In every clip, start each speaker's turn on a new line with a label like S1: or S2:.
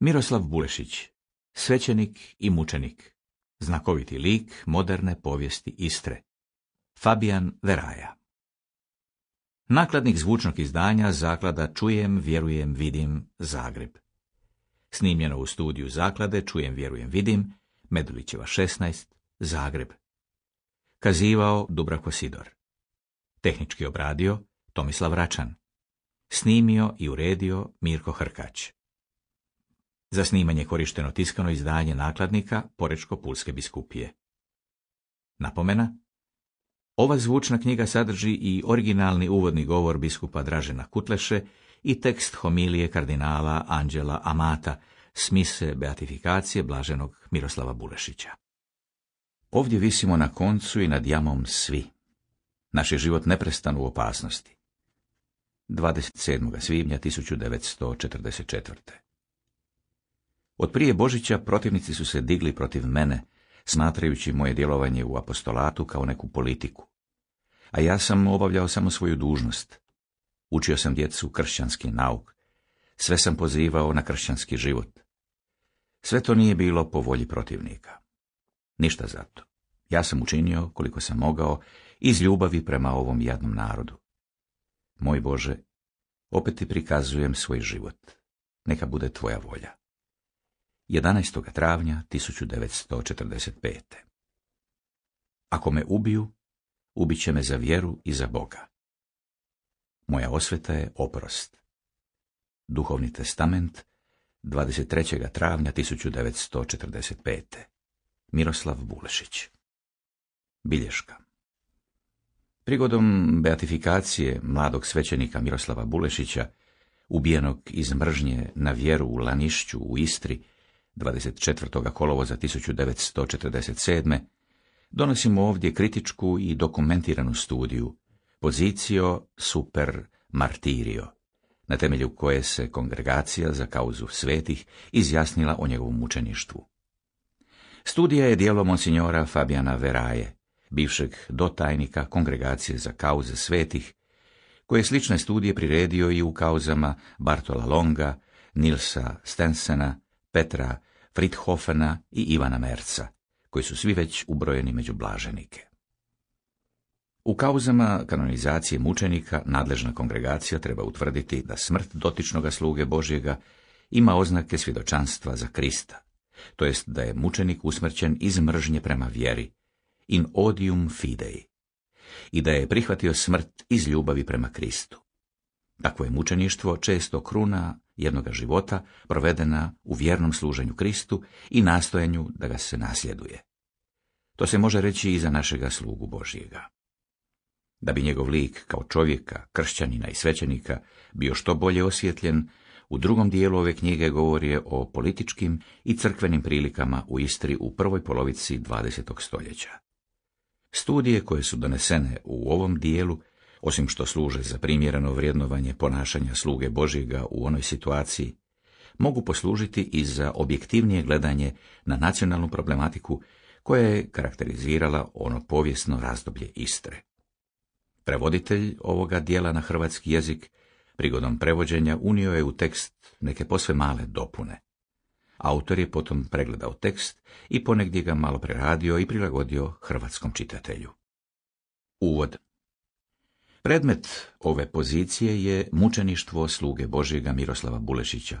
S1: Miroslav Bulešić, svećenik i mučenik, znakoviti lik moderne povijesti Istre. Fabian Veraja Nakladnik zvučnog izdanja zaklada Čujem, vjerujem, vidim, Zagreb. Snimljeno u studiju zaklade Čujem, vjerujem, vidim, Medulićeva 16, Zagreb. Kazivao Dubravko Sidor. Tehnički obradio Tomislav Račan. Snimio i uredio Mirko Hrkač. Za snimanje korišteno tiskano izdanje nakladnika Porečko-Pulske biskupije. Napomena, ova zvučna knjiga sadrži i originalni uvodni govor biskupa Dražena Kutleše i tekst homilije kardinala Anđela Amata, smise beatifikacije blaženog Miroslava Bulešića. Ovdje visimo na koncu i nad jamom svi. Naš je život neprestan u opasnosti. 27. svibnja 1944. Od prije Božića protivnici su se digli protiv mene, smatrajući moje djelovanje u apostolatu kao neku politiku. A ja sam obavljao samo svoju dužnost. Učio sam djecu kršćanski nauk. Sve sam pozivao na kršćanski život. Sve to nije bilo po volji protivnika. Ništa zato. Ja sam učinio koliko sam mogao iz ljubavi prema ovom jadnom narodu. Moj Bože, opet ti prikazujem svoj život. Neka bude tvoja volja. 11. travnja 1945. Ako me ubiju, ubit će me za vjeru i za Boga. Moja osveta je oprost. Duhovni testament 23. travnja 1945. Miroslav Bulešić Bilješka Prigodom beatifikacije mladog svećenika Miroslava Bulešića, ubijenog iz mržnje na vjeru u Lanišću u Istri 24. kolovoza 1947. donosimo ovdje kritičku i dokumentiranu studiju pozicio super martirio, na temelju koje se kongregacija za kauzu svetih izjasnila o njegovom mučeništvu. Studija je dijelo monsignora Fabiana Veraje, bivšeg dotajnika kongregacije za kauze svetih, koje je slične studije priredio i u kauzama Bartola Longa, Nilsa Stensena, Petra Frithofena i Ivana Merca, koji su svi već ubrojeni među blaženike. U kauzama kanonizacije mučenika nadležna kongregacija treba utvrditi da smrt dotičnoga sluge Božjega ima oznake svjedočanstva za Krista, to jest da je mučenik usmrćen iz mržnje prema vjeri, in odium fidei, i da je prihvatio smrt iz ljubavi prema Kristu. Takvo je mučeništvo često kruna jednoga života provedena u vjernom služenju Kristu i nastojanju da ga se nasljeduje. To se može reći i za našega slugu Božjega. Da bi njegov lik kao čovjeka, kršćanina i svećenika bio što bolje osvjetljen, u drugom dijelu ove knjige govori je o političkim i crkvenim prilikama u Istri u prvoj polovici 20. stoljeća. Studije koje su donesene u ovom dijelu osim što služe za primjereno vrednovanje ponašanja sluge Božjega u onoj situaciji, mogu poslužiti i za objektivnije gledanje na nacionalnu problematiku koja je karakterizirala ono povijesno razdoblje Istre. Prevoditelj ovoga dijela na hrvatski jezik prigodom prevođenja unio je u tekst neke posve male dopune. Autor je potom pregledao tekst i ponegdje ga malo preradio i prilagodio hrvatskom čitatelju. Uvod Predmet ove pozicije je mučeništvo sluge Božjega Miroslava Bulešića,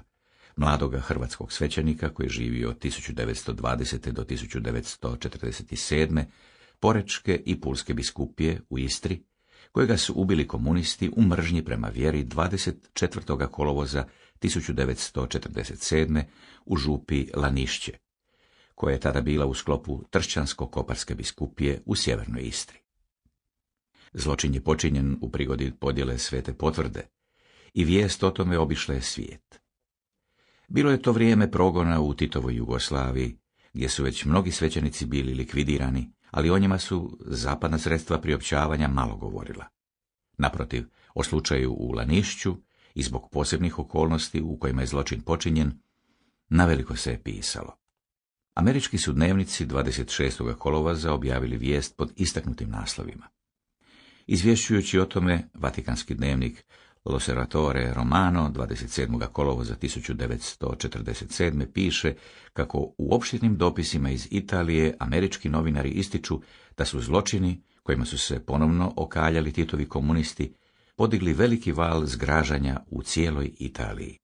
S1: mladoga hrvatskog svećenika koji je živio od 1920. do 1947. Porečke i Pulske biskupije u Istri, kojega su ubili komunisti u mržnji prema vjeri 24. kolovoza 1947. u župi Lanišće, koja je tada bila u sklopu Tršćansko-Koparske biskupije u sjevernoj Istri. Zločin je počinjen u prigodi podjele svete potvrde i vijest o tome obišla je svijet. Bilo je to vrijeme progona u Titovoj Jugoslaviji, gdje su već mnogi svećenici bili likvidirani, ali o njima su zapadna sredstva priopćavanja malo govorila. Naprotiv, o slučaju u Lanišću i zbog posebnih okolnosti u kojima je zločin počinjen, veliko se je pisalo. Američki su dnevnici 26. kolovaza objavili vijest pod istaknutim naslovima izvješćujući o tome Vatikanski dnevnik Loseratore Romano 27. kolovo za 1947. piše kako u opštitnim dopisima iz Italije američki novinari ističu da su zločini kojima su se ponovno okaljali titovi komunisti podigli veliki val zgražanja u cijeloj Italiji.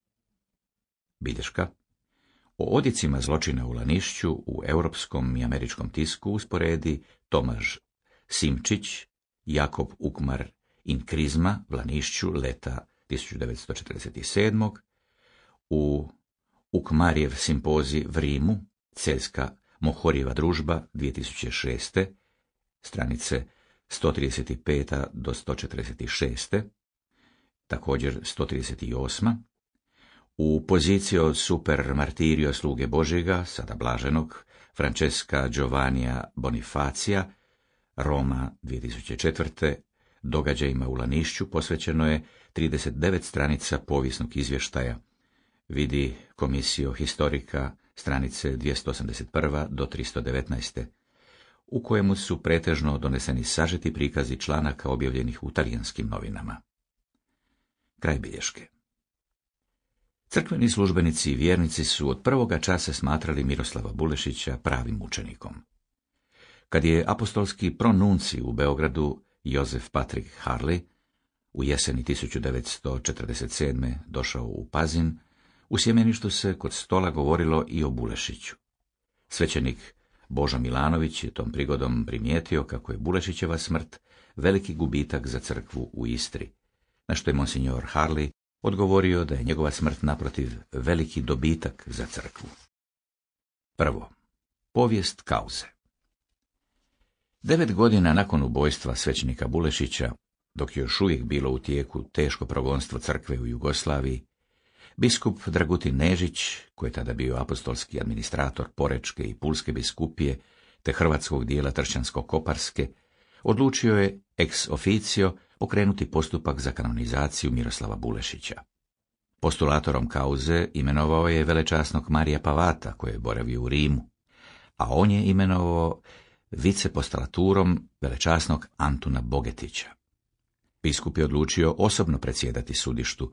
S1: Bilješka O odjecima zločina u Lanišću u europskom i američkom tisku usporedi Tomaž Simčić, Jakob Ukmar in Krizma Vlanišću, leta 1947. U Ukmarjev simpozi v Rimu, Celska Mohorjeva družba 2006. stranice 135. do 146. također 138. U poziciju super martirio sluge Božega, sada blaženog, Francesca Đovanija Bonifacija, Roma 2004. događajima u Lanišću posvećeno je 39 stranica povijesnog izvještaja. Vidi Komisijo historika stranice 281. do 319. u kojemu su pretežno doneseni sažeti prikazi članaka objavljenih u talijanskim novinama. Kraj bilješke. Crkveni službenici i vjernici su od prvoga časa smatrali Miroslava Bulešića pravim učenikom kad je apostolski pronunci u Beogradu Jozef Patrick Harley u jeseni 1947. došao u Pazin, u sjemeništu se kod stola govorilo i o Bulešiću. Svećenik Božo Milanović je tom prigodom primijetio kako je Bulešićeva smrt veliki gubitak za crkvu u Istri, na što je monsignor Harley odgovorio da je njegova smrt naprotiv veliki dobitak
S2: za crkvu.
S1: Prvo, povijest kauze. Devet godina nakon ubojstva svećnika Bulešića, dok je još uvijek bilo u tijeku teško progonstvo crkve u Jugoslaviji, biskup Dragutin Nežić, koji je tada bio apostolski administrator Porečke i Pulske biskupije, te hrvatskog dijela Tršćansko-Koparske, odlučio je ex officio pokrenuti postupak za kanonizaciju Miroslava Bulešića. Postulatorom kauze imenovao je velečasnog Marija Pavata, koji je boravio u Rimu, a on je imenovao vicepostalaturom velečasnog Antuna Bogetića. Biskup je odlučio osobno predsjedati sudištu.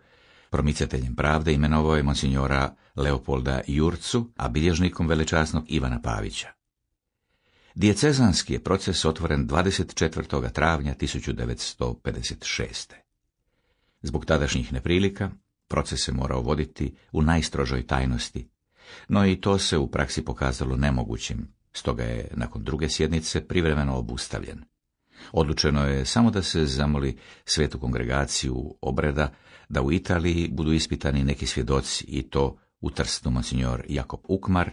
S1: Promicateljem pravde imenovao je monsignora Leopolda Jurcu, a bilježnikom velečasnog Ivana Pavića. Dijecezanski je proces otvoren 24. travnja 1956. Zbog tadašnjih neprilika, proces se morao voditi u najstrožoj tajnosti, no i to se u praksi pokazalo nemogućim, stoga je nakon druge sjednice privremeno obustavljen. Odlučeno je samo da se zamoli svetu kongregaciju obreda da u Italiji budu ispitani neki svjedoci i to u Trstu monsignor Jakob Ukmar,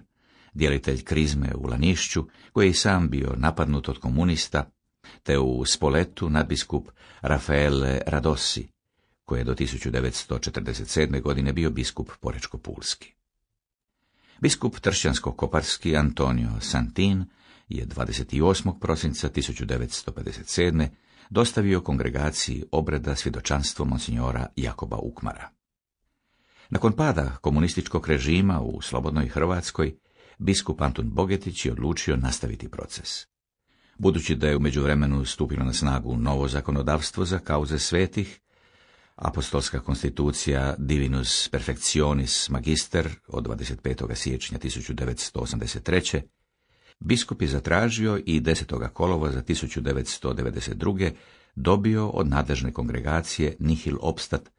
S1: djelitelj krizme u Lanišću, koji je i sam bio napadnut od komunista, te u Spoletu nadbiskup Rafaele Radossi, koji je do 1947. godine bio biskup Porečko-Pulski. Biskup Tršćansko-Koparski Antonio Santin je 28. prosinca 1957. dostavio kongregaciji obreda svjedočanstvo monsignora Jakoba Ukmara. Nakon pada komunističkog režima u Slobodnoj Hrvatskoj, biskup Anton Bogetić je odlučio nastaviti proces. Budući da je u međuvremenu stupilo na snagu novo zakonodavstvo za kauze svetih, Apostolska konstitucija Divinus Perfectionis Magister od 25. siječnja 1983. biskup je zatražio i 10. kolova za 1992. dobio od nadležne kongregacije Nihil Obstat,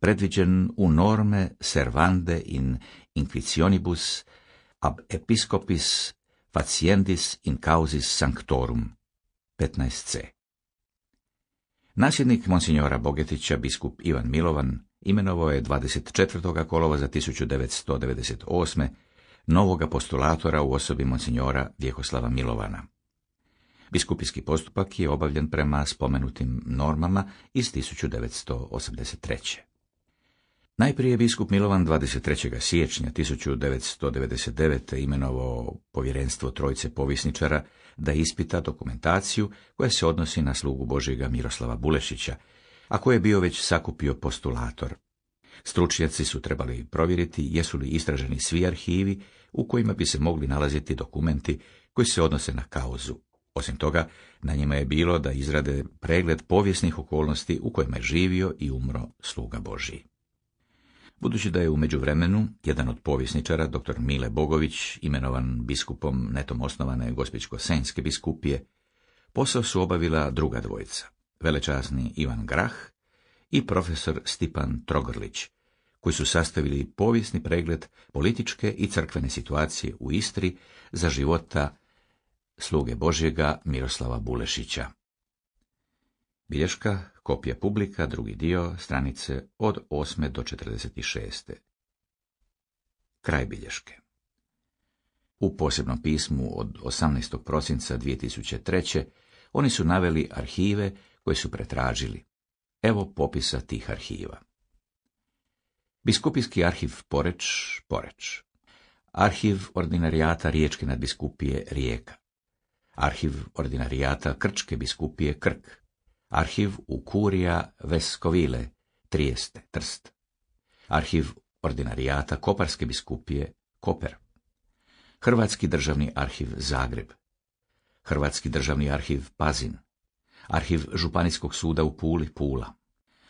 S1: predviđen u norme servande in Inquisionibus ab episcopis faciendis in causis sanctorum 15c. Nasljednik monsignora Bogetića, biskup Ivan Milovan, imenovao je 24. kolova za 1998. novoga postulatora u osobi monsignora Vjehoslava Milovana. Biskupijski postupak je obavljen prema spomenutim normama iz 1983. Najprije biskup Milovan 23. siječnja 1999. imenovao povjerenstvo trojce povjesničara da ispita dokumentaciju koja se odnosi na slugu Božjega Miroslava Bulešića, a koje je bio već sakupio postulator. Stručnjaci su trebali provjeriti jesu li istraženi svi arhivi u kojima bi se mogli nalaziti dokumenti koji se odnose na kauzu. Osim toga, na njima je bilo da izrade pregled povijesnih okolnosti u kojima je živio i umro sluga Božiji. Budući da je u međuvremenu jedan od povjesničara, dr. Mile Bogović, imenovan biskupom netom osnovane gospičko senjske biskupije, posao su obavila druga dvojica, velečasni Ivan Grah i profesor Stipan Trogrlić, koji su sastavili povijesni pregled političke i crkvene situacije u Istri za života sluge Božjega Miroslava Bulešića. Bilješka, kopija publika, drugi dio, stranice od 8. do 46. Kraj bilješke. U posebnom pismu od 18. prosinca 2003. oni su naveli arhive koje su pretražili. Evo popisa tih arhiva. Biskupijski arhiv Poreč, Poreč Arhiv ordinarijata Riječke nadbiskupije Rijeka. Arhiv ordinarijata Krčke biskupije Krk. Arhiv u Kurija Veskovile, Trijeste, Trst. Arhiv ordinarijata Koparske biskupije, Koper. Hrvatski državni arhiv Zagreb. Hrvatski državni arhiv Pazin. Arhiv Županijskog suda u Puli, Pula.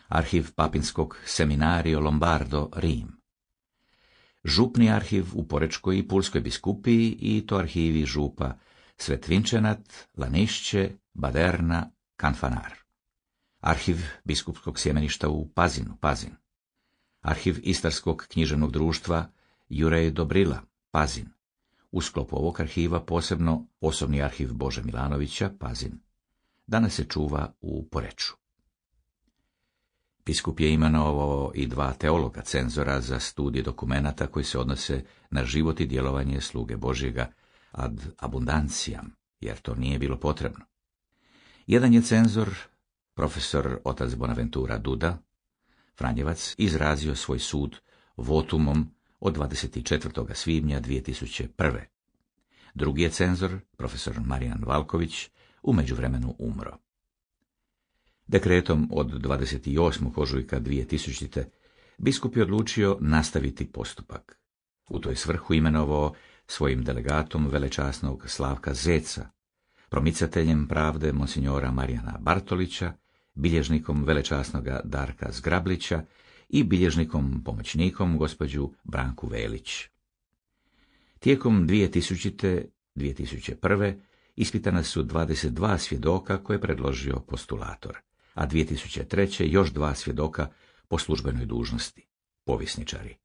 S1: Arhiv Papinskog seminario Lombardo, Rim. Župni arhiv u Porečkoj i Pulskoj biskupiji i to arhivi župa Svetvinčenat, Lanišće, Baderna, Kanfanar. Arhiv biskupskog sjemeništa u Pazinu, Pazin. Arhiv Istarskog književnog društva Jurej Dobrila, Pazin. U sklopu ovog arhiva posebno osobni arhiv Bože Milanovića, Pazin. Danas se čuva u Poreču. Biskup je imenovao i dva teologa cenzora za studije dokumenata koji se odnose na život i djelovanje sluge Božjega ad abundancijam, jer to nije bilo potrebno. Jedan je cenzor Profesor otac Bonaventura Duda, Franjevac, izrazio svoj sud votumom od 24. svibnja 2001. Drugi je cenzor, profesor Marijan Valković, u međuvremenu umro. Dekretom od 28. ožujka 2000. biskup je odlučio nastaviti postupak. U toj svrhu imenovao svojim delegatom velečasnog Slavka Zeca, promicateljem pravde monsignora Marijana Bartolića bilježnikom velečasnoga Darka Zgrablića i bilježnikom pomoćnikom gospođu Branku Velić. Tijekom 2000. 2001. ispitana su 22 svjedoka koje je predložio postulator, a 2003. još dva svjedoka po službenoj dužnosti, povisničari.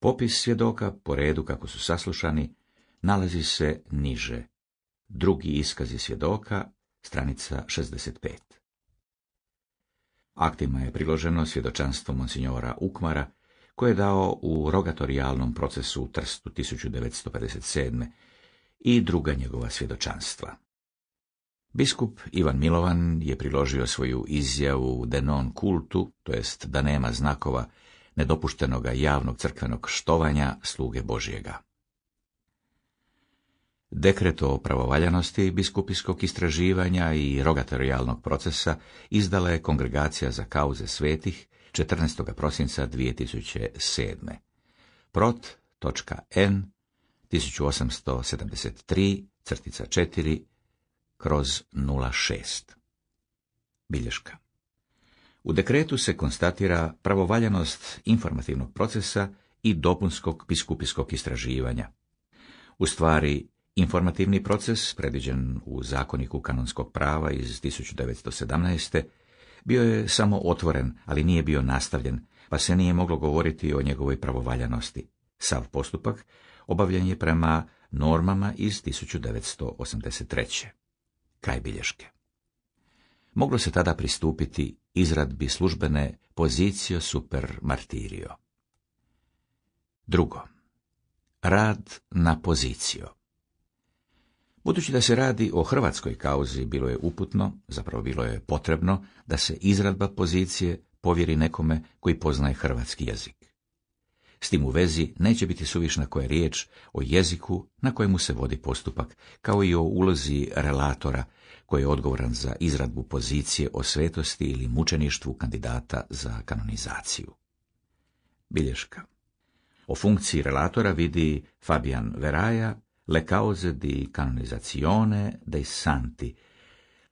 S1: Popis svjedoka po redu kako su saslušani nalazi se niže. Drugi iskazi svjedoka, stranica 65. Aktima je priloženo svjedočanstvo monsignora Ukmara, koje je dao u rogatorijalnom procesu u Trstu 1957. i druga njegova svjedočanstva. Biskup Ivan Milovan je priložio svoju izjavu de non kultu, to jest da nema znakova nedopuštenoga javnog crkvenog štovanja sluge Božjega. Dekret o pravovaljanosti biskupijskog istraživanja i rogatorijalnog procesa izdala je Kongregacija za kauze svetih 14. prosinca 2007. prot.n 1873 crtica 4 kroz 06. Bilješka. U dekretu se konstatira pravovaljanost informativnog procesa i dopunskog biskupijskog istraživanja. U stvari, Informativni proces, predviđen u zakoniku kanonskog prava iz 1917. bio je samo otvoren, ali nije bio nastavljen, pa se nije moglo govoriti o njegovoj pravovaljanosti. Sav postupak obavljen je prema normama iz 1983. Kaj bilješke. Moglo se tada pristupiti izradbi službene pozicio super martirio. Drugo. Rad na pozicijo Budući da se radi o hrvatskoj kauzi, bilo je uputno, zapravo bilo je potrebno, da se izradba pozicije povjeri nekome koji poznaje hrvatski jezik. S tim u vezi neće biti suvišna koja je riječ o jeziku na kojemu se vodi postupak, kao i o ulozi relatora koji je odgovoran za izradbu pozicije o svetosti ili mučeništvu kandidata za kanonizaciju. Bilješka. O funkciji relatora vidi Fabian Veraja, le cause di canonizzazione dei santi.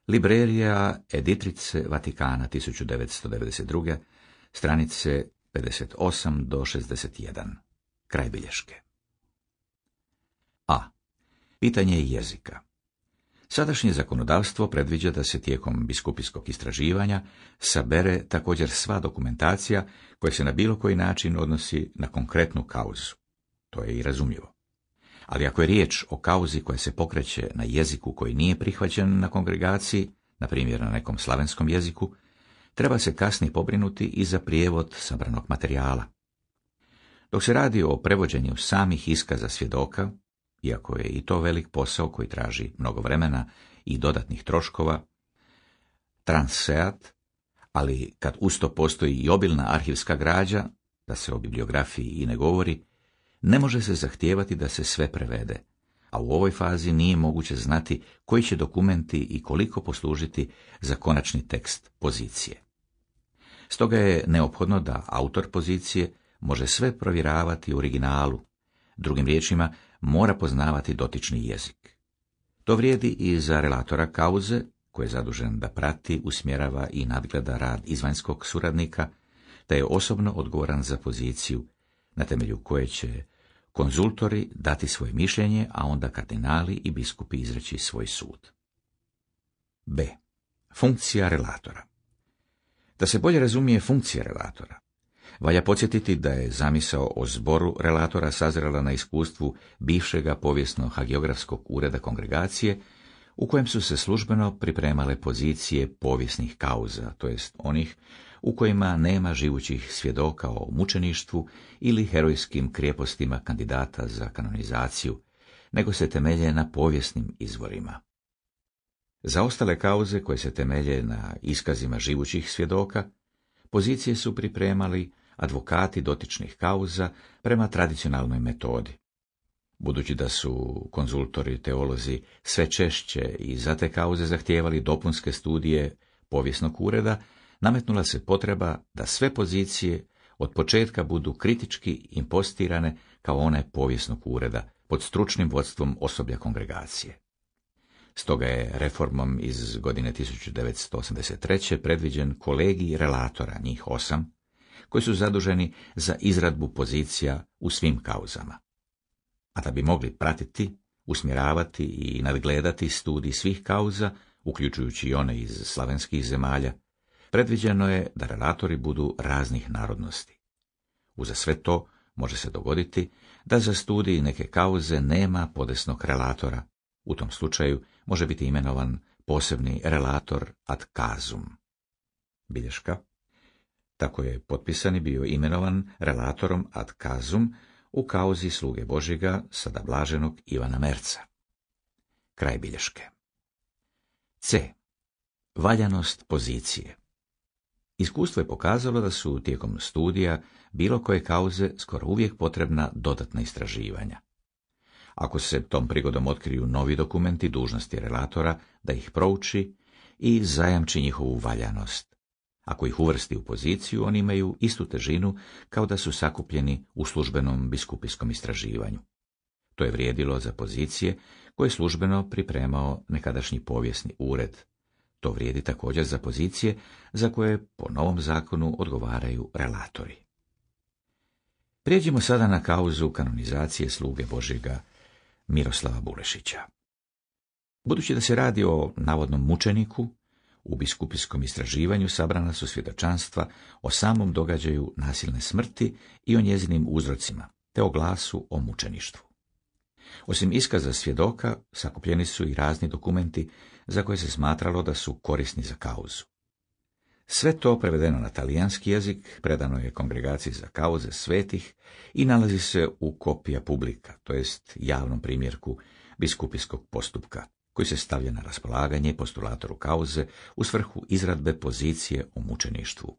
S1: Libreria Editrice Vatikana 1992. stranice 58 do 61. Kraj bilješke. A. Pitanje jezika. Sadašnje zakonodavstvo predviđa da se tijekom biskupijskog istraživanja sabere također sva dokumentacija koja se na bilo koji način odnosi na konkretnu kauzu. To je i razumljivo. Ali ako je riječ o kauzi koja se pokreće na jeziku koji nije prihvaćen na kongregaciji, na primjer na nekom slavenskom jeziku, treba se kasnije pobrinuti i za prijevod sabranog materijala. Dok se radi o prevođenju samih iskaza svjedoka, iako je i to velik posao koji traži mnogo vremena i dodatnih troškova, transeat, ali kad usto postoji i obilna arhivska građa, da se o bibliografiji i ne govori, ne može se zahtijevati da se sve prevede, a u ovoj fazi nije moguće znati koji će dokumenti i koliko poslužiti za konačni tekst pozicije. Stoga je neophodno da autor pozicije može sve provjeravati u originalu, drugim riječima mora poznavati dotični jezik. To vrijedi i za relatora kauze, koji je zadužen da prati, usmjerava i nadgleda rad izvanjskog suradnika, te je osobno odgovoran za poziciju, na temelju koje će konzultori dati svoje mišljenje, a onda kardinali i biskupi izreći svoj sud. B. Funkcija relatora Da se bolje razumije funkcija relatora, valja podsjetiti da je zamisao o zboru relatora sazrela na iskustvu bivšega povijesno-hagiografskog ureda kongregacije, u kojem su se službeno pripremale pozicije povijesnih kauza, to jest onih u kojima nema živućih svjedoka o mučeništvu ili herojskim krijepostima kandidata za kanonizaciju, nego se temelje na povijesnim izvorima. Za ostale kauze koje se temelje na iskazima živućih svjedoka, pozicije su pripremali advokati dotičnih kauza prema tradicionalnoj metodi. Budući da su konzultori teolozi sve češće i za te kauze zahtijevali dopunske studije povijesnog ureda, nametnula se potreba da sve pozicije od početka budu kritički impostirane kao one povijesnog ureda pod stručnim vodstvom osoblja kongregacije. Stoga je reformom iz godine 1983. predviđen kolegi relatora, njih osam, koji su zaduženi za izradbu pozicija u svim kauzama. A da bi mogli pratiti, usmjeravati i nadgledati studij svih kauza, uključujući i one iz slavenskih zemalja, Predviđeno je da relatori budu raznih narodnosti. Uza sve to može se dogoditi da za studij neke kauze nema podesnog relatora. U tom slučaju može biti imenovan posebni relator ad casum. Bilješka. Tako je potpisani bio imenovan relatorom ad casum u kauzi sluge Božiga, sada blaženog Ivana Merca. Kraj bilješke. C. Valjanost pozicije Iskustvo je pokazalo da su tijekom studija bilo koje kauze skoro uvijek potrebna dodatna istraživanja. Ako se tom prigodom otkriju novi dokumenti dužnosti relatora, da ih prouči i zajamči njihovu valjanost. Ako ih uvrsti u poziciju, oni imaju istu težinu kao da su sakupljeni u službenom biskupijskom istraživanju. To je vrijedilo za pozicije koje je službeno pripremao nekadašnji povijesni ured, to vrijedi također za pozicije za koje po novom zakonu odgovaraju relatori. Prijeđimo sada na kauzu kanonizacije sluge Božjega Miroslava Bulešića. Budući da se radi o navodnom mučeniku, u biskupijskom istraživanju sabrana su svjedočanstva o samom događaju nasilne smrti i o njezinim uzrocima, te o glasu o mučeništvu. Osim iskaza svjedoka, sakupljeni su i razni dokumenti za koje se smatralo da su korisni za kauzu. Sve to prevedeno na talijanski jezik predano je kongregaciji za kauze svetih i nalazi se u kopija publika, to jest javnom primjerku biskupijskog postupka, koji se stavlja na raspolaganje postulatoru kauze u svrhu izradbe pozicije u mučeništvu.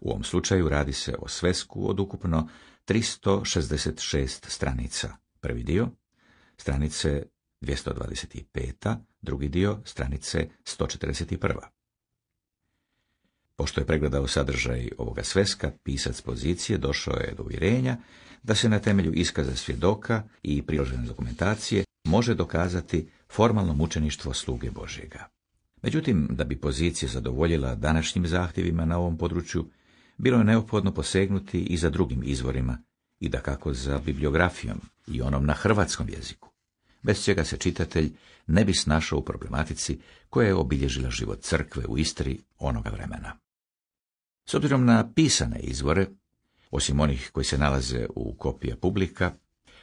S1: U ovom slučaju radi se o svesku od ukupno 366 stranica. Prvi dio, stranice 225. drugi dio stranice 141. Pošto je pregledao sadržaj ovoga sveska, pisac pozicije došao je do uvjerenja da se na temelju iskaza svjedoka i priložene dokumentacije može dokazati formalno mučeništvo sluge Božjega. Međutim, da bi pozicija zadovoljila današnjim zahtjevima na ovom području, bilo je neophodno posegnuti i za drugim izvorima i da kako za bibliografijom i onom na hrvatskom jeziku bez čega se čitatelj ne bi snašao u problematici koja je obilježila život crkve u Istri onoga vremena. S obzirom na pisane izvore, osim onih koji se nalaze u kopija publika,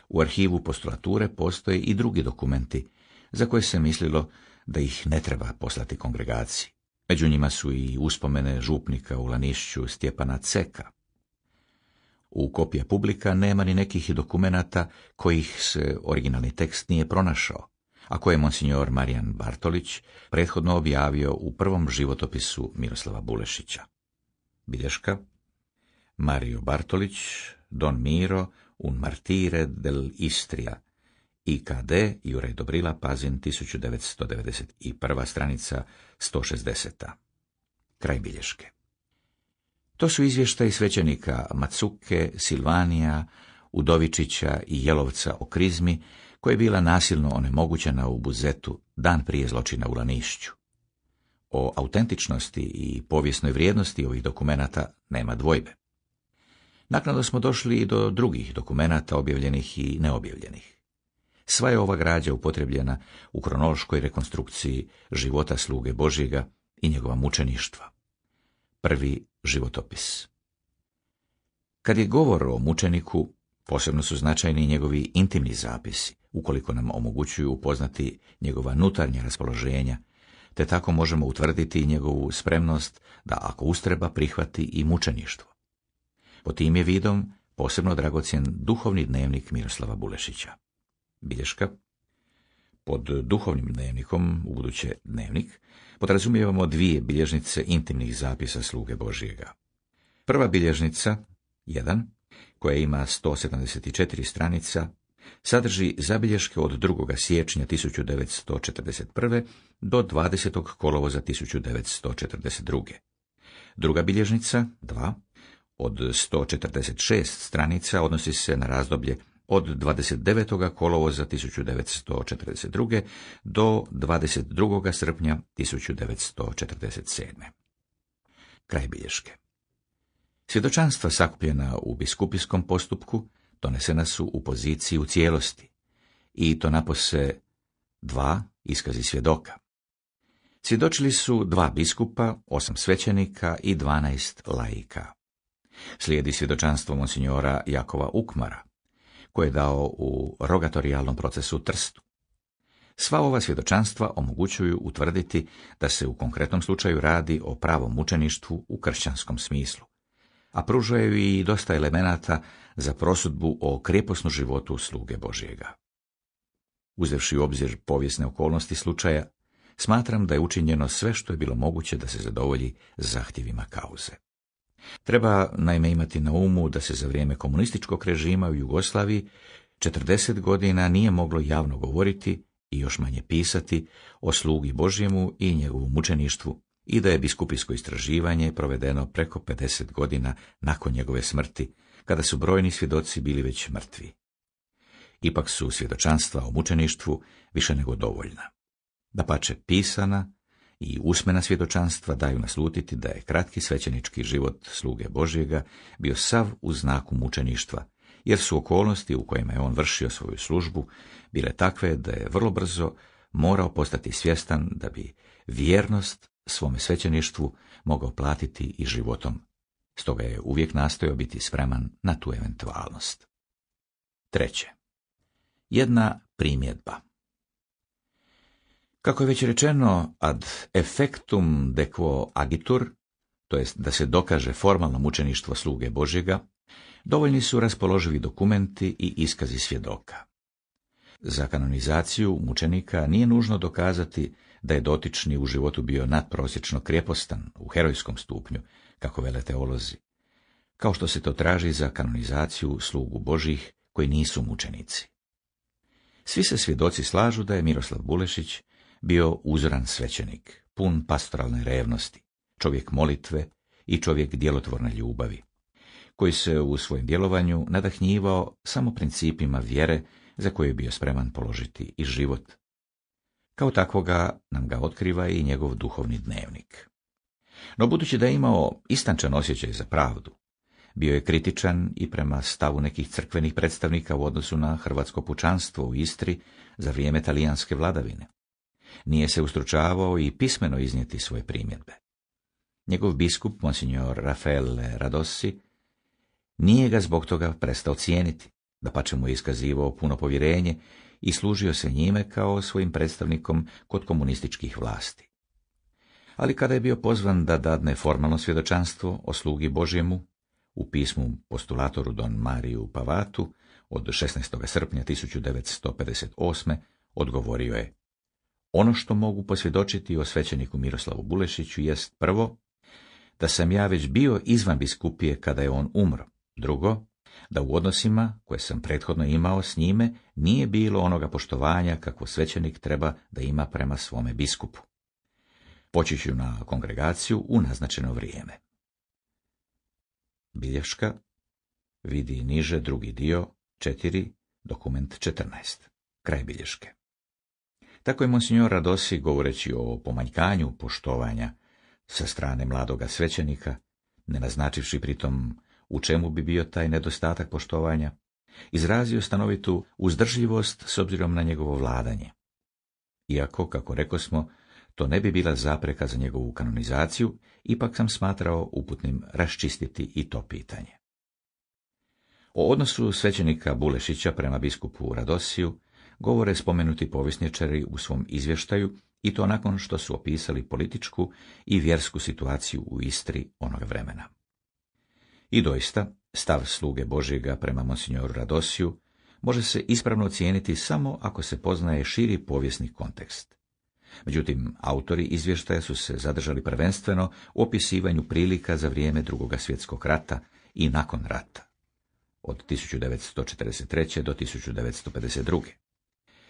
S1: u arhivu postulature postoje i drugi dokumenti za koje se mislilo da ih ne treba poslati kongregaciji. Među njima su i uspomene župnika u Lanišću Stjepana Ceka, u kopije publika nema ni nekih dokumenata kojih se originalni tekst nije pronašao, a koje je monsignor Marijan Bartolić prethodno objavio u prvom životopisu Miroslava Bulešića. Bilješka Mario Bartolić, Don Miro, Un martire del Istria, IKD, Jure Dobrila, Pazin, 1991. stranica 160. Kraj bilješke. To su izvještaji svećenika Macuke, Silvanija, Udovičića i Jelovca o krizmi, koja je bila nasilno onemogućena u Buzetu dan prije zločina u Lanišću. O autentičnosti i povijesnoj vrijednosti ovih dokumenata nema dvojbe. Naknadno smo došli i do drugih dokumenata objavljenih i neobjavljenih. Sva je ova građa upotrebljena u kronološkoj rekonstrukciji života sluge Božjega i njegova mučeništva. Prvi životopis. Kad je govor o mučeniku, posebno su značajni njegovi intimni zapisi, ukoliko nam omogućuju upoznati njegova nutarnja raspoloženja, te tako možemo utvrditi njegovu spremnost da ako ustreba prihvati i mučeništvo. Po tim je vidom posebno dragocjen duhovni dnevnik Miroslava Bulešića. Bilješka pod duhovnim dnevnikom, buduće dnevnik, podrazumijevamo dvije bilježnice intimnih zapisa sluge Božijega. Prva bilježnica, jedan, koja ima 174 stranica, sadrži zabilješke od 2. siječnja 1941. do 20. kolovoza 1942. Druga bilježnica, dva, od 146 stranica odnosi se na razdoblje od 29. kolovoza 1942. do 22. srpnja 1947. Kraj bilješke. Svjedočanstva sakupljena u biskupijskom postupku donesena su u poziciji u cijelosti i to napose dva iskazi svjedoka. Svjedočili su dva biskupa, osam svećenika i dvanaest laika. Slijedi svjedočanstvo monsignora Jakova Ukmara, koje je dao u rogatorijalnom procesu Trstu. Sva ova svjedočanstva omogućuju utvrditi da se u konkretnom slučaju radi o pravom učeništvu u kršćanskom smislu, a pružaju i dosta elemenata za prosudbu o krijeposnu životu sluge Božjega. Uzevši u obzir povijesne okolnosti slučaja, smatram da je učinjeno sve što je bilo moguće da se zadovolji zahtjevima kauze. Treba naime imati na umu da se za vrijeme komunističkog režima u Jugoslaviji 40 godina nije moglo javno govoriti i još manje pisati o slugi Božjemu i njegovom mučeništvu i da je biskupijsko istraživanje provedeno preko 50 godina nakon njegove smrti, kada su brojni svjedoci bili već mrtvi. Ipak su svjedočanstva o mučeništvu više nego dovoljna. Da pače pisana i usmena svjedočanstva daju naslutiti da je kratki svećenički život sluge Božjega bio sav u znaku mučeništva, jer su okolnosti u kojima je on vršio svoju službu bile takve da je vrlo brzo morao postati svjestan da bi vjernost svome svećeništvu mogao platiti i životom. Stoga je uvijek nastojao biti spreman na tu eventualnost. Treće. Jedna primjedba. Kako je već rečeno, ad effectum de quo agitur, to jest da se dokaže formalno mučeništvo sluge Božjega, dovoljni su raspoloživi dokumenti i iskazi svjedoka. Za kanonizaciju mučenika nije nužno dokazati da je dotični u životu bio nadprosječno krijepostan u herojskom stupnju, kako vele teolozi, kao što se to traži za kanonizaciju slugu Božih koji nisu mučenici. Svi se svjedoci slažu da je Miroslav Bulešić bio uzoran svećenik, pun pastoralne revnosti, čovjek molitve i čovjek djelotvorne ljubavi, koji se u svojem djelovanju nadahnjivao samo principima vjere za koje je bio spreman položiti i život. Kao takvoga nam ga otkriva i njegov duhovni dnevnik. No budući da je imao istančan osjećaj za pravdu, bio je kritičan i prema stavu nekih crkvenih predstavnika u odnosu na hrvatsko pučanstvo u Istri za vrijeme talijanske vladavine. Nije se ustručavao i pismeno iznijeti svoje primjedbe. Njegov biskup, monsignor Rafael Radossi, nije ga zbog toga prestao cijeniti, da mu je iskazivao puno povjerenje i služio se njime kao svojim predstavnikom kod komunističkih vlasti. Ali kada je bio pozvan da dadne formalno svjedočanstvo o slugi Božjemu, u pismu postulatoru Don Mariju Pavatu od 16. srpnja 1958. odgovorio je ono što mogu posvjedočiti o svećeniku Miroslavu Bulešiću jest prvo, da sam ja već bio izvan biskupije kada je on umro. Drugo, da u odnosima koje sam prethodno imao s njime nije bilo onoga poštovanja kako svećenik treba da ima prema svome biskupu. Počeću na kongregaciju u naznačeno vrijeme. Bilješka vidi niže drugi dio, četiri, dokument četrnaest, Kraj bilješke. Tako je monsignor Radosi, govoreći o pomanjkanju poštovanja sa strane mladoga svećenika, ne naznačivši pritom u čemu bi bio taj nedostatak poštovanja, izrazio stanovitu uzdržljivost s obzirom na njegovo vladanje. Iako, kako rekosmo, smo, to ne bi bila zapreka za njegovu kanonizaciju, ipak sam smatrao uputnim raščistiti i to pitanje. O odnosu svećenika Bulešića prema biskupu Radosiju govore spomenuti povjesničari u svom izvještaju i to nakon što su opisali političku i vjersku situaciju u Istri onog vremena. I doista, stav sluge Božjega prema monsignoru Radosiju može se ispravno ocijeniti samo ako se poznaje širi povijesni kontekst. Međutim, autori izvještaja su se zadržali prvenstveno u opisivanju prilika za vrijeme drugoga svjetskog rata i nakon rata, od 1943. do 1952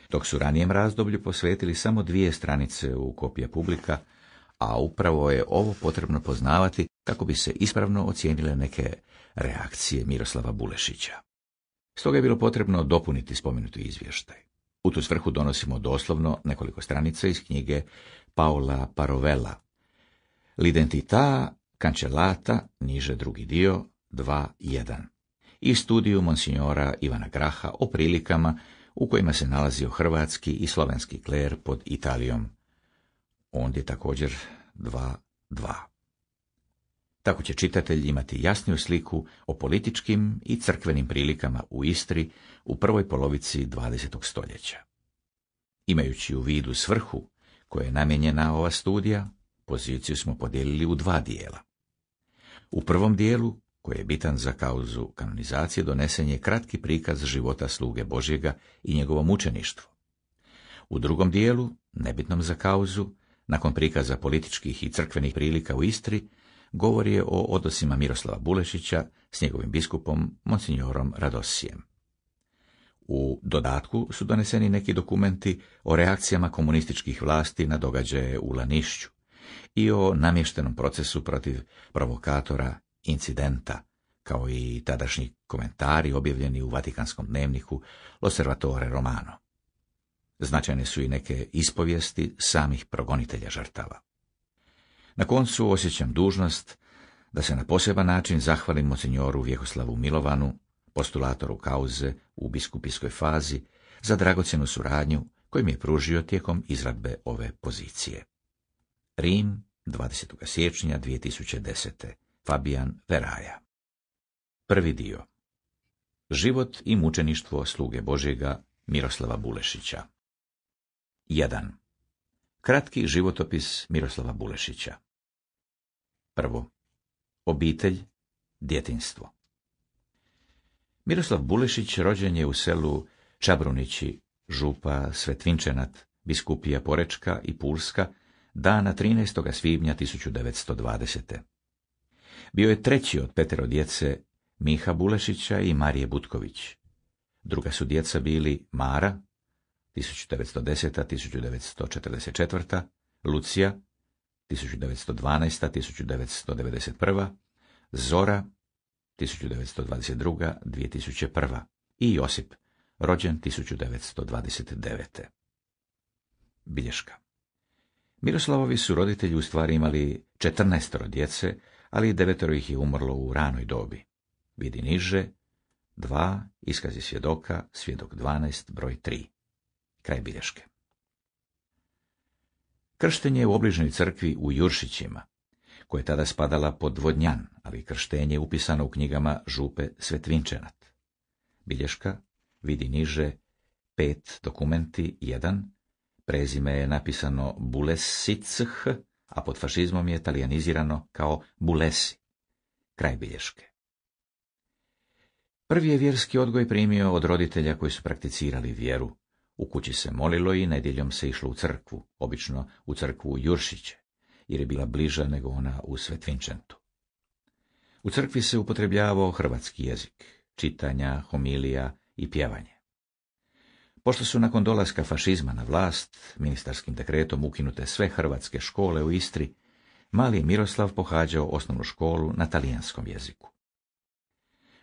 S1: dok su ranijem razdoblju posvetili samo dvije stranice u kopije publika, a upravo je ovo potrebno poznavati kako bi se ispravno ocijenile neke reakcije Miroslava Bulešića. Stoga je bilo potrebno dopuniti spomenuti izvještaj. U tu svrhu donosimo doslovno nekoliko stranica iz knjige Paola Parovella. L'identità cancellata, niže drugi dio, 2.1. I studiju monsignora Ivana Graha o prilikama u kojima se nalazio hrvatski i slovenski kler pod Italijom. Ondje također 2.2. Tako će čitatelj imati jasniju sliku o političkim i crkvenim prilikama u Istri u prvoj polovici 20. stoljeća. Imajući u vidu svrhu koja je namijenjena ova studija, poziciju smo podijelili u dva dijela. U prvom dijelu koji je bitan za kauzu kanonizacije, donesen je kratki prikaz života sluge Božjega i njegovom učeništvu. U drugom dijelu, nebitnom za kauzu, nakon prikaza političkih i crkvenih prilika u Istri, govori je o odnosima Miroslava Bulešića s njegovim biskupom, monsignorom Radosijem. U dodatku su doneseni neki dokumenti o reakcijama komunističkih vlasti na događaje u Lanišću i o namještenom procesu protiv provokatora incidenta, kao i tadašnji komentari objavljeni u Vatikanskom dnevniku L'Osservatore Romano. Značajne su i neke ispovijesti samih progonitelja žrtava. Na koncu osjećam dužnost da se na poseban način zahvalim senjoru Vjekoslavu Milovanu, postulatoru kauze u biskupijskoj fazi, za dragocjenu suradnju koju mi je pružio tijekom izradbe ove pozicije. Rim, 20. siječnja 2010. Fabian Veraja. Prvi dio Život i mučeništvo sluge Božjega Miroslava Bulešića 1. Kratki životopis Miroslava Bulešića Prvo. Obitelj, djetinstvo Miroslav Bulešić rođen je u selu Čabrunići, Župa, Svetvinčenat, Biskupija Porečka i Pulska dana 13. svibnja 1920. Bio je treći od petero djece Miha Bulešića i Marije Butković. Druga su djeca bili Mara, 1910-1944, Lucija, 1912-1991, Zora, 1922-2001 i Josip, rođen 1929. Bilješka Miroslavovi su roditelji u stvari imali 14 djece, ali devetero ih je umrlo u ranoj dobi. Vidi niže, dva, iskazi svjedoka, svjedok 12, broj tri. Kraj bilješke. Krštenje u obližnoj crkvi u Juršićima, koja je tada spadala pod Vodnjan, ali krštenje je upisano u knjigama Župe Svetvinčenat. Bilješka, vidi niže, pet dokumenti, jedan, prezime je napisano bulesich a pod fašizmom je talijanizirano kao bulesi. Kraj bilješke. Prvi je vjerski odgoj primio od roditelja koji su prakticirali vjeru. U kući se molilo i nedjeljom se išlo u crkvu, obično u crkvu Juršiće, jer je bila bliža nego ona u Svetvinčentu. U crkvi se upotrebljavao hrvatski jezik, čitanja, homilija i pjevanje. Pošto su nakon dolaska fašizma na vlast, ministarskim dekretom ukinute sve hrvatske škole u Istri, mali Miroslav pohađao osnovnu školu na talijanskom jeziku.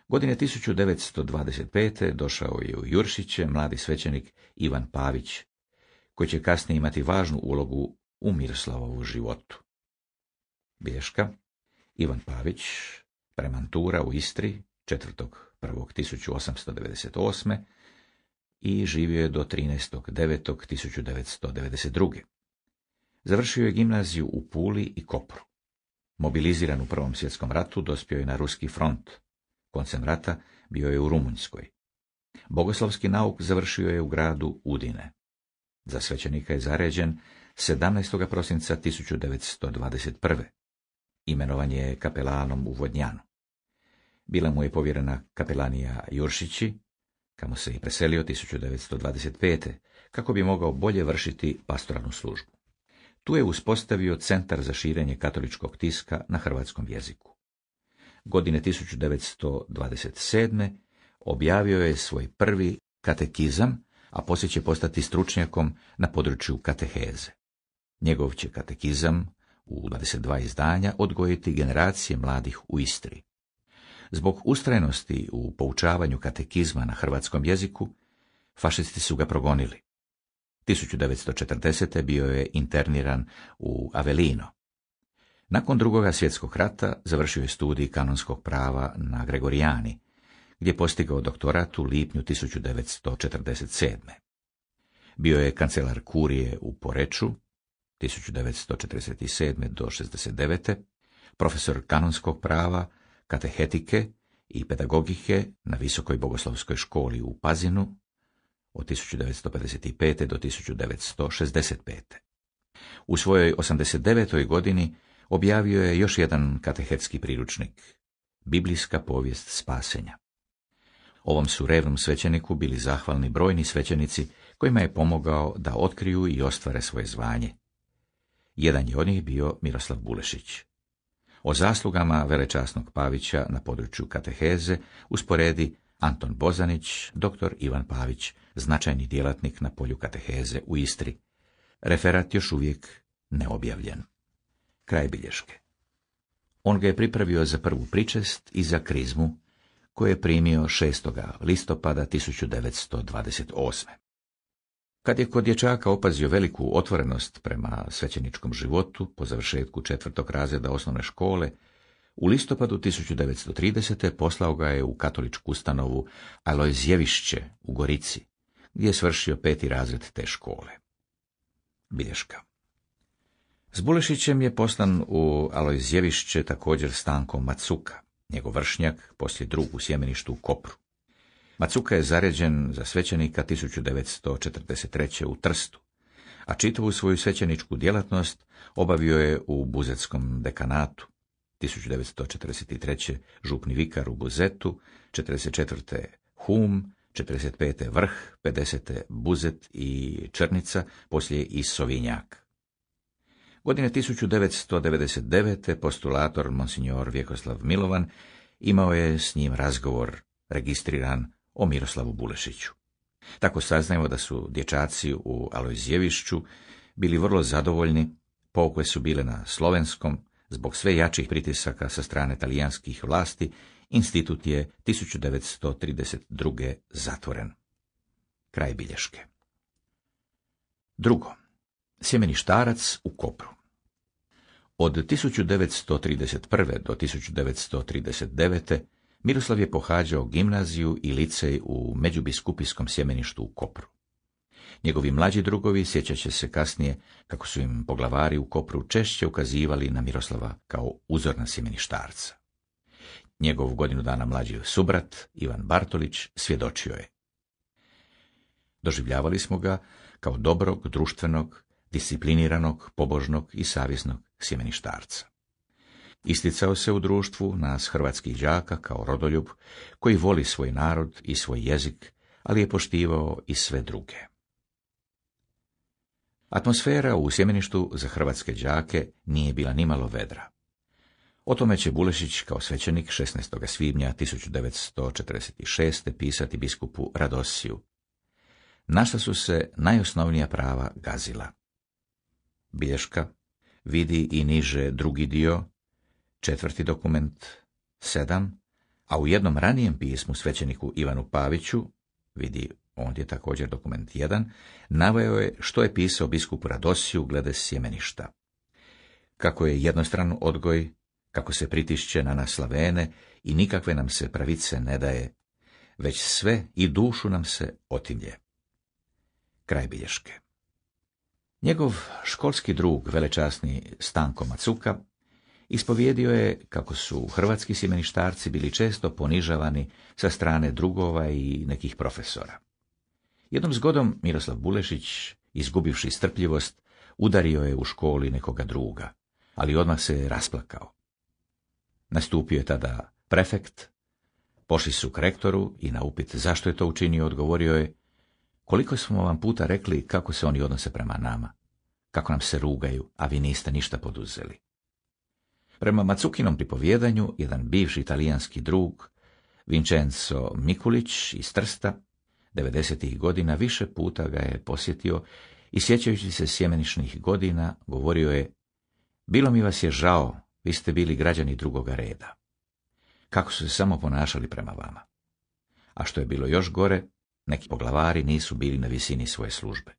S1: Godine 1925. došao je u Juršiće mladi svećenik Ivan Pavić, koji će kasnije imati važnu ulogu u Miroslavovu životu. Bješka, Ivan Pavić, premantura u Istri 4.1.1898 i živio je do 13.9.1992. Završio je gimnaziju u Puli i Kopru. Mobiliziran u Prvom svjetskom ratu, dospio je na ruski front. Koncem rata bio je u Rumunjskoj. Bogoslavski nauk završio je u gradu Udine. Za svećenika je zaređen 17. prosinca 1921. Imenovan je kapelanom u Vodnjanu. Bila mu je povjerena kapelanija Juršići, kamo se i preselio 1925. kako bi mogao bolje vršiti pastoralnu službu. Tu je uspostavio Centar za širenje katoličkog tiska na hrvatskom jeziku. Godine 1927. objavio je svoj prvi katekizam, a poslije će postati stručnjakom na području kateheze. Njegov će katekizam u 22 izdanja odgojiti generacije mladih u Istri. Zbog ustrajnosti u poučavanju katekizma na hrvatskom jeziku, fašisti su ga progonili. 1940. bio je interniran u Avelino. Nakon drugoga svjetskog rata završio je studij kanonskog prava na Gregorijani, gdje je postigao doktorat u lipnju 1947. Bio je kancelar Kurije u Poreču 1947. do 69. profesor kanonskog prava katehetike i pedagogike na Visokoj bogoslovskoj školi u Pazinu od 1955. do 1965. U svojoj 89. godini objavio je još jedan katehetski priručnik, Biblijska povijest spasenja. Ovom su revnom svećeniku bili zahvalni brojni svećenici kojima je pomogao da otkriju i ostvare svoje zvanje. Jedan je od njih bio Miroslav Bulešić. O zaslugama velečasnog Pavića na području kateheze usporedi Anton Bozanić, dr. Ivan Pavić, značajni djelatnik na polju kateheze u Istri. Referat još uvijek neobjavljen. Kraj bilješke. On ga je pripravio za prvu pričest i za krizmu, koju je primio 6. listopada 1928. Kad je kod dječaka opazio veliku otvorenost prema svećeničkom životu po završetku četvrtog razreda osnovne škole, u listopadu 1930. poslao ga je u katoličku ustanovu Alojzjevišće u Gorici, gdje je svršio peti razred te škole. Bilješka S Bulešićem je poslan u Alojzjevišće također stankom Macuka, njegov vršnjak, poslije drug u sjemeništu u Kopru. Macuka je zaređen za svećenika 1943. u Trstu, a čitavu svoju svećeničku djelatnost obavio je u Buzetskom dekanatu. 1943. župni vikar u Buzetu, 44. Hum, 45. Vrh, 50. Buzet i Črnica, poslije i Sovinjak. Godine 1999. postulator Monsignor Vjekoslav Milovan imao je s njim razgovor, registriran o Miroslavu Bulešiću. Tako saznajemo da su dječaci u Alojzjevišću bili vrlo zadovoljni, pouke su bile na slovenskom, zbog sve jačih pritisaka sa strane talijanskih vlasti, institut je 1932. zatvoren. Kraj bilješke. Drugo. Sjemeništarac u Kopru. Od 1931. do 1939. Miroslav je pohađao gimnaziju i licej u međubiskupijskom sjemeništu u Kopru. Njegovi mlađi drugovi sjećat će se kasnije kako su im poglavari u Kopru češće ukazivali na Miroslava kao uzorna sjemeništarca. Njegov godinu dana mlađi subrat, Ivan Bartolić, svjedočio je. Doživljavali smo ga kao dobrog, društvenog, discipliniranog, pobožnog i savjesnog sjemeništarca. Isticao se u društvu nas hrvatskih đaka kao rodoljub koji voli svoj narod i svoj jezik, ali je poštivao i sve druge. Atmosfera u sjemeništu za hrvatske đake nije bila nimalo vedra. O tome će Bulešić kao svećenik 16. svibnja 1946. pisati biskupu Radosiju. Našta su se najosnovnija prava gazila. Bilješka vidi i niže drugi dio Četvrti dokument, sedam, a u jednom ranijem pismu svećeniku Ivanu Paviću, vidi ondje također dokument jedan, naveo je što je pisao biskupu Radosiju glede sjemeništa. Kako je jednostran odgoj, kako se pritišće na nas slavene i nikakve nam se pravice ne daje, već sve i dušu nam se otimlje. Kraj bilješke. Njegov školski drug, velečasni Stanko Macuka, Ispovjedio je kako su hrvatski simeništarci bili često ponižavani sa strane drugova i nekih profesora. Jednom zgodom Miroslav Bulešić, izgubivši strpljivost, udario je u školi nekoga druga, ali odmah se je rasplakao. Nastupio je tada prefekt, pošli su k rektoru i na upit zašto je to učinio odgovorio je koliko smo vam puta rekli kako se oni odnose prema nama, kako nam se rugaju, a vi niste ništa poduzeli. Prema Macukinom pripovjedanju, jedan bivši italijanski drug, Vincenzo Mikulić iz Trsta, 90. godina više puta ga je posjetio i sjećajući se sjemenišnih godina govorio je Bilo mi vas je žao, vi ste bili građani drugoga reda. Kako su se samo ponašali prema vama. A što je bilo još gore, neki poglavari nisu bili na visini svoje službe.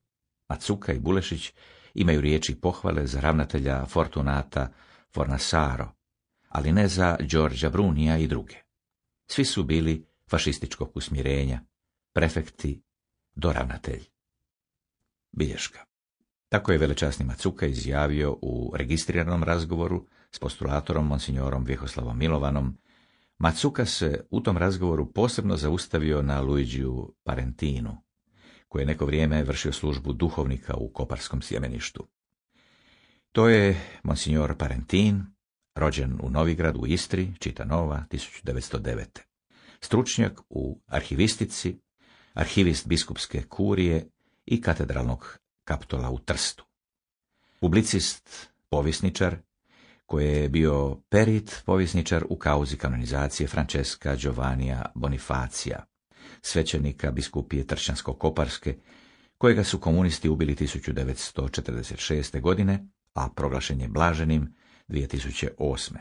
S1: Cuka i Bulešić imaju riječi pohvale za ravnatelja Fortunata Fornasaro, ali ne za Đorđa Brunija i druge. Svi su bili fašističkog usmjerenja, prefekti doravnatelj. Bilješka. Tako je velečasni Macuka izjavio u registriranom razgovoru s postulatorom monsignorom Vjehoslavom Milovanom. Macuka se u tom razgovoru posebno zaustavio na Luigiju Parentinu, koji je neko vrijeme vršio službu duhovnika u Koparskom sjemeništu. To je monsignor Parentin, rođen u Novigradu u Istri, Čitanova, 1909. Stručnjak u arhivistici, arhivist biskupske kurije i katedralnog kaptola u Trstu. Publicist, povjesničar, koji je bio perit povjesničar u kauzi kanonizacije Francesca Giovannija Bonifacija, svećenika biskupije Tršćansko-Koparske, kojega su komunisti ubili 1946. godine, a proglašen je blaženim 2008.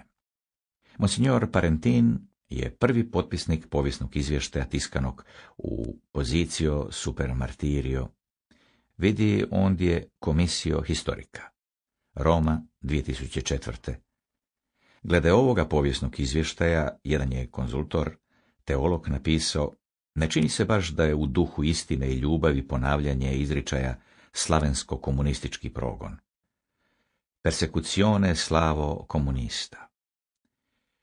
S1: Monsignor Parentin je prvi potpisnik povijesnog izvještaja tiskanog u poziciju supermartirio. Vidi ondje komisio historika. Roma 2004. Glede ovoga povijesnog izvještaja, jedan je konzultor, teolog napisao, ne čini se baš da je u duhu istine i ljubavi ponavljanje izričaja slavensko-komunistički progon persekucione slavo komunista.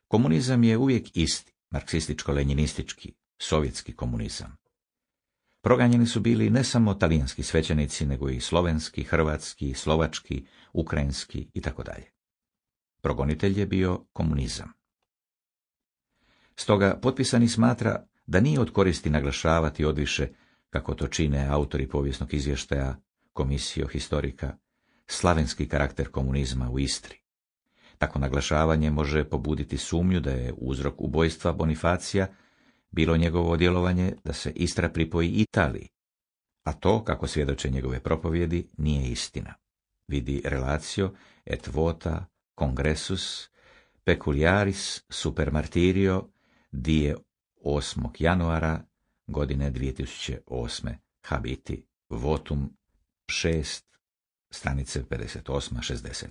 S1: Komunizam je uvijek isti, marksističko-lenjinistički, sovjetski komunizam. Proganjeni su bili ne samo talijanski svećenici, nego i slovenski, hrvatski, slovački, ukrajinski i tako dalje. Progonitelj je bio komunizam. Stoga potpisani smatra da nije od koristi naglašavati odviše, kako to čine autori povijesnog izvještaja, komisijo historika, slavenski karakter komunizma u Istri. Tako naglašavanje može pobuditi sumnju da je uzrok ubojstva Bonifacija bilo njegovo djelovanje da se Istra pripoji Italiji, a to, kako svjedoče njegove propovjedi, nije istina. Vidi relacio et vota congressus peculiaris super martirio die 8. januara godine 2008. habiti votum 6 stranice 58-60.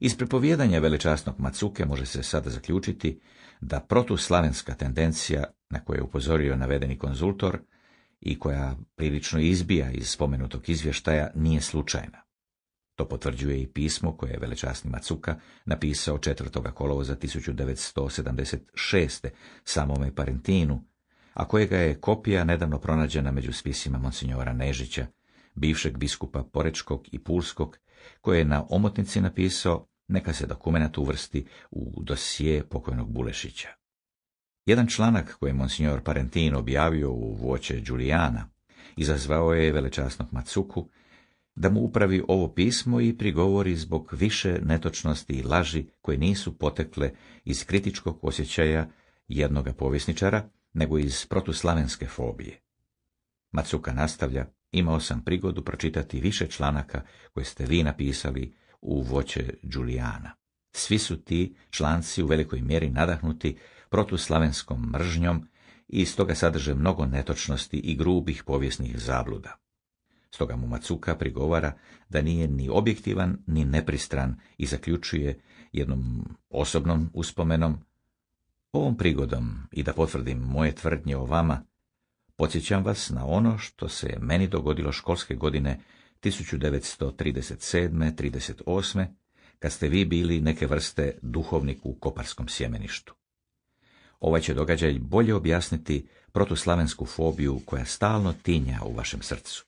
S1: Iz pripovjedanja velečasnog Macuke može se sada zaključiti da protuslavenska tendencija na koju je upozorio navedeni konzultor i koja prilično izbija iz spomenutog izvještaja nije slučajna. To potvrđuje i pismo koje je velečasni Macuka napisao 4. kolovoza 1976. samome Parentinu, a kojega je kopija nedavno pronađena među spisima Monsignora Nežića, bivšeg biskupa Porečkog i Pulskog, koje je na omotnici napisao neka se dokumenat uvrsti u dosije pokojnog Bulešića. Jedan članak koji je monsignor Parentin objavio u voće Đulijana izazvao je velečasnog Macuku da mu upravi ovo pismo i prigovori zbog više netočnosti i laži koje nisu potekle iz kritičkog osjećaja jednoga povjesničara, nego iz protuslavenske fobije. Macuka nastavlja, imao sam prigodu pročitati više članaka koje ste vi napisali u voće Đulijana. Svi su ti članci u velikoj mjeri nadahnuti protuslavenskom mržnjom i stoga sadrže mnogo netočnosti i grubih povijesnih zabluda. Stoga mu Macuka prigovara da nije ni objektivan ni nepristran i zaključuje jednom osobnom uspomenom ovom prigodom i da potvrdim moje tvrdnje o vama, Podsjećam vas na ono što se meni dogodilo školske godine 1937-38, kad ste vi bili neke vrste duhovnik u koparskom sjemeništu. Ovaj će događaj bolje objasniti protuslavensku fobiju koja stalno tinja u vašem srcu.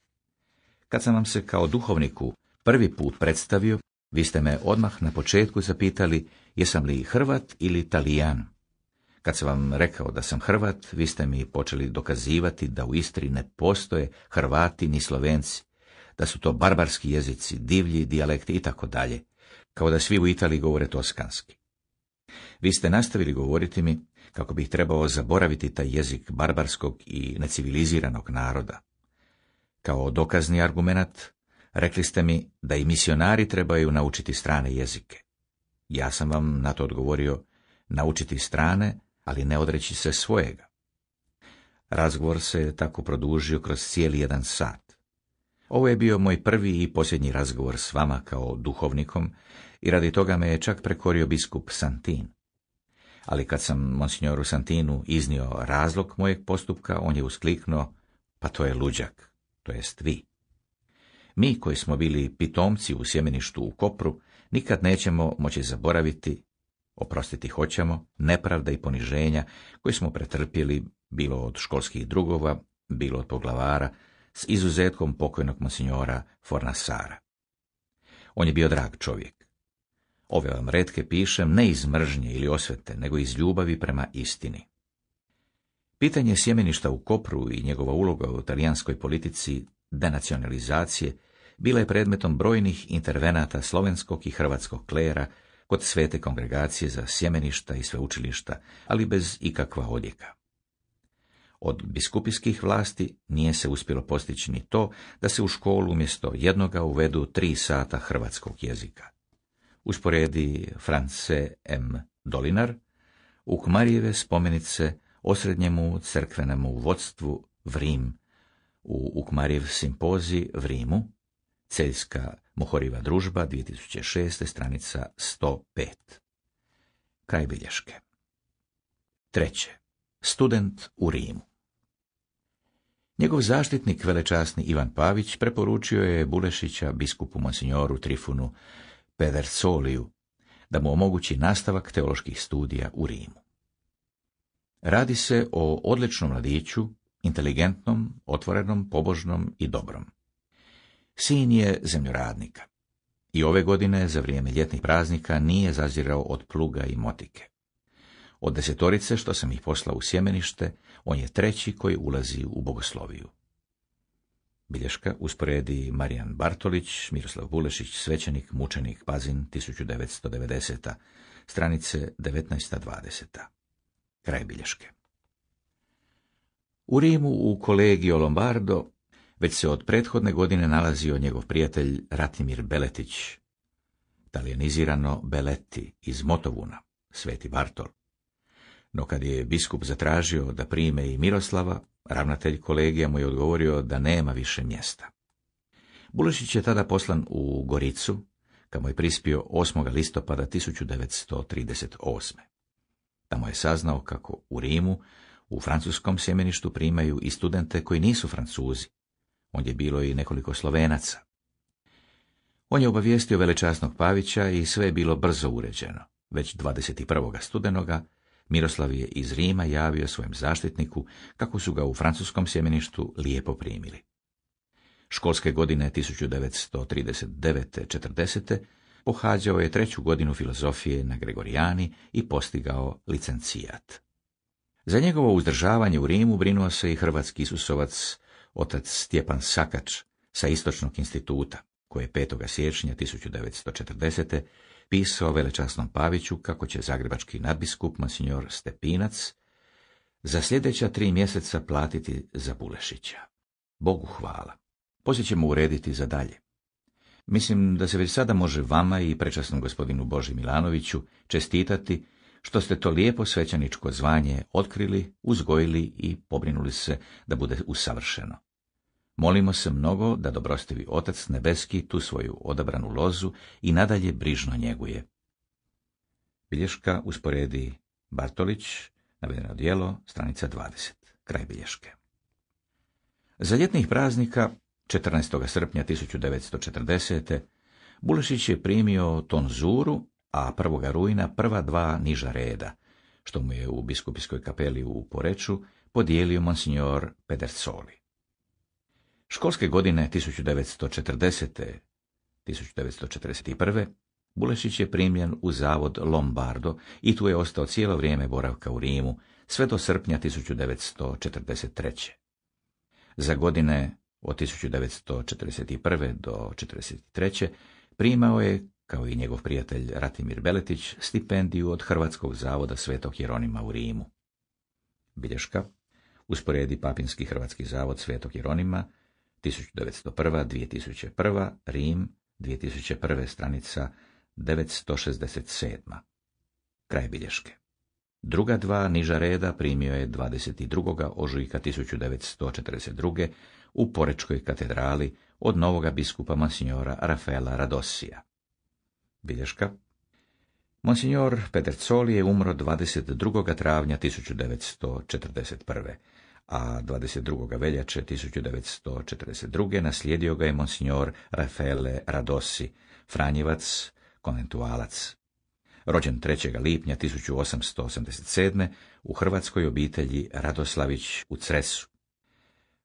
S1: Kad sam vam se kao duhovniku prvi put predstavio, vi ste me odmah na početku zapitali jesam li Hrvat ili Talijan. Kad sam vam rekao da sam Hrvat, vi ste mi počeli dokazivati da u Istri ne postoje Hrvati ni Slovenci, da su to barbarski jezici, divlji dijalekti i tako dalje, kao da svi u Italiji govore toskanski. Vi ste nastavili govoriti mi kako bih trebao zaboraviti taj jezik barbarskog i neciviliziranog naroda. Kao dokazni argumenat, rekli ste mi da i misionari trebaju naučiti strane jezike. Ja sam vam na to odgovorio, naučiti strane ali ne odreći se svojega. Razgovor se tako produžio kroz cijeli jedan sat. Ovo je bio moj prvi i posljednji razgovor s vama kao duhovnikom i radi toga me je čak prekorio biskup Santin. Ali kad sam monsignoru Santinu iznio razlog mojeg postupka, on je uskliknuo, pa to je luđak, to jest vi. Mi koji smo bili pitomci u sjemeništu u Kopru, nikad nećemo moći zaboraviti Oprostiti hoćemo nepravda i poniženja koje smo pretrpjeli bilo od školskih drugova, bilo od poglavara, s izuzetkom pokojnog monsignora Fornasara. On je bio drag čovjek. Ove vam redke pišem ne iz mržnje ili osvete, nego iz ljubavi prema istini. Pitanje sjemeništa u Kopru i njegova uloga u talijanskoj politici denacionalizacije bila je predmetom brojnih intervenata slovenskog i hrvatskog klera kod svete kongregacije za sjemeništa i sveučilišta, ali bez ikakva odjeka. Od biskupijskih vlasti nije se uspjelo postići ni to da se u školu umjesto jednoga uvedu tri sata hrvatskog jezika. Usporedi France M. Dolinar, u Kmarijeve spomenice osrednjemu crkvenemu vodstvu Vrim, u Ukmarijev simpozi Vrimu, Celjska Mohoriva družba 2006. stranica 105. Kraj bilješke. Treće. Student u Rimu. Njegov zaštitnik, velečasni Ivan Pavić, preporučio je Bulešića biskupu monsignoru Trifunu Pedersoliju da mu omogući nastavak teoloških studija u Rimu. Radi se o odličnom mladiću, inteligentnom, otvorenom, pobožnom i dobrom. Sin je zemljoradnika. I ove godine za vrijeme ljetnih praznika nije zazirao od pluga i motike. Od desetorice što sam ih poslao u sjemenište, on je treći koji ulazi u bogosloviju. Bilješka usporedi Marijan Bartolić, Miroslav Bulešić, svećenik, mučenik, Pazin, 1990. Stranice 19.20. Kraj bilješke. U Rimu u kolegio Lombardo već se od prethodne godine nalazio njegov prijatelj Ratimir Beletić, talijanizirano Beleti iz Motovuna, sveti Bartol. No kad je biskup zatražio da prime i Miroslava, ravnatelj kolegija mu je odgovorio da nema više mjesta. Bulešić je tada poslan u Goricu, kamo je prispio 8. listopada 1938. Tamo je saznao kako u Rimu u francuskom sjemeništu primaju i studente koji nisu francuzi, Ondje je bilo i nekoliko slovenaca. On je obavijestio velečasnog Pavića i sve je bilo brzo uređeno. Već 21. studenoga Miroslav je iz Rima javio svojem zaštitniku kako su ga u francuskom sjemeništu lijepo primili. Školske godine 1939-40. pohađao je treću godinu filozofije na Gregorijani i postigao licencijat. Za njegovo uzdržavanje u Rimu brinuo se i hrvatski isusovac otac Stjepan Sakač sa Istočnog instituta, koji je 5. siječnja 1940. pisao velečasnom Paviću kako će zagrebački nadbiskup monsignor Stepinac za sljedeća tri mjeseca platiti za Bulešića. Bogu hvala. Poslije ćemo urediti za dalje. Mislim da se već sada može vama i prečasnom gospodinu Boži Milanoviću čestitati što ste to lijepo svećaničko zvanje otkrili, uzgojili i pobrinuli se da bude usavršeno. Molimo se mnogo da dobrostivi Otac Nebeski tu svoju odabranu lozu i nadalje brižno njeguje. Bilješka usporedi Bartolić, navedeno dijelo, stranica 20, kraj bilješke. Za ljetnih praznika, 14. srpnja 1940. Bulešić je primio tonzuru, a prvoga rujna prva dva niža reda, što mu je u biskupijskoj kapeli u Poreću podijelio monsignor Pedersoli. Školske godine 1940. 1941. Bulešić je primljen u zavod Lombardo i tu je ostao cijelo vrijeme boravka u Rimu, sve do srpnja 1943. Za godine od 1941. do 1943. primao je, kao i njegov prijatelj Ratimir Beletić, stipendiju od Hrvatskog zavoda Svetog Jeronima u Rimu. Bilješka usporedi Papinski Hrvatski zavod Svetog Jeronima 1901-2001, Rim, 2001. stranica 967. Kraj bilješke. Druga dva niža reda primio je 22. ožujka 1942. u Porečkoj katedrali od novoga biskupa monsignora Rafaela Radosija. Bilješka Monsignor Pedercoli je umro 22. travnja 1941 a 22. veljače 1942. naslijedio ga je monsignor Rafele Radossi, franjevac, konventualac. Rođen 3. lipnja 1887. u hrvatskoj obitelji Radoslavić u Cresu.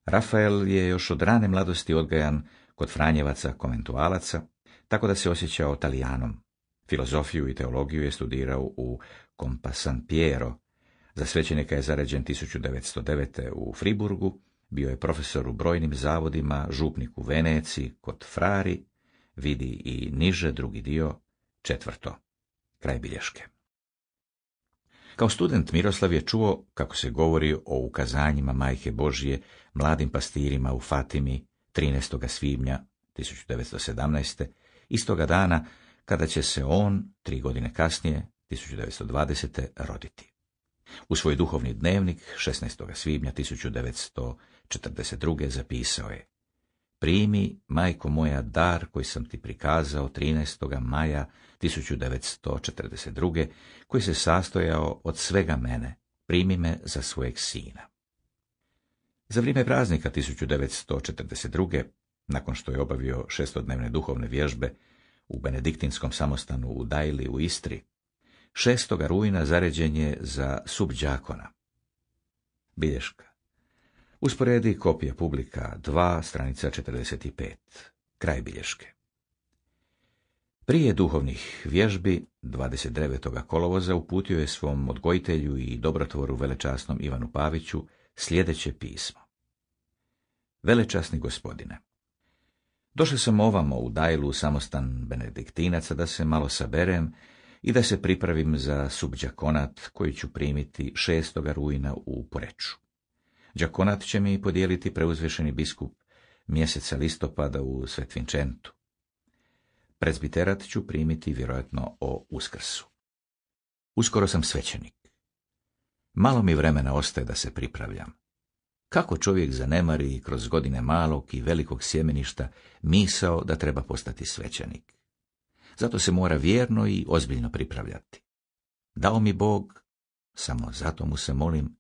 S1: Rafael je još od rane mladosti odgajan kod franjevaca konventualaca, tako da se osjećao talijanom. Filozofiju i teologiju je studirao u Piero, za svećenika je zaređen 1909. u Friburgu, bio je profesor u brojnim zavodima, župnik u Veneciji, kod Frari, vidi i niže drugi dio, četvrto, kraj bilješke. Kao student Miroslav je čuo kako se govori o ukazanjima Majke Božije mladim pastirima u Fatimi 13. svibnja 1917. istoga dana kada će se on, tri godine kasnije, 1920. roditi. U svoj duhovni dnevnik 16. svibnja 1942. zapisao je Primi, majko moja, dar koji sam ti prikazao 13. maja 1942. koji se sastojao od svega mene. Primi me za svojeg sina. Za vrijeme praznika 1942. nakon što je obavio šestodnevne duhovne vježbe u Benediktinskom samostanu u Dajli u Istri, 6. rujna zaređen je za subđakona. Bilješka. Usporedi kopije publika 2, stranica 45. Kraj bilješke. Prije duhovnih vježbi, 29. kolovoza, uputio je svom odgojitelju i dobrotvoru velečasnom Ivanu Paviću sljedeće pismo. Velečasni gospodine, došao sam ovamo u Dajlu samostan benediktinaca da se malo saberem i da se pripravim za subđakonat koji ću primiti 6. rujna u Poreču. Đakonat će mi podijeliti preuzvješeni biskup mjeseca listopada u Svetvinčentu. Prezbiterat ću primiti vjerojatno o uskrsu. Uskoro sam svećenik. Malo mi vremena ostaje da se pripravljam. Kako čovjek zanemari kroz godine malog i velikog sjemeništa misao da treba postati svećenik? Zato se mora vjerno i ozbiljno pripravljati. Dao mi Bog, samo zato mu se molim,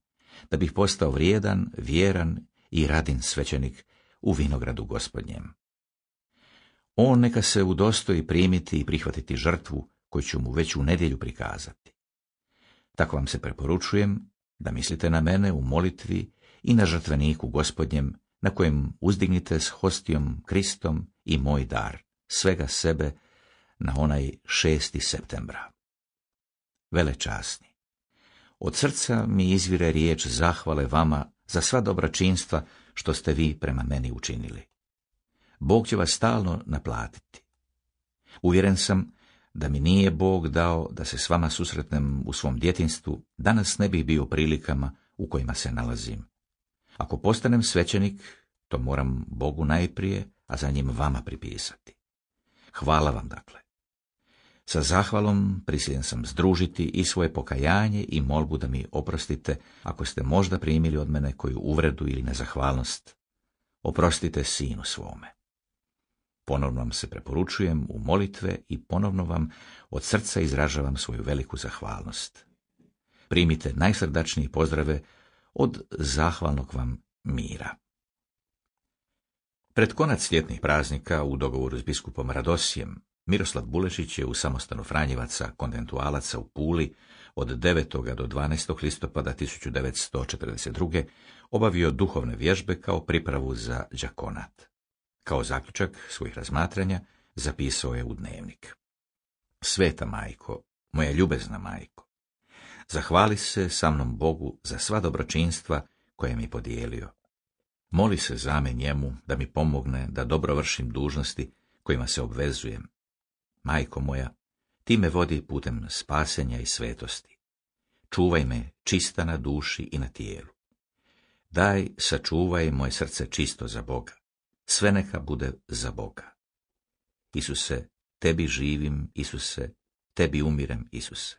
S1: da bih postao vrijedan, vjeran i radin svećenik u vinogradu gospodnjem. On neka se udostoji primiti i prihvatiti žrtvu koju ću mu već u nedjelju prikazati. Tako vam se preporučujem da mislite na mene u molitvi i na žrtveniku gospodnjem na kojem uzdignite s hostijom Kristom i moj dar, svega sebe na onaj 6. septembra. Velečasni, od srca mi izvire riječ zahvale vama za sva činstva, što ste vi prema meni učinili. Bog će vas stalno naplatiti. Uvjeren sam da mi nije Bog dao da se s vama susretnem u svom djetinstvu, danas ne bih bio prilikama u kojima se nalazim. Ako postanem svećenik, to moram Bogu najprije, a za njim vama pripisati. Hvala vam dakle. Sa zahvalom prisiljen sam združiti i svoje pokajanje i molbu da mi oprostite ako ste možda primili od mene koju uvredu ili nezahvalnost. Oprostite sinu svome. Ponovno vam se preporučujem u molitve i ponovno vam od srca izražavam svoju veliku zahvalnost. Primite najsrdačnije pozdrave od zahvalnog vam mira. Pred konac ljetnih praznika u dogovoru s biskupom Radosijem Miroslav Bulešić je u samostanu Franjevaca, konventualaca u Puli, od 9. do 12. listopada 1942. obavio duhovne vježbe kao pripravu za đakonat. Kao zaključak svojih razmatranja zapisao je u dnevnik. Sveta majko, moja ljubezna majko, zahvali se sa mnom Bogu za sva dobročinstva koje mi podijelio. Moli se za me njemu da mi pomogne da dobro vršim dužnosti kojima se obvezujem, majko moja, ti me vodi putem spasenja i svetosti. Čuvaj me čista na duši i na tijelu. Daj, sačuvaj moje srce čisto za Boga. Sve neka bude za Boga. Isuse, tebi živim, Isuse, tebi umirem, Isuse.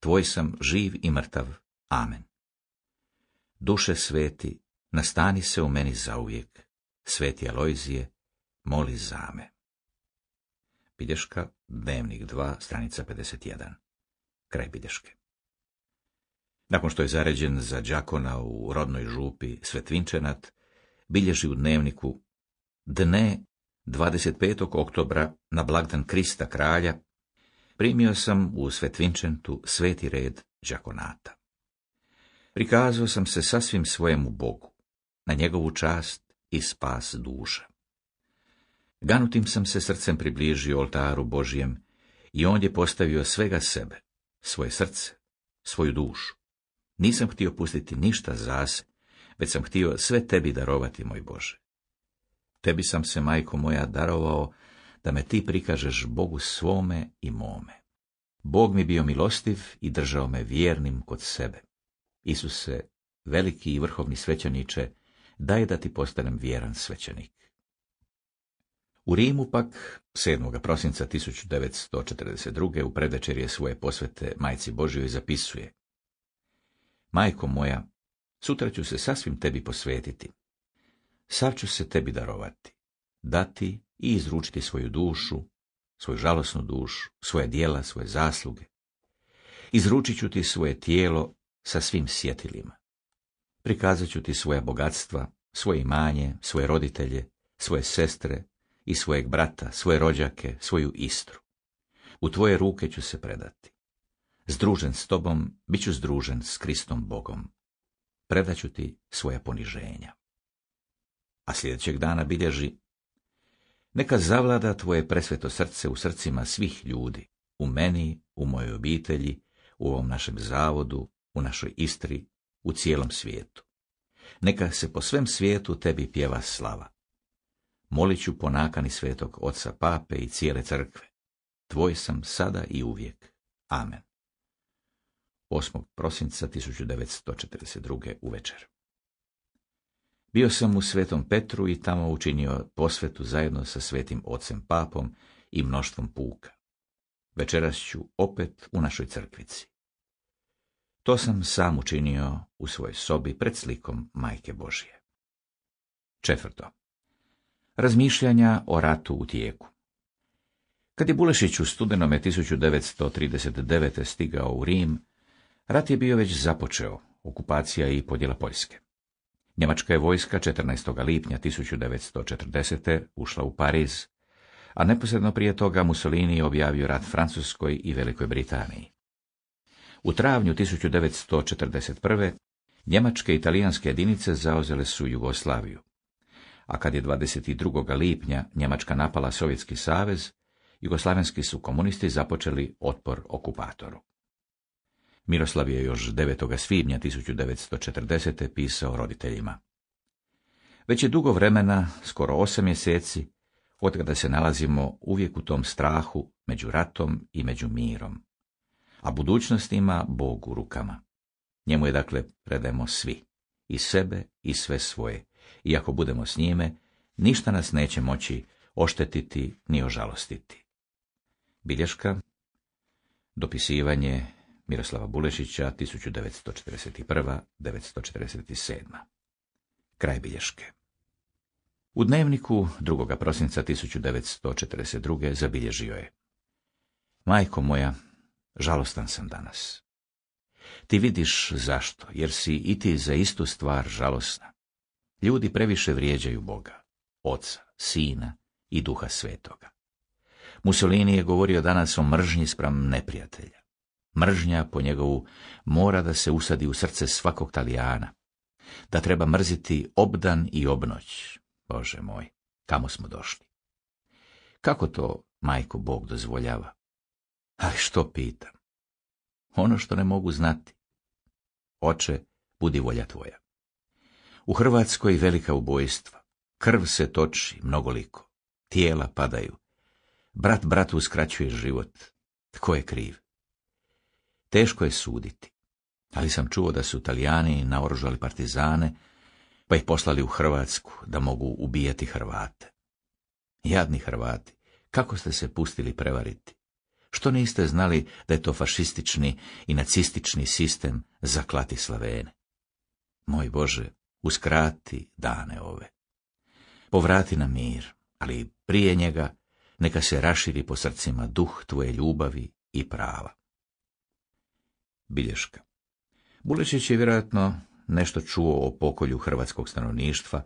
S1: Tvoj sam živ i mrtav. Amen. Duše sveti, nastani se u meni zauvijek. Sveti Alojzije, moli za me. Bilješka, dnevnik 2, stranica 51. Kraj bilješke. Nakon što je zaređen za džakona u rodnoj župi Svetvinčenat, bilježi u dnevniku Dne 25. oktobra na blagdan Krista kralja primio sam u Svetvinčentu sveti red džakonata. Prikazao sam se sasvim svojemu Bogu, na njegovu čast i spas duša. Ganutim sam se srcem približio oltaru Božijem i on je postavio svega sebe, svoje srce, svoju dušu. Nisam htio pustiti ništa za se, već sam htio sve tebi darovati, moj Bože. Tebi sam se, majko moja, darovao da me ti prikažeš Bogu svome i mome. Bog mi bio milostiv i držao me vjernim kod sebe. Isuse, veliki i vrhovni svećaniče, daj da ti postanem vjeran svećenik. U Rimu pak 7. prosinca 1942. u predvečerje svoje posvete Majci Božjoj zapisuje Majko moja, sutra ću se sasvim tebi posvetiti. Sav ću se tebi darovati, dati i izručiti svoju dušu, svoju žalosnu dušu, svoje dijela, svoje zasluge. Izručit ću ti svoje tijelo sa svim sjetilima. Prikazat ću ti svoja bogatstva, svoje imanje, svoje roditelje, svoje sestre, i svojeg brata, svoje rođake, svoju istru. U tvoje ruke ću se predati. Združen s tobom, bit ću združen s Kristom Bogom. Predaću ti svoja poniženja. A sljedećeg dana bilježi neka zavlada tvoje presveto srce u srcima svih ljudi, u meni, u mojoj obitelji, u ovom našem zavodu, u našoj Istri, u cijelom svijetu. Neka se po svem svijetu tebi pjeva slava molit ću po nakani svetog oca pape i cijele crkve. Tvoj sam sada i uvijek. Amen. 8. prosinca 1942. uvečer. Bio sam u Svetom Petru i tamo učinio posvetu zajedno sa Svetim Ocem Papom i mnoštvom puka. Večeras ću opet u našoj crkvici. To sam sam učinio u svojoj sobi pred slikom Majke Božije. Četvrto. Razmišljanja o ratu u tijeku Kad je Bulešić u studenome 1939. stigao u Rim, rat je bio već započeo, okupacija i podjela Poljske. Njemačka je vojska 14. lipnja 1940. ušla u Pariz, a neposredno prije toga Mussolini je objavio rat Francuskoj i Velikoj Britaniji. U travnju 1941. njemačke i italijanske jedinice zauzele su Jugoslaviju a kad je 22. lipnja Njemačka napala Sovjetski savez, jugoslavenski su komunisti započeli otpor okupatoru. Miroslav je još 9. svibnja 1940. pisao roditeljima. Već je dugo vremena, skoro osam mjeseci, od kada se nalazimo uvijek u tom strahu među ratom i među mirom. A budućnost ima Bog u rukama. Njemu je dakle predajemo svi, i sebe i sve svoje, i ako budemo s njime, ništa nas neće moći oštetiti ni ožalostiti. Bilješka, dopisivanje Miroslava Bulešića 1941. 947. Kraj bilješke. U dnevniku 2. prosinca 1942. zabilježio je. Majko moja, žalostan sam danas. Ti vidiš zašto, jer si i ti za istu stvar žalosna. Ljudi previše vrijeđaju Boga, Oca, Sina i Duha Svetoga. Mussolini je govorio danas o mržnji spram neprijatelja. Mržnja, po njegovu, mora da se usadi u srce svakog talijana. Da treba mrziti obdan i obnoć. Bože moj, kamo smo došli? Kako to, majko, Bog dozvoljava? Ali što pitam? Ono što ne mogu znati. Oče, budi volja tvoja. U Hrvatskoj velika ubojstva. Krv se toči mnogoliko. Tijela padaju. Brat bratu uskraćuje život. Tko je kriv? Teško je suditi. Ali sam čuo da su Italijani naoružali partizane, pa ih poslali u Hrvatsku da mogu ubijati Hrvate. Jadni Hrvati, kako ste se pustili prevariti? Što niste znali da je to fašistični i nacistični sistem za Slavene? Moj Bože, uskrati dane ove. Povrati na mir, ali prije njega neka se raširi po srcima duh tvoje ljubavi i prava. Bilješka Bulečić je vjerojatno nešto čuo o pokolju hrvatskog stanovništva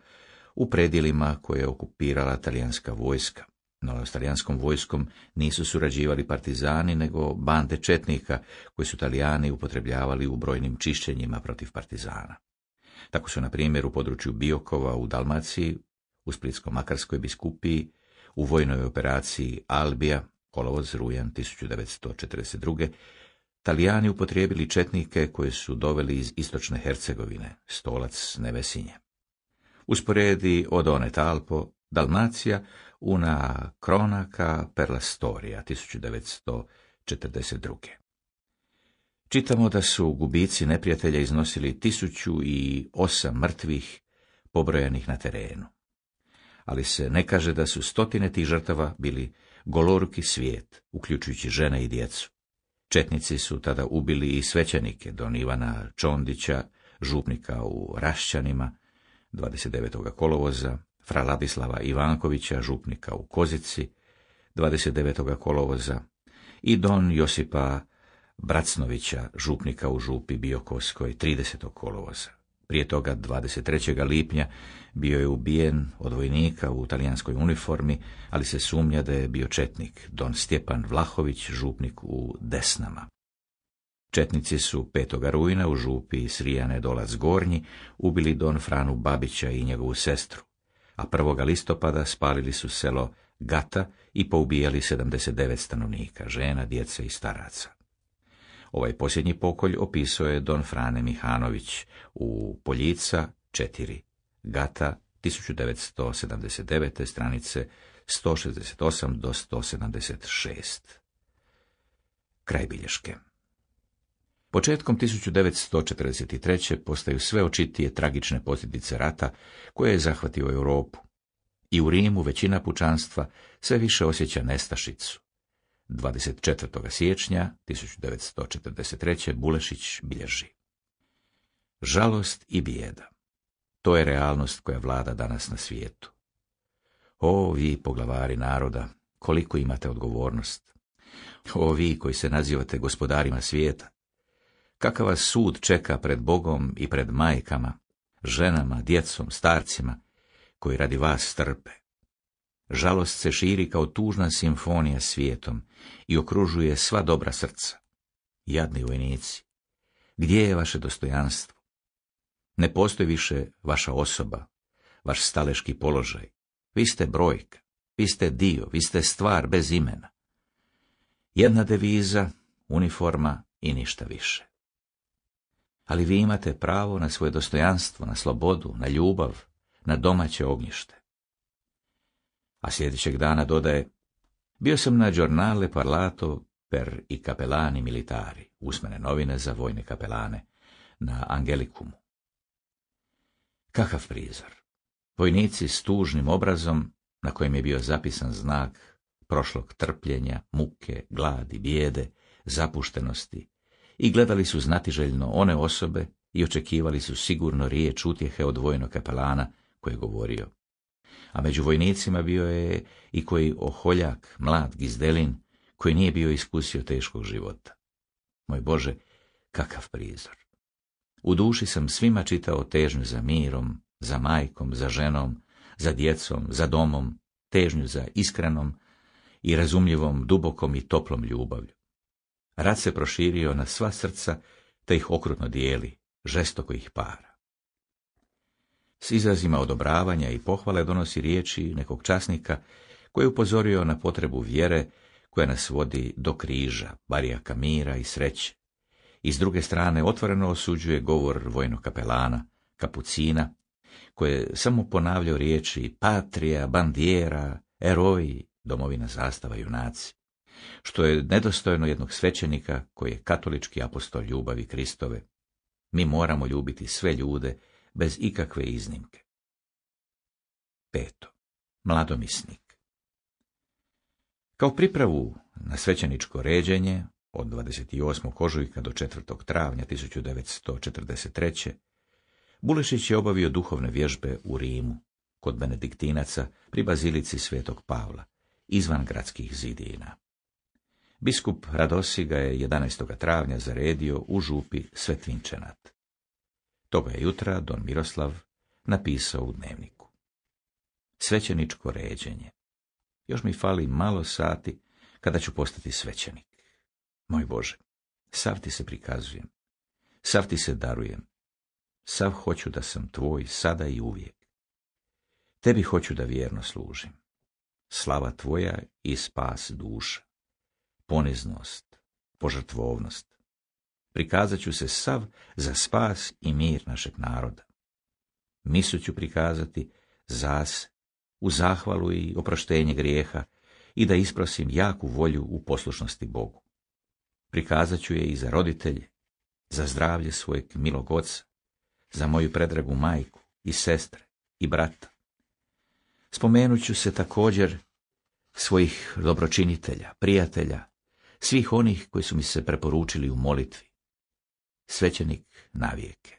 S1: u predilima koje je okupirala talijanska vojska. No, s talijanskom vojskom nisu surađivali partizani, nego bande četnika koje su talijani upotrebljavali u brojnim čišćenjima protiv partizana. Tako su, na primjer, u području Biokova u Dalmaciji, u Splitsko-Makarskoj biskupiji, u vojnoj operaciji Albija, kolovoz rujan 1942. Talijani upotrijebili četnike koje su doveli iz istočne Hercegovine, stolac Nevesinje. Usporedi od One Talpo, Dalmacija, una Kronaka per la Storia 1942. Čitamo da su gubici neprijatelja iznosili tisuću i osam mrtvih pobrojanih na terenu. Ali se ne kaže da su stotine tih žrtava bili goloruki svijet, uključujući žene i djecu. Četnici su tada ubili i svećenike Don Ivana Čondića, župnika u Rašćanima, 29. kolovoza, fra Ladislava Ivankovića, župnika u Kozici, 29. kolovoza, i don Josipa Bracnovića, župnika u župi Biokovskoj, 30. kolovoza. Prije toga, 23. lipnja, bio je ubijen od vojnika u talijanskoj uniformi, ali se sumnja da je bio četnik, don Stjepan Vlahović, župnik u Desnama. Četnici su 5. rujna u župi Srijane Dolac Gornji ubili don Franu Babića i njegovu sestru, a 1. listopada spalili su selo Gata i poubijali 79 stanovnika, žena, djece i staraca. Ovaj posljednji pokolj opisao je Don Frane Mihanović u Poljica 4, Gata 1979. stranice 168 do 176. Kraj bilješke. Početkom 1943. postaju sve očitije tragične posljedice rata koje je zahvatio Europu. I u Rimu većina pučanstva sve više osjeća nestašicu. 24. siječnja 1943. Bulešić bilježi. Žalost i bijeda. To je realnost koja vlada danas na svijetu. O, vi poglavari naroda, koliko imate odgovornost. O, vi koji se nazivate gospodarima svijeta. Kakav vas sud čeka pred Bogom i pred majkama, ženama, djecom, starcima, koji radi vas strpe. Žalost se širi kao tužna simfonija svijetom i okružuje sva dobra srca. Jadni vojnici, gdje je vaše dostojanstvo? Ne postoji više vaša osoba, vaš staleški položaj. Vi ste brojka, vi ste dio, vi ste stvar bez imena. Jedna deviza, uniforma i ništa više. Ali vi imate pravo na svoje dostojanstvo, na slobodu, na ljubav, na domaće ognjište a sljedećeg dana dodaje bio sam na giornale parlato per i kapelani militari, usmene novine za vojne kapelane, na Angelikumu. Kakav prizor! Vojnici s tužnim obrazom, na kojem je bio zapisan znak prošlog trpljenja, muke, gladi, bijede, zapuštenosti, i gledali su znatiželjno one osobe i očekivali su sigurno riječ utjehe od vojnog kapelana koji je govorio a među vojnicima bio je i koji oholjak, mlad gizdelin, koji nije bio iskusio teškog života. Moj Bože, kakav prizor! U duši sam svima čitao težnju za mirom, za majkom, za ženom, za djecom, za domom, težnju za iskrenom i razumljivom, dubokom i toplom ljubavlju. Rad se proširio na sva srca, te ih okrutno dijeli, žestoko ih para. S izrazima odobravanja i pohvale donosi riječi nekog časnika koji je upozorio na potrebu vjere koja nas vodi do križa, barijaka mira i sreće. I s druge strane otvoreno osuđuje govor vojnog kapelana, kapucina, koje je samo ponavljao riječi patria, bandijera, eroji, domovina zastava junaci, što je nedostojno jednog svećenika koji je katolički apostol ljubavi Kristove. Mi moramo ljubiti sve ljude bez ikakve iznimke. Peto. Mladomisnik Kao pripravu na svećeničko ređenje od 28. ožujka do 4. travnja 1943. Bulešić je obavio duhovne vježbe u Rimu, kod benediktinaca pri bazilici Svetog Pavla, izvan gradskih zidina. Biskup Radosiga je 11. travnja zaredio u župi Svetvinčenat. Toga je jutra Don Miroslav napisao u dnevniku. Svećeničko ređenje. Još mi fali malo sati kada ću postati svećenik. Moj Bože, sav ti se prikazujem, sav ti se darujem, sav hoću da sam tvoj sada i uvijek. Tebi hoću da vjerno služim. Slava tvoja i spas duša, poniznost, požrtvovnost, prikazat ću se sav za spas i mir našeg naroda. Misu ću prikazati zas u zahvalu i oproštenje grijeha i da isprosim jaku volju u poslušnosti Bogu. Prikazat ću je i za roditelje, za zdravlje svojeg milog oca, za moju predragu majku i sestre i brata. Spomenut ću se također svojih dobročinitelja, prijatelja, svih onih koji su mi se preporučili u molitvi svećenik navijeke.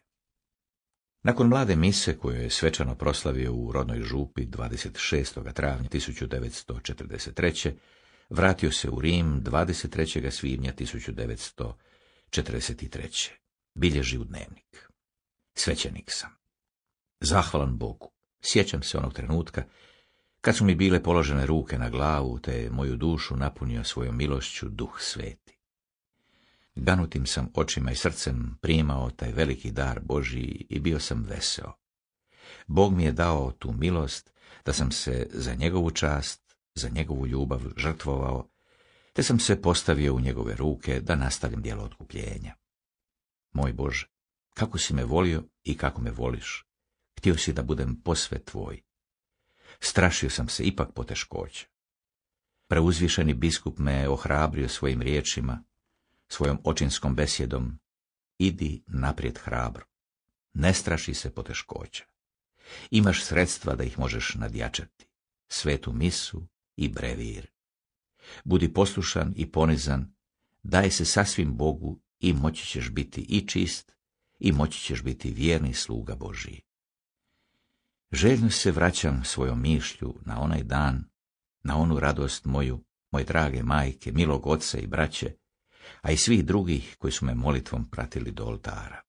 S1: Nakon mlade mise koju je svečano proslavio u rodnoj župi 26. travnja 1943. vratio se u Rim 23. svibnja 1943. Bilježi u dnevnik. Svećenik sam. Zahvalan Bogu. Sjećam se onog trenutka kad su mi bile položene ruke na glavu te moju dušu napunio svojom milošću duh sveti. Ganutim sam očima i srcem primao taj veliki dar Boži i bio sam veseo. Bog mi je dao tu milost da sam se za njegovu čast, za njegovu ljubav žrtvovao, te sam se postavio u njegove ruke da nastavim djelo otkupljenja. Moj Bože, kako si me volio i kako me voliš. Htio si da budem posve tvoj. Strašio sam se ipak poteškoća. Preuzvišeni biskup me ohrabrio svojim riječima, svojom očinskom besjedom, idi naprijed hrabro, ne straši se poteškoća. Imaš sredstva da ih možeš nadjačati, svetu misu i brevir. Budi poslušan i ponizan, daj se sasvim Bogu i moći ćeš biti i čist i moći ćeš biti vjerni sluga Božiji. Željno se vraćam svojom mišlju na onaj dan, na onu radost moju, moje drage majke, milog oca i braće, a i svih drugih koji su me molitvom pratili do oltara.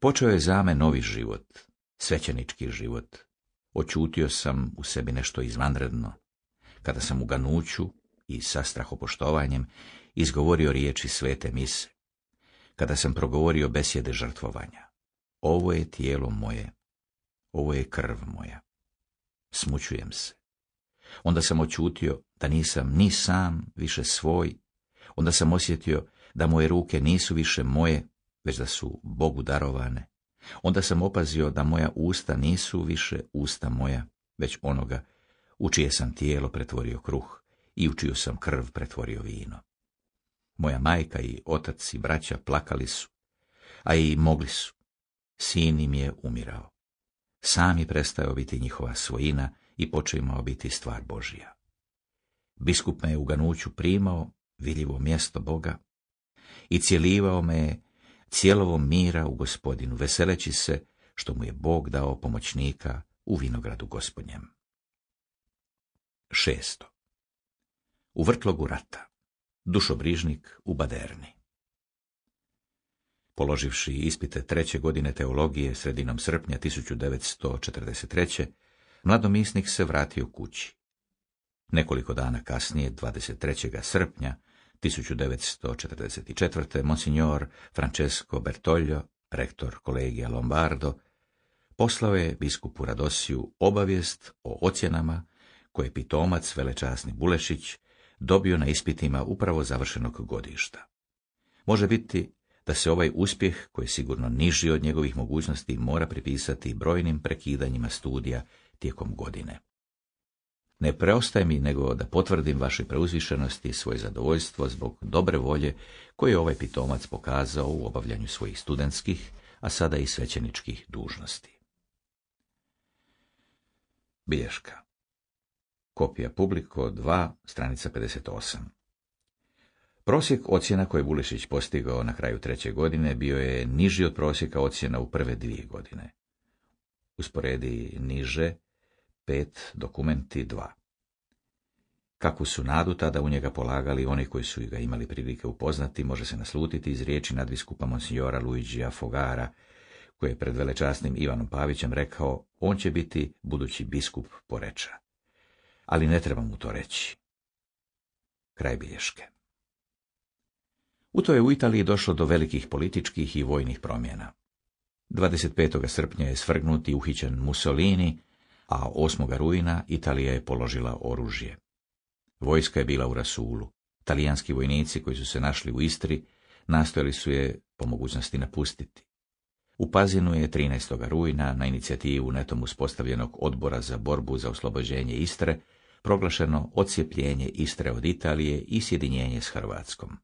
S1: Počeo je za me novi život, svećenički život. Očutio sam u sebi nešto izvanredno. Kada sam u ganuću i sa strahopoštovanjem izgovorio riječi svete mise, kada sam progovorio besjede žrtvovanja, ovo je tijelo moje, ovo je krv moja. Smućujem se. Onda sam očutio da nisam ni sam više svoj Onda sam osjetio da moje ruke nisu više moje, već da su Bogu darovane. Onda sam opazio da moja usta nisu više usta moja, već onoga u čije sam tijelo pretvorio kruh i u čiju sam krv pretvorio vino. Moja majka i otac i braća plakali su, a i mogli su. Sin im je umirao. Sam je prestao biti njihova svojina i imao biti stvar Božija. Biskup me je u ganuću primao vidljivo mjesto Boga i cjelivao me je cijelovom mira u gospodinu, veseleći se što mu je Bog dao pomoćnika u vinogradu gospodnjem. Šesto. U vrtlogu rata. Dušobrižnik u Baderni. Položivši ispite treće godine teologije sredinom srpnja 1943. mladomisnik se vratio kući. Nekoliko dana kasnije, 23. srpnja, 1944. monsignor Francesco Bertoglio, rektor kolegija Lombardo, poslao je biskupu Radosiju obavijest o ocjenama koje pitomac velečasni Bulešić dobio na ispitima upravo završenog godišta. Može biti da se ovaj uspjeh, koji je sigurno niži od njegovih mogućnosti, mora pripisati brojnim prekidanjima studija tijekom godine. Ne preostaje mi nego da potvrdim vaše preuzvišenosti i svoje zadovoljstvo zbog dobre volje koje je ovaj pitomac pokazao u obavljanju svojih studentskih, a sada i svećeničkih dužnosti. Bilješka Kopija publiko 2, stranica 58 Prosjek ocjena koje je Bulišić postigao na kraju treće godine bio je niži od prosjeka ocjena u prve dvije godine. Usporedi niže 5, dokumenti 2. Kako su nadu tada u njega polagali oni koji su ga imali prilike upoznati, može se naslutiti iz riječi biskupa monsignora Luigija Fogara, koji je pred velečasnim Ivanom Pavićem rekao, on će biti budući biskup Poreča. Ali ne treba mu to reći. Kraj bilješke. U to je u Italiji došlo do velikih političkih i vojnih promjena. 25. srpnja je svrgnut i uhićen Mussolini, a 8. rujna Italija je položila oružje. Vojska je bila u Rasulu. Talijanski vojnici koji su se našli u Istri nastojali su je po mogućnosti napustiti. U Pazinu je 13. rujna na inicijativu netom uspostavljenog odbora za borbu za oslobođenje Istre proglašeno ocijepljenje Istre od Italije i sjedinjenje s Hrvatskom.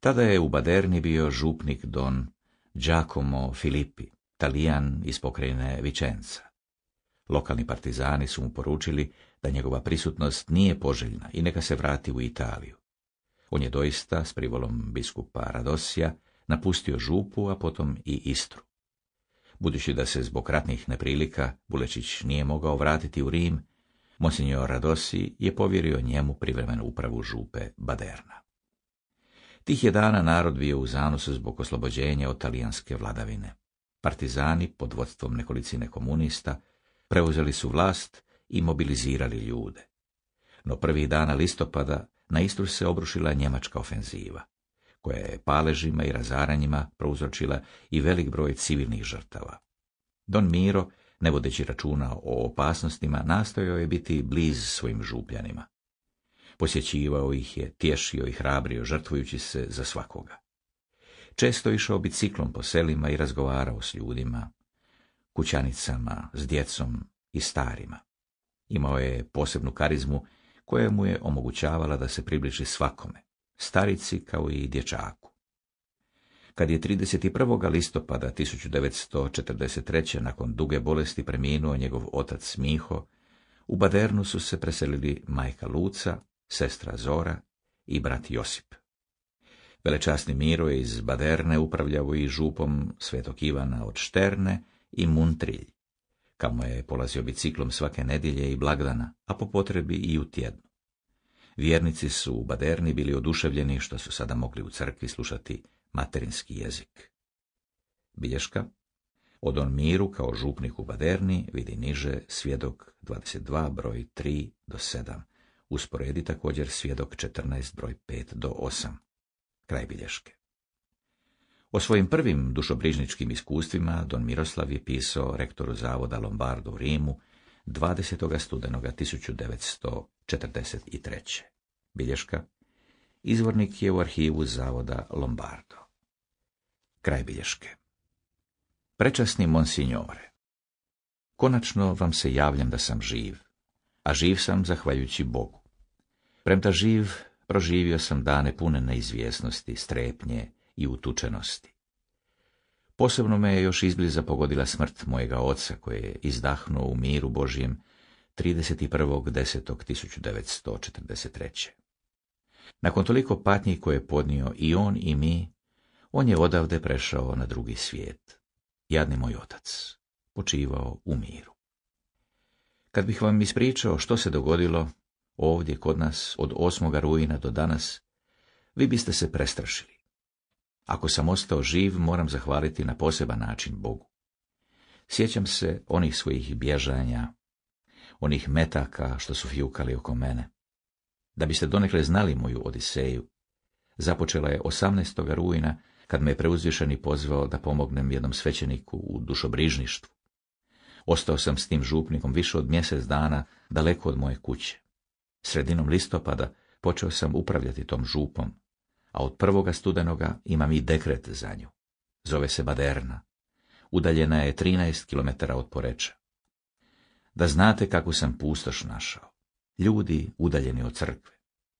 S1: Tada je u Baderni bio župnik don Giacomo Filippi, talijan iz pokrajine Vicenza. Lokalni partizani su mu poručili da njegova prisutnost nije poželjna i neka se vrati u Italiju. On je doista, s privolom biskupa Radosija, napustio župu, a potom i Istru. Budući da se zbog ratnih neprilika Bulečić nije mogao vratiti u Rim, Monsignor Radosi je povjerio njemu privremenu upravu župe Baderna. Tih je dana narod bio u zanosu zbog oslobođenja od talijanske vladavine. Partizani pod vodstvom nekolicine komunista preuzeli su vlast i mobilizirali ljude. No prvi dana listopada na Istru se obrušila njemačka ofenziva, koja je paležima i razaranjima prouzročila i velik broj civilnih žrtava. Don Miro, ne vodeći računa o opasnostima, nastojao je biti bliz svojim župljanima. Posjećivao ih je, tješio i hrabrio, žrtvujući se za svakoga. Često išao biciklom po selima i razgovarao s ljudima, kućanicama, s djecom i starima. Imao je posebnu karizmu koja mu je omogućavala da se približi svakome, starici kao i dječaku. Kad je 31. listopada 1943. nakon duge bolesti preminuo njegov otac Miho, u Badernu su se preselili majka Luca, sestra Zora i brat Josip. Velečasni Miro je iz Baderne upravljao i župom Svetog Ivana od Šterne, i Muntrilj. Kamo je polazio biciklom svake nedjelje i blagdana, a po potrebi i u tjednu. Vjernici su u Baderni bili oduševljeni što su sada mogli u crkvi slušati materinski jezik. Bilješka Od on miru kao župnik u Baderni vidi niže svjedok 22 broj 3 do 7. Usporedi također svjedok 14 broj 5 do 8. Kraj bilješke. O svojim prvim dušobrižničkim iskustvima Don Miroslav je pisao rektoru zavoda Lombardo u Rimu 20. studenoga 1943. Bilješka. Izvornik je u arhivu zavoda Lombardo. Kraj bilješke. Prečasni monsignore. Konačno vam se javljam da sam živ, a živ sam zahvaljujući Bogu. Premda živ, proživio sam dane pune neizvjesnosti, strepnje, i utučenosti. Posebno me je još izbliza pogodila smrt mojega oca, koji je izdahnuo u miru Božijem 31.10.1943. Nakon toliko patnji koje je podnio i on i mi, on je odavde prešao na drugi svijet. Jadni moj otac, počivao u miru. Kad bih vam ispričao što se dogodilo ovdje kod nas od 8. rujna do danas, vi biste se prestrašili. Ako sam ostao živ, moram zahvaliti na poseban način Bogu. Sjećam se onih svojih bježanja, onih metaka što su fjukali oko mene. Da biste donekle znali moju odiseju, započela je 18. rujna kad me je preuzvišeni pozvao da pomognem jednom svećeniku u dušobrižništvu. Ostao sam s tim župnikom više od mjesec dana daleko od moje kuće. Sredinom listopada počeo sam upravljati tom župom, a od prvoga studenoga imam i dekret za nju. Zove se Baderna. Udaljena je 13 km od Poreča. Da znate kako sam pustoš našao. Ljudi udaljeni od crkve.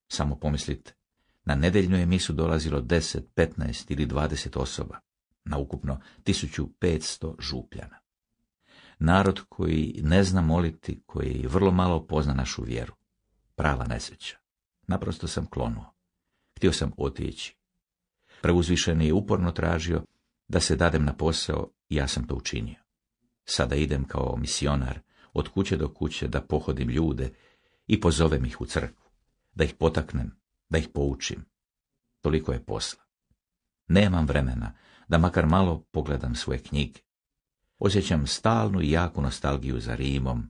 S1: Samo pomislite, na nedeljnu je misu dolazilo 10, 15 ili 20 osoba, na ukupno 1500 župljana. Narod koji ne zna moliti, koji vrlo malo pozna našu vjeru. Prava nesreća. Naprosto sam klonuo htio sam otići. Preuzvišeni je uporno tražio da se dadem na posao i ja sam to učinio. Sada idem kao misionar od kuće do kuće da pohodim ljude i pozovem ih u crkvu, da ih potaknem, da ih poučim. Toliko je posla. Nemam vremena da makar malo pogledam svoje knjige. Osjećam stalnu i jaku nostalgiju za Rimom,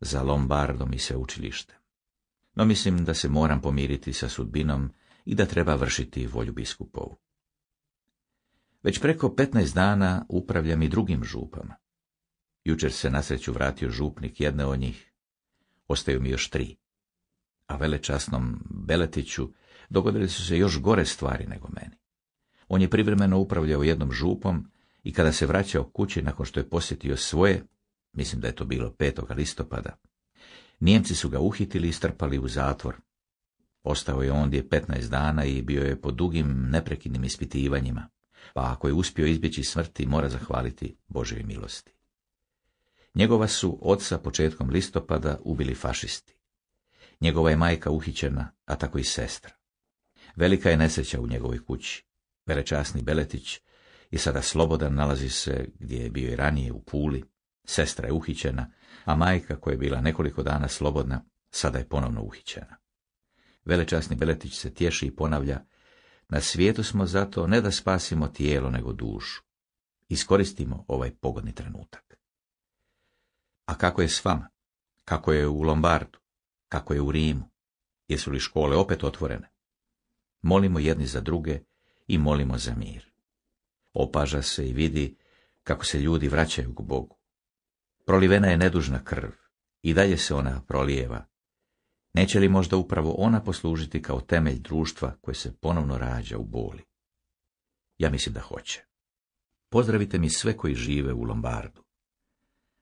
S1: za Lombardom i sveučilištem. No mislim da se moram pomiriti sa sudbinom i da treba vršiti volju biskupovu. Već preko petnaest dana upravljam i drugim župama. Jučer se na sreću vratio župnik jedne od njih. Ostaju mi još tri. A velečasnom Beletiću dogodile su se još gore stvari nego meni. On je privremeno upravljao jednom župom i kada se vraćao kući nakon što je posjetio svoje, mislim da je to bilo 5. listopada, Nijemci su ga uhitili i strpali u zatvor, Ostao je ondje 15 dana i bio je po dugim, neprekidnim ispitivanjima, pa ako je uspio izbjeći smrti, mora zahvaliti Božoj milosti. Njegova su oca početkom listopada ubili fašisti. Njegova je majka uhićena, a tako i sestra. Velika je nesreća u njegovoj kući. Velečasni Beletić je sada slobodan, nalazi se gdje je bio i ranije u Puli. Sestra je uhićena, a majka koja je bila nekoliko dana slobodna, sada je ponovno uhićena. Velečasni Beletić se tješi i ponavlja, na svijetu smo zato ne da spasimo tijelo nego dušu. Iskoristimo ovaj pogodni trenutak. A kako je s vama? Kako je u Lombardu? Kako je u Rimu? Jesu li škole opet otvorene? Molimo jedni za druge i molimo za mir. Opaža se i vidi kako se ljudi vraćaju k Bogu. Prolivena je nedužna krv i dalje se ona prolijeva, Neće li možda upravo ona poslužiti kao temelj društva koje se ponovno rađa u boli? Ja mislim da hoće. Pozdravite mi sve koji žive u Lombardu.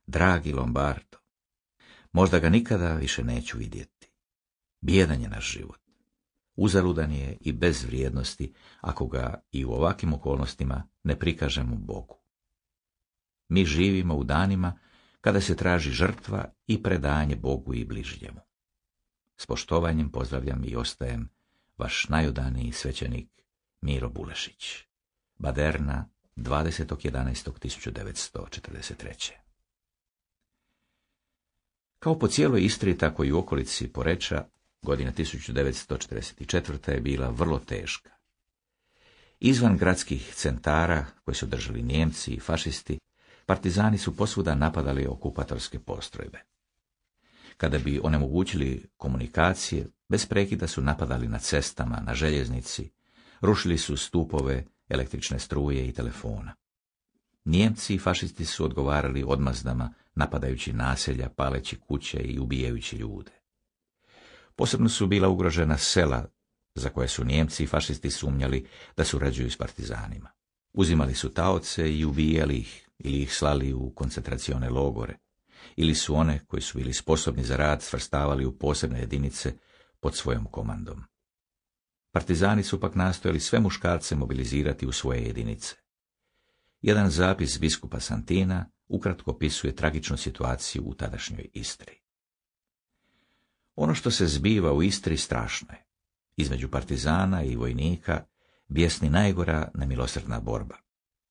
S1: Dragi Lombardo, možda ga nikada više neću vidjeti. Bijedan je naš život. Uzaludan je i bez vrijednosti ako ga i u ovakvim okolnostima ne prikažemo Bogu. Mi živimo u danima kada se traži žrtva i predanje Bogu i bližnjemu. S poštovanjem pozdravljam i ostajem vaš najodaniji svećenik Miro Bulešić. Baderna, 20.11.1943. Kao po cijeloj Istri, tako i u okolici Poreča, godina 1944. je bila vrlo teška. Izvan gradskih centara, koje su držali Nijemci i fašisti, partizani su posvuda napadali okupatorske postrojbe kada bi onemogućili komunikacije, bez prekida su napadali na cestama, na željeznici, rušili su stupove, električne struje i telefona. Nijemci i fašisti su odgovarali odmazdama, napadajući naselja, paleći kuće i ubijajući ljude. Posebno su bila ugrožena sela za koje su Nijemci i fašisti sumnjali da surađuju s partizanima. Uzimali su taoce i ubijali ih ili ih slali u koncentracione logore ili su one koji su bili sposobni za rad svrstavali u posebne jedinice pod svojom komandom. Partizani su pak nastojali sve muškarce mobilizirati u svoje jedinice. Jedan zapis biskupa Santina ukratko opisuje tragičnu situaciju u tadašnjoj Istri. Ono što se zbiva u Istri strašno je. Između partizana i vojnika bjesni najgora nemilosrdna borba,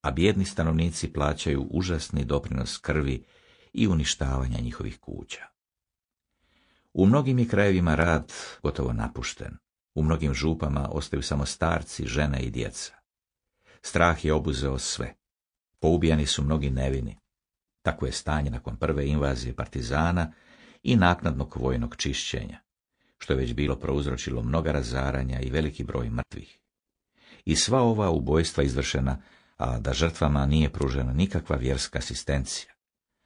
S1: a bjedni stanovnici plaćaju užasni doprinos krvi i uništavanja njihovih kuća. U mnogim je krajevima rad gotovo napušten. U mnogim župama ostaju samo starci, žene i djeca. Strah je obuzeo sve. Poubijani su mnogi nevini. Tako je stanje nakon prve invazije partizana i naknadnog vojnog čišćenja, što je već bilo prouzročilo mnoga razaranja i veliki broj mrtvih. I sva ova ubojstva izvršena, a da žrtvama nije pružena nikakva vjerska asistencija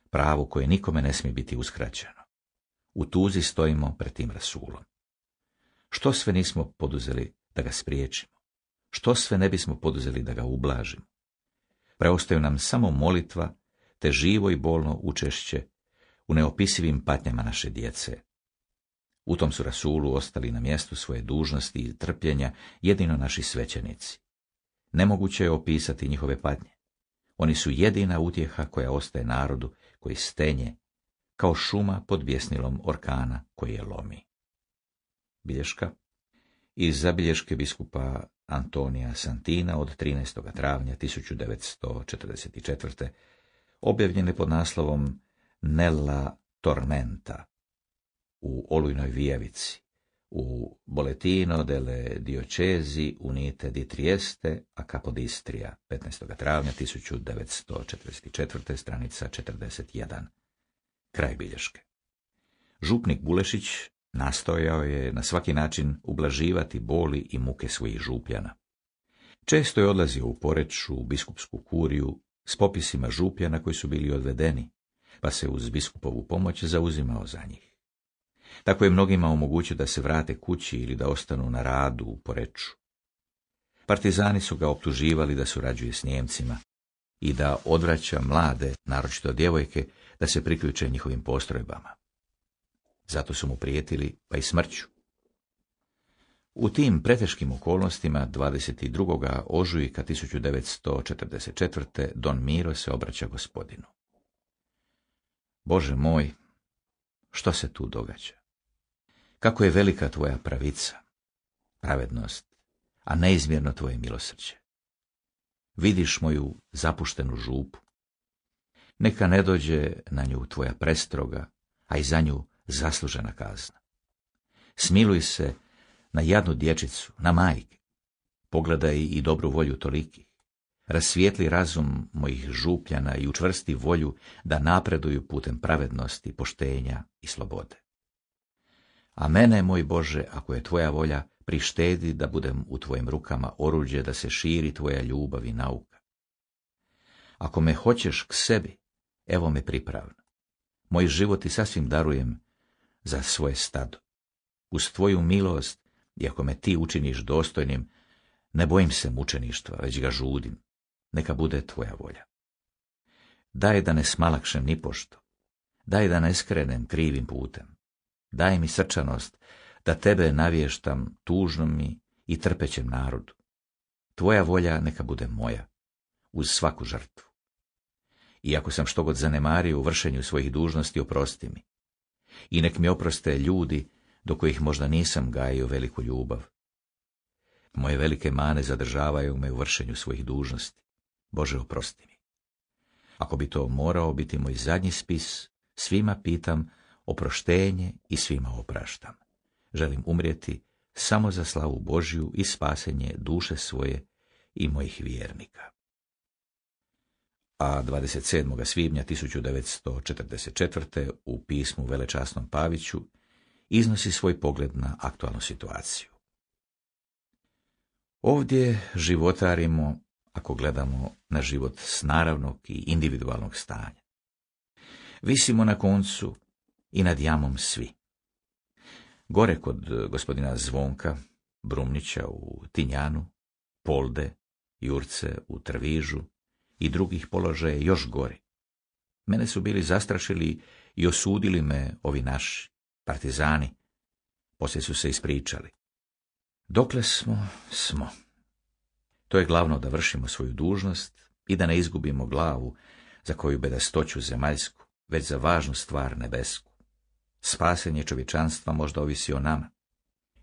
S1: pravo koje nikome ne smije biti uskraćeno. U tuzi stojimo pred tim rasulom. Što sve nismo poduzeli da ga spriječimo? Što sve ne bismo poduzeli da ga ublažimo? Preostaju nam samo molitva, te živo i bolno učešće u neopisivim patnjama naše djece. U tom su Rasulu ostali na mjestu svoje dužnosti i trpljenja jedino naši svećenici. Nemoguće je opisati njihove patnje. Oni su jedina utjeha koja ostaje narodu koji stenje, kao šuma pod bjesnilom orkana koji je lomi. Bilješka iz zabilješke biskupa Antonija Santina od 13. travnja 1944. objavljene pod naslovom Nella Tormenta u Olujnoj Vijavici u Boletino delle Diocesi Unite di Trieste a Capodistria, 15. travnja 1944. stranica 41. Kraj bilješke. Župnik Bulešić nastojao je na svaki način ublaživati boli i muke svojih župljana. Često je odlazio u Poreću, u biskupsku kuriju, s popisima župljana koji su bili odvedeni, pa se uz biskupovu pomoć zauzimao za njih. Tako je mnogima omogućio da se vrate kući ili da ostanu na radu u Poreču. Partizani su ga optuživali da surađuje s Njemcima i da odvraća mlade, naročito djevojke, da se priključe njihovim postrojbama. Zato su mu prijetili, pa i smrću. U tim preteškim okolnostima 22. ožujka 1944. Don Miro se obraća gospodinu. Bože moj, što se tu događa? kako je velika tvoja pravica, pravednost, a neizmjerno tvoje milosrđe. Vidiš moju zapuštenu župu. Neka ne dođe na nju tvoja prestroga, a i za nju zaslužena kazna. Smiluj se na jadnu dječicu, na majke. Pogledaj i dobru volju toliki. Rasvijetli razum mojih župljana i učvrsti volju da napreduju putem pravednosti, poštenja i slobode. A mene, moj Bože, ako je Tvoja volja, prištedi da budem u Tvojim rukama oruđe da se širi Tvoja ljubav i nauka. Ako me hoćeš k sebi, evo me pripravno. Moj život i sasvim darujem za svoje stado. Uz Tvoju milost, i ako me ti učiniš dostojnim, ne bojim se mučeništva, već ga žudim. Neka bude Tvoja volja. Daj da ne smalakšem nipošto. Daj da ne skrenem krivim putem Daj mi srčanost da tebe navještam tužnom mi i trpećem narodu. Tvoja volja neka bude moja, uz svaku žrtvu. I ako sam što god zanemario u vršenju svojih dužnosti, oprosti mi. I nek mi oproste ljudi do kojih možda nisam gajio veliku ljubav. Moje velike mane zadržavaju me u vršenju svojih dužnosti. Bože, oprosti mi. Ako bi to morao biti moj zadnji spis, svima pitam oproštenje i svima opraštam. Želim umrijeti samo za slavu Božju i spasenje duše svoje i mojih vjernika. A 27. svibnja 1944. u pismu Velečasnom Paviću iznosi svoj pogled na aktualnu situaciju. Ovdje životarimo, ako gledamo na život s naravnog i individualnog stanja. Visimo na koncu i nad jamom svi. Gore kod eh, gospodina Zvonka, Brumnića u Tinjanu, Polde, Jurce u Trvižu i drugih položaja još gori. Mene su bili zastrašili i osudili me ovi naši, partizani. Poslije su se ispričali. Dokle smo, smo. To je glavno da vršimo svoju dužnost i da ne izgubimo glavu za koju bedastoću zemaljsku, već za važnu stvar nebesku. Spasenje čovječanstva možda ovisi o nama.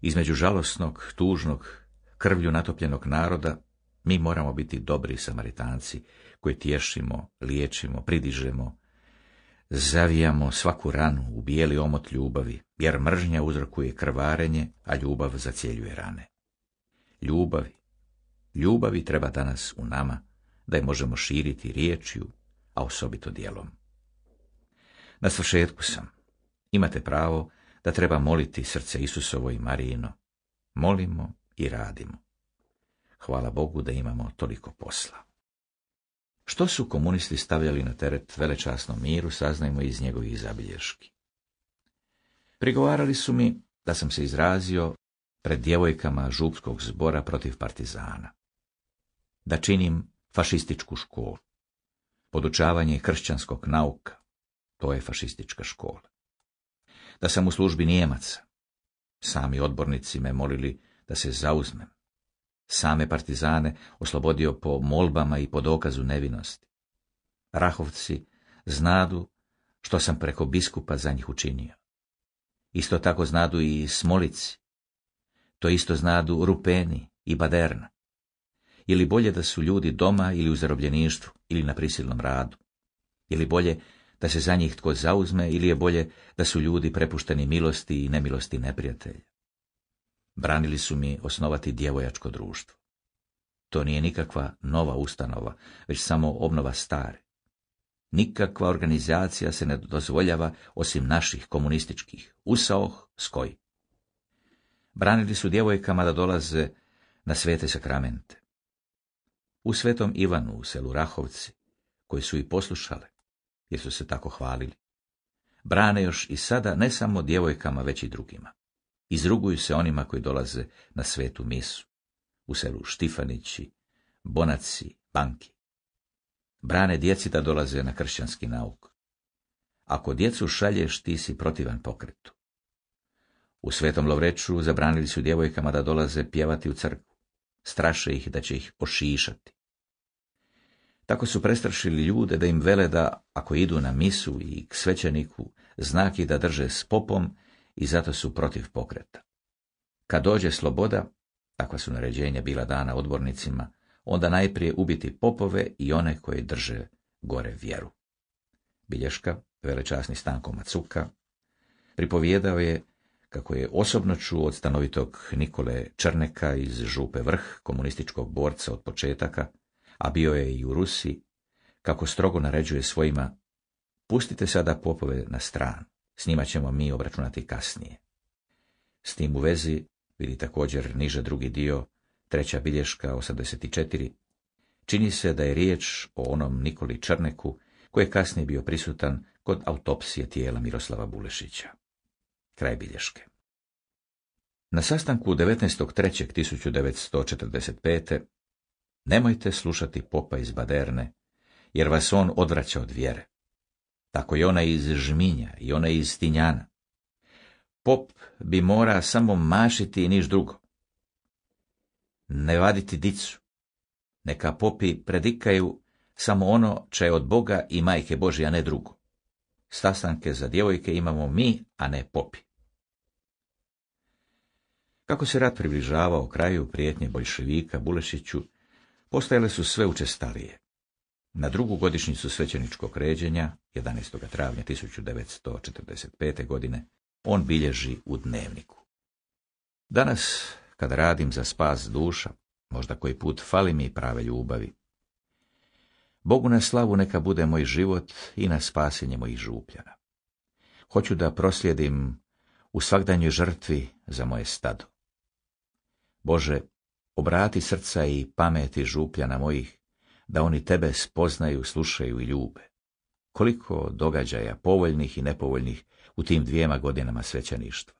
S1: Između žalosnog, tužnog, krvlju natopljenog naroda, mi moramo biti dobri samaritanci koji tješimo, liječimo, pridižemo, zavijamo svaku ranu u bijeli omot ljubavi, jer mržnja uzrokuje krvarenje, a ljubav zacjeljuje rane. Ljubavi. Ljubavi treba danas u nama, da je možemo širiti riječju, a osobito dijelom. Na svršetku sam. Imate pravo da treba moliti srce Isusovo i Marijino. Molimo i radimo. Hvala Bogu da imamo toliko posla. Što su komunisti stavljali na teret velečasnom miru, saznajmo iz njegovih zabilješki. Prigovarali su mi da sam se izrazio pred djevojkama župskog zbora protiv partizana. Da činim fašističku školu. Podučavanje kršćanskog nauka. To je fašistička škola da sam u službi Nijemaca. Sami odbornici me molili da se zauzmem. Same partizane oslobodio po molbama i po dokazu nevinosti. Rahovci znadu što sam preko biskupa za njih učinio. Isto tako znadu i Smolici. To isto znadu Rupeni i Baderna. Ili bolje da su ljudi doma ili u zarobljeništvu ili na prisilnom radu. Ili bolje da se za njih tko zauzme ili je bolje da su ljudi prepušteni milosti i nemilosti neprijatelja. Branili su mi osnovati djevojačko društvo. To nije nikakva nova ustanova, već samo obnova stare. Nikakva organizacija se ne dozvoljava osim naših komunističkih. Usaoh, skoj. Branili su djevojkama da dolaze na svete sakramente. U svetom Ivanu u selu Rahovci, koji su i poslušale, jer su se tako hvalili. Brane još i sada ne samo djevojkama, već i drugima. Izruguju se onima koji dolaze na svetu misu. U selu Štifanići, Bonaci, Banki. Brane djeci da dolaze na kršćanski nauk. Ako djecu šalješ, ti si protivan pokretu. U Svetom Lovreću zabranili su djevojkama da dolaze pjevati u crkvu. Straše ih da će ih ošišati. Tako su prestrašili ljude da im vele da, ako idu na misu i k svećeniku, znaki da drže s popom i zato su protiv pokreta. Kad dođe sloboda, takva su naređenja bila dana odbornicima, onda najprije ubiti popove i one koje drže gore vjeru. Bilješka, velečasni Stanko Macuka, pripovijedao je kako je osobno čuo od stanovitog Nikole Črneka iz Župe Vrh, komunističkog borca od početaka, a bio je i u Rusi, kako strogo naređuje svojima, pustite sada popove na stran, s njima ćemo mi obračunati kasnije. S tim u vezi vidi također niže drugi dio, treća bilješka 84, čini se da je riječ o onom Nikoli Črneku, koji je kasnije bio prisutan kod autopsije tijela Miroslava Bulešića. Kraj bilješke. Na sastanku 19.3.1945. Nemojte slušati popa iz Baderne, jer vas on odvraća od vjere. Tako i ona iz Žminja i ona iz Tinjana. Pop bi mora samo mašiti i niš drugo. Ne vaditi dicu. Neka popi predikaju samo ono če je od Boga i majke Božje, a ne drugo. Sastanke za djevojke imamo mi, a ne popi. Kako se rat približavao kraju prijetnje bolševika Bulešiću, postajale su sve učestalije. Na drugu godišnjicu svećeničkog ređenja, 11. travnja 1945. godine, on bilježi u dnevniku. Danas, kad radim za spas duša, možda koji put fali mi prave ljubavi. Bogu na slavu neka bude moj život i na spasenje mojih župljana. Hoću da proslijedim u svakdanjoj žrtvi za moje stado. Bože, Obrati srca i pameti župljana mojih, da oni tebe spoznaju, slušaju i ljube. Koliko događaja povoljnih i nepovoljnih u tim dvijema godinama svećaništva.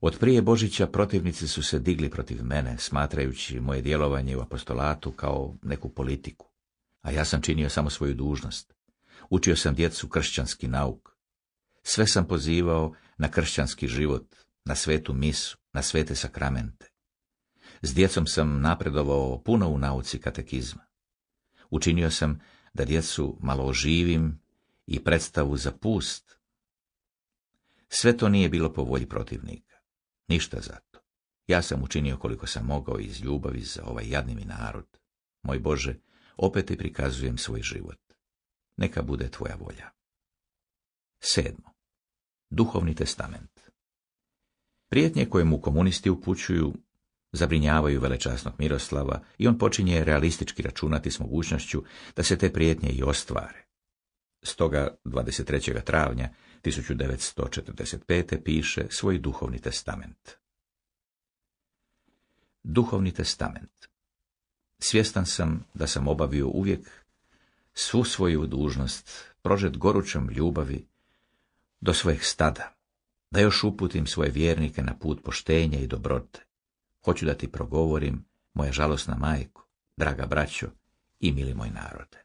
S1: Od prije Božića protivnici su se digli protiv mene, smatrajući moje djelovanje u apostolatu kao neku politiku. A ja sam činio samo svoju dužnost. Učio sam djecu kršćanski nauk. Sve sam pozivao na kršćanski život, na svetu misu, na svete sakramente. S djecom sam napredovao puno u nauci katekizma. Učinio sam da djecu malo oživim i predstavu za pust. Sve to nije bilo po volji protivnika. Ništa zato. Ja sam učinio koliko sam mogao iz ljubavi za ovaj jadni mi narod. Moj Bože, opet ti prikazujem svoj život. Neka bude tvoja volja. Sedmo. Duhovni testament Prijetnje koje mu komunisti upućuju zabrinjavaju velečasnog Miroslava i on počinje realistički računati s mogućnošću da se te prijetnje i ostvare. Stoga 23. travnja 1945. piše svoj duhovni testament. Duhovni testament Svjestan sam da sam obavio uvijek svu svoju dužnost, prožet gorućom ljubavi do svojeg stada, da još uputim svoje vjernike na put poštenja i dobrote, Hoću da ti progovorim, moja žalosna majko, draga braćo i mili moj narode.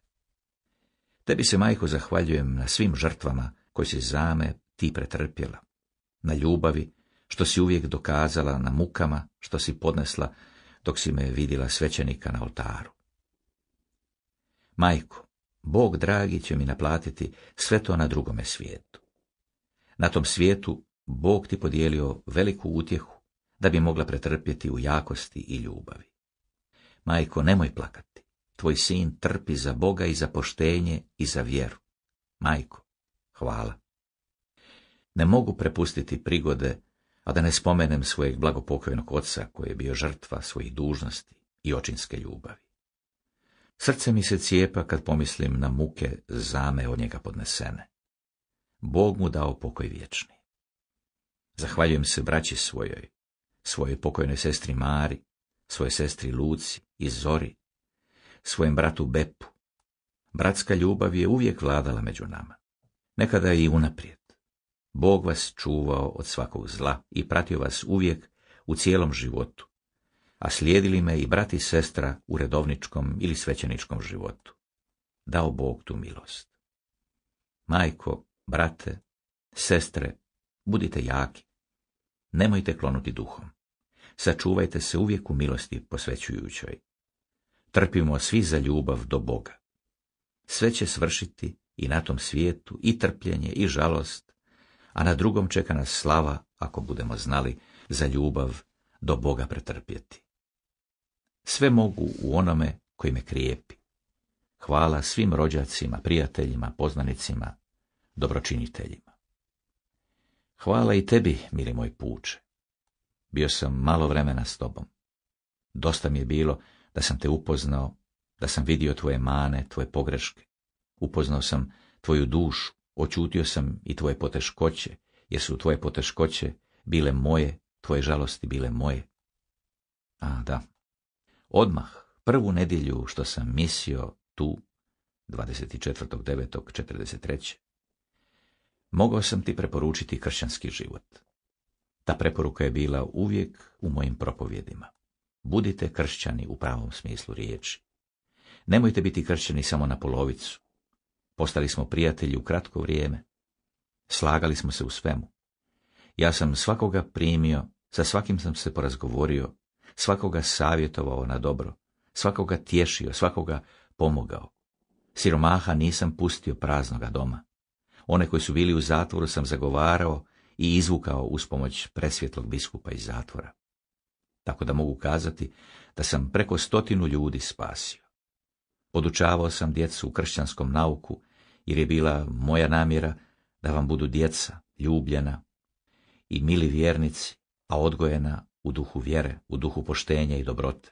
S1: Tebi se, majko, zahvaljujem na svim žrtvama koje si zame ti pretrpjela, na ljubavi, što si uvijek dokazala, na mukama, što si podnesla, dok si me vidjela svećenika na oltaru. Majko, Bog dragi će mi naplatiti sve to na drugome svijetu. Na tom svijetu Bog ti podijelio veliku utjehu da bi mogla pretrpjeti u jakosti i ljubavi. Majko, nemoj plakati. Tvoj sin trpi za Boga i za poštenje i za vjeru. Majko, hvala. Ne mogu prepustiti prigode, a da ne spomenem svojeg blagopokojnog oca koji je bio žrtva svojih dužnosti i očinske ljubavi. Srce mi se cijepa kad pomislim na muke zame od njega podnesene. Bog mu dao pokoj vječni. Zahvaljujem se braći svojoj, svojoj pokojnoj sestri Mari, svoje sestri Luci i Zori, svojem bratu Bepu. Bratska ljubav je uvijek vladala među nama, nekada i unaprijed. Bog vas čuvao od svakog zla i pratio vas uvijek u cijelom životu, a slijedili me i brat i sestra u redovničkom ili svećeničkom životu. Dao Bog tu milost. Majko, brate, sestre, budite jaki. Nemojte klonuti duhom sačuvajte se uvijek u milosti posvećujućoj. Trpimo svi za ljubav do Boga. Sve će svršiti i na tom svijetu i trpljenje i žalost, a na drugom čeka nas slava, ako budemo znali, za ljubav do Boga pretrpjeti. Sve mogu u onome koji me krijepi. Hvala svim rođacima, prijateljima, poznanicima, dobročiniteljima. Hvala i tebi, mili moj puče bio sam malo vremena s tobom. Dosta mi je bilo da sam te upoznao, da sam vidio tvoje mane, tvoje pogreške. Upoznao sam tvoju dušu, očutio sam i tvoje poteškoće, jer su tvoje poteškoće bile moje, tvoje žalosti bile moje. A, da. Odmah, prvu nedjelju što sam misio tu, 24.9.43. Mogao sam ti preporučiti kršćanski život. Ta preporuka je bila uvijek u mojim propovjedima. Budite kršćani u pravom smislu riječi. Nemojte biti kršćani samo na polovicu. Postali smo prijatelji u kratko vrijeme. Slagali smo se u svemu. Ja sam svakoga primio, sa svakim sam se porazgovorio, svakoga savjetovao na dobro, svakoga tješio, svakoga pomogao. Siromaha nisam pustio praznoga doma. One koji su bili u zatvoru sam zagovarao i izvukao uz pomoć presvjetlog biskupa iz zatvora. Tako da mogu kazati da sam preko stotinu ljudi spasio. Podučavao sam djecu u kršćanskom nauku, jer je bila moja namjera da vam budu djeca, ljubljena i mili vjernici, a odgojena u duhu vjere, u duhu poštenja i dobrote.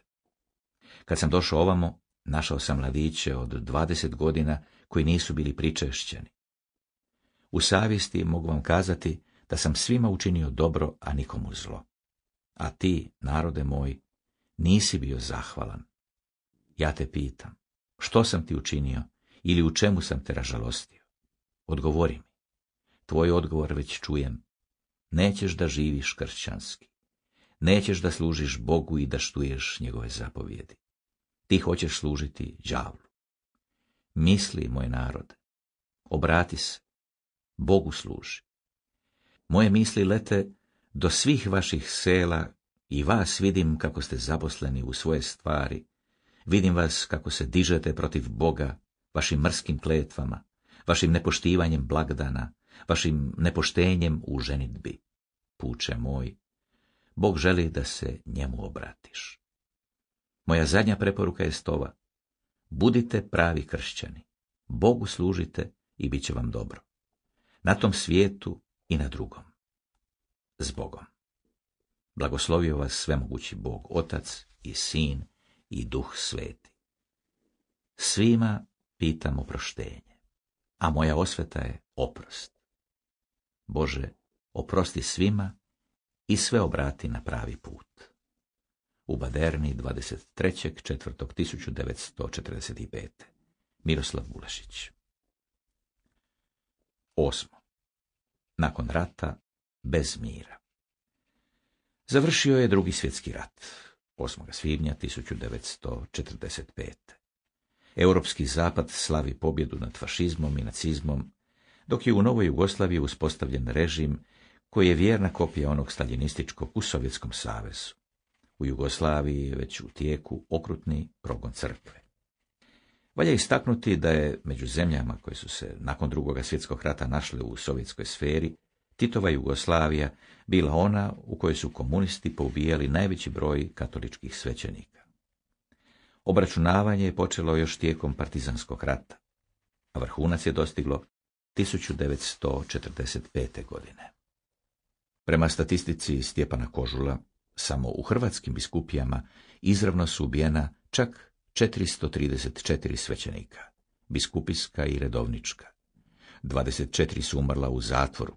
S1: Kad sam došao ovamo, našao sam mladiće od 20 godina koji nisu bili pričešćeni. U savjesti mogu vam kazati da sam svima učinio dobro, a nikomu zlo. A ti, narode moj, nisi bio zahvalan. Ja te pitam, što sam ti učinio ili u čemu sam te ražalostio? Odgovori mi. Tvoj odgovor već čujem. Nećeš da živiš kršćanski. Nećeš da služiš Bogu i da štuješ njegove zapovjedi. Ti hoćeš služiti đavlu. Misli, moj narod, obrati se, Bogu služi. Moje misli lete do svih vaših sela i vas vidim kako ste zaposleni u svoje stvari. Vidim vas kako se dižete protiv Boga, vašim mrskim kletvama, vašim nepoštivanjem blagdana, vašim nepoštenjem u ženitbi. Puče moj, Bog želi da se njemu obratiš. Moja zadnja preporuka je stova. Budite pravi kršćani. Bogu služite i bit će vam dobro. Na tom svijetu i na drugom. S Bogom. Blagoslovio vas svemogući Bog, Otac i Sin i Duh Sveti. Svima pitam oproštenje, a moja osveta je oprost. Bože, oprosti svima i sve obrati na pravi put. U Baderni 23.4.1945. Miroslav Bulašić Osmo nakon rata bez mira. Završio je drugi svjetski rat, 8. svibnja 1945. Europski zapad slavi pobjedu nad fašizmom i nacizmom, dok je u Novoj Jugoslaviji uspostavljen režim koji je vjerna kopija onog staljinističkog u Sovjetskom savezu. U Jugoslaviji je već u tijeku okrutni progon crkve. Valja istaknuti da je među zemljama koje su se nakon drugoga svjetskog rata našle u sovjetskoj sferi, Titova Jugoslavija bila ona u kojoj su komunisti poubijali najveći broj katoličkih svećenika. Obračunavanje je počelo još tijekom partizanskog rata, a vrhunac je dostiglo 1945. godine. Prema statistici Stjepana Kožula, samo u hrvatskim biskupijama izravno su ubijena čak 434 svećenika, biskupiska i redovnička. 24 su umrla u zatvoru,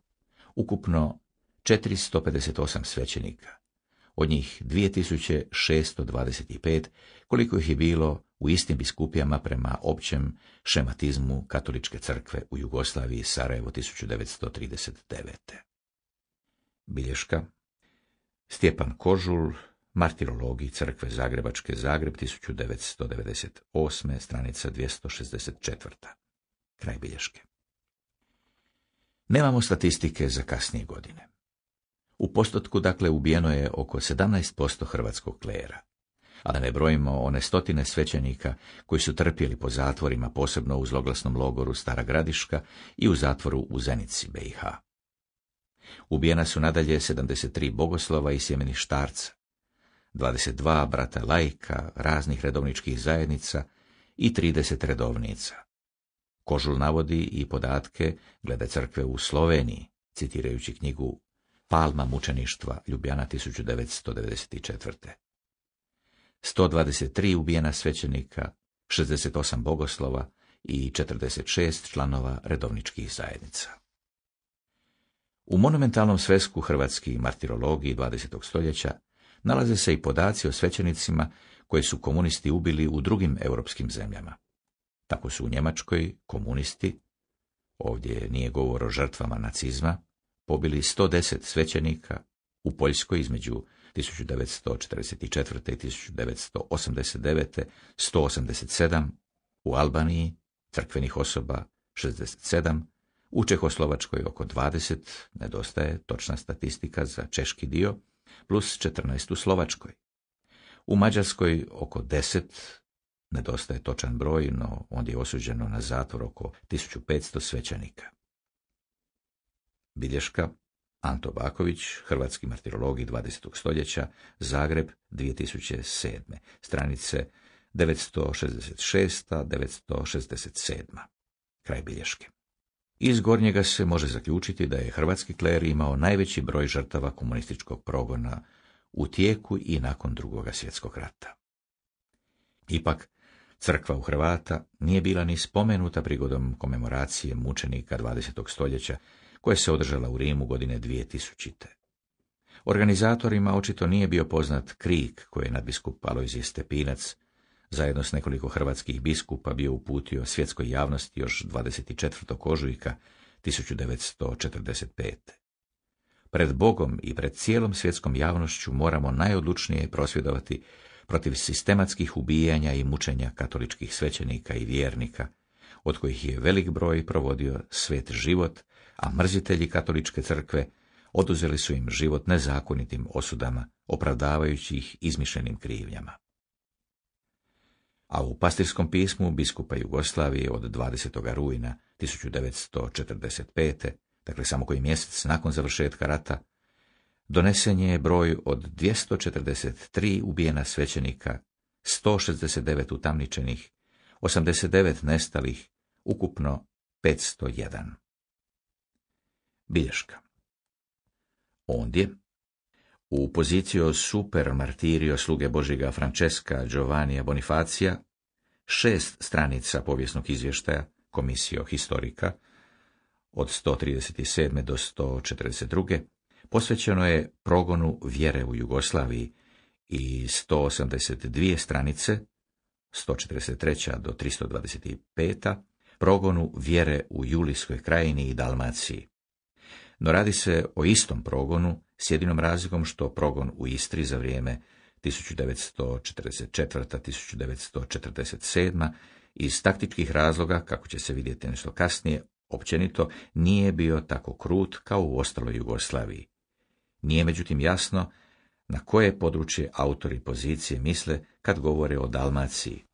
S1: ukupno 458 svećenika, od njih 2625 koliko ih je bilo u istim biskupijama prema općem šematizmu katoličke crkve u Jugoslaviji Sarajevo 1939. Bilješka Stjepan Kožul, Martirologiji crkve Zagrebačke Zagreb 1998. stranica 264. Kraj bilješke. Nemamo statistike za kasnije godine. U postotku, dakle, ubijeno je oko 17% hrvatskog klera. A da ne brojimo one stotine svećenika koji su trpjeli po zatvorima, posebno u zloglasnom logoru Stara Gradiška i u zatvoru u Zenici BiH. Ubijena su nadalje 73 bogoslova i sjemeni štarca, 22 brata lajka raznih redovničkih zajednica i 30 redovnica. Kožul navodi i podatke glede crkve u Sloveniji, citirajući knjigu Palma mučeništva Ljubljana 1994. 123 ubijena svećenika, 68 bogoslova i 46 članova redovničkih zajednica. U monumentalnom svesku hrvatski martirologiji 20. stoljeća nalaze se i podaci o svećenicima koje su komunisti ubili u drugim europskim zemljama. Tako su u Njemačkoj komunisti, ovdje nije govor o žrtvama nacizma, pobili 110 svećenika, u Poljskoj između 1944. i 1989. 187, u Albaniji crkvenih osoba 67, u Čehoslovačkoj oko 20, nedostaje točna statistika za češki dio, plus 14 u Slovačkoj. U Mađarskoj oko 10, nedostaje točan broj, no ondje je osuđeno na zatvor oko 1500 svećanika. Bilješka Anto Baković, Hrvatski martirologi 20. stoljeća, Zagreb 2007. Stranice 966. 967. Kraj bilješke. Iz gornjega se može zaključiti da je hrvatski kler imao najveći broj žrtava komunističkog progona u tijeku i nakon drugoga svjetskog rata. Ipak, crkva u Hrvata nije bila ni spomenuta prigodom komemoracije mučenika 20. stoljeća koja se održala u Rimu godine 2000. Organizatorima očito nije bio poznat krik koji je nadbiskup Alojzije Stepinac zajedno s nekoliko hrvatskih biskupa bio uputio svjetskoj javnosti još 24. ožujka 1945. Pred Bogom i pred cijelom svjetskom javnošću moramo najodlučnije prosvjedovati protiv sistematskih ubijanja i mučenja katoličkih svećenika i vjernika, od kojih je velik broj provodio svet život, a mrzitelji katoličke crkve oduzeli su im život nezakonitim osudama, opravdavajući ih izmišljenim krivnjama a u pastirskom pismu biskupa Jugoslavije od 20. rujna 1945. dakle samo koji mjesec nakon završetka rata, donesen je broj od 243 ubijena svećenika, 169 utamničenih, 89 nestalih, ukupno 501. Bilješka Ondje, u poziciju super martirio sluge Božiga Francesca Giovanija Bonifacija, šest stranica povijesnog izvještaja Komisijo historika od 137. do 142. posvećeno je progonu vjere u Jugoslaviji i 182 stranice 143. do 325. progonu vjere u Julijskoj krajini i Dalmaciji. No radi se o istom progonu s jedinom razlikom što progon u Istri za vrijeme 1944-1947 iz taktičkih razloga, kako će se vidjeti nešto kasnije, općenito nije bio tako krut kao u ostaloj Jugoslaviji. Nije međutim jasno na koje područje autori pozicije misle kad govore o Dalmaciji.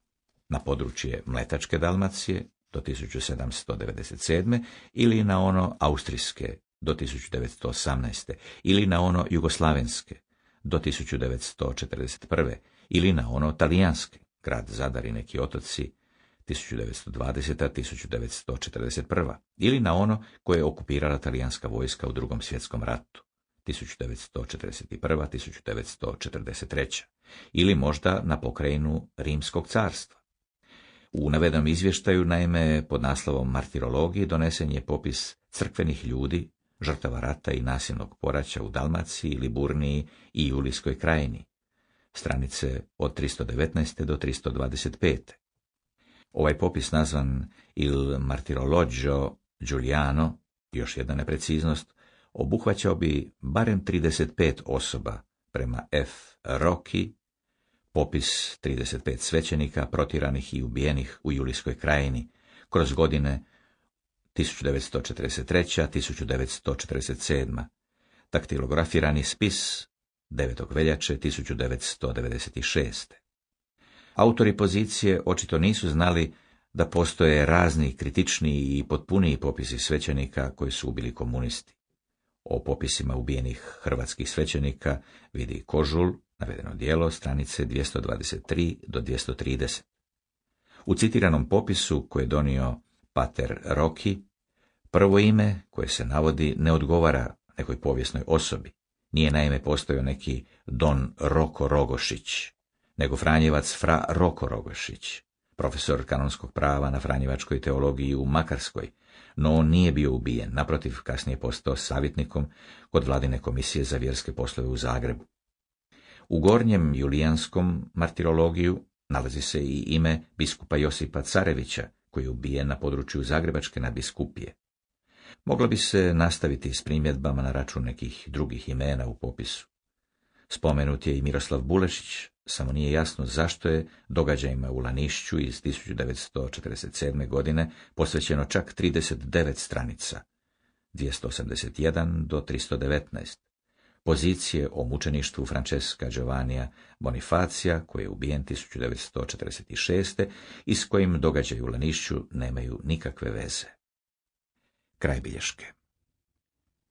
S1: Na područje Mletačke Dalmacije do 1797. ili na ono Austrijske do 1918. ili na ono jugoslavenske do 1941. ili na ono talijanske, grad Zadar i neki otoci 1920. 1941. ili na ono koje je okupirala talijanska vojska u drugom svjetskom ratu 1941. 1943. ili možda na pokrajinu Rimskog carstva. U navedenom izvještaju, naime, pod naslovom Martirologiji donesen je popis crkvenih ljudi žrtava rata i nasilnog poraća u Dalmaciji, Liburniji i Julijskoj krajini. Stranice od 319. do 325. Ovaj popis nazvan Il Martirologio Giuliano, još jedna nepreciznost, obuhvaćao bi barem 35 osoba prema F. Roki, popis 35 svećenika protiranih i ubijenih u Julijskoj krajini, kroz godine 1943. 1947. Taktilografirani spis 9. veljače 1996. Autori pozicije očito nisu znali da postoje razni kritičniji i potpuniji popisi svećenika koji su ubili komunisti. O popisima ubijenih hrvatskih svećenika vidi Kožul, navedeno dijelo, stranice 223 do 230. U citiranom popisu koje je donio pater Roki, prvo ime koje se navodi ne odgovara nekoj povijesnoj osobi. Nije naime postojao neki Don Roko Rogošić, nego Franjevac Fra Roko Rogošić, profesor kanonskog prava na Franjevačkoj teologiji u Makarskoj, no on nije bio ubijen, naprotiv kasnije postao savjetnikom kod vladine komisije za vjerske poslove u Zagrebu. U gornjem julijanskom martirologiju nalazi se i ime biskupa Josipa Carevića, koji je ubijen na području Zagrebačke nadbiskupije. Mogla bi se nastaviti s primjedbama na račun nekih drugih imena u popisu. Spomenut je i Miroslav Bulešić, samo nije jasno zašto je događajima u Lanišću iz 1947. godine posvećeno čak 39 stranica, 281 do 319 pozicije o mučeništvu Francesca Giovannija Bonifacija, koji je ubijen 1946. i s kojim događaju u Lanišću nemaju nikakve veze. Kraj bilješke.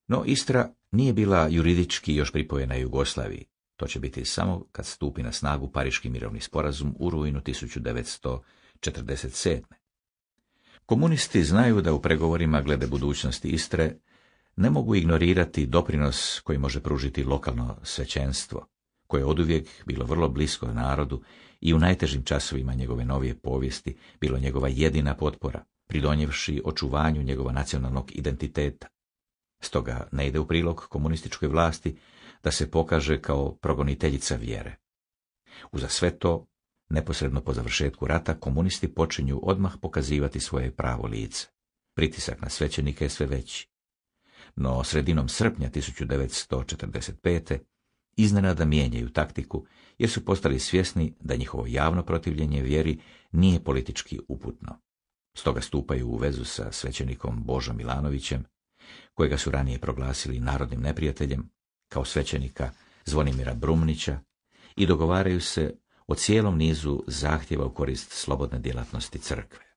S1: No Istra nije bila juridički još pripojena Jugoslaviji. To će biti samo kad stupi na snagu Pariški mirovni sporazum u rujnu 1947. Komunisti znaju da u pregovorima glede budućnosti Istre ne mogu ignorirati doprinos koji može pružiti lokalno svećenstvo, koje je oduvijek bilo vrlo blisko narodu i u najtežim časovima njegove novije povijesti bilo njegova jedina potpora, pridonjevši očuvanju njegova nacionalnog identiteta. Stoga ne ide u prilog komunističkoj vlasti da se pokaže kao progoniteljica vjere. Uza sve to, neposredno po završetku rata, komunisti počinju odmah pokazivati svoje pravo lice. Pritisak na svećenike je sve veći no sredinom srpnja 1945. iznenada mijenjaju taktiku jer su postali svjesni da njihovo javno protivljenje vjeri nije politički uputno. Stoga stupaju u vezu sa svećenikom Božom Milanovićem, kojega su ranije proglasili narodnim neprijateljem, kao svećenika Zvonimira Brumnića i dogovaraju se o cijelom nizu zahtjeva u korist slobodne djelatnosti crkve.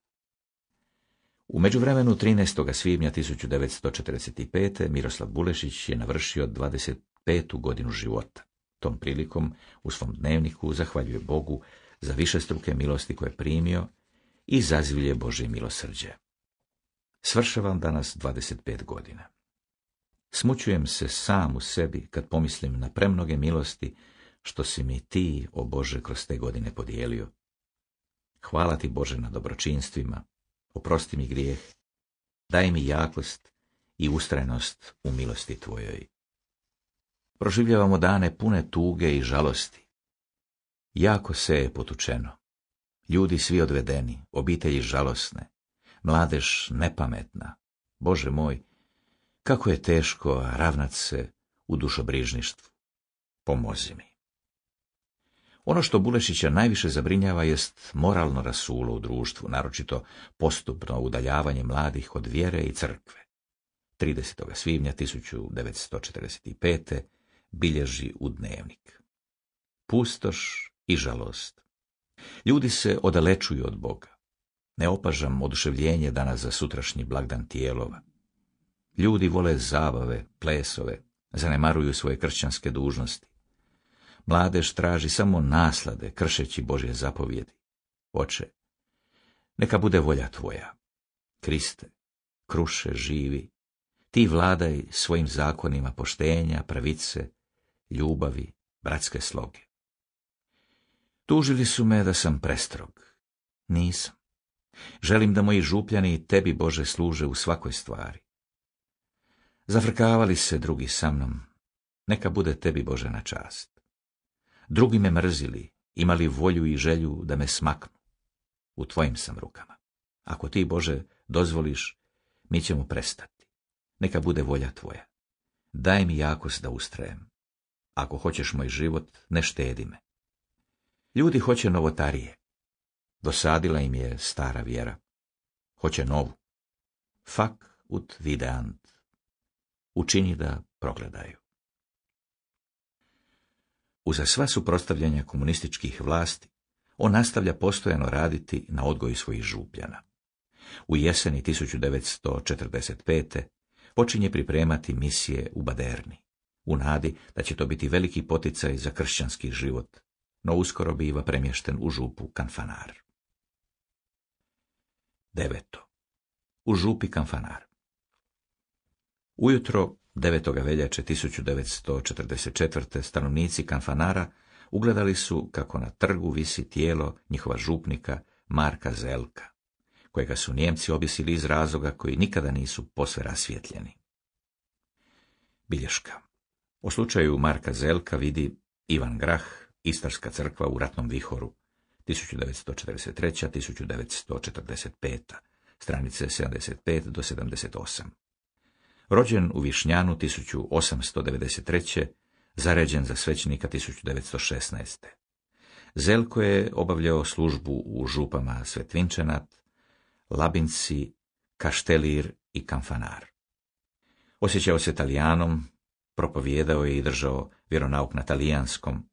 S1: U međuvremenu 13. svibnja 1945. Miroslav Bulešić je navršio 25. godinu života. Tom prilikom u svom dnevniku zahvaljuje Bogu za višestruke milosti koje je primio i zazivlje Bože milosrđe. Svršavam danas 25 godina. Smućujem se sam u sebi kad pomislim na premnoge milosti što si mi ti, o Bože, kroz te godine podijelio. Hvala ti, Bože, na dobročinstvima, oprosti mi grijeh, daj mi jakost i ustrajnost u milosti Tvojoj. Proživljavamo dane pune tuge i žalosti. Jako se je potučeno. Ljudi svi odvedeni, obitelji žalosne, mladež nepametna. Bože moj, kako je teško ravnat se u dušobrižništvu. Pomozi mi. Ono što Bulešića najviše zabrinjava jest moralno rasulo u društvu, naročito postupno udaljavanje mladih od vjere i crkve. 30. svibnja 1945. bilježi u dnevnik. Pustoš i žalost. Ljudi se odalečuju od Boga. Ne opažam oduševljenje danas za sutrašnji blagdan tijelova. Ljudi vole zabave, plesove, zanemaruju svoje kršćanske dužnosti. Mladež traži samo naslade, kršeći Božje zapovjedi. Oče, neka bude volja tvoja. Kriste, kruše živi, ti vladaj svojim zakonima poštenja, pravice, ljubavi, bratske sloge. Tužili su me da sam prestrog. Nisam. Želim da moji župljani tebi, Bože, služe u svakoj stvari. Zafrkavali se drugi sa mnom. Neka bude tebi, Bože, na čast. Drugi me mrzili, imali volju i želju da me smaknu. U tvojim sam rukama. Ako ti, Bože, dozvoliš, mi ćemo prestati. Neka bude volja tvoja. Daj mi jakost da ustrajem. Ako hoćeš moj život, ne štedi me. Ljudi hoće novotarije. Dosadila im je stara vjera. Hoće novu. Fak ut videant. Učini da progledaju. Uza sva suprotstavljanja komunističkih vlasti, on nastavlja postojano raditi na odgoju svojih župljana. U jeseni 1945. počinje pripremati misije u Baderni, u nadi da će to biti veliki poticaj za kršćanski život, no uskoro biva premješten u župu Kanfanar. Deveto U župi Kanfanar Ujutro 9. veljače 1944. stanovnici Kanfanara ugledali su kako na trgu visi tijelo njihova župnika Marka Zelka, kojega su Njemci obisili iz razloga koji nikada nisu posve rasvjetljeni. Bilješka O slučaju Marka Zelka vidi Ivan Grah, Istarska crkva u ratnom vihoru, 1943. 1945. stranice 75 do 78 rođen u Višnjanu 1893. zaređen za svećenika 1916. Zelko je obavljao službu u župama Svetvinčenat, Labinci, Kaštelir i Kamfanar. Osjećao se talijanom, propovjedao je i držao vjeronauk na talijanskom.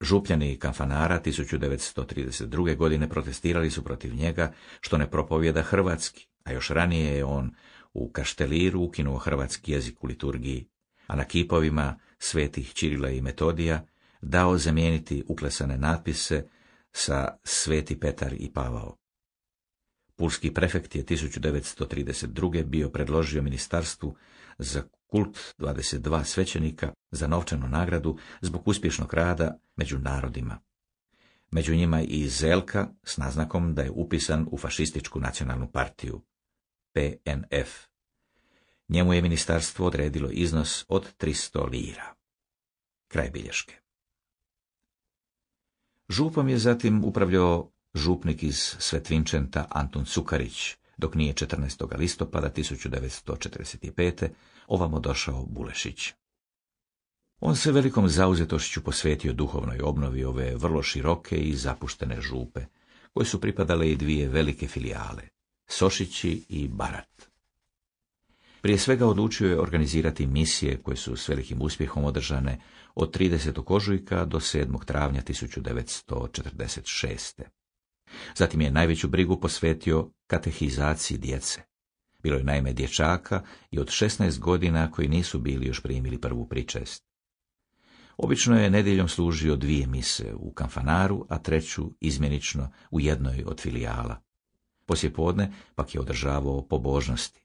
S1: Župljani i Kamfanara 1932. godine protestirali su protiv njega što ne propovjeda hrvatski, a još ranije je on u Kašteliru ukinuo hrvatski jezik u liturgiji, a na kipovima svetih Čirila i Metodija dao zamijeniti uklesane natpise sa Sveti Petar i Pavao. Pulski prefekt je 1932. bio predložio ministarstvu za kult 22 svećenika za novčanu nagradu zbog uspješnog rada među narodima. Među njima i Zelka s naznakom da je upisan u fašističku nacionalnu partiju. PNF. Njemu je ministarstvo odredilo iznos od 300 lira. Kraj bilješke. Župom je zatim upravljao župnik iz Svetvinčenta Anton Cukarić, dok nije 14. listopada 1945. ovamo došao Bulešić. On se velikom zauzetošću posvetio duhovnoj obnovi ove vrlo široke i zapuštene župe, koje su pripadale i dvije velike filijale, Sošići i Barat. Prije svega odlučio je organizirati misije koje su s velikim uspjehom održane od 30. ožujka do 7. travnja 1946. Zatim je najveću brigu posvetio katehizaciji djece. Bilo je naime dječaka i od 16 godina koji nisu bili još primili prvu pričest. Obično je nedjeljom služio dvije mise u Kanfanaru, a treću izmjenično u jednoj od filijala podne pak je održavao pobožnosti.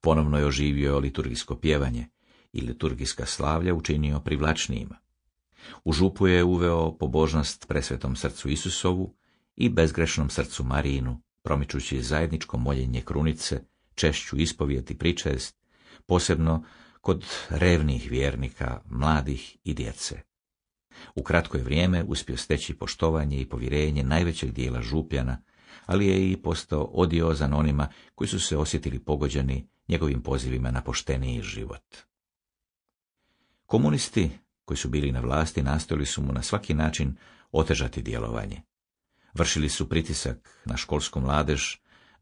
S1: Ponovno je oživio liturgijsko pjevanje i liturgijska slavlja učinio privlačnijima. U župu je uveo pobožnost presvetom srcu Isusovu i bezgrešnom srcu Marinu, promičući zajedničko moljenje krunice, češću ispovijeti i pričest, posebno kod revnih vjernika, mladih i djece. U kratko je vrijeme uspio steći poštovanje i povjerenje najvećeg dijela župljana, ali je i postao odiozan onima koji su se osjetili pogođeni njegovim pozivima na pošteniji život. Komunisti koji su bili na vlasti nastojali su mu na svaki način otežati djelovanje. Vršili su pritisak na školsku mladež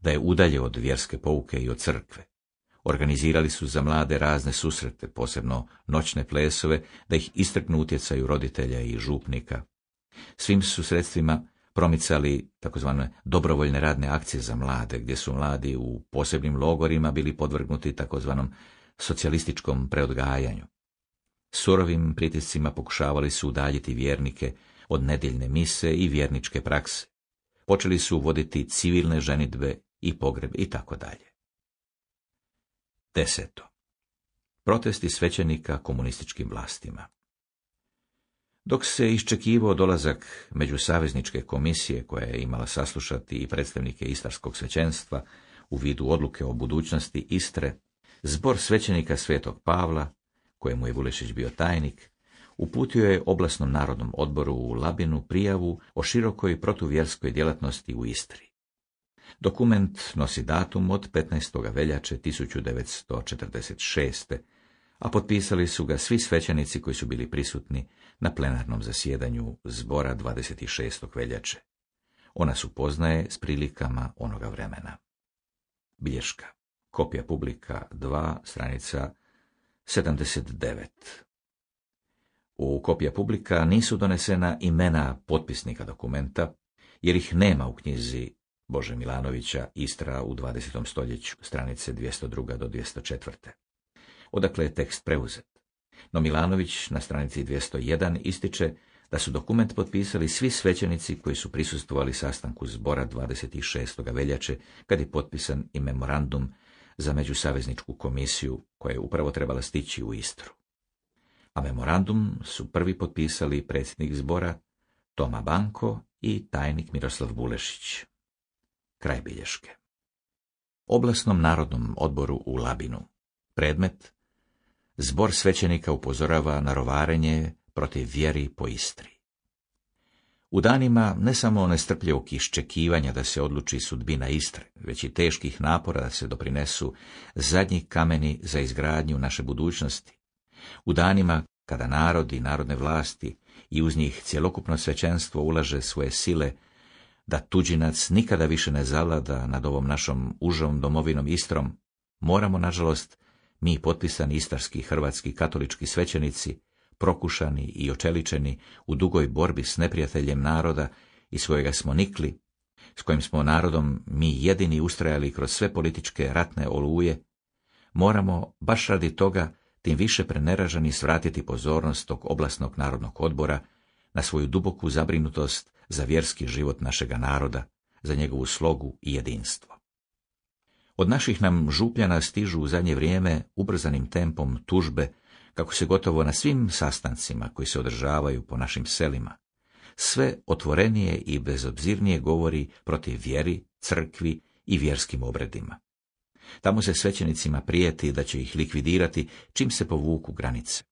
S1: da je udalje od vjerske pouke i od crkve. Organizirali su za mlade razne susrete, posebno noćne plesove, da ih istrknu utjecaju roditelja i župnika. Svim su sredstvima promicali takozvane dobrovoljne radne akcije za mlade, gdje su mladi u posebnim logorima bili podvrgnuti takozvanom socijalističkom preodgajanju. Surovim pritiscima pokušavali su udaljiti vjernike od nedjeljne mise i vjerničke prakse. Počeli su uvoditi civilne ženitbe i pogreb i tako dalje. Deseto. Protesti svećenika komunističkim vlastima dok se iščekivao dolazak međusavezničke komisije koja je imala saslušati i predstavnike istarskog svećenstva u vidu odluke o budućnosti Istre, zbor svećenika Svetog Pavla, kojemu je Vulešić bio tajnik, uputio je oblasnom narodnom odboru u Labinu prijavu o širokoj protuvjerskoj djelatnosti u Istri. Dokument nosi datum od 15. veljače 1946 a potpisali su ga svi svećenici koji su bili prisutni na plenarnom zasjedanju zbora 26. veljače. Ona su poznaje s prilikama onoga vremena. Bilješka. Kopija publika 2, stranica 79. U kopija publika nisu donesena imena potpisnika dokumenta, jer ih nema u knjizi Bože Milanovića Istra u 20. stoljeću, stranice 202. do 204 odakle je tekst preuzet. No Milanović na stranici 201 ističe da su dokument potpisali svi svećenici koji su prisustvovali sastanku zbora 26. veljače kad je potpisan i memorandum za međusavezničku komisiju koja je upravo trebala stići u Istru. A memorandum su prvi potpisali predsjednik zbora Toma Banko i tajnik Miroslav Bulešić. Kraj bilješke. Oblasnom narodnom odboru u Labinu. Predmet zbor svećenika upozorava na rovarenje protiv vjeri po Istri. U danima ne samo nestrpljivog iščekivanja da se odluči sudbina Istre, već i teških napora da se doprinesu zadnji kameni za izgradnju naše budućnosti. U danima kada narod i narodne vlasti i uz njih cjelokupno svećenstvo ulaže svoje sile, da tuđinac nikada više ne zalada nad ovom našom užom domovinom Istrom, moramo, nažalost, mi potpisani istarski hrvatski katolički svećenici, prokušani i očeličeni u dugoj borbi s neprijateljem naroda iz kojega smo nikli, s kojim smo narodom mi jedini ustrajali kroz sve političke ratne oluje, moramo, baš radi toga, tim više preneraženi svratiti pozornost tog oblasnog narodnog odbora na svoju duboku zabrinutost za vjerski život našega naroda, za njegovu slogu i jedinstvo. Od naših nam župljana stižu u zadnje vrijeme ubrzanim tempom tužbe, kako se gotovo na svim sastancima koji se održavaju po našim selima. Sve otvorenije i bezobzirnije govori protiv vjeri, crkvi i vjerskim obredima. Tamo se svećenicima prijeti da će ih likvidirati čim se povuku granice.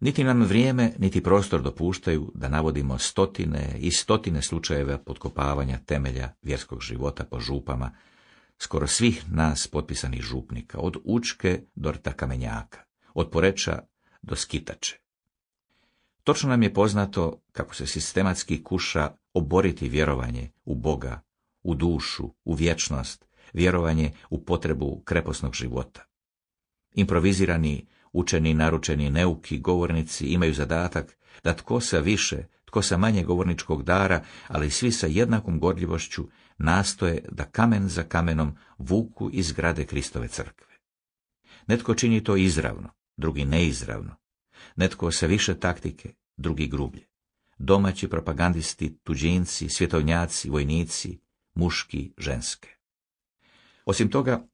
S1: Niti nam vrijeme, niti prostor dopuštaju da navodimo stotine i stotine slučajeva podkopavanja temelja vjerskog života po župama, skoro svih nas potpisanih župnika, od Učke do Rta Kamenjaka, od Poreča do Skitače. Točno nam je poznato kako se sistematski kuša oboriti vjerovanje u Boga, u dušu, u vječnost, vjerovanje u potrebu kreposnog života. Improvizirani, učeni, naručeni, neuki govornici imaju zadatak da tko sa više, tko sa manje govorničkog dara, ali svi sa jednakom godljivošću, nastoje da kamen za kamenom vuku izgrade Kristove crkve. Netko čini to izravno, drugi neizravno. Netko sa više taktike, drugi grublje. Domaći propagandisti, tuđinci, svjetovnjaci, vojnici, muški, ženske. Osim toga,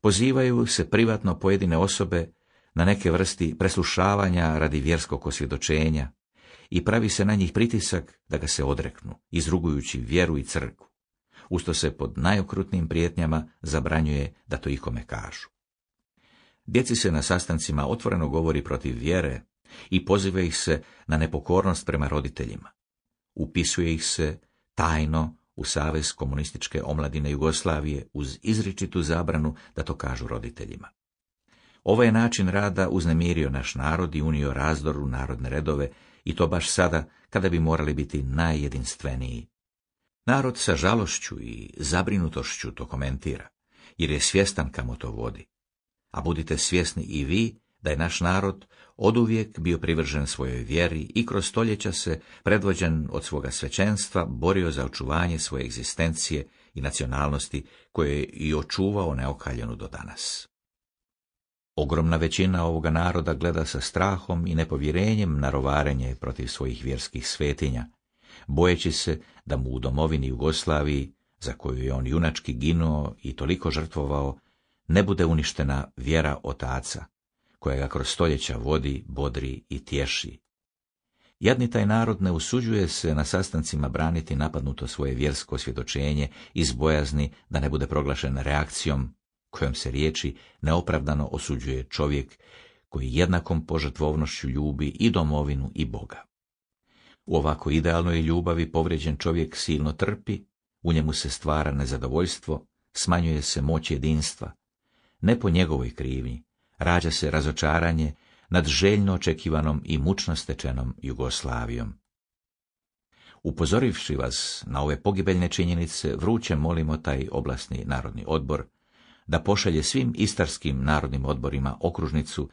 S1: pozivaju se privatno pojedine osobe na neke vrsti preslušavanja radi vjerskog osvjedočenja i pravi se na njih pritisak da ga se odreknu, izrugujući vjeru i crkvu usto se pod najokrutnim prijetnjama zabranjuje da to ikome kažu. Djeci se na sastancima otvoreno govori protiv vjere i poziva ih se na nepokornost prema roditeljima. Upisuje ih se tajno u Savez komunističke omladine Jugoslavije uz izričitu zabranu da to kažu roditeljima. Ovaj je način rada uznemirio naš narod i unio razdor u narodne redove i to baš sada kada bi morali biti najjedinstveniji Narod sa žalošću i zabrinutošću to komentira, jer je svjestan kamo to vodi. A budite svjesni i vi da je naš narod oduvijek bio privržen svojoj vjeri i kroz stoljeća se, predvođen od svoga svećenstva, borio za očuvanje svoje egzistencije i nacionalnosti koje je i očuvao neokaljenu do danas. Ogromna većina ovoga naroda gleda sa strahom i nepovjerenjem na rovarenje protiv svojih vjerskih svetinja, bojeći se da mu u domovini Jugoslaviji, za koju je on junački ginuo i toliko žrtvovao, ne bude uništena vjera otaca, koja ga kroz stoljeća vodi, bodri i tješi. Jadni taj narod ne usuđuje se na sastancima braniti napadnuto svoje vjersko svjedočenje iz bojazni da ne bude proglašen reakcijom kojom se riječi neopravdano osuđuje čovjek koji jednakom požrtvovnošću ljubi i domovinu i Boga. U ovako idealnoj ljubavi povrijeđen čovjek silno trpi, u njemu se stvara nezadovoljstvo, smanjuje se moć jedinstva. Ne po njegovoj krivnji, rađa se razočaranje nad željno očekivanom i mučno stečenom Jugoslavijom. Upozorivši vas na ove pogibeljne činjenice, vruće molimo taj oblasni narodni odbor da pošalje svim istarskim narodnim odborima okružnicu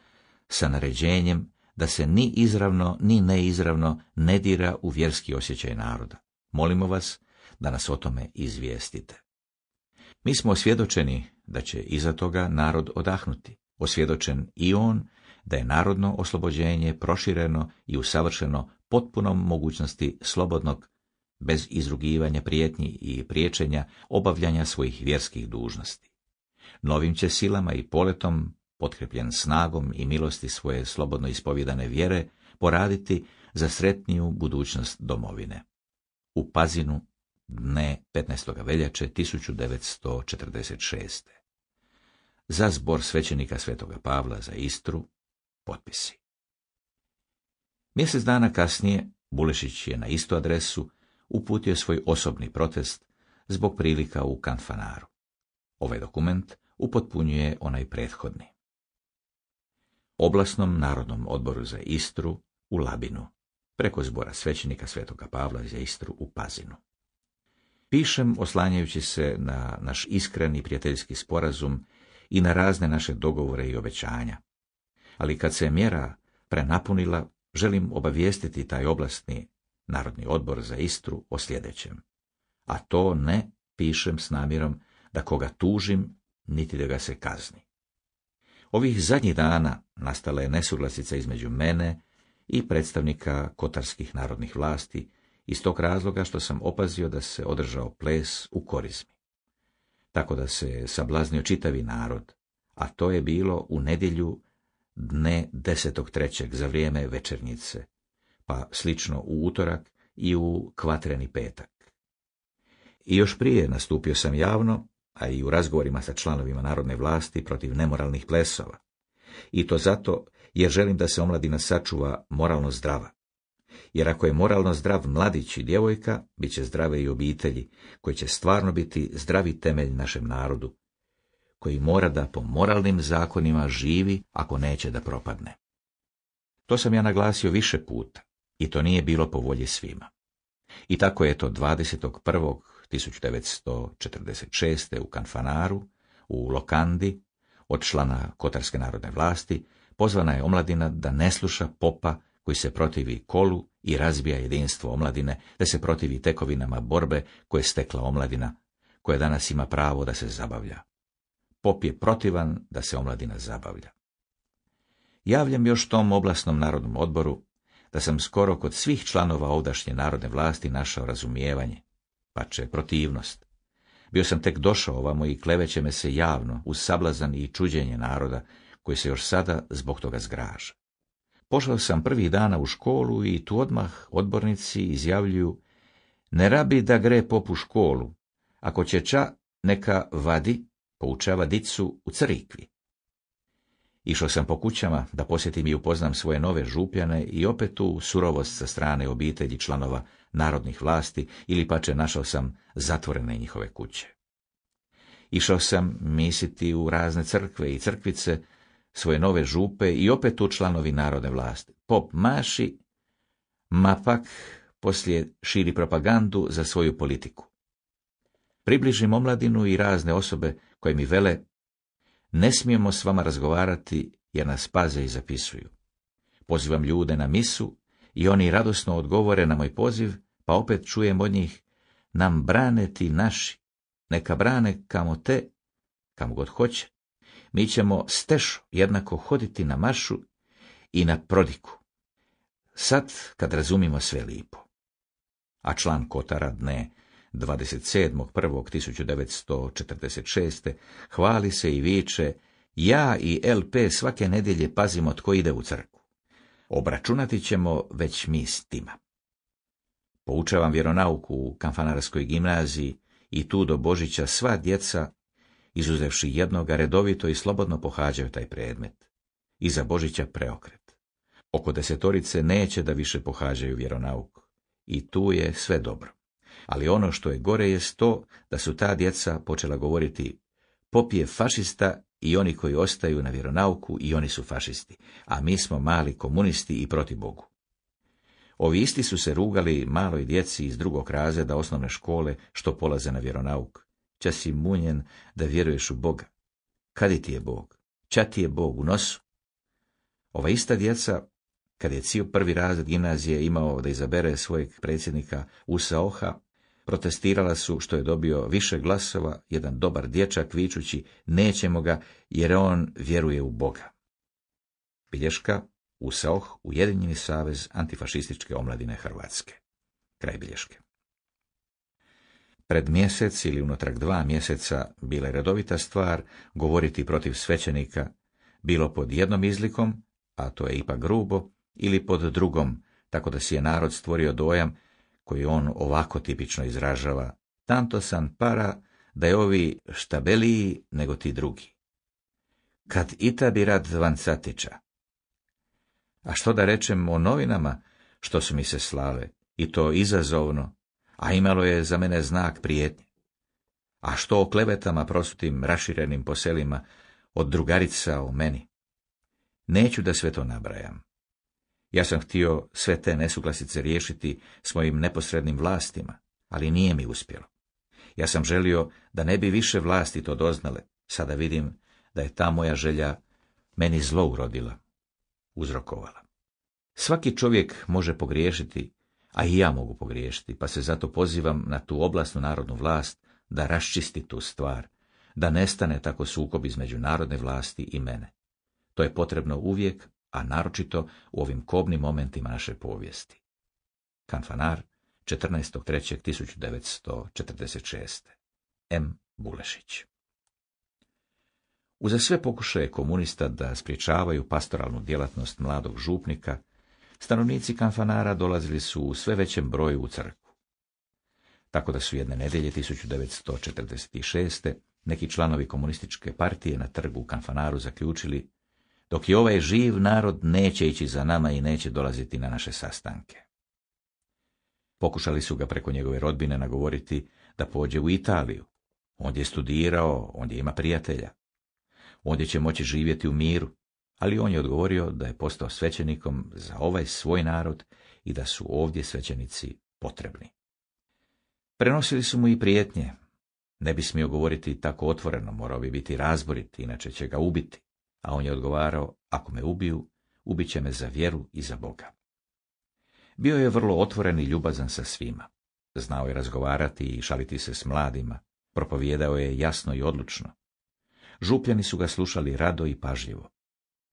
S1: sa naređenjem da se ni izravno ni neizravno ne dira u vjerski osjećaj naroda. Molimo vas da nas o tome izvijestite. Mi smo osvjedočeni da će iza toga narod odahnuti, osvjedočen i on da je narodno oslobođenje prošireno i usavršeno potpunom mogućnosti slobodnog, bez izrugivanja prijetnji i priječenja obavljanja svojih vjerskih dužnosti. Novim će silama i poletom potkrepljen snagom i milosti svoje slobodno ispovjedane vjere, poraditi za sretniju budućnost domovine. U Pazinu, dne 15. veljače 1946. Za zbor svećenika Svetoga Pavla za Istru, potpisi. Mjesec dana kasnije Bulešić je na istu adresu uputio svoj osobni protest zbog prilika u Kanfanaru. Ovaj dokument upotpunjuje onaj prethodni oblasnom narodnom odboru za Istru u Labinu, preko zbora svećenika Svetoga Pavla za Istru u Pazinu. Pišem oslanjajući se na naš iskreni prijateljski sporazum i na razne naše dogovore i obećanja. Ali kad se mjera prenapunila, želim obavijestiti taj oblasni Narodni odbor za Istru o sljedećem. A to ne pišem s namjerom da koga tužim, niti da ga se kazni. Ovih zadnjih dana nastala je nesuglasica između mene i predstavnika kotarskih narodnih vlasti, iz tog razloga što sam opazio da se održao ples u korizmi. Tako da se sablaznio čitavi narod, a to je bilo u nedjelju dne trećeg za vrijeme večernjice, pa slično u utorak i u kvatreni petak. I još prije nastupio sam javno, a i u razgovorima sa članovima narodne vlasti protiv nemoralnih plesova. I to zato jer želim da se omladina sačuva moralno zdrava. Jer ako je moralno zdrav mladić i djevojka, bit će zdrave i obitelji, koji će stvarno biti zdravi temelj našem narodu, koji mora da po moralnim zakonima živi ako neće da propadne. To sam ja naglasio više puta i to nije bilo po volji svima. I tako je to 21. 1946. u Kanfanaru, u Lokandi, od člana Kotarske narodne vlasti, pozvana je omladina da ne sluša popa koji se protivi kolu i razbija jedinstvo omladine, da se protivi tekovinama borbe koje stekla omladina, koja danas ima pravo da se zabavlja. Pop je protivan da se omladina zabavlja. Javljam još tom oblasnom narodnom odboru da sam skoro kod svih članova ovdašnje narodne vlasti našao razumijevanje, protivnost. Bio sam tek došao ovamo i kleveće me se javno, uz sablazan i čuđenje naroda, koji se još sada zbog toga zgraža. Pošao sam prvih dana u školu i tu odmah odbornici izjavljuju ne rabi da gre popu školu, ako će ča neka vadi, poučava dicu u crikvi. Išao sam po kućama da posjetim i upoznam svoje nove župljane i opet tu surovost sa strane obitelji članova narodnih vlasti ili pače našao sam zatvorene njihove kuće. Išao sam misiti u razne crkve i crkvice, svoje nove župe i opet tu članovi narodne vlasti. Pop maši, ma pak poslije širi propagandu za svoju politiku. Približim omladinu i razne osobe koje mi vele ne smijemo s vama razgovarati jer nas paze i zapisuju. Pozivam ljude na misu i oni radosno odgovore na moj poziv, pa opet čujem od njih, nam brane ti naši, neka brane kamo te, kamo god hoće. Mi ćemo stešo jednako hoditi na maršu i na prodiku. Sad kad razumimo sve lipo. A član Kotara dne 27.1.1946. hvali se i viče, ja i LP svake nedjelje pazimo tko ide u crku. Obračunati ćemo već mi s tima. Poučavam vjeronauku u Kanfanarskoj gimnaziji i tu do Božića sva djeca, izuzevši jednoga, redovito i slobodno pohađaju taj predmet. Iza Božića preokret. Oko desetorice neće da više pohađaju vjeronauk. I tu je sve dobro. Ali ono što je gore je to da su ta djeca počela govoriti popije fašista i oni koji ostaju na vjeronauku i oni su fašisti, a mi smo mali komunisti i protiv Bogu. Ovi isti su se rugali maloj djeci iz drugog razreda osnovne škole što polaze na vjeronauk. Ča si munjen da vjeruješ u Boga. Kadi ti je Bog? Ča ti je Bog u nosu? Ova ista djeca, kad je cijel prvi razred gimnazije imao da izabere svojeg predsjednika Usaoha, Protestirala su što je dobio više glasova, jedan dobar dječak vičući nećemo ga jer on vjeruje u Boga. Bilješka u SAOH, Ujedinjeni savez antifašističke omladine Hrvatske. Kraj bilješke. Pred mjesec ili unatrag dva mjeseca bila je redovita stvar govoriti protiv svećenika, bilo pod jednom izlikom, a to je ipak grubo, ili pod drugom, tako da si je narod stvorio dojam koji on ovako tipično izražava, tanto san para da je ovi šta nego ti drugi. Kad ita bi rad vancatića. A što da rečem o novinama, što su mi se slave, i to izazovno, a imalo je za mene znak prijetnje. A što o klevetama prosutim raširenim poselima, od drugarica o meni? Neću da sve to nabrajam. Ja sam htio sve te nesuglasice riješiti s mojim neposrednim vlastima, ali nije mi uspjelo. Ja sam želio da ne bi više vlasti to doznale. Sada vidim da je ta moja želja meni zlo urodila, uzrokovala. Svaki čovjek može pogriješiti, a i ja mogu pogriješiti, pa se zato pozivam na tu oblasnu narodnu vlast da raščisti tu stvar, da nestane tako sukob između narodne vlasti i mene. To je potrebno uvijek a naročito u ovim kobnim momentima naše povijesti. Kanfanar, 14.3.1946. M. Bulešić Uza sve pokušaje komunista da spriječavaju pastoralnu djelatnost mladog župnika, stanovnici Kanfanara dolazili su u sve većem broju u crku. Tako da su jedne nedelje 1946. neki članovi komunističke partije na trgu u Kanfanaru zaključili dok i ovaj živ narod neće ići za nama i neće dolaziti na naše sastanke. Pokušali su ga preko njegove rodbine nagovoriti da pođe u Italiju. Ondje je studirao, ondje ima prijatelja. Ondje će moći živjeti u miru, ali on je odgovorio da je postao svećenikom za ovaj svoj narod i da su ovdje svećenici potrebni. Prenosili su mu i prijetnje. Ne bi smio govoriti tako otvoreno, morao bi biti razborit, inače će ga ubiti. A on je odgovarao, ako me ubiju, ubit će me za vjeru i za Boga. Bio je vrlo otvoren i ljubazan sa svima. Znao je razgovarati i šaliti se s mladima. Propovijedao je jasno i odlučno. Župljani su ga slušali rado i pažljivo.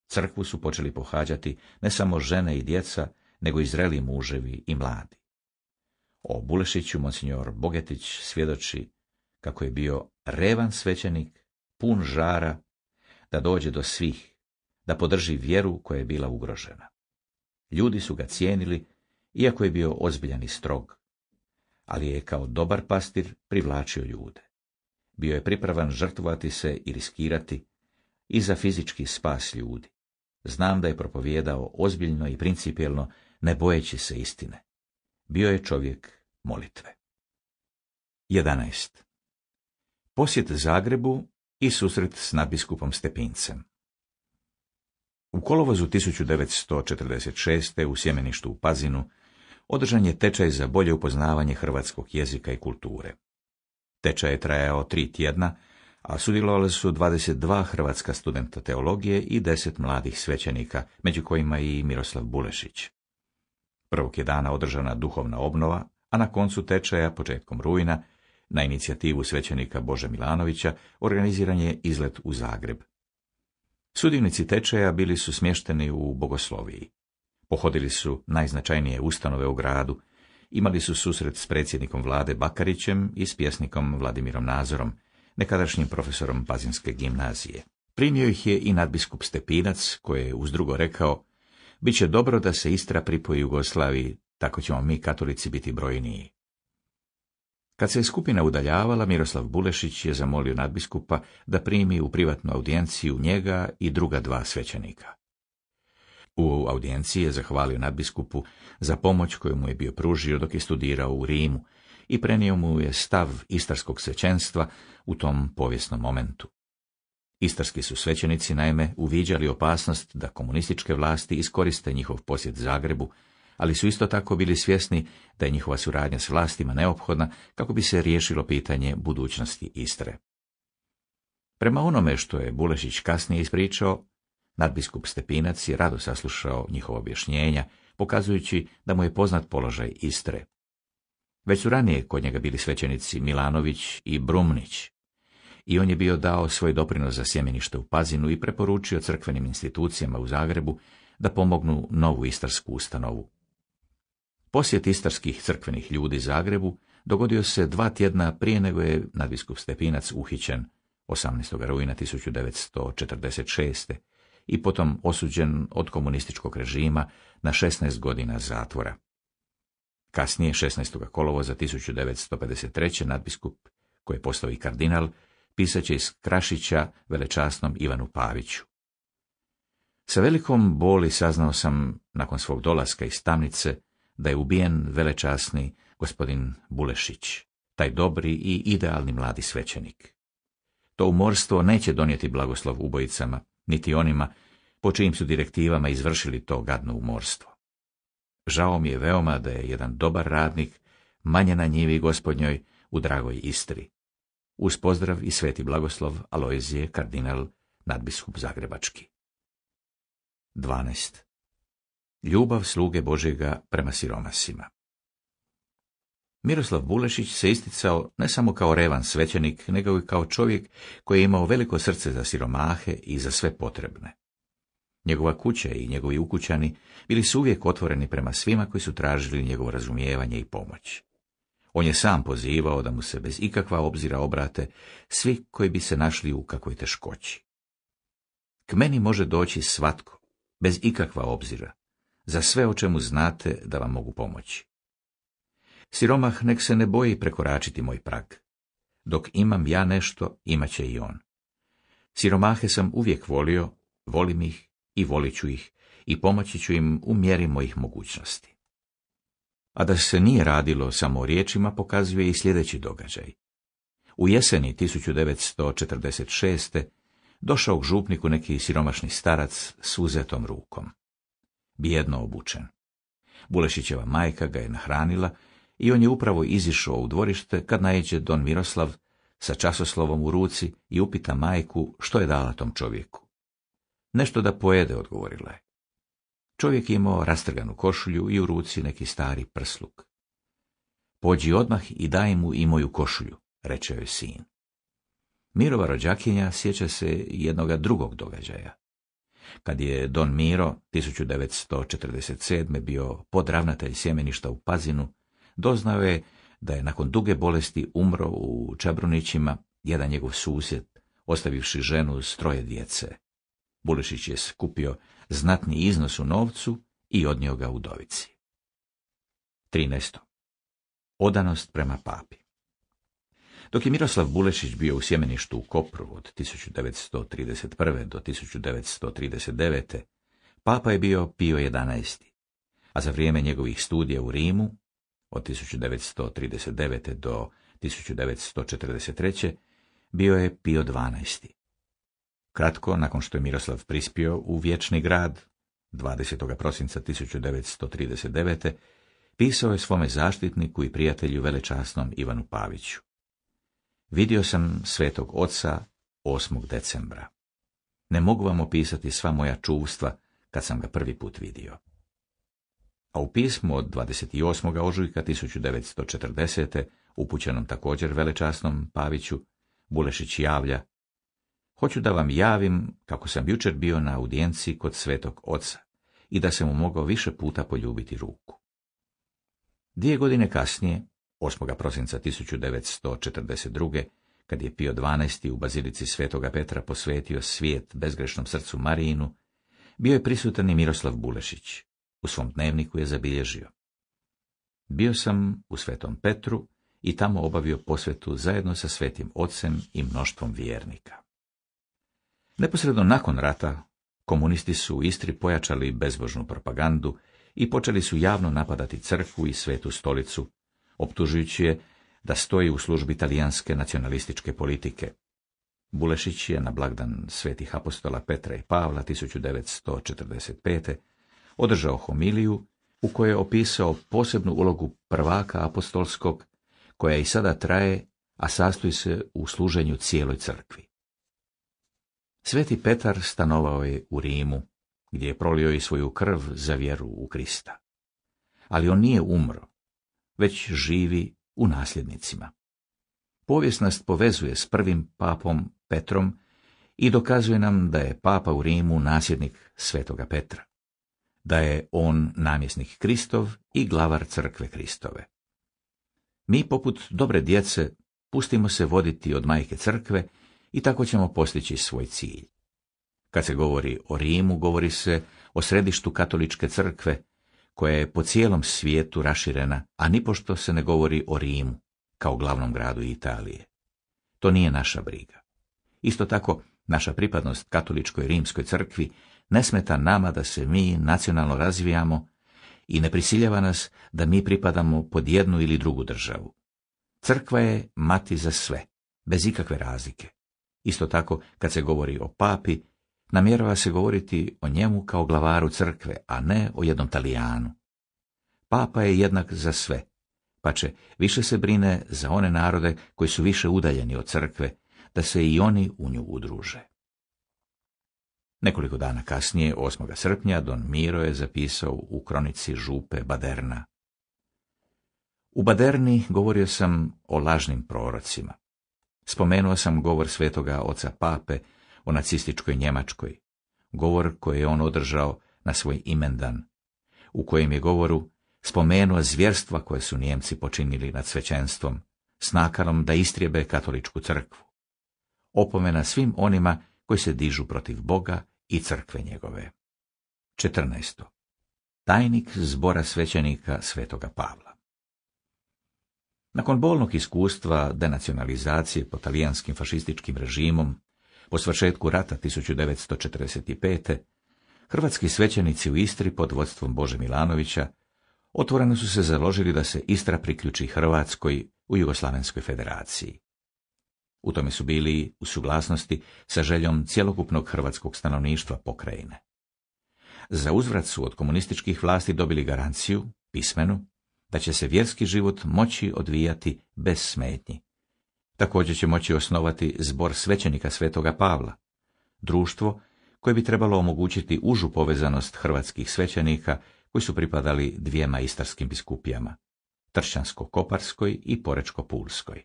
S1: Crkvu su počeli pohađati ne samo žene i djeca, nego i zreli muževi i mladi. O Bulešiću monsignor Bogetić svjedoči kako je bio revan svećenik, pun žara da dođe do svih, da podrži vjeru koja je bila ugrožena. Ljudi su ga cijenili, iako je bio ozbiljan i strog, ali je kao dobar pastir privlačio ljude. Bio je pripravan žrtvovati se i riskirati i za fizički spas ljudi. Znam da je propovijedao ozbiljno i principijelno, ne bojeći se istine. Bio je čovjek molitve. 11. Posjet Zagrebu i susret s nadbiskupom Stepincem. U kolovozu 1946. u sjemeništu u Pazinu održan je tečaj za bolje upoznavanje hrvatskog jezika i kulture. Tečaj je trajao tri tjedna, a sudjelovali su 22 hrvatska studenta teologije i 10 mladih svećenika, među kojima i Miroslav Bulešić. Prvog je dana održana duhovna obnova, a na koncu tečaja, početkom rujna, na inicijativu svećenika Bože Milanovića organiziran je izlet u Zagreb. Sudivnici tečaja bili su smješteni u bogosloviji. Pohodili su najznačajnije ustanove u gradu, imali su susret s predsjednikom vlade Bakarićem i s pjesnikom Vladimirom Nazorom, nekadašnjim profesorom Pazinske gimnazije. Primio ih je i nadbiskup Stepinac, koji je uz drugo rekao, će dobro da se Istra pripoji Jugoslaviji, tako ćemo mi katolici biti brojniji. Kad se je skupina udaljavala, Miroslav Bulešić je zamolio nadbiskupa da primi u privatnu audijenciju njega i druga dva svećenika. U audijenciji je zahvalio nadbiskupu za pomoć koju mu je bio pružio dok je studirao u Rimu i prenio mu je stav istarskog svećenstva u tom povijesnom momentu. Istarski su svećenici naime uviđali opasnost da komunističke vlasti iskoriste njihov posjet Zagrebu ali su isto tako bili svjesni da je njihova suradnja s vlastima neophodna kako bi se riješilo pitanje budućnosti Istre. Prema onome što je Bulešić kasnije ispričao, nadbiskup Stepinac je rado saslušao njihova objašnjenja, pokazujući da mu je poznat položaj Istre. Već su ranije kod njega bili svećenici Milanović i Brumnić. I on je bio dao svoj doprinos za sjemenište u Pazinu i preporučio crkvenim institucijama u Zagrebu da pomognu novu istarsku ustanovu. Posjet istarskih crkvenih ljudi Zagrebu dogodio se dva tjedna prije nego je nadbiskup Stepinac uhićen 18. rujna 1946. i potom osuđen od komunističkog režima na 16 godina zatvora. Kasnije, 16. kolovoza 1953. nadbiskup, koji je postao i kardinal, će iz Krašića velečasnom Ivanu Paviću. Sa velikom boli saznao sam, nakon svog dolaska iz tamnice, da je ubijen velečasni gospodin Bulešić, taj dobri i idealni mladi svećenik. To umorstvo neće donijeti blagoslov ubojicama, niti onima po čijim su direktivama izvršili to gadno umorstvo. Žao mi je veoma da je jedan dobar radnik, manje na njivi gospodnjoj, u dragoj Istri. Uz pozdrav i sveti blagoslov Aloizije, kardinal,
S2: nadbiskup Zagrebački.
S1: 12 ljubav sluge Božjega prema siromasima. Miroslav Bulešić se isticao ne samo kao revan svećenik, nego i kao čovjek koji je imao veliko srce za siromahe i za sve potrebne. Njegova kuća i njegovi ukućani bili su uvijek otvoreni prema svima koji su tražili njegovo razumijevanje i pomoć. On je sam pozivao da mu se bez ikakva obzira obrate svi koji bi se našli u kakvoj teškoći. K meni može doći svatko, bez ikakva obzira, za sve o čemu znate da vam mogu pomoći. Siromah nek se ne boji prekoračiti moj prag. Dok imam ja nešto, imat će i on. Siromahe sam uvijek volio, volim ih i volit ću ih i pomoći ću im u mjeri mojih mogućnosti. A da se nije radilo samo o riječima pokazuje i sljedeći događaj. U jeseni 1946. došao k župniku neki siromašni starac s uzetom rukom bijedno obučen. Bulešićeva majka ga je nahranila i on je upravo izišao u dvorište kad naiđe Don Miroslav sa časoslovom u ruci i upita majku što je dala tom čovjeku. Nešto da pojede, odgovorila je. Čovjek je imao rastrganu košulju i u ruci neki stari prsluk. Pođi odmah i daj mu i moju košulju, reče joj sin. Mirova rođakinja sjeća se jednoga drugog događaja. Kad je Don Miro 1947. bio podravnatelj sjemeništa u Pazinu, doznao je da je nakon duge bolesti umro u Čabrunićima jedan njegov susjed, ostavivši ženu s troje djece. Bulešić je skupio znatni iznos u novcu i odnio ga u dovici. 13. Odanost prema papi dok je Miroslav Bulešić bio u sjemeništu u Kopru od 1931. do 1939. Papa je bio Pio XI. A za vrijeme njegovih studija u Rimu od 1939. do 1943. bio je Pio 12. Kratko nakon što je Miroslav prispio u Vječni grad, 20. prosinca 1939. pisao je svome zaštitniku i prijatelju velečasnom Ivanu Paviću. Vidio sam svetog oca 8. decembra. Ne mogu vam opisati sva moja čuvstva kad sam ga prvi put vidio. A u pismu od 28. ožujka 1940. upućenom također velečasnom Paviću, Bulešić javlja Hoću da vam javim kako sam jučer bio na audijenciji kod svetog oca i da sam mu mogao više puta poljubiti ruku. Dvije godine kasnije, 8. prosinca 1942. kad je Pio XII. u bazilici Svetoga Petra posvetio svijet bezgrešnom srcu Marijinu, bio je prisutan i Miroslav Bulešić. U svom dnevniku je zabilježio. Bio sam u Svetom Petru i tamo obavio posvetu zajedno sa Svetim Ocem i mnoštvom vjernika. Neposredno nakon rata, komunisti su u Istri pojačali bezbožnu propagandu i počeli su javno napadati crkvu i svetu stolicu, optužujući je da stoji u službi talijanske nacionalističke politike. Bulešić je na blagdan svetih apostola Petra i Pavla 1945. održao homiliju u kojoj je opisao posebnu ulogu prvaka apostolskog koja i sada traje, a sastoji se u služenju cijeloj crkvi. Sveti Petar stanovao je u Rimu, gdje je prolio i svoju krv za vjeru u Krista. Ali on nije umro, već živi u nasljednicima. Povijest nas povezuje s prvim papom Petrom i dokazuje nam da je papa u Rimu nasljednik svetoga Petra, da je on namjesnik Kristov i glavar crkve Kristove. Mi, poput dobre djece, pustimo se voditi od majke crkve i tako ćemo postići svoj cilj. Kad se govori o Rimu, govori se o središtu katoličke crkve, koja je po cijelom svijetu raširena, a nipošto se ne govori o Rimu, kao glavnom gradu Italije. To nije naša briga. Isto tako, naša pripadnost katoličkoj rimskoj crkvi ne smeta nama da se mi nacionalno razvijamo i ne prisiljava nas da mi pripadamo pod jednu ili drugu državu. Crkva je mati za sve, bez ikakve razlike. Isto tako, kad se govori o papi, namjerava se govoriti o njemu kao glavaru crkve, a ne o jednom talijanu. Papa je jednak za sve, pa će više se brine za one narode koji su više udaljeni od crkve, da se i oni u nju udruže. Nekoliko dana kasnije, 8. srpnja, Don Miro je zapisao u kronici župe Baderna. U Baderni govorio sam o lažnim prorocima. Spomenuo sam govor svetoga oca pape o nacističkoj Njemačkoj. Govor koji je on održao na svoj imendan, u kojem je govoru spomenuo zvjerstva koje su Njemci počinili nad svećenstvom, s nakarom da istrijebe katoličku crkvu. Opomena svim onima koji se dižu protiv Boga i crkve njegove. 14. Tajnik zbora svećenika Svetoga Pavla Nakon bolnog iskustva denacionalizacije po talijanskim fašističkim režimom, po svršetku rata 1945. hrvatski svećenici u Istri pod vodstvom Bože Milanovića otvoreno su se založili da se Istra priključi Hrvatskoj u Jugoslavenskoj federaciji. U tome su bili u suglasnosti sa željom cjelokupnog hrvatskog stanovništva pokrajine. Za uzvrat su od komunističkih vlasti dobili garanciju, pismenu, da će se vjerski život moći odvijati bez smetnji. Također će moći osnovati zbor svećenika Svetoga Pavla, društvo koje bi trebalo omogućiti užu povezanost hrvatskih svećenika koji su pripadali dvijema istarskim biskupijama, Tršćansko-Koparskoj i Porečko-Pulskoj.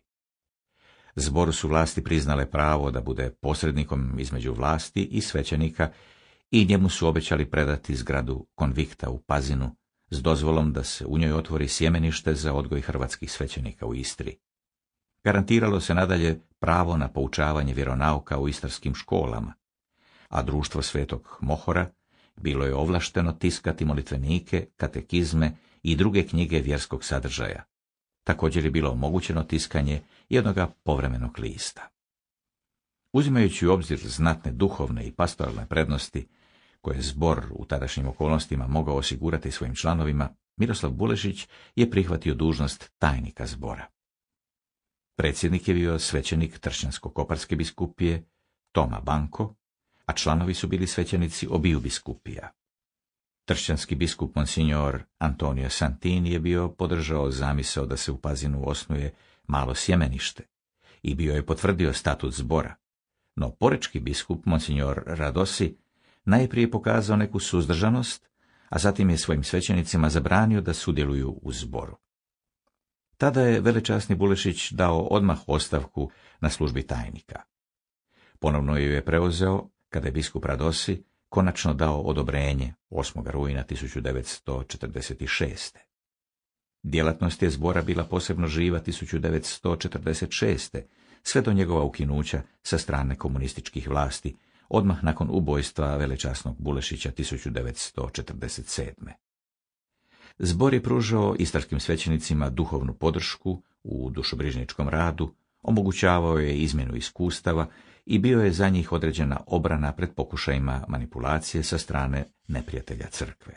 S1: Zboru su vlasti priznale pravo da bude posrednikom između vlasti i svećenika i njemu su obećali predati zgradu konvikta u Pazinu s dozvolom da se u njoj otvori sjemenište za odgoj hrvatskih svećenika u Istri. Garantiralo se nadalje pravo na poučavanje vjeronauka u istarskim školama, a društvo svetog Mohora bilo je ovlašteno tiskati molitvenike, katekizme i druge knjige vjerskog sadržaja. Također je bilo omogućeno tiskanje jednog povremenog lista. Uzimajući u obzir znatne duhovne i pastoralne prednosti, koje zbor u tadašnjim okolnostima mogao osigurati svojim članovima, Miroslav Bulešić je prihvatio dužnost tajnika zbora. Predsjednik je bio svećenik Tršćansko-Koparske biskupije Toma Banko, a članovi su bili svećenici obiju biskupija. Tršćanski biskup Monsignor Antonio Santini je bio podržao zamisao da se u Pazinu osnuje malo sjemenište i bio je potvrdio statut zbora, no porečki biskup Monsignor Radosi najprije pokazao neku suzdržanost, a zatim je svojim svećenicima zabranio da sudjeluju u zboru. Tada je velečasni Bulešić dao odmah ostavku na službi tajnika. Ponovno ju je preuzeo kada je biskup Radosi konačno dao odobrenje 8. rujna 1946. Djelatnost je zbora bila posebno živa 1946. sve do njegova ukinuća sa strane komunističkih vlasti, odmah nakon ubojstva velečasnog Bulešića 1947. Zbor je pružao istarskim svećenicima duhovnu podršku u dušobrižničkom radu, omogućavao je izmjenu iskustava i bio je za njih određena obrana pred pokušajima manipulacije sa strane neprijatelja crkve.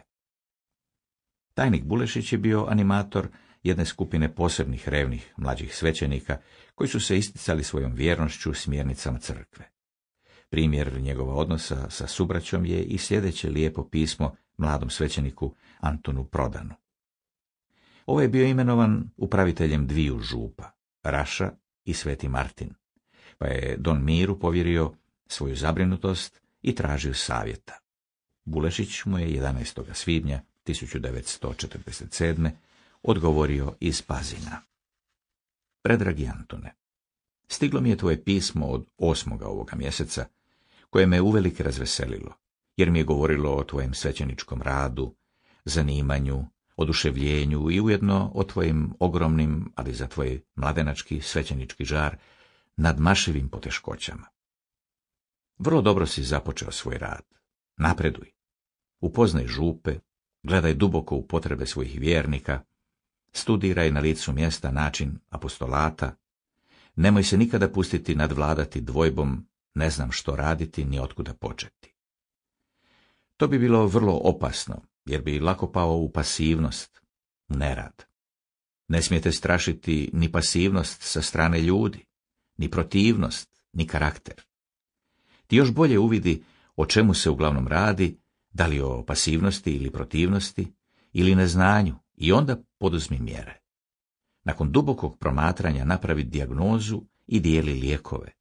S1: Tajnik Bulešić je bio animator jedne skupine posebnih revnih mlađih svećenika koji su se isticali svojom vjernošću smjernicama crkve. Primjer njegova odnosa sa subraćom je i sljedeće lijepo pismo mladom svećeniku Antonu Prodanu. Ovo ovaj je bio imenovan upraviteljem dviju župa, Raša i Sveti Martin, pa je Don Miru povjerio svoju zabrinutost i tražio savjeta. Bulešić mu je 11. svibnja 1947. odgovorio iz Pazina. Predragi Antone, stiglo mi je tvoje pismo od osmoga ovoga mjeseca, koje me uvelike razveselilo, jer mi je govorilo o tvojem svećeničkom radu, zanimanju, oduševljenju i ujedno o tvojim ogromnim, ali za tvoj mladenački svećenički žar, nadmašivim poteškoćama. Vrlo dobro si započeo svoj rad. Napreduj. Upoznaj župe, gledaj duboko u potrebe svojih vjernika, studiraj na licu mjesta način apostolata, nemoj se nikada pustiti nadvladati dvojbom, ne znam što raditi ni otkuda početi. To bi bilo vrlo opasno, jer bi lako pao u pasivnost, nerad. Ne smijete strašiti ni pasivnost sa strane ljudi, ni protivnost, ni karakter. Ti još bolje uvidi o čemu se uglavnom radi, da li o pasivnosti ili protivnosti, ili neznanju, i onda poduzmi mjere. Nakon dubokog promatranja napravi dijagnozu i dijeli lijekove.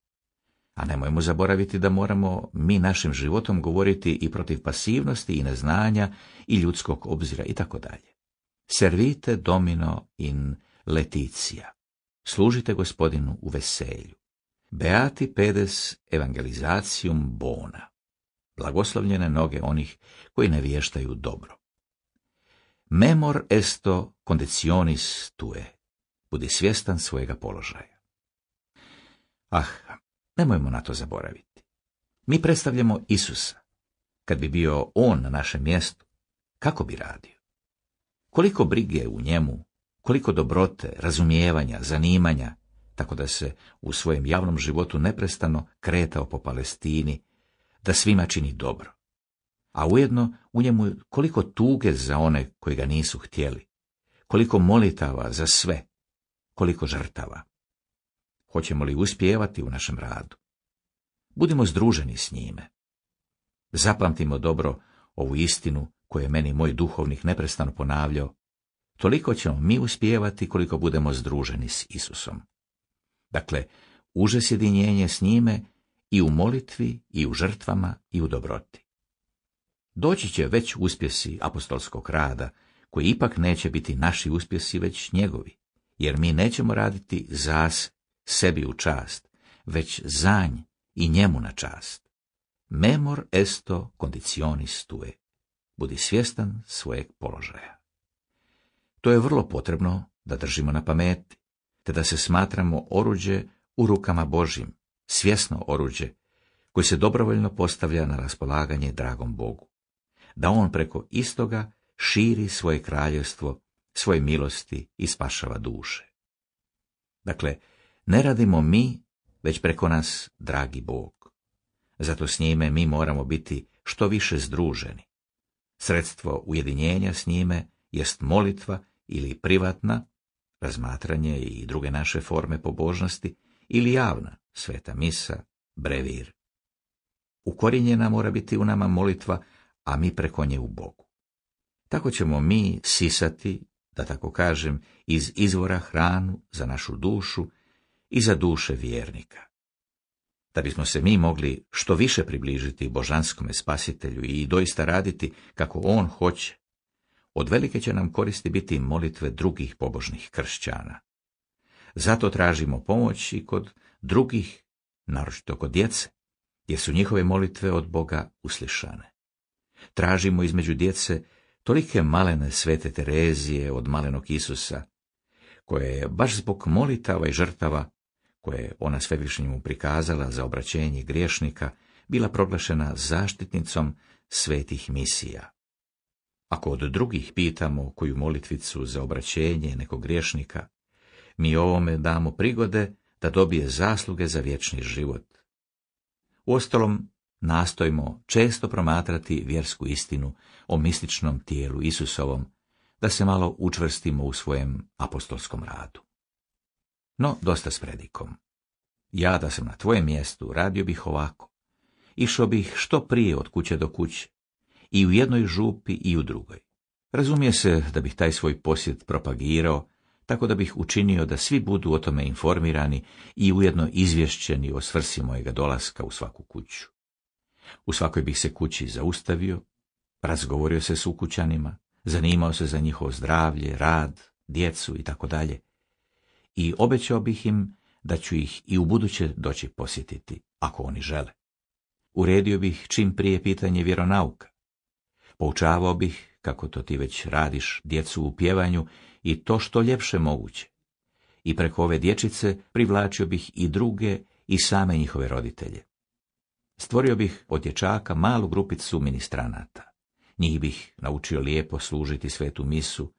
S1: A nemojmo zaboraviti da moramo mi našim životom govoriti i protiv pasivnosti i neznanja i ljudskog obzira i tako dalje. Servite domino in leticija. Služite gospodinu u veselju. Beati pedes evangelizacijum bona. Blagoslovljene noge onih koji ne vještaju dobro. Memor esto condicionis tue. Budi svjestan svojega položaja. Ah, Nemojmo na to zaboraviti. Mi predstavljamo Isusa. Kad bi bio On na našem mjestu, kako bi radio? Koliko brige u njemu, koliko dobrote, razumijevanja, zanimanja, tako da se u svojem javnom životu neprestano kretao po Palestini, da svima čini dobro. A ujedno u njemu koliko tuge za one koji ga nisu htjeli, koliko molitava za sve, koliko žrtava hoćemo li uspijevati u našem radu. Budimo združeni s njime. Zapamtimo dobro ovu istinu koju je meni moj duhovnik neprestano ponavljao. Toliko ćemo mi uspijevati koliko budemo združeni s Isusom. Dakle, uže sjedinjenje s njime i u molitvi, i u žrtvama, i u dobroti. Doći će već uspjesi apostolskog rada, koji ipak neće biti naši uspjesi, već njegovi, jer mi nećemo raditi zas sebi u čast, već zanj i njemu na čast. Memor esto conditionis tue. Budi svjestan svojeg položaja. To je vrlo potrebno da držimo na pameti, te da se smatramo oruđe u rukama Božim, svjesno oruđe, koje se dobrovoljno postavlja na raspolaganje dragom Bogu, da On preko istoga širi svoje kraljevstvo, svoje milosti i spašava duše. Dakle, ne radimo mi, već preko nas dragi Bog. Zato s njime mi moramo biti što više združeni. Sredstvo ujedinjenja s njime jest molitva ili privatna, razmatranje i druge naše forme pobožnosti, ili javna, sveta misa, brevir. Ukorinjena mora biti u nama molitva, a mi preko nje u Bogu. Tako ćemo mi sisati, da tako kažem, iz izvora hranu za našu dušu i za duše vjernika. Da bismo se mi mogli što više približiti božanskome spasitelju i doista raditi kako on hoće, od velike će nam koristi biti molitve drugih pobožnih kršćana. Zato tražimo pomoć i kod drugih, naročito kod djece, jer su njihove molitve od Boga uslišane. Tražimo između djece tolike malene svete Terezije od malenog Isusa, koje je baš zbog molitava i žrtava koje je ona svevišnjemu prikazala za obraćenje griješnika, bila proglašena zaštitnicom svetih misija. Ako od drugih pitamo koju molitvicu za obraćenje nekog griješnika, mi ovome damo prigode da dobije zasluge za vječni život. Uostalom, nastojimo često promatrati vjersku istinu o mističnom tijelu Isusovom, da se malo učvrstimo u svojem apostolskom radu. No, dosta s predikom. Ja da sam na tvojem mjestu, radio bih ovako. Išao bih što prije od kuće do kuće. I u jednoj župi i u drugoj. Razumije se da bih taj svoj posjet propagirao, tako da bih učinio da svi budu o tome informirani i ujedno izvješćeni o svrsi mojega dolaska u svaku kuću. U svakoj bih se kući zaustavio, razgovorio se s ukućanima, zanimao se za njihovo zdravlje, rad, djecu i tako dalje, i obećao bih im da ću ih i u buduće doći posjetiti, ako oni žele. Uredio bih čim prije pitanje vjeronauka. Poučavao bih, kako to ti već radiš, djecu u pjevanju i to što ljepše moguće. I preko ove dječice privlačio bih i druge i same njihove roditelje. Stvorio bih od dječaka malu grupicu ministranata. Njih bih naučio lijepo služiti svetu misu,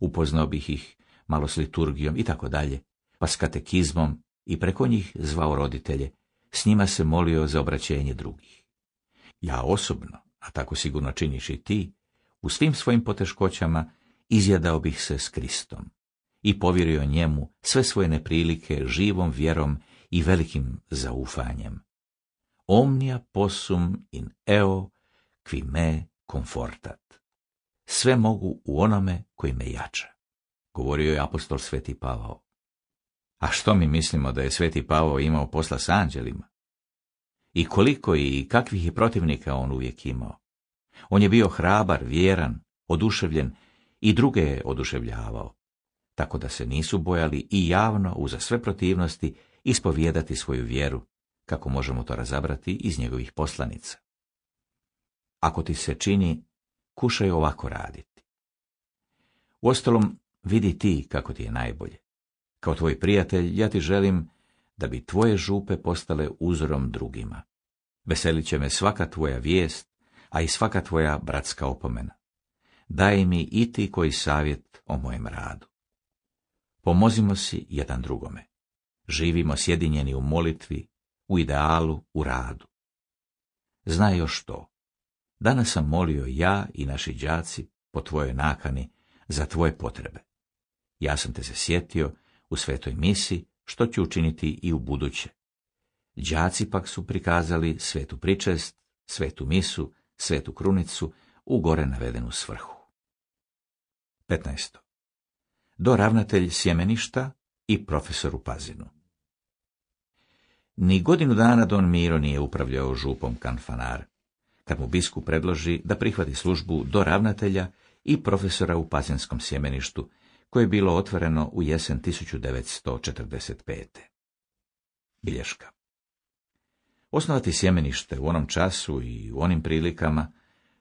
S1: upoznao bih ih malo s liturgijom i tako dalje, pa s katekizmom i preko njih zvao roditelje, s njima se molio za obraćenje drugih. Ja osobno, a tako sigurno činiš i ti, u svim svojim poteškoćama izjadao bih se s Kristom i povjerio njemu sve svoje neprilike živom vjerom i velikim zaufanjem. Omnia posum in eo qui me confortat. Sve mogu u onome koji me jača govorio je apostol Sveti Pavao. A što mi mislimo da je Sveti Pavao imao posla s anđelima? I koliko i kakvih je protivnika on uvijek imao? On je bio hrabar, vjeran, oduševljen i druge je oduševljavao, tako da se nisu bojali i javno uza sve protivnosti ispovijedati svoju vjeru, kako možemo to razabrati iz njegovih poslanica. Ako ti se čini, kušaj ovako raditi. Uostalom, vidi ti kako ti je najbolje. Kao tvoj prijatelj ja ti želim da bi tvoje župe postale uzorom drugima. Veselit će me svaka tvoja vijest, a i svaka tvoja bratska opomena. Daj mi i ti koji savjet o mojem radu. Pomozimo si jedan drugome. Živimo sjedinjeni u molitvi, u idealu, u radu. Znaj još to. Danas sam molio ja i naši đaci po tvojoj nakani za tvoje potrebe. Ja sam te se sjetio u svetoj misi što ću učiniti i u buduće. Đaci pak su prikazali svetu pričest, svetu misu, svetu krunicu u gore navedenu svrhu. 15. Do ravnatelj sjemeništa i u Pazinu. Ni godinu dana Don Miro nije upravljao župom Kanfanar, kad mu bisku predloži da prihvati službu do ravnatelja i profesora u pazinskom sjemeništu, koje je bilo otvoreno u jesen 1945. Bilješka Osnovati sjemenište u onom času i u onim prilikama,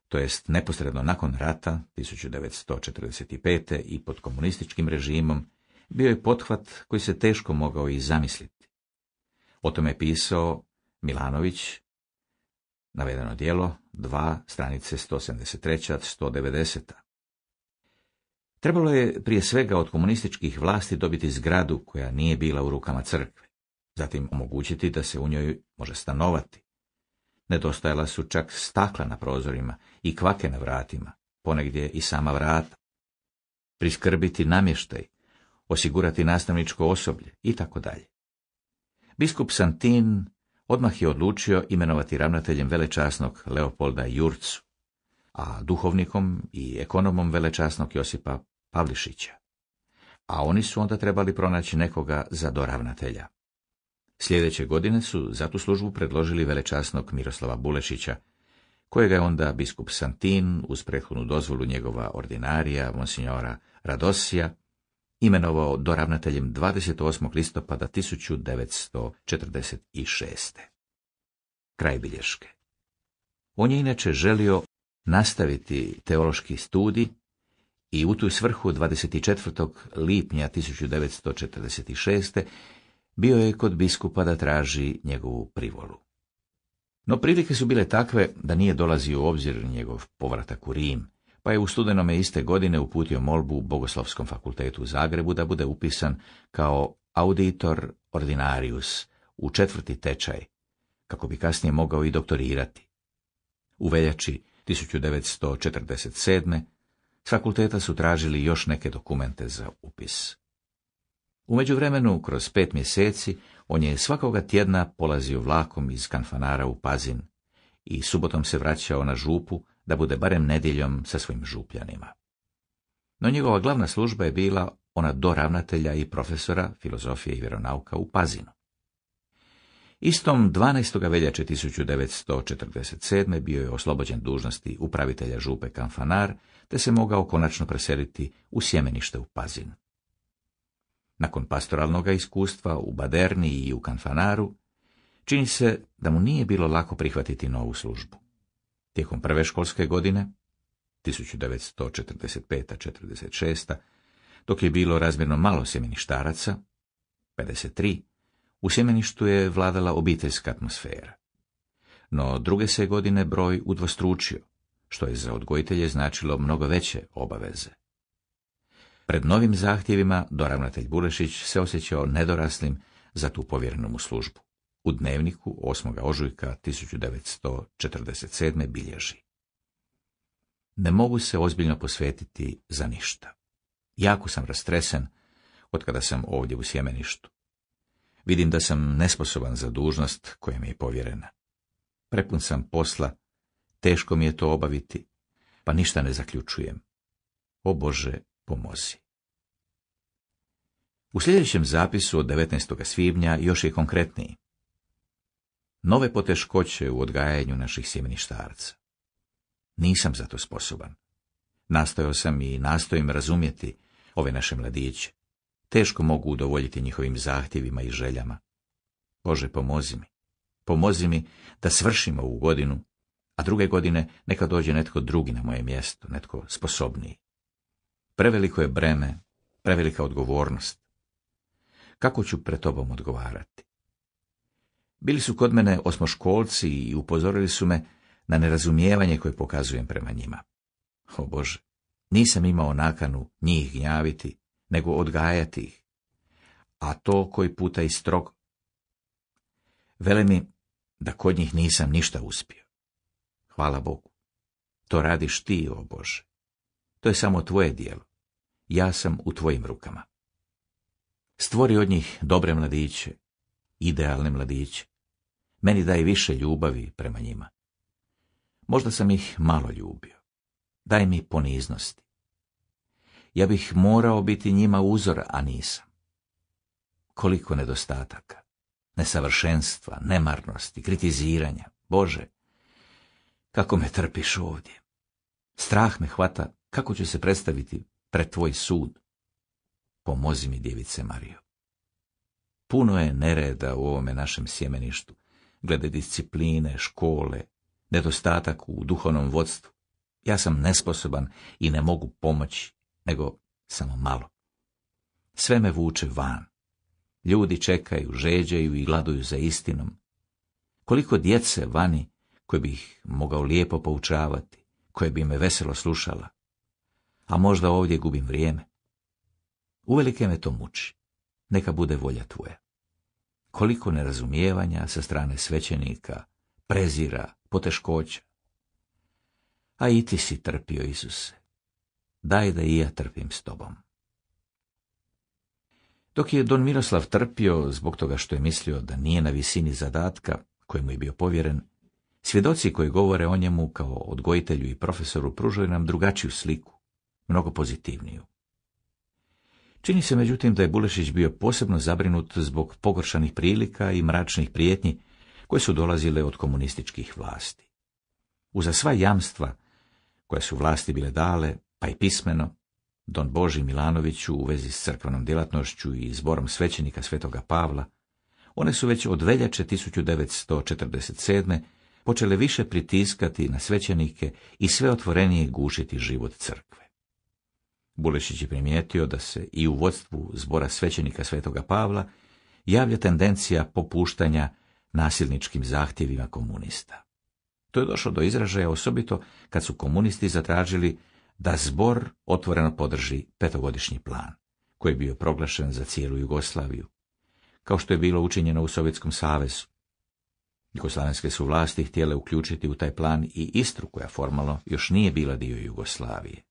S1: to jest neposredno nakon rata 1945. i pod komunističkim režimom, bio je pothvat koji se teško mogao i zamisliti. O tome je pisao Milanović, navedeno dijelo, dva stranice 173. 190. Trebalo je prije svega od komunističkih vlasti dobiti zgradu koja nije bila u rukama crkve, zatim omogućiti da se u njoj može stanovati. Nedostajala su čak stakla na prozorima i kvake na vratima, ponegdje i sama vrata. Priskrbiti namještaj, osigurati nastavničko osoblje i tako dalje. Biskup Santin odmah je odlučio imenovati ravnateljem velečasnog Leopolda Jurcu, a duhovnikom i ekonomom velečasnog Josipa Pavlišića. A oni su onda trebali pronaći nekoga za doravnatelja. Sljedeće godine su za tu službu predložili velečasnog Miroslava Bulešića, kojega je onda biskup Santin, uz prethodnu dozvolu njegova ordinarija, monsignora Radosija, imenovao doravnateljem 28. listopada 1946. Kraj bilješke. On je inače želio nastaviti teološki studij i u tu svrhu 24. lipnja 1946. bio je kod biskupa da traži njegovu privolu. No prilike su bile takve da nije dolazio u obzir njegov povratak u Rim, pa je u studenome iste godine uputio molbu Bogoslovskom fakultetu u Zagrebu da bude upisan kao auditor ordinarius u četvrti tečaj, kako bi kasnije mogao i doktorirati. U veljači 1947. S fakulteta su tražili još neke dokumente za upis. U međuvremenu, kroz pet mjeseci, on je svakoga tjedna polazio vlakom iz kanfanara u Pazin i subotom se vraćao na župu da bude barem nedjeljom sa svojim župljanima. No njegova glavna služba je bila ona do ravnatelja i profesora filozofije i vjeronauka u Pazinu. Istom 12. veljače 1947. bio je oslobođen dužnosti upravitelja župe Kanfanar te se mogao konačno preseliti u sjemenište u Pazin. Nakon pastoralnog iskustva u Baderni i u Kanfanaru, čini se da mu nije bilo lako prihvatiti novu službu. Tijekom prve školske godine, 1945-46, dok je bilo razmjerno malo sjemeništaraca, 53, u sjemeništu je vladala obiteljska atmosfera. No druge se godine broj udvostručio, što je za odgojitelje značilo mnogo veće obaveze. Pred novim zahtjevima doravnatelj Bulešić se osjećao nedoraslim za tu povjerenu službu. U dnevniku 8. ožujka 1947. bilježi. Ne mogu se ozbiljno posvetiti za ništa. Jako sam rastresen od kada sam ovdje u sjemeništu. Vidim da sam nesposoban za dužnost koja mi je povjerena. Prepun sam posla teško mi je to obaviti, pa ništa ne zaključujem. O Bože, pomozi. U sljedećem zapisu od 19. svibnja još je konkretniji. Nove poteškoće u odgajanju naših sjemeništarca. Nisam za to sposoban. Nastojao sam i nastojim razumjeti ove naše mladiće. Teško mogu udovoljiti njihovim zahtjevima i željama. Bože, pomozi mi. Pomozi mi da svršimo ovu godinu a druge godine neka dođe netko drugi na moje mjesto, netko sposobniji. Preveliko je breme, prevelika odgovornost. Kako ću pred tobom odgovarati? Bili su kod mene osmoškolci i upozorili su me na nerazumijevanje koje pokazujem prema njima. O Bože, nisam imao nakanu njih gnjaviti, nego odgajati ih. A to koji puta i strog. Vele mi da kod njih nisam ništa uspio. Hvala Bogu. To radiš ti, o Bože. To je samo tvoje dijelo. Ja sam u tvojim rukama. Stvori od njih dobre mladiće, idealne mladiće. Meni daj više ljubavi prema njima. Možda sam ih malo ljubio. Daj mi poniznosti. Ja bih morao biti njima uzor, a nisam. Koliko nedostataka, nesavršenstva, nemarnosti, kritiziranja. Bože, kako me trpiš ovdje. Strah me hvata kako ću se predstaviti pred tvoj sud. Pomozi mi, djevice Mario. Puno je nereda u ovome našem sjemeništu, glede discipline, škole, nedostatak u duhovnom vodstvu. Ja sam nesposoban i ne mogu pomoći, nego samo malo. Sve me vuče van. Ljudi čekaju, žeđaju i gladuju za istinom. Koliko djece vani koje bih mogao lijepo poučavati, koje bi me veselo slušala. A možda ovdje gubim vrijeme. Uvelike me to muči. Neka bude volja tvoja. Koliko nerazumijevanja sa strane svećenika, prezira, poteškoća. A i ti si trpio, Isuse. Daj da i ja trpim s tobom. Dok je Don Miroslav trpio zbog toga što je mislio da nije na visini zadatka koji mu je bio povjeren, Svjedoci koji govore o njemu kao odgojitelju i profesoru pružaju nam drugačiju sliku, mnogo pozitivniju. Čini se međutim da je Bulešić bio posebno zabrinut zbog pogoršanih prilika i mračnih prijetnji koje su dolazile od komunističkih vlasti. Uza sva jamstva koje su vlasti bile dale, pa i pismeno, Don Boži Milanoviću u vezi s crkvenom djelatnošću i zborom svećenika Svetoga Pavla, one su već od veljače 1947 počele više pritiskati na svećenike i sve otvorenije gušiti život crkve. Bulešić je primijetio da se i u vodstvu zbora svećenika Svetoga Pavla javlja tendencija popuštanja nasilničkim zahtjevima komunista. To je došlo do izražaja osobito kad su komunisti zatražili da zbor otvoreno podrži petogodišnji plan, koji je bio proglašen za cijelu Jugoslaviju, kao što je bilo učinjeno u Sovjetskom savezu. Jugoslavenske su vlasti htjele uključiti u taj plan i Istru koja formalno još nije bila dio Jugoslavije.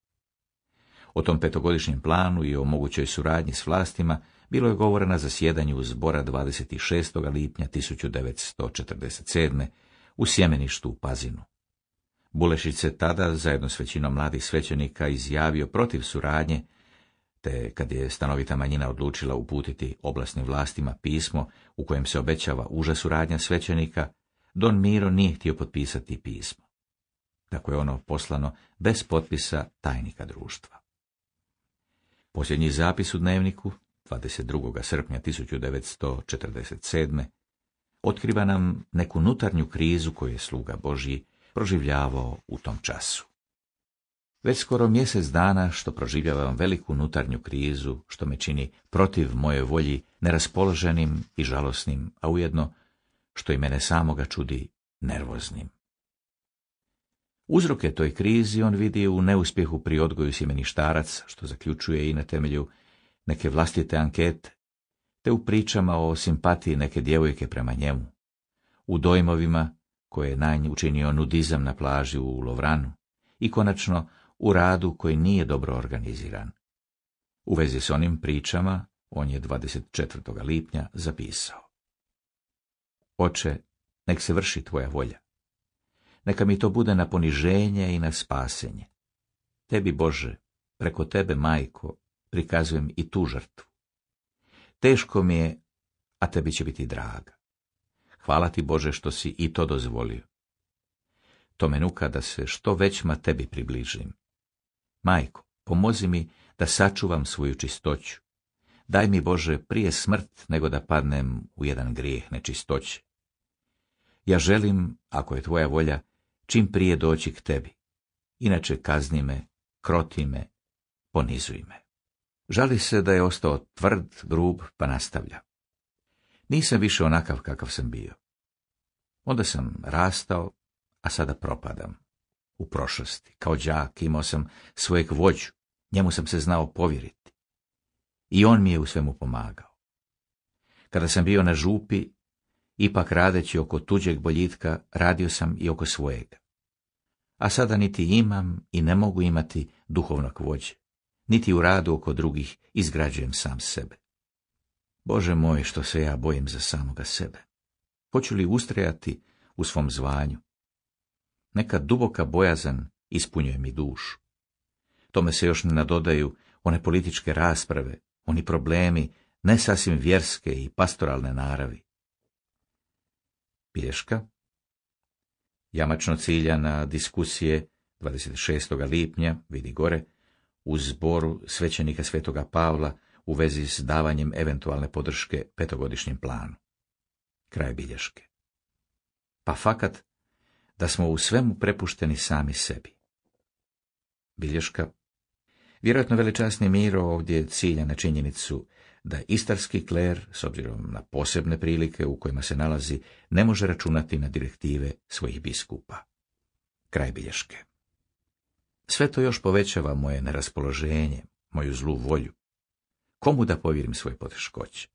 S1: O tom petogodišnjem planu i o mogućoj suradnji s vlastima bilo je govora na zasjedanju zbora 26. lipnja 1947. u sjemeništu u Pazinu. Bulešić se tada, zajedno s većinom mladih svećenika, izjavio protiv suradnje, te kad je stanovita manjina odlučila uputiti oblasnim vlastima pismo u kojem se obećava uža suradnja svećenika, Don Miro nije htio potpisati pismo. Tako je ono poslano bez potpisa tajnika društva. Posljednji zapis u dnevniku, 22. srpnja 1947. otkriva nam neku nutarnju krizu koju je sluga Božji proživljavao u tom času. Već skoro mjesec dana što proživljavam veliku unutarnju krizu, što me čini protiv moje volji neraspoloženim i žalosnim, a ujedno što i mene samoga čudi nervoznim. Uzroke toj krizi on vidi u neuspjehu pri odgoju sjemeništarac, što zaključuje i na temelju neke vlastite ankete, te u pričama o simpatiji neke djevojke prema njemu, u dojmovima koje je najnji učinio nudizam na plaži u Lovranu i konačno u radu koji nije dobro organiziran. U vezi s onim pričama on je 24. lipnja zapisao. Oče, nek se vrši tvoja volja. Neka mi to bude na poniženje i na spasenje. Tebi, Bože, preko tebe, majko, prikazujem i tu žrtvu. Teško mi je, a tebi će biti draga. Hvala ti, Bože, što si i to dozvolio. To me nuka da se što većma tebi približim. Majko, pomozi mi da sačuvam svoju čistoću. Daj mi, Bože, prije smrt nego da padnem u jedan grijeh nečistoće. Ja želim, ako je tvoja volja, čim prije doći k tebi. Inače kazni me, kroti me, ponizuj me. Žali se da je ostao tvrd, grub, pa nastavlja. Nisam više onakav kakav sam bio. Onda sam rastao, a sada propadam. U prošlosti, kao đak, imao sam svojeg vođu, njemu sam se znao povjeriti. I on mi je u svemu pomagao. Kada sam bio na župi, Ipak radeći oko tuđeg boljitka, radio sam i oko svojega. A sada niti imam i ne mogu imati duhovnog vođe, niti u radu oko drugih izgrađujem sam sebe. Bože moj, što se ja bojim za samoga sebe. Hoću li ustrajati u svom zvanju? Neka duboka bojazan ispunjuje mi dušu. Tome se još ne nadodaju one političke rasprave, oni problemi, ne sasvim vjerske i pastoralne naravi. Bilješka Jamačno cilja na diskusije 26. lipnja, vidi gore, u zboru svećenika Svetoga Pavla u vezi s davanjem eventualne podrške petogodišnjem planu. Kraj bilješke. Pa fakat da smo u svemu prepušteni sami sebi. Bilješka Vjerojatno veličasni Miro ovdje cilja na činjenicu da istarski kler, s obzirom na posebne prilike u kojima se nalazi, ne može računati na direktive svojih biskupa. Kraj bilješke. Sve to još povećava moje neraspoloženje, moju zlu volju. Komu da povjerim svoje poteškoće?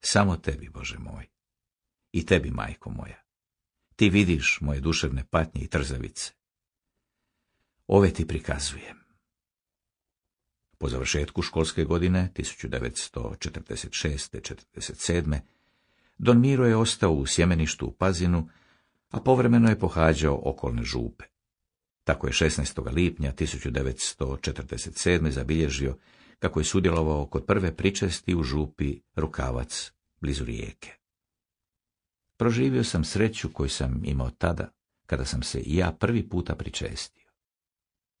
S1: Samo tebi, Bože moj. I tebi, majko moja. Ti vidiš moje duševne patnje i trzavice. Ove ti prikazujem. Po završetku školske godine 1946-47. Don Miro je ostao u sjemeništu u Pazinu, a povremeno je pohađao okolne župe. Tako je 16. lipnja 1947. zabilježio kako je sudjelovao kod prve pričesti u župi Rukavac, blizu rijeke. Proživio sam sreću koju sam imao tada, kada sam se i ja prvi puta pričestio.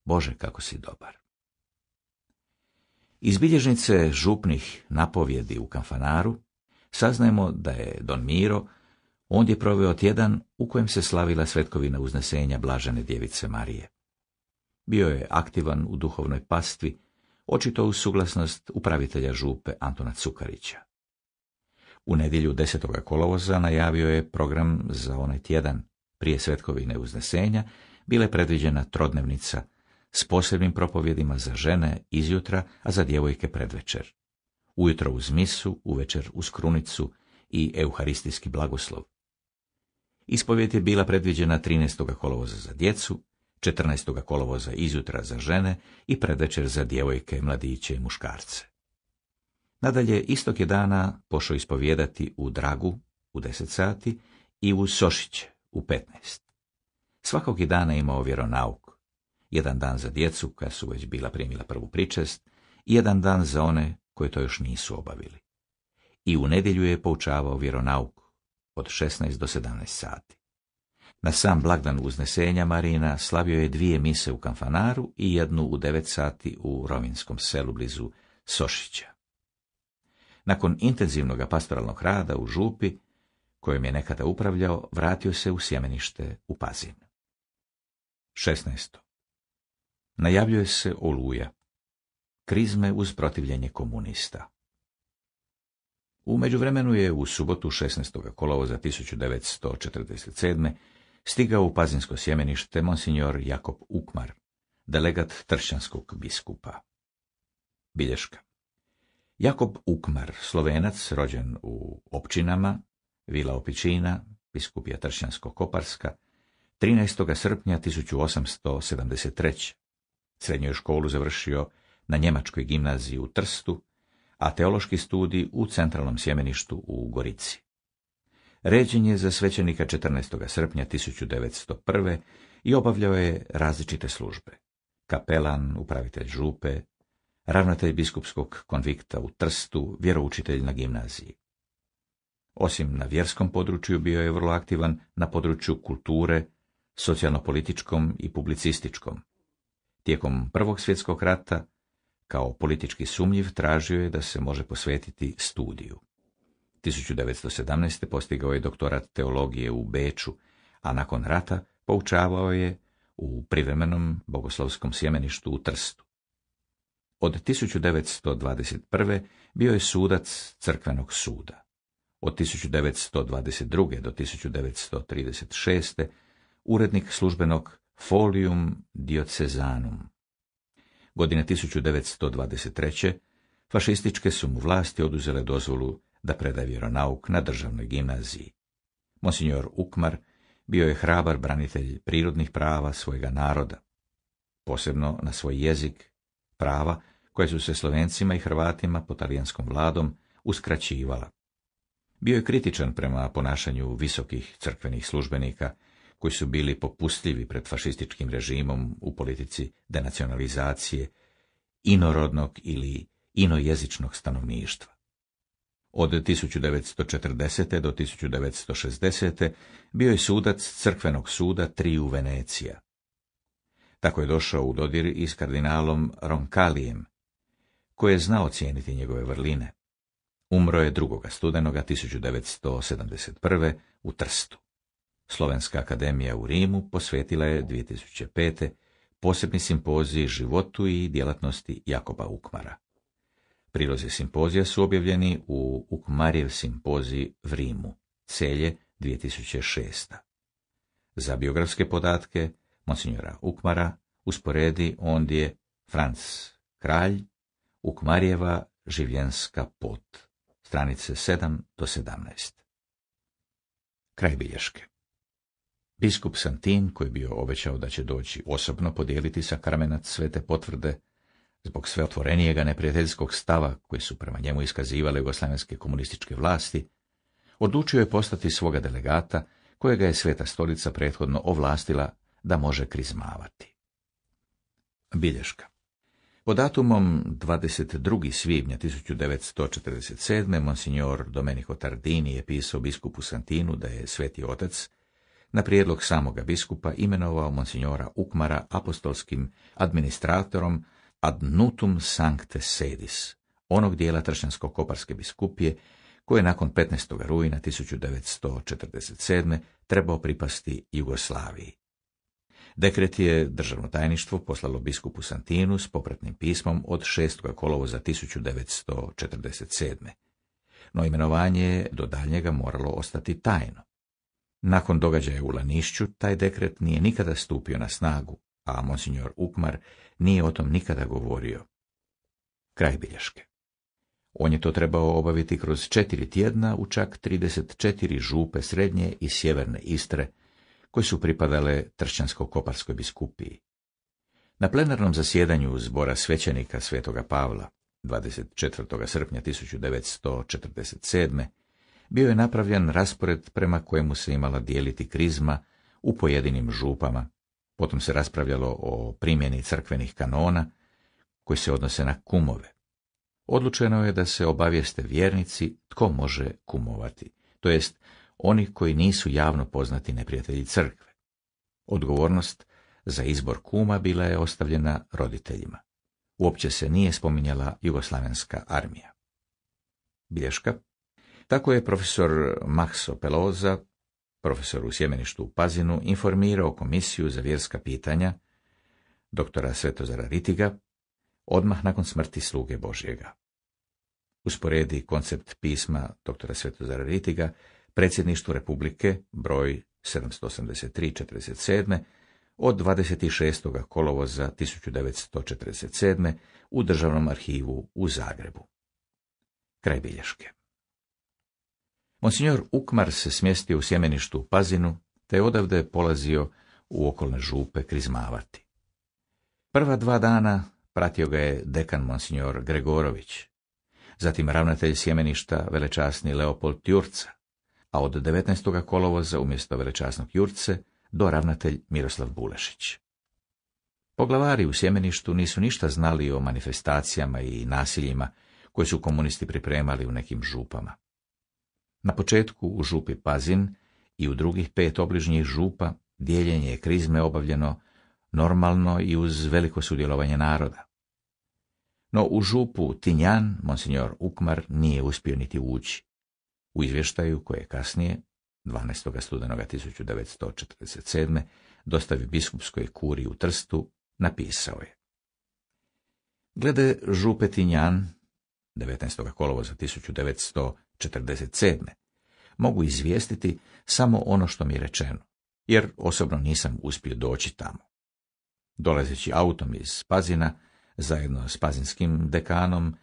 S1: Bože, kako si dobar! Iz bilježnice župnih napovjedi u kanfanaru saznajemo da je Don Miro ondje proveo tjedan u kojem se slavila svetkovina uznesenja blažene djevice Marije. Bio je aktivan u duhovnoj pastvi, očito u suglasnost upravitelja župe Antona Cukarića. U nedjelju 10. kolovoza najavio je program za onaj tjedan prije svetkovine uznesenja, bile predviđena trodnevnica – s posebnim propovjedima za žene izjutra, a za djevojke predvečer. Ujutro uz misu, uvečer uz krunicu i euharistijski blagoslov. Ispovjet je bila predviđena 13. kolovoza za djecu, 14. kolovoza izjutra za žene i predvečer za djevojke, mladiće i muškarce. Nadalje, istog je dana pošao ispovijedati u Dragu u 10 sati i u Sošiće u 15. Svakog je dana imao vjeronauk, jedan dan za djecu koja su već bila primila prvu pričest i jedan dan za one koje to još nisu obavili. I u nedjelju je poučavao vjeronauk od 16 do 17 sati. Na sam blagdan uznesenja Marina slavio je dvije mise u Kanfanaru i jednu u devet sati u rovinskom selu blizu Sošića. Nakon intenzivnog pastoralnog rada u Župi, kojom je nekada upravljao, vratio se u sjemenište u Pazin.
S2: 16
S1: najavljuje se oluja, krizme uz protivljenje komunista. U međuvremenu je u subotu 16. kolovoza 1947. stigao u Pazinsko sjemenište monsignor Jakob Ukmar, delegat tršćanskog biskupa. Bilješka Jakob Ukmar, slovenac, rođen u općinama, Vila Opičina, biskupija Tršćansko-Koparska, 13. srpnja 1873. Srednju školu završio na Njemačkoj gimnaziji u Trstu, a teološki studij u centralnom sjemeništu u Gorici. Ređen je za svećenika 14. srpnja 1901. i obavljao je različite službe. Kapelan, upravitelj župe, ravnatelj biskupskog konvikta u Trstu, vjeroučitelj na gimnaziji. Osim na vjerskom području bio je vrlo aktivan na području kulture, socijalno-političkom i publicističkom. Tijekom Prvog svjetskog rata, kao politički sumnjiv, tražio je da se može posvetiti studiju. 1917. postigao je doktorat teologije u Beču, a nakon rata poučavao je u privremenom bogoslovskom sjemeništu u Trstu. Od 1921. bio je sudac crkvenog suda. Od 1922. do 1936. urednik službenog Folium diocesanum. Godine 1923. fašističke su mu vlasti oduzele dozvolu da preda vjeronauk na državnoj gimnaziji. Monsignor Ukmar bio je hrabar branitelj prirodnih prava svojega naroda, posebno na svoj jezik, prava koje su se Slovencima i Hrvatima pod talijanskom vladom uskraćivala. Bio je kritičan prema ponašanju visokih crkvenih službenika – koji su bili popustljivi pred fašističkim režimom u politici denacionalizacije inorodnog ili inojezičnog stanovništva. Od 1940. do 1960. bio je sudac crkvenog suda u Venecija. Tako je došao u dodir i s kardinalom Ronkalijem, koji je znao cijeniti njegove vrline. Umro je 2. studenoga 1971. u Trstu. Slovenska akademija u Rimu posvetila je 2005. posebni simpoziji životu i djelatnosti Jakoba Ukmara. Prilozi simpozija su objavljeni u Ukmarjev simpoziji v Rimu, celje 2006. Za biografske podatke Monsignora Ukmara usporedi ondje Franc Kralj, Ukmarjeva življenska pot, stranice 7 do 17. Kraj bilješke. Biskup Santin, koji je bio obećao da će doći osobno podijeliti sa sakramenat svete potvrde, zbog sve otvorenijega neprijateljskog stava koji su prema njemu iskazivale jugoslavenske komunističke vlasti, odlučio je postati svoga delegata, kojega je sveta stolica prethodno ovlastila da može krizmavati. Bilješka Po datumom 22. svibnja 1947. monsignor Domenico Tardini je pisao biskupu Santinu da je sveti otac na prijedlog samoga biskupa imenovao monsignora Ukmara apostolskim administratorom ad nutum sancte sedis, onog dijela Tršansko-Koparske biskupije, koje je nakon 15. rujna 1947. trebao pripasti Jugoslaviji. Dekret je državno tajništvo poslalo biskupu Santinu s popratnim pismom od 6. kolovoza 1947. No imenovanje je do daljnjega moralo ostati tajno. Nakon događaja u Lanišću, taj dekret nije nikada stupio na snagu, a monsignor Ukmar nije o tom nikada govorio. Kraj bilješke. On je to trebao obaviti kroz četiri tjedna u čak 34 župe srednje i sjeverne Istre, koje su pripadale Tršćansko-Koparskoj biskupiji. Na plenarnom zasjedanju zbora svećenika Svetoga Pavla, 24. srpnja 1947 bio je napravljen raspored prema kojemu se imala dijeliti krizma u pojedinim župama. Potom se raspravljalo o primjeni crkvenih kanona koji se odnose na kumove. Odlučeno je da se obavijeste vjernici tko može kumovati, to jest oni koji nisu javno poznati neprijatelji crkve. Odgovornost za izbor kuma bila je ostavljena roditeljima. Uopće se nije spominjala jugoslavenska armija. Bilješka tako je profesor Maxo Peloza, profesor u sjemeništu u Pazinu, informirao komisiju za vjerska pitanja doktora Svetozara Ritiga odmah nakon smrti sluge Božjega. Usporedi koncept pisma doktora Svetozara Ritiga predsjedništvu Republike broj 783-47 od 26. kolovoza 1947. u Državnom arhivu u Zagrebu. Kraj bilješke. Monsignor Ukmar se smjestio u sjemeništu u Pazinu, te je odavde polazio u okolne župe krizmavati. Prva dva dana pratio ga je dekan Monsignor Gregorović, zatim ravnatelj sjemeništa velečasni Leopold Jurca, a od 19. kolovoza umjesto velečasnog Jurce do ravnatelj Miroslav Bulešić. Poglavari u sjemeništu nisu ništa znali o manifestacijama i nasiljima koje su komunisti pripremali u nekim župama. Na početku u župi Pazin i u drugih pet obližnjih župa dijeljenje je krizme obavljeno normalno i uz veliko sudjelovanje naroda. No u župu Tinjan monsignor Ukmar nije uspio niti ući. U izvještaju koje je kasnije, 12. studenoga 1947. dostavi biskupskoj kuri u Trstu, napisao je. Glede župe Tinjan, 19. kolovoza 1947. 47. Mogu izvijestiti samo ono što mi je rečeno, jer osobno nisam uspio doći tamo. Dolazeći autom iz Pazina, zajedno s pazinskim dekanom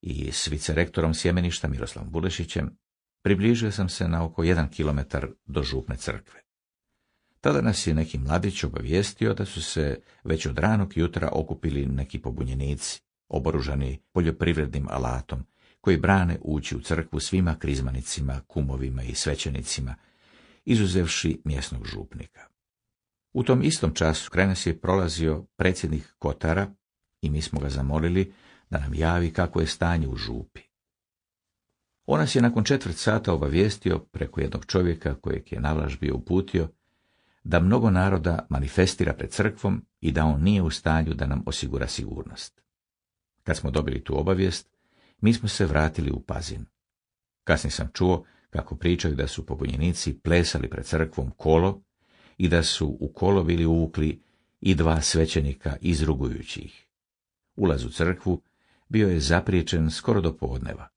S1: i s vicerektorom sjemeništa Miroslavom Bulešićem, približio sam se na oko jedan kilometar do župne crkve. Tada nas je neki mladić obavijestio da su se već od ranog jutra okupili neki pobunjenici, oboružani poljoprivrednim alatom, koji brane ući u crkvu svima krizmanicima, kumovima i svećenicima, izuzevši mjesnog župnika. U tom istom času Krenes je prolazio predsjednik Kotara i mi smo ga zamolili da nam javi kako je stanje u župi. On nas je nakon četvrt sata obavijestio preko jednog čovjeka kojeg je nalaž bio uputio da mnogo naroda manifestira pred crkvom i da on nije u stanju da nam osigura sigurnost. Kad smo dobili tu obavijest, mi smo se vratili u Pazin. Kasnije sam čuo kako pričaju da su pobunjenici plesali pred crkvom kolo i da su u kolo bili uvukli i dva svećenika izrugujući ih. Ulaz u crkvu bio je zapriječen skoro do podneva.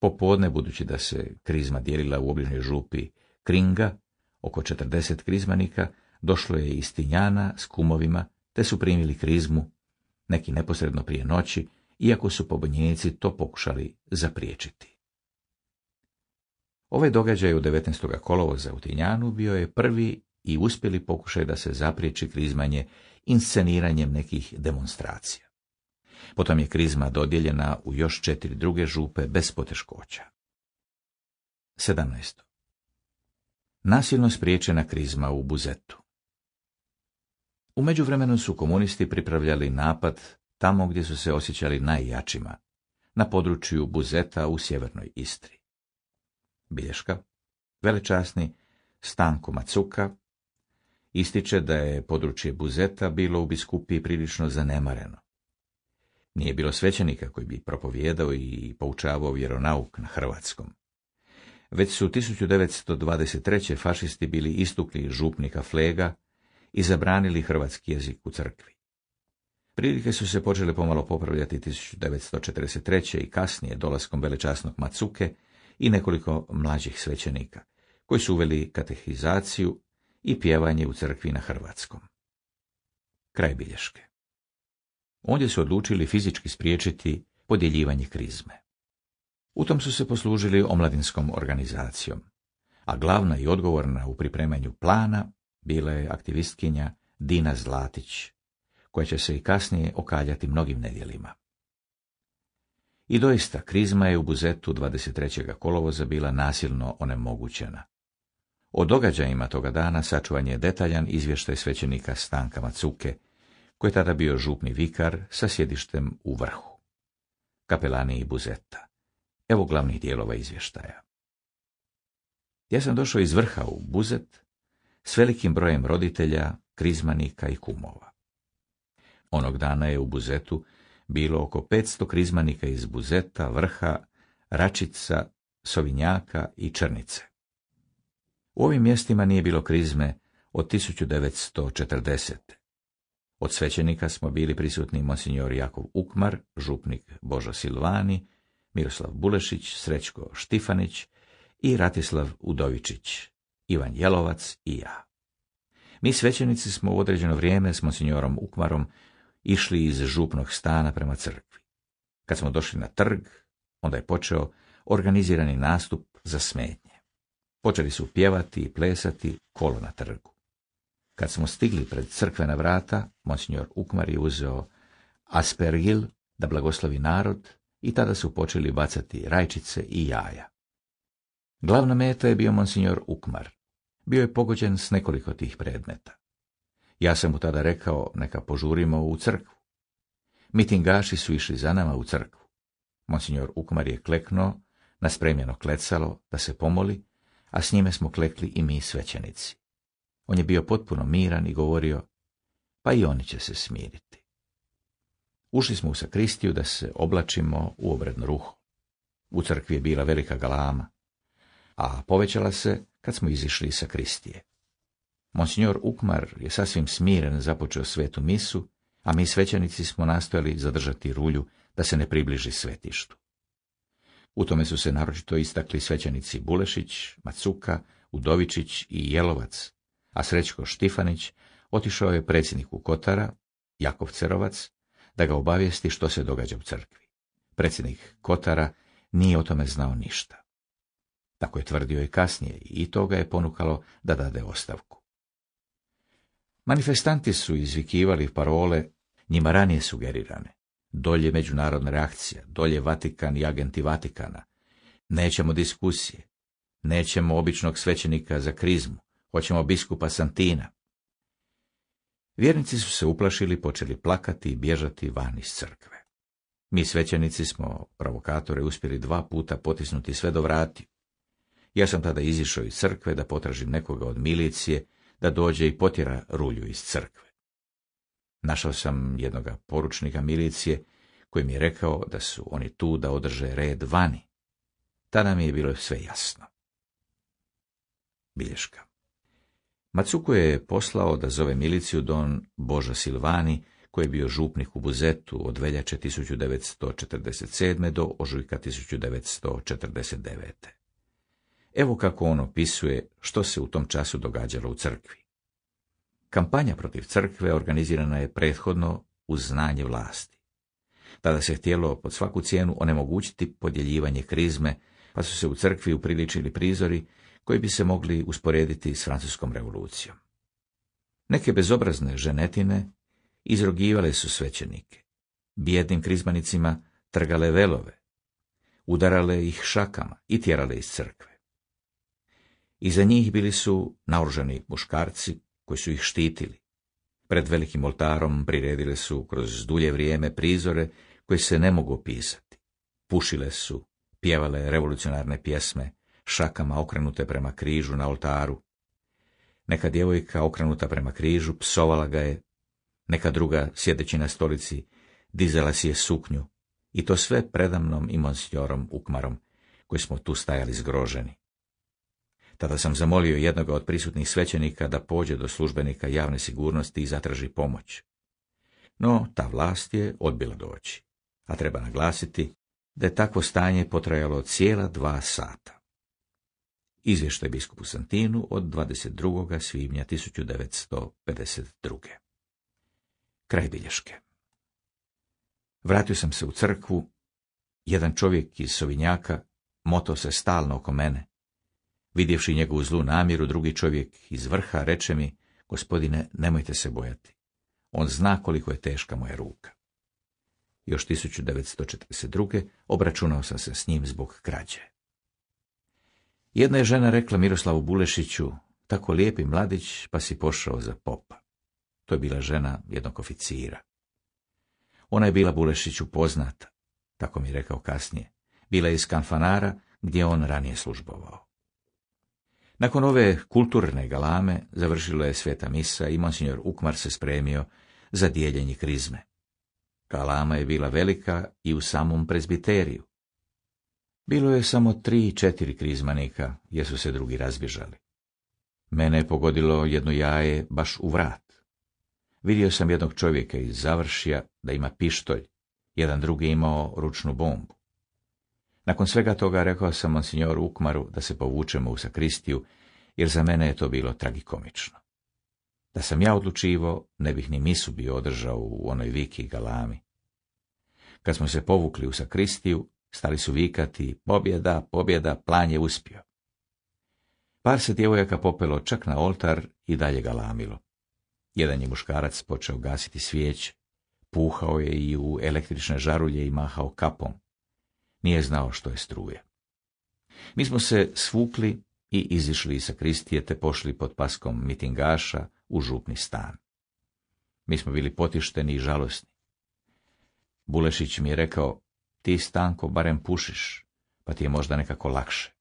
S1: Popodne, budući da se krizma dijelila u obližnjoj župi Kringa, oko četrdeset krizmanika, došlo je iz Tinjana s kumovima, te su primili krizmu, neki neposredno prije noći, iako su pobunjenici to pokušali zapriječiti. Ovaj događaj u 19. kolovoza u Tinjanu bio je prvi i uspjeli pokušaj da se zapriječi krizmanje insceniranjem nekih demonstracija. Potom je krizma dodijeljena u još četiri druge župe bez poteškoća. 17. Nasilno spriječena krizma u Buzetu U međuvremenu su komunisti pripravljali napad tamo gdje su se osjećali najjačima, na području Buzeta u sjevernoj Istri. Bilješka, velečasni Stanko Macuka, ističe da je područje Buzeta bilo u biskupiji prilično zanemareno. Nije bilo svećenika koji bi propovjedao i poučavao vjeronauk na hrvatskom. Već su 1923. fašisti bili istukli župnika Flega i zabranili hrvatski jezik u crkvi. Prilike su se počele pomalo popravljati 1943. i kasnije dolaskom velečasnog Macuke i nekoliko mlađih svećenika, koji su uveli katehizaciju i pjevanje u crkvi na Hrvatskom. Kraj bilješke. Ondje su odlučili fizički spriječiti podjeljivanje krizme. U tom su se poslužili omladinskom organizacijom, a glavna i odgovorna u pripremanju plana bila je aktivistkinja Dina Zlatić, koja će se i kasnije okaljati mnogim nedjelima. I doista, krizma je u Buzetu 23. kolovoza bila nasilno onemogućena. O događajima toga dana sačuvan je detaljan izvještaj svećenika Stankama Macuke, koji je tada bio župni vikar sa sjedištem u vrhu. Kapelani i Buzeta. Evo glavnih dijelova izvještaja. Ja sam došao iz vrha u Buzet s velikim brojem roditelja, krizmanika i kumova. Onog dana je u Buzetu bilo oko 500 krizmanika iz Buzeta, Vrha, Račica, Sovinjaka i Črnice. U ovim mjestima nije bilo krizme od 1940. Od svećenika smo bili prisutni monsignor Jakov Ukmar, župnik Boža Silvani, Miroslav Bulešić, Srećko Štifanić i Ratislav Udovičić, Ivan Jelovac i ja. Mi svećenici smo u određeno vrijeme s monsignorom Ukmarom išli iz župnog stana prema crkvi. Kad smo došli na trg, onda je počeo organizirani nastup za smetnje. Počeli su pjevati i plesati kolo na trgu. Kad smo stigli pred crkvena vrata, monsignor Ukmar je uzeo aspergil da blagoslovi narod i tada su počeli bacati rajčice i jaja. Glavna meta je bio monsignor Ukmar. Bio je pogođen s nekoliko tih predmeta. Ja sam mu tada rekao, neka požurimo u crkvu. Mitingaši su išli za nama u crkvu. Monsignor Ukmar je kleknuo, naspremljeno klecalo, da se pomoli, a s njime smo klekli i mi svećenici. On je bio potpuno miran i govorio, pa i oni će se smiriti. Ušli smo u sakristiju da se oblačimo u obredno ruho. U crkvi je bila velika galama, a povećala se kad smo izišli iz sakristije. Monsignor Ukmar je sasvim smiren započeo svetu misu, a mi svećenici smo nastojali zadržati rulju da se ne približi svetištu. U tome su se naročito istakli svećenici Bulešić, Macuka, Udovičić i Jelovac, a Srećko Štifanić otišao je predsjedniku Kotara, Jakov Cerovac, da ga obavijesti što se događa u crkvi. Predsjednik Kotara nije o tome znao ništa. Tako je tvrdio i kasnije i to ga je ponukalo da dade ostavku. Manifestanti su izvikivali parole njima ranije sugerirane. Dolje međunarodna reakcija, dolje Vatikan i agenti Vatikana. Nećemo diskusije, nećemo običnog svećenika za krizmu, hoćemo biskupa Santina. Vjernici su se uplašili, počeli plakati i bježati van iz crkve. Mi svećenici smo provokatore uspjeli dva puta potisnuti sve do vrati. Ja sam tada izišao iz crkve da potražim nekoga od milicije da dođe i potjera rulju iz crkve. Našao sam jednoga poručnika milicije koji mi je rekao da su oni tu da održe red vani. Tada mi je bilo sve jasno. Bilješka Macuko je poslao da zove miliciju don Boža Silvani, koji je bio župnik u Buzetu od veljače 1947. do ožujka 1949. Evo kako on opisuje što se u tom času događalo u crkvi. Kampanja protiv crkve organizirana je prethodno uz znanje vlasti. Tada se htjelo pod svaku cijenu onemogućiti podjeljivanje krizme, pa su se u crkvi upriličili prizori koji bi se mogli usporediti s francuskom revolucijom. Neke bezobrazne ženetine izrogivale su svećenike, bijednim krizmanicima trgale velove, udarale ih šakama i tjerale iz crkve. Iza njih bili su naoružani muškarci koji su ih štitili. Pred velikim oltarom priredile su kroz dulje vrijeme prizore koje se ne mogu opisati. Pušile su, pjevale revolucionarne pjesme, šakama okrenute prema križu na oltaru. Neka djevojka okrenuta prema križu psovala ga je, neka druga sjedeći na stolici dizala si je suknju, i to sve predamnom i monsijorom Ukmarom, koji smo tu stajali zgroženi. Tada sam zamolio jednog od prisutnih svećenika da pođe do službenika javne sigurnosti i zatraži pomoć. No, ta vlast je odbila doći. A treba naglasiti da je takvo stanje potrajalo cijela dva sata. Izvještaj biskupu Santinu od 22. svibnja 1952. Kraj bilješke. Vratio sam se u crkvu. Jedan čovjek iz Sovinjaka moto se stalno oko mene. Vidjevši njegovu zlu namjeru, drugi čovjek iz vrha reče mi, gospodine, nemojte se bojati. On zna koliko je teška moja ruka. Još 1942. obračunao sam se s njim zbog krađe. Jedna je žena rekla Miroslavu Bulešiću, tako lijepi mladić, pa si pošao za popa. To je bila žena jednog oficira. Ona je bila Bulešiću poznata, tako mi je rekao kasnije. Bila je iz Kanfanara, gdje on ranije službovao. Nakon ove kulturne galame završila je sveta misa i monsignor Ukmar se spremio za dijeljenje krizme. Galama je bila velika i u samom prezbiteriju. Bilo je samo tri, četiri krizmanika, gdje su se drugi razbježali. Mene je pogodilo jedno jaje baš u vrat. Vidio sam jednog čovjeka iz Završija da ima pištolj, jedan drugi imao ručnu bombu. Nakon svega toga rekao sam monsignoru Ukmaru da se povučemo u sakristiju, jer za mene je to bilo tragikomično. Da sam ja odlučivo, ne bih ni misu bio održao u onoj viki galami. Kad smo se povukli u sakristiju, stali su vikati pobjeda, pobjeda, plan je uspio. Par se djevojaka popelo čak na oltar i dalje ga lamilo. Jedan je muškarac počeo gasiti svijeć, puhao je i u električne žarulje i mahao kapom. Nije znao što je struje. Mi smo se svukli i izišli iz sakristije te pošli pod paskom mitingaša u župni stan. Mi smo bili potišteni i žalosni. Bulešić mi je rekao, ti stanko barem pušiš, pa ti je možda nekako lakše.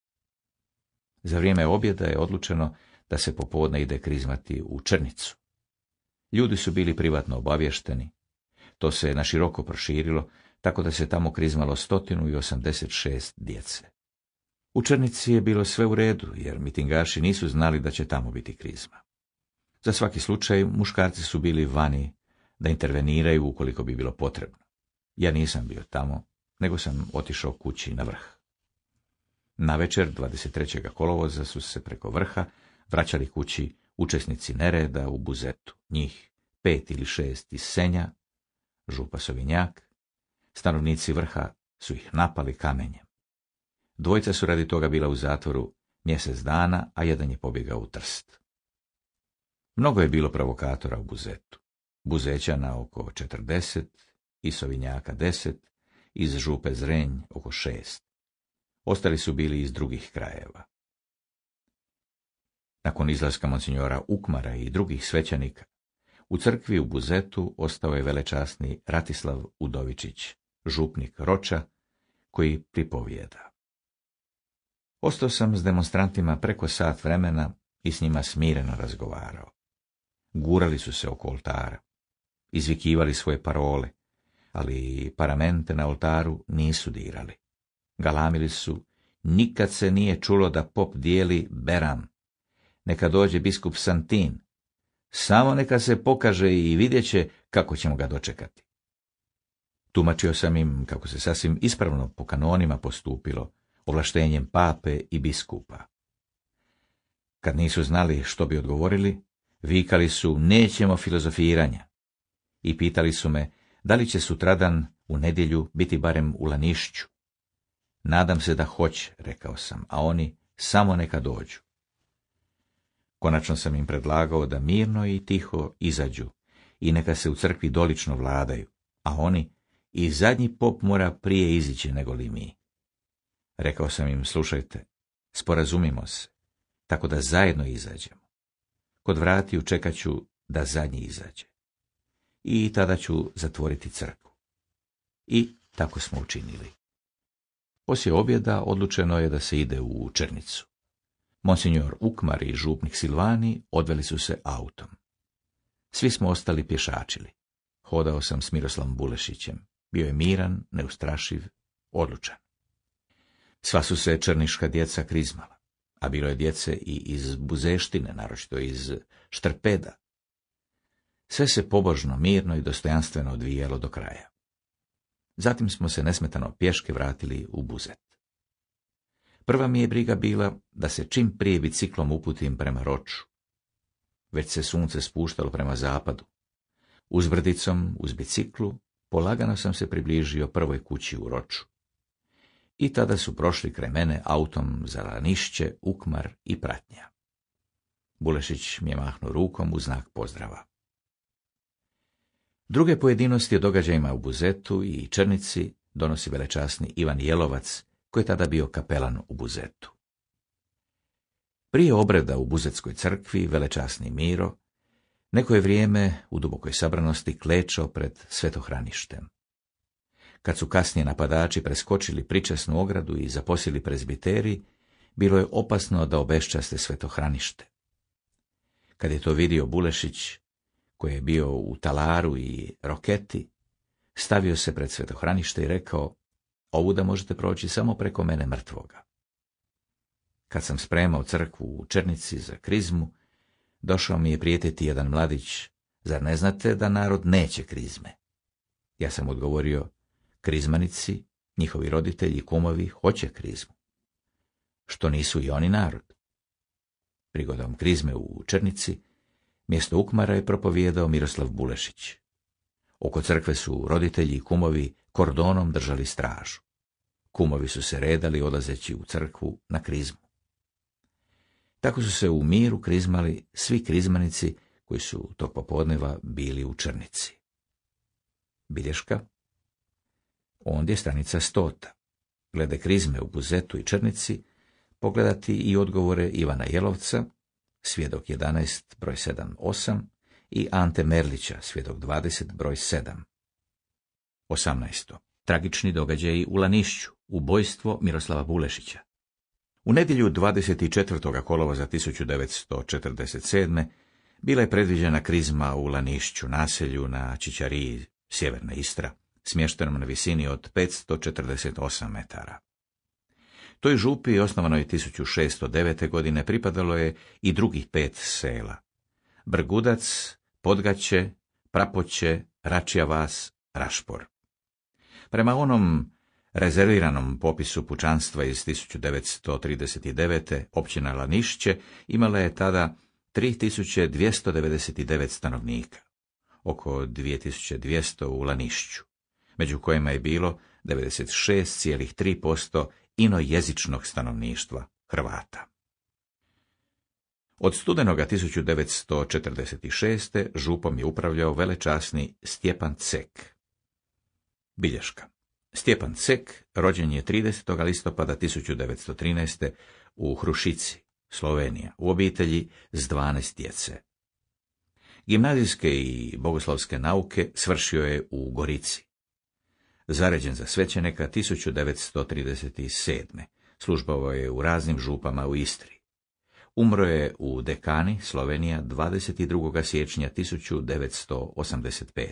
S1: Za vrijeme objeda je odlučeno da se popodne ide krizmati u Črnicu. Ljudi su bili privatno obavješteni. To se je na široko proširilo, tako da se tamo krizmalo šest djece. U je bilo sve u redu, jer mitingaši nisu znali da će tamo biti krizma. Za svaki slučaj muškarci su bili vani da interveniraju ukoliko bi bilo potrebno. Ja nisam bio tamo, nego sam otišao kući na vrh. Na večer 23. kolovoza su se preko vrha vraćali kući učesnici nereda u buzetu, njih pet ili šest iz Senja, Župa Sovinjak, Stanovnici vrha su ih napali kamenjem. Dvojca su radi toga bila u zatvoru mjesec dana, a jedan je pobjegao u Trst. Mnogo je bilo provokatora u Buzetu. Buzećana oko 40, Isovinjaka deset, iz Župe Zrenj oko šest. Ostali su bili iz drugih krajeva. Nakon izlaska monsignora Ukmara i drugih svećanika, u crkvi u Buzetu ostao je velečasni Ratislav Udovičić, župnik Roča, koji pripovijeda. Ostao sam s demonstrantima preko sat vremena i s njima smireno razgovarao. Gurali su se oko oltara, izvikivali svoje parole, ali paramente na oltaru nisu dirali. Galamili su, nikad se nije čulo da pop dijeli beram. Neka dođe biskup Santin, samo neka se pokaže i vidjet će kako ćemo ga dočekati. Tumačio sam im kako se sasvim ispravno po kanonima postupilo, ovlaštenjem pape i biskupa. Kad nisu znali što bi odgovorili, vikali su nećemo filozofiranja i pitali su me da li će sutradan u nedjelju biti barem u Lanišću. Nadam se da hoće, rekao sam, a oni samo neka dođu. Konačno sam im predlagao da mirno i tiho izađu i neka se u crkvi dolično vladaju, a oni i zadnji pop mora prije izići nego li mi. Rekao sam im, slušajte, sporazumimo se, tako da zajedno izađemo. Kod vratiju čekat ću da zadnji izađe. I tada ću zatvoriti crkvu. I tako smo učinili. Poslije objeda odlučeno je da se ide u Černicu. Monsignor Ukmar i župnik Silvani odveli su se autom. Svi smo ostali pješačili. Hodao sam s Miroslavom Bulešićem. Bio je miran, neustrašiv, odlučan. Sva su se črniška djeca krizmala, a bilo je djece i iz buzeštine, naročito iz štrpeda. Sve se pobožno, mirno i dostojanstveno odvijalo do kraja. Zatim smo se nesmetano pješke vratili u buzet. Prva mi je briga bila da se čim prije biciklom uputim prema roču. Već se sunce spuštalo prema zapadu. Uz brdicom, uz biciklu, polagano sam se približio prvoj kući u Roču. I tada su prošli kraj mene autom za ranišće, Ukmar i Pratnja. Bulešić mi je mahnuo rukom u znak pozdrava. Druge pojedinosti o događajima u Buzetu i Črnici donosi velečasni Ivan Jelovac, koji je tada bio kapelan u Buzetu. Prije obreda u Buzetskoj crkvi velečasni Miro, Neko je vrijeme u dubokoj sabranosti klečao pred svetohraništem. Kad su kasnije napadači preskočili pričasnu ogradu i zaposili prezbiteri, bilo je opasno da obeščaste svetohranište. Kad je to vidio Bulešić, koji je bio u talaru i roketi, stavio se pred svetohranište i rekao, ovu da možete proći samo preko mene mrtvoga. Kad sam spremao crkvu u Černici za krizmu, došao mi je prijetiti jedan mladić, zar ne znate da narod neće krizme? Ja sam odgovorio, krizmanici, njihovi roditelji i kumovi hoće krizmu. Što nisu i oni narod. Prigodom krizme u Černici, mjesto Ukmara je propovijedao Miroslav Bulešić. Oko crkve su roditelji i kumovi kordonom držali stražu. Kumovi su se redali odlazeći u crkvu na krizmu. Tako su se u miru krizmali svi krizmanici koji su tog popodneva bili u Črnici. Bilješka Ondje je stranica Stota. Glede krizme u Buzetu i Črnici, pogledati i odgovore Ivana Jelovca, svjedok 11, broj 7, 8, i Ante Merlića, svjedok 20, broj 7. 18. Tragični događaji u Lanišću, ubojstvo Miroslava Bulešića. U nedjelju 24. kolova za 1947. bila je predviđena krizma u Lanišću, naselju na Čičariji, sjeverna Istra, smještenom na visini od 548 metara. Toj župi, osnovanoj 1609. godine, pripadalo je i drugih pet sela. Brgudac, Podgaće, Prapoće, Račjavas, Rašpor. Prema onom rezerviranom popisu pučanstva iz 1939. općina Lanišće imala je tada 3299 stanovnika, oko 2200 u Lanišću, među kojima je bilo 96,3% inojezičnog stanovništva Hrvata. Od studenoga 1946. župom je upravljao velečasni Stjepan Cek. Bilješka. Stjepan Cek rođen je 30. listopada 1913. u Hrušici, Slovenija, u obitelji s 12 djece. Gimnazijske i bogoslovske nauke svršio je u Gorici. Zaređen za svećenika 1937. službovao je u raznim župama u Istri. Umro je u Dekani, Slovenija, 22. siječnja 1985.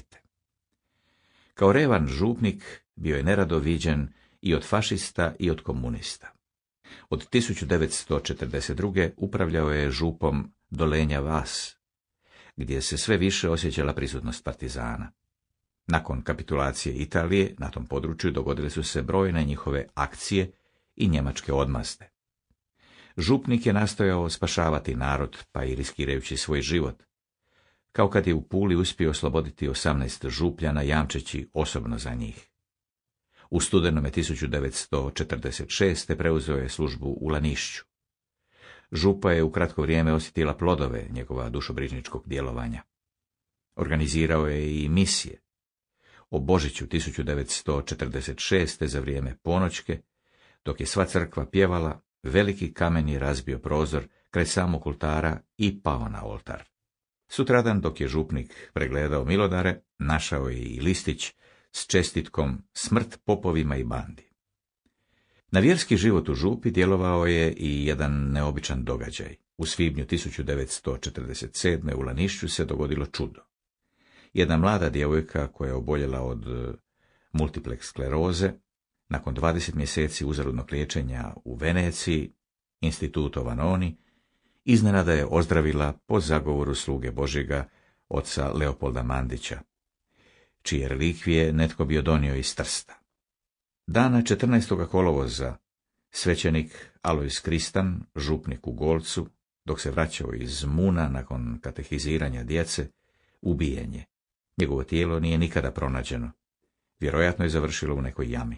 S1: Kao revan župnik bio je nerado viđen i od fašista i od komunista. Od 1942. upravljao je župom Dolenja Vas, gdje se sve više osjećala prisutnost partizana. Nakon kapitulacije Italije na tom području dogodile su se brojne njihove akcije i njemačke odmazde. Župnik je nastojao spašavati narod, pa i riskirajući svoj život kao kad je u Puli uspio osloboditi osamnaest župljana jamčeći osobno za njih. U studenome 1946. preuzeo je službu u Lanišću. Župa je u kratko vrijeme osjetila plodove njegova dušobrižničkog djelovanja. Organizirao je i misije. O Božiću 1946. za vrijeme ponoćke, dok je sva crkva pjevala, veliki kamen je razbio prozor kraj samog oltara i pao na oltar. Sutradan dok je župnik pregledao milodare, našao je i listić s čestitkom smrt popovima i bandi. Na vjerski život u župi djelovao je i jedan neobičan događaj. U svibnju 1947. u Lanišću se dogodilo čudo. Jedna mlada djevojka koja je oboljela od e, multipleks skleroze, nakon 20 mjeseci uzaludnog liječenja u Veneciji, institutu Vanoni, iznenada je ozdravila po zagovoru sluge Božega, oca Leopolda Mandića, čije relikvije netko bio donio iz Trsta. Dana 14. kolovoza svećenik Alois Kristan, župnik u Golcu, dok se vraćao iz Muna nakon katehiziranja djece, ubijen je. Njegovo tijelo nije nikada pronađeno. Vjerojatno je završilo u nekoj jami.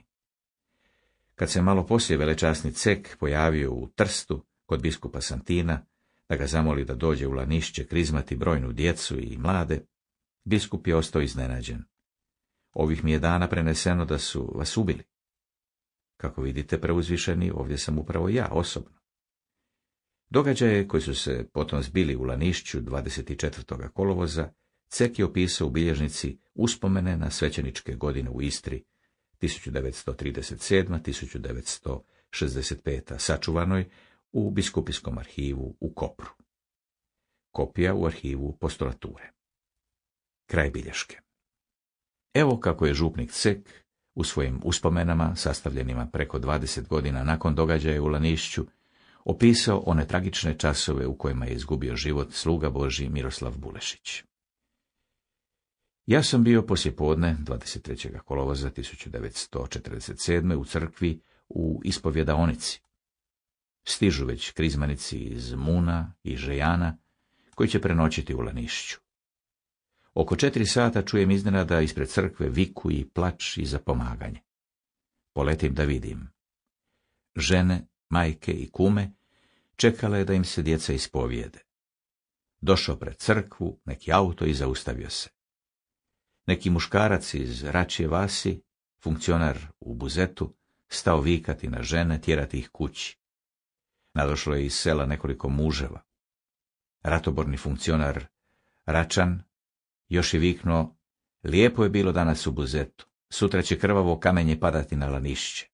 S1: Kad se malo poslije velečasni cek pojavio u Trstu kod biskupa Santina, da ga zamoli da dođe u lanišće krizmati brojnu djecu i mlade, biskup je ostao iznenađen. Ovih mi je dana preneseno da su vas ubili. Kako vidite, preuzvišeni, ovdje sam upravo ja, osobno. Događaje koji su se potom zbili u Lanišću 24. kolovoza, Cek je opisao u bilježnici uspomene na svećeničke godine u Istri 1937. 1965. sačuvanoj u biskupijskom arhivu u Kopru. Kopija u arhivu postulature. Kraj bilješke. Evo kako je župnik Cek u svojim uspomenama, sastavljenima preko 20 godina nakon događaja u Lanišću, opisao one tragične časove u kojima je izgubio život sluga Boži Miroslav Bulešić. Ja sam bio poslijepodne 23. kolovoza 1947. u crkvi u ispovjedaonici, Stižu već krizmanici iz Muna i Žejana, koji će prenoćiti u Lanišću. Oko četiri sata čujem iznenada ispred crkve viku i plač i za pomaganje. Poletim da vidim. Žene, majke i kume čekale da im se djeca ispovijede. Došao pred crkvu, neki auto i zaustavio se. Neki muškarac iz Račije Vasi, funkcionar u buzetu, stao vikati na žene, tjerati ih kući. Nadošlo je iz sela nekoliko muževa. Ratoborni funkcionar Račan još je viknuo, lijepo je bilo danas u buzetu, sutra će krvavo kamenje padati na lanišće.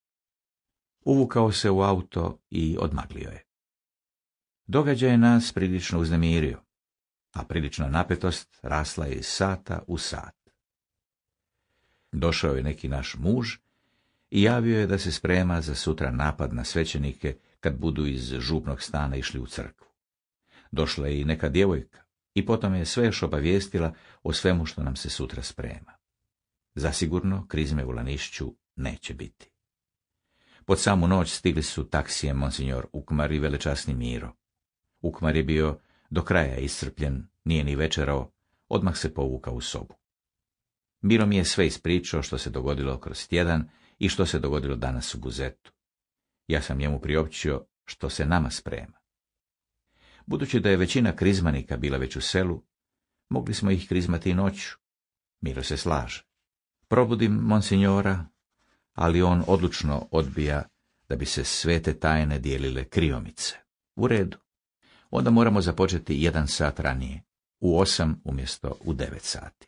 S1: Uvukao se u auto i odmaglio je. Događaj je nas prilično uznemirio, a prilična napetost rasla je iz sata u sat. Došao je neki naš muž i javio je da se sprema za sutra napad na svećenike kad budu iz župnog stana išli u crkvu. Došla je i neka djevojka i potom je sve još obavijestila o svemu što nam se sutra sprema. Zasigurno krizme u Lanišću neće biti. Pod samu noć stigli su taksije monsignor Ukmar i velečasni Miro. Ukmar je bio do kraja iscrpljen, nije ni večerao, odmah se povuka u sobu. Miro mi je sve ispričao što se dogodilo kroz tjedan i što se dogodilo danas u Guzetu. Ja sam njemu priopćio što se nama sprema. Budući da je većina krizmanika bila već u selu, mogli smo ih krizmati i noću. Miro se slaže. Probudim monsignora, ali on odlučno odbija da bi se sve te tajne dijelile kriomice. U redu. Onda moramo započeti jedan sat ranije, u osam umjesto u devet sati.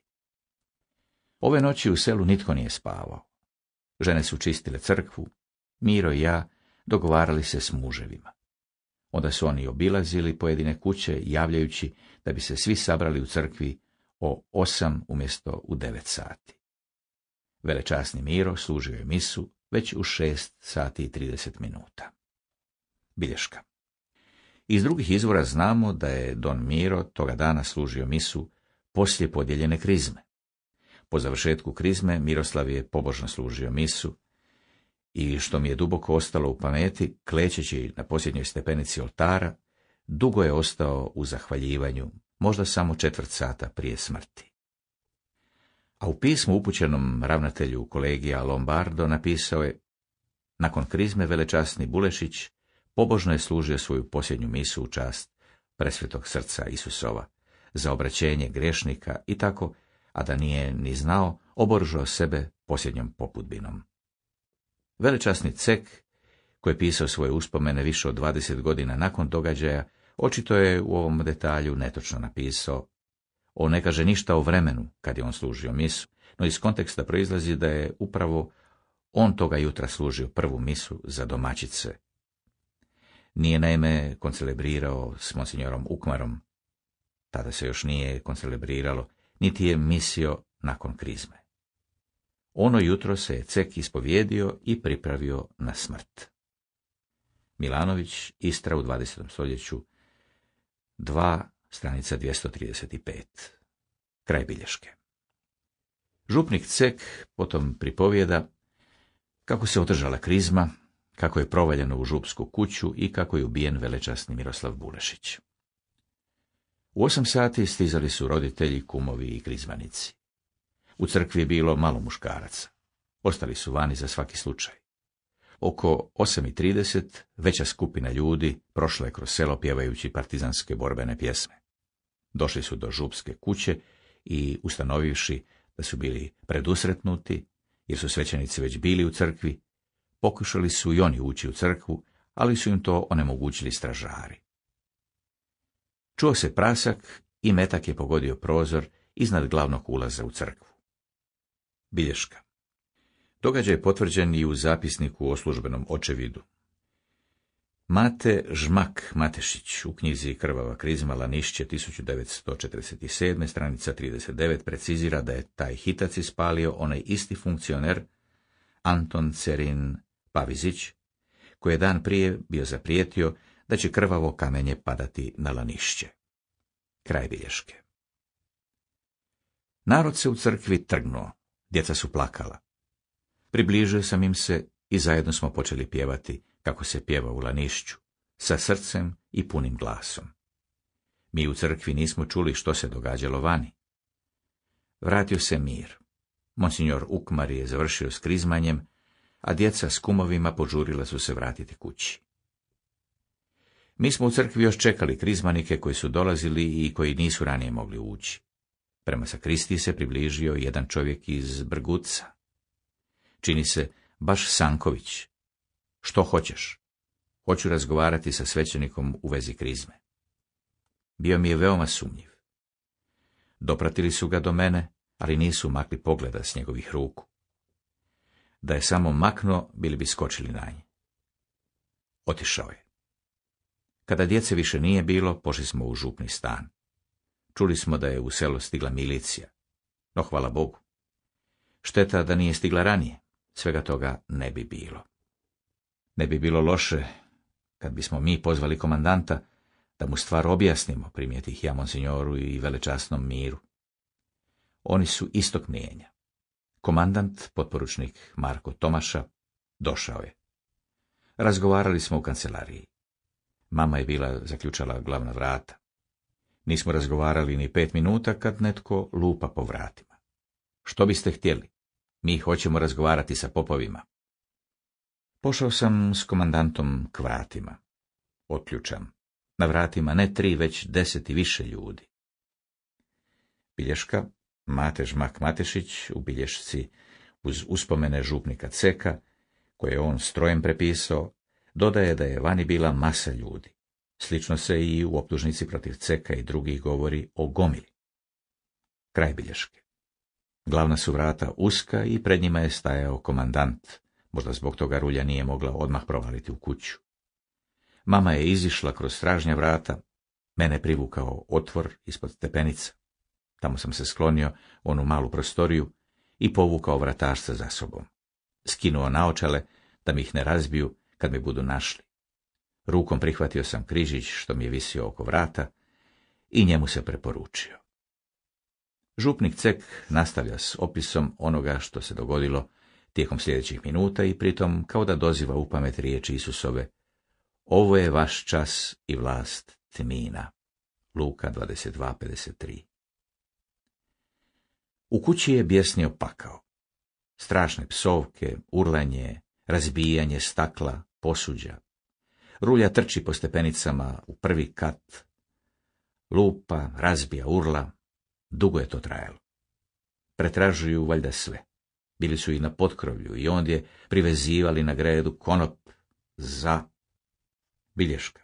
S1: Ove noći u selu nitko nije spavao. Žene su čistile crkvu, Miro i ja dogovarali se s muževima. Onda su oni obilazili pojedine kuće, javljajući da bi se svi sabrali u crkvi o osam umjesto u devet sati. Velečasni Miro služio je misu već u šest sati i trideset minuta. Bilješka Iz drugih izvora znamo da je Don Miro toga dana služio misu poslije podijeljene krizme. Po završetku krizme Miroslav je pobožno služio misu, i što mi je duboko ostalo u pameti, klečeći na posljednjoj stepenici oltara, dugo je ostao u zahvaljivanju, možda samo četvrt sata prije smrti. A u pismu upućenom ravnatelju kolegija Lombardo napisao je Nakon krizme velečasni Bulešić pobožno je služio svoju posljednju misu u čast presvetog srca Isusova za obraćenje grešnika i tako, a da nije ni znao, oboržao sebe posljednjom poputbinom. Velečasni cek, koji je pisao svoje uspomene više od 20 godina nakon događaja, očito je u ovom detalju netočno napisao. On ne kaže ništa o vremenu kad je on služio misu, no iz konteksta proizlazi da je upravo on toga jutra služio prvu misu za domaćice. Nije naime koncelebrirao s monsignorom Ukmarom, tada se još nije koncelebriralo, niti je misio nakon krizme. Ono jutro se je cek ispovjedio i pripravio na smrt. Milanović, Istra u 20. stoljeću, 2, stranica 235. Kraj bilješke. Župnik Cek potom pripovjeda kako se održala krizma, kako je provaljeno u župsku kuću i kako je ubijen velečasni Miroslav Bulešić. U osam sati stizali su roditelji, kumovi i krizmanici. U crkvi je bilo malo muškaraca. Ostali su vani za svaki slučaj. Oko 8.30 veća skupina ljudi prošla je kroz selo pjevajući partizanske borbene pjesme. Došli su do župske kuće i ustanovivši da su bili predusretnuti, jer su svećenici već bili u crkvi, pokušali su i oni ući u crkvu, ali su im to onemogućili stražari. Čuo se prasak i metak je pogodio prozor iznad glavnog ulaza u crkvu. Bilješka. Događaj je potvrđen i u zapisniku o službenom očevidu. Mate Žmak Matešić u knjizi Krvava krizma Lanišće 1947. stranica 39 precizira da je taj hitac ispalio onaj isti funkcioner Anton Cerin Pavizić, koji je dan prije bio zaprijetio da će krvavo kamenje padati na Lanišće. Kraj bilješke. Narod se u crkvi trgnuo. Djeca su plakala. Približio sam im se i zajedno smo počeli pjevati kako se pjeva u lanišću, sa srcem i punim glasom. Mi u crkvi nismo čuli što se događalo vani. Vratio se mir. Monsignor Ukmar je završio s krizmanjem, a djeca s kumovima požurila su se vratiti kući. Mi smo u crkvi još čekali krizmanike koji su dolazili i koji nisu ranije mogli ući. Prema sakristiji se približio jedan čovjek iz Brguca. Čini se baš Sanković. Što hoćeš? Hoću razgovarati sa svećenikom u vezi krizme. Bio mi je veoma sumnjiv. Dopratili su ga do mene, ali nisu makli pogleda s njegovih ruku. Da je samo makno, bili bi skočili na nje. Otišao je. Kada djece više nije bilo, pošli smo u župni stan. Čuli smo da je u selo stigla milicija. No hvala Bogu. Šteta da nije stigla ranije. Svega toga ne bi bilo. Ne bi bilo loše kad bismo mi pozvali komandanta da mu stvar objasnimo, primijetih ja monsignoru i velečasnom miru. Oni su istog mijenja. Komandant, potporučnik Marko Tomaša, došao je. Razgovarali smo u kancelariji. Mama je bila zaključala glavna vrata. Nismo razgovarali ni pet minuta kad netko lupa po vratima. Što biste htjeli? Mi hoćemo razgovarati sa popovima. Pošao sam s komandantom k vratima. Otključam. Na vratima ne tri, već deset i više ljudi. Bilješka, Matež Mak Matešić u bilješci uz uspomene župnika Ceka, koje je on strojem prepisao, dodaje da je vani bila masa ljudi. Slično se i u optužnici protiv Ceka i drugih govori o gomili. Kraj bilješke. Glavna su vrata uska i pred njima je stajao komandant. Možda zbog toga rulja nije mogla odmah provaliti u kuću. Mama je izišla kroz stražnja vrata. Mene privukao otvor ispod stepenica. Tamo sam se sklonio u onu malu prostoriju i povukao vratašca za sobom. Skinuo naočale da mi ih ne razbiju kad me budu našli. Rukom prihvatio sam križić što mi je visio oko vrata i njemu se preporučio. Župnik Cek nastavlja s opisom onoga što se dogodilo tijekom sljedećih minuta i pritom kao da doziva u riječi Isusove Ovo je vaš čas i vlast tmina. Luka 22.53 U kući je bjesnio pakao. Strašne psovke, urlanje, razbijanje stakla, posuđa, Rulja trči po stepenicama u prvi kat. Lupa, razbija, urla. Dugo je to trajalo. Pretražuju valjda sve. Bili su i na potkrovlju i ondje privezivali na gredu konop za bilješka.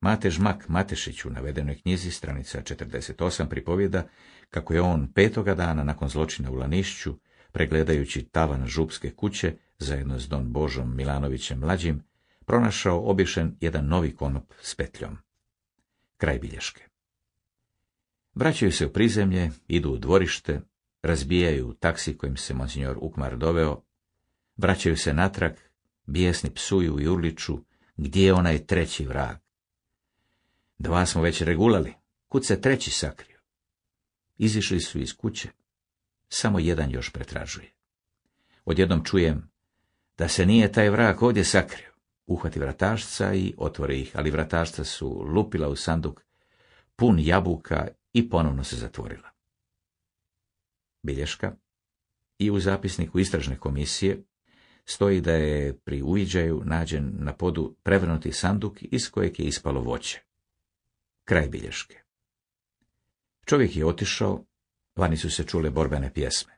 S1: Mate Žmak Matešić u navedenoj knjizi, stranica 48, pripovjeda kako je on petoga dana nakon zločina u Lanišću, pregledajući tavan župske kuće zajedno s Don Božom Milanovićem mlađim, pronašao obješen jedan novi konop s petljom. Kraj bilješke. Vraćaju se u prizemlje, idu u dvorište, razbijaju taksi kojim se monsignor Ukmar doveo, vraćaju se natrag, bijesni psuju i urliču, gdje je onaj treći vrag. Dva smo već regulali, kud se treći sakrio. Izišli su iz kuće, samo jedan još pretražuje. Odjednom čujem da se nije taj vrag ovdje sakrio uhvati vratašca i otvori ih, ali vratašca su lupila u sanduk, pun jabuka i ponovno se zatvorila. Bilješka i u zapisniku istražne komisije stoji da je pri uviđaju nađen na podu prevrnuti sanduk iz kojeg je ispalo voće. Kraj bilješke. Čovjek je otišao, vani su se čule borbene pjesme.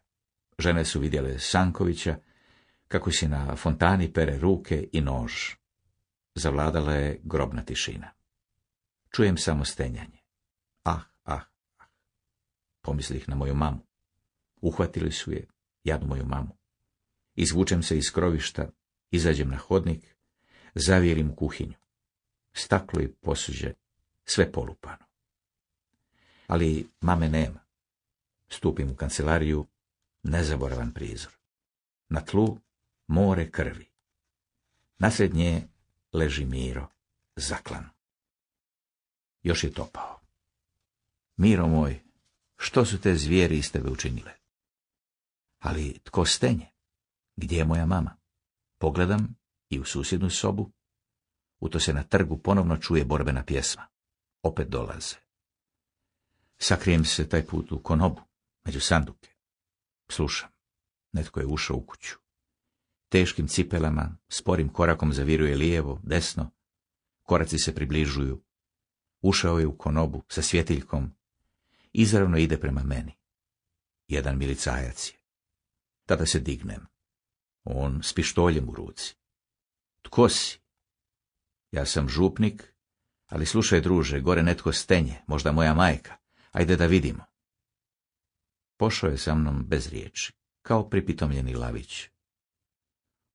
S1: Žene su vidjele Sankovića, kako si na fontani pere ruke i nož. Zavladala je grobna tišina. Čujem samo stenjanje. Ah, ah, ah. Pomislih na moju mamu. Uhvatili su je, jadnu moju mamu. Izvučem se iz krovišta, izađem na hodnik, zavjerim u kuhinju. Staklo i posuđe, sve polupano. Ali mame nema. Stupim u kancelariju, nezaboravan prizor. Na tlu more krvi. Nasljednje je leži Miro, zaklan. Još je topao. Miro moj, što su te zvijeri iz tebe učinile? Ali tko stenje? Gdje je moja mama? Pogledam i u susjednu sobu. U to se na trgu ponovno čuje borbena pjesma. Opet dolaze. Sakrijem se taj put u konobu, među sanduke. Slušam, netko je ušao u kuću teškim cipelama, sporim korakom zaviruje lijevo, desno. Koraci se približuju. Ušao je u konobu sa svjetiljkom. Izravno ide prema meni. Jedan milicajac je. Tada se dignem. On s pištoljem u ruci. Tko si? Ja sam župnik, ali slušaj druže, gore netko stenje, možda moja majka. Ajde da vidimo. Pošao je sa mnom bez riječi, kao pripitomljeni lavić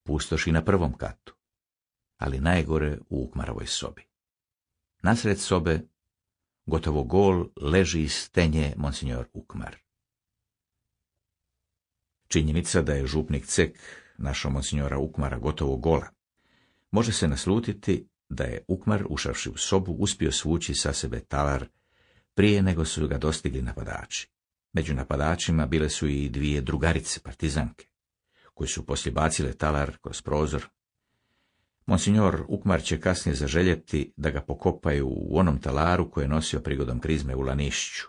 S1: pustoš i na prvom katu, ali najgore u ukmarovoj sobi. Nasred sobe, gotovo gol, leži i stenje monsignor Ukmar. Činjenica da je župnik Cek našo monsignora Ukmara gotovo gola, može se naslutiti da je Ukmar, ušavši u sobu, uspio svući sa sebe talar prije nego su ga dostigli napadači. Među napadačima bile su i dvije drugarice partizanke koji su poslije bacile talar kroz prozor. Monsignor Ukmar će kasnije zaželjeti da ga pokopaju u onom talaru koje je nosio prigodom krizme u Lanišću.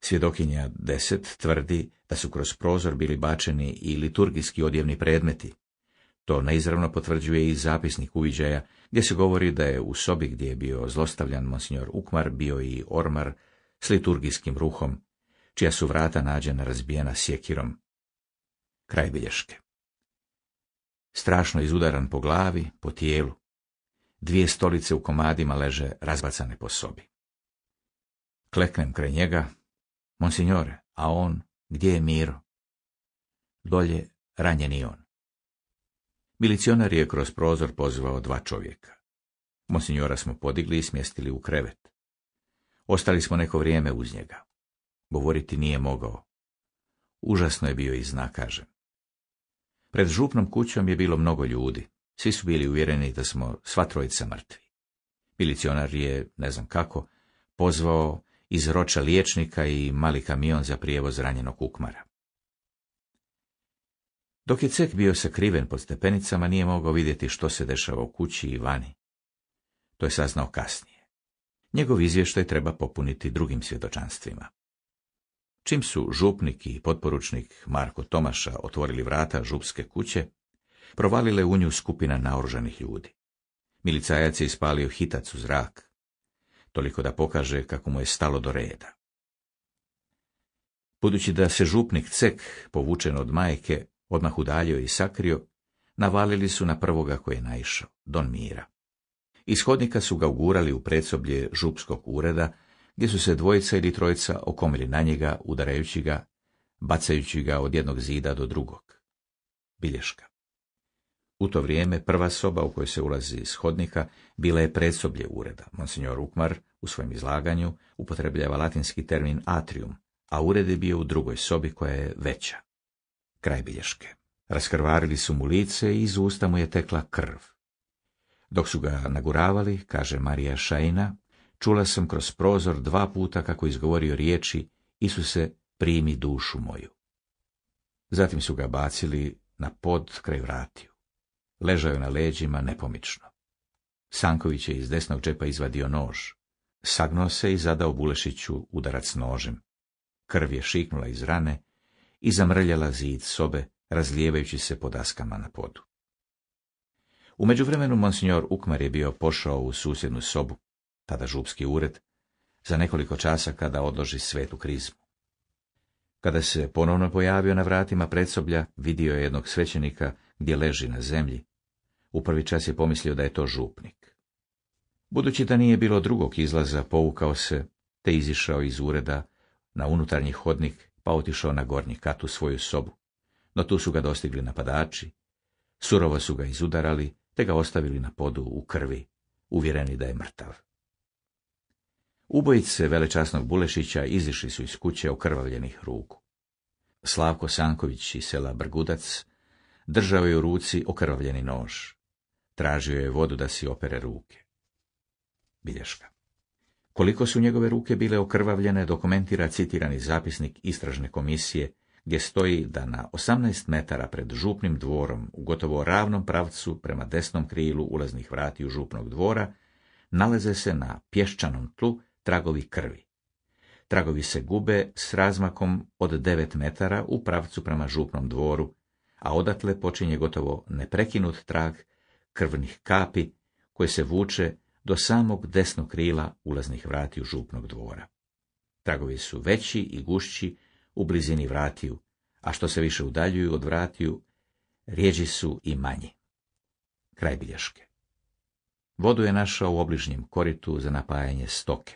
S1: Svjedokinja deset tvrdi da su kroz prozor bili bačeni i liturgijski odjevni predmeti. To neizravno potvrđuje i zapisnik uviđaja, gdje se govori da je u sobi gdje je bio zlostavljan monsignor Ukmar bio i ormar s liturgijskim ruhom, čija su vrata nađena razbijena sjekirom. Kraj bilješke. Strašno izudaran po glavi, po tijelu. Dvije stolice u komadima leže razbacane po sobi. Kleknem kraj njega. Monsignore, a on, gdje je Miro? Dolje ranjen i on. Milicionar je kroz prozor pozvao dva čovjeka. Monsignora smo podigli i smjestili u krevet. Ostali smo neko vrijeme uz njega. Govoriti nije mogao. Užasno je bio i iznakažen. Pred župnom kućom je bilo mnogo ljudi. Svi su bili uvjereni da smo sva trojica mrtvi. Milicionar je, ne znam kako, pozvao iz roča liječnika i mali kamion za prijevoz ranjenog kukmara. Dok je cek bio sakriven pod stepenicama, nije mogao vidjeti što se dešava u kući i vani. To je saznao kasnije. Njegov izvještaj treba popuniti drugim svjedočanstvima. Čim su župnik i potporučnik Marko Tomaša otvorili vrata župske kuće, provalile u nju skupina naoružanih ljudi. Milicajac je ispalio hitac u zrak, toliko da pokaže kako mu je stalo do reda. Budući da se župnik cek, povučen od majke, odmah udaljio i sakrio, navalili su na prvoga koji je naišao, Don Mira. ishodnika su ga ugurali u predsoblje župskog ureda, gdje su se dvojica ili trojica okomili na njega, udarajući ga, bacajući ga od jednog zida do drugog. Bilješka. U to vrijeme prva soba u kojoj se ulazi iz hodnika bila je predsoblje ureda. Monsignor Ukmar u svojem izlaganju upotrebljava latinski termin atrium, a ured je bio u drugoj sobi koja je veća. Kraj bilješke. Raskrvarili su mu lice i iz usta mu je tekla krv. Dok su ga naguravali, kaže Marija Šajina čula sam kroz prozor dva puta kako izgovorio riječi Isuse, primi dušu moju. Zatim su ga bacili na pod kraj vratiju. Ležao je na leđima nepomično. Sanković je iz desnog džepa izvadio nož. Sagnuo se i zadao Bulešiću udarac nožem. Krv je šiknula iz rane i zamrljala zid sobe, razlijevajući se po daskama na podu. U međuvremenu monsignor Ukmar je bio pošao u susjednu sobu tada župski ured, za nekoliko časa kada odloži svetu krizmu. Kada se ponovno pojavio na vratima predsoblja, vidio je jednog svećenika gdje leži na zemlji. U prvi čas je pomislio da je to župnik. Budući da nije bilo drugog izlaza, povukao se, te izišao iz ureda na unutarnji hodnik, pa otišao na gornji kat u svoju sobu. No tu su ga dostigli napadači, surovo su ga izudarali, te ga ostavili na podu u krvi, uvjereni da je mrtav. Ubojice velečasnog Bulešića izišli su iz kuće okrvavljenih ruku. Slavko Sanković iz sela Brgudac držao je u ruci okrvavljeni nož. Tražio je vodu da si opere ruke. Bilješka. Koliko su njegove ruke bile okrvavljene, dokumentira citirani zapisnik istražne komisije, gdje stoji da na 18 metara pred župnim dvorom, u gotovo ravnom pravcu prema desnom krilu ulaznih vrati u župnog dvora, nalaze se na pješčanom tlu tragovi krvi. Tragovi se gube s razmakom od devet metara u pravcu prema župnom dvoru, a odatle počinje gotovo neprekinut trag krvnih kapi koje se vuče do samog desnog krila ulaznih vratiju župnog dvora. Tragovi su veći i gušći u blizini vratiju, a što se više udaljuju od vratiju, rijeđi su i manji. Kraj bilješke. Vodu je našao u obližnjem koritu za napajanje stoke.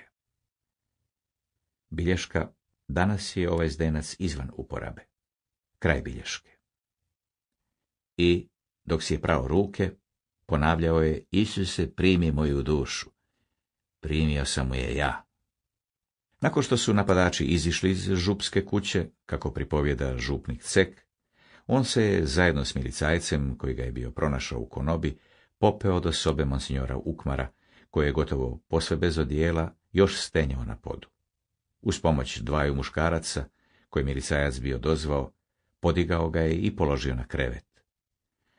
S1: Bilješka, danas je ovaj zdenac izvan uporabe. Kraj bilješke. I, dok si je prao ruke, ponavljao je, Isuse, primi moju dušu. Primio sam je ja. Nakon što su napadači izišli iz župske kuće, kako pripovjeda župnik Cek, on se je zajedno s milicajcem, koji ga je bio pronašao u konobi, popeo do sobe monsignora Ukmara, koji je gotovo posve bez odijela još stenjao na podu. Uz pomoć dvaju muškaraca, koje milicajac bio dozvao, podigao ga je i položio na krevet.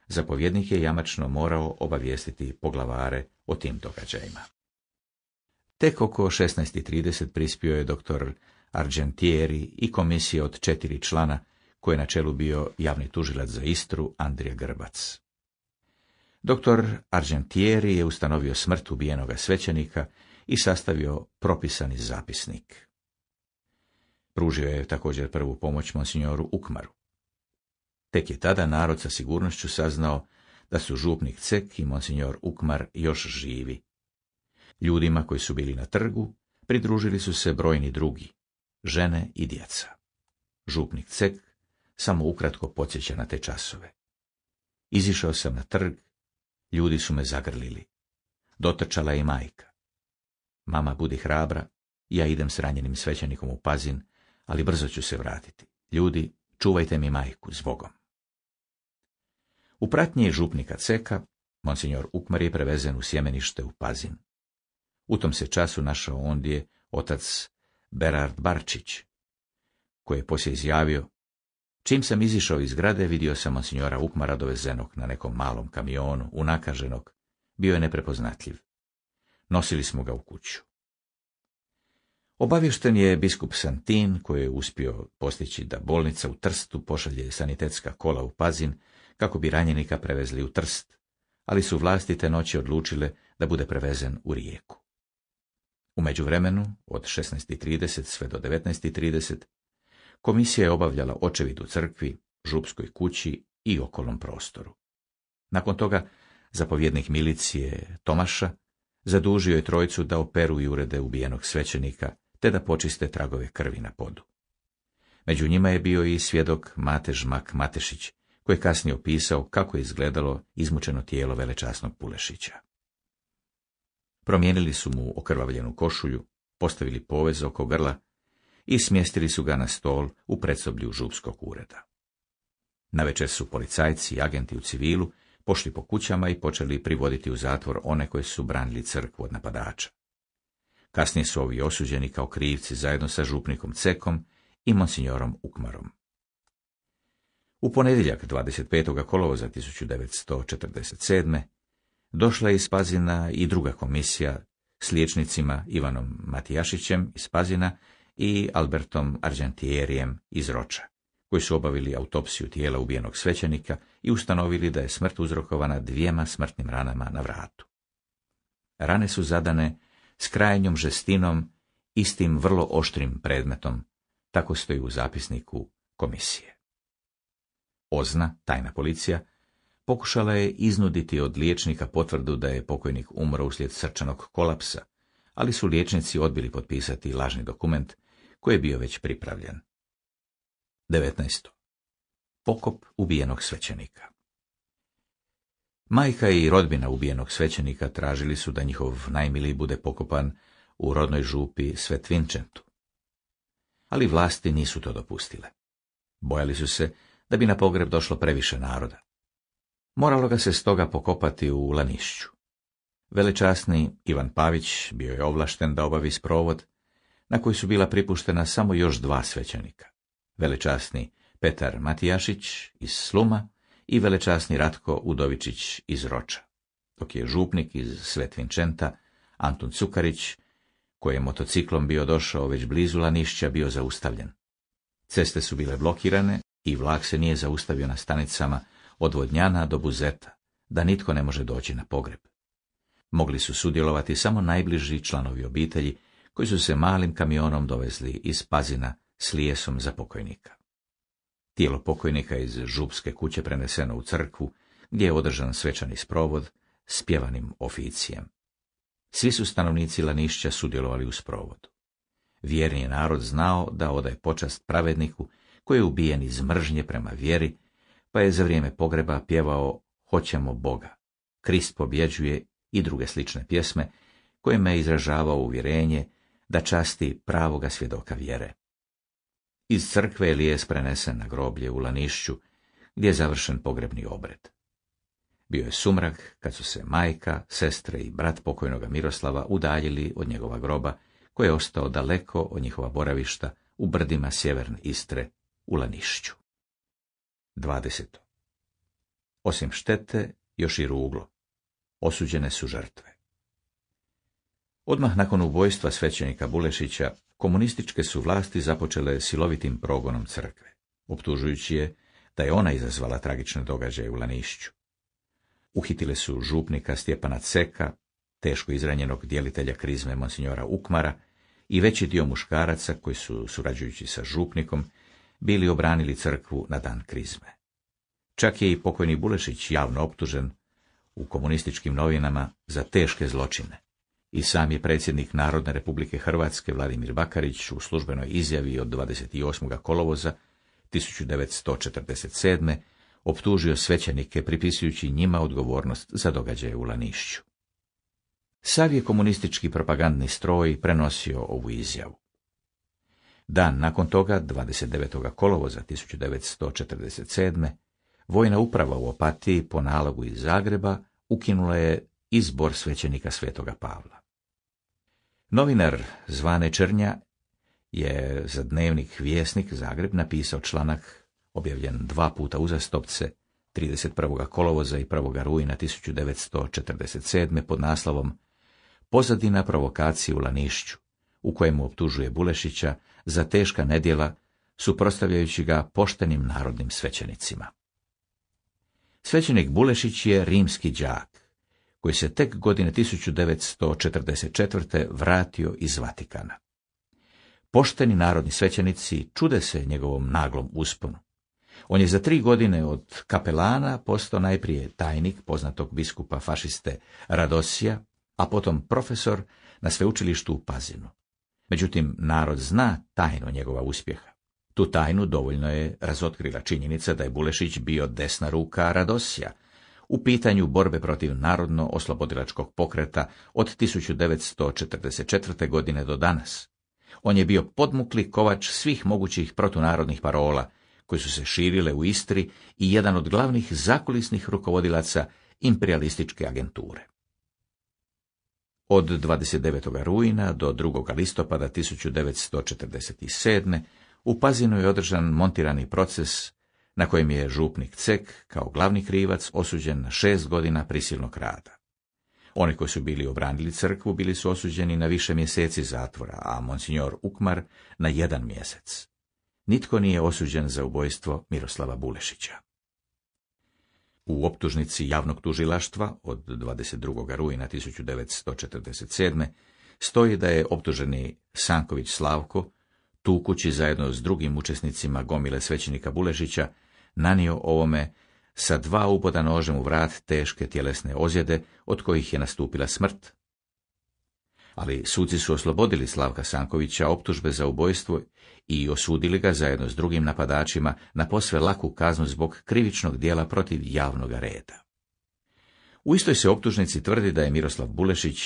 S1: Zapovjednik je jamačno morao obavijestiti poglavare o tim događajima. Tek oko 16.30 prispio je doktor Argentieri i komisije od četiri člana, koje je na čelu bio javni tužilac za Istru Andrija Grbac. Doktor Argentieri je ustanovio smrt ubijenoga svećenika i sastavio propisani zapisnik. Pružio je također prvu pomoć monsignoru Ukmaru. Tek je tada narod sa sigurnošću saznao da su župnik Cek i monsignor Ukmar još živi. Ljudima koji su bili na trgu pridružili su se brojni drugi, žene i djeca. Župnik Cek samo ukratko podsjeća na te časove. Izišao sam na trg, ljudi su me zagrlili. Dotrčala je majka. Mama budi hrabra, ja idem s ranjenim svećenikom u Pazin ali brzo ću se vratiti. Ljudi, čuvajte mi majku, zbogom. U pratnji župnika Ceka, monsignor Ukmar je prevezen u sjemenište u Pazin. U tom se času našao ondje otac Berard Barčić, koji je poslije izjavio, čim sam izišao iz grade, vidio sam monsignora Ukmara dovezenog na nekom malom kamionu, unakaženog, bio je neprepoznatljiv. Nosili smo ga u kuću. Obavješten je biskup Santin, koji je uspio postići da bolnica u Trstu pošalje sanitetska kola u Pazin, kako bi ranjenika prevezli u Trst, ali su vlastite noći odlučile da bude prevezen u rijeku. U međuvremenu, od 16.30 sve do 19.30, komisija je obavljala očevid u crkvi, župskoj kući i okolnom prostoru. Nakon toga, zapovjednik milicije Tomaša zadužio je trojcu da operu i urede ubijenog svećenika te da počiste tragove krvi na podu. Među njima je bio i svjedok Matež Mak Matešić, koji je kasnije opisao kako je izgledalo izmučeno tijelo velečasnog Pulešića. Promijenili su mu okrvavljenu košulju, postavili povez oko grla i smjestili su ga na stol u predsoblju župskog ureda. Na večer su policajci i agenti u civilu pošli po kućama i počeli privoditi u zatvor one koje su branili crkvu od napadača. Kasnije su ovi osuđeni kao krivci zajedno sa župnikom Cekom i monsignorom Ukmarom. U ponedjeljak 25. kolovoza 1947. došla je iz Pazina i druga komisija s liječnicima Ivanom Matijašićem iz Pazina i Albertom Argentierijem iz Roča, koji su obavili autopsiju tijela ubijenog svećenika i ustanovili da je smrt uzrokovana dvijema smrtnim ranama na vratu. Rane su zadane s krajnjom žestinom, istim vrlo oštrim predmetom, tako stoji u zapisniku komisije. Ozna, tajna policija, pokušala je iznuditi od liječnika potvrdu da je pokojnik umro uslijed srčanog kolapsa, ali su liječnici odbili potpisati lažni dokument koji je bio već pripravljen. 19. Pokop ubijenog svećenika Majka i rodbina ubijenog svećenika tražili su da njihov najmiliji bude pokopan u rodnoj župi Svetvinčentu. Ali vlasti nisu to dopustile. Bojali su se da bi na pogreb došlo previše naroda. Moralo ga se stoga pokopati u Lanišću. Velečasni Ivan Pavić bio je ovlašten da obavi sprovod, na koji su bila pripuštena samo još dva svećenika. Velečasni Petar Matijašić iz Sluma i velečasni Ratko Udovičić iz Roča, dok je župnik iz Svetvinčenta Anton Cukarić, koji je motociklom bio došao već blizu Lanišća, bio zaustavljen. Ceste su bile blokirane i vlak se nije zaustavio na stanicama od Vodnjana do Buzeta, da nitko ne može doći na pogreb. Mogli su sudjelovati samo najbliži članovi obitelji, koji su se malim kamionom dovezli iz Pazina s lijesom za pokojnika. Tijelo pokojnika iz župske kuće preneseno u crkvu, gdje je održan svečani sprovod s pjevanim oficijem. Svi su stanovnici Lanišća sudjelovali u sprovodu. Vjerni je narod znao da odaje počast pravedniku koji je ubijen iz mržnje prema vjeri, pa je za vrijeme pogreba pjevao Hoćemo Boga, Krist pobjeđuje i druge slične pjesme, kojima je izražavao uvjerenje da časti pravoga svjedoka vjere. Iz crkve je lijes prenesen na groblje u Lanišću, gdje je završen pogrebni obred. Bio je sumrak kad su se majka, sestre i brat pokojnoga Miroslava udaljili od njegova groba, koji je ostao daleko od njihova boravišta u brdima sjeverne Istre u Lanišću. 20. Osim štete, još i ruglo. Osuđene su žrtve. Odmah nakon ubojstva svećenika Bulešića, komunističke su vlasti započele silovitim progonom crkve, optužujući je da je ona izazvala tragične događaje u Lanišću. Uhitile su župnika Stjepana Ceka, teško izranjenog dijelitelja krizme Monsignora Ukmara i veći dio muškaraca koji su, surađujući sa župnikom, bili obranili crkvu na dan krizme. Čak je i pokojni Bulešić javno optužen u komunističkim novinama za teške zločine. I sam je predsjednik Narodne republike Hrvatske Vladimir Bakarić u službenoj izjavi od 28. kolovoza 1947. optužio svećenike pripisujući njima odgovornost za događaje u Lanišću. Sav je komunistički propagandni stroj prenosio ovu izjavu. Dan nakon toga, 29. kolovoza 1947. Vojna uprava u Opatiji po nalogu iz Zagreba ukinula je izbor svećenika Svetoga Pavla. Novinar Zvane Črnja je za dnevnik Vjesnik Zagreb napisao članak objavljen dva puta uzastopce 31. kolovoza i 1. rujna 1947. pod naslovom Pozadina provokacije u Lanišću, u kojemu optužuje Bulešića za teška nedjela, suprostavljajući ga poštenim narodnim svećenicima. Svećenik Bulešić je rimski đak, koji se tek godine 1944. vratio iz Vatikana. Pošteni narodni svećenici čude se njegovom naglom usponu. On je za tri godine od kapelana postao najprije tajnik poznatog biskupa fašiste Radosija, a potom profesor na sveučilištu u Pazinu. Međutim, narod zna tajno njegova uspjeha. Tu tajnu dovoljno je razotkrila činjenica da je Bulešić bio desna ruka Radosija, u pitanju borbe protiv narodno-oslobodilačkog pokreta od 1944. godine do danas. On je bio podmukli kovač svih mogućih protunarodnih parola, koji su se širile u Istri i jedan od glavnih zakulisnih rukovodilaca imperialističke agenture. Od 29. rujna do 2. listopada 1947. u Pazinu je održan montirani proces na kojem je župnik Cek kao glavni krivac osuđen na šest godina prisilnog rada. Oni koji su bili obranili crkvu bili su osuđeni na više mjeseci zatvora, a monsignor Ukmar na jedan mjesec. Nitko nije osuđen za ubojstvo Miroslava Bulešića. U optužnici javnog tužilaštva od 22. rujna 1947. stoji da je optuženi Sanković Slavko, tukući zajedno s drugim učesnicima gomile svećenika Bulešića, nanio ovome sa dva upoda nožem u vrat teške tjelesne ozljede od kojih je nastupila smrt. Ali suci su oslobodili Slavka Sankovića optužbe za ubojstvo i osudili ga zajedno s drugim napadačima na posve laku kaznu zbog krivičnog dijela protiv javnog reda. U istoj se optužnici tvrdi da je Miroslav Bulešić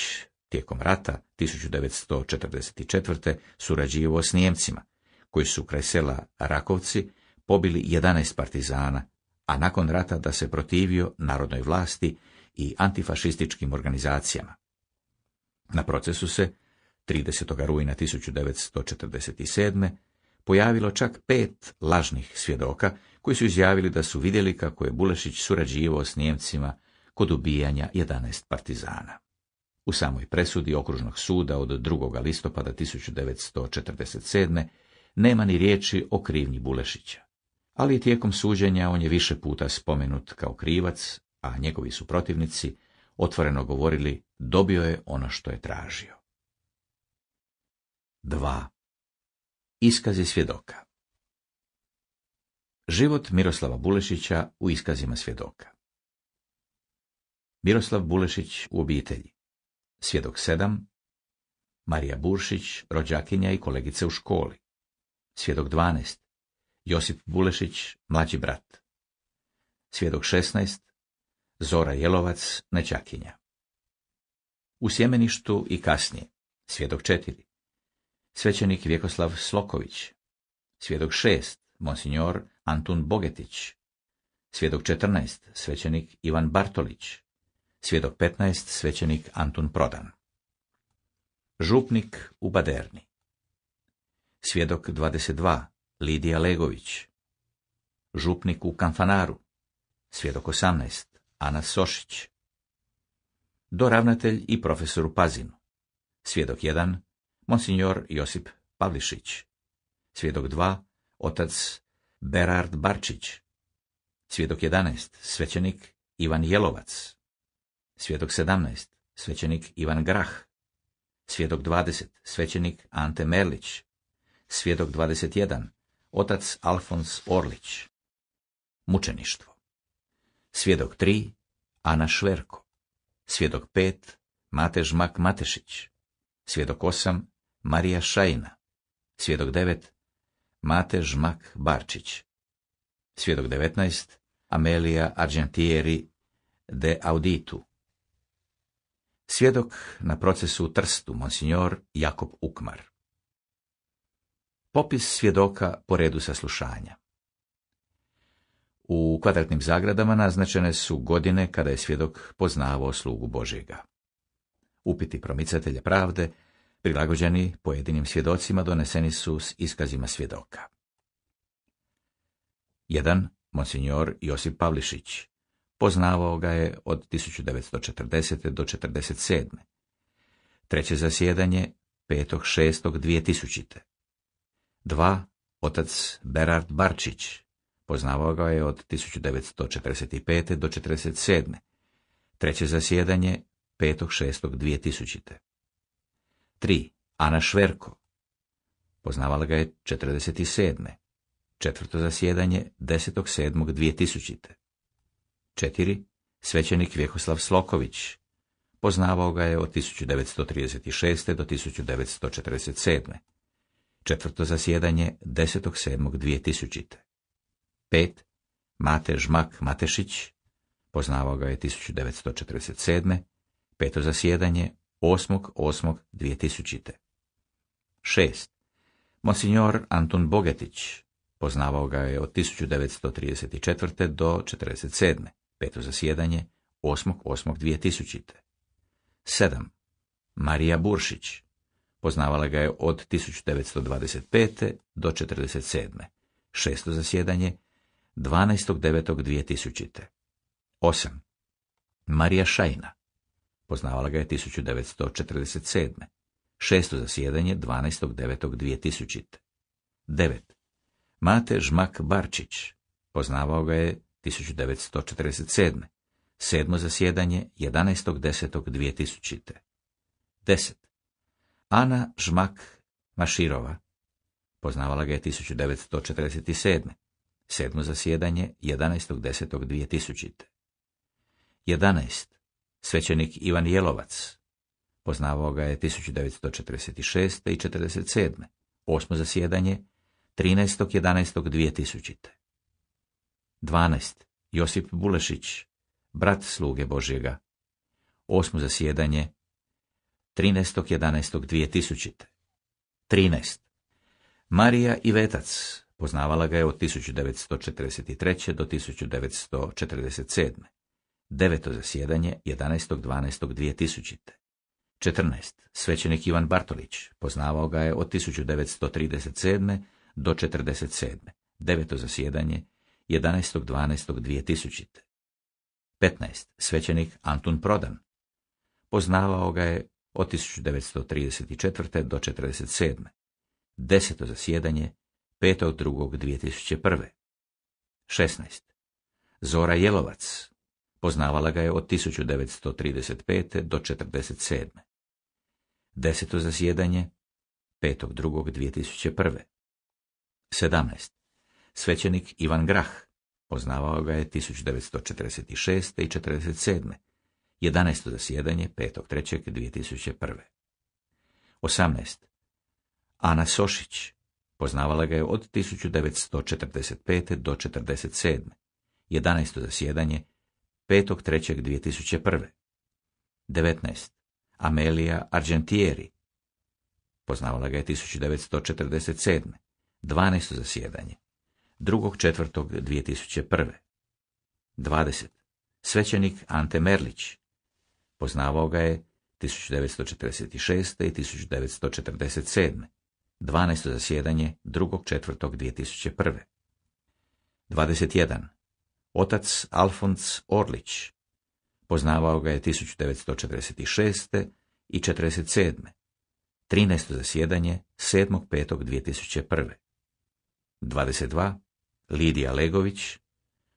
S1: tijekom rata 1944. surađivao s Nijemcima, koji su kraj sela Rakovci pobili 11 partizana, a nakon rata da se protivio narodnoj vlasti i antifašističkim organizacijama. Na procesu se 30. rujna 1947. pojavilo čak pet lažnih svjedoka koji su izjavili da su vidjeli kako je Bulešić surađivao s Njemcima kod ubijanja 11 partizana. U samoj presudi Okružnog suda od 2. listopada 1947. nema ni riječi o krivnji Bulešića ali tijekom suđenja on je više puta spomenut kao krivac, a njegovi su protivnici otvoreno govorili dobio je ono što je tražio. 2. Iskazi svjedoka Život Miroslava Bulešića u iskazima svjedoka Miroslav Bulešić u obitelji Svjedok 7 Marija Buršić, rođakinja i kolegice u školi Svjedok 12 Josip Bulešić, mlađi brat. Svjedok 16. Zora Jelovac, nečakinja. U sjemeništu i kasnije. Svjedok 4. Svećenik Vjekoslav Sloković. Svjedok 6. Monsignor Antun Bogetić. Svjedok 14. Svećenik Ivan Bartolić. Svjedok 15. Svećenik Antun Prodan. Župnik u Baderni. Svjedok 22. Lidija Legović, župnik u Kanfanaru, svjedok 18, Ana Sošić, do ravnatelj i profesoru Pazinu, svjedok 1, monsignor Josip Pavlišić, svjedok 2, otac Berard Barčić, svjedok 11, svećenik Ivan Jelovac, svjedok 17, svećenik Ivan Grah, svjedok 20, svećenik Ante Merlić, svjedok 21, Otac Alfons Orlić Mučeništvo Svjedok 3 Ana Šverko Svjedok 5 Mate Žmak Matešić Svjedok 8 Marija Šajina Svjedok 9 Mate Žmak Barčić Svjedok 19 Amelija Argentieri de Auditu Svjedok na procesu u Trstu, monsignor Jakob Ukmar. Popis svjedoka po redu saslušanja. U kvadratnim zagradama naznačene su godine kada je svjedok poznavao slugu Božjega. Upiti promicatelja pravde, prilagođeni pojedinim svjedocima, doneseni su s iskazima svjedoka. 1. Monsignor Josip Pavlišić. Poznavao ga je od 1940. do 1947. Treće zasjedanje 5.6.2000. Dva, otac Berard Barčić. Poznavao ga je od 1945. do 1947. Treće zasjedanje 5.6.2000. 3. Ana Šverko. Poznavala ga je 1947. Četvrto zasjedanje 10.7.2000. 4. Svećenik Vjehoslav Sloković. Poznavao ga je od 1936. do 1947. Četvrto zasjedanje 10.7.2000. 5. Mate Žmak Matešić, poznavao ga je 1947. Peto zasjedanje 8.8.2000. 6. Monsignor Anton Bogetić, poznavao ga je od 1934. do 1947. Peto zasjedanje 8.8.2000. 7. Marija Buršić, Poznavala ga je od 1925. do 1947. Šesto zasjedanje 12.9.2000. 8. Marija Šajna. Poznavala ga je 1947. Šesto zasjedanje 12.9.2000. 9. Mate Žmak Barčić. Poznavao ga je 1947. Sedmo zasjedanje 11.10.2000. 10. Ana Žmak Maširova. Poznavala ga je 1947. Sedmo zasjedanje 11.10.2000. 11. Svećenik Ivan Jelovac. Poznavao ga je 1946. i 47. Osmo zasjedanje 13.11.2000. 12. Josip Bulešić, brat sluge Božjega. Osmo zasjedanje 13.11.2000. 13. Marija Ivetac, poznavala ga je od 1943. do 1947. Deveto zasjedanje 11.12.2000. 14. Svećenik Ivan Bartolić, poznavao ga je od 1937. do 1947. Deveto zasjedanje 11.12.2000. 15. Svećenik Antun Prodan, poznavao ga je od 1934. do 1947. Deseto zasjedanje 5.2.2001. 16. Zora Jelovac. Poznavala ga je od 1935. do 1947. Deseto zasjedanje 5.2.2001. 17. Svećenik Ivan Grah. Poznavao ga je 1946. i 1947. 11. zasjedanje 5.3.2001. 18. Ana Sošić. Poznavala ga je od 1945. do 1947. 11. zasjedanje 5.3.2001. 19. Amelija Argentieri. Poznavala ga je 1947. 12. zasjedanje 2.4.2001. 20. Svećenik Ante Merlić. Poznavao ga je 1946. i 1947. 12. zasjedanje 2.4.2001. 21. Otac Alfons Orlić. Poznavao ga je 1946. i 47. 13. zasjedanje 7.5.2001. 22. Lidija Legović.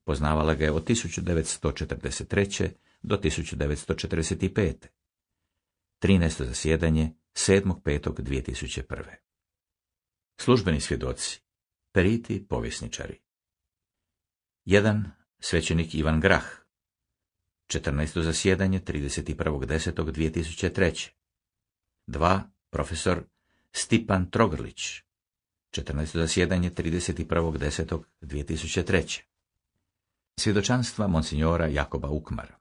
S1: Poznavala ga je od 1943 do 1945. 13. zasjedanje 7.5.2001. Službeni svjedoci Periti povjesničari 1. Svećenik Ivan Grah 14. zasjedanje 31.10.2003. 2. Profesor Stipan Trogrlić 14. zasjedanje 31.10.2003. Svjedočanstva monsignora Jakoba Ukmara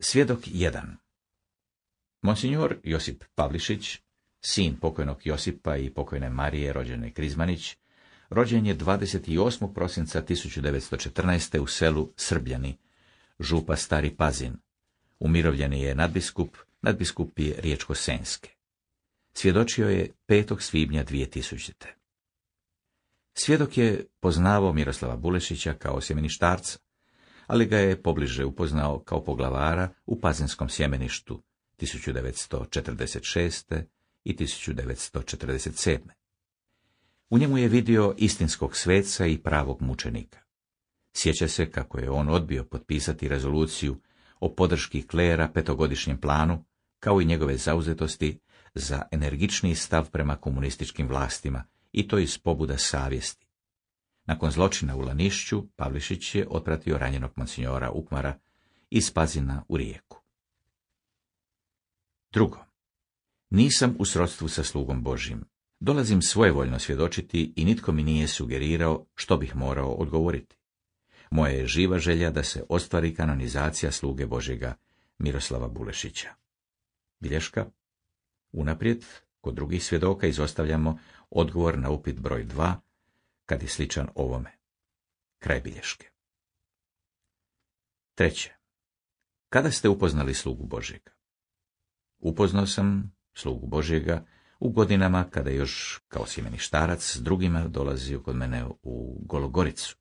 S1: Svjedok 1 Monsignor Josip Pavlišić, sin pokojnog Josipa i pokojne Marije rođene Krizmanić, rođen je 28. prosinca 1914. u selu Srbljani, župa Stari Pazin. Umirovljen je nadbiskup, nadbiskup je Riječko-Senske. Svjedočio je 5. svibnja 2000. Svjedok je poznavao Miroslava Bulešića kao sjemeništarca ali ga je pobliže upoznao kao poglavara u Pazinskom sjemeništu 1946. i 1947. U njemu je vidio istinskog sveca i pravog mučenika. Sjeća se kako je on odbio potpisati rezoluciju o podrški klera petogodišnjem planu, kao i njegove zauzetosti za energični stav prema komunističkim vlastima, i to iz pobuda savjesti. Nakon zločina u Lanišću, Pavlišić je otpratio ranjenog monsignora Ukmara i spazina u rijeku. Drugo. Nisam u srodstvu sa slugom Božim. Dolazim svojevoljno svjedočiti i nitko mi nije sugerirao što bih morao odgovoriti. Moja je živa želja da se ostvari kanonizacija sluge Božjega Miroslava Bulešića. Bilješka. Unaprijed, kod drugih svjedoka izostavljamo odgovor na upit broj dva, kad je sličan ovome. Kraj bilješke. Treće. Kada ste upoznali slugu Božjega? Upoznao sam slugu Božjega u godinama kada još kao sjemeništarac s drugima dolazio kod mene u Gologoricu.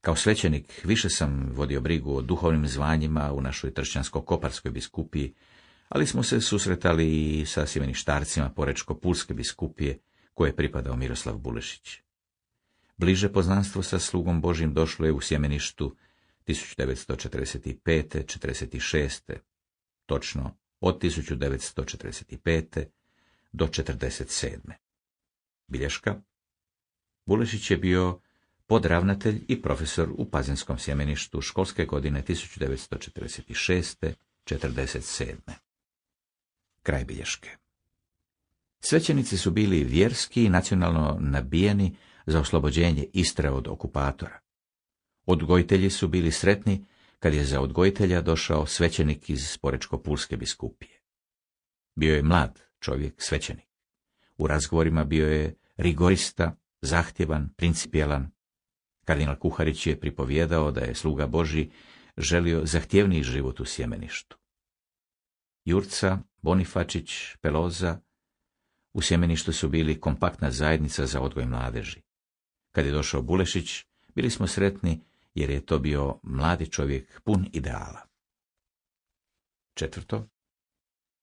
S1: Kao svećenik više sam vodio brigu o duhovnim zvanjima u našoj tršćansko-koparskoj biskupiji, ali smo se susretali i sa sjemeništarcima Porečko-Pulske biskupije, koje je pripadao Miroslav Bulešić. Bliže poznanstvo sa slugom Božim došlo je u sjemeništu 1945. 46. Točno od 1945. do 47. Bilješka Bulešić je bio podravnatelj i profesor u Pazinskom sjemeništu školske godine 1946. 47. Kraj bilješke. Svećenici su bili vjerski i nacionalno nabijeni za oslobođenje Istre od okupatora. Odgojitelji su bili sretni kad je za odgojitelja došao svećenik iz Sporečko-Pulske biskupije. Bio je mlad čovjek svećenik. U razgovorima bio je rigorista, zahtjevan, principijelan. Kardinal Kuharić je pripovjedao da je sluga Boži želio zahtjevniji život u sjemeništu. Jurca, Bonifačić, Peloza u sjemeništu su bili kompaktna zajednica za odgoj mladeži. Kad je došao Bulešić, bili smo sretni jer je to bio mladi čovjek pun ideala. Četvrto,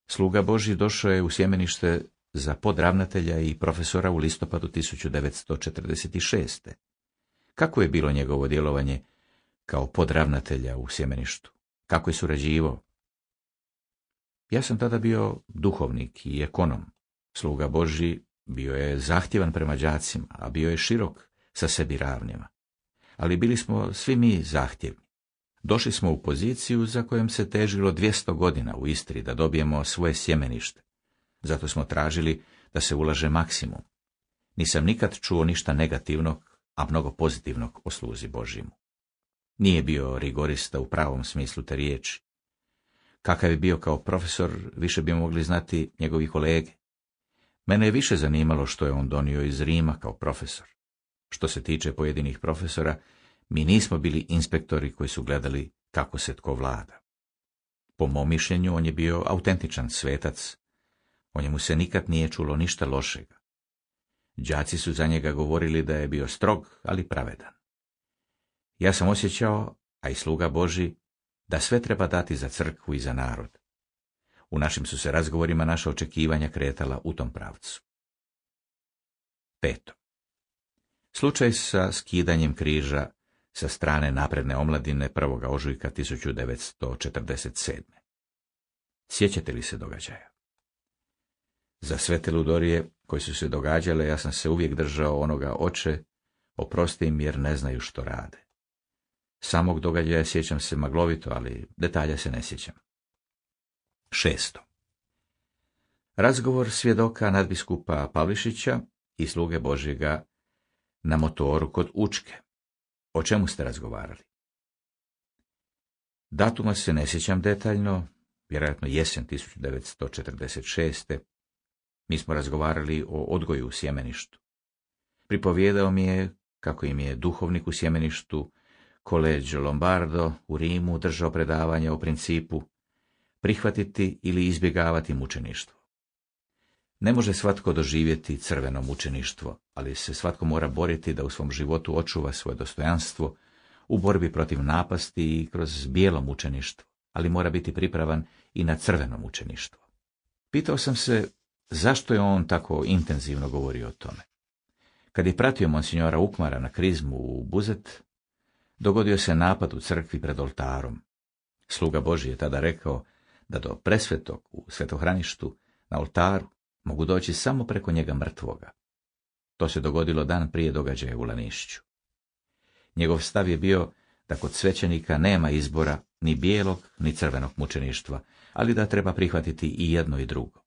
S1: sluga Boži došao je u sjemenište za podravnatelja i profesora u listopadu 1946. Kako je bilo njegovo djelovanje kao podravnatelja u sjemeništu? Kako je surađivao? Ja sam tada bio duhovnik i ekonom. Sluga Boži bio je zahtjevan prema đacima, a bio je širok sa sebi ravnima. Ali bili smo svi mi zahtjevni. Došli smo u poziciju za kojom se težilo 200 godina u Istri da dobijemo svoje sjemenište. Zato smo tražili da se ulaže maksimum. Nisam nikad čuo ništa negativnog, a mnogo pozitivnog o sluzi Božimu. Nije bio rigorista u pravom smislu te riječi. Kakav je bio kao profesor, više bi mogli znati njegovi kolege. Mene je više zanimalo što je on donio iz Rima kao profesor. Što se tiče pojedinih profesora, mi nismo bili inspektori koji su gledali kako se tko vlada. Po mom mišljenju, on je bio autentičan svetac. O njemu se nikad nije čulo ništa lošega. Đaci su za njega govorili da je bio strog, ali pravedan. Ja sam osjećao, a i sluga Boži, da sve treba dati za crkvu i za narod. U našim su se razgovorima naša očekivanja kretala u tom pravcu. Peto. Slučaj sa skidanjem križa sa strane napredne omladine 1. ožujka 1947. Sjećate li se događaja? Za sve te ludorije koje su se događale, ja sam se uvijek držao onoga oče, oprostim jer ne znaju što rade. Samog događaja sjećam se maglovito, ali detalja se ne sjećam. Šesto. Razgovor svjedoka nadbiskupa Pavlišića i sluge Božjega na motoru kod učke. O čemu ste razgovarali? Datuma se ne sjećam detaljno, vjerojatno jesen 1946. Mi smo razgovarali o odgoju u sjemeništu. Pripovjedao mi je kako im je duhovnik u sjemeništu, Koleđo Lombardo u Rimu držao predavanje o principu prihvatiti ili izbjegavati mučeništvo. Ne može svatko doživjeti crveno mučeništvo, ali se svatko mora boriti da u svom životu očuva svoje dostojanstvo u borbi protiv napasti i kroz bijelo mučeništvo, ali mora biti pripravan i na crveno mučeništvo. Pitao sam se zašto je on tako intenzivno govorio o tome. Kad je pratio monsignora Ukmara na krizmu u Buzet, dogodio se napad u crkvi pred oltarom. Sluga Boži je tada rekao da do presvetog u svetohraništu na oltaru mogu doći samo preko njega mrtvoga. To se dogodilo dan prije događaja u Lanišću. Njegov stav je bio da kod svećenika nema izbora ni bijelog ni crvenog mučeništva, ali da treba prihvatiti i jedno i drugo.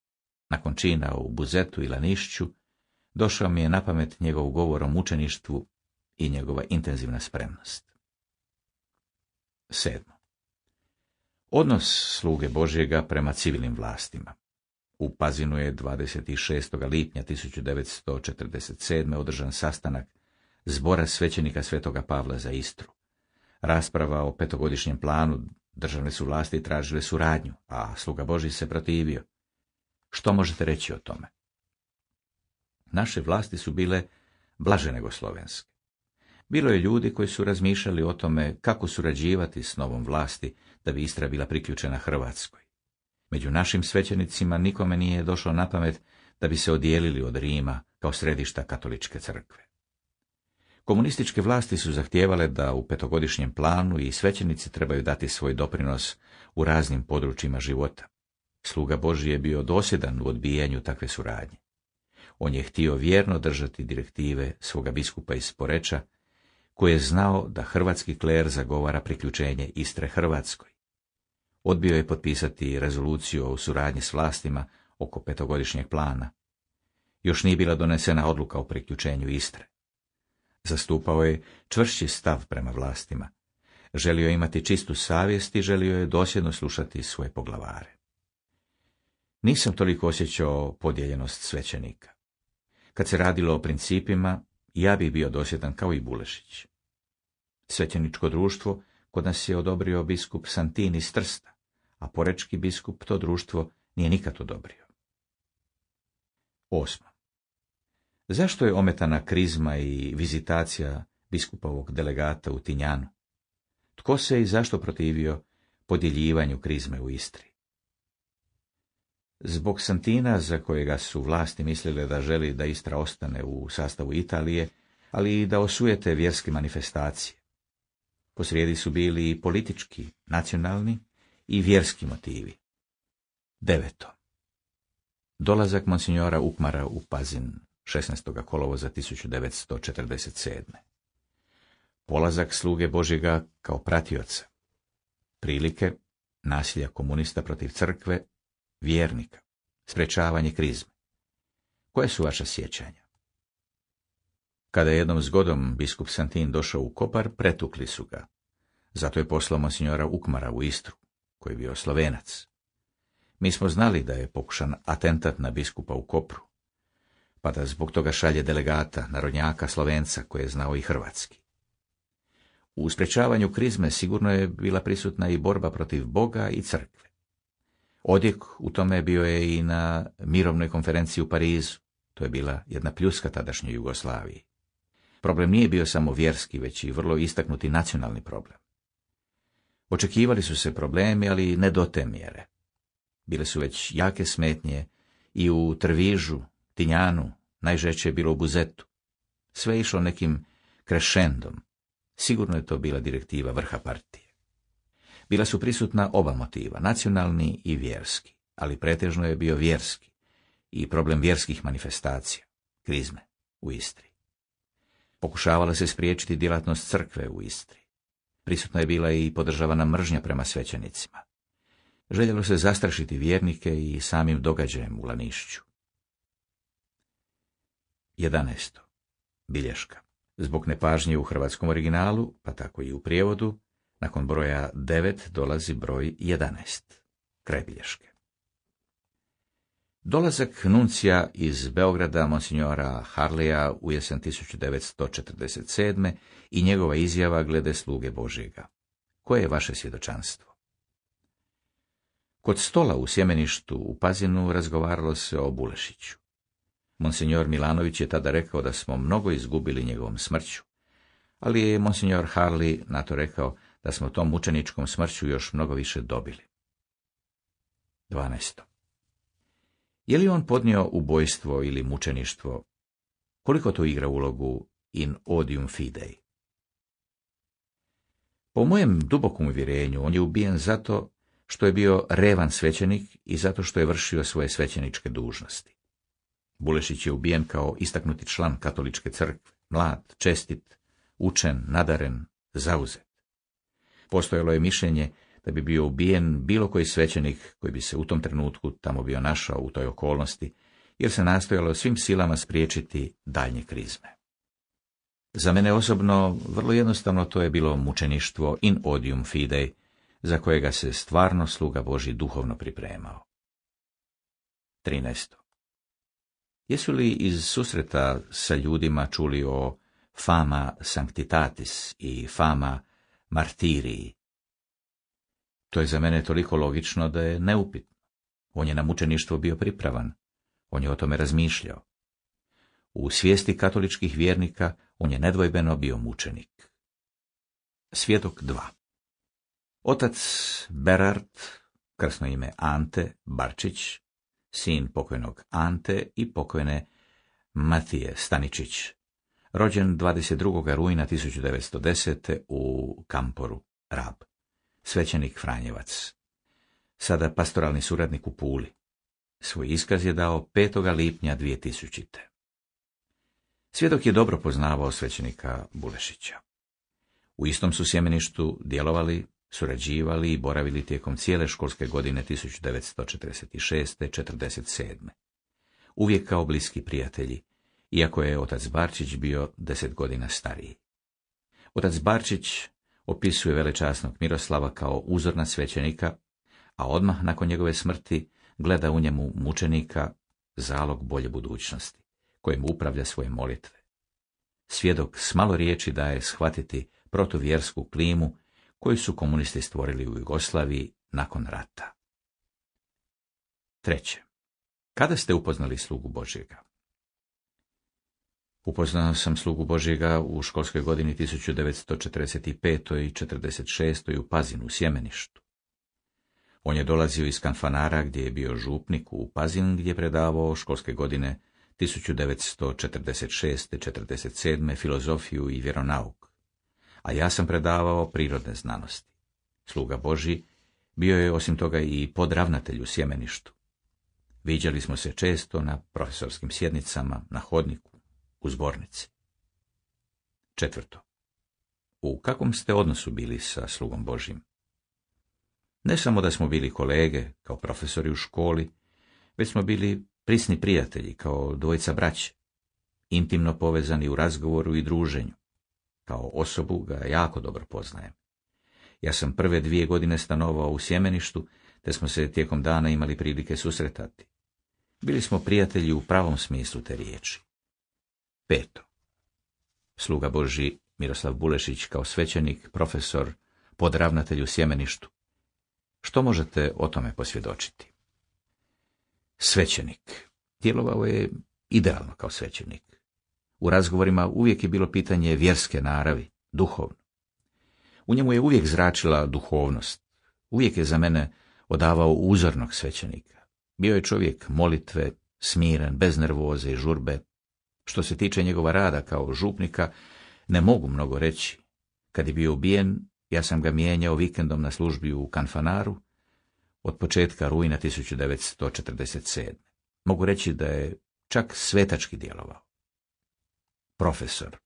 S1: Nakon čina u Buzetu i Lanišću, došao mi je na pamet njegov govor o mučeništvu i njegova intenzivna spremnost. Sedmo. Odnos sluge Božjega prema civilnim vlastima. U Pazinu je 26. lipnja 1947. održan sastanak zbora svećenika Svetoga Pavla za Istru. Rasprava o petogodišnjem planu državne su vlasti tražile suradnju, a sluga Boži se protivio. Što možete reći o tome? Naše vlasti su bile blaže nego slovenske. Bilo je ljudi koji su razmišljali o tome kako surađivati s novom vlasti da bi Istra bila priključena Hrvatskoj. Među našim svećenicima nikome nije došlo na pamet da bi se odijelili od Rima kao središta katoličke crkve. Komunističke vlasti su zahtijevale da u petogodišnjem planu i svećenici trebaju dati svoj doprinos u raznim područjima života. Sluga Boži je bio dosjedan u odbijanju takve suradnje. On je htio vjerno držati direktive svoga biskupa iz Poreča, koji je znao da hrvatski kler zagovara priključenje Istre Hrvatskoj odbio je potpisati rezoluciju o suradnji s vlastima oko petogodišnjeg plana. Još nije bila donesena odluka o priključenju Istre. Zastupao je čvršći stav prema vlastima. Želio je imati čistu savjest i želio je dosjedno slušati svoje poglavare. Nisam toliko osjećao podijeljenost svećenika. Kad se radilo o principima, ja bih bio dosjedan kao i Bulešić. Svećeničko društvo kod nas je odobrio biskup Santin iz Trsta, a porečki biskup to društvo nije nikad odobrio. Osmo. Zašto je ometana krizma i vizitacija biskupovog delegata u Tinjanu? Tko se i zašto protivio podjeljivanju krizme u Istri? Zbog Santina, za kojega su vlasti mislile da želi da Istra ostane u sastavu Italije, ali i da osujete vjerske manifestacije, Posrijedi su bili i politički, nacionalni i vjerski motivi. Deveto. Dolazak monsignora Ukmara u Pazin 16. kolovoza 1947. Polazak sluge Božjega kao pratioca. Prilike nasilja komunista protiv crkve, vjernika, sprečavanje krizme. Koje su vaša sjećanja? Kada je jednom zgodom biskup Santin došao u Kopar, pretukli su ga. Zato je poslao monsignora Ukmara u Istru, koji je bio slovenac. Mi smo znali da je pokušan atentat na biskupa u Kopru, pa da zbog toga šalje delegata, narodnjaka, slovenca, koje je znao i hrvatski. U sprečavanju krizme sigurno je bila prisutna i borba protiv Boga i crkve. Odjek u tome bio je i na mirovnoj konferenciji u Parizu, to je bila jedna pljuska tadašnje Jugoslaviji. Problem nije bio samo vjerski, već i vrlo istaknuti nacionalni problem. Očekivali su se problemi, ali ne do te mjere. Bile su već jake smetnje i u Trvižu, Tinjanu, najžeće je bilo u Buzetu. Sve išlo nekim krešendom. Sigurno je to bila direktiva vrha partije. Bila su prisutna oba motiva, nacionalni i vjerski, ali pretežno je bio vjerski i problem vjerskih manifestacija, krizme u Istri. Pokušavala se spriječiti djelatnost crkve u Istri. Prisutna je bila i podržavana mržnja prema svećenicima. Željelo se zastrašiti vjernike i samim događajem u Lanišću. 11. Bilješka. Zbog nepažnje u hrvatskom originalu, pa tako i u prijevodu, nakon broja 9 dolazi broj 11. Kraj bilješke. Dolazak nuncija iz Beograda monsignora Harleja u jesen 1947. i njegova izjava glede sluge Božjega. Koje je vaše svjedočanstvo? Kod stola u sjemeništu u Pazinu razgovaralo se o Bulešiću. Monsignor Milanović je tada rekao da smo mnogo izgubili njegovom smrću, ali je monsignor Harley na to rekao da smo tom mučeničkom smrću još mnogo više dobili. 12. Je li on podnio ubojstvo ili mučeništvo? Koliko to igra ulogu in odium fidei? Po mojem dubokom uvjerenju, on je ubijen zato što je bio revan svećenik i zato što je vršio svoje svećeničke dužnosti. Bulešić je ubijen kao istaknuti član katoličke crkve, mlad, čestit, učen, nadaren, zauzet. Postojalo je mišljenje da bi bio ubijen bilo koji svećenik koji bi se u tom trenutku tamo bio našao u toj okolnosti, jer se nastojalo svim silama spriječiti daljnje krizme. Za mene osobno, vrlo jednostavno to je bilo mučeništvo in odium fidei, za kojega se stvarno sluga Boži duhovno pripremao. 13. Jesu li iz susreta sa ljudima čuli o fama sanctitatis i fama martiriji, to je za mene toliko logično da je neupitno. On je na mučeništvo bio pripravan. On je o tome razmišljao. U svijesti katoličkih vjernika on je nedvojbeno bio mučenik. Svjedok 2 Otac Berard, krsno ime Ante Barčić, sin pokojnog Ante i pokojne Matije Staničić, rođen 22. rujna 1910. u Kamporu, Rab svećenik Franjevac. Sada pastoralni suradnik u Puli. Svoj iskaz je dao 5. lipnja 2000. Svjedok je dobro poznavao svećenika Bulešića. U istom su sjemeništu djelovali, surađivali i boravili tijekom cijele školske godine 1946. 47. Uvijek kao bliski prijatelji, iako je otac Barčić bio deset godina stariji. Otac Barčić opisuje velečasnog Miroslava kao uzorna svećenika, a odmah nakon njegove smrti gleda u njemu mučenika, zalog bolje budućnosti, kojim upravlja svoje molitve. Svjedok s malo riječi daje shvatiti protuvjersku klimu koju su komunisti stvorili u Jugoslaviji nakon rata. Treće. Kada ste upoznali slugu Božjega? Upoznao sam slugu Božjega u školskoj godini 1945. i 46. u Pazinu, u Sjemeništu. On je dolazio iz Kanfanara gdje je bio župnik u Pazin gdje je predavao školske godine 1946. 47. filozofiju i vjeronauk, a ja sam predavao prirodne znanosti. Sluga Božji bio je osim toga i podravnatelj u sjemeništu. Viđali smo se često na profesorskim sjednicama, na hodniku, u zbornici. Četvrto. U kakvom ste odnosu bili sa slugom Božjim? Ne samo da smo bili kolege, kao profesori u školi, već smo bili prisni prijatelji, kao dvojica braće, intimno povezani u razgovoru i druženju. Kao osobu ga jako dobro poznajem. Ja sam prve dvije godine stanovao u sjemeništu, te smo se tijekom dana imali prilike susretati. Bili smo prijatelji u pravom smislu te riječi. Peto. Sluga Boži Miroslav Bulešić kao svećenik, profesor, podravnatelj u sjemeništu. Što možete o tome posvjedočiti? Svećenik. Djelovao je idealno kao svećenik. U razgovorima uvijek je bilo pitanje vjerske naravi, duhovno. U njemu je uvijek zračila duhovnost. Uvijek je za mene odavao uzornog svećenika. Bio je čovjek molitve, smiren, bez nervoze i žurbe, što se tiče njegova rada kao župnika, ne mogu mnogo reći. Kad je bio ubijen, ja sam ga mijenjao vikendom na službi u Kanfanaru od početka rujna 1947. Mogu reći da je čak svetački djelovao. Profesor.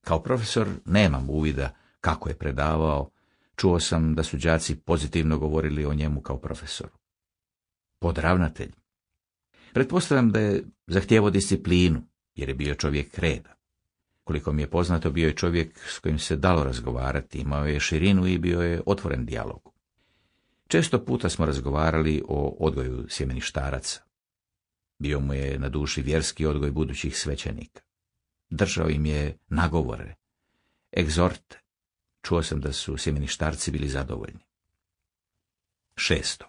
S1: Kao profesor nemam uvida kako je predavao, čuo sam da su đaci pozitivno govorili o njemu kao profesoru. Podravnatelj. Pretpostavljam da je zahtijevao disciplinu, jer je bio čovjek reda. Koliko mi je poznato, bio je čovjek s kojim se dalo razgovarati, imao je širinu i bio je otvoren dijalogu. Često puta smo razgovarali o odgoju sjemeništaraca. Bio mu je na duši vjerski odgoj budućih svećenika. Držao im je nagovore, egzorte. Čuo sam da su sjemeništarci bili zadovoljni. Šesto.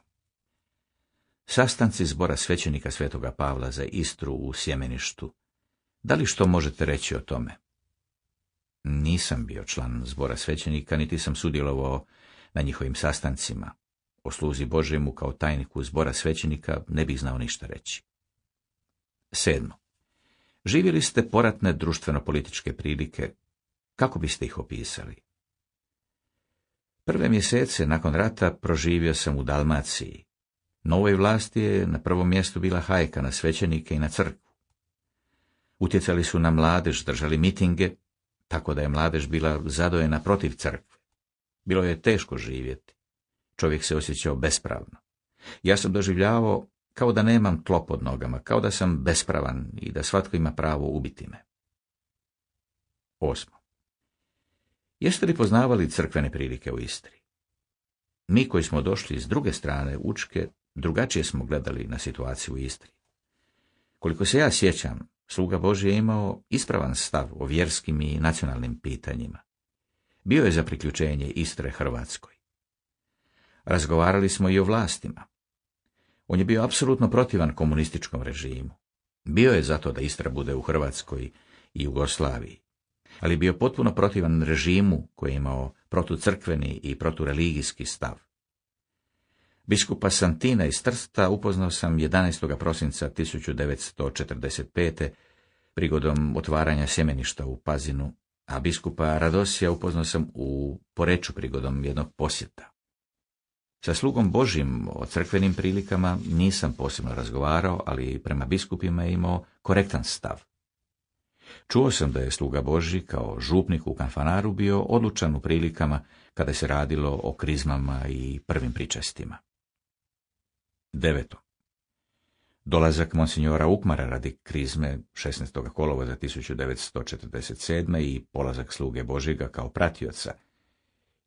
S1: Sastanci zbora svećenika Svetoga Pavla za Istru u sjemeništu da li što možete reći o tome? Nisam bio član zbora svećenika, niti sam sudjelovao na njihovim sastancima. O sluzi Božemu kao tajniku zbora svećenika ne bih znao ništa reći. Sedmo. Živjeli ste poratne društveno-političke prilike. Kako biste ih opisali? Prve mjesece nakon rata proživio sam u Dalmaciji. Novoj vlasti je na prvom mjestu bila hajka na svećenike i na crkvu. Utjecali su na mladež, držali mitinge, tako da je mladež bila zadojena protiv crkve. Bilo je teško živjeti. Čovjek se osjećao bespravno. Ja sam doživljavao kao da nemam tlo pod nogama, kao da sam bespravan i da svatko ima pravo ubiti me. Osmo. Jeste li poznavali crkvene prilike u Istri? Mi koji smo došli s druge strane Učke, drugačije smo gledali na situaciju u Istri. Koliko se ja sjećam, Sluga božje je imao ispravan stav o vjerskim i nacionalnim pitanjima. Bio je za priključenje Istre Hrvatskoj. Razgovarali smo i o vlastima. On je bio apsolutno protivan komunističkom režimu. Bio je zato da Istra bude u Hrvatskoj i Jugoslaviji, ali bio potpuno protivan režimu koji je imao protucrkveni i protureligijski stav. Biskupa Santina iz Trsta upoznao sam 11. prosinca 1945. prigodom otvaranja sjemeništa u Pazinu, a biskupa Radosija upoznao sam u Poreću prigodom jednog posjeta. Sa slugom Božim o crkvenim prilikama nisam posebno razgovarao, ali prema biskupima je imao korektan stav. Čuo sam da je sluga Boži kao župnik u kanfanaru bio odlučan u prilikama kada se radilo o krizmama i prvim pričestima. Deveto. Dolazak monsignora Ukmara radi krizme 16. kolova za 1947. i polazak sluge Božiga kao pratioca.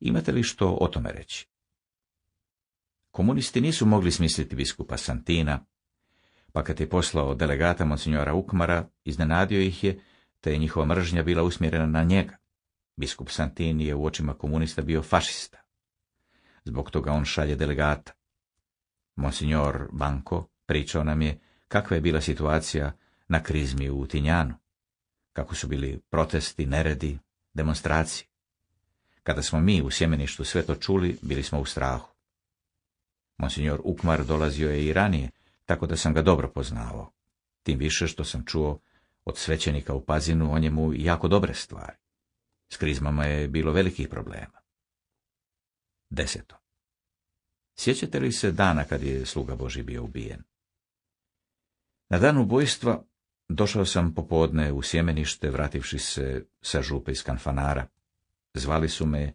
S1: Imate li što o tome reći? Komunisti nisu mogli smisliti biskupa Santina, pa kad je poslao delegata monsignora Ukmara, iznenadio ih je, te je njihova mržnja bila usmjerena na njega. Biskup santini je u očima komunista bio fašista. Zbog toga on šalje delegata. Monsignor Banko pričao nam je kakva je bila situacija na krizmi u Tinjanu, kako su bili protesti, neredi, demonstracije. Kada smo mi u sjemeništu sve to čuli, bili smo u strahu. Monsignor Ukmar dolazio je i ranije, tako da sam ga dobro poznavao. Tim više što sam čuo od svećenika u Pazinu o njemu jako dobre stvari. S krizmama je bilo velikih problema. Deseto. Sjećate li se dana kad je sluga Boži bio ubijen? Na dan ubojstva došao sam popodne u sjemenište, vrativši se sa župe iz kanfanara. Zvali su me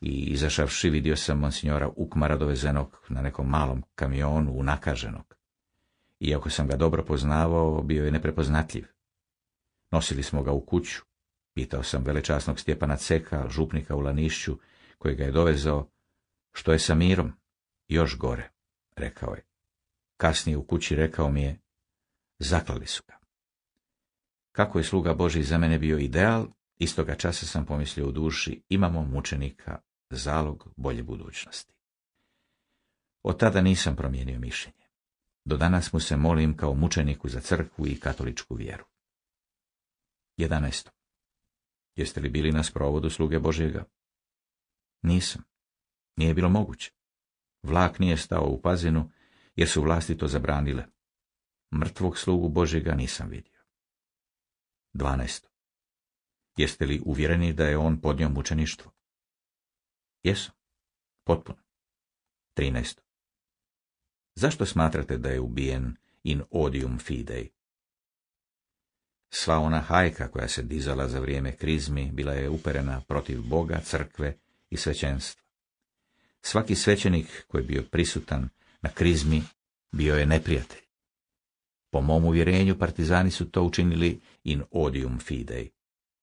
S1: i izašavši vidio sam monsignora Ukmara dovezenog na nekom malom kamionu unakaženog. Iako sam ga dobro poznavao, bio je neprepoznatljiv. Nosili smo ga u kuću. Pitao sam velečasnog Stjepana Ceka, župnika u Lanišću, koji ga je dovezao, što je sa mirom još gore, rekao je. Kasnije u kući rekao mi je, zaklali su ga. Kako je sluga Boži za mene bio ideal, istoga časa sam pomislio u duši, imamo mučenika, zalog bolje budućnosti. Od tada nisam promijenio mišljenje. Do danas mu se molim kao mučeniku za crkvu i katoličku vjeru. 11. Jeste li bili na sprovodu sluge Božjega? Nisam. Nije bilo moguće. Vlak nije stao u pazinu, jer su vlasti to zabranile. Mrtvog slugu Božega nisam vidio. 12. Jeste li uvjereni da je on podnio mučeništvo? Jesu. Potpuno. 13. Zašto smatrate da je ubijen in odium fidei? Sva ona hajka koja se dizala za vrijeme krizmi bila je uperena protiv Boga, crkve i svećenstva. Svaki svećenik koji je bio prisutan na krizmi bio je neprijatelj. Po mom uvjerenju partizani su to učinili in odium fidei.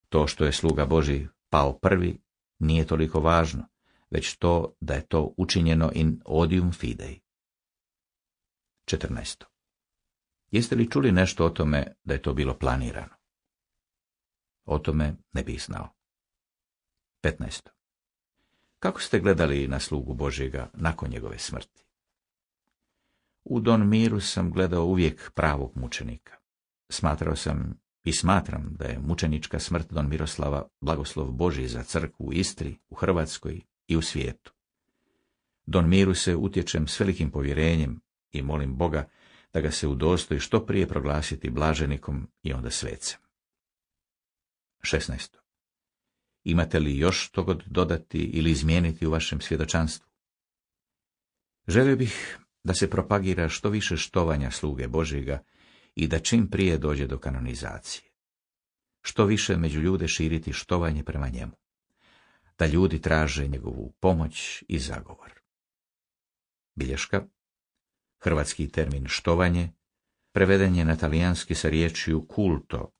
S1: To što je sluga Boži pao prvi nije toliko važno, već to da je to učinjeno in odium fidei. 14. Jeste li čuli nešto o tome da je to bilo planirano? O tome ne bih znao. Kako ste gledali na slugu Božjega nakon njegove smrti? U Don Miru sam gledao uvijek pravog mučenika. Smatrao sam i smatram da je mučenička smrt Don Miroslava blagoslov Božji za crkvu u Istri, u Hrvatskoj i u svijetu. Don Miru se utječem s velikim povjerenjem i molim Boga da ga se udostoji što prije proglasiti blaženikom i onda svecem. Imate li još što god dodati ili izmijeniti u vašem svjedočanstvu? Želio bih da se propagira što više štovanja sluge Božjega i da čim prije dođe do kanonizacije. Što više među ljude širiti štovanje prema njemu. Da ljudi traže njegovu pomoć i zagovor. Bilješka. Hrvatski termin štovanje preveden je na talijanski sa riječju kulto,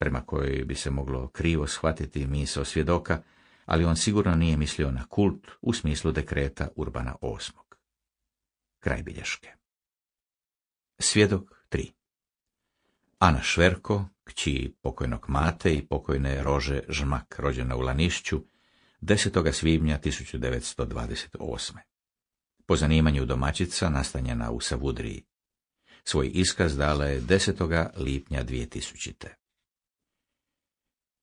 S1: prema kojoj bi se moglo krivo shvatiti misao svjedoka, ali on sigurno nije mislio na kult u smislu dekreta Urbana VIII. Kraj bilješke. Svjedok 3 Ana Šverko, kći pokojnog Mate i pokojne Rože Žmak, rođena u Lanišću, 10. svibnja 1928. Po zanimanju domaćica nastanjena u Savudriji. Svoj iskaz dala je 10. lipnja 2000.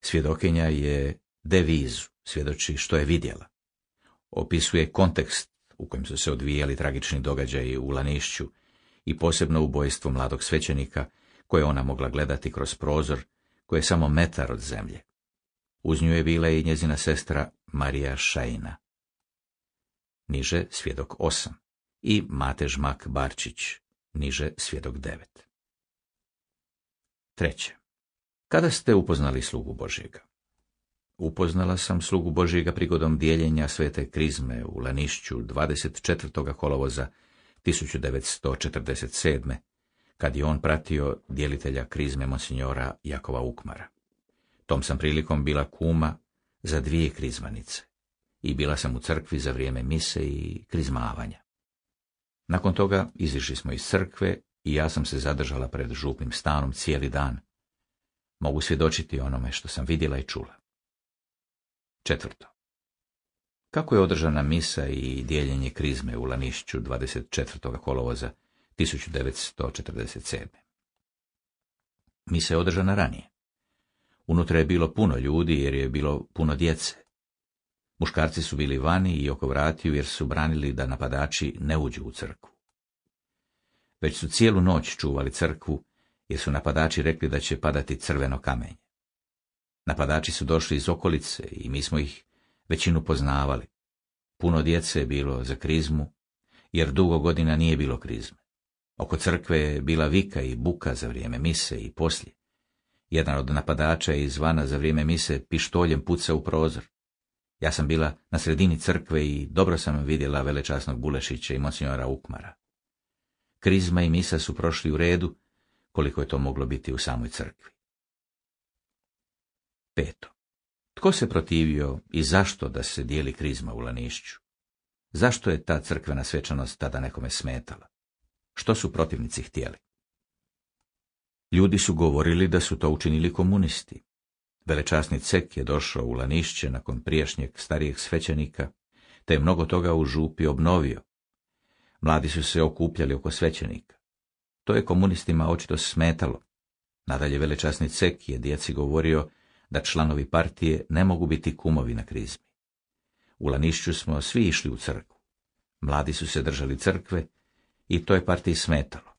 S1: Svjedokinja je devizu, svjedoči što je vidjela. Opisuje kontekst u kojem su se odvijali tragični događaji u Lanišću i posebno ubojstvo mladog svećenika, koje ona mogla gledati kroz prozor, koji je samo metar od zemlje. Uz nju je bila i njezina sestra Marija Šajina. Niže svjedok osam. i Mate Žmak Barčić, niže svjedok devet. Treće. Kada ste upoznali slugu Božjega? Upoznala sam slugu Božjega prigodom dijeljenja svete krizme u Lanišću 24. kolovoza 1947. kad je on pratio dijelitelja krizme monsignora Jakova Ukmara. Tom sam prilikom bila kuma za dvije krizmanice i bila sam u crkvi za vrijeme mise i krizmavanja. Nakon toga izišli smo iz crkve i ja sam se zadržala pred župnim stanom cijeli dan, mogu svjedočiti onome što sam vidjela i čula. Četvrto. Kako je održana misa i dijeljenje krizme u Lanišću 24. kolovoza 1947. Misa je održana ranije. Unutra je bilo puno ljudi jer je bilo puno djece. Muškarci su bili vani i oko vratiju jer su branili da napadači ne uđu u crkvu. Već su cijelu noć čuvali crkvu jer su napadači rekli da će padati crveno kamenje. Napadači su došli iz okolice i mi smo ih većinu poznavali. Puno djece je bilo za krizmu, jer dugo godina nije bilo krizme. Oko crkve je bila vika i buka za vrijeme mise i poslije. Jedan od napadača je izvana za vrijeme mise pištoljem puca u prozor. Ja sam bila na sredini crkve i dobro sam vidjela velečasnog Bulešića i monsignora Ukmara. Krizma i misa su prošli u redu koliko je to moglo biti u samoj crkvi. Peto. Tko se protivio i zašto da se dijeli krizma u Lanišću? Zašto je ta crkvena svečanost tada nekome smetala? Što su protivnici htjeli? Ljudi su govorili da su to učinili komunisti. Velečasni cek je došao u Lanišće nakon prijašnjeg starijeg svećenika, te je mnogo toga u župi obnovio. Mladi su se okupljali oko svećenika. To je komunistima očito smetalo. Nadalje velečasni Cek je djeci govorio da članovi partije ne mogu biti kumovi na krizmi. U Lanišću smo svi išli u crkvu. Mladi su se držali crkve i to je partiji smetalo.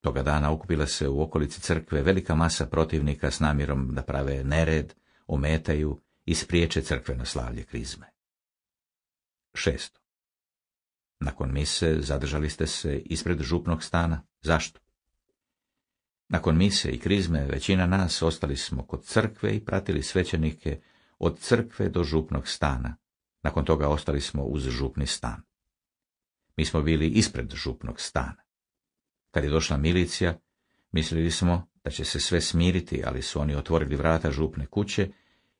S1: Toga dana okupila se u okolici crkve velika masa protivnika s namjerom da prave nered, ometaju i spriječe crkveno slavlje krizme. Šesto. Nakon mise zadržali ste se ispred župnog stana. Zašto? Nakon mise i krizme većina nas ostali smo kod crkve i pratili svećenike od crkve do župnog stana. Nakon toga ostali smo uz župni stan. Mi smo bili ispred župnog stana. Kad je došla milicija, mislili smo da će se sve smiriti, ali su oni otvorili vrata župne kuće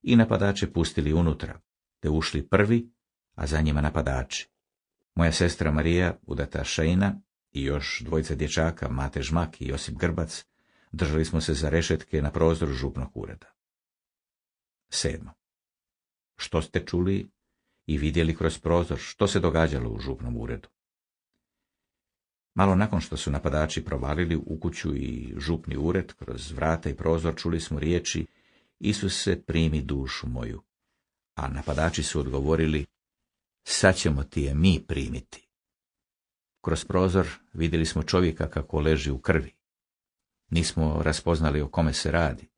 S1: i napadače pustili unutra, te ušli prvi, a za njima napadači. Moja sestra Marija, udata i još dvojica dječaka, Mate Žmak i Josip Grbac, Držali smo se za rešetke na prozor župnog ureda. Sedmo. Što ste čuli i vidjeli kroz prozor što se događalo u župnom uredu? Malo nakon što su napadači provalili u kuću i župni ured, kroz vrata i prozor čuli smo riječi se primi dušu moju, a napadači su odgovorili sad ćemo ti je mi primiti. Kroz prozor vidjeli smo čovjeka kako leži u krvi. Nismo raspoznali o kome se radi.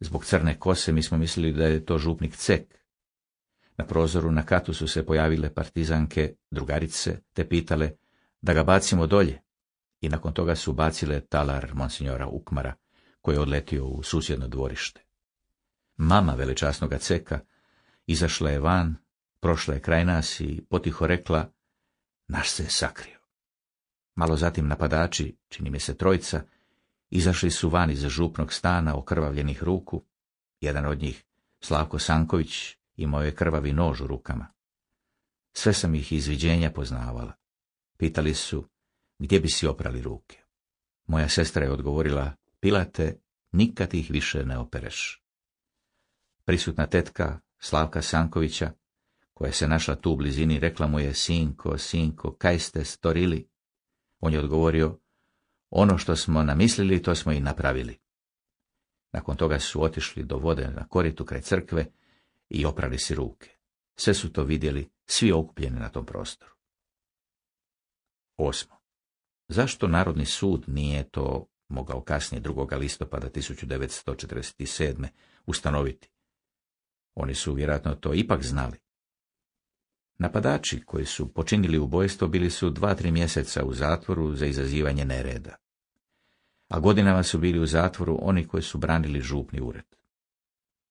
S1: Zbog crne kose mi smo mislili da je to župnik Cek. Na prozoru na katu su se pojavile partizanke, drugarice, te pitale da ga bacimo dolje. I nakon toga su bacile talar monsignora Ukmara, koji je odletio u susjedno dvorište. Mama velečasnoga Ceka izašla je van, prošla je kraj nas i potiho rekla, naš se je sakrio. Malo zatim napadači, čini mi se trojca, Izašli su van iz župnog stana okrvavljenih ruku. Jedan od njih, Slavko Sanković, imao je krvavi nož u rukama. Sve sam ih izviđenja poznavala. Pitali su, gdje bi si oprali ruke? Moja sestra je odgovorila, pilate, nikad ih više ne opereš. Prisutna tetka, Slavka Sankovića, koja se našla tu u blizini, rekla mu je, sinko, sinko, kaj ste storili? On je odgovorio, ono što smo namislili, to smo i napravili. Nakon toga su otišli do vode na koritu kraj crkve i oprali si ruke. Sve su to vidjeli, svi okupljeni na tom prostoru. Osmo. Zašto Narodni sud nije to mogao kasnije 2. listopada 1947. ustanoviti? Oni su vjerojatno to ipak znali, Napadači koji su počinili ubojstvo bili su dva-tri mjeseca u zatvoru za izazivanje nereda. A godinama su bili u zatvoru oni koji su branili župni ured.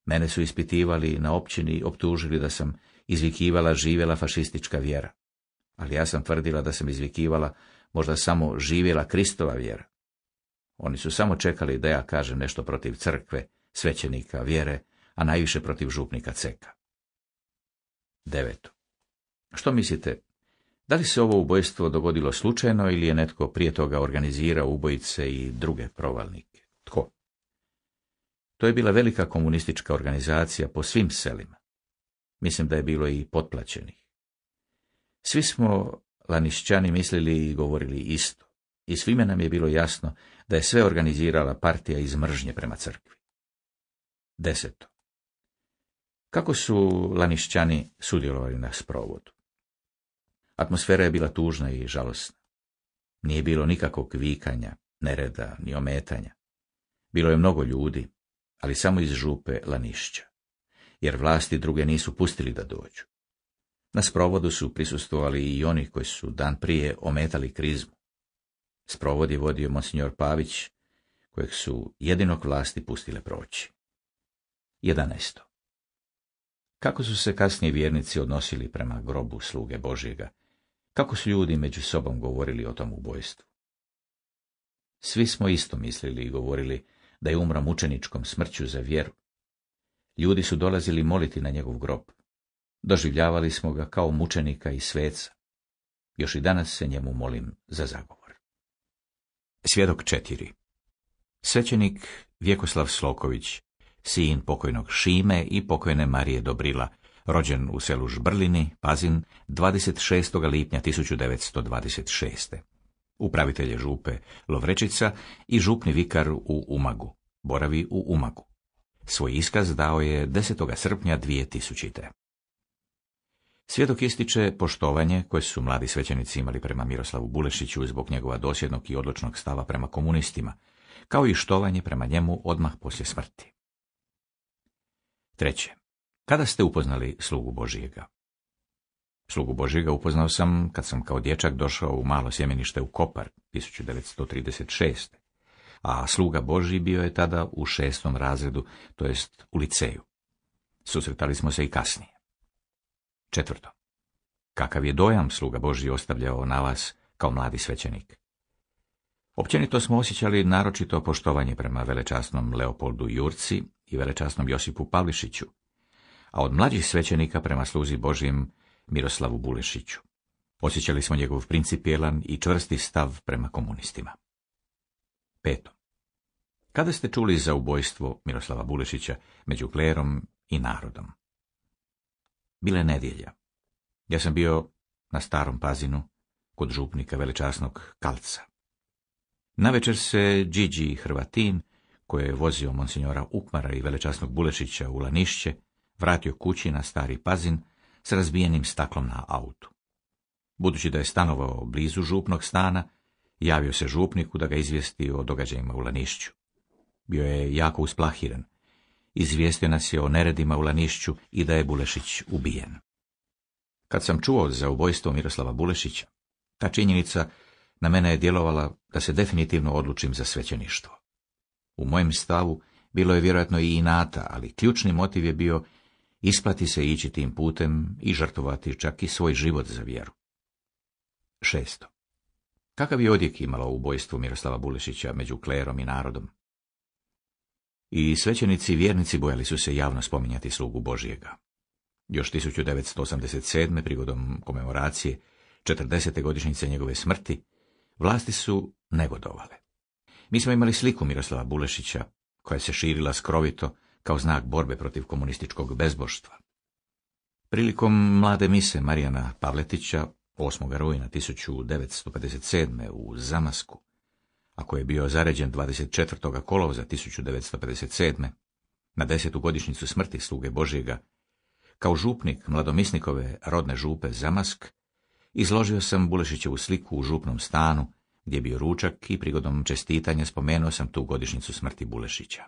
S1: Mene su ispitivali na općini i optužili da sam izvikivala živjela fašistička vjera. Ali ja sam tvrdila da sam izvikivala možda samo živjela Kristova vjera. Oni su samo čekali da ja kažem nešto protiv crkve, svećenika, vjere, a najviše protiv župnika ceka. Deveto. Što mislite, da li se ovo ubojstvo dogodilo slučajno ili je netko prije toga organizirao ubojice i druge provalnike? Tko? To je bila velika komunistička organizacija po svim selima. Mislim da je bilo i potplaćenih. Svi smo lanišćani mislili i govorili isto. I svime nam je bilo jasno da je sve organizirala partija iz mržnje prema crkvi. Deseto. Kako su lanišćani sudjelovali na sprovodu? Atmosfera je bila tužna i žalosna. Nije bilo nikakvog vikanja, nereda, ni ometanja. Bilo je mnogo ljudi, ali samo iz župe lanišća, jer vlasti druge nisu pustili da dođu. Na sprovodu su prisustovali i oni koji su dan prije ometali krizmu. Sprovod je vodio monsignor Pavić, kojeg su jedinog vlasti pustile proći. 11. Kako su se kasnije vjernici odnosili prema grobu sluge Božjega, kako su ljudi među sobom govorili o tom ubojstvu? Svi smo isto mislili i govorili da je umra mučeničkom smrću za vjeru. Ljudi su dolazili moliti na njegov grob. Doživljavali smo ga kao mučenika i sveca. Još i danas se njemu molim za zagovor. Svjedok četiri Svećenik Vjekoslav Sloković, sin pokojnog Šime i pokojne Marije Dobrila, rođen u selu Žbrlini, Pazin, 26. lipnja 1926. Upravitelj župe Lovrečica i župni vikar u Umagu. Boravi u Umagu. Svoj iskaz dao je 10. srpnja 2000. Svjedok ističe poštovanje koje su mladi svećenici imali prema Miroslavu Bulešiću zbog njegova dosjednog i odločnog stava prema komunistima, kao i štovanje prema njemu odmah poslije smrti. Treće. Kada ste upoznali slugu Božijega? Slugu Božijega upoznao sam kad sam kao dječak došao u malo sjemenište u Kopar, 1936. A sluga Božji bio je tada u šestom razredu, to jest u liceju. Susretali smo se i kasnije. Četvrto. Kakav je dojam sluga Božji ostavljao na vas kao mladi svećenik? Općenito smo osjećali naročito poštovanje prema velečasnom Leopoldu Jurci i velečasnom Josipu Pavlišiću, a od mlađih svećenika prema sluzi Božim Miroslavu Bulešiću. Osjećali smo njegov principijelan i čvrsti stav prema komunistima. Peto. Kada ste čuli za ubojstvo Miroslava Bulešića među klerom i narodom? Bila je nedjelja. Ja sam bio na starom pazinu, kod župnika velečasnog kalca. Navečer se Điđi Hrvatin, koje je vozio monsignora Ukmara i velečasnog Bulešića u Lanišće, vratio kući na stari pazin s razbijenim staklom na autu. Budući da je stanovao blizu župnog stana, javio se župniku da ga izvijesti o događajima u Lanišću. Bio je jako usplahiran. Izvijestio nas je o neredima u Lanišću i da je Bulešić ubijen. Kad sam čuo za ubojstvo Miroslava Bulešića, ta činjenica na mene je djelovala da se definitivno odlučim za svećeništvo. U mojem stavu bilo je vjerojatno i inata, ali ključni motiv je bio Isplati se ići tim putem i žrtovati čak i svoj život za vjeru. Šesto. Kakav je odjek imalo ubojstvo Miroslava Bulešića među klerom i narodom? I svećenici i vjernici bojali su se javno spominjati slugu Božijega. Još 1987. prigodom komemoracije 40. godišnjice njegove smrti, vlasti su negodovale. Mi smo imali sliku Miroslava Bulešića, koja se širila skrovito, kao znak borbe protiv komunističkog bezboštva. Prilikom mlade mise Marijana Pavletića 8. rujna 1957. u Zamasku, a koji je bio zaređen 24. kolovoza 1957. na desetu godišnjicu smrti sluge Božjega, kao župnik mladomisnikove rodne župe Zamask, izložio sam Bulešićevu sliku u župnom stanu, gdje je bio ručak i prigodom čestitanja spomenuo sam tu godišnjicu smrti Bulešića.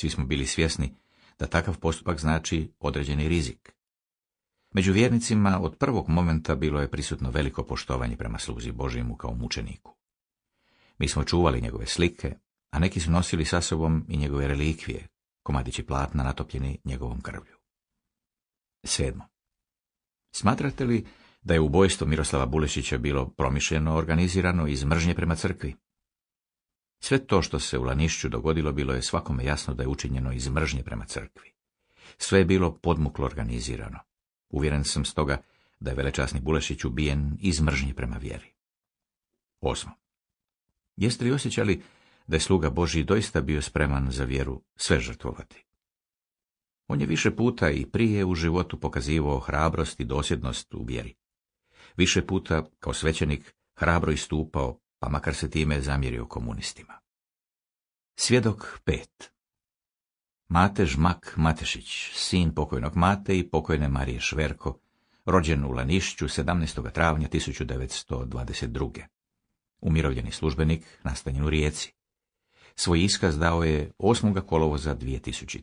S1: Svi smo bili svjesni da takav postupak znači određeni rizik. Među vjernicima od prvog momenta bilo je prisutno veliko poštovanje prema sluzi Božjemu kao mučeniku. Mi smo čuvali njegove slike, a neki su nosili sa sobom i njegove relikvije, komadići platna natopljeni njegovom krvlju. Sedmo. Smatrate li da je ubojstvo Miroslava Bulešića bilo promišljeno, organizirano iz mržnje prema crkvi? Sve to što se u Lanišću dogodilo bilo je svakome jasno da je učinjeno iz mržnje prema crkvi. Sve je bilo podmuklo organizirano. Uvjeren sam stoga da je velečasni Bulešić ubijen iz mržnje prema vjeri. Osmo. Jeste li osjećali da je sluga Božji doista bio spreman za vjeru sve žrtvovati? On je više puta i prije u životu pokazivao hrabrost i dosjednost u vjeri. Više puta, kao svećenik, hrabro istupao pa makar se time zamjerio komunistima. Svjedok pet Mate Žmak Matešić, sin pokojnog Mate i pokojne Marije Šverko, rođen u Lanišću 17. travnja 1922. Umirovljeni službenik nastanjen u Rijeci. Svoj iskaz dao je 8. kolovoza 2000.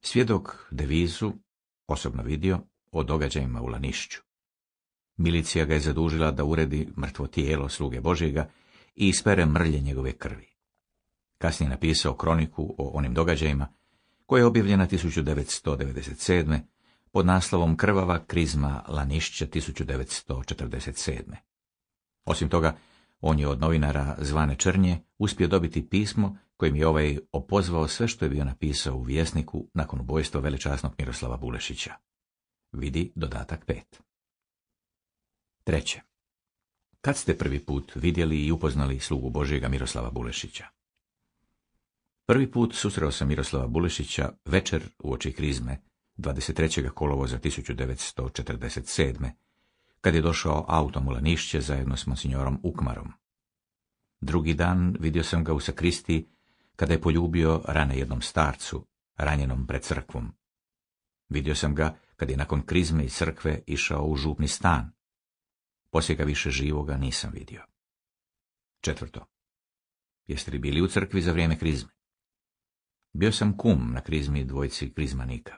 S1: Svjedok devizu osobno vidio o događajima u Lanišću. Milicija ga je zadužila da uredi mrtvo tijelo sluge Božjega i ispere mrlje njegove krvi. Kasnije napisao kroniku o onim događajima, koja je objavljena 1997. pod naslovom Krvava krizma Lanišća 1947. Osim toga, on je od novinara Zvane Črnje uspio dobiti pismo kojim je ovaj opozvao sve što je bio napisao u vjesniku nakon ubojstva velečasnog Miroslava Bulešića. Vidi dodatak 5. Treće. Kad ste prvi put vidjeli i upoznali slugu Božijega Miroslava Bulešića? Prvi put susreo sam Miroslava Bulešića večer u oči krizme, 23. kolovoza 1947. kad je došao autom u Lanišće zajedno s monsignorom Ukmarom. Drugi dan vidio sam ga u sakristi kada je poljubio rane jednom starcu, ranjenom pred crkvom. Vidio sam ga kad je nakon krizme iz crkve išao u župni stan, poslije ga više živoga nisam vidio. Četvrto. Jeste li bili u crkvi za vrijeme krizme? Bio sam kum na krizmi dvojci krizmanika.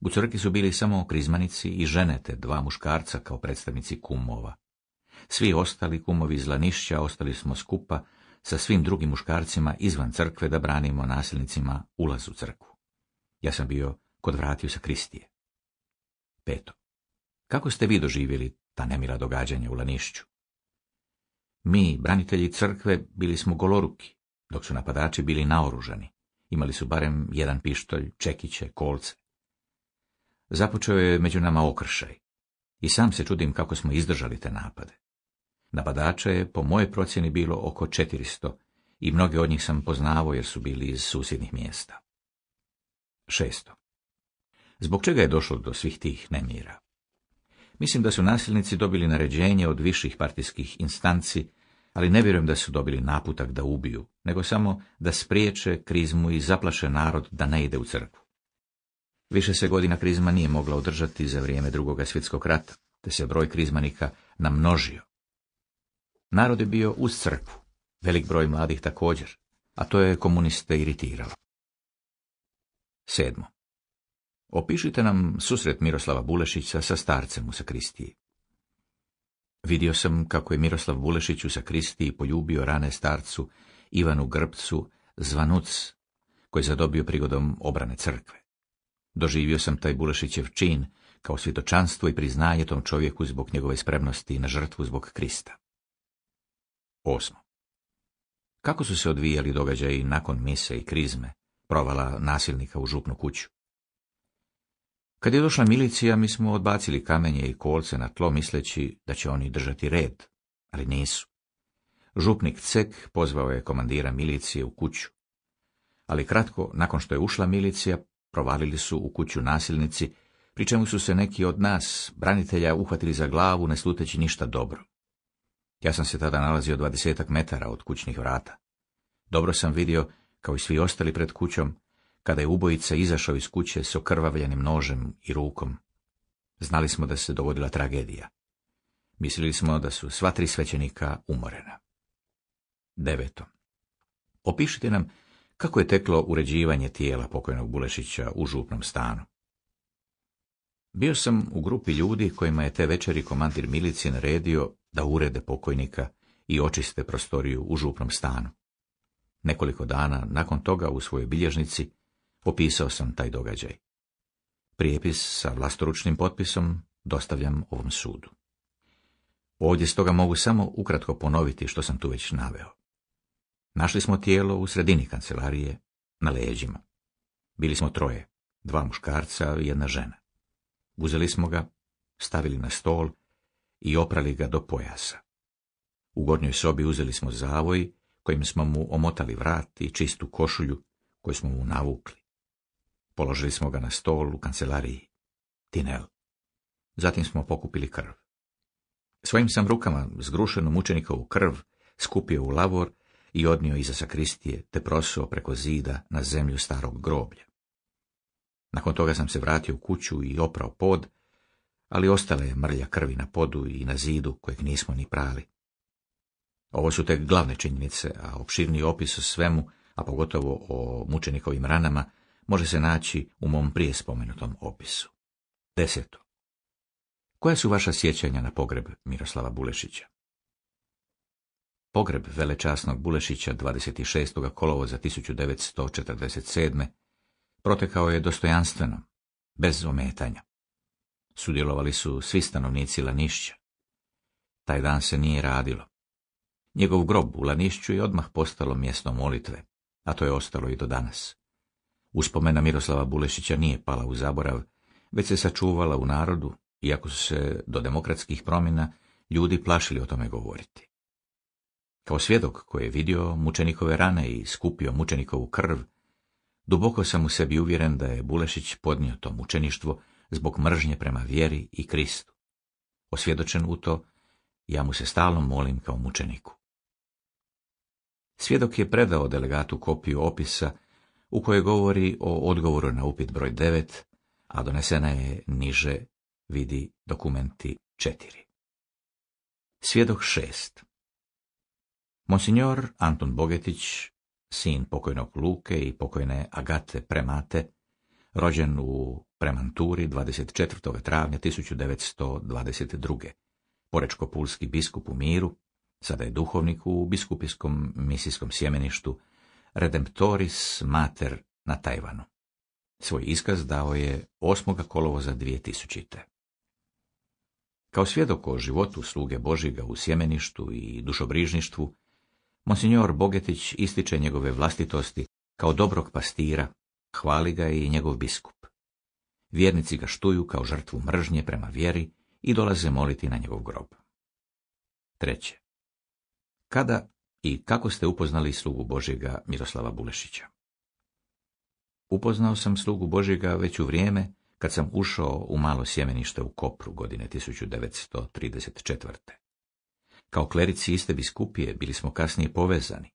S1: U crkvi su bili samo krizmanici i ženete, dva muškarca kao predstavnici kumova. Svi ostali kumovi iz ostali smo skupa sa svim drugim muškarcima izvan crkve da branimo nasilnicima ulaz u crkvu. Ja sam bio kod vratio sa Kristije. Peto. Kako ste vi doživjeli ta nemila događanja u Lanišću. Mi, branitelji crkve, bili smo goloruki, dok su napadači bili naoružani. Imali su barem jedan pištolj, čekiće, kolce. Započeo je među nama okršaj. I sam se čudim kako smo izdržali te napade. Napadača je, po moje procjeni, bilo oko 400 i mnoge od njih sam poznavao jer su bili iz susjednih mjesta. Šesto. Zbog čega je došlo do svih tih nemira? Mislim da su nasilnici dobili naređenje od viših partijskih instanci, ali ne vjerujem da su dobili naputak da ubiju, nego samo da spriječe krizmu i zaplaše narod da ne ide u crkvu. Više se godina krizma nije mogla održati za vrijeme drugog svjetskog rata, te se broj krizmanika namnožio. Narod je bio uz crkvu, velik broj mladih također, a to je komuniste iritiralo. Sedmo. Opišite nam susret Miroslava Bulešića sa starcem u sakristiji. Vidio sam kako je Miroslav Bulešić u sakristiji poljubio rane starcu Ivanu Grbcu Zvanuc, koji zadobio prigodom obrane crkve. Doživio sam taj Bulešićev čin kao svjedočanstvo i priznanje tom čovjeku zbog njegove spremnosti na žrtvu zbog Krista. Osmo. Kako su se odvijali događaji nakon mise i krizme, provala nasilnika u župnu kuću? Kad je došla milicija, mi smo odbacili kamenje i kolce na tlo, misleći da će oni držati red, ali nisu. Župnik Cek pozvao je komandira milicije u kuću. Ali kratko, nakon što je ušla milicija, provalili su u kuću nasilnici, pri čemu su se neki od nas, branitelja, uhvatili za glavu, ne sluteći ništa dobro. Ja sam se tada nalazio dvadesetak metara od kućnih vrata. Dobro sam vidio, kao i svi ostali pred kućom, kada je ubojica izašao iz kuće s okrvavljenim nožem i rukom. Znali smo da se dogodila tragedija. Mislili smo da su sva tri svećenika umorena. Deveto. Opišite nam kako je teklo uređivanje tijela pokojnog Bulešića u župnom stanu. Bio sam u grupi ljudi kojima je te večeri komandir Milici naredio da urede pokojnika i očiste prostoriju u župnom stanu. Nekoliko dana nakon toga u svojoj bilježnici Opisao sam taj događaj. Prijepis sa vlastoručnim potpisom dostavljam ovom sudu. Ovdje stoga mogu samo ukratko ponoviti što sam tu već naveo. Našli smo tijelo u sredini kancelarije, na leđima. Bili smo troje, dva muškarca i jedna žena. Uzeli smo ga, stavili na stol i oprali ga do pojasa. U gornjoj sobi uzeli smo zavoj, kojim smo mu omotali vrat i čistu košulju koju smo mu navukli. Položili smo ga na stol u kancelariji. Tinel. Zatim smo pokupili krv. Svojim sam rukama zgrušenu mučenikovu krv skupio u lavor i odnio iza sakristije te prosuo preko zida na zemlju starog groblja. Nakon toga sam se vratio u kuću i oprao pod, ali ostala je mrlja krvi na podu i na zidu kojeg nismo ni prali. Ovo su te glavne činjenice, a opširni opis o svemu, a pogotovo o mučenikovim ranama, može se naći u mom prije spomenutom opisu. Deseto. Koja su vaša sjećanja na pogreb Miroslava Bulešića? Pogreb velečasnog Bulešića 26. kolovoza 1947. protekao je dostojanstveno, bez ometanja. Sudjelovali su svi stanovnici Lanišća. Taj dan se nije radilo. Njegov grob u Lanišću je odmah postalo mjesto molitve, a to je ostalo i do danas. Uspomena Miroslava Bulešića nije pala u zaborav, već se sačuvala u narodu, iako su se do demokratskih promjena ljudi plašili o tome govoriti. Kao svjedok koji je vidio mučenikove rane i skupio mučenikovu krv, duboko sam u sebi uvjeren da je Bulešić podnio to mučeništvo zbog mržnje prema vjeri i Kristu. Osvjedočen u to, ja mu se stalno molim kao mučeniku. Svjedok je predao delegatu kopiju opisa u kojoj govori o odgovoru na upit broj 9, a donesena je niže, vidi dokumenti 4. Svjedok 6. Monsignor Anton Bogetić, sin pokojnog Luke i pokojne Agate Premate, rođen u Premanturi 24. travnja 1922. Porečko-pulski biskup u miru, sada je duhovnik u biskupijskom misijskom sjemeništu Redemptoris Mater na Tajvanu. Svoj iskaz dao je 8. kolovoza 2000. Kao svjedok o životu sluge Božiga u sjemeništu i dušobrižništvu, Monsignor Bogetić ističe njegove vlastitosti kao dobrog pastira, hvali ga i njegov biskup. Vjernici ga štuju kao žrtvu mržnje prema vjeri i dolaze moliti na njegov grob. Treće. Kada i kako ste upoznali slugu Božjega Miroslava Bulešića. Upoznao sam slugu Božjega već u vrijeme kad sam ušao u malo sjemenište u Kopru godine 1934. Kao klerici iste biskupije bili smo kasnije povezani,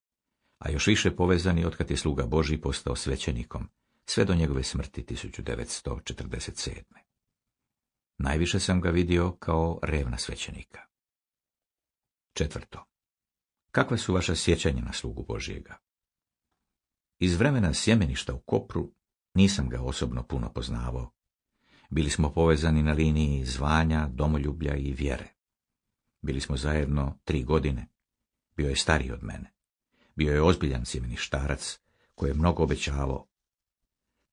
S1: a još više povezani otkad je sluga božji postao svećenikom, sve do njegove smrti 1947. Najviše sam ga vidio kao revna svećenika. Četvrto. Kakva su vaša sjećanja na slugu Božijega? Iz vremena sjemeništa u Kopru nisam ga osobno puno poznavao. Bili smo povezani na liniji zvanja, domoljublja i vjere. Bili smo zajedno tri godine. Bio je stariji od mene. Bio je ozbiljan sjemeništarac koji je mnogo obećavao.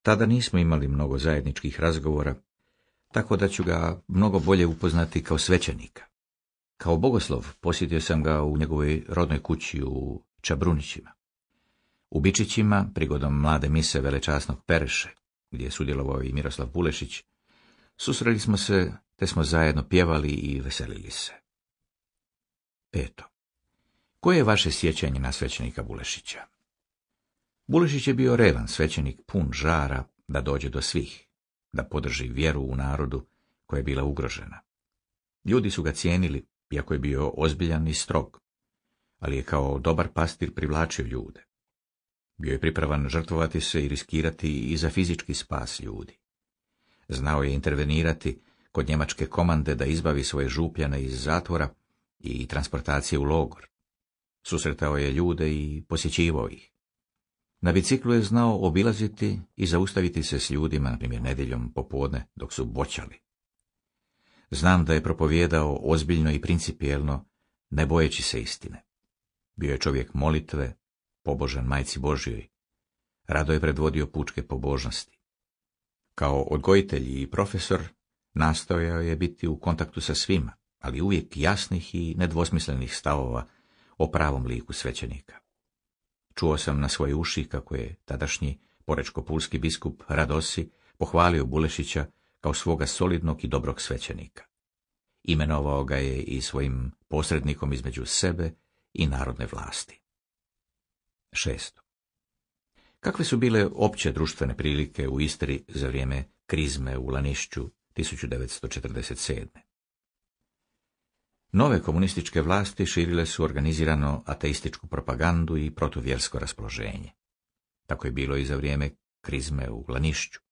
S1: Tada nismo imali mnogo zajedničkih razgovora, tako da ću ga mnogo bolje upoznati kao svećenika. Kao bogoslov posjetio sam ga u njegovoj rodnoj kući u Čabrunićima. U Bičićima, prigodom mlade mise velečasnog Pereše, gdje je sudjelovao i Miroslav Bulešić, susreli smo se te smo zajedno pjevali i veselili se. Peto. Koje je vaše sjećanje na svećenika Bulešića? Bulešić je bio revan svećenik pun žara da dođe do svih, da podrži vjeru u narodu koja je bila ugrožena. Ljudi su ga cijenili, iako je bio ozbiljan i strog, ali je kao dobar pastir privlačio ljude. Bio je pripravan žrtvovati se i riskirati i za fizički spas ljudi. Znao je intervenirati kod njemačke komande da izbavi svoje župljane iz zatvora i transportacije u logor. Susretao je ljude i posjećivao ih. Na biciklu je znao obilaziti i zaustaviti se s ljudima, na primjer nedjeljom popodne, dok su boćali. Znam da je propovjedao ozbiljno i principijelno, ne bojeći se istine. Bio je čovjek molitve, pobožan majci Božjoj. Rado je predvodio pučke pobožnosti. Kao odgojitelj i profesor nastojao je biti u kontaktu sa svima, ali uvijek jasnih i nedvosmislenih stavova o pravom liku svećenika. Čuo sam na svoje uši kako je tadašnji porečko-pulski biskup Radosi pohvalio Bulešića kao svoga solidnog i dobrog svećenika. Imenovao ga je i svojim posrednikom između sebe i narodne vlasti. Šesto. Kakve su bile opće društvene prilike u Istri za vrijeme krizme u Lanišću 1947. Nove komunističke vlasti širile su organizirano ateističku propagandu i protuvjersko raspoloženje. Tako je bilo i za vrijeme krizme u Lanišću.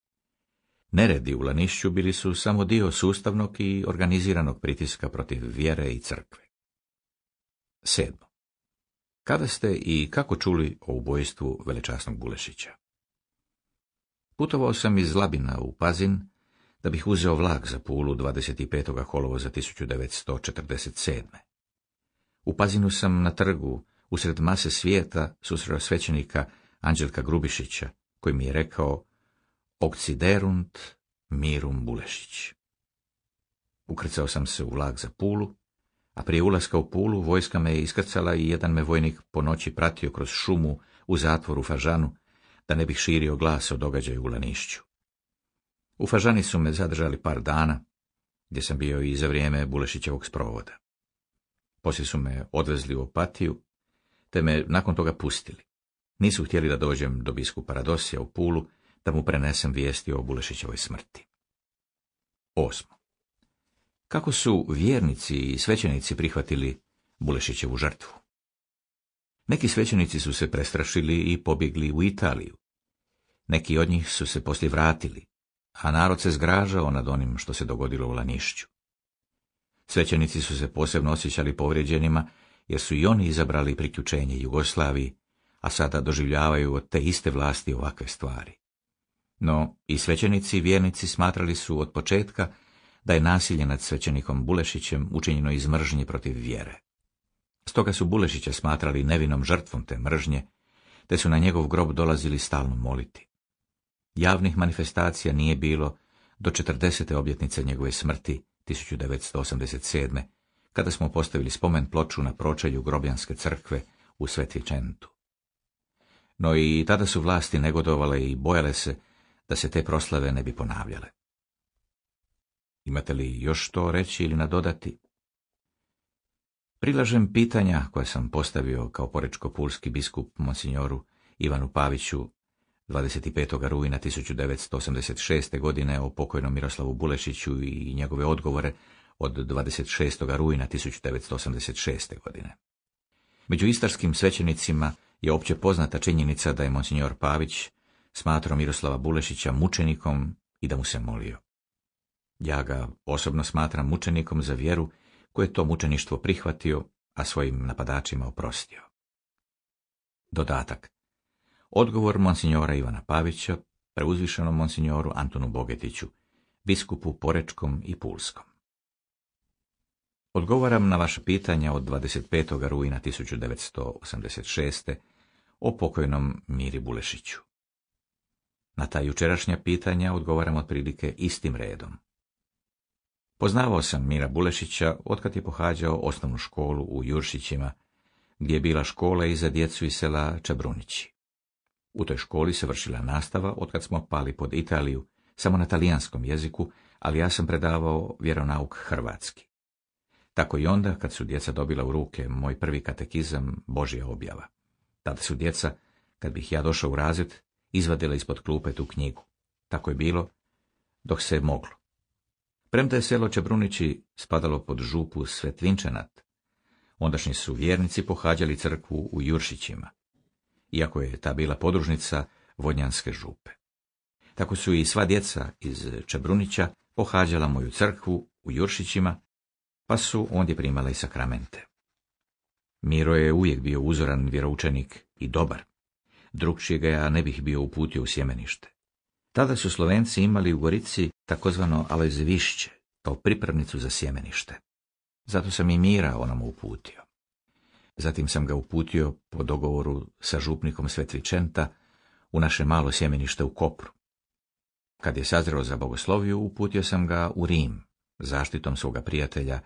S1: Neredi u Lanišću bili su samo dio sustavnog i organiziranog pritiska protiv vjere i crkve. Sedmo. Kada ste i kako čuli o ubojstvu velečasnog Bulešića? Putovao sam iz Labina u Pazin da bih uzeo vlak za Pulu 25. kolovoza 1947. U Pazinu sam na trgu, usred mase svijeta, susreo svećenika Anđelka Grubišića, koji mi je rekao Okciderunt Mirum Bulešić. Ukrcao sam se u vlak za Pulu, a prije ulaska u Pulu vojska me je iskrcala i jedan me vojnik po noći pratio kroz šumu u zatvoru Fažanu, da ne bih širio glas o događaju u Lanišću. U Fažani su me zadržali par dana, gdje sam bio i za vrijeme Bulešićevog sprovoda. Poslije su me odvezli u opatiju, te me nakon toga pustili. Nisu htjeli da dođem do biskupa Radosija u Pulu, da mu prenesem vijesti o Bulešićevoj smrti. Osmo. Kako su vjernici i svećenici prihvatili Bulešićevu žrtvu? Neki svećenici su se prestrašili i pobjegli u Italiju. Neki od njih su se poslije vratili, a narod se zgražao nad onim što se dogodilo u Lanišću. Svećenici su se posebno osjećali povrijeđenima, jer su i oni izabrali priključenje Jugoslaviji, a sada doživljavaju od te iste vlasti ovakve stvari. No i svećenici i vjernici smatrali su od početka da je nasilje nad svećenikom Bulešićem učinjeno iz mržnje protiv vjere. Stoga su Bulešića smatrali nevinom žrtvom te mržnje, te su na njegov grob dolazili stalno moliti. Javnih manifestacija nije bilo do 40. obljetnice njegove smrti 1987. kada smo postavili spomen ploču na pročelju Grobljanske crkve u Svetvičentu. No i tada su vlasti negodovale i bojale se da se te proslave ne bi ponavljale. Imate li još što reći ili nadodati? Prilažem pitanja koja sam postavio kao porečko-pulski biskup monsignoru Ivanu Paviću 25. rujna 1986. godine o pokojnom Miroslavu Bulešiću i njegove odgovore od 26. rujna 1986. godine. Među istarskim svećenicima je opće poznata činjenica da je monsignor Pavić smatrao Miroslava Bulešića mučenikom i da mu se molio. Ja ga osobno smatram mučenikom za vjeru koje je to mučeništvo prihvatio, a svojim napadačima oprostio. Dodatak. Odgovor monsignora Ivana Pavića, preuzvišenom monsignoru Antonu Bogetiću, biskupu Porečkom i Pulskom. Odgovaram na vaše pitanja od 25. rujna 1986. o pokojnom Miri Bulešiću. Na ta jučerašnja pitanja odgovaram otprilike istim redom. Poznavao sam Mira Bulešića otkad je pohađao osnovnu školu u Juršićima, gdje je bila škola i za djecu iz sela Čabrunići. U toj školi se vršila nastava otkad smo pali pod Italiju, samo na talijanskom jeziku, ali ja sam predavao vjeronauk hrvatski. Tako i onda, kad su djeca dobila u ruke moj prvi katekizam Božja objava. Tada su djeca, kad bih ja došao u razred, izvadila ispod klupe tu knjigu. Tako je bilo, dok se je moglo. Premda je selo Čebrunići spadalo pod župu Svetvinčanat, ondašnji su vjernici pohađali crkvu u Juršićima, iako je ta bila podružnica Vodnjanske župe. Tako su i sva djeca iz Čebrunića pohađala moju crkvu u Juršićima, pa su ondje primala i sakramente. Miro je uvijek bio uzoran vjeroučenik i dobar drugčije ga ja ne bih bio uputio u sjemenište. Tada su Slovenci imali u Gorici takozvano alezvišće kao pripravnicu za sjemenište. Zato sam i Mira onom uputio. Zatim sam ga uputio po dogovoru sa župnikom Svetvičenta u naše malo sjemenište u Kopru. Kad je sazreo za bogosloviju, uputio sam ga u Rim, zaštitom svoga prijatelja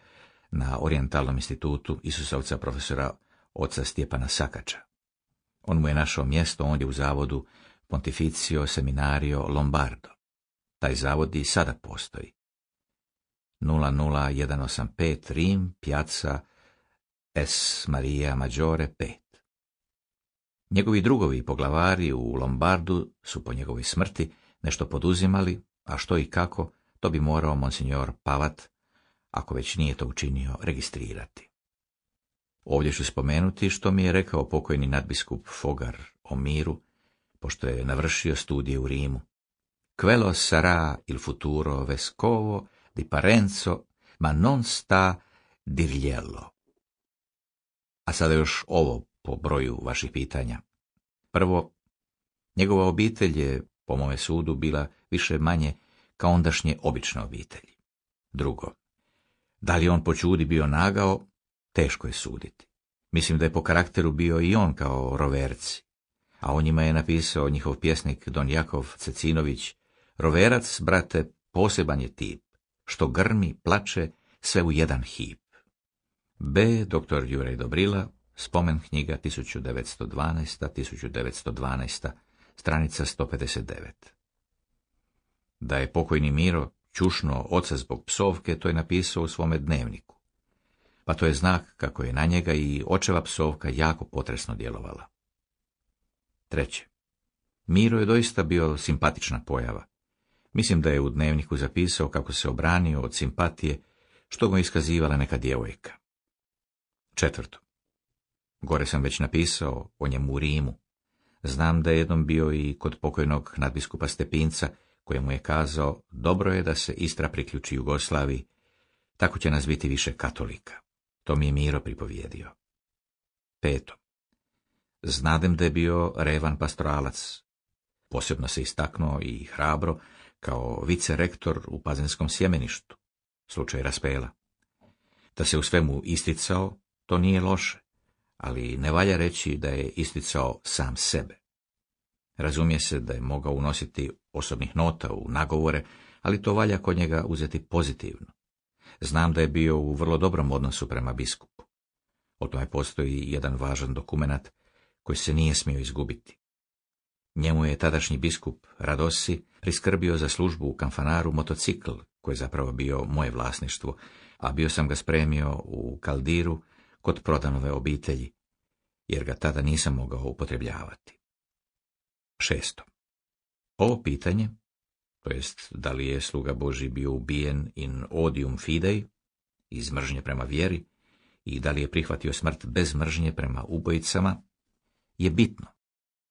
S1: na Orientalnom institutu Isusovca profesora oca Stjepana Sakača. On mu je našao mjesto ondje u zavodu Pontificio Seminario Lombardo. Taj zavod i sada postoji. 00185 Rim, pjaca S. Maria Maggiore 5. Njegovi drugovi poglavari u Lombardu su po njegovoj smrti nešto poduzimali, a što i kako, to bi morao monsignor Pavat, ako već nije to učinio, registrirati. Ovdje ću spomenuti što mi je rekao pokojni nadbiskup Fogar o miru, pošto je navršio studije u Rimu. Quello sarà il futuro vescovo di Parenzo, ma non sta dirljelo. A sada još ovo po broju vaših pitanja. Prvo, njegova obitelj je, po mome sudu, bila više manje kao ondašnje obične obitelji. Drugo, da li on počudi bio nagao teško je suditi. Mislim da je po karakteru bio i on kao roverci, a o njima je napisao njihov pjesnik Don Jakov Cecinović, roverac, brate, poseban je tip, što grmi, plače, sve u jedan hip. B. dr. Jure Dobrila, spomen knjiga 1912. 1912. stranica 159. Da je pokojni Miro čušno oca zbog psovke, to je napisao u svome dnevniku pa to je znak kako je na njega i očeva psovka jako potresno djelovala. Treće. Miro je doista bio simpatična pojava. Mislim da je u dnevniku zapisao kako se obranio od simpatije što mu iskazivala neka djevojka. Četvrto. Gore sam već napisao o njemu u Rimu. Znam da je jednom bio i kod pokojnog nadbiskupa Stepinca, kojemu je kazao, dobro je da se Istra priključi Jugoslaviji, tako će nas biti više katolika. To mi je Miro pripovjedio. Peto. Znadem da je bio revan pastoralac. Posebno se istaknuo i hrabro kao vicerektor u pazinskom sjemeništu, slučaj Raspela. Da se u svemu isticao, to nije loše, ali ne valja reći da je isticao sam sebe. Razumije se da je mogao unositi osobnih nota u nagovore, ali to valja kod njega uzeti pozitivno. Znam da je bio u vrlo dobrom odnosu prema biskupu. O tome postoji jedan važan dokumenat koji se nije smio izgubiti. Njemu je tadašnji biskup Radosi priskrbio za službu u kanfanaru motocikl, koji je zapravo bio moje vlasništvo, a bio sam ga spremio u kaldiru kod prodanove obitelji, jer ga tada nisam mogao upotrebljavati. Šesto. Ovo pitanje to da li je sluga Boži bio ubijen in odium fidei, iz mržnje prema vjeri, i da li je prihvatio smrt bez mržnje prema ubojicama, je bitno.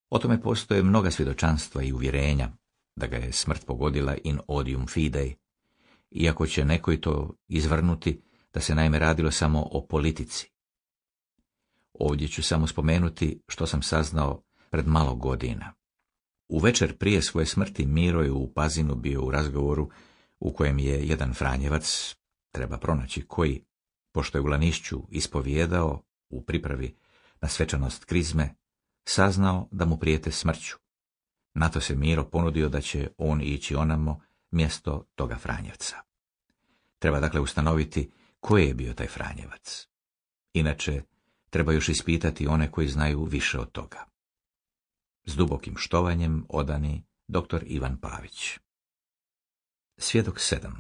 S1: O tome postoje mnoga svjedočanstva i uvjerenja da ga je smrt pogodila in odium fidei, iako će neko to izvrnuti da se naime radilo samo o politici. Ovdje ću samo spomenuti što sam saznao pred malo godina. U večer prije svoje smrti Miro je u Pazinu bio u razgovoru u kojem je jedan Franjevac, treba pronaći koji, pošto je u Lanišću ispovijedao u pripravi na svečanost krizme, saznao da mu prijete smrću. Na to se Miro ponudio da će on ići onamo mjesto toga Franjevca. Treba dakle ustanoviti koji je bio taj Franjevac. Inače, treba još ispitati one koji znaju više od toga. S dubokim štovanjem odani dr. Ivan Pavić. Svjedok 7.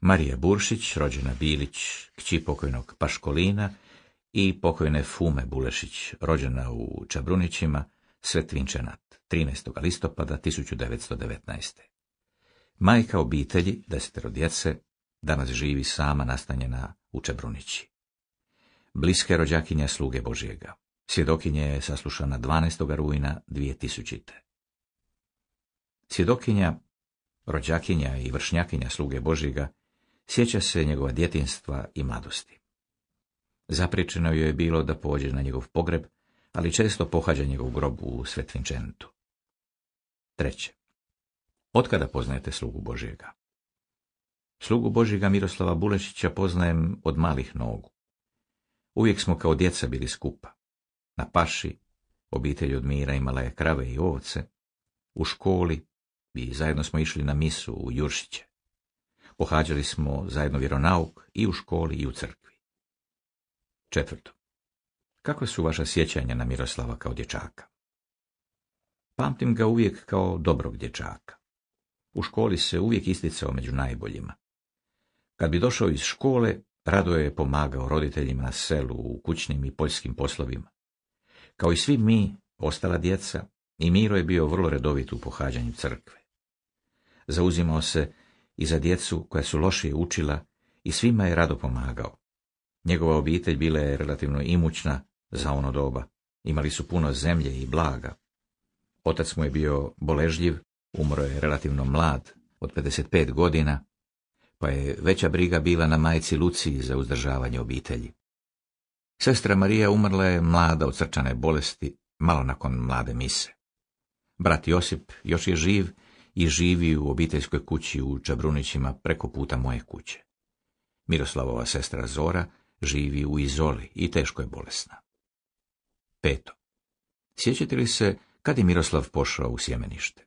S1: Marija Buršić, rođena Bilić, kći pokojnog Paškolina i pokojne Fume Bulešić, rođena u Čabrunićima, Svetvinčenat, 13. listopada 1919. Majka obitelji, desetero djece, danas živi sama nastanjena u Čabrunići. Bliske rođakinja sluge Božijega. Svjedokinja je saslušana 12. rujna 2000. Svjedokinja, rođakinja i vršnjakinja sluge Božiga, sjeća se njegova djetinstva i mladosti. Zapriječeno joj je bilo da pođe na njegov pogreb, ali često pohađa njegov grob u Svetvinčentu. Treće. Otkada poznajete slugu Božjega? Slugu Božjega Miroslava Bulešića poznajem od malih nogu. Uvijek smo kao djeca bili skupa na paši, obitelj od mira imala je krave i ovce, u školi i zajedno smo išli na misu u Juršiće. Pohađali smo zajedno vjeronauk i u školi i u crkvi. Četvrto. Kakve su vaša sjećanja na Miroslava kao dječaka? Pamtim ga uvijek kao dobrog dječaka. U školi se uvijek isticao među najboljima. Kad bi došao iz škole, rado je pomagao roditeljima na selu u kućnim i poljskim poslovima. Kao i svi mi, ostala djeca, i Miro je bio vrlo redovit u pohađanju crkve. Zauzimao se i za djecu koja su loše učila i svima je rado pomagao. Njegova obitelj bila je relativno imućna za ono doba. Imali su puno zemlje i blaga. Otac mu je bio boležljiv, umro je relativno mlad, od 55 godina, pa je veća briga bila na majci Luciji za uzdržavanje obitelji. Sestra Marija umrla je mlada od srčane bolesti, malo nakon mlade mise. Brat Josip još je živ i živi u obiteljskoj kući u Čabrunićima preko puta moje kuće. Miroslavova sestra Zora živi u izoli i teško je bolesna. Peto. Sjećate li se kad je Miroslav pošao u sjemenište?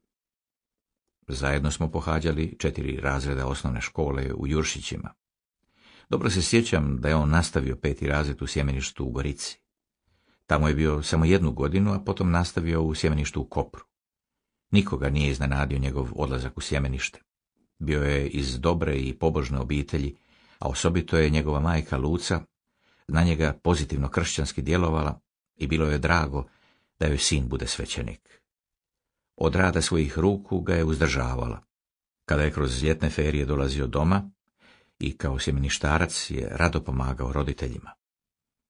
S1: Zajedno smo pohađali četiri razreda osnovne škole u Juršićima. Dobro se sjećam da je on nastavio peti razred u sjemeništu u Gorici. Tamo je bio samo jednu godinu, a potom nastavio u sjemeništu u Kopru. Nikoga nije iznenadio njegov odlazak u sjemenište. Bio je iz dobre i pobožne obitelji, a osobito je njegova majka Luca na njega pozitivno kršćanski djelovala i bilo je drago da joj sin bude svećenik. Od rada svojih ruku ga je uzdržavala. Kada je kroz ljetne ferije dolazio doma, i kao sjemeništarac je rado pomagao roditeljima.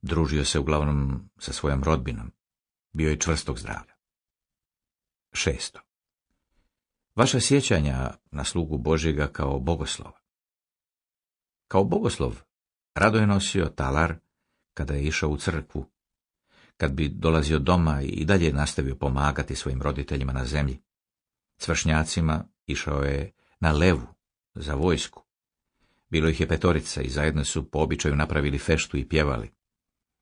S1: Družio se uglavnom sa svojom rodbinom. Bio je čvrstog zdravlja. Šesto. Vaša sjećanja na slugu Božjega kao bogoslova. Kao bogoslov rado je nosio talar kada je išao u crkvu, kad bi dolazio doma i dalje nastavio pomagati svojim roditeljima na zemlji. S vršnjacima išao je na levu za vojsku, bilo ih je petorica i zajedno su po običaju napravili feštu i pjevali.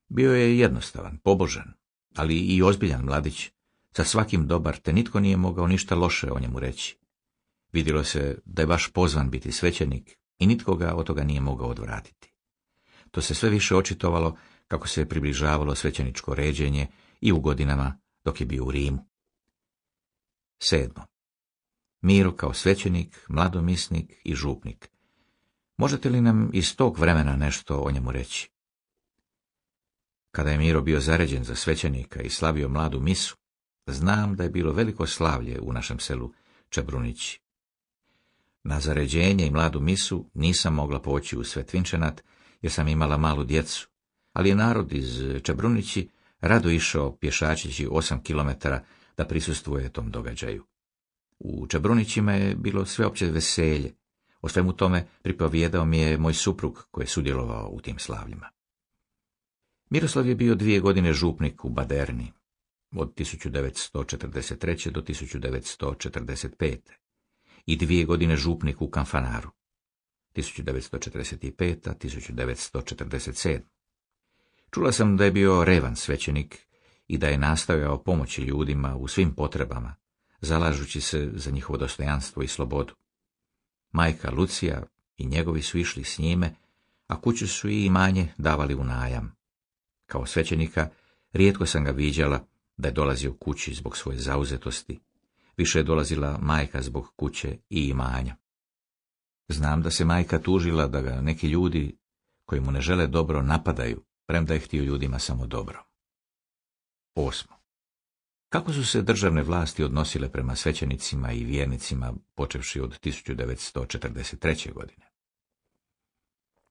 S1: Bio je jednostavan, pobožan, ali i ozbiljan mladić, sa svakim dobar, te nitko nije mogao ništa loše o njemu reći. Vidilo se da je baš pozvan biti svećenik i nitko ga od toga nije mogao odvratiti. To se sve više očitovalo kako se je približavalo svećeničko ređenje i u godinama dok je bio u Rimu. Sedmo. Miro kao svećenik, mladomisnik i župnik Možete li nam iz tog vremena nešto o njemu reći? Kada je Miro bio zaređen za svećenika i slavio mladu misu, znam da je bilo veliko slavlje u našem selu Čebrunići. Na zaređenje i mladu misu nisam mogla poći u Svetvinčenat, jer sam imala malu djecu, ali je narod iz Čabrunići rado išao pješačići osam kilometara da prisustvuje tom događaju. U Čabrunićima je bilo sveopće veselje, o svemu tome pripovijedao mi je moj suprug koji je sudjelovao u tim slavljima. Miroslav je bio dvije godine župnik u Baderni, od 1943. do 1945. i dvije godine župnik u Kanfanaru, 1945. 1947. Čula sam da je bio revan svećenik i da je nastojao pomoći ljudima u svim potrebama, zalažući se za njihovo dostojanstvo i slobodu. Majka Lucija i njegovi su išli s njime, a kuću su i imanje davali u najam. Kao svećenika rijetko sam ga viđala da je dolazio kući zbog svoje zauzetosti. Više je dolazila majka zbog kuće i imanja. Znam da se majka tužila da ga neki ljudi koji mu ne žele dobro napadaju, premda je htio ljudima samo dobro. Osmo. Kako su se državne vlasti odnosile prema svećenicima i vjernicima počevši od 1943. godine?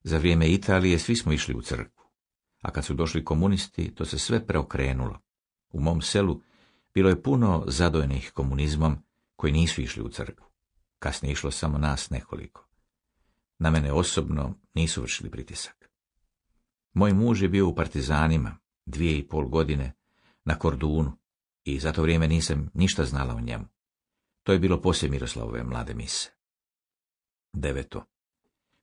S1: Za vrijeme Italije svi smo išli u crkvu, a kad su došli komunisti, to se sve preokrenulo. U mom selu bilo je puno zadojenih komunizmom koji nisu išli u crkvu. Kasnije išlo samo nas nekoliko. Na mene osobno nisu vršili pritisak. Moj muž je bio u partizanima dvije i pol godine na Kordunu i za to vrijeme nisam ništa znala o njemu. To je bilo poslije Miroslavove mlade mise. Deveto.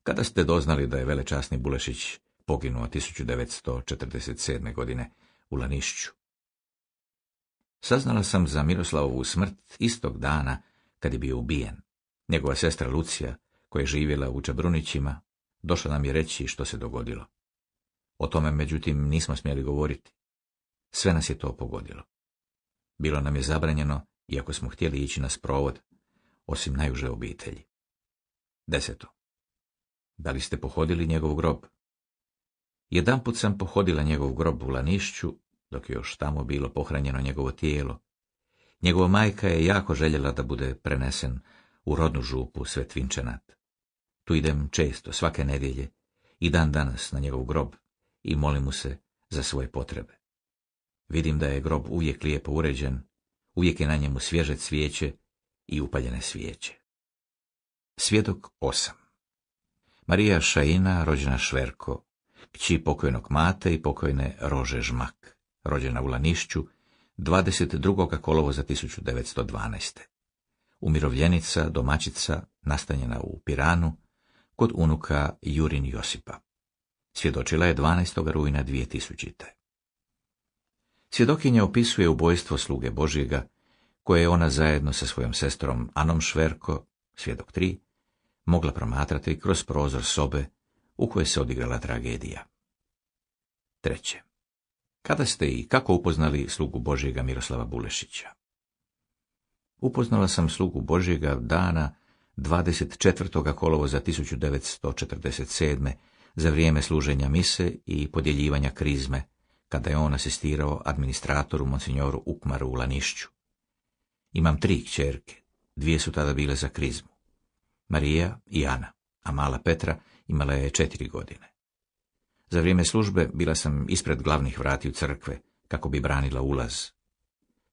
S1: Kada ste doznali da je velečasni Bulešić poginuo 1947. godine u Lanišću? Saznala sam za Miroslavovu smrt istog dana kad je bio ubijen. Njegova sestra Lucija, koja je živjela u Čabrunićima, došla nam je reći što se dogodilo. O tome, međutim, nismo smjeli govoriti. Sve nas je to pogodilo. Bilo nam je zabranjeno, iako smo htjeli ići na sprovod, osim najuže obitelji. Deseto. Da li ste pohodili njegov grob? put sam pohodila njegov grob u Lanišću, dok je još tamo bilo pohranjeno njegovo tijelo. Njegova majka je jako željela da bude prenesen u rodnu župu Svetvinčanat. Tu idem često, svake nedjelje, i dan danas na njegov grob, i molim mu se za svoje potrebe. Vidim da je grob uvijek lijepo uređen, uvijek je na njemu svježe cvijeće i upaljene svijeće. Svjedok 8 Marija Šaina, rođena Šverko, kći pokojnog Mate i pokojne Rože Žmak, rođena u Lanišću, 22. kolovoza 1912. Umirovljenica, domaćica, nastanjena u Piranu, kod unuka Jurin Josipa. Svjedočila je 12. rujna 2000. Svjedokinja opisuje ubojstvo sluge Božjega, koje je ona zajedno sa svojom sestrom Anom Šverko, svjedok tri, mogla promatrati kroz prozor sobe u kojoj se odigrala tragedija. Treće. Kada ste i kako upoznali slugu Božjega Miroslava Bulešića? Upoznala sam slugu Božjega dana 24. kolovoza 1947. za vrijeme služenja mise i podjeljivanja krizme kada je on asistirao administratoru monsignoru Ukmaru u Lanišću. Imam tri kćerke, dvije su tada bile za krizmu. Marija i Ana, a mala Petra imala je četiri godine. Za vrijeme službe bila sam ispred glavnih u crkve, kako bi branila ulaz.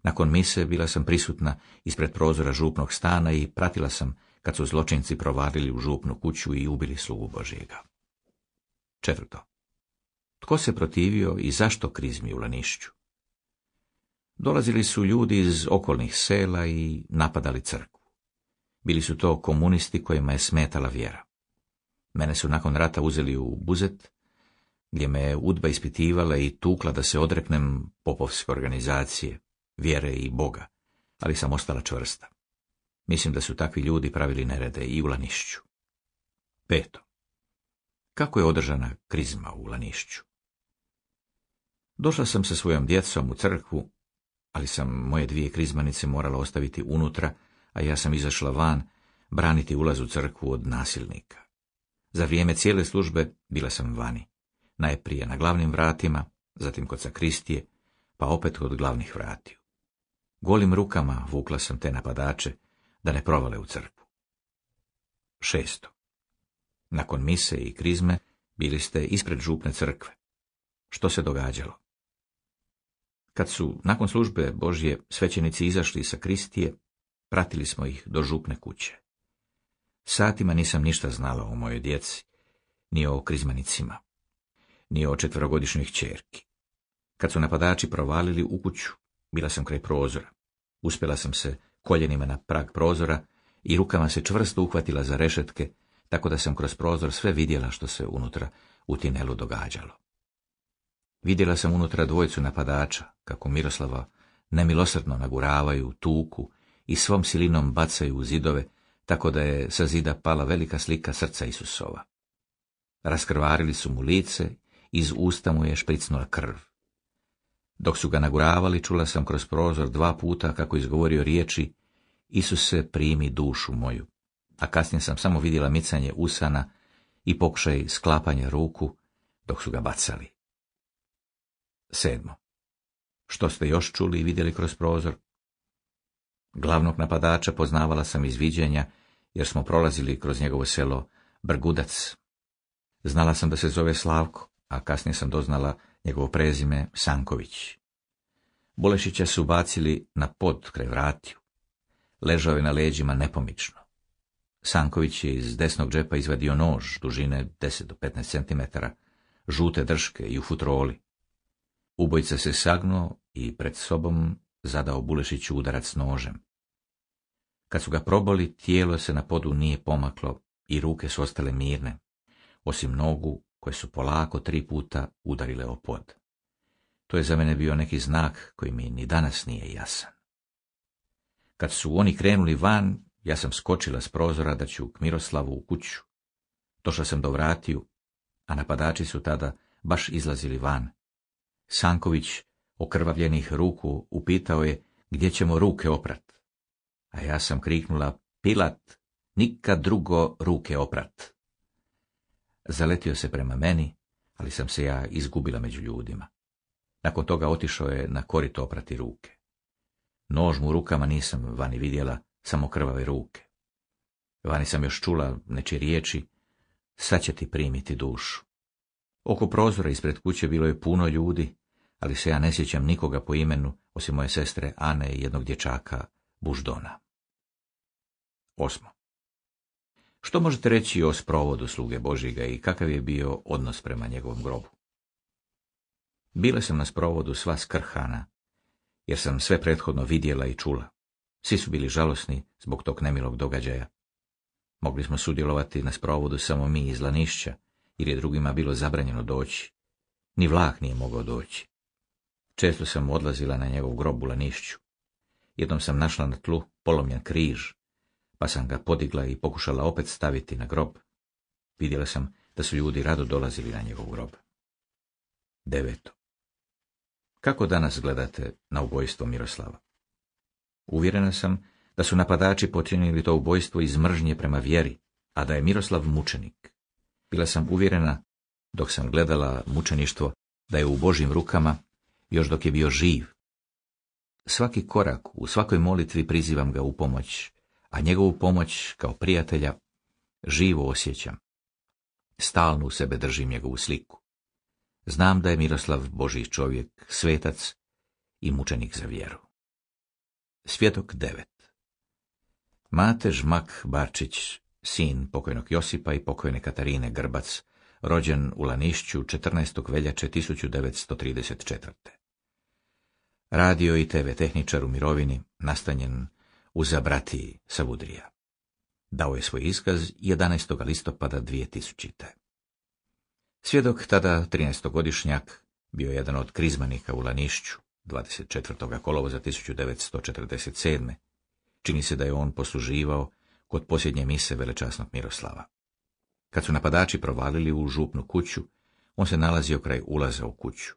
S1: Nakon mise bila sam prisutna ispred prozora župnog stana i pratila sam kad su zločinci provarili u župnu kuću i ubili slugu Božjega. Četvrto. Tko se protivio i zašto krizmi u Lanišću? Dolazili su ljudi iz okolnih sela i napadali crkvu. Bili su to komunisti kojima je smetala vjera. Mene su nakon rata uzeli u buzet, gdje me udba ispitivala i tukla da se odreknem popovske organizacije, vjere i Boga, ali sam ostala čvrsta. Mislim da su takvi ljudi pravili nerede i u Lanišću. Peto. Kako je održana krizma u Lanišću? Došla sam sa svojom djecom u crkvu, ali sam moje dvije krizmanice morala ostaviti unutra, a ja sam izašla van, braniti ulaz u crkvu od nasilnika. Za vrijeme cijele službe bila sam vani, najprije na glavnim vratima, zatim kod sakristije, pa opet kod glavnih vratiju. Golim rukama vukla sam te napadače da ne provale u crkvu. Šesto. Nakon mise i krizme bili ste ispred župne crkve. Što se događalo? Kad su nakon službe Božje svećenici izašli sa kristije, pratili smo ih do župne kuće. Satima nisam ništa znala o mojoj djeci, ni o krizmanicima, ni o četverogodišnjoj čerki. Kad su napadači provalili u kuću, bila sam kraj prozora. Uspjela sam se koljenima na prag prozora i rukama se čvrsto uhvatila za rešetke tako da sam kroz prozor sve vidjela što se unutra u tinelu događalo. Vidjela sam unutra dvojicu napadača, kako Miroslava nemilosrdno naguravaju, tuku i svom silinom bacaju u zidove, tako da je sa zida pala velika slika srca Isusova. Raskrvarili su mu lice, iz usta mu je špricnula krv. Dok su ga naguravali, čula sam kroz prozor dva puta kako izgovorio riječi Isuse primi dušu moju a kasnije sam samo vidjela micanje usana i pokušaj sklapanja ruku dok su ga bacali. Sedmo. Što ste još čuli i vidjeli kroz prozor? Glavnog napadača poznavala sam iz viđenja, jer smo prolazili kroz njegovo selo Brgudac. Znala sam da se zove Slavko, a kasnije sam doznala njegovo prezime Sanković. Bolešića su bacili na pod kraj vratiju. Ležao je na leđima nepomično. Sanković je iz desnog džepa izvadio nož dužine 10 do 15 cm, žute drške i u futroli. Ubojica se sagnuo i pred sobom zadao Bulešiću udarac nožem. Kad su ga proboli, tijelo se na podu nije pomaklo i ruke su ostale mirne, osim nogu koje su polako tri puta udarile o pod. To je za mene bio neki znak koji mi ni danas nije jasan. Kad su oni krenuli van, ja sam skočila s prozora da ću k Miroslavu u kuću. Došla sam do vratiju, a napadači su tada baš izlazili van. Sanković, okrvavljenih ruku, upitao je gdje ćemo ruke oprat. A ja sam kriknula, Pilat, nikad drugo ruke oprat. Zaletio se prema meni, ali sam se ja izgubila među ljudima. Nakon toga otišao je na korito oprati ruke. Nož mu rukama nisam vani vidjela, samo krvave ruke. Vani sam još čula neče riječi, sad će ti primiti dušu. Oko prozora ispred kuće bilo je puno ljudi, ali se ja ne sjećam nikoga po imenu, osim moje sestre Ane i jednog dječaka, Buždona. Osmo. Što možete reći o sprovodu sluge Božiga i kakav je bio odnos prema njegovom grobu? Bila sam na sprovodu sva skrhana, jer sam sve prethodno vidjela i čula. Svi su bili žalosni zbog tog nemilog događaja. Mogli smo sudjelovati na sprovodu samo mi iz Lanišća, jer je drugima bilo zabranjeno doći. Ni vlak nije mogao doći. Često sam odlazila na njegov grob u Lanišću. Jednom sam našla na tlu polomljen križ, pa sam ga podigla i pokušala opet staviti na grob. Vidjela sam da su ljudi rado dolazili na njegov grob. Deveto. Kako danas gledate na ubojstvo Miroslava? Uvjerena sam da su napadači počinili to ubojstvo iz mržnje prema vjeri, a da je Miroslav mučenik. Bila sam uvjerena, dok sam gledala mučeništvo, da je u Božim rukama, još dok je bio živ. Svaki korak, u svakoj molitvi prizivam ga u pomoć, a njegovu pomoć, kao prijatelja, živo osjećam. Stalno u sebe držim njegovu sliku. Znam da je Miroslav Boži čovjek, svetac i mučenik za vjeru. Svjedok devet Mate Žmak Barčić, sin pokojnog Josipa i pokojne Katarine Grbac, rođen u Lanišću 14. veljače 1934. Radio i TV tehničar u mirovini, nastanjen u Zabratiji, Savudrija. Dao je svoj iskaz 11. listopada 2000. Svjedok tada 13-godišnjak bio jedan od krizmanika u Lanišću. 24. kolovoza 1947. Čini se da je on posluživao kod posljednje mise velečasnog Miroslava. Kad su napadači provalili u župnu kuću, on se nalazio kraj ulaza u kuću.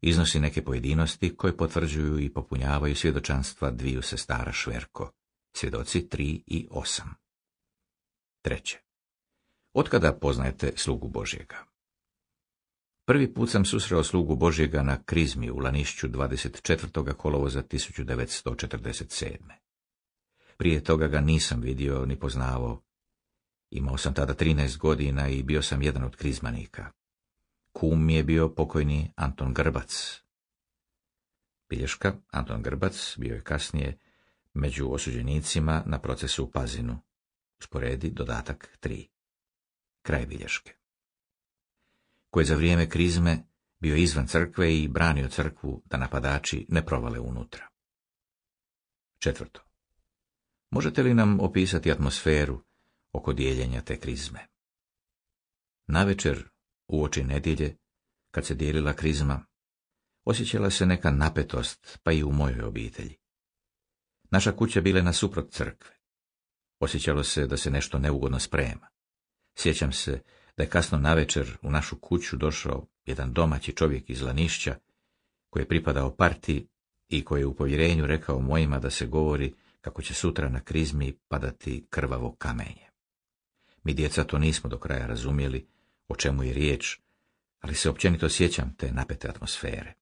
S1: Iznosi neke pojedinosti koje potvrđuju i popunjavaju svjedočanstva dviju sestara Šverko, svjedoci 3 i 8. Treće. Otkada poznajete slugu Božjega? Prvi put sam susreo slugu Božjega na krizmi u Lanišću 24. kolovoza 1947. Prije toga ga nisam vidio ni poznavao. Imao sam tada 13 godina i bio sam jedan od krizmanika. Kum mi je bio pokojni Anton Grbac. Bilješka Anton Grbac bio je kasnije među osuđenicima na procesu u Pazinu. Sporedi dodatak 3. Kraj bilješke koji je za vrijeme krizme bio izvan crkve i branio crkvu da napadači ne provale unutra. Četvrto. Možete li nam opisati atmosferu oko dijeljenja te krizme? Navečer, oči nedjelje, kad se dijelila krizma, osjećala se neka napetost, pa i u mojoj obitelji. Naša kuća bile na suprot crkve. Osjećalo se da se nešto neugodno sprema. Sjećam se da je kasno večer u našu kuću došao jedan domaći čovjek iz Lanišća, koji je pripadao partiji i koji je u povjerenju rekao mojima da se govori kako će sutra na krizmi padati krvavo kamenje. Mi djeca to nismo do kraja razumjeli, o čemu je riječ, ali se općenito sjećam te napete atmosfere.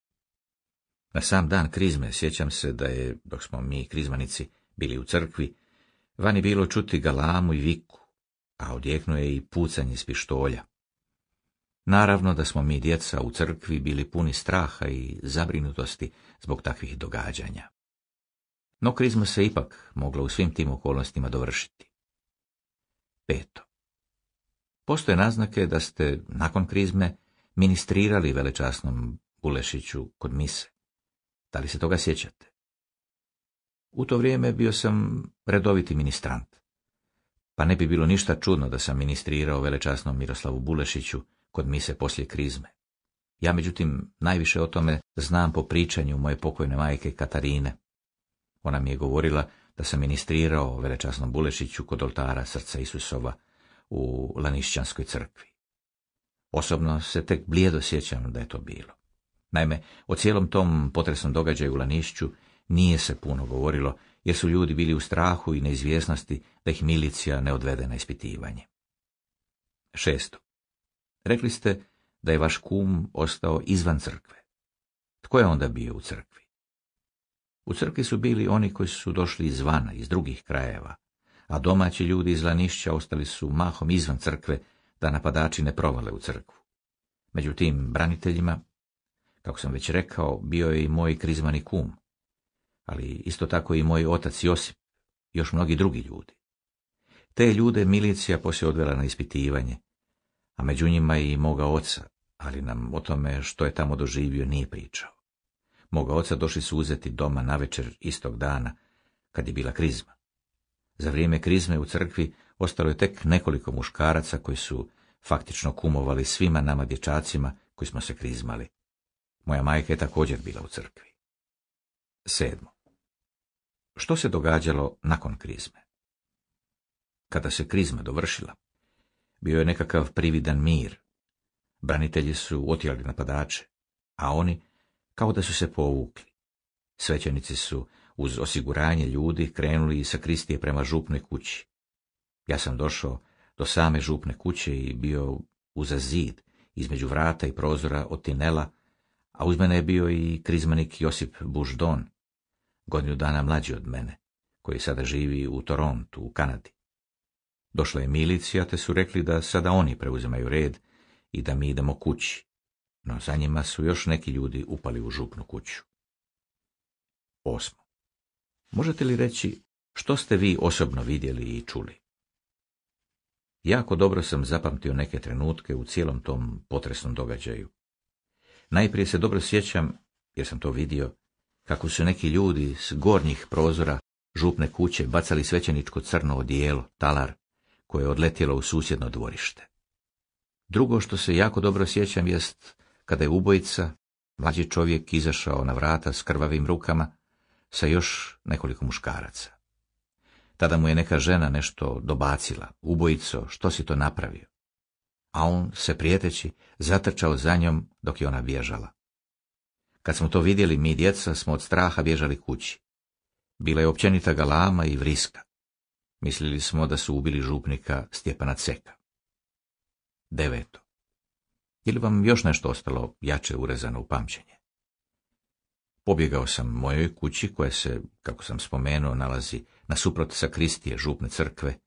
S1: Na sam dan krizme sjećam se da je, dok smo mi krizmanici bili u crkvi, vani bilo čuti galamu i viku, a odjeknuo je i pucanje iz pištolja. Naravno da smo mi djeca u crkvi bili puni straha i zabrinutosti zbog takvih događanja. No krizma se ipak mogla u svim tim okolnostima dovršiti. Peto. Postoje naznake da ste nakon krizme ministrirali velečasnom Bulešiću kod mise. Da li se toga sjećate? U to vrijeme bio sam redoviti ministrant pa ne bi bilo ništa čudno da sam ministrirao velečasnom Miroslavu Bulešiću kod mise poslije krizme. Ja međutim najviše o tome znam po pričanju moje pokojne majke Katarine. Ona mi je govorila da sam ministrirao velečasnom Bulešiću kod oltara srca Isusova u Lanišćanskoj crkvi. Osobno se tek blijedo sjećam da je to bilo. Naime, o cijelom tom potresnom događaju u Lanišću nije se puno govorilo, jer su ljudi bili u strahu i neizvjesnosti da ih milicija ne odvede na ispitivanje. Šesto. Rekli ste da je vaš kum ostao izvan crkve. Tko je onda bio u crkvi? U crkvi su bili oni koji su došli izvana, iz drugih krajeva, a domaći ljudi iz Lanišća ostali su mahom izvan crkve, da napadači ne provale u crkvu. Međutim, braniteljima, kako sam već rekao, bio je i moj krizmani kum, ali isto tako i moj otac Josip, još mnogi drugi ljudi. Te ljude milicija poslije odvela na ispitivanje, a među njima i moga oca, ali nam o tome što je tamo doživio nije pričao. Moga oca došli su uzeti doma na večer istog dana, kad je bila krizma. Za vrijeme krizme u crkvi ostalo je tek nekoliko muškaraca koji su faktično kumovali svima nama dječacima koji smo se krizmali. Moja majka je također bila u crkvi. Sedmo. Što se događalo nakon krizme? Kada se krizma dovršila, bio je nekakav prividan mir. Branitelji su otjeli napadače, a oni kao da su se povukli. Svećenici su uz osiguranje ljudi krenuli sa kristije prema župnoj kući. Ja sam došao do same župne kuće i bio uza zid, između vrata i prozora od tinela, a uz mene je bio i krizmanik Josip Buždon, godinu dana mlađi od mene, koji sada živi u Torontu, u Kanadi. Došla je milicija, te su rekli da sada oni preuzimaju red i da mi idemo kući, no za njima su još neki ljudi upali u župnu kuću. Osmo. Možete li reći što ste vi osobno vidjeli i čuli? Jako dobro sam zapamtio neke trenutke u cijelom tom potresnom događaju. Najprije se dobro sjećam, jer sam to vidio, kako su neki ljudi s gornjih prozora župne kuće bacali svećeničko crno odijelo, talar, koje je odletjelo u susjedno dvorište. Drugo što se jako dobro sjećam jest kada je ubojica, mlađi čovjek izašao na vrata s krvavim rukama sa još nekoliko muškaraca. Tada mu je neka žena nešto dobacila, ubojico, što si to napravio? A on se prijeteći zatrčao za njom dok je ona bježala. Kad smo to vidjeli, mi djeca smo od straha bježali kući. Bila je općenita galama i vriska. Mislili smo da su ubili župnika Stjepana Ceka. Deveto. Je li vam još nešto ostalo jače urezano u pamćenje? Pobjegao sam mojoj kući, koja se, kako sam spomenuo, nalazi na suprot kristije župne crkve,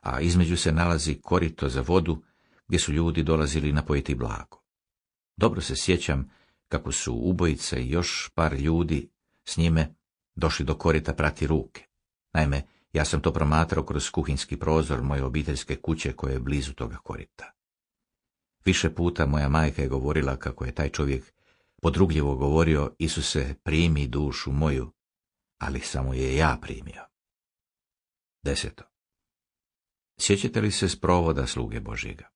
S1: a između se nalazi korito za vodu, gdje su ljudi dolazili napojiti blago. Dobro se sjećam kako su ubojice i još par ljudi s njime došli do korita prati ruke. Naime, ja sam to promatrao kroz kuhinski prozor moje obiteljske kuće koje je blizu toga korita. Više puta moja majka je govorila kako je taj čovjek podrugljivo govorio Isuse primi dušu moju, ali samo je ja primio. Deseto. Sjećate li se sprovoda sluge Božjega?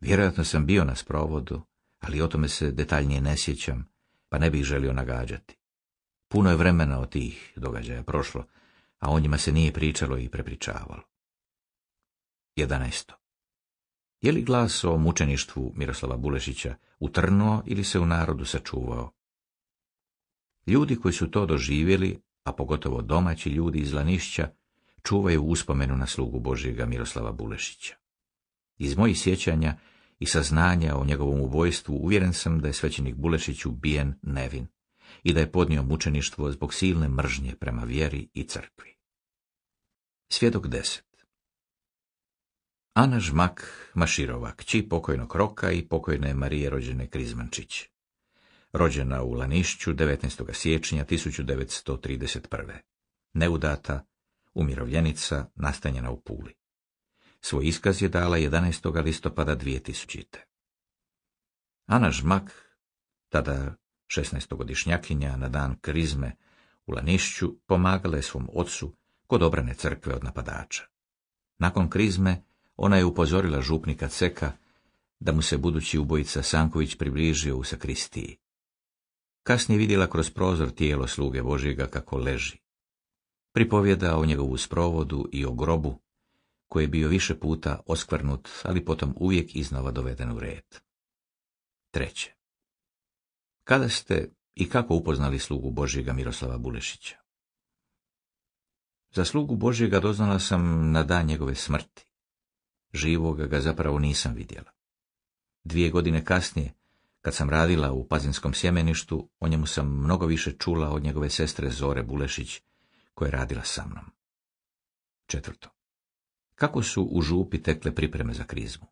S1: Vjerojatno sam bio na sprovodu ali o tome se detaljnije ne sjećam, pa ne bih želio nagađati. Puno je vremena od tih događaja prošlo, a o njima se nije pričalo i prepričavalo. 11. Je li glas o mučeništvu Miroslava Bulešića utrnuo ili se u narodu sačuvao? Ljudi koji su to doživjeli, a pogotovo domaći ljudi iz Lanišća, čuvaju uspomenu na slugu Božjega Miroslava Bulešića. Iz mojih sjećanja i saznanja o njegovom ubojstvu uvjeren sam da je svećenik Bulešić ubijen nevin i da je podnio mučeništvo zbog silne mržnje prema vjeri i crkvi. Svjedok deset Ana Žmak Maširova, kći pokojnog Roka i pokojne Marije rođene Krizmančić. Rođena u Lanišću 19. siječnja 1931. Neudata, umirovljenica, nastanjena u Puli. Svoj iskaz je dala 11. listopada 2000. Ana Žmak, tada 16-godišnjakinja na dan krizme u Lanišću, pomagala je svom ocu kod obrane crkve od napadača. Nakon krizme ona je upozorila župnika Ceka da mu se budući ubojica Sanković približio u sakristiji. Kasnije vidjela kroz prozor tijelo sluge Božjega kako leži. Pripovjeda o njegovu sprovodu i o grobu koji je bio više puta oskvrnut, ali potom uvijek iznova doveden u red. Treće. Kada ste i kako upoznali slugu Božjega Miroslava Bulešića? Za slugu Božjega doznala sam na dan njegove smrti. Živoga ga zapravo nisam vidjela. Dvije godine kasnije, kad sam radila u Pazinskom sjemeništu, o njemu sam mnogo više čula od njegove sestre Zore Bulešić, koja je radila sa mnom. Četvrto kako su u župi tekle pripreme za krizmu.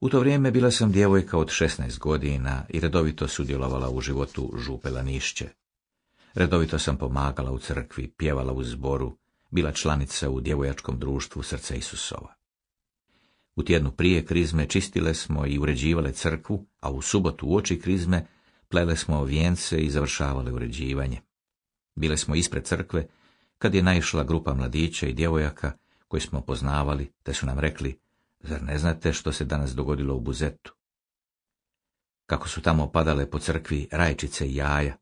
S1: U to vrijeme bila sam djevojka od 16 godina i redovito sudjelovala u životu župe Lanišće. Redovito sam pomagala u crkvi, pjevala u zboru, bila članica u djevojačkom društvu Srca Isusova. U tjednu prije krizme čistile smo i uređivale crkvu, a u subotu u oči krizme plele smo vijence i završavale uređivanje. Bile smo ispred crkve kad je naišla grupa mladića i djevojaka koji smo poznavali, te su nam rekli, zar ne znate što se danas dogodilo u Buzetu? Kako su tamo padale po crkvi rajčice i jaja,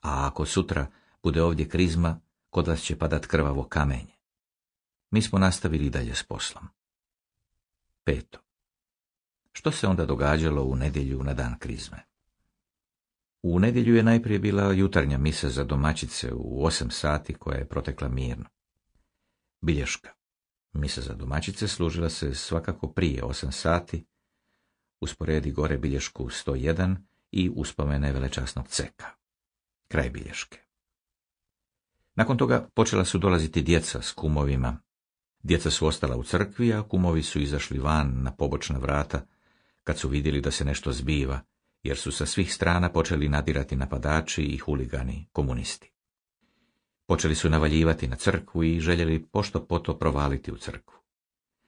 S1: a ako sutra bude ovdje krizma, kod vas će padat krvavo kamenje. Mi smo nastavili dalje s poslom. Peto. Što se onda događalo u nedjelju na dan krizme? U nedjelju je najprije bila jutarnja misa za domaćice u osam sati koja je protekla mirno. Bilješka. Misa za domaćice služila se svakako prije osam sati, usporedi gore bilješku 101 i uspomene velečasnog ceka. Kraj bilješke. Nakon toga počela su dolaziti djeca s kumovima. Djeca su ostala u crkvi, a kumovi su izašli van na pobočna vrata, kad su vidjeli da se nešto zbiva, jer su sa svih strana počeli nadirati napadači i huligani, komunisti. Počeli su navaljivati na crkvu i željeli pošto poto provaliti u crkvu.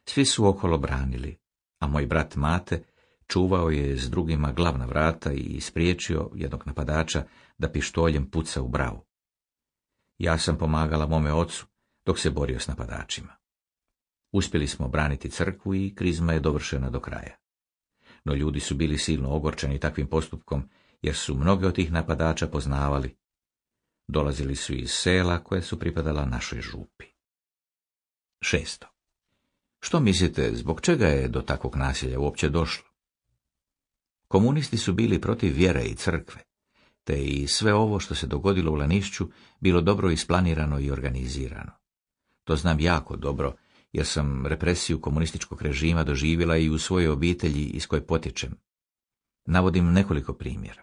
S1: Svi su okolo branili, a moj brat Mate čuvao je s drugima glavna vrata i ispriječio jednog napadača da pištoljem puca u bravu. Ja sam pomagala mome ocu dok se borio s napadačima. Uspjeli smo braniti crkvu i krizma je dovršena do kraja. No ljudi su bili silno ogorčeni takvim postupkom, jer su mnoge od tih napadača poznavali, Dolazili su iz sela koje su pripadala našoj župi. Šesto. Što mislite, zbog čega je do takvog nasilja uopće došlo? Komunisti su bili protiv vjere i crkve, te i sve ovo što se dogodilo u Lanišću bilo dobro isplanirano i organizirano. To znam jako dobro, jer sam represiju komunističkog režima doživjela i u svojoj obitelji iz koje potječem. Navodim nekoliko primjera.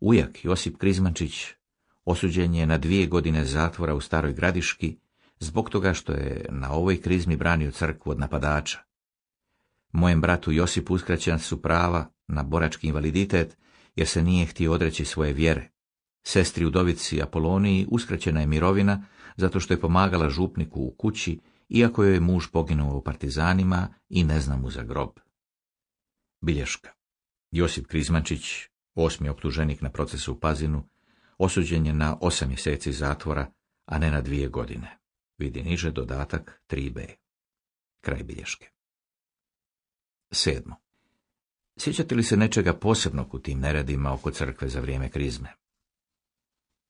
S1: Ujak Josip Krizmančić Osuđen je na dvije godine zatvora u Staroj Gradiški zbog toga što je na ovoj krizmi branio crkvu od napadača. Mojem bratu Josipu uskraćena su prava na borački invaliditet jer se nije htio odreći svoje vjere. Sestri Udovici Apoloniji uskraćena je mirovina zato što je pomagala župniku u kući, iako joj je muž poginuo u partizanima i ne zna mu za grob. Bilješka Josip Krizmančić, osmi optuženik na procesu u Pazinu, osuđen je na osam mjeseci zatvora, a ne na dvije godine. Vidi niže dodatak 3b. Kraj bilješke. Sedmo. Sjećate li se nečega posebnog u tim neradima oko crkve za vrijeme krizme?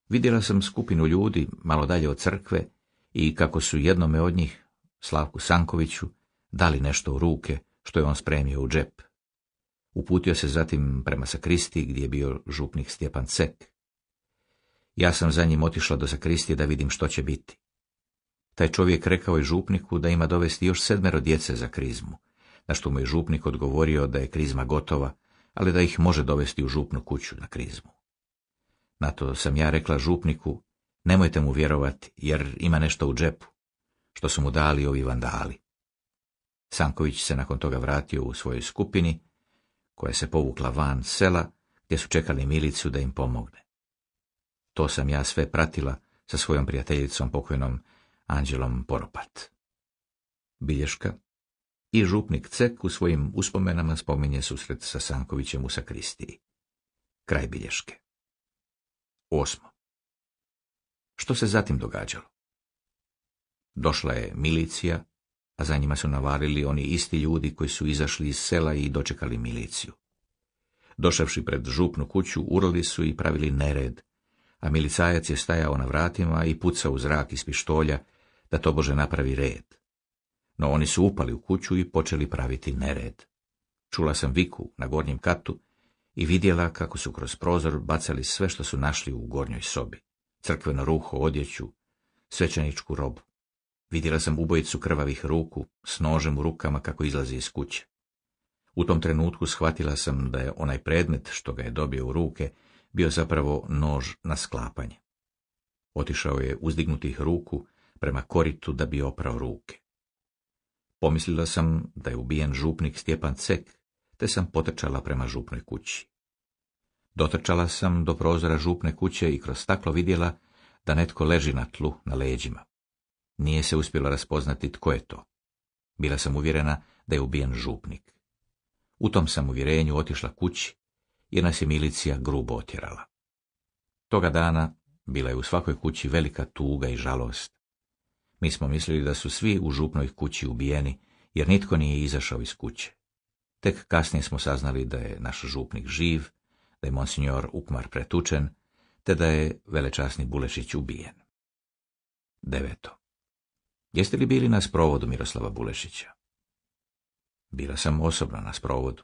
S1: Vidjela sam skupinu ljudi malo dalje od crkve i kako su jednome od njih, Slavku Sankoviću, dali nešto u ruke što je on spremio u džep. Uputio se zatim prema sakristi gdje je bio župnik Stjepan Cek ja sam za njim otišla do zakristije da vidim što će biti. Taj čovjek rekao i župniku da ima dovesti još sedmero djece za krizmu, na što mu je župnik odgovorio da je krizma gotova, ali da ih može dovesti u župnu kuću na krizmu. Na to sam ja rekla župniku, nemojte mu vjerovati, jer ima nešto u džepu, što su mu dali ovi vandali. Sanković se nakon toga vratio u svojoj skupini, koja se povukla van sela, gdje su čekali milicu da im pomogne. To sam ja sve pratila sa svojom prijateljicom pokojnom Anđelom Poropat. Bilješka i župnik Cek u svojim uspomenama spominje susret sa Sankovićem u sakristiji. Kraj bilješke. Osmo. Što se zatim događalo? Došla je milicija, a za njima su navarili oni isti ljudi koji su izašli iz sela i dočekali miliciju. Došavši pred župnu kuću, urali su i pravili nered, a milicajac je stajao na vratima i pucao u zrak iz pištolja da tobože napravi red. No oni su upali u kuću i počeli praviti nered. Čula sam viku na gornjem katu i vidjela kako su kroz prozor bacali sve što su našli u gornjoj sobi. Crkveno ruho, odjeću, svećaničku robu. Vidjela sam ubojicu krvavih ruku s nožem u rukama kako izlazi iz kuće. U tom trenutku shvatila sam da je onaj predmet što ga je dobio u ruke bio zapravo nož na sklapanje. Otišao je uzdignutih ruku prema koritu da bi oprao ruke. Pomislila sam da je ubijen župnik Stjepan Cek, te sam potrčala prema župnoj kući. Dotrčala sam do prozora župne kuće i kroz staklo vidjela da netko leži na tlu na leđima. Nije se uspjela raspoznati tko je to. Bila sam uvjerena da je ubijen župnik. U tom sam uvjerenju otišla kući, jer nas je milicija grubo otjerala. Toga dana bila je u svakoj kući velika tuga i žalost. Mi smo mislili da su svi u župnoj kući ubijeni, jer nitko nije izašao iz kuće. Tek kasnije smo saznali da je naš župnik živ, da je monsignor Ukmar pretučen, te da je velečasni Bulešić ubijen. Deveto. Jeste li bili na sprovodu Miroslava Bulešića? Bila sam osobno na sprovodu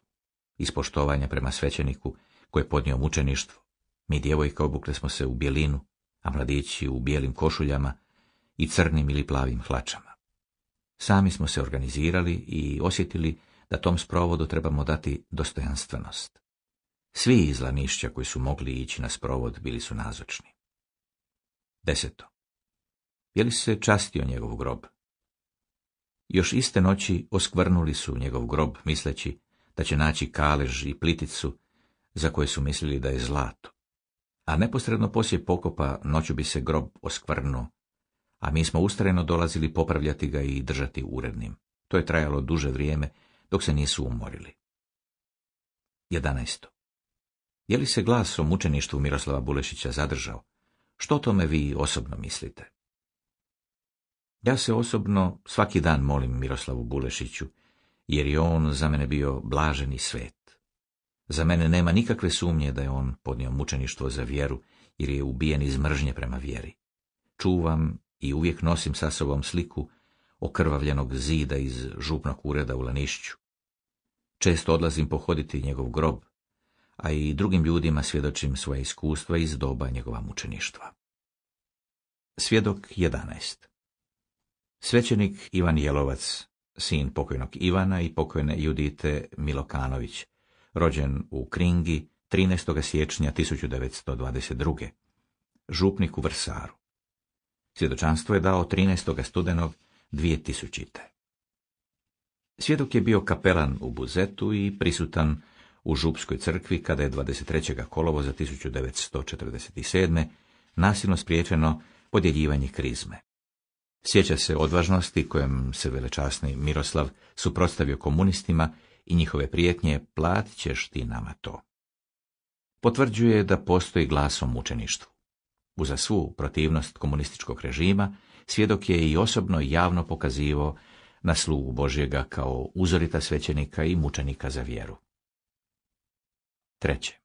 S1: iz poštovanja prema svećeniku koji je podnio mučeništvo. Mi djevojke obukle smo se u bijelinu, a mladići u bijelim košuljama i crnim ili plavim hlačama. Sami smo se organizirali i osjetili da tom sprovodu trebamo dati dostojanstvenost. Svi iz koji su mogli ići na sprovod bili su nazočni. Deseto. Je li se častio njegov grob? Još iste noći oskvrnuli su njegov grob, misleći da će naći kalež i pliticu, za koje su mislili da je zlato. A neposredno poslije pokopa noću bi se grob oskvrnuo, a mi smo ustrajno dolazili popravljati ga i držati urednim. To je trajalo duže vrijeme, dok se nisu umorili. 11. Je li se glas o mučeništvu Miroslava Bulešića zadržao? Što tome vi osobno mislite? Ja se osobno svaki dan molim Miroslavu Bulešiću jer je on za mene bio blaženi svet. Za mene nema nikakve sumnje da je on podnio mučeništvo za vjeru, jer je ubijen iz mržnje prema vjeri. Čuvam i uvijek nosim sa sobom sliku okrvavljenog zida iz župnog ureda u Lanišću. Često odlazim pohoditi njegov grob, a i drugim ljudima svjedočim svoje iskustva iz doba njegova mučeništva. Svjedok 11 Svećenik Ivan Jelovac sin pokojnog Ivana i pokojne Judite Milokanović, rođen u Kringi 13. siječnja 1922. Župnik u Vrsaru. Svjedočanstvo je dao 13. studenog 2000. Svjedok je bio kapelan u Buzetu i prisutan u Župskoj crkvi kada je 23. kolovoza 1947. nasilno spriječeno podjeljivanje krizme. Sjeća se odvažnosti kojem se velečasni Miroslav suprotstavio komunistima i njihove prijetnje plat ćeš ti nama to. Potvrđuje da postoji glas o mučeništvu. Uza svu protivnost komunističkog režima, svjedok je i osobno javno pokazivo na slugu Božjega kao uzorita svećenika i mučenika za vjeru. Treće.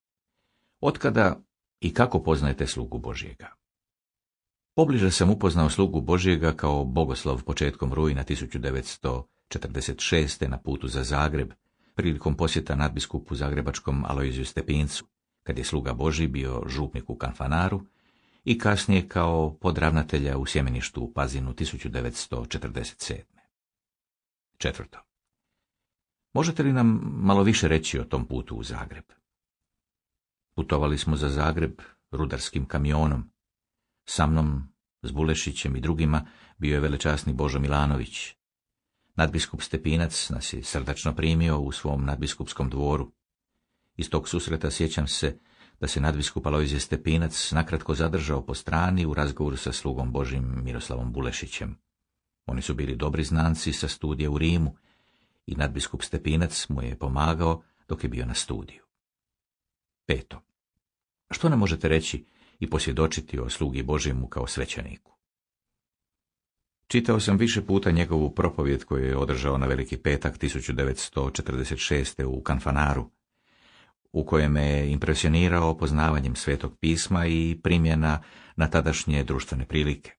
S1: Otkada i kako poznajete slugu Božjega? Pobliže sam upoznao slugu Božijega kao bogoslov početkom rujna 1946. na putu za Zagreb, prilikom posjeta nadbiskupu zagrebačkom Alojziju Stepincu, kad je sluga Boži bio župnik u Kanfanaru i kasnije kao podravnatelja u sjemeništu u Pazinu 1947. Četvrto. Možete li nam malo više reći o tom putu u Zagreb? Putovali smo za Zagreb rudarskim kamionom, sa mnom, s Bulešićem i drugima, bio je velečasni Božo Milanović. Nadbiskup Stepinac nas je srdačno primio u svom nadbiskupskom dvoru. Iz tog susreta sjećam se da se nadbiskup Alojzije Stepinac nakratko zadržao po strani u razgovoru sa slugom Božim Miroslavom Bulešićem. Oni su bili dobri znanci sa studije u Rimu i nadbiskup Stepinac mu je pomagao dok je bio na studiju. Peto. Što nam možete reći i posvjedočiti o slugi Božjemu kao svećeniku. Čitao sam više puta njegovu propovjed koju je održao na Veliki petak 1946. u Kanfanaru, u kojem je impresionirao poznavanjem svetog pisma i primjena na tadašnje društvene prilike.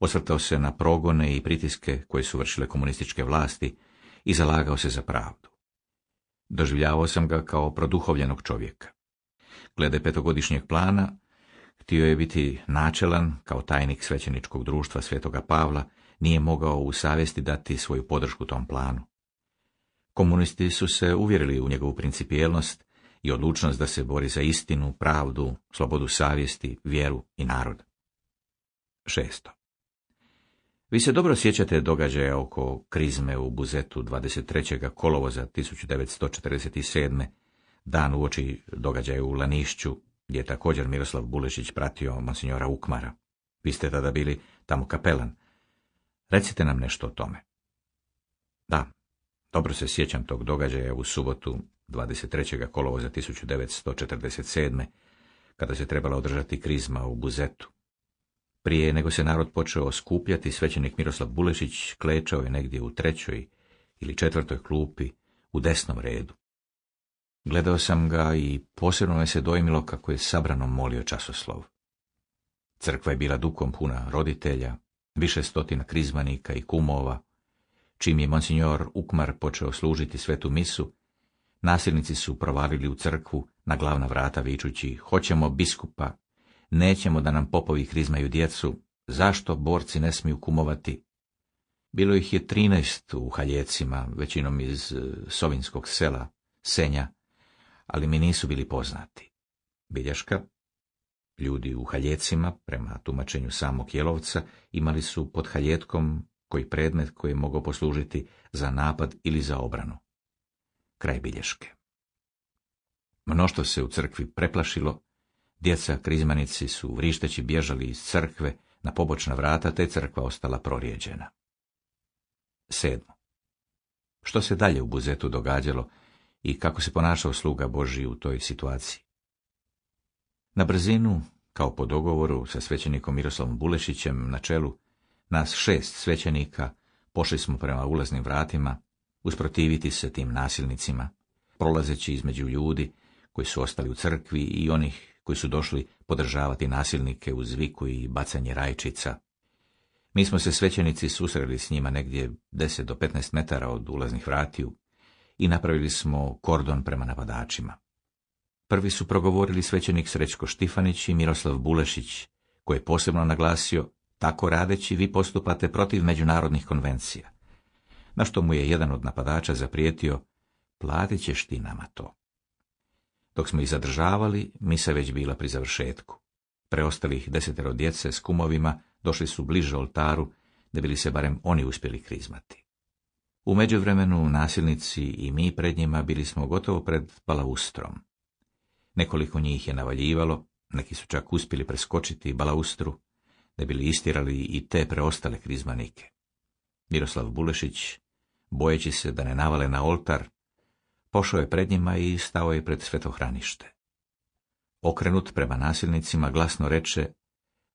S1: Osvrtao se na progone i pritiske koje su vršile komunističke vlasti i zalagao se za pravdu. Doživljavao sam ga kao produhovljenog čovjeka. Glede petogodišnjeg plana, Htio je biti načelan, kao tajnik svećeničkog društva Svetoga Pavla, nije mogao u savjesti dati svoju podršku tom planu. Komunisti su se uvjerili u njegovu principijelnost i odlučnost da se bori za istinu, pravdu, slobodu savjesti, vjeru i narod. Šesto. Vi se dobro sjećate događaja oko krizme u Buzetu 23. kolovoza 1947. dan uoči događaja u Lanišću gdje je također Miroslav Bulešić pratio monsignora Ukmara. Vi ste tada bili tamo kapelan. Recite nam nešto o tome. Da, dobro se sjećam tog događaja u subotu 23. kolovoza 1947. kada se trebala održati krizma u Buzetu. Prije nego se narod počeo skupljati, svećenik Miroslav Bulešić klečao je negdje u trećoj ili četvrtoj klupi u desnom redu. Gledao sam ga i posebno me se dojmilo kako je sabrano molio časoslov. Crkva je bila dukom puna roditelja, više stotina krizmanika i kumova. Čim je monsignor Ukmar počeo služiti svetu misu, nasilnici su provalili u crkvu na glavna vrata vičući hoćemo biskupa, nećemo da nam popovi krizmaju djecu, zašto borci ne smiju kumovati? Bilo ih je trinaest u haljecima, većinom iz eh, Sovinskog sela, Senja, ali mi nisu bili poznati. Bilješka, ljudi u haljecima, prema tumačenju samog Jelovca, imali su pod haljetkom koji predmet koji je mogao poslužiti za napad ili za obranu. Kraj bilješke. Mnošto se u crkvi preplašilo, djeca krizmanici su vrišteći bježali iz crkve na pobočna vrata, te crkva ostala prorijeđena. Sedmo. Što se dalje u Buzetu događalo, i kako se ponašao sluga Boži u toj situaciji. Na brzinu, kao po dogovoru sa svećenikom Miroslavom Bulešićem na čelu, nas šest svećenika pošli smo prema ulaznim vratima usprotiviti se tim nasilnicima, prolazeći između ljudi koji su ostali u crkvi i onih koji su došli podržavati nasilnike uz zviku i bacanje rajčica. Mi smo se svećenici susreli s njima negdje deset do petnaest metara od ulaznih vratiju, i napravili smo kordon prema napadačima. Prvi su progovorili svećenik Srećko Štifanić i Miroslav Bulešić, koji je posebno naglasio, tako radeći vi postupate protiv međunarodnih konvencija. Na što mu je jedan od napadača zaprijetio, platit ćeš ti nama to. Dok smo ih zadržavali, misa već bila pri završetku. Preostalih desetero djece s kumovima došli su bliže oltaru, da bili se barem oni uspjeli krizmati. U međuvremenu nasilnici i mi pred njima bili smo gotovo pred balaustrom. Nekoliko njih je navaljivalo, neki su čak uspjeli preskočiti balaustru, da bili istirali i te preostale krizmanike. Miroslav Bulešić, bojeći se da ne navale na oltar, pošao je pred njima i stao je pred svetohranište. Okrenut prema nasilnicima glasno reče,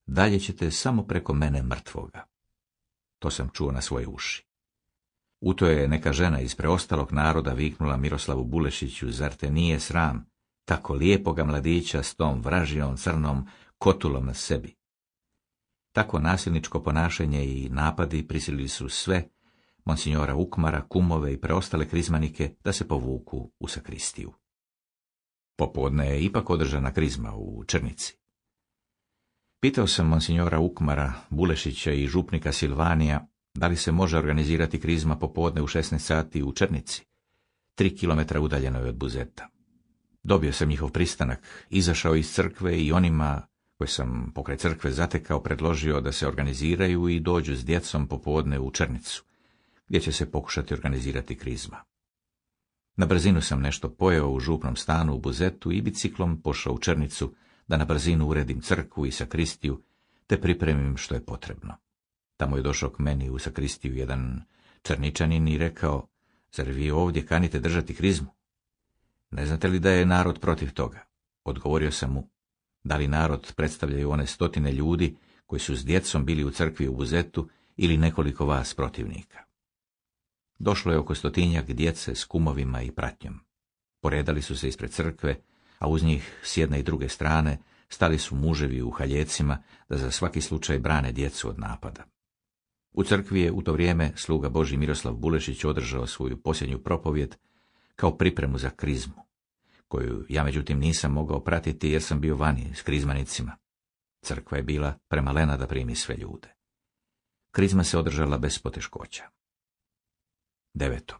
S1: dalje ćete samo preko mene mrtvoga. To sam čuo na svoje uši. U to je neka žena iz preostalog naroda viknula Miroslavu Bulešiću, zar te nije sram, tako lijepoga mladića s tom vražijom crnom kotulom na sebi. Tako nasilničko ponašanje i napadi prisilili su sve, monsinjora Ukmara, kumove i preostale krizmanike, da se povuku u sakristiju. Popodne je ipak održana krizma u Črnici. Pitao sam monsignora Ukmara, Bulešića i župnika Silvanija da li se može organizirati krizma popodne u 16 sati u Črnici? Tri kilometra udaljeno je od buzeta. Dobio sam njihov pristanak, izašao iz crkve i onima koje sam pokraj crkve zatekao predložio da se organiziraju i dođu s djecom popodne u Črnicu, gdje će se pokušati organizirati krizma. Na brzinu sam nešto pojeo u župnom stanu u buzetu i biciklom pošao u Črnicu da na brzinu uredim crkvu i sakristiju te pripremim što je potrebno. Tamo je došao k meni u sakristiju jedan crničanin i rekao, zar vi ovdje kanite držati krizmu? Ne znate li da je narod protiv toga? Odgovorio sam mu, da li narod predstavljaju one stotine ljudi koji su s djecom bili u crkvi u Buzetu ili nekoliko vas protivnika. Došlo je oko stotinjak djece s kumovima i pratnjom. Poredali su se ispred crkve, a uz njih s jedne i druge strane stali su muževi u haljecima da za svaki slučaj brane djecu od napada. U crkvi je u to vrijeme sluga Boži Miroslav Bulešić održao svoju posljednju propovjed kao pripremu za krizmu, koju ja međutim nisam mogao pratiti jer sam bio vani s krizmanicima. Crkva je bila premalena da primi sve ljude. Krizma se održala bez poteškoća. Deveto.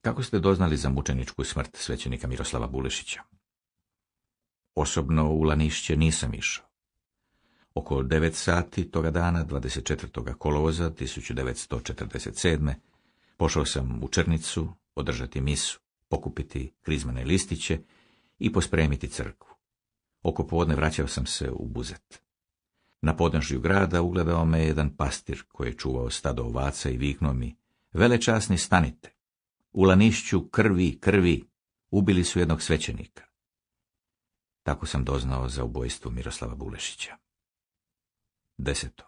S1: Kako ste doznali za mučeničku smrt svećenika Miroslava Bulešića? Osobno u Lanišće nisam išao. Oko 9 sati toga dana, 24. kolovoza 1947. pošao sam u Črnicu održati misu, pokupiti krizmene listiće i pospremiti crkvu. Oko podne vraćao sam se u buzet. Na podnožju grada ugledao me jedan pastir koji je čuvao stado ovaca i viknuo mi, velečasni stanite, u lanišću krvi, krvi, ubili su jednog svećenika. Tako sam doznao za ubojstvo Miroslava Bulešića. Deseto.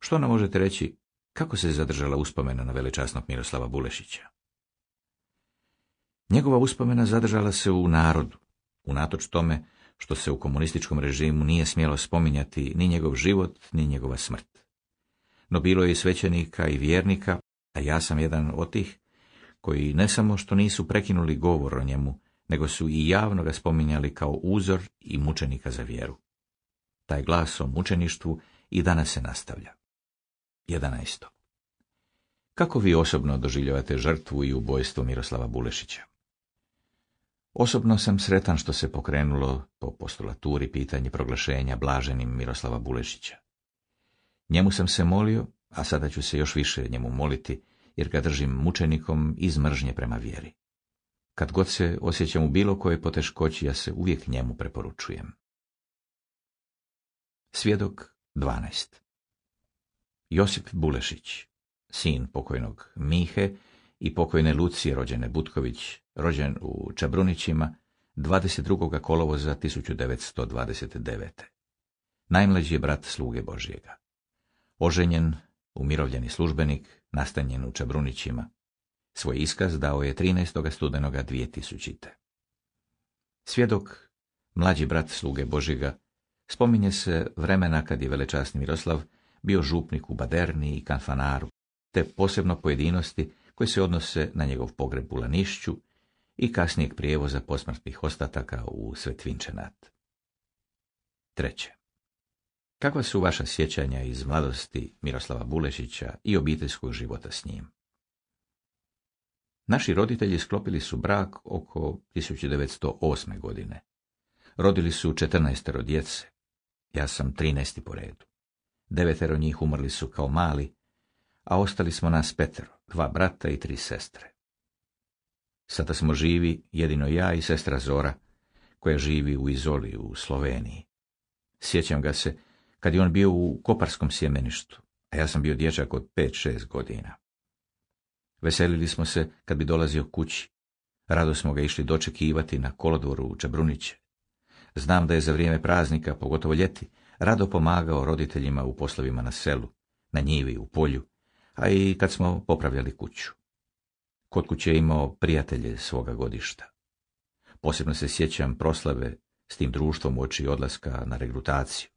S1: Što nam možete reći, kako se zadržala uspomena na veličasnog Miroslava Bulešića? Njegova uspomena zadržala se u narodu, unatoč tome što se u komunističkom režimu nije smjelo spominjati ni njegov život, ni njegova smrt. No bilo je i svećenika i vjernika, a ja sam jedan od tih, koji ne samo što nisu prekinuli govor o njemu, nego su i javno ga spominjali kao uzor i mučenika za vjeru. Taj glas o mučeništvu i danas se nastavlja. 11. Kako vi osobno doživljavate žrtvu i ubojstvo Miroslava Bulešića? Osobno sam sretan što se pokrenulo po postulaturi pitanje proglašenja blaženim Miroslava Bulešića. Njemu sam se molio, a sada ću se još više njemu moliti, jer ga držim mučenikom iz prema vjeri. Kad god se osjećam u bilo koje poteškoći, ja se uvijek njemu preporučujem. Svjedok 12. Josip Bulešić, sin pokojnog Mihe i pokojne Lucije rođene Butković, rođen u Čabrunićima, 22. kolovoza 1929. Najmlađi je brat sluge Božjega. Oženjen, umirovljeni službenik, nastanjen u Čabrunićima. Svoj iskaz dao je 13. studenoga 2000. Svjedok, mlađi brat sluge Božjega, Spominje se vremena kad je velečasni Miroslav bio župnik u Baderni i Kanfanaru, te posebno pojedinosti koje se odnose na njegov pogreb u Lanišću i kasnijeg prijevoza posmrtnih ostataka u Svetvinčenat. Treće. Kakva su vaša sjećanja iz mladosti Miroslava Bulešića i obiteljskog života s njim? Naši roditelji sklopili su brak oko 1908. godine. Rodili su 14 djece. Ja sam trinesti po redu. Devetero njih umrli su kao mali, a ostali smo nas petero, dva brata i tri sestre. Sada smo živi jedino ja i sestra Zora, koja živi u Izoli u Sloveniji. Sjećam ga se kad je on bio u koparskom sjemeništu, a ja sam bio dječak od pet, šest godina. Veselili smo se kad bi dolazio kući. Rado smo ga išli dočekivati na kolodvoru u Čabruniće, Znam da je za vrijeme praznika, pogotovo ljeti, rado pomagao roditeljima u poslovima na selu, na njivi, u polju, a i kad smo popravljali kuću. Kod kuće je imao prijatelje svoga godišta. Posebno se sjećam proslave s tim društvom oči odlaska na regrutaciju.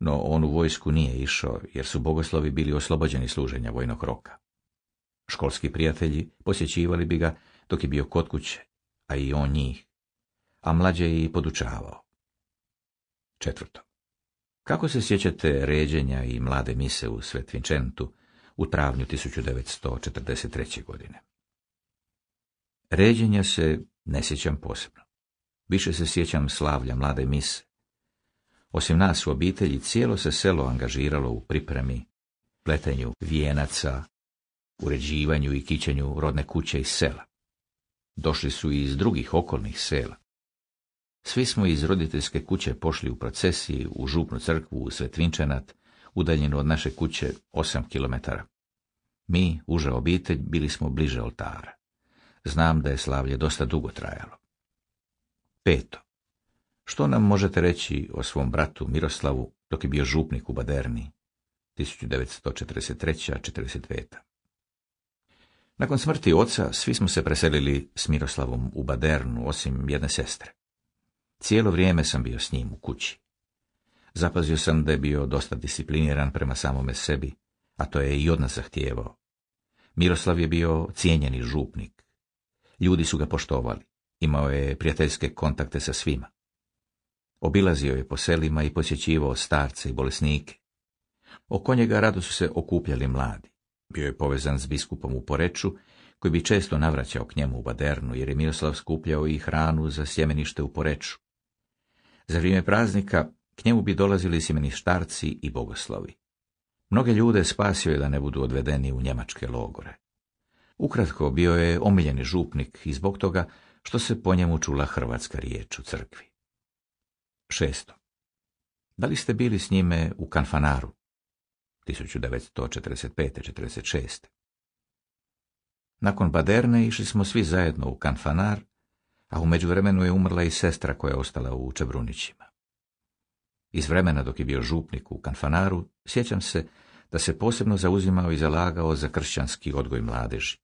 S1: No on u vojsku nije išao, jer su bogoslovi bili oslobođeni služenja vojnog roka. Školski prijatelji posjećivali bi ga dok je bio kod kuće, a i on njih a mlađe je i podučavao. Četvrto. Kako se sjećate ređenja i mlade mise u Svetvinčentu u travnju 1943. godine? Ređenja se ne sjećam posebno. Više se sjećam slavlja mlade mise. Osim nas u obitelji cijelo se selo angažiralo u pripremi, pletenju vijenaca, uređivanju i kićenju rodne kuće i sela. Došli su i iz drugih okolnih sela. Svi smo iz roditeljske kuće pošli u procesiji u župnu crkvu u Svetvinčenat, udaljenu od naše kuće osam kilometara. Mi, uža obitelj, bili smo bliže oltara. Znam da je slavlje dosta dugo trajalo. Peto. Što nam možete reći o svom bratu Miroslavu dok je bio župnik u Baderni 1943 Nakon smrti oca svi smo se preselili s Miroslavom u Badernu osim jedne sestre. Cijelo vrijeme sam bio s njim u kući. Zapazio sam da je bio dosta discipliniran prema samome sebi, a to je i od nas zahtijevao. Miroslav je bio cijenjeni župnik. Ljudi su ga poštovali. Imao je prijateljske kontakte sa svima. Obilazio je po selima i posjećivao starce i bolesnike. Oko njega rado su se okupljali mladi. Bio je povezan s biskupom u Poreču, koji bi često navraćao k njemu u Badernu, jer je Miroslav skupljao i hranu za sjemenište u Poreču. Za vrijeme praznika k njemu bi dolazili simeništarci i bogoslovi. Mnoge ljude spasio je da ne budu odvedeni u njemačke logore. Ukratko bio je omiljeni župnik i zbog toga što se po njemu čula hrvatska riječ u crkvi. Šesto. Da li ste bili s njime u Kanfanaru? 1945. 46. Nakon Baderne išli smo svi zajedno u Kanfanar a u međuvremenu je umrla i sestra koja je ostala u Čebrunićima. Iz vremena dok je bio župnik u Kanfanaru, sjećam se da se posebno zauzimao i zalagao za kršćanski odgoj mladeži.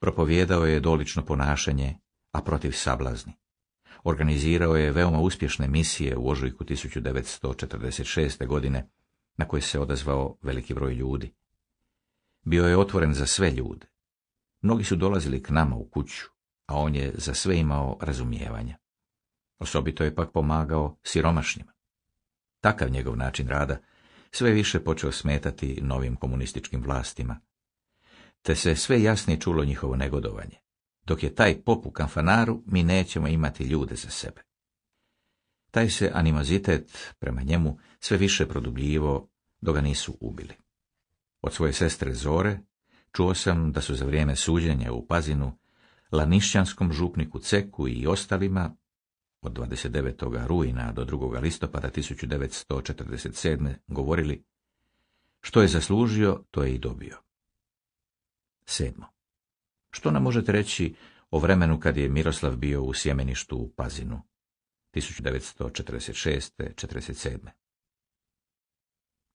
S1: Propovjedao je dolično ponašanje, a protiv sablazni. Organizirao je veoma uspješne misije u ožujku 1946. godine, na koje se odazvao veliki broj ljudi. Bio je otvoren za sve ljude. Mnogi su dolazili k nama u kuću, a on je za sve imao razumijevanja. Osobito je pak pomagao siromašnjima. Takav njegov način rada sve više počeo smetati novim komunističkim vlastima, te se sve jasnije čulo njihovo negodovanje. Dok je taj pop u kanfanaru, mi nećemo imati ljude za sebe. Taj se animozitet prema njemu sve više produbljivo, dok ga nisu ubili. Od svoje sestre Zore čuo sam da su za vrijeme suđenja u Pazinu lanišćanskom župniku Ceku i ostalima od 29. rujna do 2. listopada 1947. govorili što je zaslužio, to je i dobio. Sedmo. Što nam možete reći o vremenu kad je Miroslav bio u sjemeništu u Pazinu 1946. 47.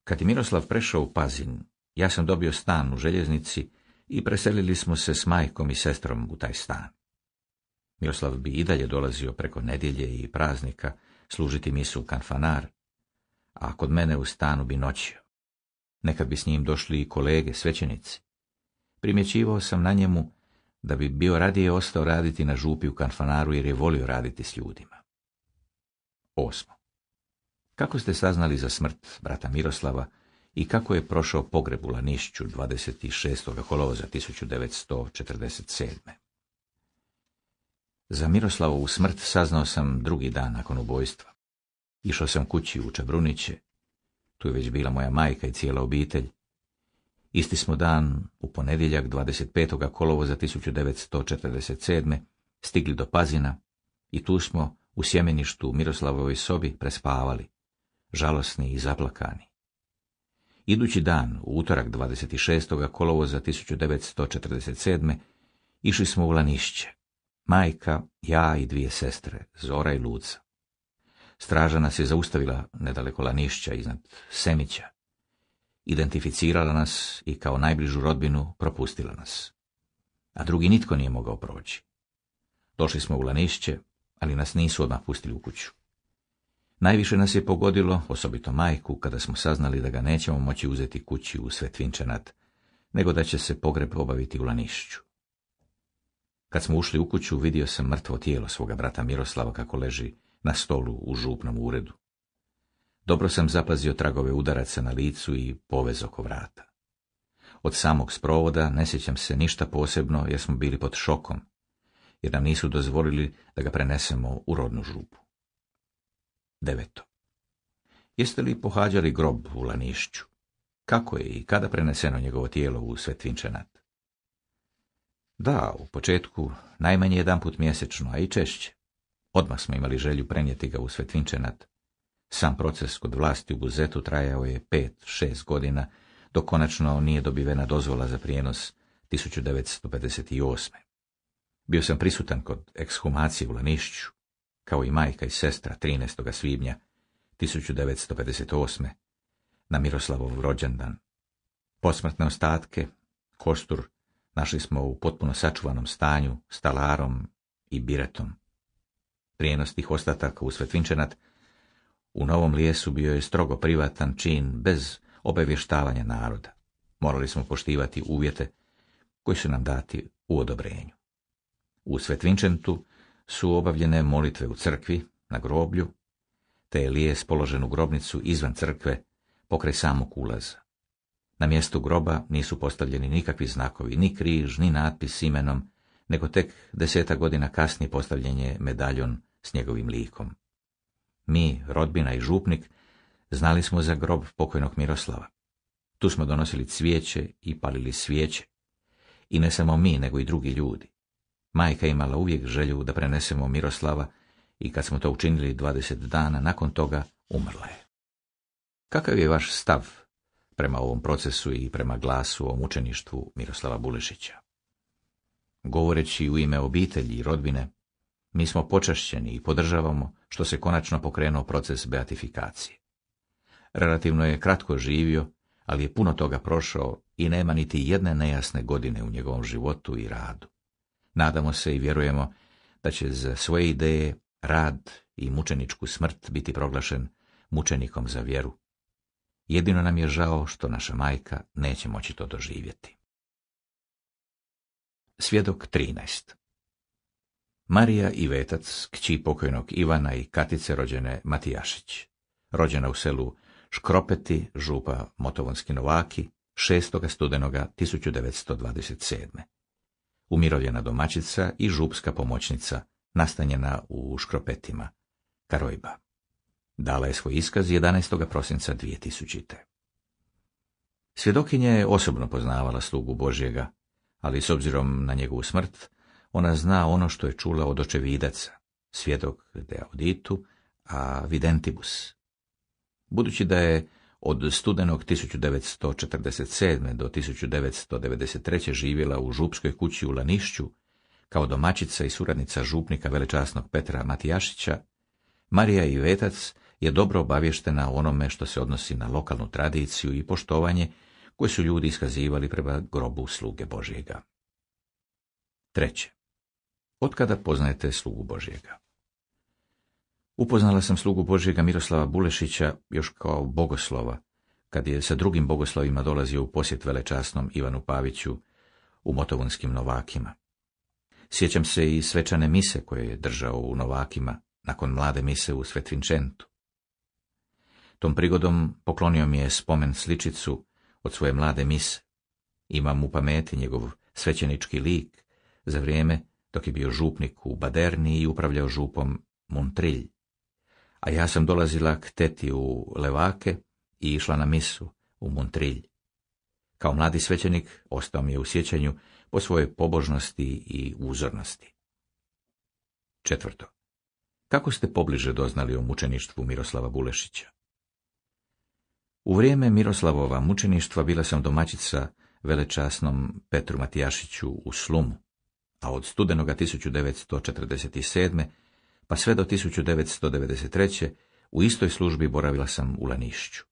S1: Kad je Miroslav prešao u Pazin, ja sam dobio stan u željeznici i preselili smo se s majkom i sestrom u taj stan. Miroslav bi i dalje dolazio preko nedjelje i praznika služiti misu u kanfanar, a kod mene u stanu bi noćio. Nekad bi s njim došli i kolege, svećenici. Primjećivao sam na njemu da bi bio radije ostao raditi na župi u kanfanaru jer je volio raditi s ljudima. Osmo. Kako ste saznali za smrt brata Miroslava, i kako je prošao pogreb u Lanišću 26. kolovoza 1947. Za Miroslavovu smrt saznao sam drugi dan nakon ubojstva. Išao sam kući u Čabruniće. Tu je već bila moja majka i cijela obitelj. Isti smo dan, u ponedjeljak 25. kolovoza 1947. stigli do Pazina i tu smo u sjemeništu Miroslavovoj sobi prespavali, žalosni i zaplakani. Idući dan, u utorak 26. kolovoza 1947. išli smo u Lanišće. Majka, ja i dvije sestre, Zora i Luca. Straža nas je zaustavila nedaleko Lanišća iznad Semića. Identificirala nas i kao najbližu rodbinu propustila nas. A drugi nitko nije mogao proći. Došli smo u Lanišće, ali nas nisu odmah pustili u kuću. Najviše nas je pogodilo, osobito majku, kada smo saznali da ga nećemo moći uzeti kući u Svetvinčanat, nego da će se pogreb obaviti u Lanišću. Kad smo ušli u kuću, vidio sam mrtvo tijelo svoga brata Miroslava kako leži na stolu u župnom uredu. Dobro sam zapazio tragove udaraca na licu i povez oko vrata. Od samog sprovoda ne sjećam se ništa posebno jer smo bili pod šokom, jer nam nisu dozvolili da ga prenesemo u rodnu župu. Deveto. Jeste li pohađali grob u Lanišću? Kako je i kada preneseno njegovo tijelo u Svetvinčenat? Da, u početku najmanje jedan put mjesečno, a i češće. Odmah smo imali želju prenijeti ga u Svetvinčenat. Sam proces kod vlasti u Buzetu trajao je pet, šest godina, dok konačno nije dobivena dozvola za prijenos 1958. Bio sam prisutan kod ekshumacije u Lanišću, kao i majka i sestra 13. svibnja 1958. na Miroslavov rođendan. Posmrtne ostatke, kostur, našli smo u potpuno sačuvanom stanju, stalarom i biretom. Prijenost tih ostataka u Svetvinčenat u Novom Lijesu bio je strogo privatan čin bez obavještavanja naroda. Morali smo poštivati uvjete koji su nam dati u odobrenju. U Svetvinčentu su obavljene molitve u crkvi, na groblju, te je lijes položen u grobnicu izvan crkve, pokraj samog ulaza. Na mjestu groba nisu postavljeni nikakvi znakovi, ni križ, ni natpis s imenom, nego tek deseta godina kasnije postavljen je medaljon s njegovim likom. Mi, rodbina i župnik, znali smo za grob pokojnog Miroslava. Tu smo donosili cvijeće i palili svijeće. I ne samo mi, nego i drugi ljudi. Majka imala uvijek želju da prenesemo Miroslava i kad smo to učinili dvadeset dana nakon toga umrla je. Kakav je vaš stav prema ovom procesu i prema glasu o mučeništvu Miroslava Bulišića? Govoreći u ime obitelji i rodbine, mi smo počašćeni i podržavamo što se konačno pokrenuo proces beatifikacije. Relativno je kratko živio, ali je puno toga prošao i nema niti jedne nejasne godine u njegovom životu i radu. Nadamo se i vjerujemo da će za svoje ideje, rad i mučeničku smrt biti proglašen mučenikom za vjeru. Jedino nam je žao što naša majka neće moći to doživjeti. Svjedok 13 Marija Ivetac, kći pokojnog Ivana i Katice rođene Matijašić, rođena u selu Škropeti, župa Motovonski Novaki, 6. studenoga 1927 umirovljena domaćica i župska pomoćnica, nastanjena u Škropetima, Karojba. Dala je svoj iskaz 11. prosinca 2000. Svjedokinja je osobno poznavala slugu Božjega, ali s obzirom na njegovu smrt, ona zna ono što je čula od očevidaca, svjedok de auditu, a videntibus. Budući da je od studenog 1947. do 1993. živjela u Župskoj kući u Lanišću, kao domaćica i suradnica župnika velečasnog Petra Matijašića, Marija Ivetac je dobro obavještena o onome što se odnosi na lokalnu tradiciju i poštovanje koje su ljudi iskazivali prema grobu sluge Božjega. Treće. kada poznajete slugu Božjega? Upoznala sam slugu Božjega Miroslava Bulešića još kao bogoslova, kad je sa drugim bogoslovima dolazio u posjet velečasnom Ivanu Paviću u Motovunskim Novakima. Sjećam se i svečane mise koje je držao u Novakima nakon mlade mise u Svetvinčentu. Tom prigodom poklonio mi je spomen sličicu od svoje mlade mise. Imam u pameti njegov svećenički lik za vrijeme dok je bio župnik u Baderni i upravljao župom Montrilj a ja sam dolazila k teti u Levake i išla na misu u Montrilj. Kao mladi svećenik ostao mi je u sjećanju po svojoj pobožnosti i uzornosti. Četvrto. Kako ste pobliže doznali o mučeništvu Miroslava Bulešića? U vrijeme Miroslavova mučeništva bila sam domaćica velečasnom Petru Matijašiću u Slumu, a od studenoga 1947 pa sve do 1993. u istoj službi boravila sam u Lanišću.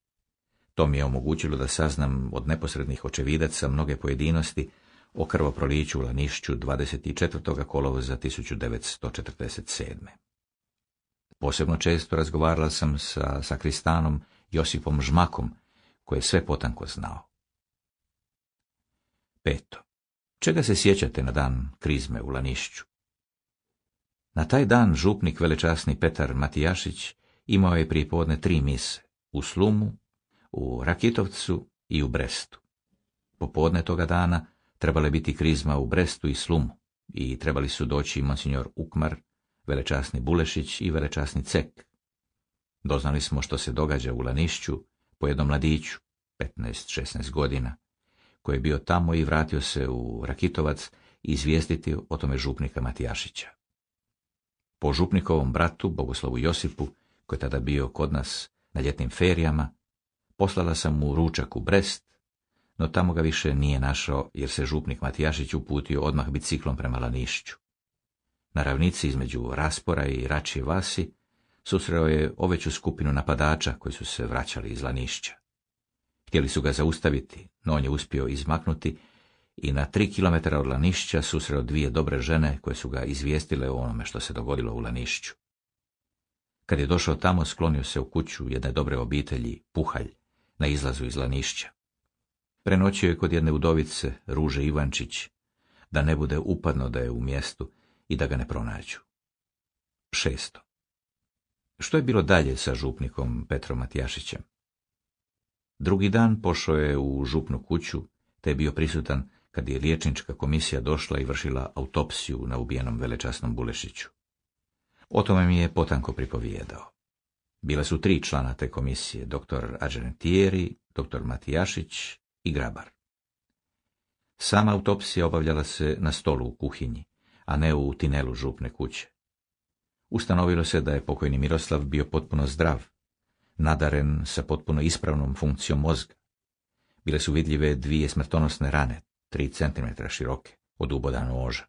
S1: To mi je omogućilo da saznam od neposrednih očevidaca mnoge pojedinosti o krvoproliću u Lanišću 24. kolovoza 1947. Posebno često razgovarala sam sa sakristanom Josipom Žmakom, koji je sve potanko znao. Peto. Čega se sjećate na dan krizme u Lanišću? Na taj dan župnik velečasni Petar Matijašić imao je prije podne tri mise, u Slumu, u Rakitovcu i u Brestu. Popodne toga dana trebale biti krizma u Brestu i Slumu i trebali su doći monsignor Ukmar, velečasni Bulešić i velečasni Cek. Doznali smo što se događa u Lanišću po jednom mladiću, 15-16 godina, koji je bio tamo i vratio se u Rakitovac izvijestiti o tome župnika Matijašića po župnikovom bratu, Bogoslavu Josipu, koji je tada bio kod nas na ljetnim ferijama, poslala sam mu ručak u Brest, no tamo ga više nije našao jer se župnik Matijašić uputio odmah biciklom prema Lanišću. Na ravnici između Raspora i rači Vasi susreo je oveću skupinu napadača koji su se vraćali iz Lanišća. Htjeli su ga zaustaviti, no on je uspio izmaknuti i na tri kilometra od Lanišća susreo dvije dobre žene koje su ga izvijestile o onome što se dogodilo u Lanišću. Kad je došao tamo, sklonio se u kuću jedne dobre obitelji, Puhalj, na izlazu iz Lanišća. Prenoćio je kod jedne udovice, Ruže Ivančić, da ne bude upadno da je u mjestu i da ga ne pronađu. Šesto. Što je bilo dalje sa župnikom Petrom Matijašićem? Drugi dan pošao je u župnu kuću, te je bio prisutan kad je liječnička komisija došla i vršila autopsiju na ubijenom velečasnom Bulešiću. O tome mi je potanko pripovijedao. Bila su tri člana te komisije, doktor Argentieri, dr. Matijašić i Grabar. Sama autopsija obavljala se na stolu u kuhinji, a ne u tinelu župne kuće. Ustanovilo se da je pokojni Miroslav bio potpuno zdrav, nadaren sa potpuno ispravnom funkcijom mozga. Bile su vidljive dvije smrtonosne rane, tri centimetra široke, od uboda noža.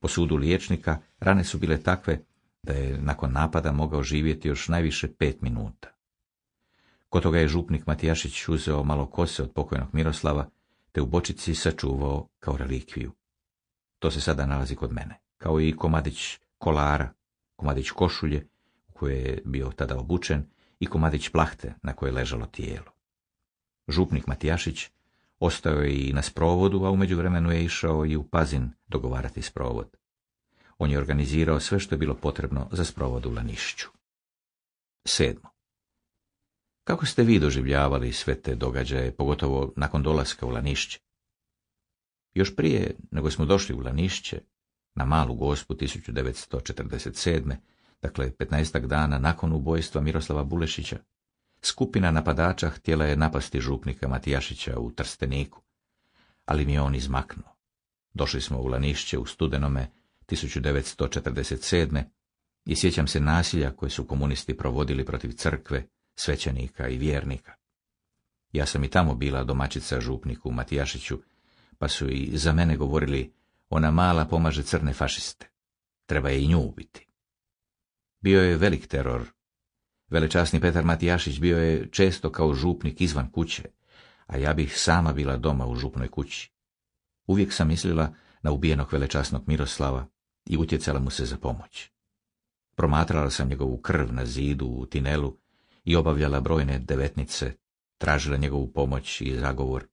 S1: Po sudu liječnika rane su bile takve da je nakon napada mogao živjeti još najviše pet minuta. Kod toga je župnik Matijašić uzeo malo kose od pokojnog Miroslava, te u bočici sačuvao kao relikviju. To se sada nalazi kod mene, kao i komadić kolara, komadić košulje, u koje je bio tada obučen, i komadić plahte na koje je ležalo tijelo. Župnik Matijašić Ostao je i na sprovodu, a u međuvremenu je išao i u Pazin dogovarati sprovod. On je organizirao sve što je bilo potrebno za sprovod u Lanišću. Sedmo. Kako ste vi doživljavali sve te događaje, pogotovo nakon dolaska u Lanišće? Još prije nego smo došli u Lanišće, na Malu gospu 1947. dakle 15. dana nakon ubojstva Miroslava Bulešića, Skupina napadača htjela je napasti župnika Matijašića u Trsteniku, ali mi je on izmaknuo. Došli smo u Lanišće u studenome 1947. i sjećam se nasilja koje su komunisti provodili protiv crkve, svećenika i vjernika. Ja sam i tamo bila domaćica župniku Matijašiću, pa su i za mene govorili, ona mala pomaže crne fašiste. Treba je i nju ubiti. Bio je velik teror Velečasni Petar Matijašić bio je često kao župnik izvan kuće, a ja bih sama bila doma u župnoj kući. Uvijek sam mislila na ubijenog velečasnog Miroslava i utjecala mu se za pomoć. Promatrala sam njegovu krv na zidu u tinelu i obavljala brojne devetnice, tražila njegovu pomoć i zagovor.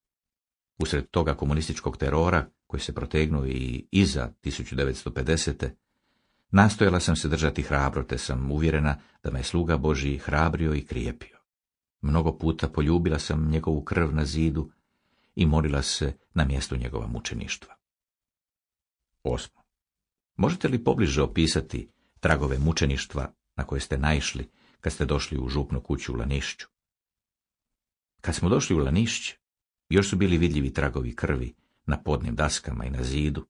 S1: Usred toga komunističkog terora, koji se protegnuo i iza 1950. Nastojala sam se držati hrabro, te sam uvjerena da me sluga Boži hrabrio i krijepio. Mnogo puta poljubila sam njegovu krv na zidu i morila se na mjestu njegova mučeništva. Osmo. Možete li pobliže opisati tragove mučeništva na koje ste naišli kad ste došli u župnu kuću u Lanišću? Kad smo došli u Lanišće, još su bili vidljivi tragovi krvi na podnim daskama i na zidu.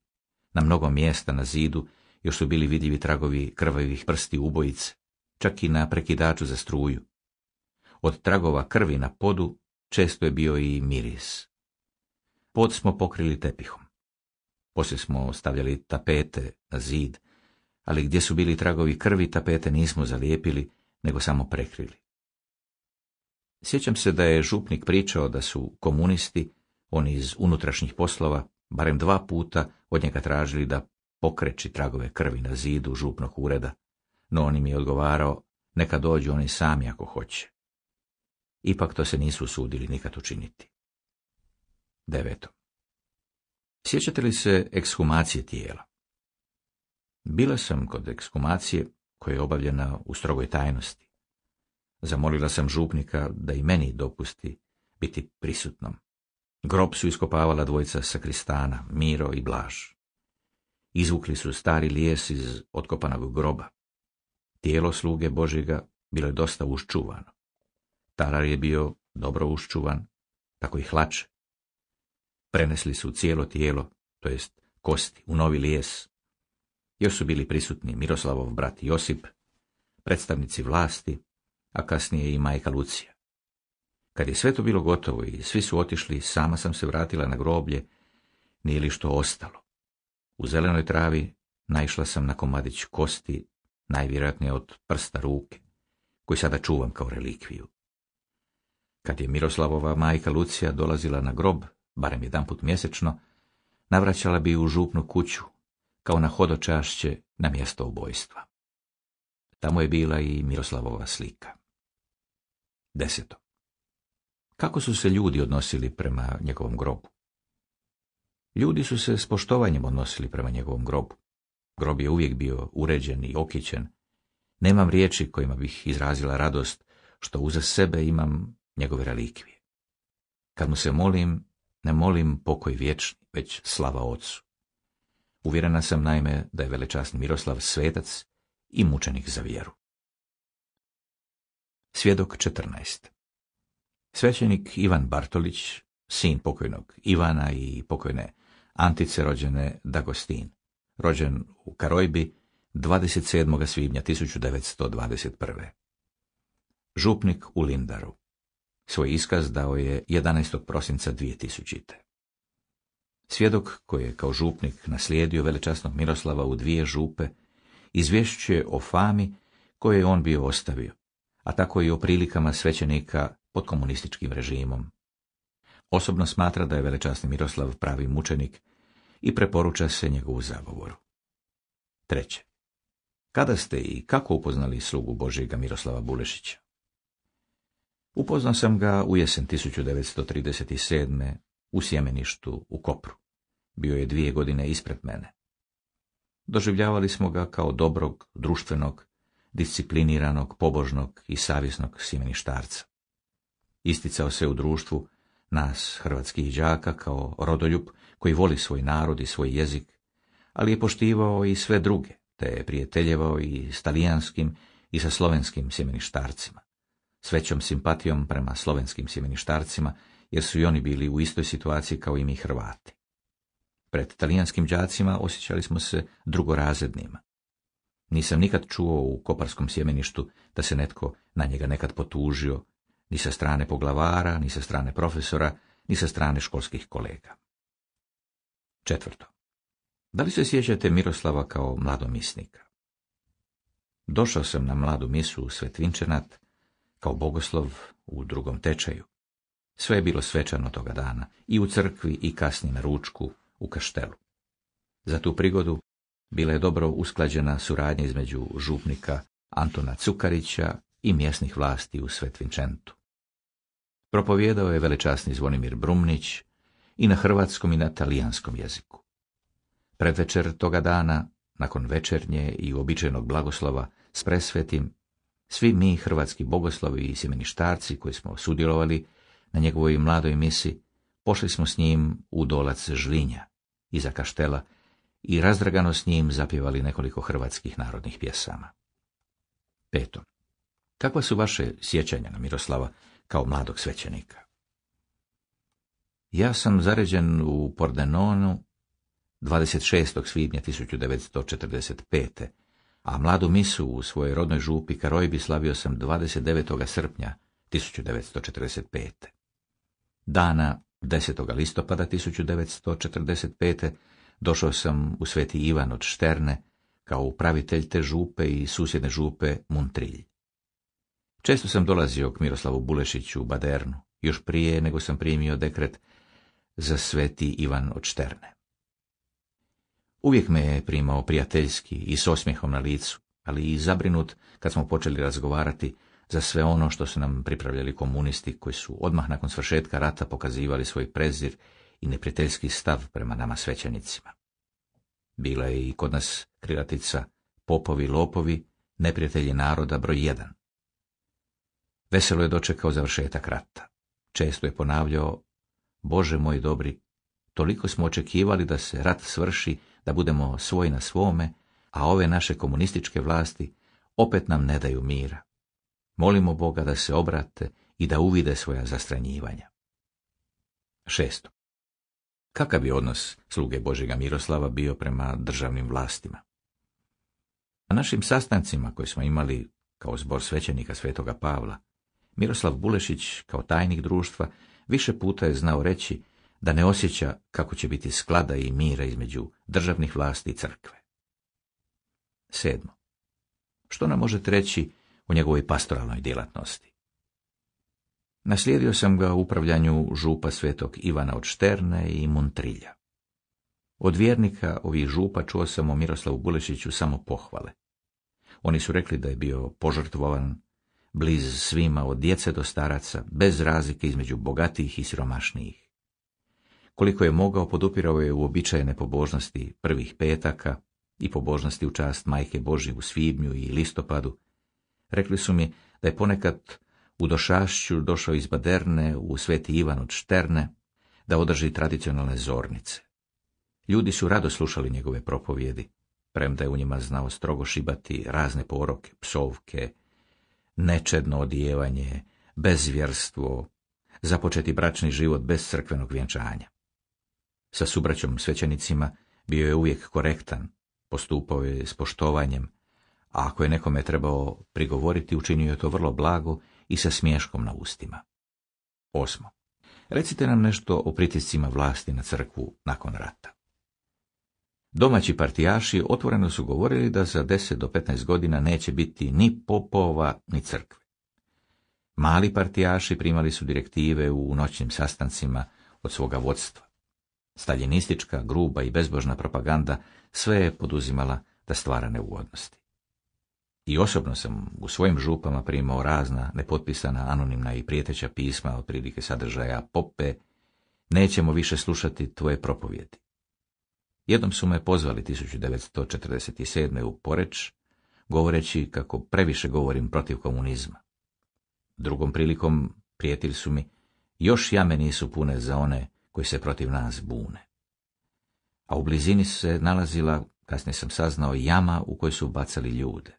S1: Na mnogo mjesta na zidu još su bili vidljivi tragovi krvavih prsti ubojice, čak i na prekidaču za struju. Od tragova krvi na podu često je bio i miris. Pod smo pokrili tepihom. Poslije smo stavljali tapete na zid, ali gdje su bili tragovi krvi tapete nismo zalijepili, nego samo prekrili. Sjećam se da je župnik pričao da su komunisti, oni iz unutrašnjih poslova, barem dva puta od njega tražili da pokreći tragove krvi na zidu župnog ureda, no on im je odgovarao, neka dođu oni sami ako hoće. Ipak to se nisu sudili nikad učiniti. Deveto. Sjećate li se ekshumacije tijela? Bila sam kod ekshumacije koja je obavljena u strogoj tajnosti. Zamolila sam župnika da i meni dopusti biti prisutnom. Grob su iskopavala dvojica sakristana, Miro i Blaž. Izvukli su stari lijes iz otkopanog groba. Tijelo sluge Božjega bilo je dosta uščuvano. Tarar je bio dobro uščuvan, tako i hlače. Prenesli su cijelo tijelo, to jest kosti, u novi lijes. Još su bili prisutni Miroslavov brat Josip, predstavnici vlasti, a kasnije i majka Lucija. Kad je sve to bilo gotovo i svi su otišli, sama sam se vratila na groblje, nije li što ostalo. U zelenoj travi naišla sam na komadić kosti, najvjerojatnije od prsta ruke, koji sada čuvam kao relikviju. Kad je Miroslavova majka Lucija dolazila na grob, barem jedanput mjesečno, navraćala bi u župnu kuću, kao na hodočašće na mjesto ubojstva. Tamo je bila i Miroslavova slika. Deseto. Kako su se ljudi odnosili prema njegovom grobu? Ljudi su se s poštovanjem odnosili prema njegovom grobu. Grob je uvijek bio uređen i okićen. Nemam riječi kojima bih izrazila radost što uza sebe imam njegove relikvije. Kad mu se molim, ne molim pokoj vječni, već slava ocu. Uvjerena sam naime da je velečasni Miroslav svetac i mučenik za vjeru. Svjedok 14. Svećenik Ivan Bartolić, sin pokojnog Ivana i pokojne Antice rođene Dagostin, rođen u Karojbi 27. svibnja 1921. Župnik u Lindaru. Svoj iskaz dao je 11. prosinca 2000. Svjedok koji je kao župnik naslijedio velečasnog Miroslava u dvije župe, izvješćuje o fami koje je on bio ostavio, a tako i o prilikama svećenika pod komunističkim režimom Osobno smatra da je velečasni Miroslav pravi mučenik i preporuča se njegovu zagovoru. Treće. Kada ste i kako upoznali slugu Božjega Miroslava Bulešića? Upoznao sam ga u jesen 1937. u sjemeništu u Kopru. Bio je dvije godine ispred mene. Doživljavali smo ga kao dobrog, društvenog, discipliniranog, pobožnog i savjesnog sjemeništarca. Isticao se u društvu nas, hrvatskih đaka, kao rodoljub koji voli svoj narod i svoj jezik, ali je poštivao i sve druge, te je prijateljevao i s talijanskim i sa slovenskim sjemeništarcima. S većom simpatijom prema slovenskim sjemeništarcima, jer su i oni bili u istoj situaciji kao i mi Hrvati. Pred talijanskim đacima osjećali smo se drugorazrednima. Nisam nikad čuo u koparskom sjemeništu da se netko na njega nekad potužio ni sa strane poglavara, ni sa strane profesora, ni sa strane školskih kolega. Četvrto. Da li se sjećate Miroslava kao mladomisnika? Došao sam na mladu misu u Svetvinčenat kao bogoslov u drugom tečaju. Sve je bilo svečano toga dana, i u crkvi, i kasnije na ručku, u kaštelu. Za tu prigodu bila je dobro usklađena suradnja između župnika Antona Cukarića i mjesnih vlasti u Svetvinčentu. Propovijedao je velečasni Zvonimir Brumnić i na hrvatskom i na talijanskom jeziku. Predvečer toga dana, nakon večernje i uobičajenog blagoslova s presvetim, svi mi, hrvatski bogoslovi i sjemeništarci koji smo sudjelovali na njegovoj mladoj misi, pošli smo s njim u dolac Žlinja, iza kaštela, i razdragano s njim zapjevali nekoliko hrvatskih narodnih pjesama. Peto. Kakva su vaše sjećanja na Miroslava kao mladog svećenika. Ja sam zaređen u Pordenonu 26. svibnja 1945. a mladu misu u svojoj rodnoj župi Karojbi slavio sam 29. srpnja 1945. Dana 10. listopada 1945. došao sam u Sveti Ivan od Šterne kao upravitelj te župe i susjedne župe Muntrilj. Često sam dolazio k Miroslavu Bulešiću u Badernu, još prije nego sam primio dekret za sveti Ivan od Šterne. Uvijek me je primao prijateljski i s osmijehom na licu, ali i zabrinut kad smo počeli razgovarati za sve ono što su nam pripravljali komunisti koji su odmah nakon svršetka rata pokazivali svoj prezir i neprijateljski stav prema nama svećenicima. Bila je i kod nas krilatica popovi lopovi, neprijatelji naroda broj jedan. Veselo je dočekao završetak rata. Često je ponavljao, Bože moj dobri, toliko smo očekivali da se rat svrši, da budemo svoj na svome, a ove naše komunističke vlasti opet nam ne daju mira. Molimo Boga da se obrate i da uvide svoja zastranjivanja. Šesto. Kakav je odnos sluge Božega Miroslava bio prema državnim vlastima? Na našim sastancima koje smo imali kao zbor svećenika Svetoga Pavla, Miroslav Bulešić, kao tajnik društva, više puta je znao reći da ne osjeća kako će biti sklada i mira između državnih vlasti i crkve. Sedmo. Što nam možete reći o njegovoj pastoralnoj djelatnosti? Naslijedio sam ga u upravljanju župa svetog Ivana od Šterne i montrilja. Od vjernika ovih župa čuo sam o Miroslavu Bulešiću samo pohvale. Oni su rekli da je bio požrtvovan, bliz svima od djece do staraca, bez razlike između bogatijih i siromašnijih. Koliko je mogao, podupirao je uobičajene pobožnosti prvih petaka i pobožnosti u čast Majke Božje u svibnju i listopadu. Rekli su mi da je ponekad u Došašću došao iz Baderne u Sveti Ivan od Šterne da održi tradicionalne zornice. Ljudi su rado slušali njegove propovjedi, premda je u njima znao strogo šibati razne poroke, psovke, nečedno odijevanje, bezvjerstvo, započeti bračni život bez crkvenog vjenčanja. Sa subraćom svećenicima bio je uvijek korektan, postupao je s poštovanjem, a ako je nekome trebao prigovoriti, učinio je to vrlo blago i sa smješkom na ustima. Osmo. Recite nam nešto o pritiscima vlasti na crkvu nakon rata. Domaći partijaši otvoreno su govorili da za 10 do 15 godina neće biti ni popova ni crkve. Mali partijaši primali su direktive u noćnim sastancima od svoga vodstva. Staljinistička, gruba i bezbožna propaganda sve je poduzimala da stvara neugodnosti. I osobno sam u svojim župama primao razna, nepotpisana, anonimna i prijeteća pisma otprilike sadržaja pope, nećemo više slušati tvoje propovjedi. Jednom su me pozvali 1947. u poreč, govoreći kako previše govorim protiv komunizma. Drugom prilikom prijetili su mi, još jame nisu pune za one koji se protiv nas bune. A u blizini se nalazila, kasnije sam saznao, jama u kojoj su bacali ljude.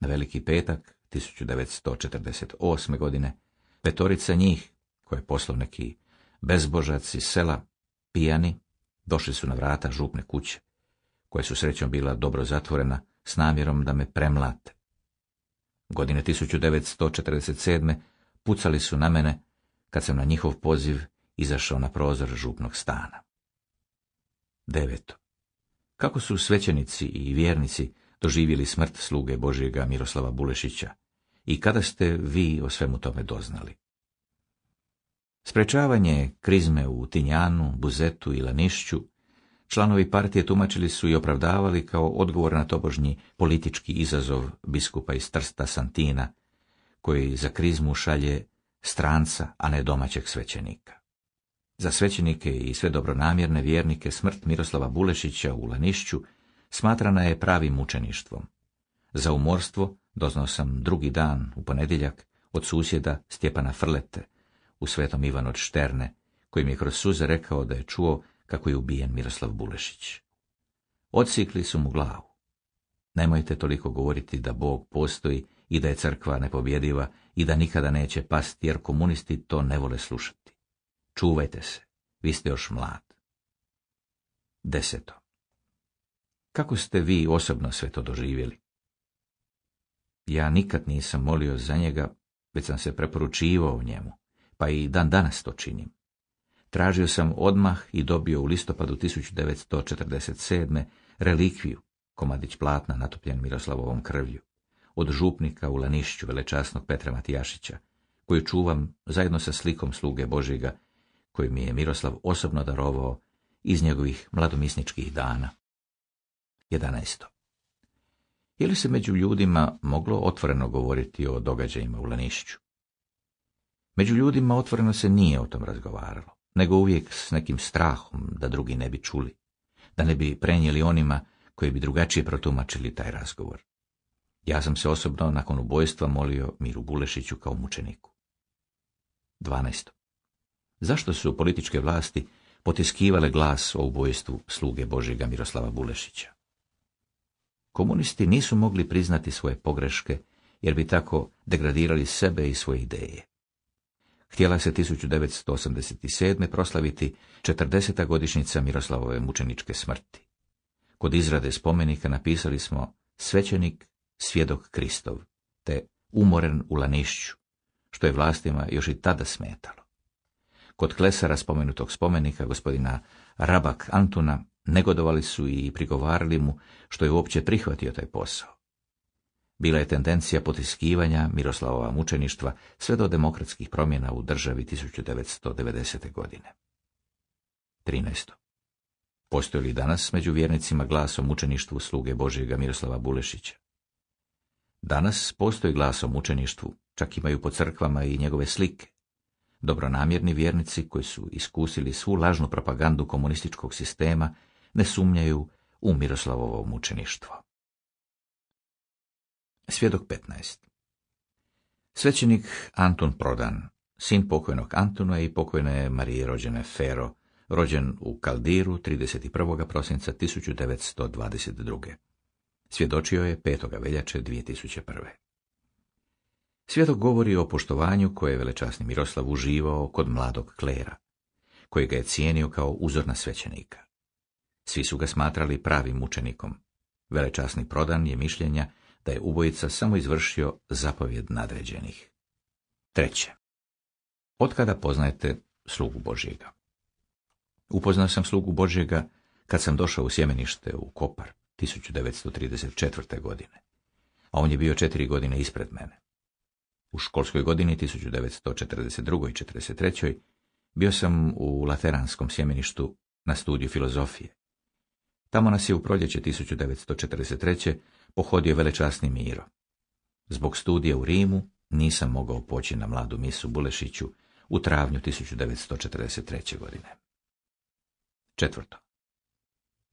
S1: Na veliki petak, 1948. godine, petorica njih, koje je poslov neki bezbožac sela, pijani, Došli su na vrata župne kuće, koja su srećom bila dobro zatvorena, s namjerom da me premlate. Godine 1947. pucali su na mene, kad sam na njihov poziv izašao na prozor župnog stana. Deveto. Kako su svećenici i vjernici doživjeli smrt sluge Božjega Miroslava Bulešića i kada ste vi o svemu tome doznali? Sprečavanje krizme u Tinjanu, Buzetu i Lanišću članovi partije tumačili su i opravdavali kao odgovor na tobožnji politički izazov biskupa iz Trsta Santina, koji za krizmu šalje stranca, a ne domaćeg svećenika. Za svećenike i sve dobronamjerne vjernike smrt Miroslava Bulešića u Lanišću smatrana je pravim učeništvom. Za umorstvo doznao sam drugi dan u ponedjeljak od susjeda Stjepana Frlete, u Svetom Ivan od Šterne, koji mi je kroz suze rekao da je čuo kako je ubijen Miroslav Bulešić. Odsikli su mu glavu. Nemojte toliko govoriti da Bog postoji i da je crkva nepobjediva i da nikada neće pasti, jer komunisti to ne vole slušati. Čuvajte se, vi ste još mlad. Deseto. Kako ste vi osobno sve to doživjeli? Ja nikad nisam molio za njega, već sam se preporučivao njemu pa i dan danas to činim. Tražio sam odmah i dobio u listopadu 1947. relikviju, komadić platna natopljen Miroslavovom krvlju, od župnika u Lanišću velečasnog Petra Matijašića, koju čuvam zajedno sa slikom sluge Božiga, koju mi je Miroslav osobno darovao iz njegovih mladomisničkih dana. 11. Je li se među ljudima moglo otvoreno govoriti o događajima u Lanišću? Među ljudima otvoreno se nije o tom razgovaralo, nego uvijek s nekim strahom da drugi ne bi čuli, da ne bi prenijeli onima koji bi drugačije protumačili taj razgovor. Ja sam se osobno nakon ubojstva molio Miru Bulešiću kao mučeniku. 12. Zašto su političke vlasti potiskivale glas o ubojstvu sluge Božjega Miroslava Bulešića? Komunisti nisu mogli priznati svoje pogreške jer bi tako degradirali sebe i svoje ideje htjela se 1987. proslaviti 40. godišnjica Miroslavove mučeničke smrti. Kod izrade spomenika napisali smo svećenik svjedok Kristov, te umoren u lanišću, što je vlastima još i tada smetalo. Kod klesara spomenutog spomenika gospodina Rabak Antuna negodovali su i prigovarali mu što je uopće prihvatio taj posao bila je tendencija potiskivanja Miroslavova mučeništva sve do demokratskih promjena u državi 1990. godine. 13. Postoji li danas među vjernicima glas o mučeništvu sluge Božjega Miroslava Bulešića? Danas postoji glas o mučeništvu, čak imaju po crkvama i njegove slike. Dobronamjerni vjernici koji su iskusili svu lažnu propagandu komunističkog sistema ne sumnjaju u Miroslavovo mučeništvo. Svjedok 15. Svećenik Anton Prodan, sin pokojnog Antona i pokojne Marije rođene Fero, rođen u Kaldiru 31. prosinca 1922. Svjedočio je 5. veljače 2001. Svjedok govori o poštovanju koje je velečasni Miroslav uživao kod mladog klera, koji ga je cijenio kao uzorna svećenika. Svi su ga smatrali pravim učenikom. Velečasni prodan je mišljenja da je ubojica samo izvršio zapovjed nadređenih. Treće. Otkada poznajete slugu Božjega? Upoznao sam slugu Božjega kad sam došao u sjemenište u Kopar 1934. godine, a on je bio četiri godine ispred mene. U školskoj godini 1942. i 1943. bio sam u Lateranskom sjemeništu na studiju filozofije. Tamo nas je u proljeće 1943 pohodio velečasni miro. Zbog studija u Rimu nisam mogao poći na mladu misu Bulešiću u travnju 1943. godine. Četvrto.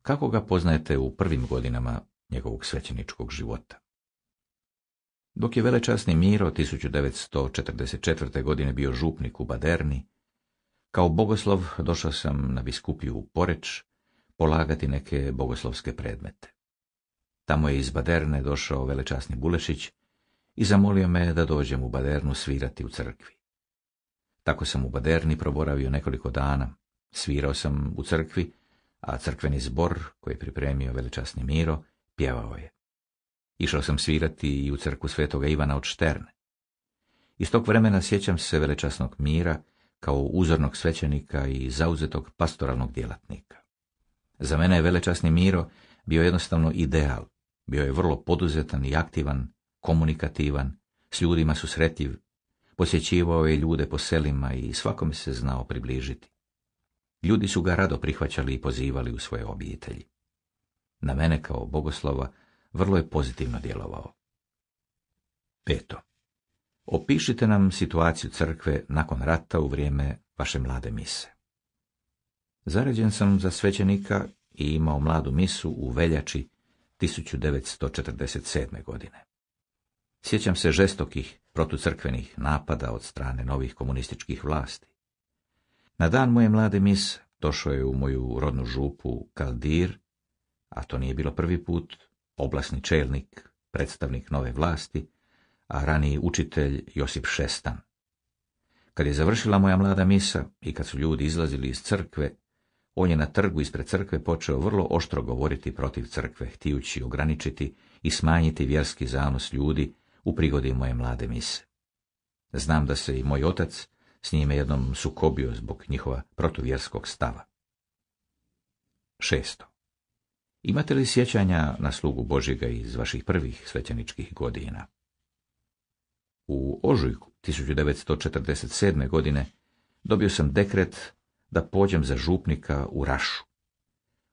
S1: Kako ga poznajete u prvim godinama njegovog svećeničkog života? Dok je velečasni Miro 1944. godine bio župnik u Baderni, kao bogoslov došao sam na biskupiju u Poreč polagati neke bogoslovske predmete. Tamo je iz Baderne došao velečasni Bulešić i zamolio me da dođem u Badernu svirati u crkvi. Tako sam u Baderni proboravio nekoliko dana. Svirao sam u crkvi, a crkveni zbor, koji je pripremio velečasni Miro, pjevao je. Išao sam svirati i u crku svetoga Ivana od Šterne. Iz tog vremena sjećam se velečasnog Mira kao uzornog svećenika i zauzetog pastoralnog djelatnika. Za mene je velečasni Miro bio jednostavno ideal, bio je vrlo poduzetan i aktivan, komunikativan, s ljudima susretljiv, posjećivao je ljude po selima i svakome se znao približiti. Ljudi su ga rado prihvaćali i pozivali u svoje obitelji. Na mene kao bogoslova vrlo je pozitivno djelovao. Peto. Opišite nam situaciju crkve nakon rata u vrijeme vaše mlade mise. Zaređen sam za svećenika i imao mladu misu u veljači 1947. godine. Sjećam se žestokih protucrkvenih napada od strane novih komunističkih vlasti. Na dan moje mlade mise došao je u moju rodnu župu Kaldir, a to nije bilo prvi put, oblasni čelnik, predstavnik nove vlasti, a raniji učitelj Josip Šestan. Kad je završila moja mlada misa i kad su ljudi izlazili iz crkve, on je na trgu ispred crkve počeo vrlo oštro govoriti protiv crkve, htijući ograničiti i smanjiti vjerski zanos ljudi u prigodi moje mlade mise. Znam da se i moj otac s njime jednom sukobio zbog njihova protuvjerskog stava. Šesto. Imate li sjećanja na slugu Božjega iz vaših prvih svećaničkih godina? U ožujku 1947. godine dobio sam dekret da pođem za župnika u Rašu.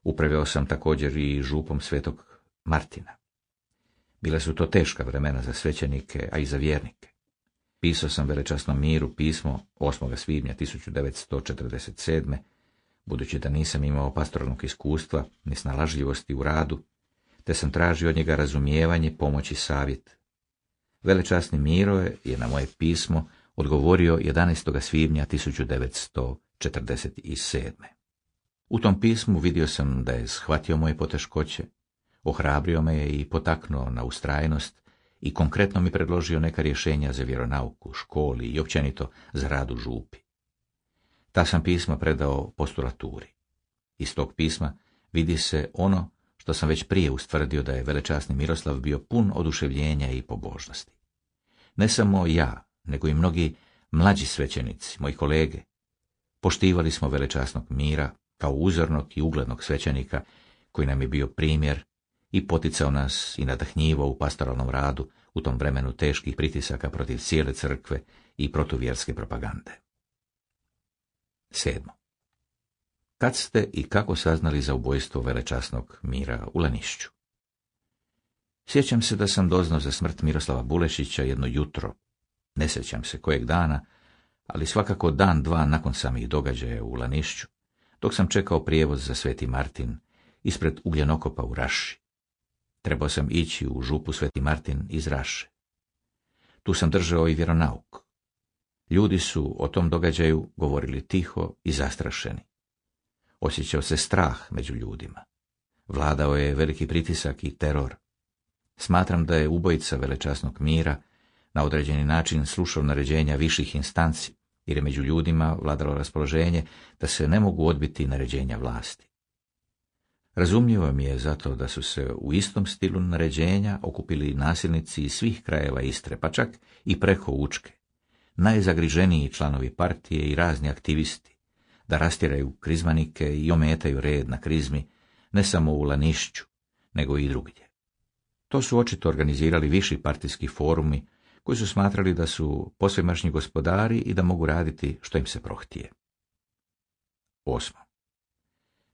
S1: Upravljao sam također i župom svetog Martina. Bila su to teška vremena za svećenike, a i za vjernike. Pisao sam velečasnom miru pismo 8. svibnja 1947. Budući da nisam imao pastoralnog iskustva ni snalažljivosti u radu, te sam tražio od njega razumijevanje, pomoć i savjet. Velečasni Miro je na moje pismo odgovorio 11. svibnja 1900. 47. U tom pismu vidio sam da je shvatio moje poteškoće, ohrabrio me je i potaknuo na ustrajnost i konkretno mi predložio neka rješenja za vjeronauku, školi i općenito za radu župi. Ta sam pisma predao postulaturi. Iz tog pisma vidi se ono što sam već prije ustvrdio da je velečasni Miroslav bio pun oduševljenja i pobožnosti. Ne samo ja, nego i mnogi mlađi svećenici, moji kolege, Poštivali smo velečasnog mira kao uzornog i uglednog svećenika koji nam je bio primjer i poticao nas i nadahnjivo u pastoralnom radu u tom vremenu teških pritisaka protiv cijele crkve i protuvjerske propagande. Sedmo. Kad ste i kako saznali za ubojstvo velečasnog mira u Lanišću? Sjećam se da sam doznao za smrt Miroslava Bulešića jedno jutro, ne sjećam se kojeg dana, ali svakako dan dva nakon samih događaja u Lanišću, dok sam čekao prijevoz za Sveti Martin ispred ugljenokopa u Raši. Trebao sam ići u župu Sveti Martin iz Raše. Tu sam držao i vjeronauk. Ljudi su o tom događaju govorili tiho i zastrašeni. Osjećao se strah među ljudima. Vladao je veliki pritisak i teror. Smatram da je ubojica velečasnog mira na određeni način slušao naređenja viših instanci, jer je među ljudima vladalo raspoloženje da se ne mogu odbiti naređenja vlasti. Razumljivo mi je zato da su se u istom stilu naređenja okupili nasilnici iz svih krajeva Istre, pa čak i preko Učke, najzagriženiji članovi partije i razni aktivisti, da rastiraju krizmanike i ometaju red na krizmi, ne samo u Lanišću, nego i drugdje. To su očito organizirali viši partijski forumi koji su smatrali da su posvemašnji gospodari i da mogu raditi što im se prohtije. Osmo.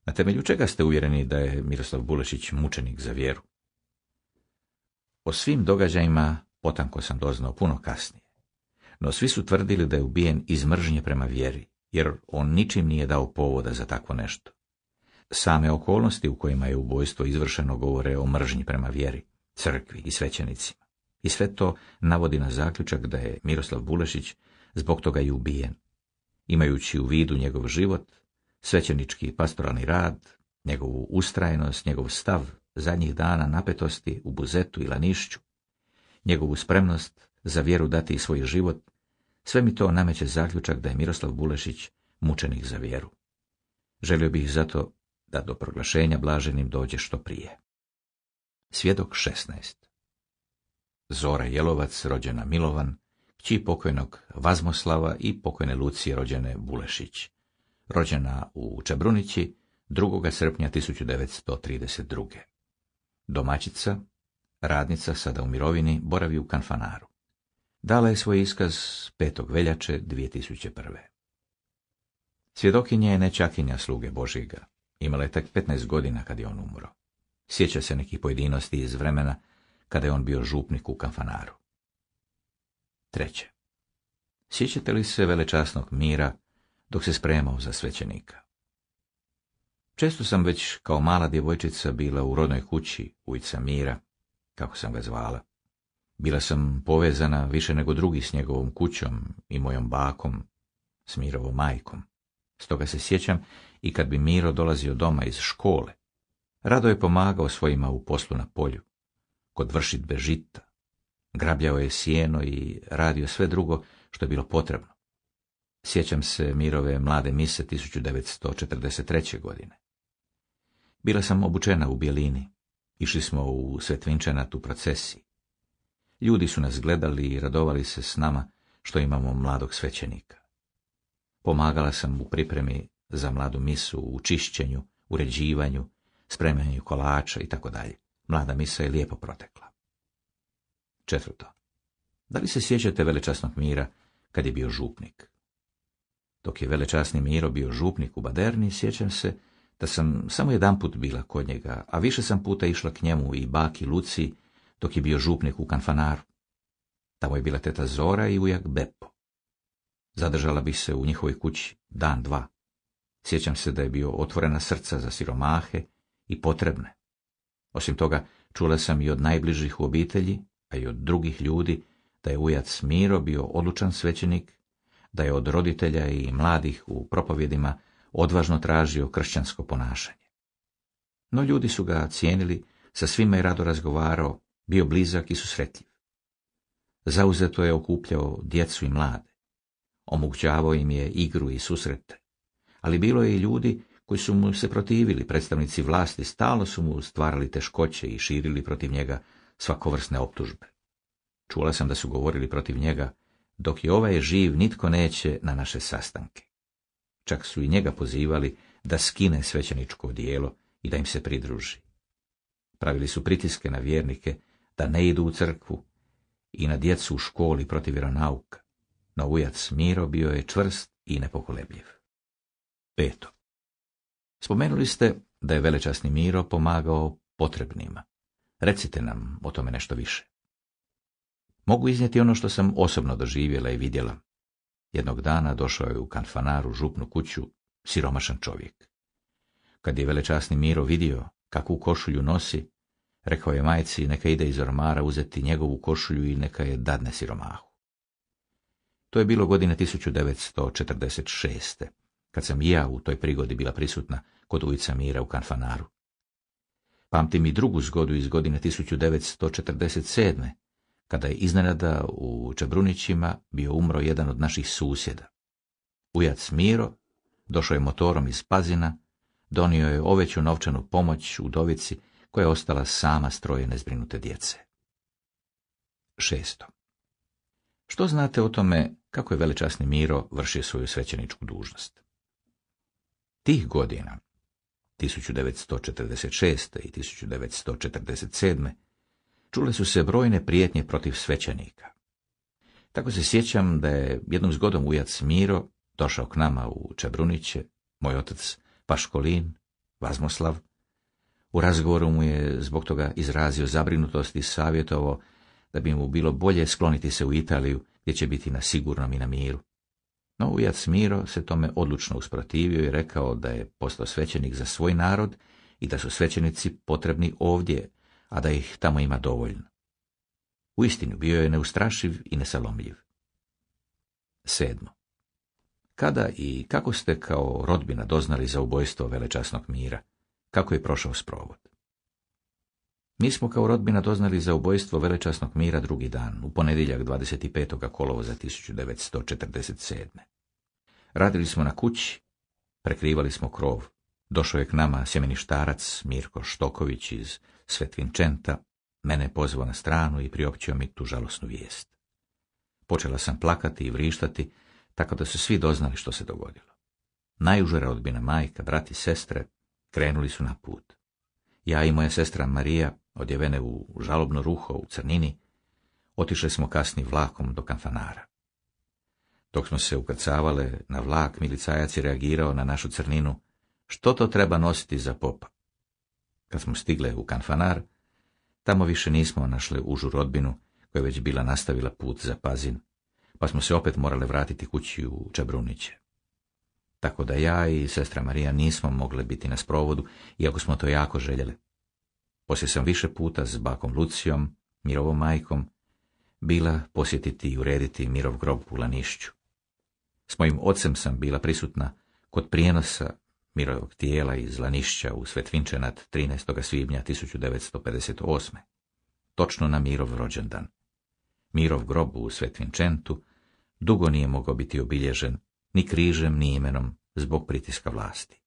S1: Na temelju čega ste uvjereni da je Miroslav Bulešić mučenik za vjeru? O svim događajima potanko sam doznao puno kasnije, no svi su tvrdili da je ubijen iz mržnje prema vjeri, jer on ničim nije dao povoda za takvo nešto. Same okolnosti u kojima je ubojstvo izvršeno govore o mržnji prema vjeri, crkvi i svećenici. I sve to navodi na zaključak da je Miroslav Bulešić zbog toga i ubijen. Imajući u vidu njegov život, svećenički i pastoralni rad, njegovu ustrajnost, njegov stav zadnjih dana napetosti u Buzetu i Lanišću, njegovu spremnost za vjeru dati i svoj život, sve mi to nameće zaključak da je Miroslav Bulešić mučenik za vjeru. Želio bih zato da do proglašenja blaženim dođe što prije. Svjedok 16. Zora Jelovac, rođena Milovan, kći pokojnog Vazmoslava i pokojne Lucije, rođene Bulešić. Rođena u Čabrunići, 2. srpnja 1932. Domaćica, radnica sada u mirovini, boravi u Kanfanaru. Dala je svoj iskaz 5. veljače 2001. Svjedokinja je nečakinja sluge Božiga. Imala je tek 15 godina kad je on umro. Sjeća se nekih pojedinosti iz vremena kada je on bio župnik u kafanaru. Treće. Sjećate li se velečasnog mira dok se spremao za svećenika? Često sam već kao mala djevojčica bila u rodnoj kući ujca Mira, kako sam ga zvala. Bila sam povezana više nego drugi s njegovom kućom i mojom bakom, s Mirovom majkom. Stoga se sjećam i kad bi Miro dolazio doma iz škole, rado je pomagao svojima u poslu na polju kod vršitbe žita. Grabljao je sjeno i radio sve drugo što je bilo potrebno. Sjećam se Mirove mlade mise 1943. godine. Bila sam obučena u Bjelini, Išli smo u svetvinčenatu u procesiji. Ljudi su nas gledali i radovali se s nama što imamo mladog svećenika. Pomagala sam u pripremi za mladu misu, u čišćenju, uređivanju, spremanju kolača i tako dalje. Mlada misa je lijepo protekla. Četvrto. Da li se sjećate velečasnog mira kad je bio župnik? Dok je velečasni Miro bio župnik u Baderni, sjećam se da sam samo jedan put bila kod njega, a više sam puta išla k njemu i baki Luci dok je bio župnik u Kanfanaru. Tamo je bila teta Zora i ujak Bepo. Zadržala bi se u njihovoj kući dan, dva. Sjećam se da je bio otvorena srca za siromahe i potrebne. Osim toga, čula sam i od najbližih u obitelji, a i od drugih ljudi, da je ujac Miro bio odlučan svećenik, da je od roditelja i mladih u propovjedima odvažno tražio kršćansko ponašanje. No ljudi su ga cijenili, sa svima je rado razgovarao, bio blizak i susretljiv. Zauzeto je okupljao djecu i mlade. Omogućavao im je igru i susrete. Ali bilo je i ljudi koji su mu se protivili, predstavnici vlasti stalno su mu stvarali teškoće i širili protiv njega svakovrsne optužbe. Čula sam da su govorili protiv njega, dok je ovaj živ nitko neće na naše sastanke. Čak su i njega pozivali da skine svećeničko dijelo i da im se pridruži. Pravili su pritiske na vjernike da ne idu u crkvu i na djecu u školi protiv vjeronauka, no ujac Miro bio je čvrst i nepokolebljiv. Peto. Spomenuli ste da je velečasni Miro pomagao potrebnima. Recite nam o tome nešto više. Mogu iznijeti ono što sam osobno doživjela i vidjela. Jednog dana došao je u kanfanaru župnu kuću siromašan čovjek. Kad je velečasni Miro vidio kakvu košulju nosi, rekao je majci neka ide iz ormara uzeti njegovu košulju i neka je dadne siromahu. To je bilo godine 1946. kad sam i ja u toj prigodi bila prisutna kod ulica Mira u Kanfanaru. Pamtim i drugu zgodu iz godine 1947. kada je iznenada u Čebrunićima bio umro jedan od naših susjeda. Ujac Miro došao je motorom iz Pazina, donio je oveću novčanu pomoć u dovici koja je ostala sama stroje nezbrinute djece. Šesto. Što znate o tome kako je veličasni Miro vršio svoju svećeničku dužnost? Tih godina 1946. i 1947. čule su se brojne prijetnje protiv svećanika. Tako se sjećam da je jednom zgodom ujac Miro došao k nama u čabruniće moj otac Paškolin, Vazmoslav. U razgovoru mu je zbog toga izrazio zabrinutost i savjetovo da bi mu bilo bolje skloniti se u Italiju, gdje će biti na sigurnom i na miru. No ujac Miro se tome odlučno usprotivio i rekao da je postao svećenik za svoj narod i da su svećenici potrebni ovdje, a da ih tamo ima dovoljno. Uistinu bio je neustrašiv i nesalomljiv. Sedmo. Kada i kako ste kao rodbina doznali za ubojstvo velečasnog mira? Kako je prošao sprovod? Mi smo kao rodbina doznali za ubojstvo velečasnog mira drugi dan, u ponedjeljak 25. kolovo za 1947. Radili smo na kući, prekrivali smo krov. Došao je k nama sjemeništarac Mirko Štoković iz Svetvinčenta, mene je pozvao na stranu i priopćio mi tu žalosnu vijest. Počela sam plakati i vrištati, tako da su svi doznali što se dogodilo. Najužera odbina majka, brat i sestre, krenuli su na put. Ja i moja sestra Marija odjevene u žalobno ruho u crnini, otišli smo kasni vlakom do kanfanara. Dok smo se ukrcavale na vlak, milicajac je reagirao na našu crninu, što to treba nositi za popa. Kad smo stigle u kanfanar, tamo više nismo našle užu rodbinu, koja je već bila nastavila put za Pazin, pa smo se opet morale vratiti kući u Čabruniće. Tako da ja i sestra Marija nismo mogle biti na sprovodu, iako smo to jako željele. Poslije sam više puta s bakom Lucijom, Mirovom majkom, bila posjetiti i urediti Mirov grob u Lanišću. S mojim ocem sam bila prisutna kod prijenosa Mirovog tijela iz Lanišća u Svetvinčenat 13. svibnja 1958. Točno na Mirov rođendan. Mirov grob u Svetvinčentu dugo nije mogao biti obilježen ni križem ni imenom zbog pritiska vlasti.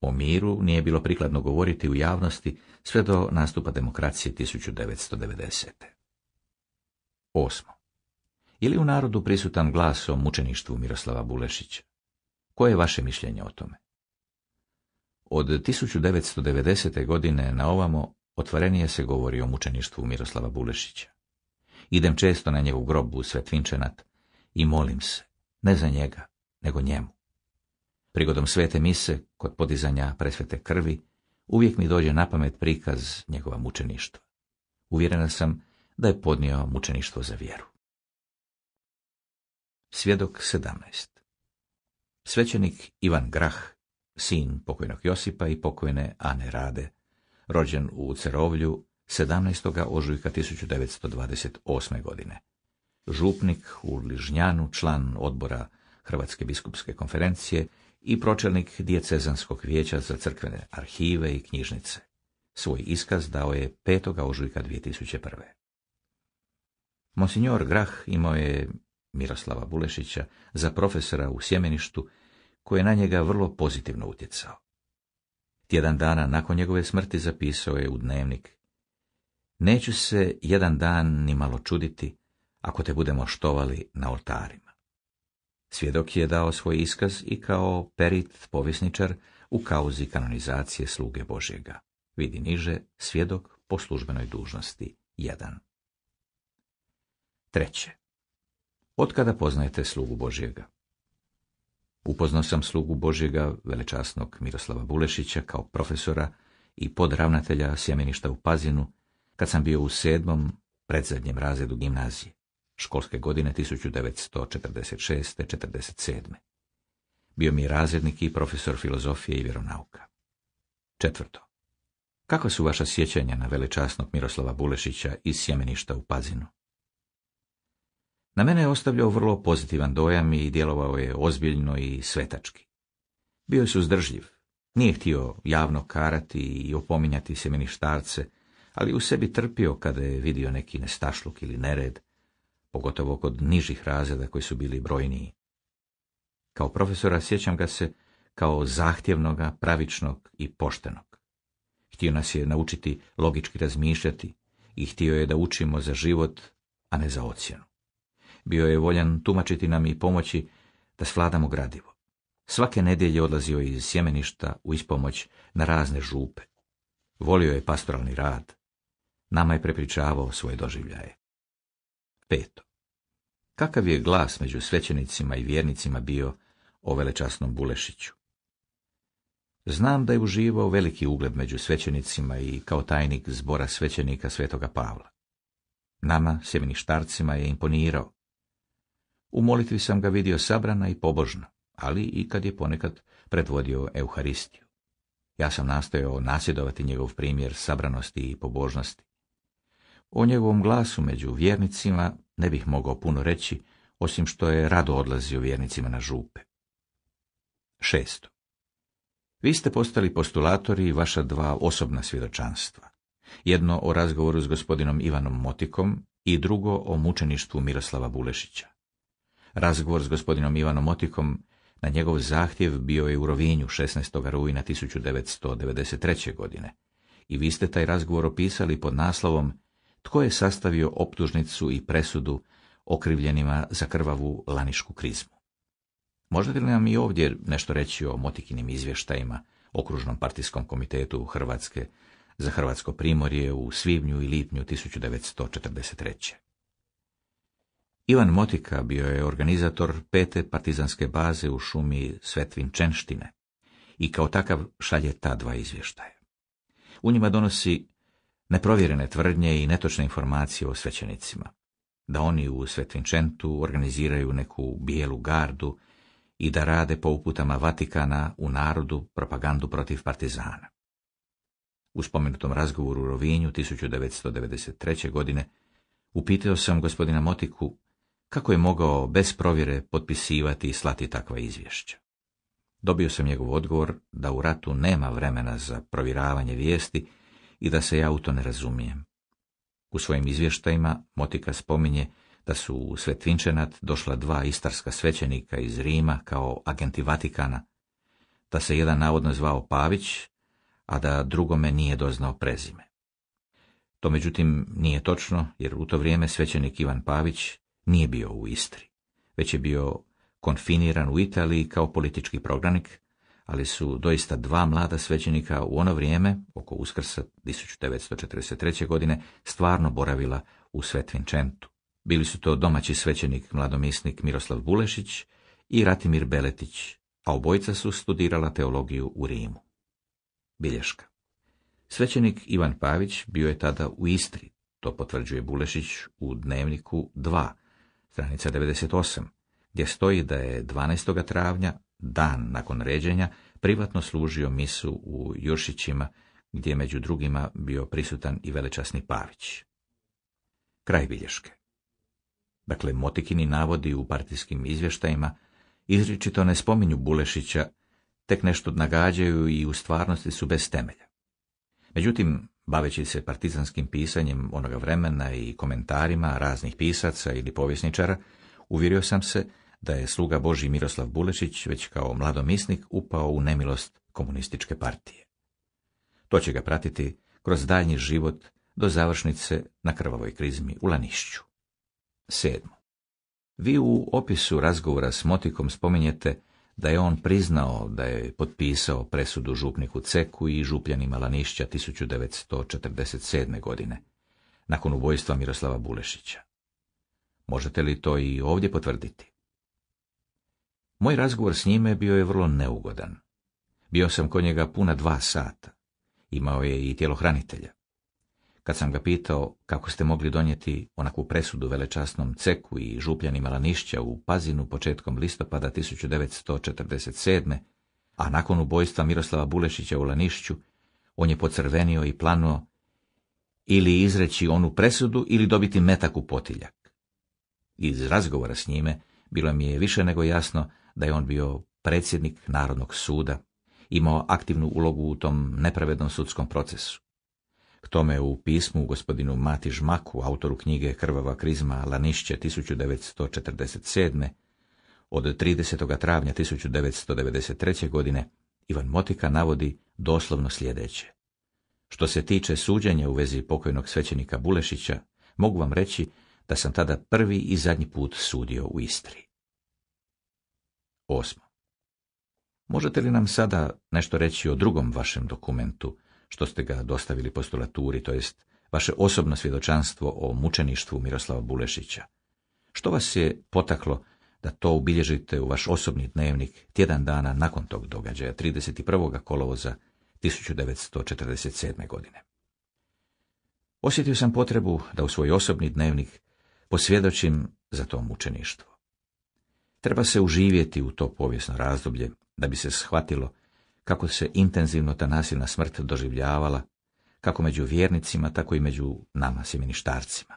S1: O miru nije bilo prikladno govoriti u javnosti sve do nastupa demokracije 1990. Osmo. Ili u narodu prisutan glas o mučeništvu Miroslava Bulešića? Koje je vaše mišljenje o tome? Od 1990. godine na ovamo otvorenije se govori o mučeništvu Miroslava Bulešića. Idem često na njegov grobu u Svetvinčenat i molim se, ne za njega, nego njemu. Prigodom svete mise, kod podizanja presvete krvi, uvijek mi dođe na pamet prikaz njegova mučeništva. Uvjerena sam da je podnio mučeništvo za vjeru. Svjedok 17 Svećenik Ivan Grah, sin pokojnog Josipa i pokojne Ane Rade, rođen u Cerovlju 17. ožujka 1928. godine. Župnik u Ližnjanu, član odbora Hrvatske biskupske konferencije i pročelnik Djecezanskog vijeća za crkvene arhive i knjižnice. Svoj iskaz dao je 5. ožujka 2001. Monsignor Grah imao je Miroslava Bulešića za profesora u sjemeništu, koji je na njega vrlo pozitivno utjecao. Tjedan dana nakon njegove smrti zapisao je u dnevnik Neću se jedan dan ni malo čuditi ako te budemo štovali na oltarima. Svjedok je dao svoj iskaz i kao perit povjesničar u kauzi kanonizacije sluge Božjega. Vidi niže, svjedok po službenoj dužnosti 1. Treće. Od kada poznajete slugu Božjega? Upoznao sam slugu Božjega, velečasnog Miroslava Bulešića, kao profesora i podravnatelja sjemeništa u Pazinu, kad sam bio u sedmom, predzadnjem razredu gimnazije školske godine 1946-47. Bio mi je razrednik i profesor filozofije i vjeronauka. Četvrto. Kako su vaša sjećanja na velečasnog Miroslava Bulešića iz sjemeništa u Pazinu? Na mene je ostavljao vrlo pozitivan dojam i djelovao je ozbiljno i svetački. Bio je suzdržljiv, nije htio javno karati i opominjati sjemeništarce, ali u sebi trpio kada je vidio neki nestašluk ili nered, pogotovo kod nižih razreda koji su bili brojniji. Kao profesora sjećam ga se kao zahtjevnoga, pravičnog i poštenog. Htio nas je naučiti logički razmišljati i htio je da učimo za život, a ne za ocjenu. Bio je voljan tumačiti nam i pomoći da svladamo gradivo. Svake nedjelje odlazio je iz sjemeništa u ispomoć na razne župe. Volio je pastoralni rad. Nama je prepričavao svoje doživljaje. Peto. Kakav je glas među svećenicima i vjernicima bio o velečasnom Bulešiću? Znam da je uživao veliki ugled među svećenicima i kao tajnik zbora svećenika Svetoga Pavla. Nama, štarcima je imponirao. U molitvi sam ga vidio sabrana i pobožno, ali i kad je ponekad predvodio Euharistiju. Ja sam nastojao nasjedovati njegov primjer sabranosti i pobožnosti. O njegovom glasu među vjernicima ne bih mogao puno reći, osim što je rado odlazio vjernicima na župe. Šesto. Vi ste postali postulatori i vaša dva osobna svjedočanstva. Jedno o razgovoru s gospodinom Ivanom Motikom i drugo o mučeništvu Miroslava Bulešića. Razgovor s gospodinom Ivanom Motikom na njegov zahtjev bio je u Rovinju 16. rujna 1993. godine i vi ste taj razgovor opisali pod naslovom tko je sastavio optužnicu i presudu okrivljenima za krvavu lanišku krizmu. Možete li nam i ovdje nešto reći o Motikinim izvještajima Okružnom partijskom komitetu Hrvatske za Hrvatsko primorje u svibnju i lipnju 1943. Ivan Motika bio je organizator pete partizanske baze u šumi Čenštine i kao takav šalje ta dva izvještaja. U njima donosi neprovjerene tvrdnje i netočne informacije o svećenicima, da oni u Svetvinčentu organiziraju neku bijelu gardu i da rade po uputama Vatikana u narodu propagandu protiv partizana. U spomenutom razgovoru u Rovinju 1993. godine upitao sam gospodina Motiku kako je mogao bez provjere potpisivati i slati takva izvješća. Dobio sam njegov odgovor da u ratu nema vremena za provjeravanje vijesti i da se ja u to ne razumijem. U svojim izvještajima Motika spominje da su u Svetvinčenat došla dva istarska svećenika iz Rima kao agenti Vatikana, da se jedan navodno zvao Pavić, a da drugome nije doznao prezime. To međutim nije točno, jer u to vrijeme svećenik Ivan Pavić nije bio u Istri, već je bio konfiniran u Italiji kao politički prognanik, ali su doista dva mlada svećenika u ono vrijeme, oko uskrsa 1943. godine, stvarno boravila u Svetvinčentu. Bili su to domaći svećenik mladomisnik Miroslav Bulešić i Ratimir Beletić, a obojica su studirala teologiju u Rimu. Bilješka Svećenik Ivan Pavić bio je tada u Istri, to potvrđuje Bulešić u dnevniku 2, stranica 98, gdje stoji da je 12. travnja dan nakon ređenja, privatno služio misu u Juršićima, gdje je među drugima bio prisutan i velečasni Pavić. Kraj bilješke. Dakle, Motikini navodi u partijskim izvještajima izričito ne spominju Bulešića, tek nešto nagađaju i u stvarnosti su bez temelja. Međutim, baveći se partizanskim pisanjem onoga vremena i komentarima raznih pisaca ili povjesničara, uvjerio sam se da je sluga Boži Miroslav Bulešić već kao mladomisnik upao u nemilost komunističke partije. To će ga pratiti kroz daljnji život do završnice na krvavoj krizmi u Lanišću. Sedmo. Vi u opisu razgovora s Motikom spominjete da je on priznao da je potpisao presudu župniku Ceku i župljanima Lanišća 1947. godine, nakon ubojstva Miroslava Bulešića. Možete li to i ovdje potvrditi? Moj razgovor s njime bio je vrlo neugodan. Bio sam kod njega puna dva sata. Imao je i tjelohranitelja. Kad sam ga pitao kako ste mogli donijeti onakvu presudu velečasnom ceku i župljanima Lanišća u Pazinu početkom listopada 1947. a nakon ubojstva Miroslava Bulešića u Lanišću, on je pocrvenio i planuo ili izreći onu presudu ili dobiti metak u potiljak. Iz razgovora s njime bilo mi je više nego jasno da je on bio predsjednik Narodnog suda, imao aktivnu ulogu u tom nepravednom sudskom procesu. K tome u pismu gospodinu Mati Žmaku, autoru knjige Krvava krizma Lanišće 1947. od 30. travnja 1993. godine, Ivan Motika navodi doslovno sljedeće. Što se tiče suđenja u vezi pokojnog svećenika Bulešića, mogu vam reći da sam tada prvi i zadnji put sudio u Istri. Osmo. Možete li nam sada nešto reći o drugom vašem dokumentu, što ste ga dostavili postulaturi, to jest vaše osobno svjedočanstvo o mučeništvu Miroslava Bulešića? Što vas je potaklo da to ubilježite u vaš osobni dnevnik tjedan dana nakon tog događaja, 31. kolovoza 1947. godine? Osjetio sam potrebu da u svoj osobni dnevnik posvjedočim za to mučeništvo. Treba se uživjeti u to povijesno razdoblje da bi se shvatilo kako se intenzivno ta nasilna smrt doživljavala, kako među vjernicima, tako i među nama sjemeništarcima.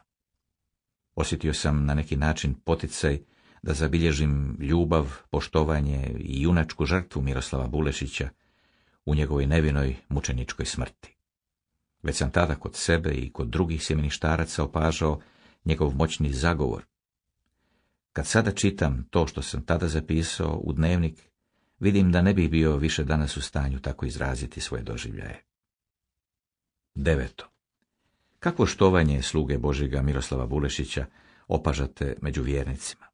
S1: Osjetio sam na neki način poticaj da zabilježim ljubav, poštovanje i junačku žrtvu Miroslava Bulešića u njegovoj nevinoj mučeničkoj smrti. Već sam tada kod sebe i kod drugih sjemeništaraca opažao njegov moćni zagovor, kad sada čitam to što sam tada zapisao u dnevnik, vidim da ne bih bio više danas u stanju tako izraziti svoje doživljaje. Deveto. Kako štovanje sluge Božega Miroslava Bulešića opažate među vjernicima?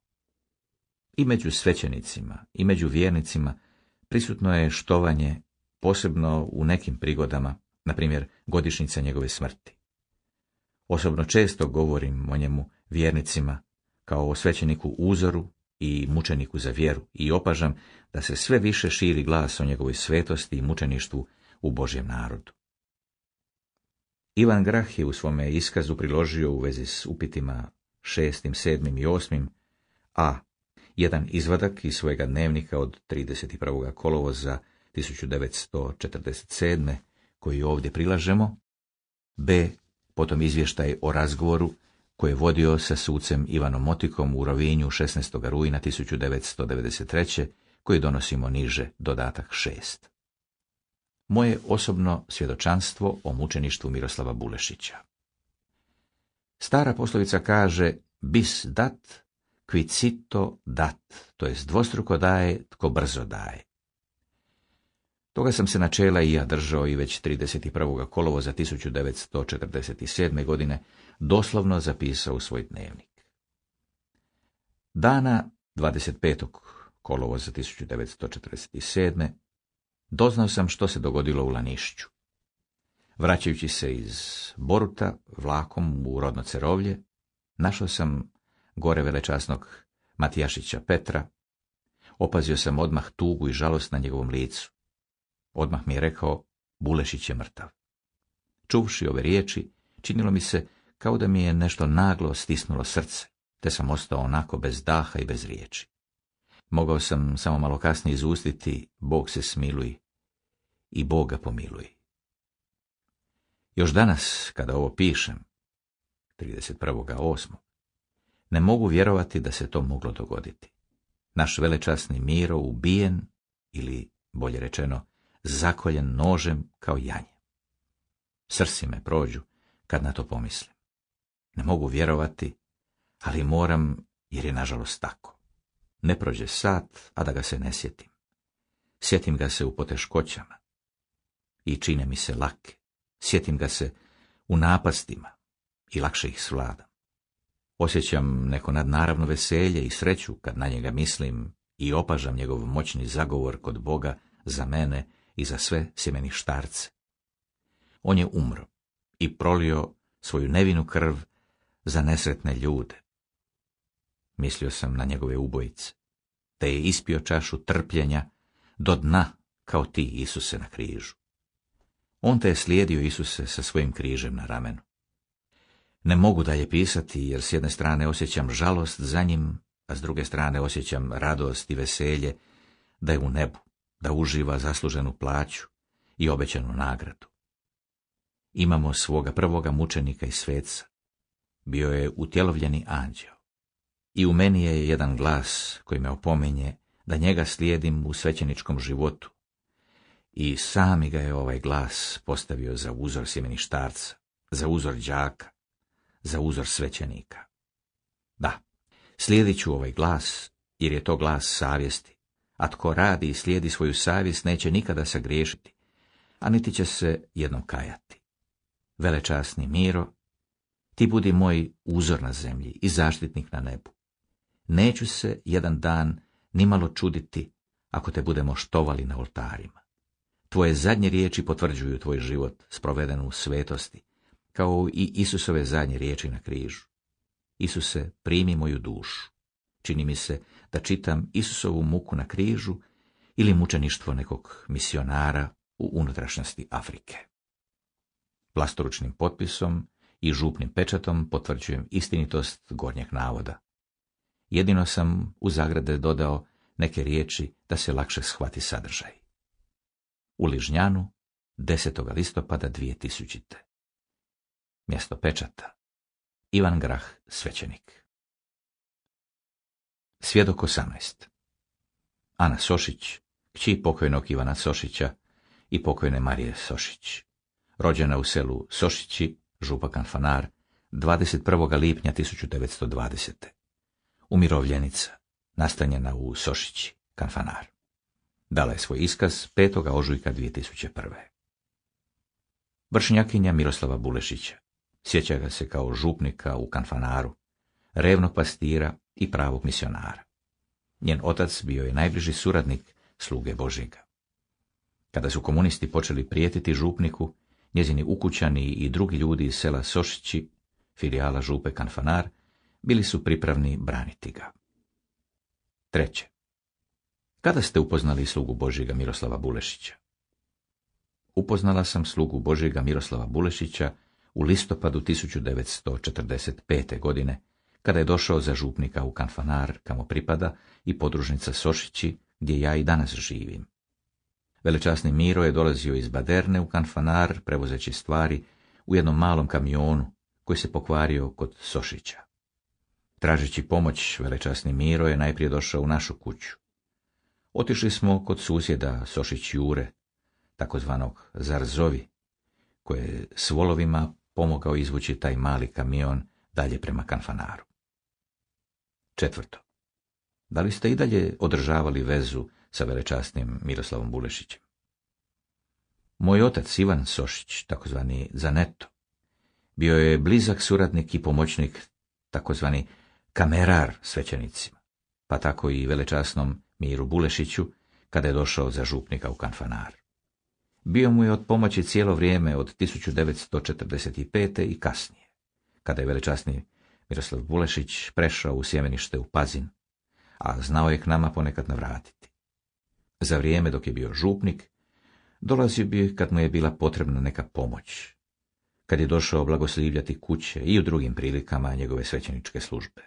S1: I među svećenicima, i među vjernicima prisutno je štovanje, posebno u nekim prigodama, na primjer godišnjica njegove smrti. Osobno često govorim o njemu vjernicima, kao svećeniku uzoru i mučeniku za vjeru i opažam da se sve više širi glas o njegovoj svetosti i mučeništvu u Božjem narodu. Ivan Grah je u svome iskazu priložio u vezi s upitima šestim, sedmim i osmim, a jedan izvadak iz svojega dnevnika od 31. kolovoza 1947. koji ovdje prilažemo, b. potom izvještaj o razgovoru koje je vodio sa sucem Ivanom Motikom u Rovinju 16. rujna 1993. koji donosimo niže, dodatak 6. Moje osobno svjedočanstvo o mučeništvu Miroslava Bulešića. Stara poslovica kaže bis dat, quicito dat, to jest dvostruko daje, tko brzo daje. Toga sam se načela i ja držao i već 31. kolovoza 1947. godine doslovno zapisao u svoj dnevnik. Dana 25. kolovoza 1947. doznao sam što se dogodilo u Lanišću. Vraćajući se iz Boruta vlakom u rodno cerovlje, našao sam gore velečasnog Matijašića Petra. Opazio sam odmah tugu i žalost na njegovom licu. Odmah mi je rekao, Bulešić je mrtav. Čuvši ove riječi, činilo mi se kao da mi je nešto naglo stisnulo srce, te sam ostao onako bez daha i bez riječi. Mogao sam samo malo kasnije izustiti, Bog se smiluj i Boga pomiluj. Još danas, kada ovo pišem, 31.8. Ne mogu vjerovati da se to moglo dogoditi. Naš velečasni Miro ubijen ili, bolje rečeno, zakoljen nožem kao janje. Srsi me prođu kad na to pomislim. Ne mogu vjerovati, ali moram jer je nažalost tako. Ne prođe sat, a da ga se ne sjetim. Sjetim ga se u poteškoćama i čine mi se lake. Sjetim ga se u napastima i lakše ih svladam. Osjećam neko nadnaravno veselje i sreću kad na njega mislim i opažam njegov moćni zagovor kod Boga za mene i za sve štarce. On je umro i prolio svoju nevinu krv za nesretne ljude. Mislio sam na njegove ubojice, te je ispio čašu trpljenja do dna kao ti, Isuse, na križu. On te je slijedio, Isuse, sa svojim križem na ramenu. Ne mogu dalje pisati, jer s jedne strane osjećam žalost za njim, a s druge strane osjećam radost i veselje da je u nebu, da uživa zasluženu plaću i obećanu nagradu. Imamo svoga prvoga mučenika i sveca, bio je utjelovljeni anđeo. I u meni je jedan glas koji me opominje da njega slijedim u svećeničkom životu. I sami ga je ovaj glas postavio za uzor sjemeništarca, za uzor đaka, za uzor svećenika. Da, slijedit ću ovaj glas, jer je to glas savjesti, a tko radi i slijedi svoju savjest neće nikada sagriješiti, a niti će se jednom kajati. Velečasni Miro ti budi moj uzor na zemlji i zaštitnik na nebu. Neću se jedan dan nimalo čuditi ako te budemo štovali na oltarima. Tvoje zadnje riječi potvrđuju tvoj život sproveden u svetosti, kao i Isusove zadnje riječi na križu. Isuse, primi moju dušu. Čini mi se da čitam Isusovu muku na križu ili mučeništvo nekog misionara u unutrašnjosti Afrike. Vlastoručnim potpisom i župnim pečatom potvrđujem istinitost gornjeg navoda. Jedino sam u zagrade dodao neke riječi da se lakše shvati sadržaj. U Ližnjanu,
S2: 10. listopada 2000. Mjesto pečata. Ivan Grah, svećenik. Svjedok 18.
S1: Ana Sošić, kći pokojnog Ivana Sošića i pokojne Marije Sošić. Rođena u selu Sošići župa Kanfanar, 21. lipnja 1920. Umirovljenica, nastanjena u Sošići, Kanfanar. Dala je svoj iskaz 5. ožujka 2001. Vršnjakinja Miroslava Bulešića. Sjeća ga se kao župnika u Kanfanaru, revnog pastira i pravog misionara. Njen otac bio je najbliži suradnik sluge Božjega. Kada su komunisti počeli prijetiti župniku, njezini ukućani i drugi ljudi iz sela Sošići, filijala Župe Kanfanar, bili su pripravni braniti ga. Treće. Kada ste upoznali slugu Božjega Miroslava Bulešića? Upoznala sam slugu Božjega Miroslava Bulešića u listopadu 1945. godine, kada je došao za župnika u Kanfanar, kamo pripada, i podružnica Sošići, gdje ja i danas živim. Velečasni Miro je dolazio iz Baderne u Kanfanar, prevozeći stvari u jednom malom kamionu koji se pokvario kod Sošića. Tražeći pomoć, velečasni Miro je najprije došao u našu kuću. Otišli smo kod susjeda Sošić Jure, takozvanog Zarzovi, koji je s volovima pomogao izvući taj mali kamion dalje prema Kanfanaru. Četvrto. Da li ste i dalje održavali vezu sa velečasnim Miroslavom Bulešićem. Moj otac Ivan Sošić, takozvani Zaneto, bio je blizak suradnik i pomoćnik, takozvani kamerar svećenicima, pa tako i velečasnom Miru Bulešiću, kada je došao za župnika u Kanfanar. Bio mu je od pomoći cijelo vrijeme od 1945. i kasnije, kada je velečasni Miroslav Bulešić prešao u sjemenište u Pazin, a znao je k nama ponekad navratiti. Za vrijeme dok je bio župnik, dolazio bi kad mu je bila potrebna neka pomoć. Kad je došao blagoslivljati kuće i u drugim prilikama njegove svećeničke službe.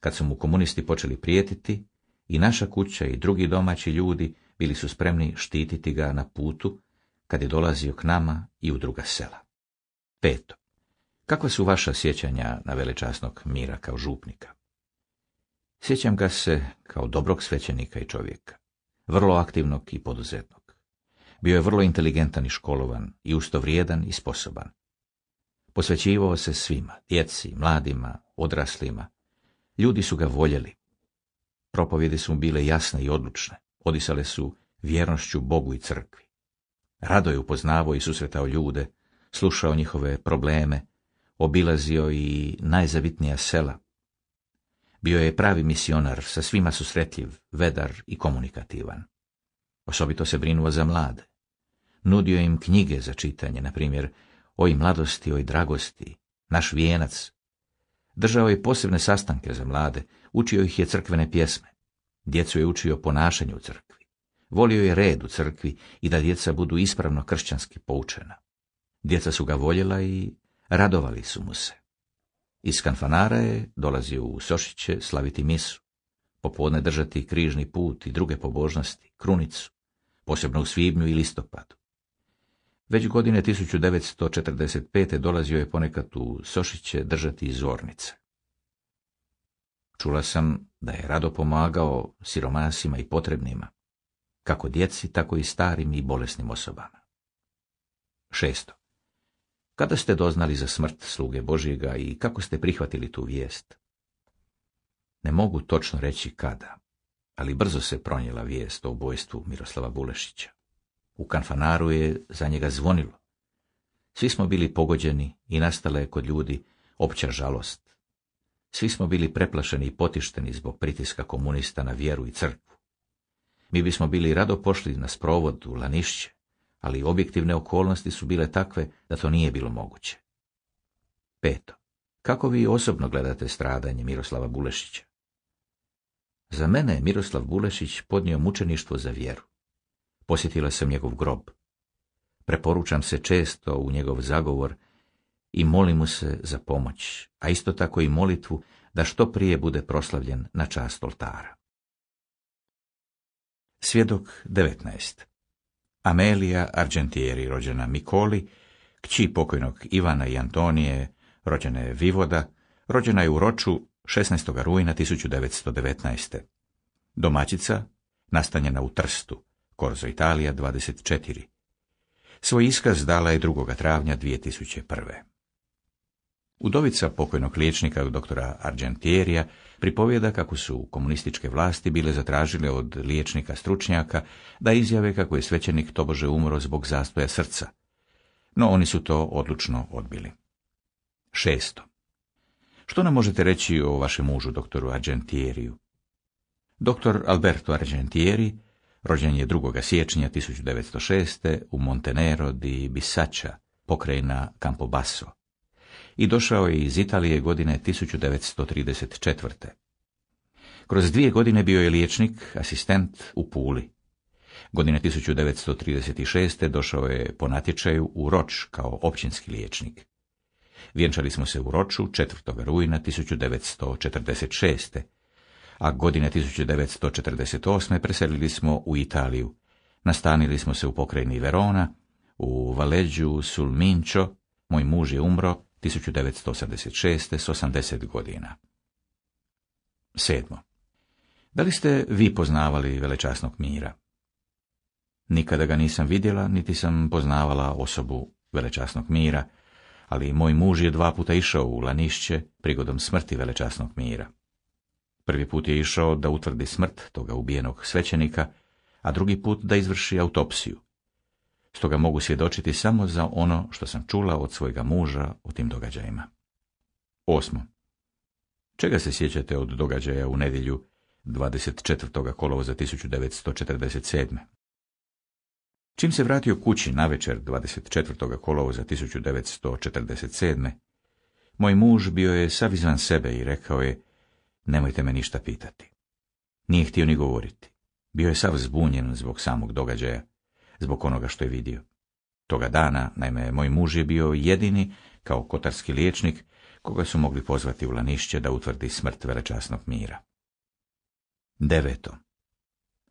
S1: Kad su mu komunisti počeli prijetiti, i naša kuća i drugi domaći ljudi bili su spremni štititi ga na putu kad je dolazio k nama i u druga sela. Peto. Kakva su vaša sjećanja na velečasnog mira kao župnika? Sjećam ga se kao dobrog svećenika i čovjeka vrlo aktivnog i poduzetnog. Bio je vrlo inteligentan i školovan, i usto vrijedan i sposoban. Posvećivao se svima, djeci, mladima, odraslima. Ljudi su ga voljeli. Propovjedi su mu bile jasne i odlučne, odisale su vjernošću Bogu i crkvi. Rado je upoznavao i susretao ljude, slušao njihove probleme, obilazio i najzavitnija sela, bio je pravi misionar, sa svima susretljiv, vedar i komunikativan. Osobito se brinuo za mlade. Nudio im knjige za čitanje, na primjer, oj mladosti, oj dragosti, naš vijenac. Držao je posebne sastanke za mlade, učio ih je crkvene pjesme. Djecu je učio ponašanje u crkvi. Volio je red u crkvi i da djeca budu ispravno kršćanski poučena. Djeca su ga voljela i radovali su mu se. Iz Kanfanara je dolazio u Sošiće slaviti misu, popodne držati križni put i druge pobožnosti, krunicu, posebno u svibnju i listopadu. Već godine 1945. dolazio je ponekad u Sošiće držati zornice Čula sam da je rado pomagao siromasima i potrebnima, kako djeci, tako i starim i bolesnim osobama. Šesto. Kada ste doznali za smrt sluge Božjega i kako ste prihvatili tu vijest? Ne mogu točno reći kada, ali brzo se pronijela vijest o ubojstvu Miroslava Bulešića. U kanfanaru je za njega zvonilo. Svi smo bili pogođeni i nastala je kod ljudi opća žalost. Svi smo bili preplašeni i potišteni zbog pritiska komunista na vjeru i crkvu. Mi bismo bili rado pošli na sprovod u Lanišće, ali objektivne okolnosti su bile takve da to nije bilo moguće. Peto. Kako vi osobno gledate stradanje Miroslava Bulešića? Za mene je Miroslav Bulešić podnio mučeništvo za vjeru. Posjetila sam njegov grob. Preporučam se često u njegov zagovor i molim mu se za pomoć, a isto tako i molitvu da što prije bude proslavljen na čast oltara. Svjedok devetnaest. Amelija Argentieri, rođena Mikoli, kći pokojnog Ivana i Antonije, rođena je Vivoda, rođena je u Roču 16. rujna 1919. Domaćica, nastanjena u Trstu, Korzo Italija 24. Svoj iskaz dala je 2. travnja 2001. Udovica pokojnog liječnika doktora Argentierija pripovjeda kako su komunističke vlasti bile zatražile od liječnika stručnjaka da izjave kako je svećenik tobože umro zbog zastoja srca. No oni su to odlučno odbili. Šesto. Što nam možete reći o vašem mužu, doktoru Argentieriju? Doktor Alberto Argentieri rođen je 2. siječnja 1906. u Montenero di Bisaccia, pokrajina Campobasso i došao je iz Italije godine 1934. Kroz dvije godine bio je liječnik, asistent u Puli. Godine 1936. došao je po natječaju u Roč kao općinski liječnik. Vjenčali smo se u Roču 4. rujna 1946. A godine 1948. preselili smo u Italiju. Nastanili smo se u pokrajini Verona, u Valeđu Sulminčo, moj muž je umro, 1986. s 80 godina. Sedmo. Da li ste vi poznavali velečasnog mira? Nikada ga nisam vidjela, niti sam poznavala osobu velečasnog mira, ali moj muž je dva puta išao u Lanišće prigodom smrti velečasnog mira. Prvi put je išao da utvrdi smrt toga ubijenog svećenika, a drugi put da izvrši autopsiju stoga mogu svjedočiti samo za ono što sam čula od svojega muža o tim događajima. Osmo. Čega se sjećate od događaja u nedjelju 24. kolovoza 1947. Čim se vratio kući na večer 24. kolovoza 1947. Moj muž bio je sav izvan sebe i rekao je, nemojte me ništa pitati. Nije htio ni govoriti. Bio je sav zbunjen zbog samog događaja zbog onoga što je vidio. Toga dana, naime, moj muž je bio jedini, kao kotarski liječnik, koga su mogli pozvati u lanišće da utvrdi smrt velečasnog mira. Deveto.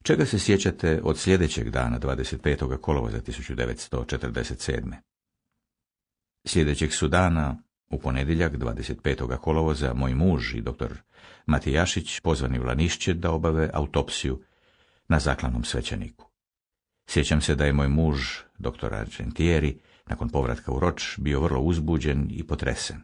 S1: Čega se sjećate od sljedećeg dana, 25. kolovoza 1947. Sljedećeg su dana, u ponedjeljak 25. kolovoza, moj muž i dr. Matijašić pozvani u Lanišće da obave autopsiju na zaklanom svećeniku. Sjećam se da je moj muž, doktor Argentieri, nakon povratka u Roč bio vrlo uzbuđen i potresen.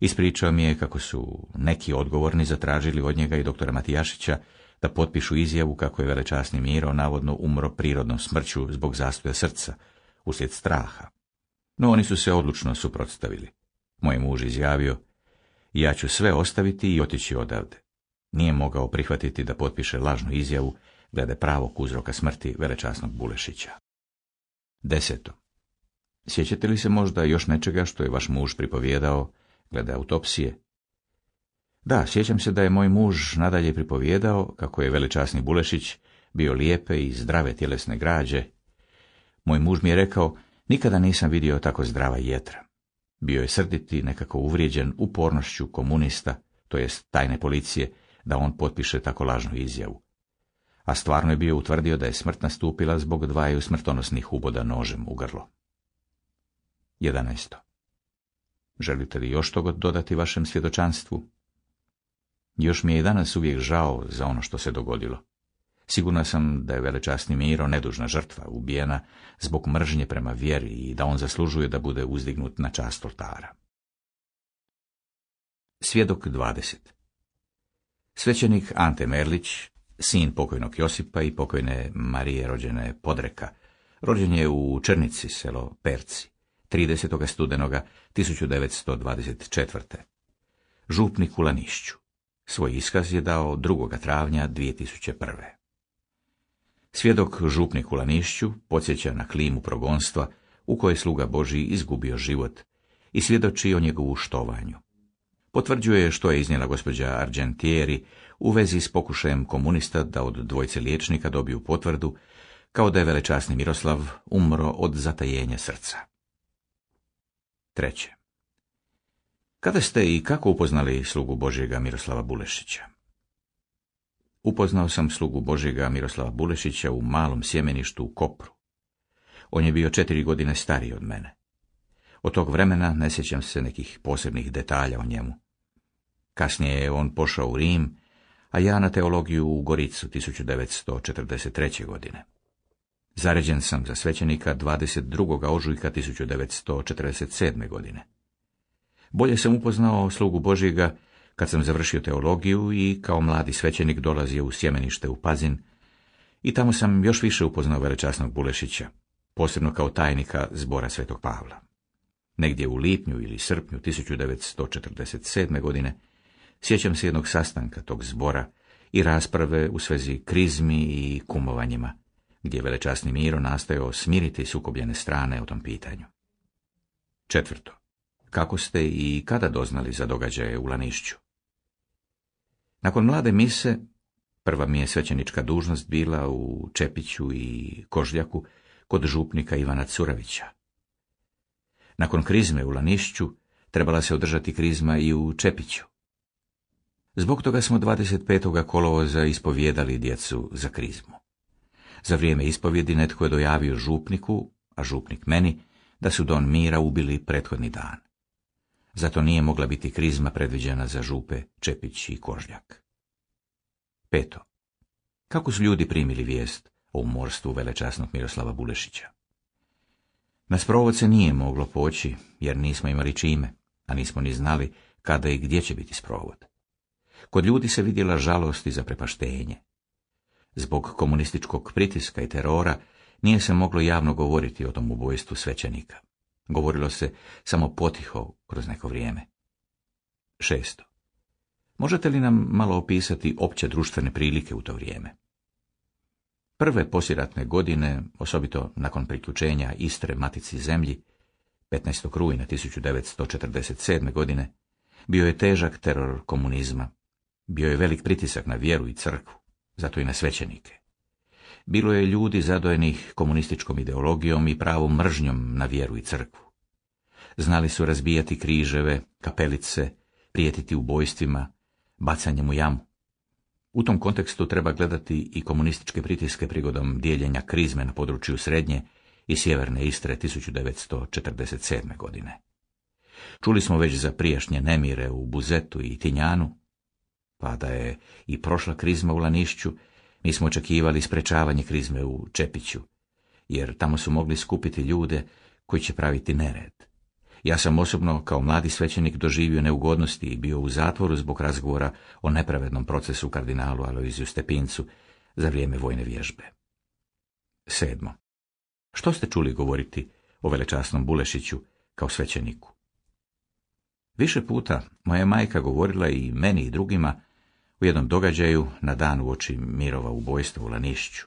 S1: Ispričao mi je kako su neki odgovorni zatražili od njega i doktora Matijašića da potpišu izjavu kako je velečasni Miro navodno umro prirodnom smrću zbog zastoja srca, uslijed straha. No oni su se odlučno suprotstavili. Moj muž izjavio, ja ću sve ostaviti i otići odavde. Nije mogao prihvatiti da potpiše lažnu izjavu glede pravog uzroka smrti velečasnog Bulešića. Deseto. Sjećate li se možda još nečega što je vaš muž pripovijedao glede autopsije? Da, sjećam se da je moj muž nadalje pripovijedao kako je velečasni Bulešić bio lijepe i zdrave tjelesne građe. Moj muž mi je rekao, nikada nisam vidio tako zdrava jetra. Bio je srditi, nekako uvrijeđen upornošću komunista, to jest tajne policije, da on potpiše tako lažnu izjavu a stvarno je bio utvrdio da je smrt nastupila zbog dvaju smrtonosnih uboda nožem u grlo. 11. Želite li još toga dodati vašem svjedočanstvu? Još mi je i danas uvijek žao za ono što se dogodilo. Sigurna sam da je velečasni Miro nedužna žrtva, ubijena zbog mržnje prema vjeri i da on zaslužuje da bude uzdignut na čast oltara. Svjedok 20 Svećenik Ante Merlić sin pokojnog Josipa i pokojne Marije rođene Podreka. Rođen je u Črnici, selo Perci, 30. studenoga 1924. Župnik u Lanišću. Svoj iskaz je dao 2. travnja 2001. Svjedok župnik u Lanišću podsjeća na klimu progonstva u kojoj sluga Boži izgubio život i svjedoči o njegovu štovanju. Potvrđuje što je iznijela gospođa Argentieri u vezi s pokušajem komunista da od dvojce liječnika dobiju potvrdu, kao da je velečasni Miroslav umro od zatajenja srca. Treće. Kada ste i kako upoznali slugu Božjega Miroslava Bulešića? Upoznao sam slugu Božjega Miroslava Bulešića u malom sjemeništu u Kopru. On je bio četiri godine stariji od mene. Od tog vremena ne sjećam se nekih posebnih detalja o njemu. Kasnije je on pošao u Rim a ja na teologiju u Goricu 1943. godine. Zaređen sam za svećenika 22. ožujka 1947. godine. Bolje sam upoznao slugu Božjega kad sam završio teologiju i kao mladi svećenik dolazio u sjemenište u Pazin i tamo sam još više upoznao velečasnog Bulešića, posebno kao tajnika zbora Svetog Pavla. Negdje u lipnju ili srpnju 1947. godine Sjećam se jednog sastanka tog zbora i rasprave u svezi krizmi i kumovanjima, gdje je velečasni Miro nastojao smiriti sukobljene strane u tom pitanju. Četvrto. Kako ste i kada doznali za događaje u Lanišću? Nakon mlade mise, prva mi je svećenička dužnost bila u Čepiću i Kožljaku kod župnika Ivana Curavića. Nakon krizme u Lanišću trebala se održati krizma i u Čepiću. Zbog toga smo 25. kolovoza ispovjedali djecu za krizmu. Za vrijeme ispovjedi netko je dojavio župniku, a župnik meni, da su Don Mira ubili prethodni dan. Zato nije mogla biti krizma predviđena za župe Čepić i Kožljak. Peto. Kako su ljudi primili vijest o umorstvu velečasnog Miroslava Bulešića? Na sprovod se nije moglo poći, jer nismo imali čime, a nismo ni znali kada i gdje će biti sprovod. Kod ljudi se vidjela žalost i zaprepaštenje. Zbog komunističkog pritiska i terora nije se moglo javno govoriti o tom ubojstvu svećenika. Govorilo se samo potiho kroz neko vrijeme. Šesto. Možete li nam malo opisati opće društvene prilike u to vrijeme? Prve posiratne godine, osobito nakon priključenja Istre Matici zemlji, 15. rujna 1947. godine, bio je težak teror komunizma. Bio je velik pritisak na vjeru i crkvu, zato i na svećenike. Bilo je ljudi zadojenih komunističkom ideologijom i pravom mržnjom na vjeru i crkvu. Znali su razbijati križeve, kapelice, prijetiti ubojstvima, bacanjem u jamu. U tom kontekstu treba gledati i komunističke pritiske prigodom dijeljenja krizme na području Srednje i Sjeverne Istre 1947. godine. Čuli smo već za prijašnje nemire u Buzetu i Tinjanu, pa da je i prošla krizma u Lanišću, mi smo očekivali sprečavanje krizme u Čepiću, jer tamo su mogli skupiti ljude koji će praviti nered. Ja sam osobno kao mladi svećenik doživio neugodnosti i bio u zatvoru zbog razgovora o nepravednom procesu kardinalu Aloiziju Stepincu za vrijeme vojne vježbe. Sedmo. Što ste čuli govoriti o velečasnom Bulešiću kao svećeniku? Više puta moja majka govorila i meni i drugima u jednom događaju na dan uoči Mirova ubojstva u Lanišću.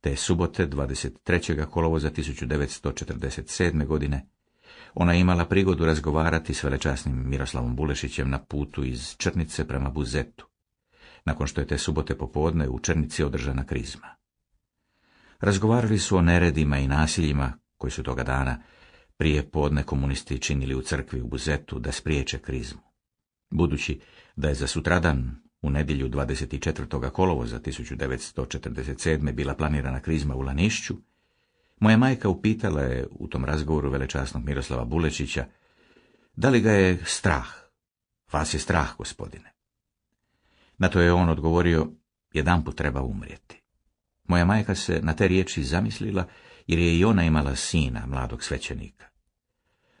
S1: Te subote 23. kolovoza 1947. godine ona imala prigodu razgovarati s velečasnim Miroslavom Bulešićem na putu iz Črnice prema Buzetu, nakon što je te subote popodne u Črnici održana krizma. Razgovarali su o neredima i nasiljima koji su toga dana prije podne komunisti činili u crkvi u Buzetu da spriječe krizmu. Budući da je za sutradan u nedjelju 24. kolovoza 1947. bila planirana krizma u Lanišću, moja majka upitala je u tom razgovoru velečasnog Miroslava Bulečića, da li ga je strah? Vas je strah, gospodine. Na to je on odgovorio, put treba umrijeti. Moja majka se na te riječi zamislila, jer je i ona imala sina, mladog svećenika.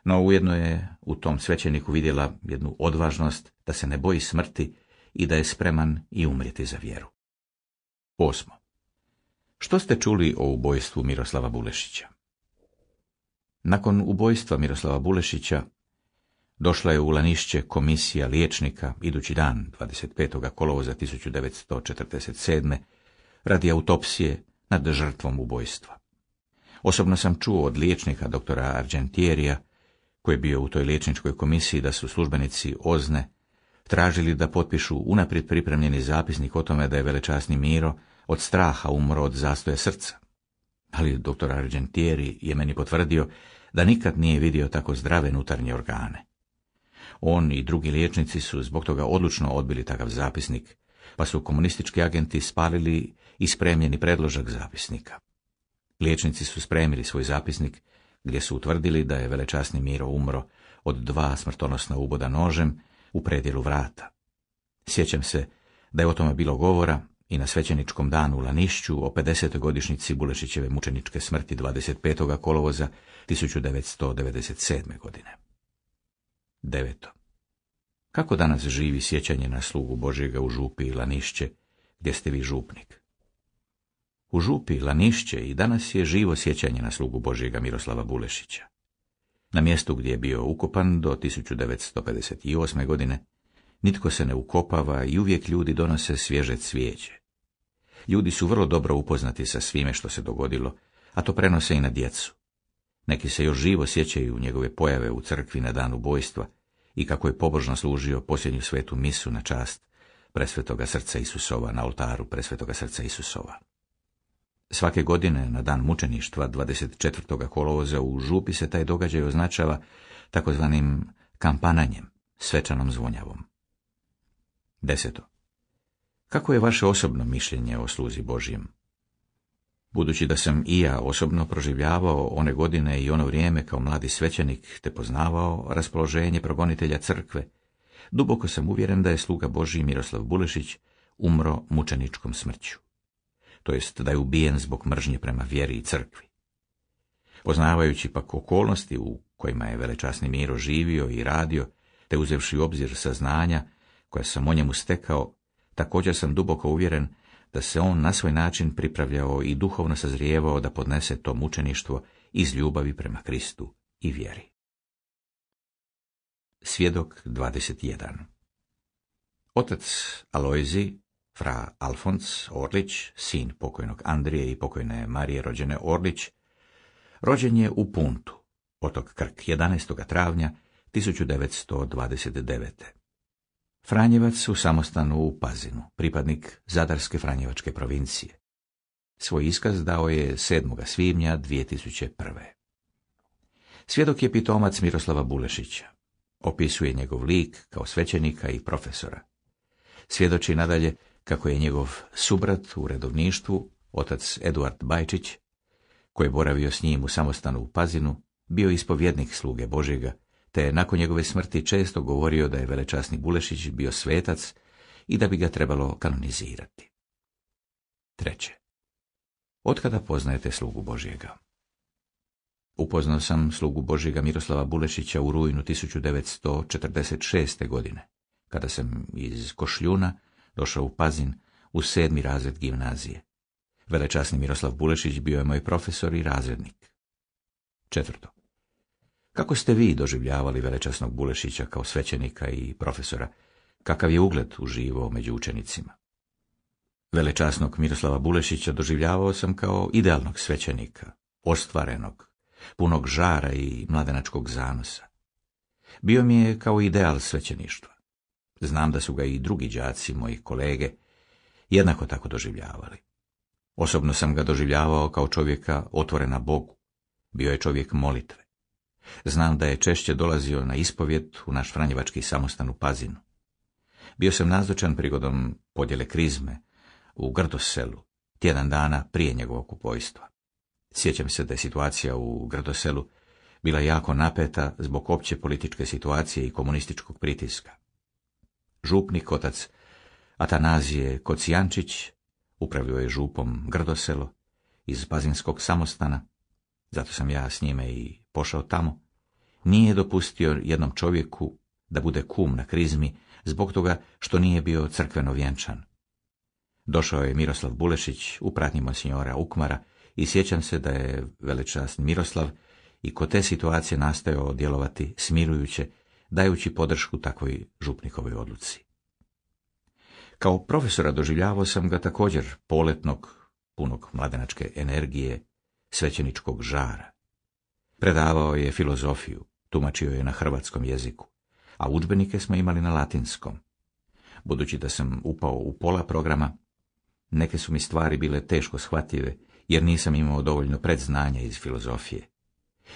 S1: No ujedno je u tom svećeniku vidjela jednu odvažnost da se ne boji smrti, i da je spreman i umrijeti za vjeru. Osmo. Što ste čuli o ubojstvu Miroslava Bulešića? Nakon ubojstva Miroslava Bulešića došla je u Lanišće komisija liječnika idući dan 25. kolovoza 1947. radi autopsije nad žrtvom ubojstva. Osobno sam čuo od liječnika doktora Argentierija, koji je bio u toj liječničkoj komisiji, da su službenici Ozne tražili da potpišu unaprijed pripremljeni zapisnik o tome da je velečasni Miro od straha umro od zastoja srca. Ali doktor Argentieri je meni potvrdio da nikad nije vidio tako zdrave nutarnje organe. On i drugi liječnici su zbog toga odlučno odbili takav zapisnik, pa su komunistički agenti spalili i spremljeni predložak zapisnika. Liječnici su spremili svoj zapisnik, gdje su utvrdili da je velečasni Miro umro od dva smrtonosna uboda nožem u predjelu vrata. Sjećam se da je o tome bilo govora i na svećeničkom danu u Lanišću o 50. godišnjici Bulešićeve mučeničke smrti 25. kolovoza 1997. godine. Deveto. Kako danas živi sjećanje na slugu Božjega u Župi i Lanišće, gdje ste vi župnik? U Župi Lanišće i danas je živo sjećanje na slugu Božjega Miroslava Bulešića. Na mjestu gdje je bio ukopan do 1958. godine nitko se ne ukopava i uvijek ljudi donose svježe cvijeće. Ljudi su vrlo dobro upoznati sa svime što se dogodilo, a to prenose i na djecu. Neki se još živo sjećaju njegove pojave u crkvi na dan ubojstva i kako je pobožno služio posljednju svetu misu na čast presvetoga srca Isusova na oltaru presvetoga srca Isusova. Svake godine na dan mučeništva 24. kolovoza u Župi se taj događaj označava takozvanim kampananjem, svečanom zvonjavom. Deseto. Kako je vaše osobno mišljenje o sluzi Božijem? Budući da sam i ja osobno proživljavao one godine i ono vrijeme kao mladi svećenik te poznavao raspoloženje progonitelja crkve, duboko sam uvjeren da je sluga Božji Miroslav Bulešić umro mučeničkom smrću to jest da je ubijen zbog mržnje prema vjeri i crkvi. Poznavajući pak okolnosti u kojima je velečasni Miro živio i radio, te uzevši u obzir saznanja koja sam o njemu stekao, također sam duboko uvjeren da se on na svoj način pripravljao i duhovno sazrijevao da podnese to mučeništvo iz ljubavi prema Kristu i vjeri. Svjedok 21 Otac Alojzi fra Alfons Orlić, sin pokojnog Andrije i pokojne Marije rođene Orlić, rođen je u Puntu, otok Krk, 11. travnja 1929. Franjevac u samostanu u Pazinu, pripadnik Zadarske Franjevačke provincije. Svoj iskaz dao je 7. svibnja 2001. Svjedok je pitomac Miroslava Bulešića. Opisuje njegov lik kao svećenika i profesora. Svjedoči nadalje kako je njegov subrat u redovništvu, otac Eduard Bajčić, koji je boravio s njim u samostanu u Pazinu, bio ispovjednik sluge Božjega, te je nakon njegove smrti često govorio da je velečasni Bulešić bio svetac i da bi ga trebalo kanonizirati. Treće. Otkada poznajete slugu Božjega? Upoznao sam slugu Božjega Miroslava Bulešića u rujnu 1946. godine, kada sam iz Košljuna došao u Pazin u sedmi razred gimnazije. Velečasni Miroslav Bulešić bio je moj profesor i razrednik. Četvrto. Kako ste vi doživljavali velečasnog Bulešića kao svećenika i profesora? Kakav je ugled uživo među učenicima? Velečasnog Miroslava Bulešića doživljavao sam kao idealnog svećenika, ostvarenog, punog žara i mladenačkog zanosa. Bio mi je kao ideal svećeništva. Znam da su ga i drugi đaci, moji kolege, jednako tako doživljavali. Osobno sam ga doživljavao kao čovjeka otvorena Bogu. Bio je čovjek molitve. Znam da je češće dolazio na ispovjet u naš Franjevački samostan u Pazinu. Bio sam nazočan prigodom podjele krizme u Grdoselu, tjedan dana prije njegovog upojstva. Sjećam se da je situacija u Grdoselu bila jako napeta zbog opće političke situacije i komunističkog pritiska župnik kotac Atanazije Kocijančić, upravio je župom Grdoselo iz Bazinskog samostana, zato sam ja s njime i pošao tamo, nije dopustio jednom čovjeku da bude kum na krizmi zbog toga što nije bio crkveno vjenčan. Došao je Miroslav Bulešić u pratnji monsignora Ukmara i sjećam se da je velečasni Miroslav i kod te situacije nastojao djelovati smirujuće dajući podršku takvoj župnikovoj odluci. Kao profesora doživljavao sam ga također poletnog, punog mladenačke energije, svećeničkog žara. Predavao je filozofiju, tumačio je na hrvatskom jeziku, a udžbenike smo imali na latinskom. Budući da sam upao u pola programa, neke su mi stvari bile teško shvatljive, jer nisam imao dovoljno predznanja iz filozofije.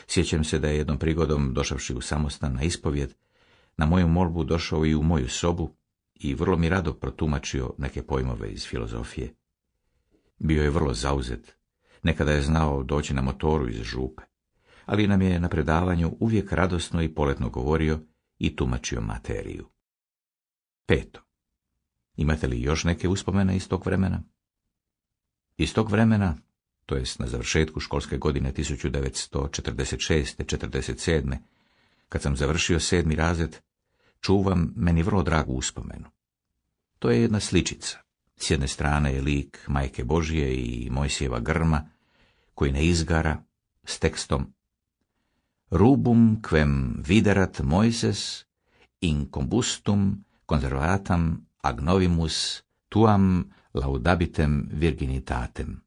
S1: Sjećam se da je jednom prigodom, došavši u samostan na ispovjed, na moju molbu došao i u moju sobu i vrlo mi rado protumačio neke pojmove iz filozofije. Bio je vrlo zauzet, nekada je znao doći na motoru iz župe, ali nam je na predavanju uvijek radosno i poletno govorio i tumačio materiju. Peto. Imate li još neke uspomene iz tog vremena? Iz tog vremena, to jest na završetku školske godine 1946. 47 kad sam završio sedmi razred, čuvam meni vrlo dragu uspomenu. To je jedna sličica. S jedne strane je lik Majke Božije i Mojsijeva grma, koji ne izgara, s tekstom Rubum quem viderat Mojses in combustum conservatam agnovimus tuam laudabitem virginitatem.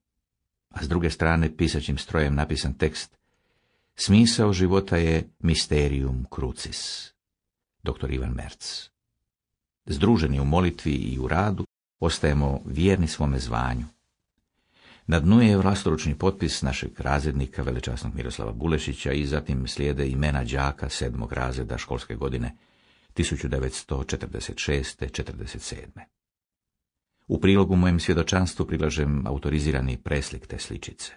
S1: A s druge strane pisaćim strojem napisan tekst Smisao života je misterium crucis. Dr. Ivan Merc. Združeni u molitvi i u radu, ostajemo vjerni svome zvanju. Na dnu je vlastoručni potpis našeg razrednika, velečasnog Miroslava Bulešića, i zatim slijede imena đaka sedmog razreda školske godine 1946 U prilogu mojem svjedočanstvu prilažem autorizirani preslik te sličice.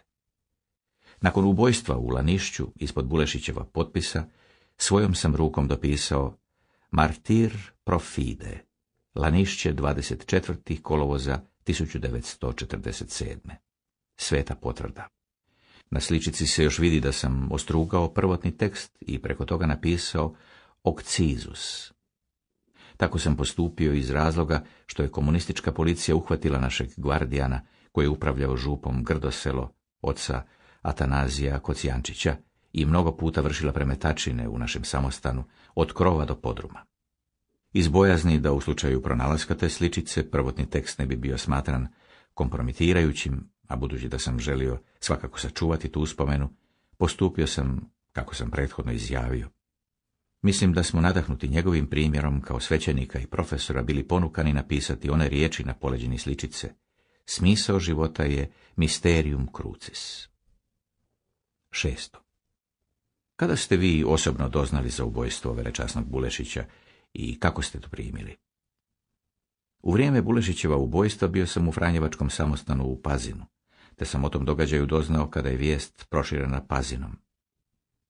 S1: Nakon ubojstva u Lanišću ispod Bulešićeva potpisa, svojom sam rukom dopisao Martir Profide, Lanišće 24. kolovoza 1947. Sveta potvrda. Na sličici se još vidi da sam ostrugao prvotni tekst i preko toga napisao Okcizus. Tako sam postupio iz razloga što je komunistička policija uhvatila našeg gvardijana koji je upravljao župom Grdoselo, oca Atanazija Kocijančića i mnogo puta vršila premetačine u našem samostanu od krova do podruma. Iz bojazni da u slučaju pronalaska te sličice prvotni tekst ne bi bio smatran kompromitirajućim, a budući da sam želio svakako sačuvati tu uspomenu, postupio sam kako sam prethodno izjavio. Mislim da smo nadahnuti njegovim primjerom kao svećenika i profesora bili ponukani napisati one riječi na poleđini sličice. Smisao života je misterium crucis. Šesto. Kada ste vi osobno doznali za ubojstvo velečasnog Bulešića i kako ste to primili? U vrijeme Bulešićeva ubojstva bio sam u Franjevačkom samostanu u Pazinu, te sam o tom događaju doznao kada je vijest proširena Pazinom.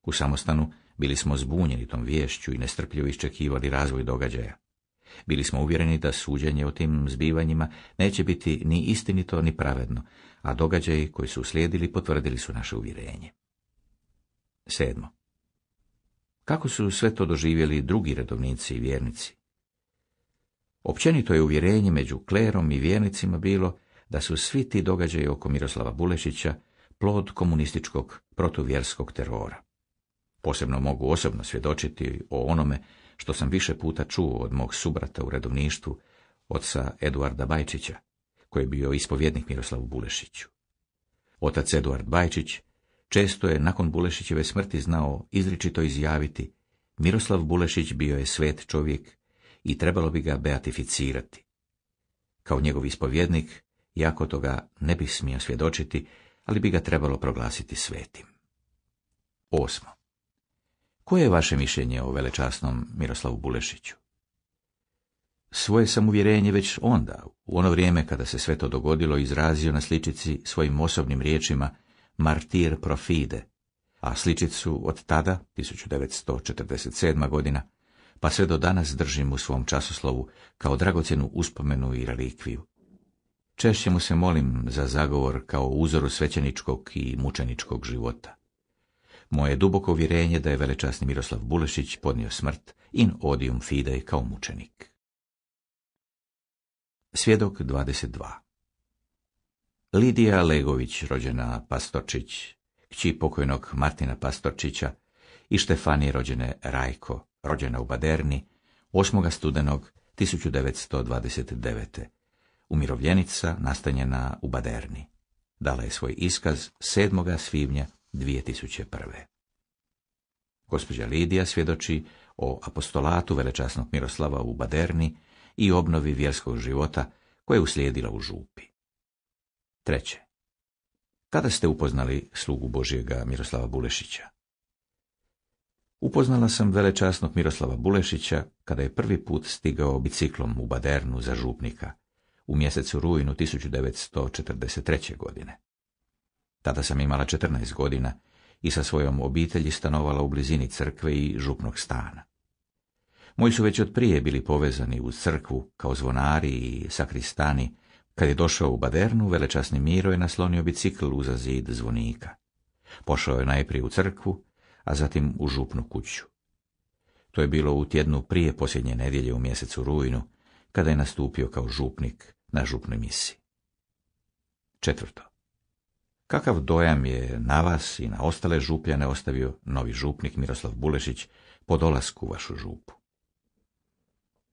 S1: U samostanu bili smo zbunjeni tom viješću i nestrpljivo iščekivali razvoj događaja. Bili smo uvjereni da suđenje o tim zbivanjima neće biti ni istinito ni pravedno, a događaji koji su uslijedili potvrdili su naše uvjerenje. Sedmo. Kako su sve to doživjeli drugi redovnici i vjernici? Općenito je uvjerenje među klerom i vjernicima bilo da su svi ti događaji oko Miroslava Bulešića plod komunističkog protuvjerskog terora. Posebno mogu osobno svjedočiti o onome što sam više puta čuo od mog subrata u redovništvu, oca Eduarda Bajčića, koji je bio ispovjednik Miroslavu Bulešiću. Otac Eduard Bajčić Često je nakon Bulešićeve smrti znao izričito izjaviti Miroslav Bulešić bio je svet čovjek i trebalo bi ga beatificirati. Kao njegov ispovjednik, jako toga ne bih smio svjedočiti, ali bi ga trebalo proglasiti svetim. Osmo. Koje je vaše mišljenje o velečasnom Miroslavu Bulešiću? Svoje sam uvjerenje već onda, u ono vrijeme kada se sve to dogodilo, izrazio na sličici svojim osobnim riječima – martir profide, a sličicu od tada, 1947. godina, pa sve do danas držim u svom časoslovu kao dragocjenu uspomenu i relikviju. Češće mu se molim za zagovor kao uzoru svećeničkog i mučeničkog života. Moje duboko vjerenje da je velečasni Miroslav Bulešić podnio smrt in odium fide kao mučenik. Svjedok 22 Lidija Legović, rođena Pastorčić, kći pokojnog Martina Pastorčića i Štefani rođene Rajko, rođena u Baderni, 8. studenog 1929. Umirovljenica nastanjena u Baderni. Dala je svoj iskaz 7. svibnja 2001. Gospođa Lidija svjedoči o apostolatu velečasnog Miroslava u Baderni i obnovi vjerskog života koje je uslijedila u Župi. Treće. Kada ste upoznali slugu Božjega Miroslava Bulešića? Upoznala sam velečasnog Miroslava Bulešića kada je prvi put stigao biciklom u Badernu za župnika u mjesecu rujnu 1943. godine. Tada sam imala 14 godina i sa svojom obitelji stanovala u blizini crkve i župnog stana. Moji su već od prije bili povezani uz crkvu kao zvonari i sakristani kad je došao u Badernu, velečasni Miro je naslonio bicikl uza zid zvonika. Pošao je najprije u crkvu, a zatim u župnu kuću. To je bilo u tjednu prije posljednje nedjelje u mjesecu rujnu, kada je nastupio kao župnik na župnoj misi. Četvrto. Kakav dojam je na vas i na ostale župljane ostavio novi župnik Miroslav Bulešić po dolasku u vašu župu?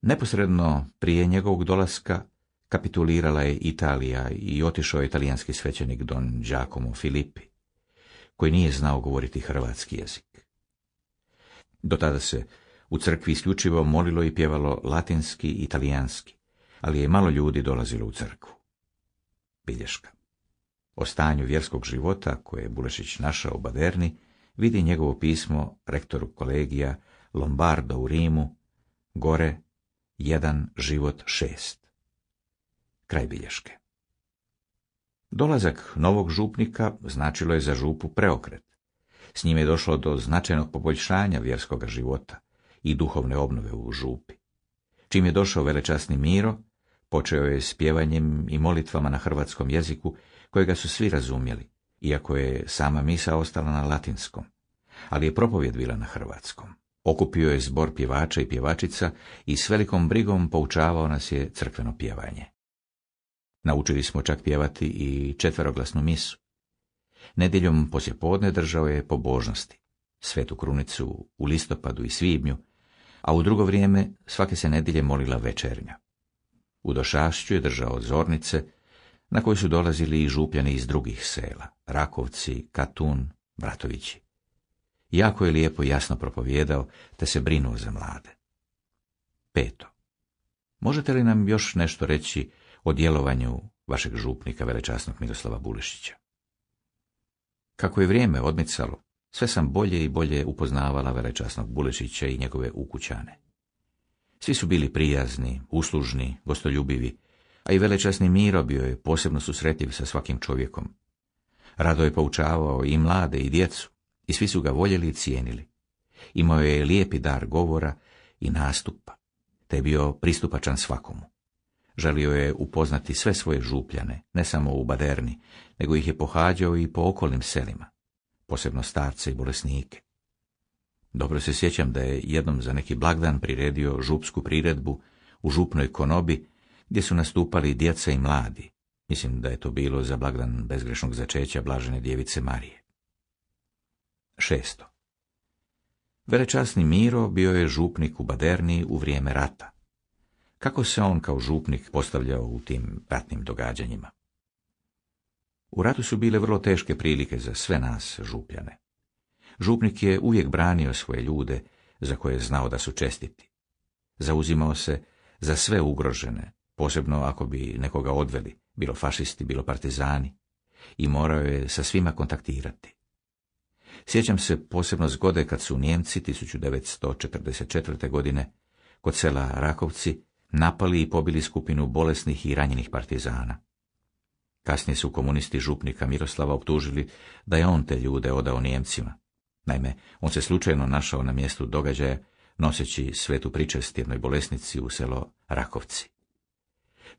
S1: Neposredno prije njegovog dolaska Kapitulirala je Italija i otišao je italijanski svećenik Don Giacomo Filippi, koji nije znao govoriti hrvatski jezik. Do tada se u crkvi isključivo molilo i pjevalo latinski i italijanski, ali je malo ljudi dolazilo u crkvu. Bilješka. O stanju vjerskog života koje je Bulešić našao u Baderni vidi njegovo pismo rektoru kolegija Lombardo u Rimu, gore, jedan život šest. Kraj bilješke. Dolazak novog župnika značilo je za župu preokret. S njime je došlo do značajnog poboljšanja vjerskog života i duhovne obnove u župi. Čim je došao velečasni Miro, počeo je s pjevanjem i molitvama na hrvatskom jeziku, kojega su svi razumjeli, iako je sama misa ostala na latinskom, ali je propovjed bila na hrvatskom. Okupio je zbor pjevača i pjevačica i s velikom brigom poučavao nas je crkveno pjevanje. Naučili smo čak pjevati i četveroglasnu misu. Nedjeljom podne držao je pobožnosti, svetu krunicu u listopadu i svibnju, a u drugo vrijeme svake se nedjelje molila večernja. U Došašću je držao zornice, na koje su dolazili i župljani iz drugih sela, Rakovci, Katun, Bratovići. Jako je lijepo jasno propovjedao, te se brinuo za mlade. Peto. Možete li nam još nešto reći o djelovanju vašeg župnika velečasnog Miroslava Bulešića. Kako je vrijeme odmicalo, sve sam bolje i bolje upoznavala velečasnog Bulešića i njegove ukućane. Svi su bili prijazni, uslužni, gostoljubivi, a i velečasni Miro bio je posebno susretljiv sa svakim čovjekom. Rado je poučavao i mlade i djecu, i svi su ga voljeli i cijenili. Imao je lijepi dar govora i nastupa, te je bio pristupačan svakomu. Želio je upoznati sve svoje župljane, ne samo u Baderni, nego ih je pohađao i po okolnim selima, posebno starce i bolesnike. Dobro se sjećam da je jednom za neki blagdan priredio župsku priredbu u župnoj konobi, gdje su nastupali djeca i mladi. Mislim da je to bilo za blagdan bezgrešnog začeća blažene djevice Marije. Šesto. Velečasni Miro bio je župnik u Baderni u vrijeme rata kako se on kao župnik postavljao u tim ratnim događanjima. U ratu su bile vrlo teške prilike za sve nas, župljane. Župnik je uvijek branio svoje ljude, za koje je znao da su čestiti. Zauzimao se za sve ugrožene, posebno ako bi nekoga odveli, bilo fašisti, bilo partizani, i morao je sa svima kontaktirati. Sjećam se posebno zgode kad su Njemci 1944. godine kod sela Rakovci napali i pobili skupinu bolesnih i ranjenih partizana. Kasnije su komunisti župnika Miroslava optužili da je on te ljude odao Nijemcima. Naime, on se slučajno našao na mjestu događaja noseći svetu pričest jednoj bolesnici u selo Rakovci.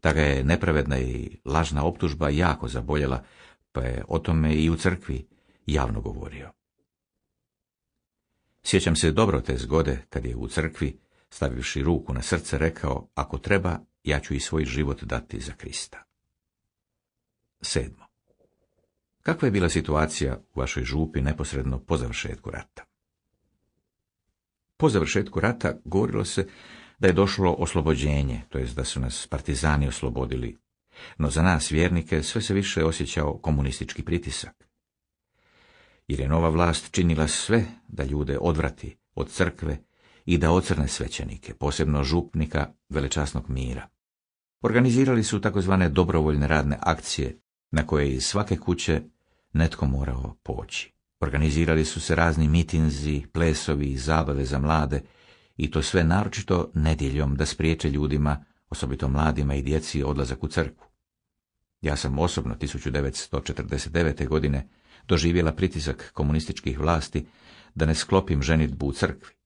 S1: Taga je nepravedna i lažna optužba jako zaboljela, pa je o tome i u crkvi javno govorio. Sjećam se dobro te zgode kad je u crkvi stavivši ruku na srce, rekao, ako treba, ja ću i svoj život dati za Krista. Sedmo. Kakva je bila situacija u vašoj župi neposredno po završetku rata? Po završetku rata govorilo se da je došlo oslobođenje, to jest da su nas partizani oslobodili, no za nas vjernike sve se više osjećao komunistički pritisak. Jer je nova vlast činila sve da ljude odvrati od crkve i da ocrne svećenike, posebno župnika velečasnog mira. Organizirali su takozvane dobrovoljne radne akcije na koje iz svake kuće netko morao poći. Organizirali su se razni mitinzi, plesovi i zabave za mlade i to sve naročito nedjeljom da spriječe ljudima, osobito mladima i djeci, odlazak u crkvu. Ja sam osobno 1949. godine doživjela pritisak komunističkih vlasti da ne sklopim ženitbu u crkvi.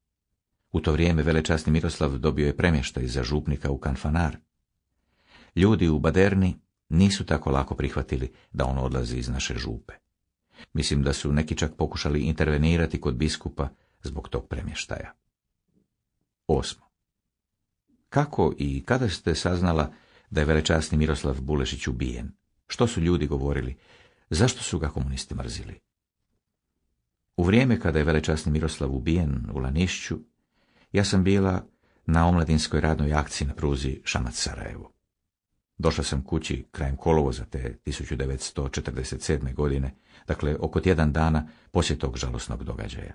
S1: U to vrijeme velečasni Miroslav dobio je premještaj za župnika u Kanfanar. Ljudi u Baderni nisu tako lako prihvatili da on odlazi iz naše župe. Mislim da su neki čak pokušali intervenirati kod biskupa zbog tog premještaja. Osmo. Kako i kada ste saznala da je velečasni Miroslav Bulešić ubijen? Što su ljudi govorili? Zašto su ga komunisti mrzili? U vrijeme kada je velečasni Miroslav ubijen u Lanišću, ja sam bila na omladinskoj radnoj akciji na pruzi Šamac Sarajevo. Došla sam kući krajem kolovoza te 1947. godine, dakle oko tjedan dana poslije tog žalosnog događaja.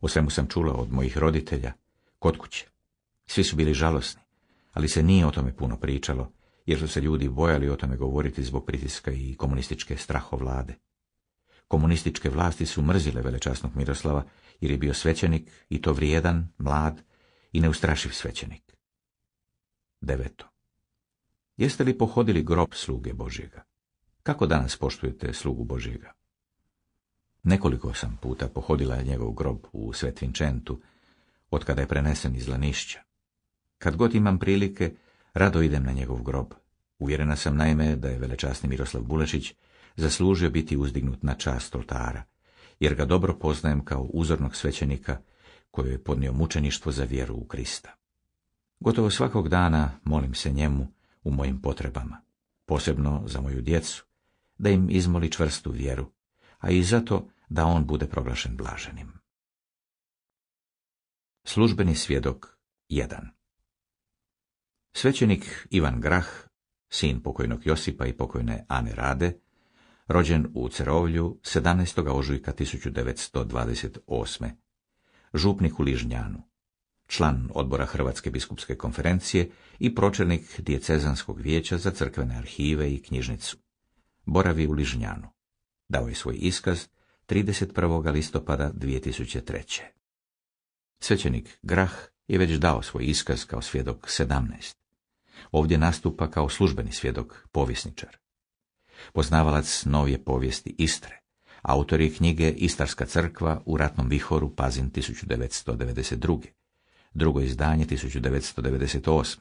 S1: O svemu sam čula od mojih roditelja, kod kuće. Svi su bili žalosni, ali se nije o tome puno pričalo, jer su se ljudi bojali o tome govoriti zbog pritiska i komunističke strahovlade. Komunističke vlasti su mrzile velečasnog Miroslava jer je bio svećenik i to vrijedan, mlad i neustrašiv svećenik. Deveto. Jeste li pohodili grob sluge Božjega? Kako danas poštujete slugu Božjega? Nekoliko sam puta pohodila njegov grob u Svetvinčentu, od kada je prenesen iz Lanišća. Kad god imam prilike, rado idem na njegov grob. Uvjerena sam naime da je velečasni Miroslav Bulešić zaslužio biti uzdignut na čast oltara – jer ga dobro poznajem kao uzornog svećenika koji je podnio mučeništvo za vjeru u Krista. Gotovo svakog dana molim se njemu u mojim potrebama, posebno za moju djecu, da im izmoli čvrstu vjeru, a i zato da on bude proglašen blaženim. Službeni svjedok 1 Svećenik Ivan Grah, sin pokojnog Josipa i pokojne Ane Rade, rođen u Cerovlju 17. ožujka 1928. Župnik u Ližnjanu, član odbora Hrvatske biskupske konferencije i pročelnik Dijecezanskog vijeća za crkvene arhive i knjižnicu. Boravi u Ližnjanu. Dao je svoj iskaz 31. listopada 2003. Svećenik Grah je već dao svoj iskaz kao svjedok 17. Ovdje nastupa kao službeni svjedok povjesničar. Poznavalac novije povijesti Istre. Autor je knjige Istarska crkva u ratnom vihoru Pazin 1992. Drugo izdanje 1998.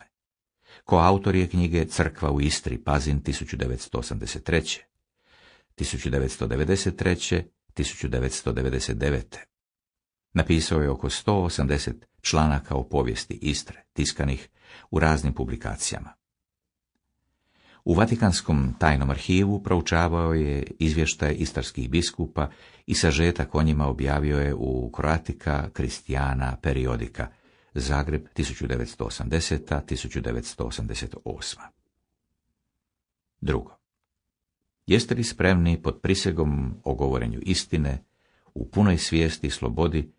S1: Koautor je knjige Crkva u Istri Pazin 1983. 1993. 1999. Napisao je oko 180 članaka o povijesti Istre, tiskanih u raznim publikacijama. U Vatikanskom tajnom arhivu proučavao je izvještaj istarskih biskupa i sažetak o njima objavio je u Kroatika Kristijana periodika, Zagreb 1980. 1988. Drugo. Jeste li spremni pod prisegom o govorenju istine, u punoj svijesti i slobodi,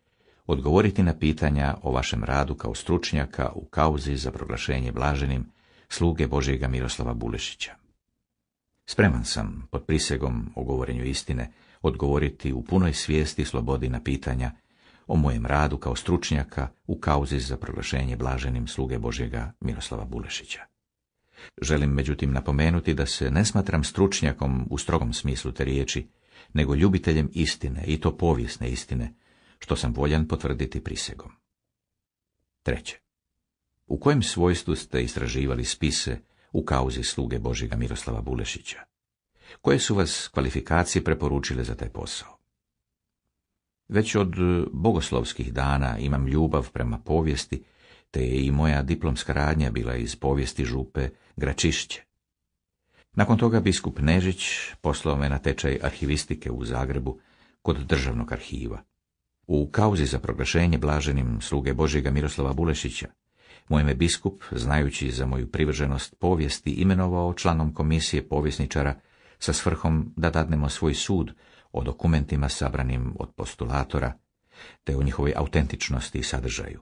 S1: odgovoriti na pitanja o vašem radu kao stručnjaka u kauzi za proglašenje blaženim sluge Božjega Miroslava Bulešića. Spreman sam, pod prisegom o govorenju istine, odgovoriti u punoj svijesti slobodi na pitanja o mojem radu kao stručnjaka u kauzi za proglašenje blaženim sluge Božjega Miroslava Bulešića. Želim međutim napomenuti da se ne smatram stručnjakom u strogom smislu te riječi, nego ljubiteljem istine i to povijesne istine, što sam voljan potvrditi prisegom. Treće. U kojem svojstvu ste istraživali spise u kauzi sluge Božjega Miroslava Bulešića? Koje su vas kvalifikacije preporučile za taj posao? Već od e, bogoslovskih dana imam ljubav prema povijesti, te je i moja diplomska radnja bila iz povijesti župe Gračišće. Nakon toga biskup Nežić poslao me na tečaj arhivistike u Zagrebu kod državnog arhiva. U kauzi za proglašenje blaženim sluge Božjega Miroslava Bulešića moj me biskup, znajući za moju privrženost povijesti, imenovao članom komisije povjesničara sa svrhom da dadnemo svoj sud o dokumentima sabranim od postulatora, te o njihovoj autentičnosti i sadržaju.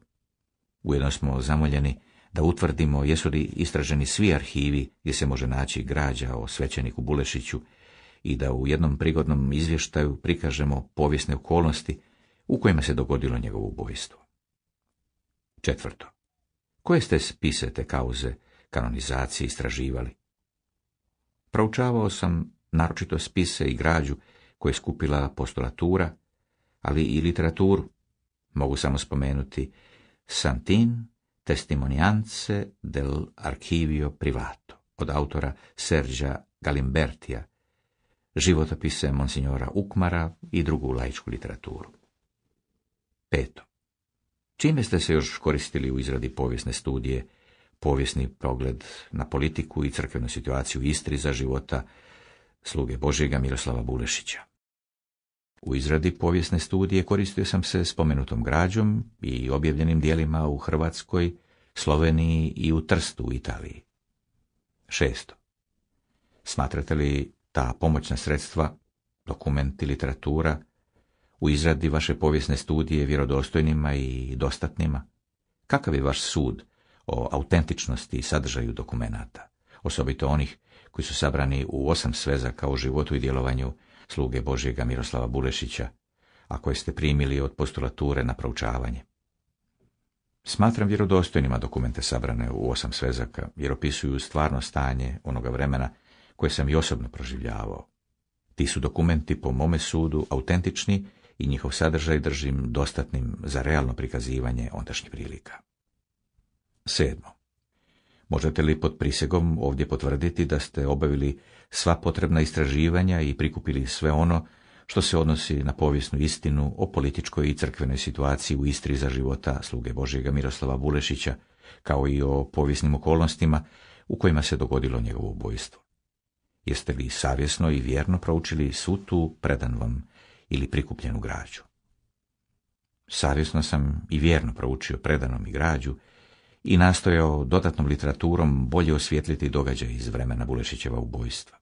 S1: Ujedno smo zamoljeni da utvrdimo jesu li istraženi svi arhivi gdje se može naći građa o svećeniku Bulešiću i da u jednom prigodnom izvještaju prikažemo povijesne okolnosti u kojima se dogodilo njegovo ubojstvo. Četvrto. Koje ste spise te kauze kanonizacije istraživali? Proučavao sam naročito spise i građu koje je skupila postulatura, ali i literaturu. Mogu samo spomenuti Santin Testimonianze del Archivio Privato od autora Serđa Galimbertija, životopise Monsignora Ukmara i drugu laičku literaturu. Peto. Čime ste se još koristili u izradi povijesne studije, povijesni progled na politiku i crkvenu situaciju u Istri za života sluge Božjega Miroslava Bulešića? U izradi povijesne studije koristio sam se spomenutom građom i objavljenim dijelima u Hrvatskoj, Sloveniji i u Trstu u Italiji. Šesto. Smatrate li ta pomoćna sredstva, dokument literatura, u izradi vaše povijesne studije vjerodostojnima i dostatnima? Kakav je vaš sud o autentičnosti i sadržaju dokumenata, osobito onih koji su sabrani u osam svezaka o životu i djelovanju sluge Božjega Miroslava Bulešića, a koje ste primili od postulature na proučavanje? Smatram vjerodostojnima dokumente sabrane u osam svezaka, jer opisuju stvarno stanje onoga vremena koje sam i osobno proživljavao. Ti su dokumenti po mome sudu autentični i njihov sadržaj držim dostatnim za realno prikazivanje ondašnjih prilika. Sedmo. Možete li pod prisegom ovdje potvrditi da ste obavili sva potrebna istraživanja i prikupili sve ono što se odnosi na povijesnu istinu o političkoj i crkvenoj situaciji u Istri za života sluge Božjega Miroslava Bulešića, kao i o povijesnim okolnostima u kojima se dogodilo njegovo ubojstvo. Jeste li savjesno i vjerno proučili svu tu predan vam ili prikupljenu građu. Savjesno sam i vjerno proučio predanom i građu i nastojao dodatnom literaturom bolje osvijetliti događaj iz vremena Bulešićeva ubojstva.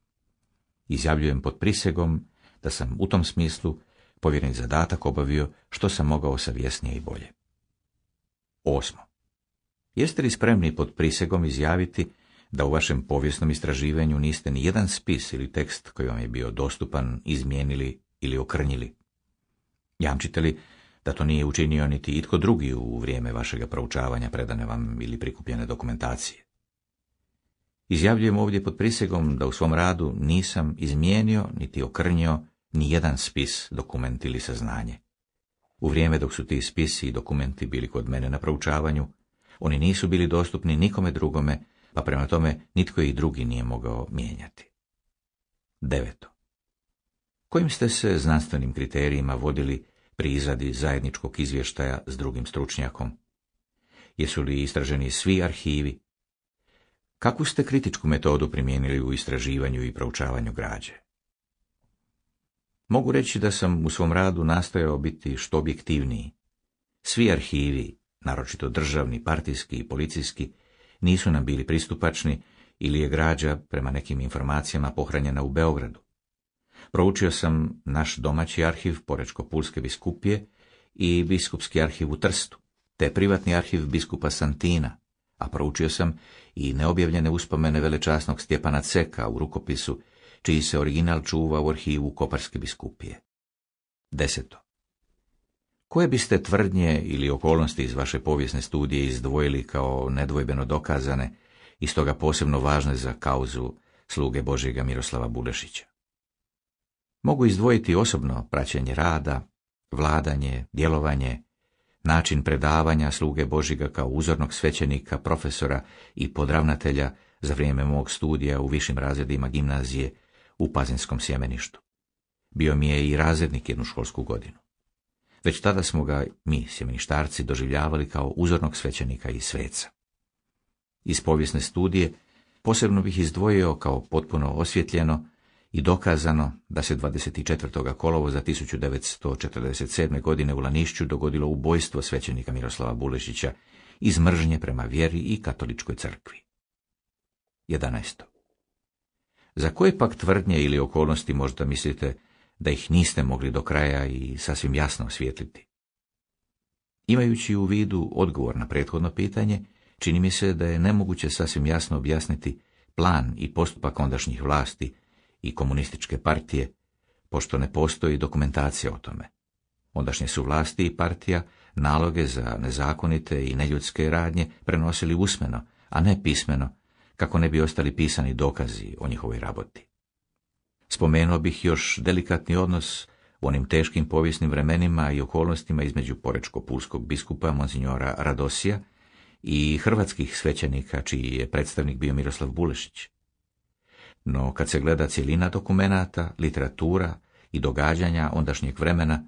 S1: Izjavljujem pod prisegom da sam u tom smislu povjerni zadatak obavio što sam mogao savjesnije i bolje. Osmo. Jeste li spremni pod prisegom izjaviti da u vašem povijesnom istraživanju niste ni jedan spis ili tekst koji vam je bio dostupan izmijenili ili okrnjili. Jamčite li da to nije učinio niti itko drugi u vrijeme vašega proučavanja predane vam ili prikupljene dokumentacije? Izjavljujem ovdje pod prisegom da u svom radu nisam izmijenio niti okrnjio ni jedan spis, dokument ili saznanje. U vrijeme dok su ti spisi i dokumenti bili kod mene na proučavanju, oni nisu bili dostupni nikome drugome, pa prema tome nitko ih drugi nije mogao mijenjati. Deveto kojim ste se znanstvenim kriterijima vodili pri izradi zajedničkog izvještaja s drugim stručnjakom? Jesu li istraženi svi arhivi? Kakvu ste kritičku metodu primijenili u istraživanju i proučavanju građe? Mogu reći da sam u svom radu nastojao biti što objektivniji. Svi arhivi, naročito državni, partijski i policijski, nisu nam bili pristupačni ili je građa, prema nekim informacijama, pohranjena u Beogradu, Proučio sam naš domaći arhiv Porečko-Pulske biskupije i biskupski arhiv u Trstu, te privatni arhiv biskupa Santina, a proučio sam i neobjavljene uspomene velečasnog Stjepana Ceka u rukopisu, čiji se original čuva u arhivu Koparske biskupije. Deseto. Koje biste tvrdnje ili okolnosti iz vaše povijesne studije izdvojili kao nedvojbeno dokazane i stoga posebno važne za kauzu sluge Božjega Miroslava Bulešića? Mogu izdvojiti osobno praćenje rada, vladanje, djelovanje, način predavanja sluge Božiga kao uzornog svećenika, profesora i podravnatelja za vrijeme mog studija u višim razredima gimnazije u Pazinskom sjemeništu. Bio mi je i razrednik jednu školsku godinu. Već tada smo ga, mi sjemeništarci, doživljavali kao uzornog svećenika i sveca. Iz povijesne studije posebno bih izdvojio kao potpuno osvjetljeno i dokazano da se 24. kolovo za 1947. godine u Lanišću dogodilo ubojstvo svećenika Miroslava Bulešića iz mržnje prema vjeri i katoličkoj crkvi. 11. Za koje pak tvrdnje ili okolnosti možda mislite da ih niste mogli do kraja i sasvim jasno osvijetliti? Imajući u vidu odgovor na prethodno pitanje, čini mi se da je nemoguće sasvim jasno objasniti plan i postupak ondašnjih vlasti i komunističke partije, pošto ne postoji dokumentacija o tome. Ondašnje su vlasti i partija naloge za nezakonite i neljudske radnje prenosili usmeno, a ne pismeno, kako ne bi ostali pisani dokazi o njihovoj raboti. Spomenuo bih još delikatni odnos u onim teškim povijesnim vremenima i okolnostima između porečko-pulskog biskupa monsignora Radosija i hrvatskih svećenika, čiji je predstavnik bio Miroslav Bulešić no kad se gleda cjelina dokumenata, literatura i događanja ondašnjeg vremena,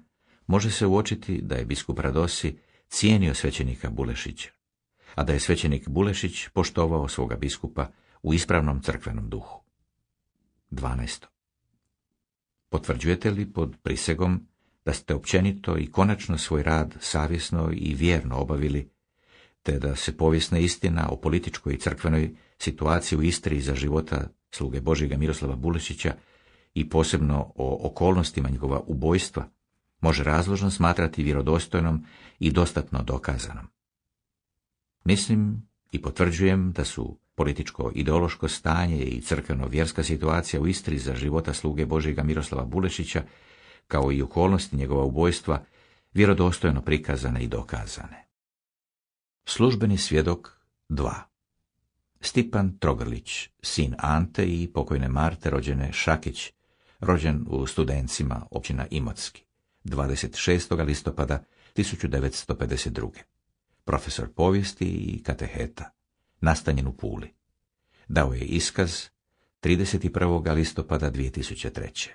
S1: može se uočiti da je biskup Radosi cijenio svećenika Bulešića, a da je svećenik Bulešić poštovao svoga biskupa u ispravnom crkvenom duhu. 12. Potvrđujete li pod prisegom da ste općenito i konačno svoj rad savjesno i vjerno obavili, te da se povijesna istina o političkoj i crkvenoj situaciji u Istri za života sluge Božjega Miroslava Bulešića i posebno o okolnostima njegova ubojstva, može razložno smatrati vjerodostojnom i dostatno dokazanom. Mislim i potvrđujem da su političko-ideološko stanje i crkveno-vjerska situacija u Istri za života sluge Božjega Miroslava Bulešića, kao i okolnosti njegova ubojstva, vjerodostojno prikazane i dokazane. Službeni svjedok 2 Stipan Trogrlić, sin Ante i pokojne Marte rođene Šakić, rođen u studencima općina Imotski, 26. listopada 1952. Profesor povijesti i kateheta, nastanjen u Puli. Dao je iskaz 31. listopada 2003.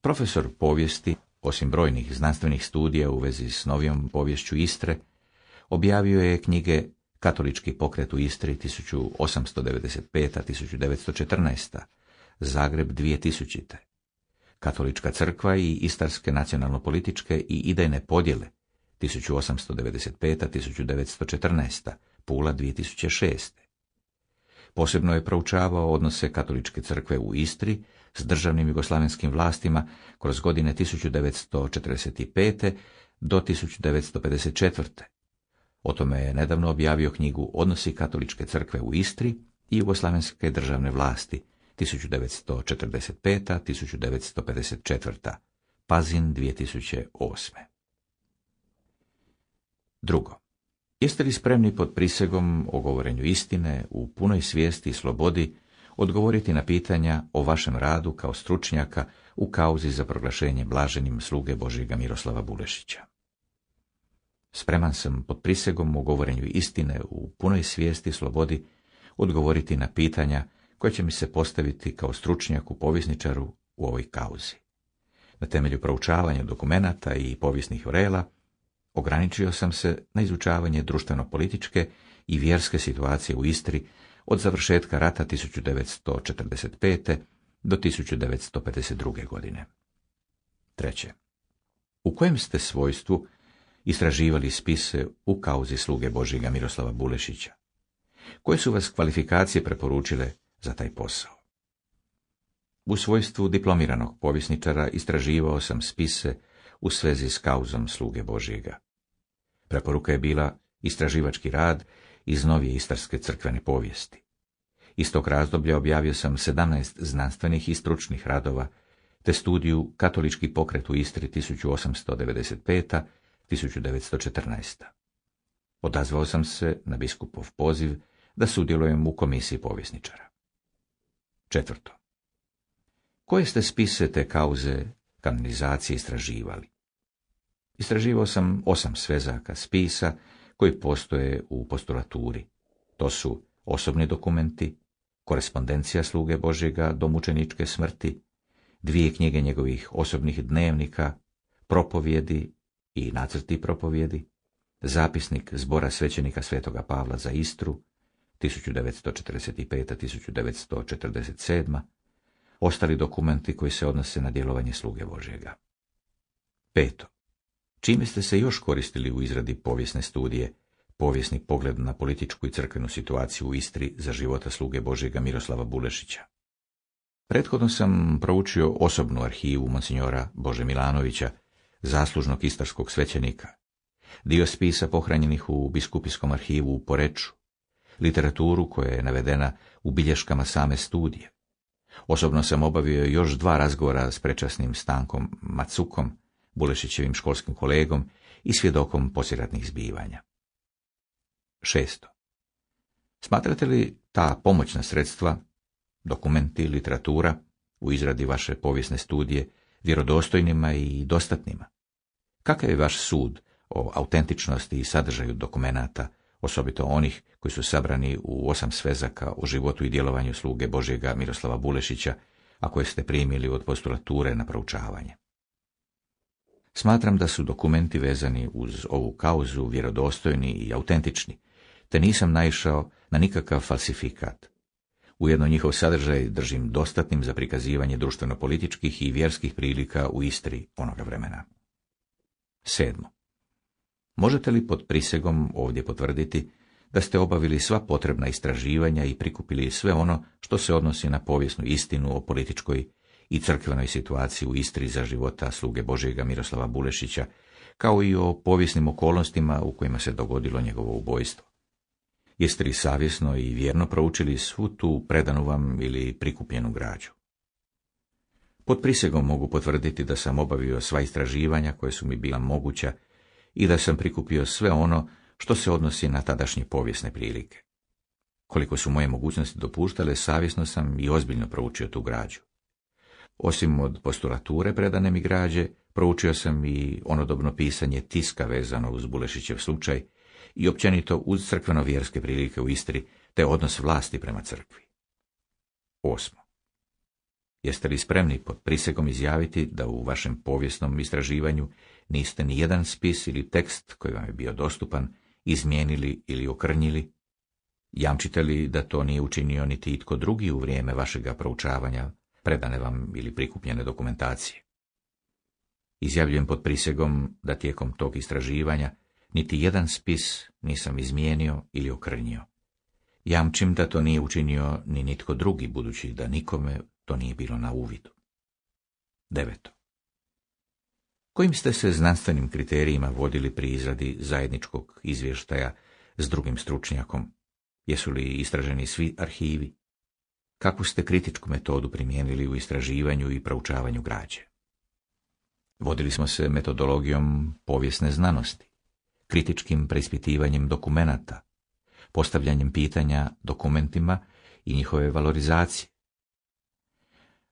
S1: Profesor povijesti, osim brojnih znanstvenih studija u vezi s novijom povješću Istre, objavio je knjige katolički pokret u Istri 1895. 1914. Zagreb 2000. Katolička crkva i istarske nacionalno-političke i idejne podjele 1895. 1914. Pula 2006. Posebno je proučavao odnose katoličke crkve u Istri s državnim jugoslavenskim vlastima kroz godine 1945. do 1954. O tome je nedavno objavio knjigu Odnosi katoličke crkve u Istri i jugoslavenske državne vlasti 1945. 1954. Pazin 2008. Drugo. Jeste li spremni pod prisegom o govorenju istine u punoj svijesti i slobodi odgovoriti na pitanja o vašem radu kao stručnjaka u kauzi za proglašenje blaženim sluge Božjega Miroslava Bulešića? Spreman sam pod prisegom u govorenju istine u punoj svijesti slobodi odgovoriti na pitanja koje će mi se postaviti kao u povjesničaru u ovoj kauzi. Na temelju proučavanja dokumenata i povijesnih vrela ograničio sam se na izučavanje društveno-političke i vjerske situacije u Istri od završetka rata 1945. do 1952. godine. Treće. U kojem ste svojstvu istraživali spise u kauzi sluge Božjega Miroslava Bulešića? Koje su vas kvalifikacije preporučile za taj posao? U svojstvu diplomiranog povjesničara istraživao sam spise u svezi s kauzom sluge Božjega. Preporuka je bila istraživački rad iz novije istarske crkvene povijesti. Istog razdoblja objavio sam sedamnaest znanstvenih i stručnih radova, te studiju Katolički pokret u Istri 1895. 1914. Odazvao sam se na biskupov poziv da sudjelujem u komisiji povjesničara. Četvrto. Koje ste spise te kauze kanalizacije istraživali? Istraživao sam osam svezaka spisa koji postoje u postulaturi. To su osobni dokumenti, korespondencija sluge Božjega do mučeničke smrti, dvije knjige njegovih osobnih dnevnika, propovjedi i nacrti propovjedi, zapisnik zbora svećenika Svetoga Pavla za Istru 1945-1947, ostali dokumenti koji se odnose na djelovanje sluge Božjega. Peto. Čime ste se još koristili u izradi povijesne studije, povijesni pogled na političku i crkvenu situaciju u Istri za života sluge Božjega Miroslava Bulešića? Prethodno sam proučio osobnu arhivu monsignora Bože Milanovića, zaslužnog istarskog svećenika. Dio spisa pohranjenih u biskupijskom arhivu u Poreču. Literaturu koja je navedena u bilješkama same studije. Osobno sam obavio još dva razgovora s prečasnim Stankom Macukom, Bulešićevim školskim kolegom i svjedokom posjeratnih zbivanja. Šesto. Smatrate li ta pomoćna sredstva, dokumenti, literatura, u izradi vaše povijesne studije, vjerodostojnima i dostatnima. Kakav je vaš sud o autentičnosti i sadržaju dokumenata, osobito onih koji su sabrani u osam svezaka o životu i djelovanju sluge Božjega Miroslava Bulešića, a koje ste primili od postulature na proučavanje? Smatram da su dokumenti vezani uz ovu kauzu vjerodostojni i autentični, te nisam naišao na nikakav falsifikat, Ujedno njihov sadržaj držim dostatnim za prikazivanje društveno-političkih i vjerskih prilika u Istri onoga vremena. Sedmo. Možete li pod prisegom ovdje potvrditi da ste obavili sva potrebna istraživanja i prikupili sve ono što se odnosi na povijesnu istinu o političkoj i crkvenoj situaciji u Istri za života sluge Božega Miroslava Bulešića, kao i o povijesnim okolnostima u kojima se dogodilo njegovo ubojstvo. Jeste li savjesno i vjerno proučili svu tu predanu vam ili prikupljenu građu? Pod prisegom mogu potvrditi da sam obavio sva istraživanja koje su mi bila moguća i da sam prikupio sve ono što se odnosi na tadašnje povijesne prilike. Koliko su moje mogućnosti dopuštale, savjesno sam i ozbiljno proučio tu građu. Osim od postulature predane mi građe, proučio sam i onodobno pisanje tiska vezano uz Bulešićev slučaj i općenito uz crkveno-vjerske prilike u Istri, te odnos vlasti prema crkvi. Osmo. Jeste li spremni pod prisegom izjaviti da u vašem povijesnom istraživanju niste ni jedan spis ili tekst koji vam je bio dostupan izmijenili ili okrnjili? Jamčite li da to nije učinio niti itko drugi u vrijeme vašega proučavanja, predane vam ili prikupljene dokumentacije? Izjavljujem pod prisegom da tijekom tog istraživanja niti jedan spis nisam izmijenio ili okrnio. Jamčim da to nije učinio ni nitko drugi, budući da nikome to nije bilo na uvidu. Deveto. Kojim ste se znanstvenim kriterijima vodili pri izradi zajedničkog izvještaja s drugim stručnjakom? Jesu li istraženi svi arhivi? Kakvu ste kritičku metodu primijenili u istraživanju i proučavanju građe? Vodili smo se metodologijom povijesne znanosti kritičkim preispitivanjem dokumenata, postavljanjem pitanja dokumentima i njihove valorizacije.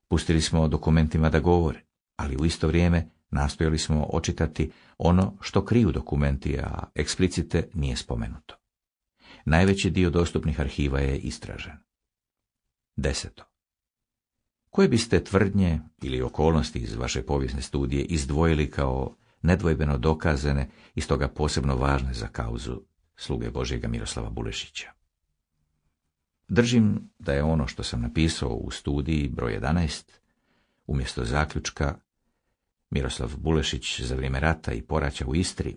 S1: Pustili smo dokumentima da govore, ali u isto vrijeme nastojali smo očitati ono što kriju dokumenti, a eksplicite nije spomenuto. Najveći dio dostupnih arhiva je istražen. Deseto. Koje biste tvrdnje ili okolnosti iz vaše povijesne studije izdvojili kao nedvojbeno dokazane i stoga posebno važne za kauzu sluge Božjega Miroslava Bulešića. Držim da je ono što sam napisao u studiji broj 11, umjesto zaključka Miroslav Bulešić za vrijeme rata i poraća u Istri,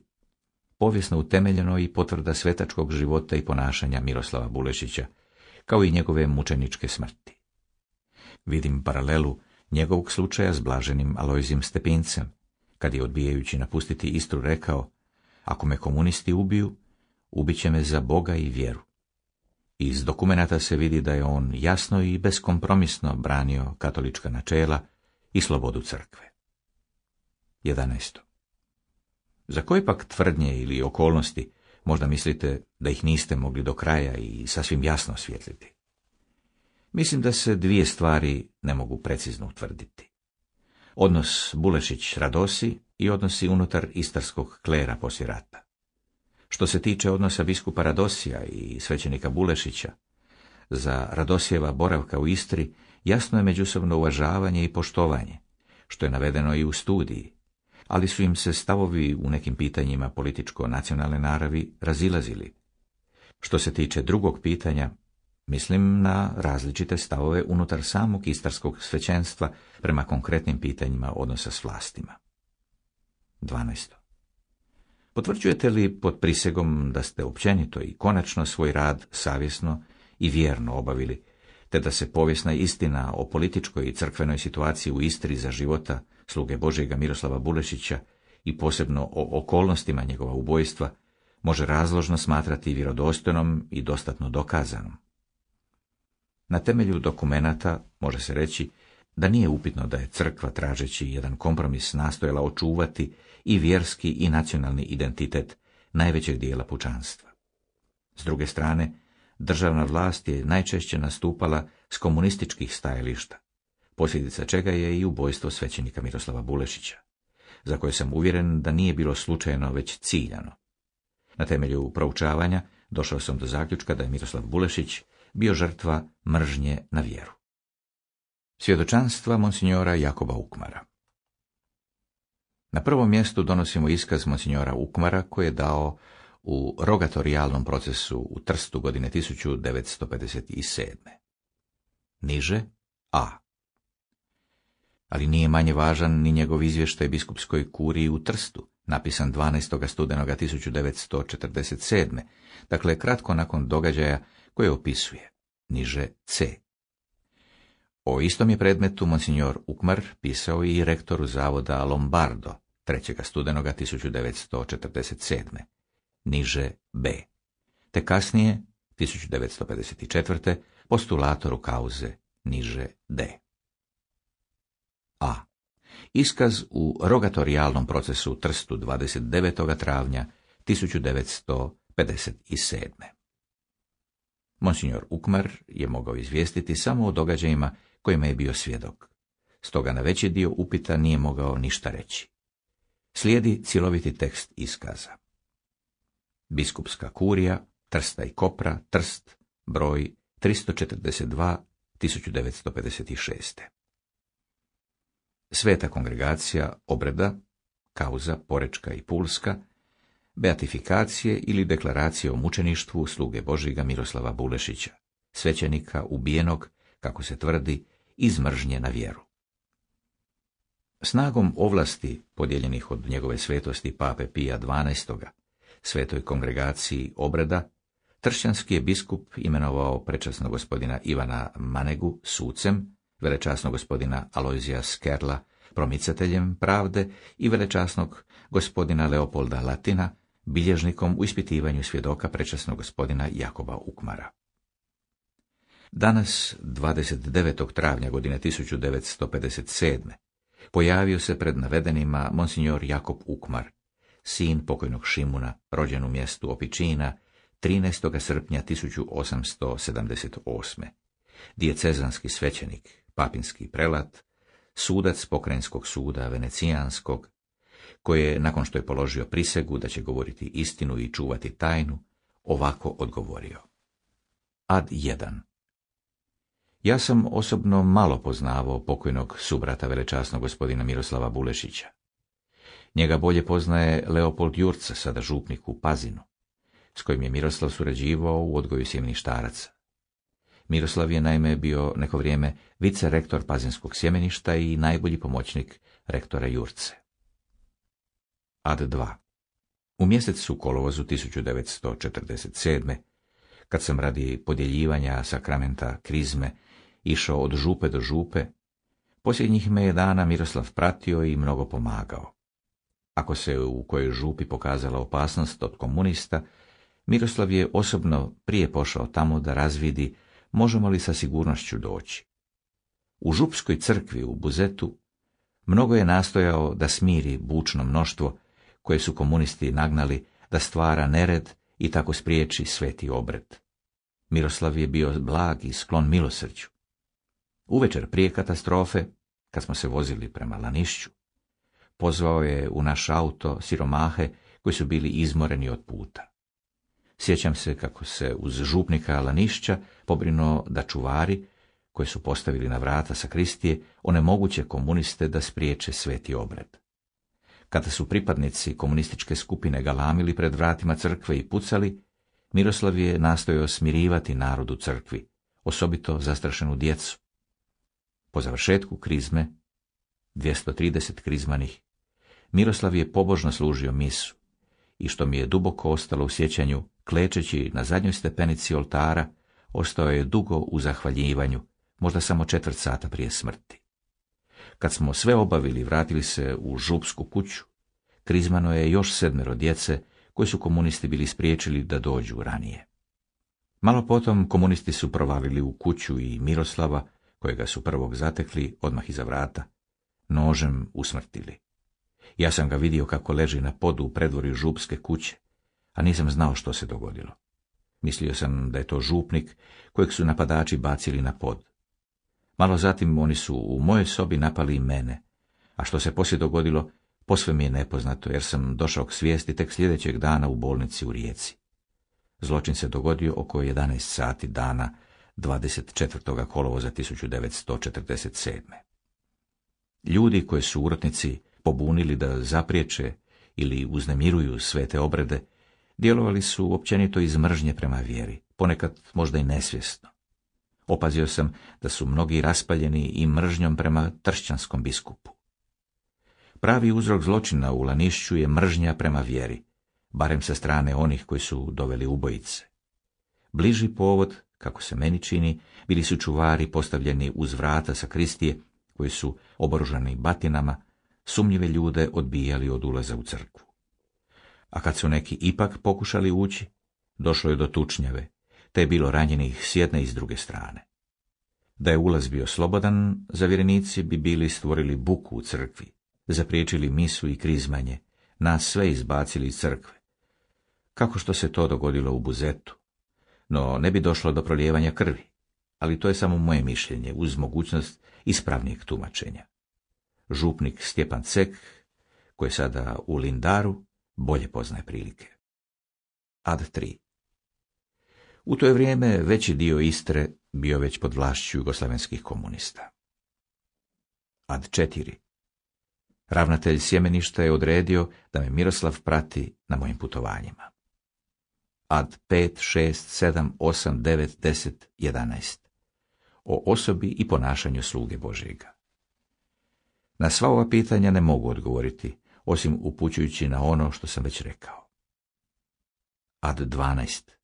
S1: povijesno utemeljeno i potvrda svetačkog života i ponašanja Miroslava Bulešića, kao i njegove mučeničke smrti. Vidim paralelu njegovog slučaja s blaženim Alojzim Stepincem, kad je odbijajući napustiti Istru rekao, ako me komunisti ubiju, ubit će me za Boga i vjeru. Iz dokumenata se vidi da je on jasno i beskompromisno branio katolička načela i slobodu crkve. 11. Za koje pak tvrdnje ili okolnosti možda mislite da ih niste mogli do kraja i sasvim jasno osvijetliti? Mislim da se dvije stvari ne mogu precizno utvrditi odnos Bulešić-Radosi i odnosi unutar istarskog klera poslije rata. Što se tiče odnosa biskupa Radosija i svećenika Bulešića, za Radosijeva boravka u Istri jasno je međusobno uvažavanje i poštovanje, što je navedeno i u studiji, ali su im se stavovi u nekim pitanjima političko-nacionalne naravi razilazili. Što se tiče drugog pitanja, Mislim na različite stavove unutar samog istarskog svećenstva prema konkretnim pitanjima odnosa s vlastima. 12. Potvrđujete li pod prisegom da ste općenito i konačno svoj rad savjesno i vjerno obavili, te da se povijesna istina o političkoj i crkvenoj situaciji u Istri za života sluge Božjega Miroslava Bulešića i posebno o okolnostima njegova ubojstva može razložno smatrati vjerodostojnom i dostatno dokazanom. Na temelju dokumenata može se reći da nije upitno da je crkva tražeći jedan kompromis nastojala očuvati i vjerski i nacionalni identitet najvećeg dijela pučanstva. S druge strane, državna vlast je najčešće nastupala s komunističkih stajališta, posljedica čega je i ubojstvo svećenika Miroslava Bulešića, za koje sam uvjeren da nije bilo slučajno već ciljano. Na temelju proučavanja došao sam do zaključka da je Miroslav Bulešić bio žrtva mržnje na vjeru. Svjedočanstva monsignora Jakoba Ukmara Na prvom mjestu donosimo iskaz monsignora Ukmara koji je dao u rogatorijalnom procesu u Trstu godine 1957. Niže A. Ali nije manje važan ni njegov izvještaj biskupskoj kuriji u Trstu, napisan 12. studenoga 1947. Dakle, kratko nakon događaja koje opisuje, niže C. O istom je predmetu monsignor Ukmar pisao i rektoru zavoda Lombardo 3. studenoga 1947. niže B. Te kasnije 1954. postulatoru kauze niže D. A. Iskaz u rogatorijalnom procesu Trstu 29. travnja 1957. Monsignor Ukmar je mogao izvijestiti samo o događajima kojima je bio svjedok. Stoga na veći dio upita nije mogao ništa reći. Slijedi cjeloviti tekst iskaza. Biskupska kurija, Trsta i Kopra, Trst, broj 342, 1956. Sveta kongregacija, obreda, kauza, porečka i pulska, beatifikacije ili deklaracije o mučeništvu sluge Božiga Miroslava Bulešića, svećenika ubijenog, kako se tvrdi, iz na vjeru. Snagom ovlasti podijeljenih od njegove svetosti pape Pija XII. svetoj kongregaciji obreda, tršćanski je biskup imenovao prečasno gospodina Ivana Manegu sucem, velečasno gospodina Alojzija Skerla promicateljem pravde i velečasnog gospodina Leopolda Latina bilježnikom u ispitivanju svjedoka prečasnog gospodina Jakoba Ukmara. Danas, 29. travnja godine 1957. pojavio se pred navedenima monsignor Jakob Ukmar, sin pokojnog Šimuna, rođen u mjestu Opičina, 13. srpnja 1878. Dijecezanski svećenik, papinski prelat, sudac pokrenjskog suda venecijanskog, koje je, nakon što je položio prisegu da će govoriti istinu i čuvati tajnu, ovako odgovorio. Ad 1. Ja sam osobno malo poznavao pokojnog subrata velečasnog gospodina Miroslava Bulešića. Njega bolje poznaje Leopold Jurca, sada župnik u Pazinu, s kojim je Miroslav surađivao u odgoju sjemništaraca. Miroslav je naime bio neko vrijeme vicerektor Pazinskog sjemeništa i najbolji pomoćnik rektora Jurce ad 2. U mjesecu kolovozu 1947. kad sam radi podjeljivanja sakramenta krizme išao od župe do župe, posljednjih me je dana Miroslav pratio i mnogo pomagao. Ako se u kojoj župi pokazala opasnost od komunista, Miroslav je osobno prije pošao tamo da razvidi možemo li sa sigurnošću doći. U župskoj crkvi u Buzetu mnogo je nastojao da smiri bučno mnoštvo koje su komunisti nagnali da stvara nered i tako spriječi sveti obred. Miroslav je bio blag i sklon milosrđu. Uvečer prije katastrofe, kad smo se vozili prema Lanišću, pozvao je u naš auto siromahe koji su bili izmoreni od puta. Sjećam se kako se uz župnika Lanišća pobrino da čuvari, koje su postavili na vrata sa kristije onemoguće komuniste da spriječe sveti obred. Kada su pripadnici komunističke skupine galamili pred vratima crkve i pucali, Miroslav je nastojao smirivati narod u crkvi, osobito zastrašenu djecu. Po završetku krizme, 230 krizmanih, Miroslav je pobožno služio misu i što mi je duboko ostalo u sjećanju, klečeći na zadnjoj stepenici oltara, ostao je dugo u zahvaljivanju, možda samo četvrt sata prije smrti. Kad smo sve obavili vratili se u župsku kuću, krizmano je još sedmero djece koji su komunisti bili spriječili da dođu ranije. Malo potom komunisti su provalili u kuću i Miroslava, kojega su prvog zatekli odmah iza vrata, nožem usmrtili. Ja sam ga vidio kako leži na podu u predvorju župske kuće, a nisam znao što se dogodilo. Mislio sam da je to župnik kojeg su napadači bacili na pod. Malo zatim oni su u mojoj sobi napali i mene. A što se poslije dogodilo, posve mi je nepoznato, jer sam došao k svijesti tek sljedećeg dana u bolnici u Rijeci. Zločin se dogodio oko 11 sati dana 24. kolovoza 1947. Ljudi koje su urotnici pobunili da zapriječe ili uznemiruju sve te obrede, djelovali su općenito iz mržnje prema vjeri, ponekad možda i nesvjesno opazio sam da su mnogi raspaljeni i mržnjom prema tršćanskom biskupu. Pravi uzrok zločina u Lanišću je mržnja prema vjeri, barem sa strane onih koji su doveli ubojice. Bliži povod, kako se meni čini, bili su čuvari postavljeni uz vrata sa kristije, koji su, oboružani batinama, sumnjive ljude odbijali od ulaza u crkvu. A kad su neki ipak pokušali ući, došlo je do tučnjave, te je bilo ranjenih s jedne i s druge strane. Da je ulaz bio slobodan, zavjerenici bi bili stvorili buku u crkvi, zapriječili misu i krizmanje, nas sve izbacili iz crkve. Kako što se to dogodilo u buzetu? No ne bi došlo do prolijevanja krvi, ali to je samo moje mišljenje uz mogućnost ispravnijeg tumačenja. Župnik Stjepan Cek, koji je sada u Lindaru, bolje poznaje prilike. Ad 3. U to je vrijeme veći dio Istre bio već pod vlašću jugoslavenskih komunista. Ad četiri. Ravnatelj sjemeništa je odredio da me Miroslav prati na mojim putovanjima. Ad 5, 6, 7, 8, 9, 10, 11. O osobi i ponašanju sluge Božjega. Na sva ova pitanja ne mogu odgovoriti, osim upućujući na ono što sam već rekao. Ad 12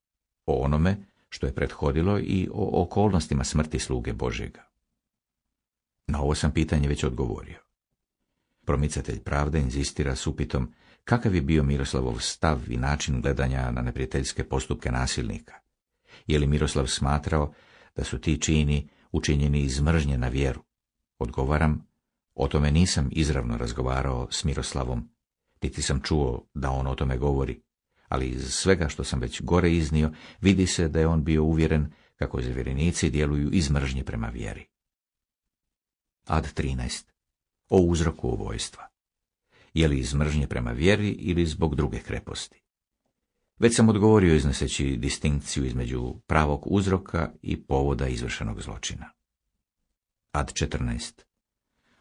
S1: o onome što je prethodilo i o okolnostima smrti sluge Božjega. Na ovo sam pitanje već odgovorio. Promicatelj pravde inzistira s upitom kakav je bio Miroslavov stav i način gledanja na neprijateljske postupke nasilnika. Je li Miroslav smatrao da su ti čini učinjeni iz mržnje na vjeru? Odgovaram, o tome nisam izravno razgovarao s Miroslavom, niti sam čuo da on o tome govori, ali iz svega što sam već gore iznio, vidi se da je on bio uvjeren kako zvjerenici djeluju iz mržnje prema vjeri. Ad 13. O uzroku ubojstva, Je li iz mržnje prema vjeri ili zbog druge kreposti? Već sam odgovorio iznoseći distinkciju između pravog uzroka i povoda izvršenog zločina. Ad 14.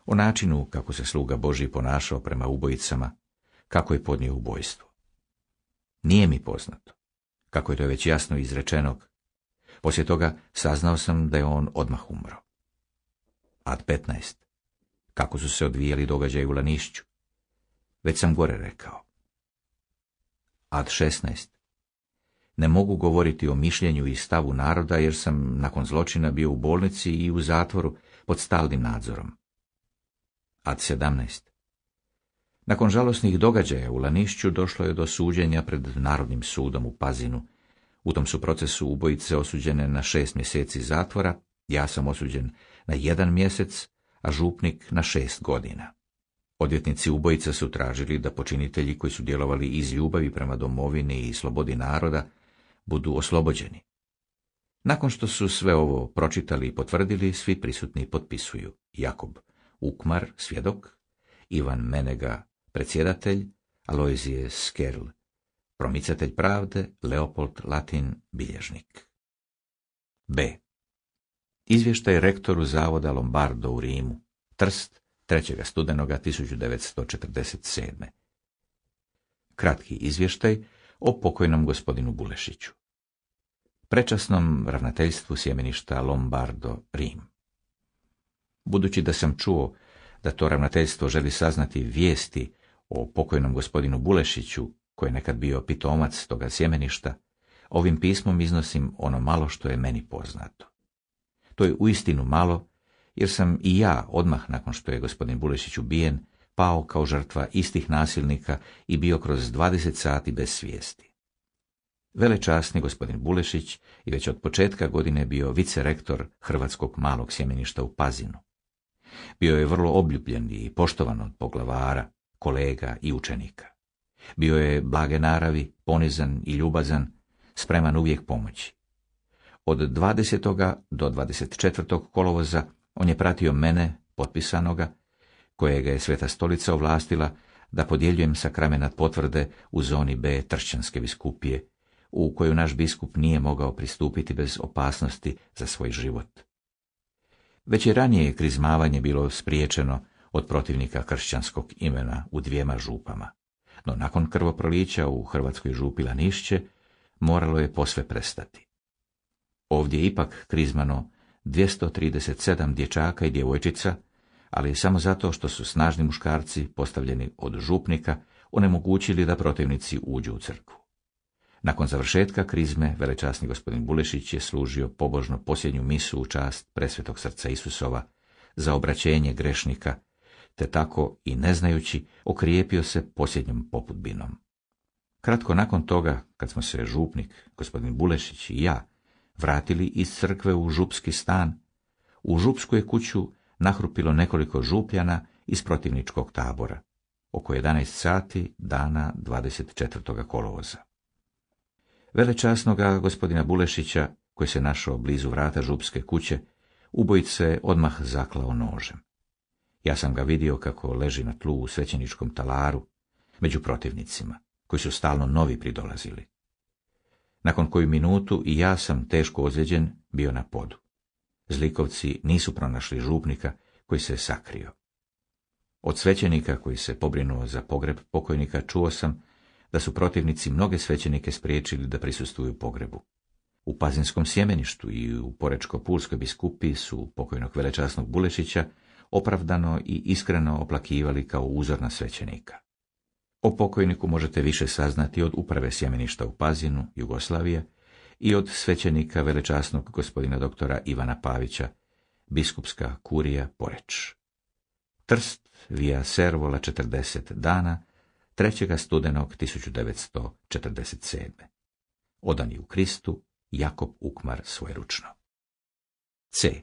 S1: O načinu kako se sluga Boži ponašao prema ubojicama, kako je podnio ubojstvo. Nije mi poznato. Kako je to već jasno izrečenog. Poslije toga saznao sam da je on odmah umro. Ad 15. Kako su se odvijeli događaji u Lanišću? Već sam gore rekao. Ad 16. Ne mogu govoriti o mišljenju i stavu naroda jer sam nakon zločina bio u bolnici i u zatvoru pod stalnim nadzorom. Ad sedamnaest. Nakon žalosnih događaja u Lanišću došlo je do suđenja pred Narodnim sudom u Pazinu. U tom su procesu ubojice osuđene na šest mjeseci zatvora, ja sam osuđen na jedan mjesec, a župnik na šest godina. Odvjetnici ubojica su tražili da počinitelji koji su djelovali iz ljubavi prema domovini i slobodi naroda budu oslobođeni. Nakon što su sve ovo pročitali i potvrdili, svi prisutni potpisuju Jakob Ukmar, svjedok, Ivan Menega, predsjedatelj aloisie Skerl, promicatelj pravde Leopold Latin Bilježnik. B. Izvještaj rektoru Zavoda Lombardo u Rimu, Trst, 3. studenoga 1947. Kratki izvještaj o pokojnom gospodinu Bulešiću. Prečasnom ravnateljstvu sjemeništa Lombardo Rim. Budući da sam čuo da to ravnateljstvo želi saznati vijesti o pokojnom gospodinu Bulešiću, koji je nekad bio pitomac toga sjemeništa, ovim pismom iznosim ono malo što je meni poznato. To je uistinu malo, jer sam i ja odmah nakon što je gospodin Bulešić ubijen, pao kao žrtva istih nasilnika i bio kroz 20 sati bez svijesti. Velečasni gospodin Bulešić je već od početka godine bio vicerektor Hrvatskog malog sjemeništa u Pazinu. Bio je vrlo obljubljen i poštovan od poglavara, kolega i učenika. Bio je blage naravi, ponizan i ljubazan, spreman uvijek pomoći. Od 20. do 24. kolovoza on je pratio mene, potpisanoga, kojega je Sveta stolica ovlastila da podjeljujem sakramenat potvrde u zoni B Tršćanske biskupije, u koju naš biskup nije mogao pristupiti bez opasnosti za svoj život. Već je ranije krizmavanje bilo spriječeno od protivnika kršćanskog imena u dvijema župama. No nakon krvoprolića u Hrvatskoj župi Lanišće moralo je posve prestati. Ovdje ipak krizmano 237 dječaka i djevojčica, ali samo zato što su snažni muškarci postavljeni od župnika onemogućili da protivnici uđu u crkvu. Nakon završetka krizme, velečasni gospodin Bulešić je služio pobožno posljednju misu u čast presvetog srca Isusova za obraćenje grešnika te tako i ne znajući okrijepio se posljednjom poputbinom. Kratko nakon toga, kad smo se župnik, gospodin Bulešić i ja, vratili iz crkve u župski stan, u župsku je kuću nahrupilo nekoliko župljana iz protivničkog tabora, oko 11 sati dana 24. kolovoza. Velečasnoga gospodina Bulešića, koji se našao blizu vrata župske kuće, ubojice odmah zaklao nožem. Ja sam ga vidio kako leži na tlu u svećeničkom talaru, među protivnicima, koji su stalno novi pridolazili. Nakon koju minutu i ja sam teško ozlijeđen bio na podu. Zlikovci nisu pronašli župnika koji se je sakrio. Od svećenika koji se pobrinuo za pogreb pokojnika čuo sam da su protivnici mnoge svećenike spriječili da prisustuju pogrebu. U Pazinskom sjemeništu i u Porečko-Pulskoj biskupi su pokojnog velečasnog Bulešića opravdano i iskreno oplakivali kao uzorna svećenika. O pokojniku možete više saznati od uprave sjemeništa u Pazinu, Jugoslavije, i od svećenika velečasnog gospodina doktora Ivana Pavića, biskupska kurija Poreč. Trst via Servola 40 dana, 3. studenog 1947. Odani u Kristu, Jakob Ukmar svojeručno. C.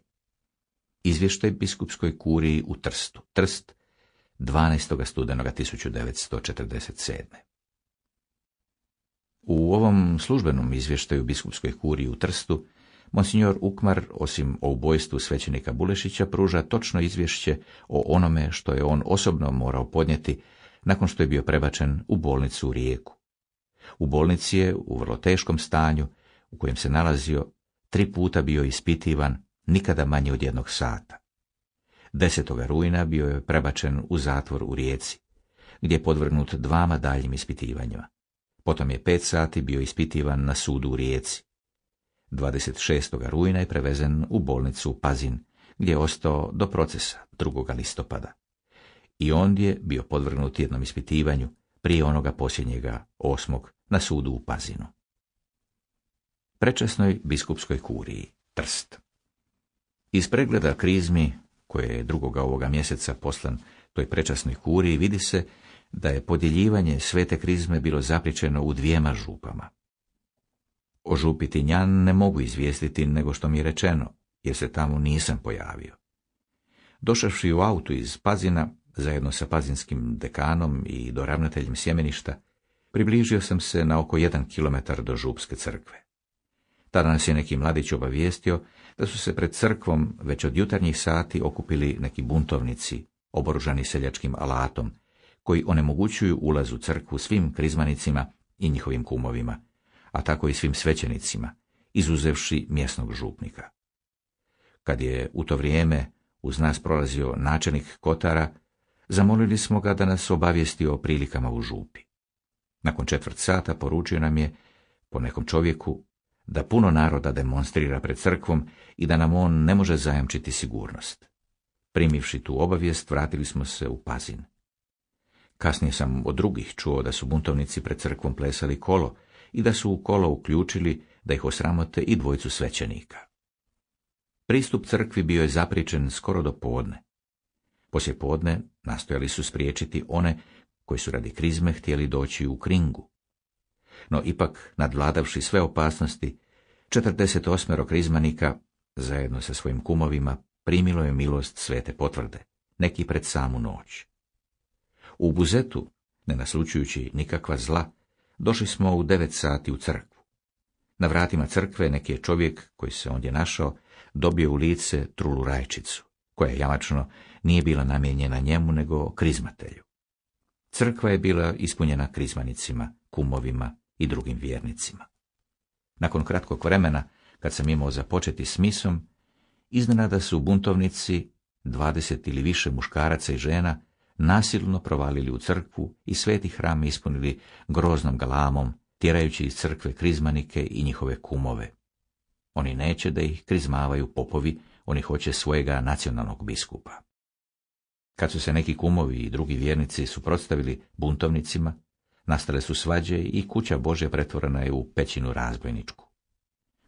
S1: Izvještaj biskupskoj kuriji u Trstu. Trst, 12. studenoga 1947. U ovom službenom izvještaju biskupskoj kuriji u Trstu, Monsignor Ukmar, osim o ubojstvu svećenika Bulešića, pruža točno izvješće o onome što je on osobno morao podnijeti nakon što je bio prebačen u bolnicu u Rijeku. U bolnici je, u vrlo teškom stanju, u kojem se nalazio, tri puta bio ispitivan nikada manje od jednog sata. 10. rujna bio je prebačen u zatvor u Rijeci, gdje je podvrgnut dvama daljim ispitivanjima. Potom je pet sati bio ispitivan na sudu u Rijeci. 26. rujna je prevezen u bolnicu Pazin, gdje je ostao do procesa 2. listopada. I ondje je bio podvrgnut jednom ispitivanju prije onoga posljednjega, osmog, na sudu u Pazinu. Prečasnoj biskupskoj kuriji, Trst. Iz pregleda krizmi, koje je drugoga ovoga mjeseca poslan toj prečasnoj kuri, vidi se da je podjeljivanje svete krizme bilo zapričeno u dvijema župama. O župi Tinjan ne mogu izvijestiti nego što mi je rečeno, jer se tamo nisam pojavio. Došavši u autu iz Pazina, zajedno sa pazinskim dekanom i doravnateljem sjemeništa, približio sam se na oko jedan kilometar do Župske crkve. Tada nas je neki mladić obavijestio da su se pred crkvom već od jutarnjih sati okupili neki buntovnici, oboružani seljačkim alatom, koji onemogućuju ulaz u crkvu svim krizmanicima i njihovim kumovima, a tako i svim svećenicima, izuzevši mjesnog župnika. Kad je u to vrijeme uz nas prolazio načelnik Kotara, zamolili smo ga da nas obavijesti o prilikama u župi. Nakon četvrt sata poručio nam je po nekom čovjeku da puno naroda demonstrira pred crkvom i da nam on ne može zajamčiti sigurnost. Primivši tu obavijest, vratili smo se u Pazin. Kasnije sam od drugih čuo da su buntovnici pred crkvom plesali kolo i da su u kolo uključili da ih osramote i dvojcu svećenika. Pristup crkvi bio je zapričen skoro do podne. Poslije podne nastojali su spriječiti one koji su radi krizme htjeli doći u kringu no ipak nadvladavši sve opasnosti, 48 krizmanika, zajedno sa svojim kumovima, primilo je milost svete potvrde, neki pred samu noć. U buzetu, ne naslučujući nikakva zla, došli smo u devet sati u crkvu. Na vratima crkve neki je čovjek, koji se ondje našao, dobio u lice trulu rajčicu, koja jamačno nije bila namijenjena njemu, nego krizmatelju. Crkva je bila ispunjena krizmanicima, kumovima, i drugim vjernicima. Nakon kratkog vremena, kad sam imao započeti s misom, iznenada su buntovnici, dvadeset ili više muškaraca i žena, nasilno provalili u crkvu i sveti hram ispunili groznom galamom, tjerajući iz crkve krizmanike i njihove kumove. Oni neće da ih krizmavaju popovi, oni hoće svojega nacionalnog biskupa. Kad su se neki kumovi i drugi vjernici suprotstavili buntovnicima, Nastale su svađe i kuća Božja pretvorena je u pećinu razbojničku.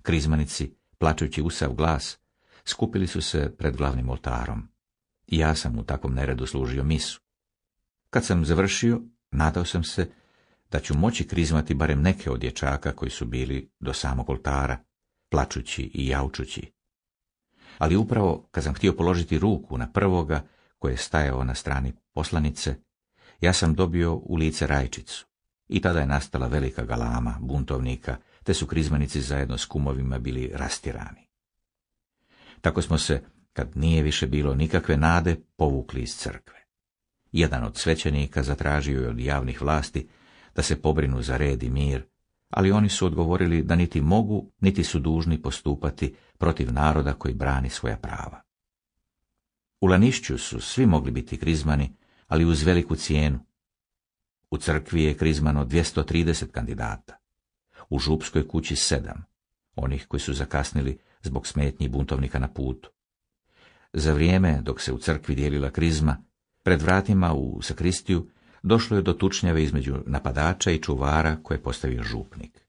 S1: Krizmanici, plačući usav glas, skupili su se pred glavnim oltarom. I ja sam u takvom neredu služio misu. Kad sam završio, nadao sam se da ću moći krizmati barem neke od dječaka koji su bili do samog oltara, plačući i jaučući. Ali upravo kad sam htio položiti ruku na prvoga koji je stajao na strani poslanice, ja sam dobio u lice rajčicu. I tada je nastala velika galama, buntovnika, te su krizmanici zajedno s kumovima bili rastirani. Tako smo se, kad nije više bilo nikakve nade, povukli iz crkve. Jedan od svećenika zatražio je od javnih vlasti da se pobrinu za red i mir, ali oni su odgovorili da niti mogu, niti su dužni postupati protiv naroda koji brani svoja prava. U Lanišću su svi mogli biti krizmani, ali uz veliku cijenu. U crkvi je krizmano 230 kandidata, u župskoj kući sedam, onih koji su zakasnili zbog smetnji buntovnika na putu. Za vrijeme dok se u crkvi dijelila krizma, pred vratima u sakristiju došlo je do tučnjave između napadača i čuvara koje postavio župnik.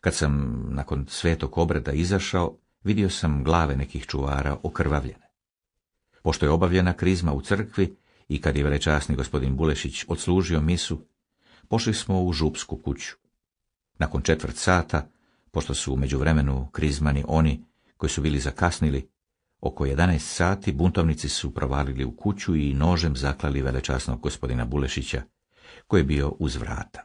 S1: Kad sam nakon svetog obreda izašao, vidio sam glave nekih čuvara okrvavljene. Pošto je obavljena krizma u crkvi, i kad je velečasni gospodin Bulešić odslužio misu, pošli smo u župsku kuću. Nakon četvrt sata, pošto su umeđu vremenu krizmani oni koji su bili zakasnili, oko 11 sati buntovnici su provalili u kuću i nožem zaklali velečasnog gospodina Bulešića, koji je bio uz vrata.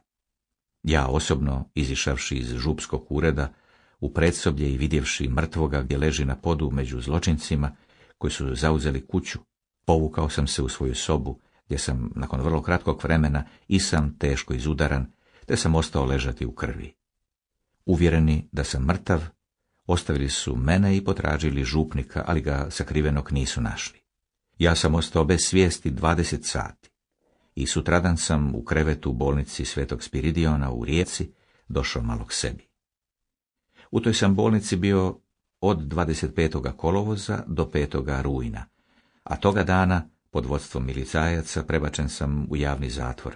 S1: Ja osobno, izišavši iz župskog ureda, u predsoblje i vidjevši mrtvoga gdje leži na podu među zločincima koji su zauzeli kuću, Povukao sam se u svoju sobu, gdje sam nakon vrlo kratkog vremena i sam teško izudaran, te sam ostao ležati u krvi. Uvjereni da sam mrtav, ostavili su mene i potražili župnika, ali ga sakrivenog nisu našli. Ja sam ostao bez svijesti dvadeset sati i sutradan sam u krevetu u bolnici Svetog Spiridiona u Rijeci došao malo k sebi. U toj sam bolnici bio od 25. kolovoza do 5. rujna, a toga dana, pod vodstvom milicajaca, prebačen sam u javni zatvor.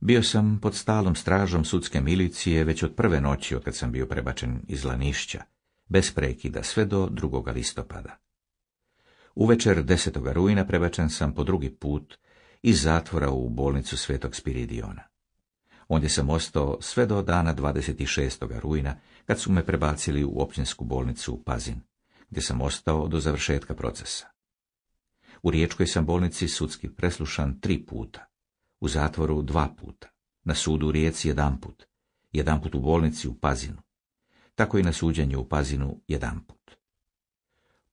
S1: Bio sam pod stalom stražom sudske milicije već od prve noći od kad sam bio prebačen iz Lanišća, bez prekida sve do drugoga listopada. Uvečer 10. rujna prebačen sam po drugi put iz zatvora u bolnicu Svetog Spiridiona. Ondje sam ostao sve do dana 26. rujna, kad su me prebacili u općinsku bolnicu u Pazin, gdje sam ostao do završetka procesa. U Riječkoj sam bolnici sudski preslušan tri puta, u zatvoru dva puta, na sudu u Rijeci jedan put, jedan put u bolnici u Pazinu, tako i na suđenju u Pazinu jedan put.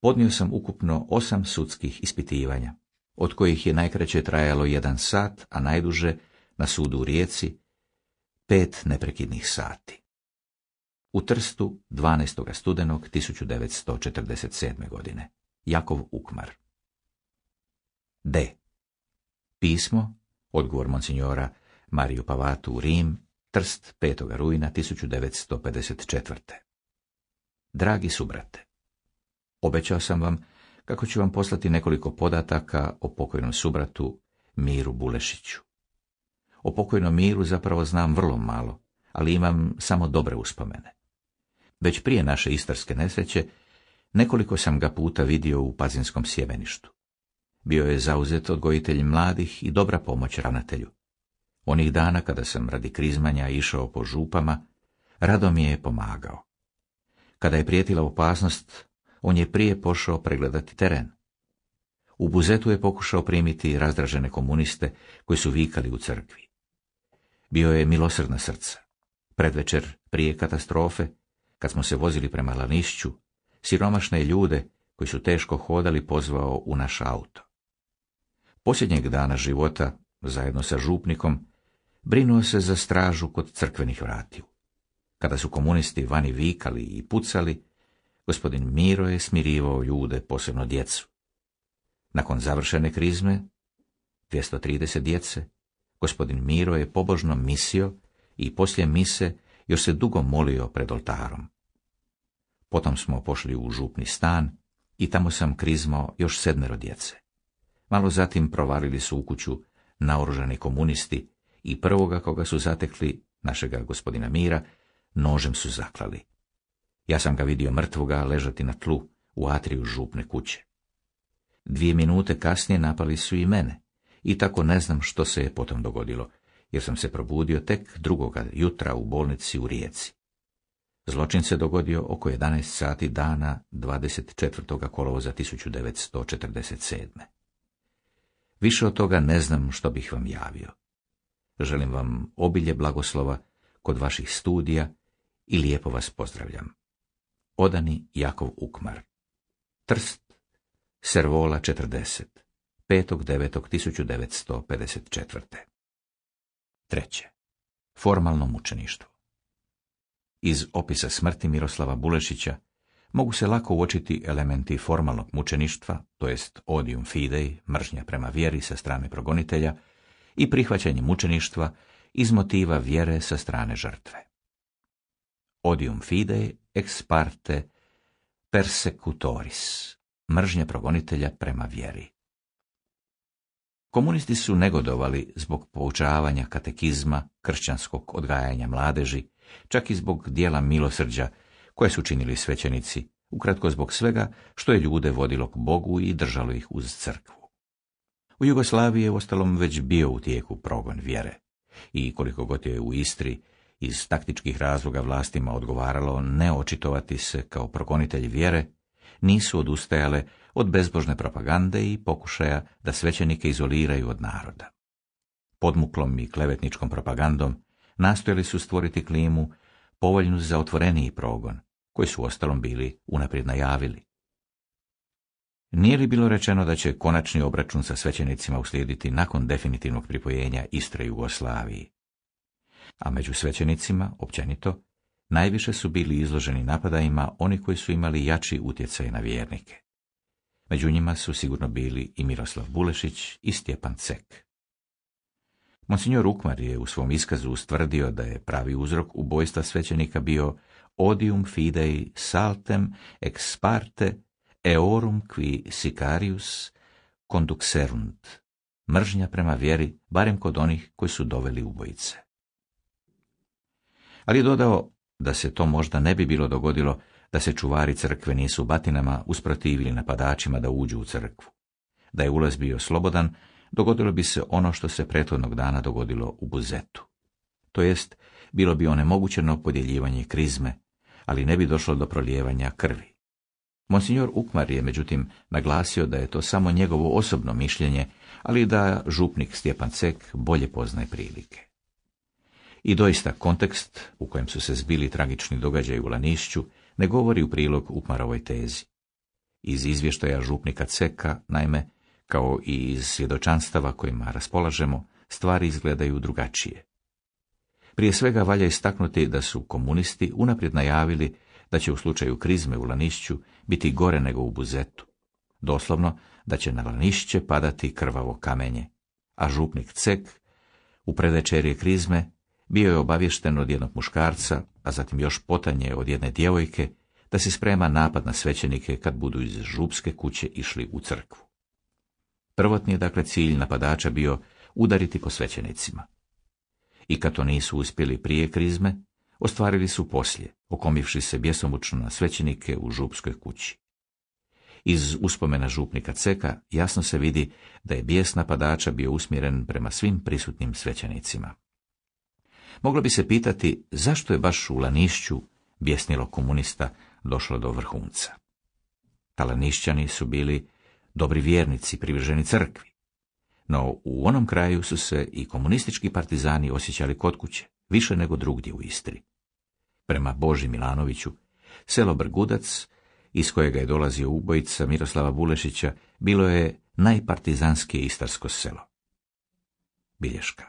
S1: Podnio sam ukupno osam sudskih ispitivanja, od kojih je najkraće trajalo jedan sat, a najduže na sudu u Rijeci pet neprekidnih sati. U Trstu 12. studenog 1947. godine. Jakov Ukmar D. Pismo, odgovor monsignora Mariju Pavatu u Rim, Trst 5. rujna 1954. Dragi subrate, obećao sam vam kako ću vam poslati nekoliko podataka o pokojnom subratu Miru Bulešiću. O pokojnom Miru zapravo znam vrlo malo, ali imam samo dobre uspomene. Već prije naše istarske nesreće nekoliko sam ga puta vidio u pazinskom sjemeništu. Bio je zauzet odgojitelj mladih i dobra pomoć ravnatelju. Onih dana kada sam radi krizmanja išao po župama, rado mi je pomagao. Kada je prijetila opasnost, on je prije pošao pregledati teren. U Buzetu je pokušao primiti razdražene komuniste koji su vikali u crkvi. Bio je milosrdna srca. Predvečer prije katastrofe, kad smo se vozili prema Lanišću, siromašne ljude koji su teško hodali pozvao u naš auto. Posljednjeg dana života, zajedno sa župnikom, brinuo se za stražu kod crkvenih vratiju. Kada su komunisti vani vikali i pucali, gospodin Miro je smirivao ljude, posebno djecu. Nakon završene krizme, 230 djece, gospodin Miro je pobožno misio i poslije mise još se dugo molio pred oltarom. Potom smo pošli u župni stan i tamo sam krizmao još sedmero djece. Malo zatim provarili su u kuću naoružani komunisti i prvoga koga su zatekli, našega gospodina Mira, nožem su zaklali. Ja sam ga vidio mrtvoga ležati na tlu u atriju župne kuće. Dvije minute kasnije napali su i mene i tako ne znam što se je potom dogodilo, jer sam se probudio tek drugoga jutra u bolnici u Rijeci. Zločin se dogodio oko 11 sati dana 24. kolovoza 1947. Više od toga ne znam što bih vam javio. Želim vam obilje blagoslova kod vaših studija i lijepo vas pozdravljam. Odani Jakov Ukmar Trst Servola 40
S2: 5.9.1954
S1: Treće Formalno mučeništvo Iz opisa smrti Miroslava Bulešića mogu se lako uočiti elementi formalnog mučeništva, to jest odium fidei, mržnja prema vjeri sa strane progonitelja, i prihvaćanje mučeništva iz motiva vjere sa strane žrtve. Odium fidei ex parte persecutoris, mržnja progonitelja prema vjeri. Komunisti su negodovali zbog poučavanja katekizma, kršćanskog odgajanja mladeži, čak i zbog dijela milosrđa koje su činili svećenici, ukratko zbog svega što je ljude vodilo k Bogu i držalo ih uz crkvu. U Jugoslaviji je ostalom već bio u tijeku progon vjere i koliko god je u Istri iz taktičkih razloga vlastima odgovaralo ne očitovati se kao progonitelj vjere, nisu odustajale od bezbožne propagande i pokušaja da svećenike izoliraju od naroda. Podmuklom i klevetničkom propagandom nastojali su stvoriti klimu povoljnu za otvoreniji progon, koji su ostalom bili unaprijed najavili. Nije li bilo rečeno da će konačni obračun sa svećenicima uslijediti nakon definitivnog pripojenja Istre Jugoslaviji? A među svećenicima, općenito, najviše su bili izloženi napadajima oni koji su imali jači utjecaj na vjernike. Među njima su sigurno bili i Miroslav Bulešić i Stjepan Cek. Monsignor Ukmar je u svom iskazu ustvrdio da je pravi uzrok ubojstva svećenika bio odium fidei saltem ex parte eorum qui sicarius conduxerunt. Mržnja prema vjeri, barem kod onih koji su doveli ubojice. Ali je dodao da se to možda ne bi bilo dogodilo da se čuvari crkve nisu batinama usprotivili napadačima da uđu u crkvu. Da je ulaz bio slobodan, dogodilo bi se ono što se prethodnog dana dogodilo u Buzetu. To jest, bilo bi onemogućeno podjeljivanje krizme, ali ne bi došlo do prolijevanja krvi. Monsignor Ukmar je međutim naglasio da je to samo njegovo osobno mišljenje, ali da župnik Stjepan Cek bolje poznaje prilike. I doista kontekst u kojem su se zbili tragični događaji u Lanišću ne govori u prilog Ukmarovoj tezi. Iz izvještaja župnika Ceka, naime, kao i iz svjedočanstava kojima raspolažemo, stvari izgledaju drugačije. Prije svega valja istaknuti da su komunisti unaprijed najavili da će u slučaju krizme u Lanišću biti gore nego u Buzetu. Doslovno da će na Lanišće padati krvavo kamenje, a župnik Cek u predvečerije krizme bio je obavješten od jednog muškarca, a zatim još potanje od jedne djevojke, da se sprema napad na svećenike kad budu iz župske kuće išli u crkvu. Prvotni je dakle cilj napadača bio udariti po svećenicima i kad to nisu uspjeli prije krizme, ostvarili su poslije, okomivši se bjesomučno na svećenike u župskoj kući. Iz uspomena župnika Ceka jasno se vidi da je bijes napadača bio usmjeren prema svim prisutnim svećenicima. Moglo bi se pitati zašto je baš u Lanišću bjesnilo komunista došlo do vrhunca. Talanišćani su bili dobri vjernici, privrženi crkvi, no u onom kraju su se i komunistički partizani osjećali kod kuće, više nego drugdje u Istri. Prema Boži Milanoviću, selo Brgudac, iz kojega je dolazio ubojica Miroslava Bulešića, bilo je najpartizanskije istarsko selo. Bilješka.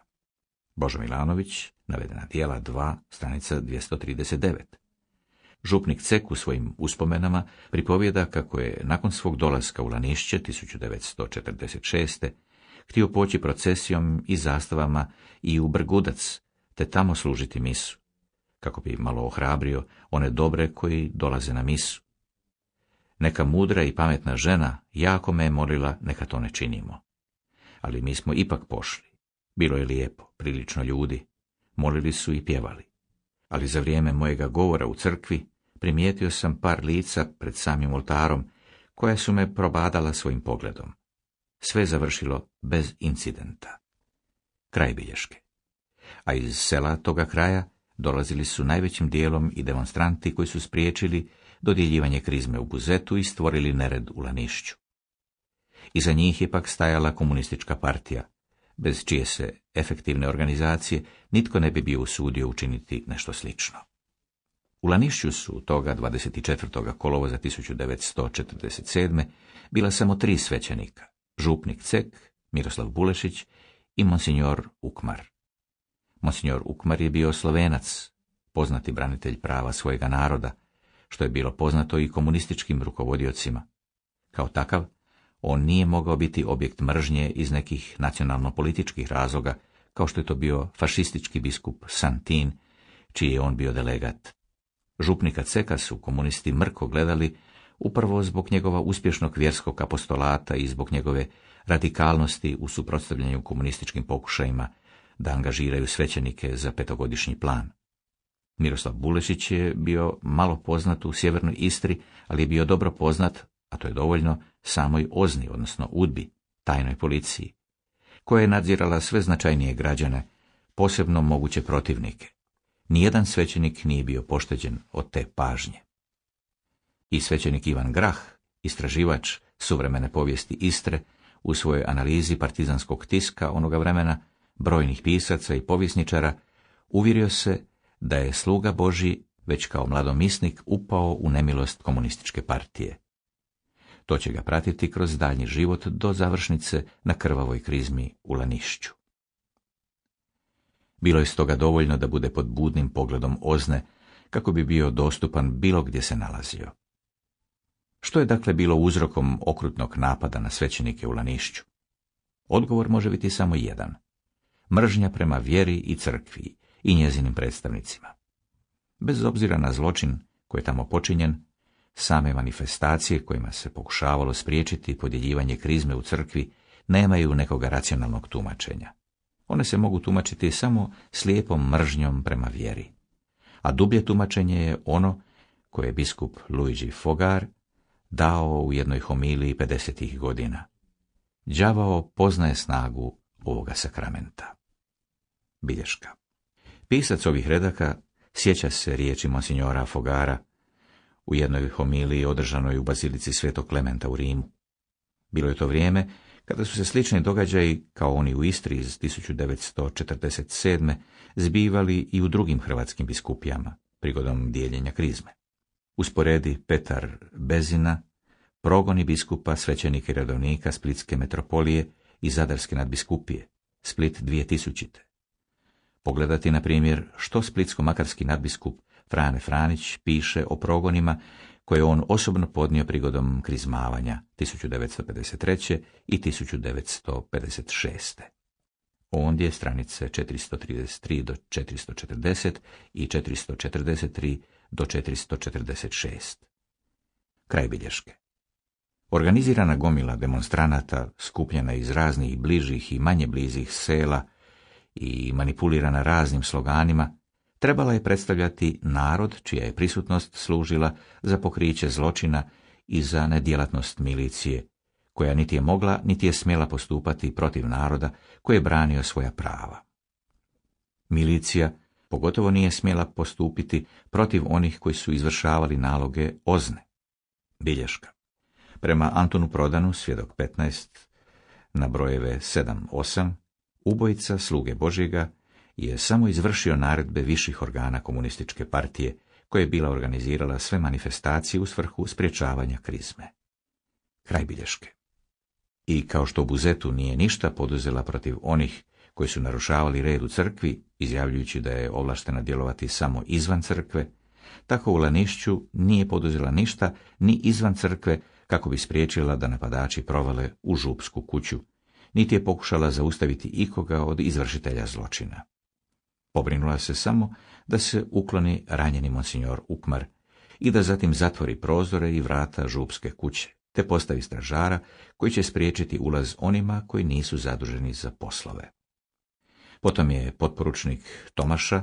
S1: Božo Milanović, navedena dijela 2, stranica 239. Župnik Cek u svojim uspomenama pripovjeda kako je nakon svog dolaska u Lanišće 1946 htio poći procesijom i zastavama i u Brgudac, te tamo služiti misu, kako bi malo ohrabrio one dobre koji dolaze na misu. Neka mudra i pametna žena jako me je molila neka to ne činimo. Ali mi smo ipak pošli. Bilo je lijepo, prilično ljudi. Molili su i pjevali. Ali za vrijeme mojega govora u crkvi primijetio sam par lica pred samim oltarom koja su me probadala svojim pogledom. Sve završilo bez incidenta. Kraj bilješke. A iz sela toga kraja dolazili su najvećim dijelom i demonstranti koji su spriječili dodjeljivanje krizme u Buzetu i stvorili nered u Lanišću. Iza njih je pak stajala komunistička partija, bez čije se efektivne organizacije nitko ne bi bio usudio učiniti nešto slično. U Lanišću su toga 24. kolovoza 1947. bila samo tri svećenika župnik Cek, Miroslav Bulešić i monsignor Ukmar. Monsignor Ukmar je bio slovenac, poznati branitelj prava svojega naroda, što je bilo poznato i komunističkim rukovodiocima. Kao takav, on nije mogao biti objekt mržnje iz nekih nacionalno-političkih razloga, kao što je to bio fašistički biskup Santin, čiji je on bio delegat. Župnika Ceka su komunisti mrko gledali upravo zbog njegova uspješnog vjerskog apostolata i zbog njegove radikalnosti u suprotstavljanju komunističkim pokušajima da angažiraju svećenike za petogodišnji plan. Miroslav Bulešić je bio malo poznat u sjevernoj Istri, ali je bio dobro poznat, a to je dovoljno, samoj Ozni, odnosno Udbi, tajnoj policiji, koja je nadzirala sve značajnije građane, posebno moguće protivnike. Nijedan svećenik nije bio pošteđen od te pažnje i svećenik Ivan Grah, istraživač suvremene povijesti Istre, u svojoj analizi partizanskog tiska onoga vremena, brojnih pisaca i povjesničara, uvjerio se da je sluga Boži već kao mladomisnik upao u nemilost komunističke partije. To će ga pratiti kroz daljnji život do završnice na krvavoj krizmi u Lanišću. Bilo je stoga dovoljno da bude pod budnim pogledom ozne, kako bi bio dostupan bilo gdje se nalazio. Što je dakle bilo uzrokom okrutnog napada na svećenike u Lanišću? Odgovor može biti samo jedan. Mržnja prema vjeri i crkvi i njezinim predstavnicima. Bez obzira na zločin koji je tamo počinjen, same manifestacije kojima se pokušavalo spriječiti podjeljivanje krizme u crkvi nemaju nekoga racionalnog tumačenja. One se mogu tumačiti samo slijepom mržnjom prema vjeri. A dublje tumačenje je ono koje je biskup Luigi Fogar dao u jednoj homiliji 50. godina. Đavao poznaje snagu ovoga sakramenta. Bilješka. Pisac ovih redaka sjeća se riječi monsignora Fogara u jednoj homiliji održanoj u bazilici Svetog Klementa u Rimu. Bilo je to vrijeme kada su se slični događaji, kao oni u Istri iz 1947. zbivali i u drugim hrvatskim biskupijama, prigodom dijeljenja krizme. Usporedi Petar Bezina, progoni biskupa, svećenika i redovnika Splitske metropolije i Zadarske nadbiskupije, Split 2000. Pogledati, na primjer, što Splitsko-makarski nadbiskup Frane Franić piše o progonima koje on osobno podnio prigodom krizmavanja 1953. i 1956. Ondje stranice 433 do 440 i 443 do 446. Kraj bilješke. Organizirana gomila demonstranata, skupljena iz raznih bližih i manje blizih sela i manipulirana raznim sloganima, trebala je predstavljati narod čija je prisutnost služila za pokriće zločina i za nedjelatnost milicije, koja niti je mogla, niti je smjela postupati protiv naroda koji je branio svoja prava. Milicija, Pogotovo nije smjela postupiti protiv onih koji su izvršavali naloge ozne. Bilješka. Prema Antonu Prodanu, svjedok 15, na brojeve 7-8, ubojica sluge Božjega je samo izvršio naredbe viših organa komunističke partije, koja je bila organizirala sve manifestacije u svrhu spriječavanja krizme. Kraj bilješke. I kao što Buzetu nije ništa poduzela protiv onih koji su narušavali red u crkvi, izjavljujući da je ovlaštena djelovati samo izvan crkve, tako u Lanišću nije poduzela ništa ni izvan crkve kako bi spriječila da napadači provale u župsku kuću, niti je pokušala zaustaviti ikoga od izvršitelja zločina. Pobrinula se samo da se ukloni ranjeni monsignor Ukmar i da zatim zatvori prozore i vrata župske kuće, te postavi stražara koji će spriječiti ulaz onima koji nisu zaduženi za poslove. Potom je potporučnik Tomaša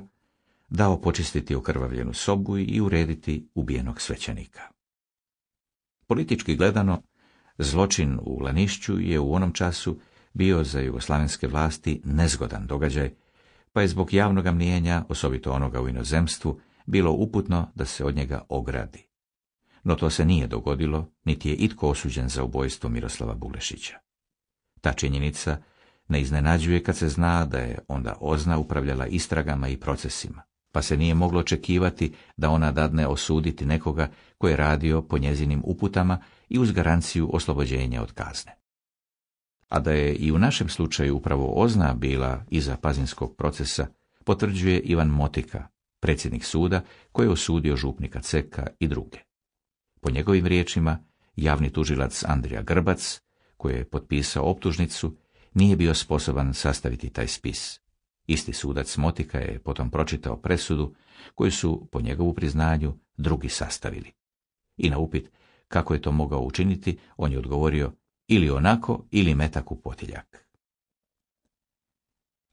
S1: dao počistiti okrvavljenu sobu i urediti ubijenog svećenika. Politički gledano, zločin u Lanišću je u onom času bio za jugoslavenske vlasti nezgodan događaj, pa je zbog javnog mnijenja, osobito onoga u inozemstvu, bilo uputno da se od njega ogradi. No to se nije dogodilo, niti je itko osuđen za ubojstvo Miroslava Bulešića. Ta činjenica ne iznenađuje kad se zna da je onda ozna upravljala istragama i procesima, pa se nije moglo očekivati da ona dadne osuditi nekoga koji je radio po njezinim uputama i uz garanciju oslobođenja od kazne. A da je i u našem slučaju upravo ozna bila iza pazinskog procesa, potvrđuje Ivan Motika, predsjednik suda koji je osudio župnika Ceka i druge. Po njegovim riječima, javni tužilac Andrija Grbac, koji je potpisao optužnicu, nije bio sposoban sastaviti taj spis. Isti sudac Motika je potom pročitao presudu koju su, po njegovu priznanju, drugi sastavili. I na upit kako je to mogao učiniti, on je odgovorio ili onako ili metak u potiljak.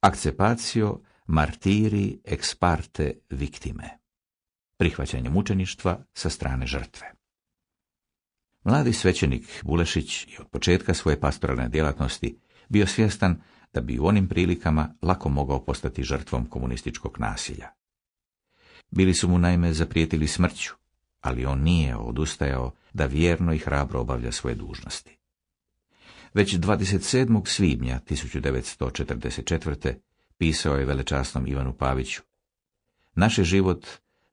S1: Akcepacio: martiri ex parte victime. Prihvaćanje mučeništva sa strane žrtve. Mladi svećenik Bulešić je od početka svoje pastoralne djelatnosti bio svjestan da bi u onim prilikama lako mogao postati žrtvom komunističkog nasilja. Bili su mu naime zaprijetili smrću, ali on nije odustajao da vjerno i hrabro obavlja svoje dužnosti. Već 27. svibnja 1944. pisao je velečasnom Ivanu Paviću Naš je život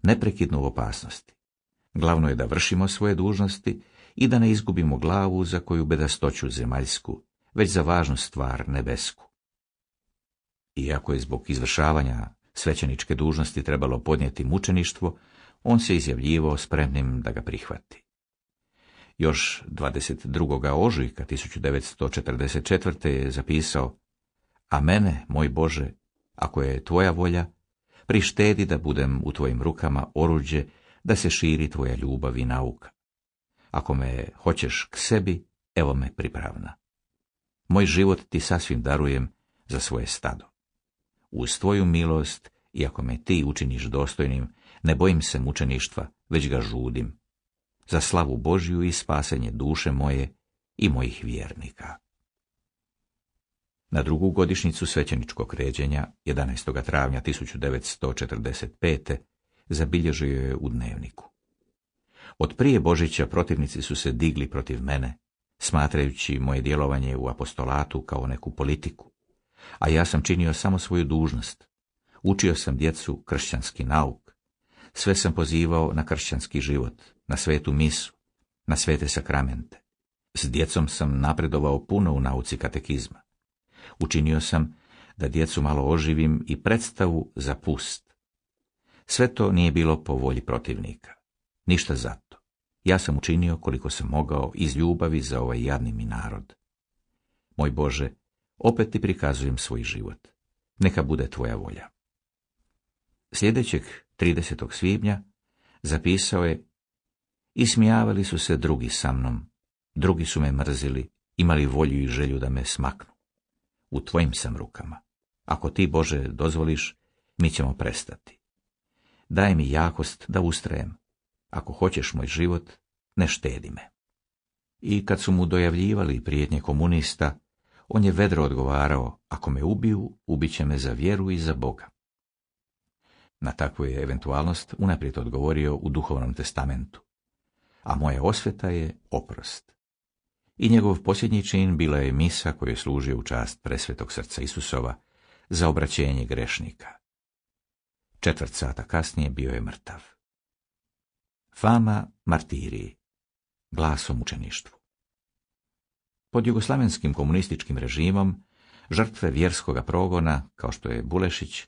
S1: neprekidno u opasnosti. Glavno je da vršimo svoje dužnosti i da ne izgubimo glavu za koju bedastoću zemaljsku već za važnu stvar nebesku. Iako je zbog izvršavanja svećeničke dužnosti trebalo podnijeti mučeništvo, on se izjavljivao spremnim da ga prihvati. Još 22. ožujka 1944. je zapisao A mene, moj Bože, ako je tvoja volja, prištedi da budem u tvojim rukama oruđe da se širi tvoja ljubav i nauka. Ako me hoćeš k sebi, evo me pripravna moj život ti sasvim darujem za svoje stado. Uz tvoju milost, iako ako me ti učiniš dostojnim, ne bojim se mučeništva, već ga žudim. Za slavu Božju i spasenje duše moje i mojih vjernika. Na drugu godišnjicu svećeničkog ređenja, 11. travnja 1945. zabilježio je u dnevniku. Od prije Božića protivnici su se digli protiv mene, smatrajući moje djelovanje u apostolatu kao neku politiku. A ja sam činio samo svoju dužnost. Učio sam djecu kršćanski nauk. Sve sam pozivao na kršćanski život, na svetu misu, na svete sakramente. S djecom sam napredovao puno u nauci katekizma. Učinio sam da djecu malo oživim i predstavu za pust. Sve to nije bilo po volji protivnika. Ništa zato. Ja sam učinio koliko sam mogao iz ljubavi za ovaj jadni mi narod. Moj Bože, opet ti prikazujem svoj život. Neka bude tvoja volja. Sljedećeg 30. svibnja zapisao je Ismijavali su se drugi sa mnom, drugi su me mrzili, imali volju i želju da me smaknu. U tvojim sam rukama. Ako ti, Bože, dozvoliš, mi ćemo prestati. Daj mi jakost da ustrajem, ako hoćeš moj život, ne štedi me. I kad su mu dojavljivali prijetnje komunista, on je vedro odgovarao, ako me ubiju, ubit će me za vjeru i za Boga. Na takvu je eventualnost unaprijed odgovorio u duhovnom testamentu. A moja osveta je oprost. I njegov posljednji čin bila je misa koju je služio u čast presvetog srca Isusova za obraćenje grešnika. Četvrt sata kasnije bio je mrtav. Fama martiriji. Glasom o mučeništvu. Pod jugoslavenskim komunističkim režimom žrtve vjerskoga progona, kao što je Bulešić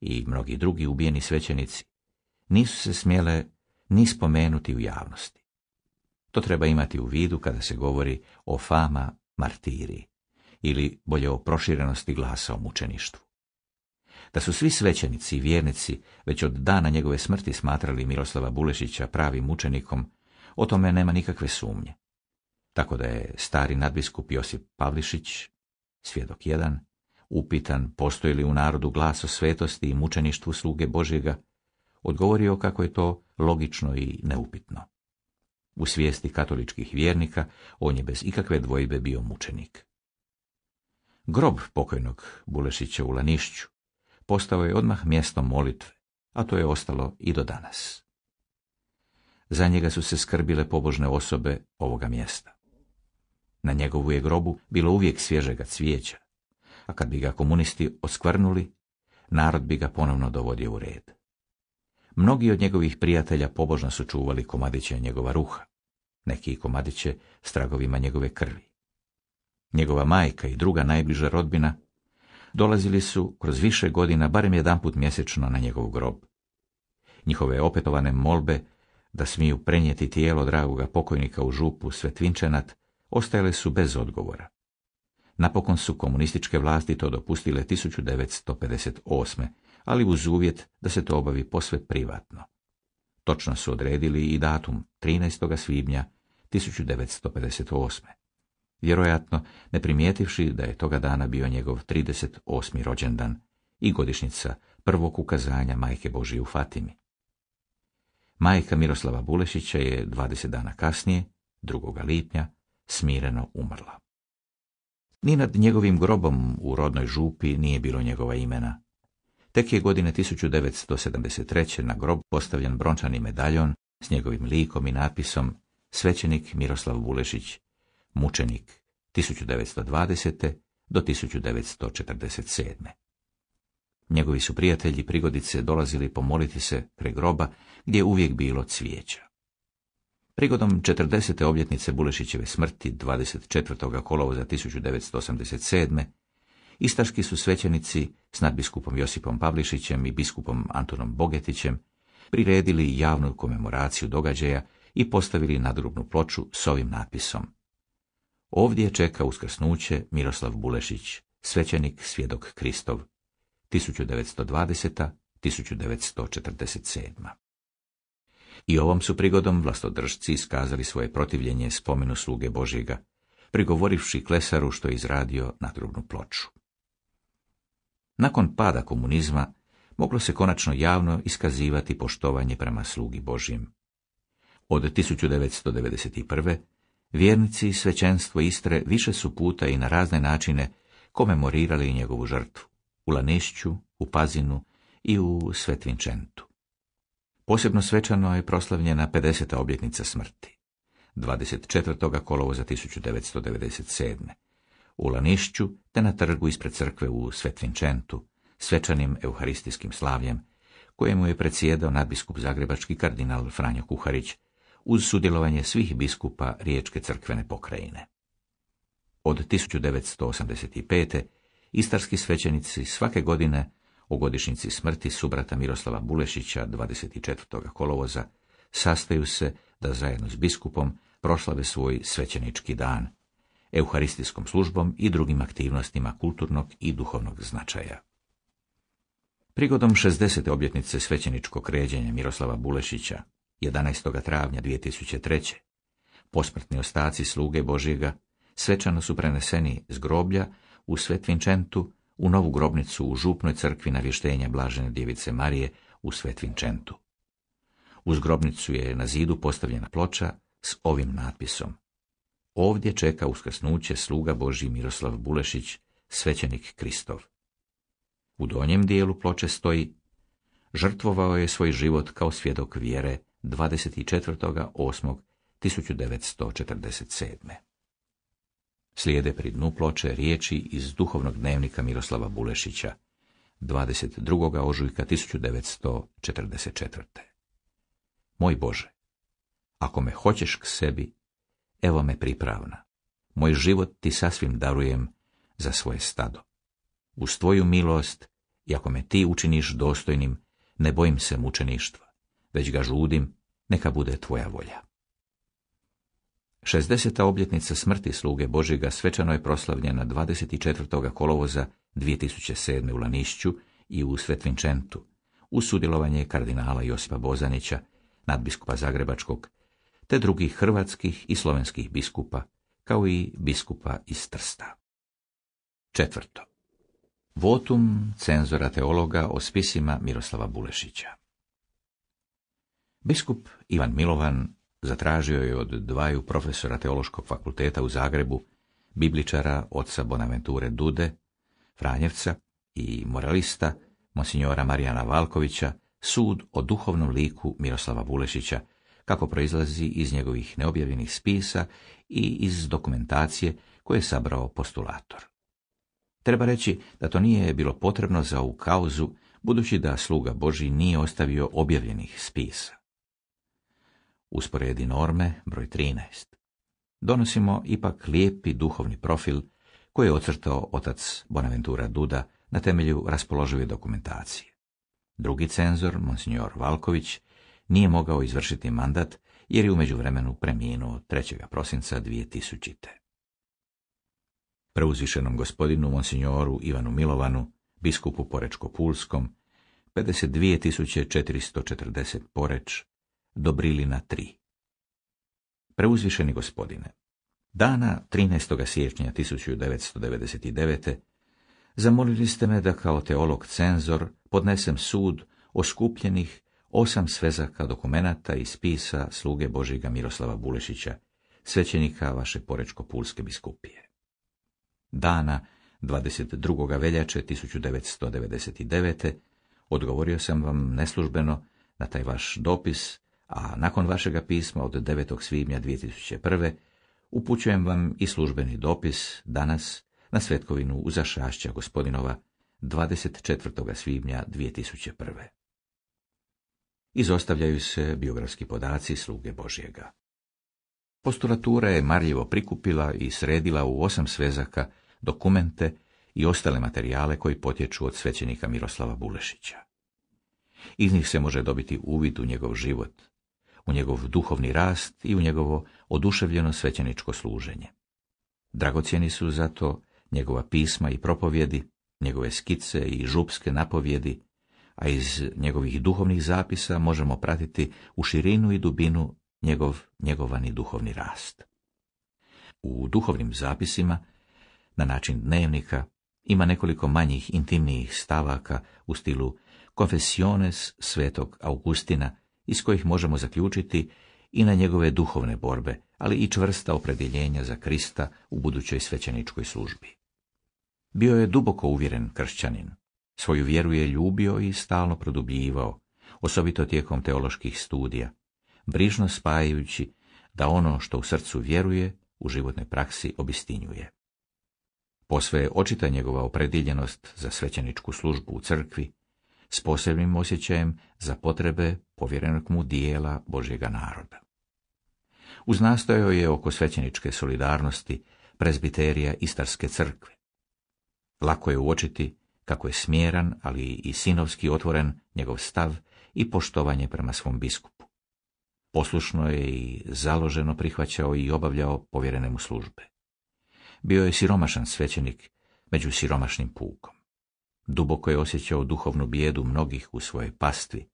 S1: i mnogi drugi ubijeni svećenici, nisu se smjele ni spomenuti u javnosti. To treba imati u vidu kada se govori o fama martiri ili bolje o proširenosti glasa o mučeništvu da su svi svećenici i vjernici već od dana njegove smrti smatrali Miroslava Bulešića pravim mučenikom, o tome nema nikakve sumnje. Tako da je stari nadbiskup Josip Pavlišić, svjedok jedan, upitan postoji li u narodu glas o svetosti i mučeništvu sluge Božjega, odgovorio kako je to logično i neupitno. U svijesti katoličkih vjernika on je bez ikakve dvojbe bio mučenik. Grob pokojnog Bulešića u Lanišću, postao je odmah mjesto molitve, a to je ostalo i do danas. Za njega su se skrbile pobožne osobe ovoga mjesta. Na njegovu je grobu bilo uvijek svježega cvijeća, a kad bi ga komunisti oskvrnuli, narod bi ga ponovno dovodio u red. Mnogi od njegovih prijatelja pobožno su čuvali komadiće njegova ruha, neki komadiće s tragovima njegove krvi. Njegova majka i druga najbliža rodbina dolazili su kroz više godina barem jedanput mjesečno na njegov grob. Njihove opetovane molbe da smiju prenijeti tijelo dragoga pokojnika u župu Svetvinčenat ostajale su bez odgovora. Napokon su komunističke vlasti to dopustile 1958. ali uz uvjet da se to obavi posve privatno. Točno su odredili i datum 13. svibnja 1958 vjerojatno ne primijetivši da je toga dana bio njegov 38. rođendan i godišnjica prvog ukazanja Majke Božije u Fatimi. Majka Miroslava Bulešića je 20 dana kasnije, 2. lipnja, smireno umrla. Ni nad njegovim grobom u rodnoj župi nije bilo njegova imena. Tek je godine 1973. na grob postavljen brončani medaljon s njegovim likom i napisom Svećenik Miroslav Bulešić, mučenik 1920. do 1947. Njegovi su prijatelji prigodice dolazili pomoliti se pre groba gdje je uvijek bilo cvijeća. Prigodom 40. obljetnice Bulešićeve smrti 24. kolovoza 1987. Istarski su svećenici s nadbiskupom Josipom Pavlišićem i biskupom Antonom Bogetićem priredili javnu komemoraciju događaja i postavili nadrubnu ploču s ovim natpisom Ovdje čeka uskrsnuće Miroslav Bulešić, svećenik svjedok Kristov, 1920. 1947. I ovom su prigodom vlastodržci iskazali svoje protivljenje spomenu sluge Božjega, prigovorivši klesaru što je izradio natrubnu ploču. Nakon pada komunizma moglo se konačno javno iskazivati poštovanje prema slugi Božjem. Od 1991. Vjernici svećenstvo Istre više su puta i na razne načine komemorirali njegovu žrtvu, u Lanišću, u Pazinu i u Svetvinčentu. Posebno svečano je proslavljena 50. obljetnica smrti, 24. kolovoza 1997. u Lanišću te na trgu ispred crkve u Svetvinčentu, svečanim euharistijskim slavljem, kojemu je predsjedao nadbiskup zagrebački kardinal Franjo Kuharić, uz sudjelovanje svih biskupa Riječke crkvene pokrajine. Od 1985. istarski svećenici svake godine u godišnjici smrti subrata Miroslava Bulešića 24. kolovoza sastaju se da zajedno s biskupom proslave svoj svećenički dan, euharistijskom službom i drugim aktivnostima kulturnog i duhovnog značaja. Prigodom 60. obljetnice svećeničkog ređenja Miroslava Bulešića 11. travnja 2003. Posmrtni ostaci sluge Božjega svečano su preneseni s groblja u Svetvinčentu u novu grobnicu u župnoj crkvi navještenja Blažene Djevice Marije u Svetvinčentu. Uz grobnicu je na zidu postavljena ploča s ovim natpisom. Ovdje čeka uskrsnuće sluga Božji Miroslav Bulešić, svećenik Kristov. U donjem dijelu ploče stoji Žrtvovao je svoj život kao svjedok vjere 24.8.1947. Slijede pri dnu ploče riječi iz duhovnog dnevnika Miroslava Bulešića, 22. ožujka 1944. Moj Bože, ako me hoćeš k sebi, evo me pripravna. Moj život ti sasvim darujem za svoje stado. Uz tvoju milost, i ako me ti učiniš dostojnim, ne bojim se mučeništva već ga žudim, neka bude tvoja volja. 60. obljetnica smrti sluge Božiga svečano je proslavljena 24. kolovoza 2007. u Lanišću i u Svetvinčentu, uz sudjelovanje kardinala Josipa Bozanića, nadbiskupa Zagrebačkog, te drugih hrvatskih i slovenskih biskupa, kao i biskupa iz Trsta. Četvrto. Votum cenzora teologa o spisima Miroslava Bulešića. Biskup Ivan Milovan zatražio je od dvaju profesora Teološkog fakulteta u Zagrebu, bibličara oca Bonaventure Dude, Franjevca i moralista monsignora Marijana Valkovića, sud o duhovnom liku Miroslava Bulešića kako proizlazi iz njegovih neobjavljenih spisa i iz dokumentacije koje je sabrao postulator. Treba reći da to nije bilo potrebno za ovu kauzu, budući da sluga Boži nije ostavio objavljenih spisa. Usporedi norme broj 13. Donosimo ipak lijepi duhovni profil koji je ocrtao otac Bonaventura Duda na temelju raspoložive dokumentacije. Drugi cenzor, monsignor Valković, nije mogao izvršiti mandat jer je u međuvremenu preminuo 3. prosinca 2000. Preuzvišenom gospodinu monsignoru Ivanu Milovanu, biskupu Porečko-Pulskom, 52.440 Poreč, Dobrilina 3. Preuzvišeni gospodine, dana 13. siječnja 1999. zamolili ste me da kao teolog cenzor podnesem sud o skupljenih osam svezaka dokumenata i spisa sluge Božiga Miroslava Bulešića, svećenika vaše Porečko-Pulske biskupije. Dana 22. veljače 1999. odgovorio sam vam neslužbeno na taj vaš dopis a nakon vašega pisma od 9. svibnja 2001. upućujem vam i službeni dopis danas na Svetkovinu uzašašća gospodinova 24. svibnja 2001. Izostavljaju se biografski podaci sluge Božjega. Postulatura je marljivo prikupila i sredila u osam svezaka dokumente i ostale materijale koji potječu od svećenika Miroslava Bulešića. Iz njih se može dobiti uvid u njegov život, u njegov duhovni rast i u njegovo oduševljeno svećeničko služenje. Dragocjeni su zato njegova pisma i propovjedi, njegove skice i župske napovjedi, a iz njegovih duhovnih zapisa možemo pratiti u širinu i dubinu njegov njegovani duhovni rast. U duhovnim zapisima, na način dnevnika, ima nekoliko manjih intimnijih stavaka u stilu Confessiones svetog Augustina, iz kojih možemo zaključiti i na njegove duhovne borbe, ali i čvrsta opredjeljenja za Krista u budućoj svećeničkoj službi. Bio je duboko uvjeren kršćanin. Svoju vjeru je ljubio i stalno produbljivao, osobito tijekom teoloških studija, brižno spajajući da ono što u srcu vjeruje u životnoj praksi obistinjuje. Posve je očita njegova opredjeljenost za svećeničku službu u crkvi, s posebnim osjećajem za potrebe povjerenog mu dijela Božjega naroda. Uznastojao je oko svećeničke solidarnosti prezbiterija Istarske crkve. Lako je uočiti kako je smjeran, ali i sinovski otvoren njegov stav i poštovanje prema svom biskupu. Poslušno je i založeno prihvaćao i obavljao povjerene mu službe. Bio je siromašan svećenik među siromašnim pukom. Duboko je osjećao duhovnu bijedu mnogih u svojoj pastvi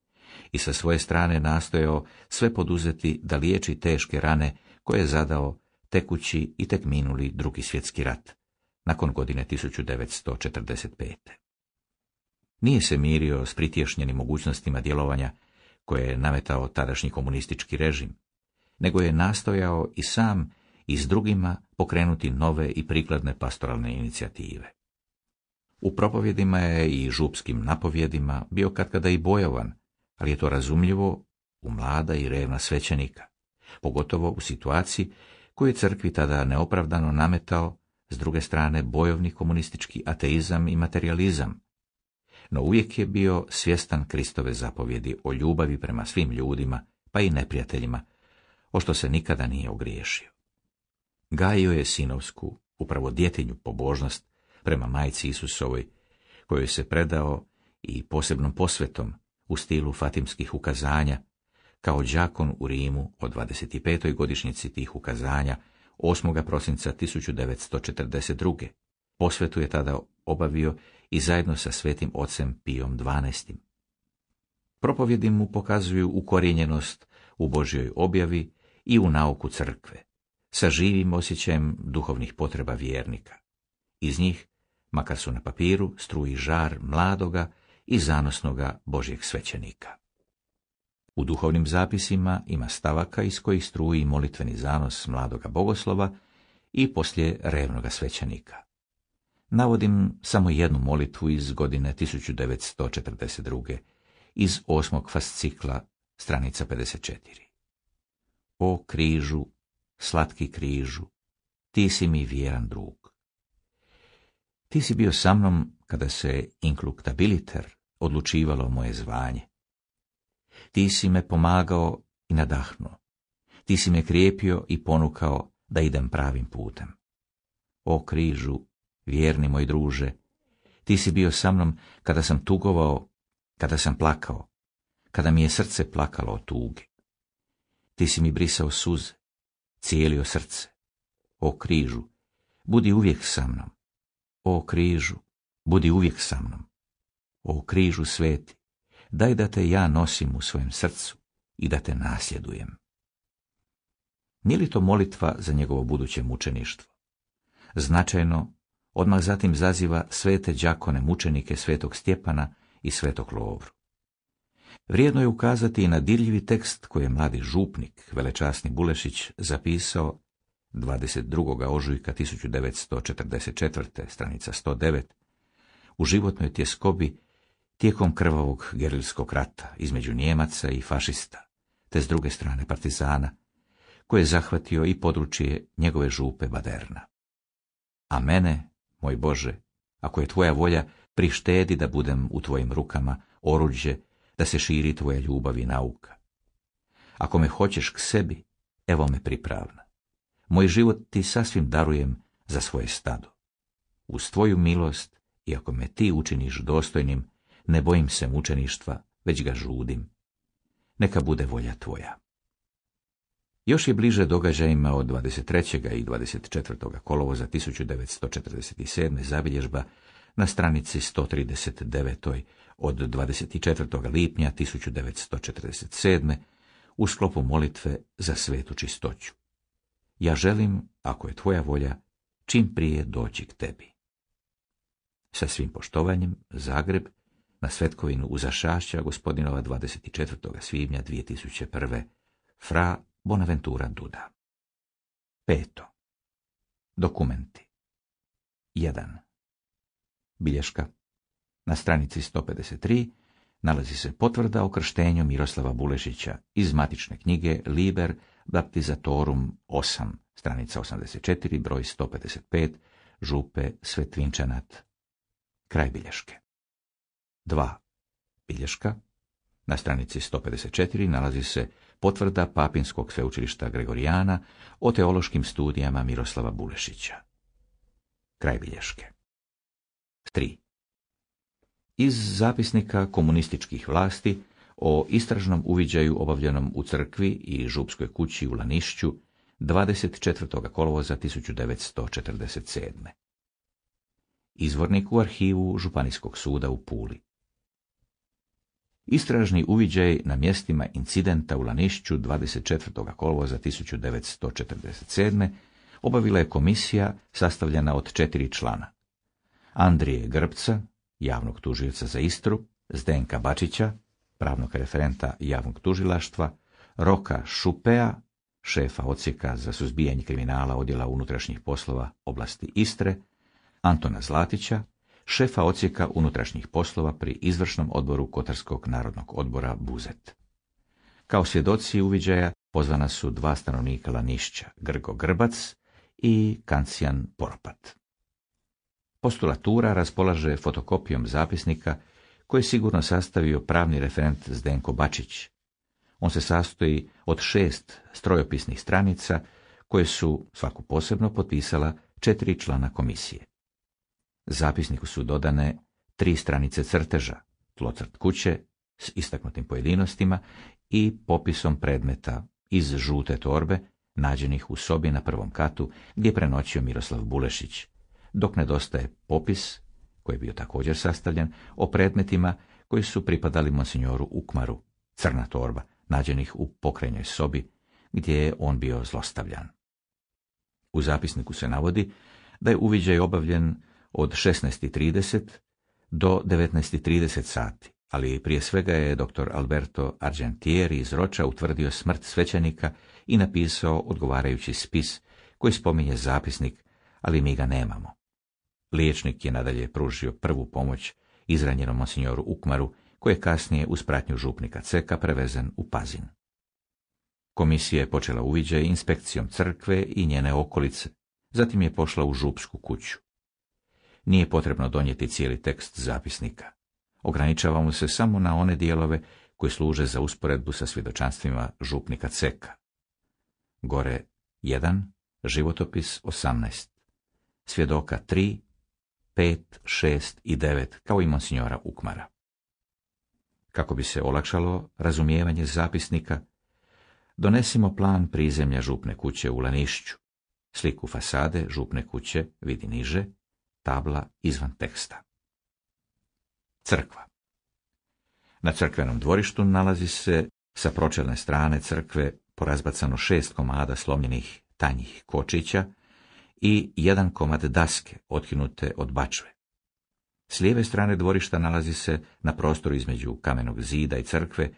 S1: i sa svoje strane nastojao sve poduzeti da liječi teške rane koje je zadao tekući i tek minuli drugi svjetski rat, nakon godine 1945. Nije se mirio s pritješnjenim mogućnostima djelovanja koje je nametao tadašnji komunistički režim, nego je nastojao i sam i s drugima pokrenuti nove i prikladne pastoralne inicijative. U propovjedima je i župskim napovjedima bio katkada i bojovan, ali je to razumljivo u mlada i revna svećenika, pogotovo u situaciji koju je crkvi tada neopravdano nametao, s druge strane bojovni komunistički ateizam i materializam, no uvijek je bio svjestan Kristove zapovjedi o ljubavi prema svim ljudima, pa i neprijateljima, o što se nikada nije ogriješio. Gajio je sinovsku, upravo djetinju pobožnost, prema majci Isusovoj, kojoj se predao i posebnom posvetom u stilu fatimskih ukazanja, kao đakon u Rimu o 25. godišnjici tih ukazanja 8. prosinca 1942. Posvetu je tada obavio i zajedno sa svetim ocem Pijom XII. Propovjedi mu pokazuju ukorijenjenost u Božjoj objavi i u nauku crkve, sa živim osjećajem duhovnih potreba vjernika. Iz njih makar su na papiru struji žar mladoga i zanosnoga Božjeg svećenika. U duhovnim zapisima ima stavaka iz kojih struji molitveni zanos mladoga bogoslova i poslije revnoga svećenika. Navodim samo jednu molitvu iz godine 1942. iz osmog fascikla, stranica 54. O križu, slatki križu, ti si mi vjeran drug. Ti si bio sa mnom kada se inkluktabiliter odlučivalo moje zvanje. Ti si me pomagao i nadahnuo. Ti si me krijepio i ponukao da idem pravim putem. O križu, vjerni moj druže, ti si bio sa mnom kada sam tugovao, kada sam plakao, kada mi je srce plakalo od tuge. Ti si mi brisao suze, cijelio srce. O križu, budi uvijek sa mnom. O križu, budi uvijek sa mnom. O križu sveti, daj da te ja nosim u svojem srcu i da te nasljedujem. Nije li to molitva za njegovo buduće mučeništvo? Značajno, odmah zatim zaziva svete đakone mučenike svetog Stjepana i svetog Lovru. Vrijedno je ukazati i na dirljivi tekst koji je mladi župnik, velečasni Bulešić, zapisao 22. ožujka 1944. stranica 109. U životnoj tjeskobi tijekom krvavog gerilskog rata između Njemaca i fašista, te s druge strane partizana, koji je zahvatio i područje njegove župe Baderna. A mene, moj Bože, ako je tvoja volja, prištedi da budem u tvojim rukama oruđe, da se širi tvoja ljubav i nauka. Ako me hoćeš k sebi, evo me pripravna moj život ti sasvim darujem za svoje stado. Uz tvoju milost, i ako me ti učiniš dostojnim, ne bojim se mučeništva, već ga žudim. Neka bude
S2: volja tvoja.
S1: Još je bliže događajima od 23. i 24. kolovoza 1947. zabilježba na stranici 139. od 24. lipnja 1947. u sklopu molitve za svetu čistoću ja želim, ako je tvoja volja, čim prije doći k tebi. Sa svim poštovanjem, Zagreb, na Svetkovinu uzašašća gospodinova 24. svibnja 2001. Fra Bonaventura Duda. Peto. Dokumenti. 1. Bilješka. Na stranici 153 nalazi se potvrda o krštenju Miroslava Bulešića iz matične knjige Liber Baptizatorum 8, stranica 84, broj 155, župe Svetvinčanat. Kraj bilješke. 2. Bilješka. Na stranici 154 nalazi se potvrda Papinskog sveučilišta Gregorijana o teološkim studijama Miroslava
S2: Bulešića.
S1: Kraj bilješke. 3. Iz zapisnika komunističkih vlasti o istražnom uviđaju obavljenom u crkvi i župskoj kući u Lanišću 24. kolovoza 1947. Izvornik u arhivu Županijskog suda u Puli. Istražni uviđaj na mjestima incidenta u Lanišću 24. kolovoza 1947. obavila je komisija sastavljena od četiri člana. Andrije Grbca, javnog tužioca za Istru, Zdenka Bačića, pravnog referenta javnog tužilaštva, Roka Šupea, šefa odsjeka za suzbijanje kriminala odjela unutrašnjih poslova oblasti Istre, Antona Zlatića, šefa odsjeka unutrašnjih poslova pri izvršnom odboru Kotarskog narodnog odbora Buzet. Kao svjedoci uviđaja pozvana su dva stanovnika Lanišća, Grgo Grbac i Kancijan Poropat. Postulatura raspolaže fotokopijom zapisnika koje je sigurno sastavio pravni referent Zdenko Bačić. On se sastoji od šest strojopisnih stranica koje su svaku posebno potpisala četiri člana komisije. Zapisniku su dodane tri stranice crteža, tlocrt kuće s istaknutim pojedinostima i popisom predmeta iz žute torbe nađenih u sobi na prvom katu gdje je prenoćio Miroslav Bulešić, dok nedostaje popis koji je bio također sastavljen, o predmetima koji su pripadali monsignoru Ukmaru, crna torba, nađenih u pokrenjoj sobi, gdje je on bio zlostavljan. U zapisniku se navodi da je uviđaj obavljen od 16.30 do 19.30 sati, ali prije svega je dr. Alberto Argentieri iz Roča utvrdio smrt svećenika i napisao odgovarajući spis koji spominje zapisnik, ali mi ga nemamo. Liječnik je nadalje pružio prvu pomoć izranjenom monsignoru Ukmaru, koji je kasnije uz pratnju župnika Ceka prevezen u Pazin. Komisija je počela uviđaj inspekcijom crkve i njene okolice, zatim je pošla u župsku kuću. Nije potrebno donijeti cijeli tekst zapisnika. Ograničavamo se samo na one dijelove koji služe za usporedbu sa svjedočanstvima župnika Ceka. Gore 1, životopis 18, svjedoka 3 5, 6 i 9, kao i monsignora Ukmara. Kako bi se olakšalo razumijevanje zapisnika, donesimo plan prizemlja župne kuće u Lanišću. Sliku fasade župne kuće vidi niže, tabla izvan teksta. Crkva Na crkvenom dvorištu nalazi se sa pročelne strane crkve porazbacano šest komada slomljenih tanjih kočića, i jedan komad daske, otkinute od bačve. S lijeve strane dvorišta nalazi se na prostoru između kamenog zida i crkve,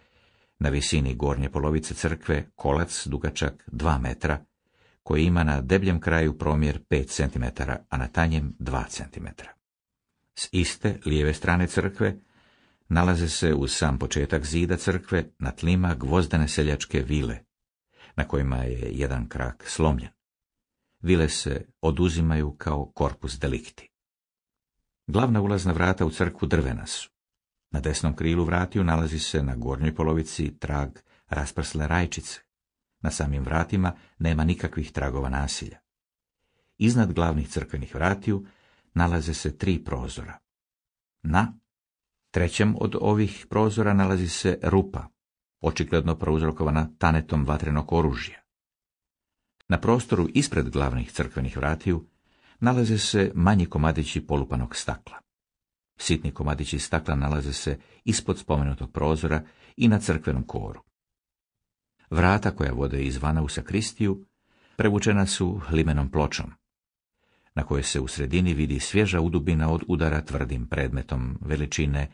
S1: na visini gornje polovice crkve, kolac dugačak 2 metra, koji ima na debljem kraju promjer 5 cm, a na tanjem dva cm. S iste lijeve strane crkve nalaze se uz sam početak zida crkve na tlima gvozdane seljačke vile, na kojima je jedan krak slomljen vile se oduzimaju kao korpus delikti. Glavna ulazna vrata u crkvu drvena su. Na desnom krilu vratiju nalazi se na gornjoj polovici trag rasprsle rajčice. Na samim vratima nema nikakvih tragova nasilja. Iznad glavnih crkvenih vratiju nalaze se tri prozora. Na trećem od ovih prozora nalazi se rupa, očigledno prouzrokovana tanetom vatrenog oružja. Na prostoru ispred glavnih crkvenih vratiju nalaze se manji komadići polupanog stakla. Sitni komadići stakla nalaze se ispod spomenutog prozora i na crkvenom koru. Vrata koja vode izvana u sakristiju prevučena su limenom pločom, na kojoj se u sredini vidi svježa udubina od udara tvrdim predmetom veličine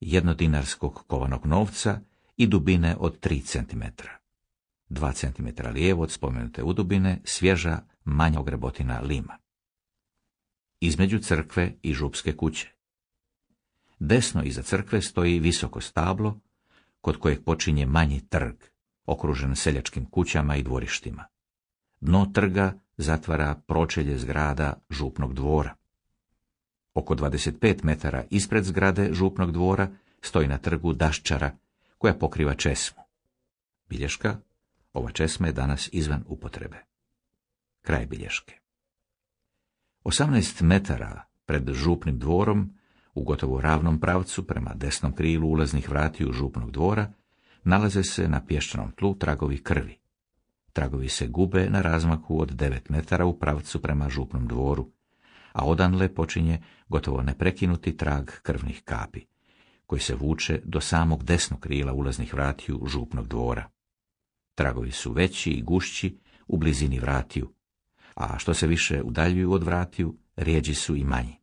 S1: jednodinarskog kovanog novca i dubine od tri centimetra. 2 cm lijevo od spomenute udubine, svježa, manja ogrebotina lima. Između crkve i župske kuće. Desno iza crkve stoji visoko stablo, kod kojeg počinje manji trg, okružen seljačkim kućama i dvorištima. Dno trga zatvara pročelje zgrada župnog dvora. Oko 25 metara ispred zgrade župnog dvora stoji na trgu daščara, koja pokriva česmu. Bilješka ova česma je danas izvan upotrebe. Kraj bilješke. 18 metara pred župnim dvorom, u gotovo ravnom pravcu prema desnom krilu ulaznih vratiju župnog dvora, nalaze se na pješčanom tlu tragovi krvi. Tragovi se gube na razmaku od 9 metara u pravcu prema župnom dvoru, a odanle počinje gotovo neprekinuti trag krvnih kapi, koji se vuče do samog desnog krila ulaznih vratiju župnog dvora. Tragovi su veći i gušći u blizini vratiju, a što se više udaljuju od vratiju, rijeđi su i manji.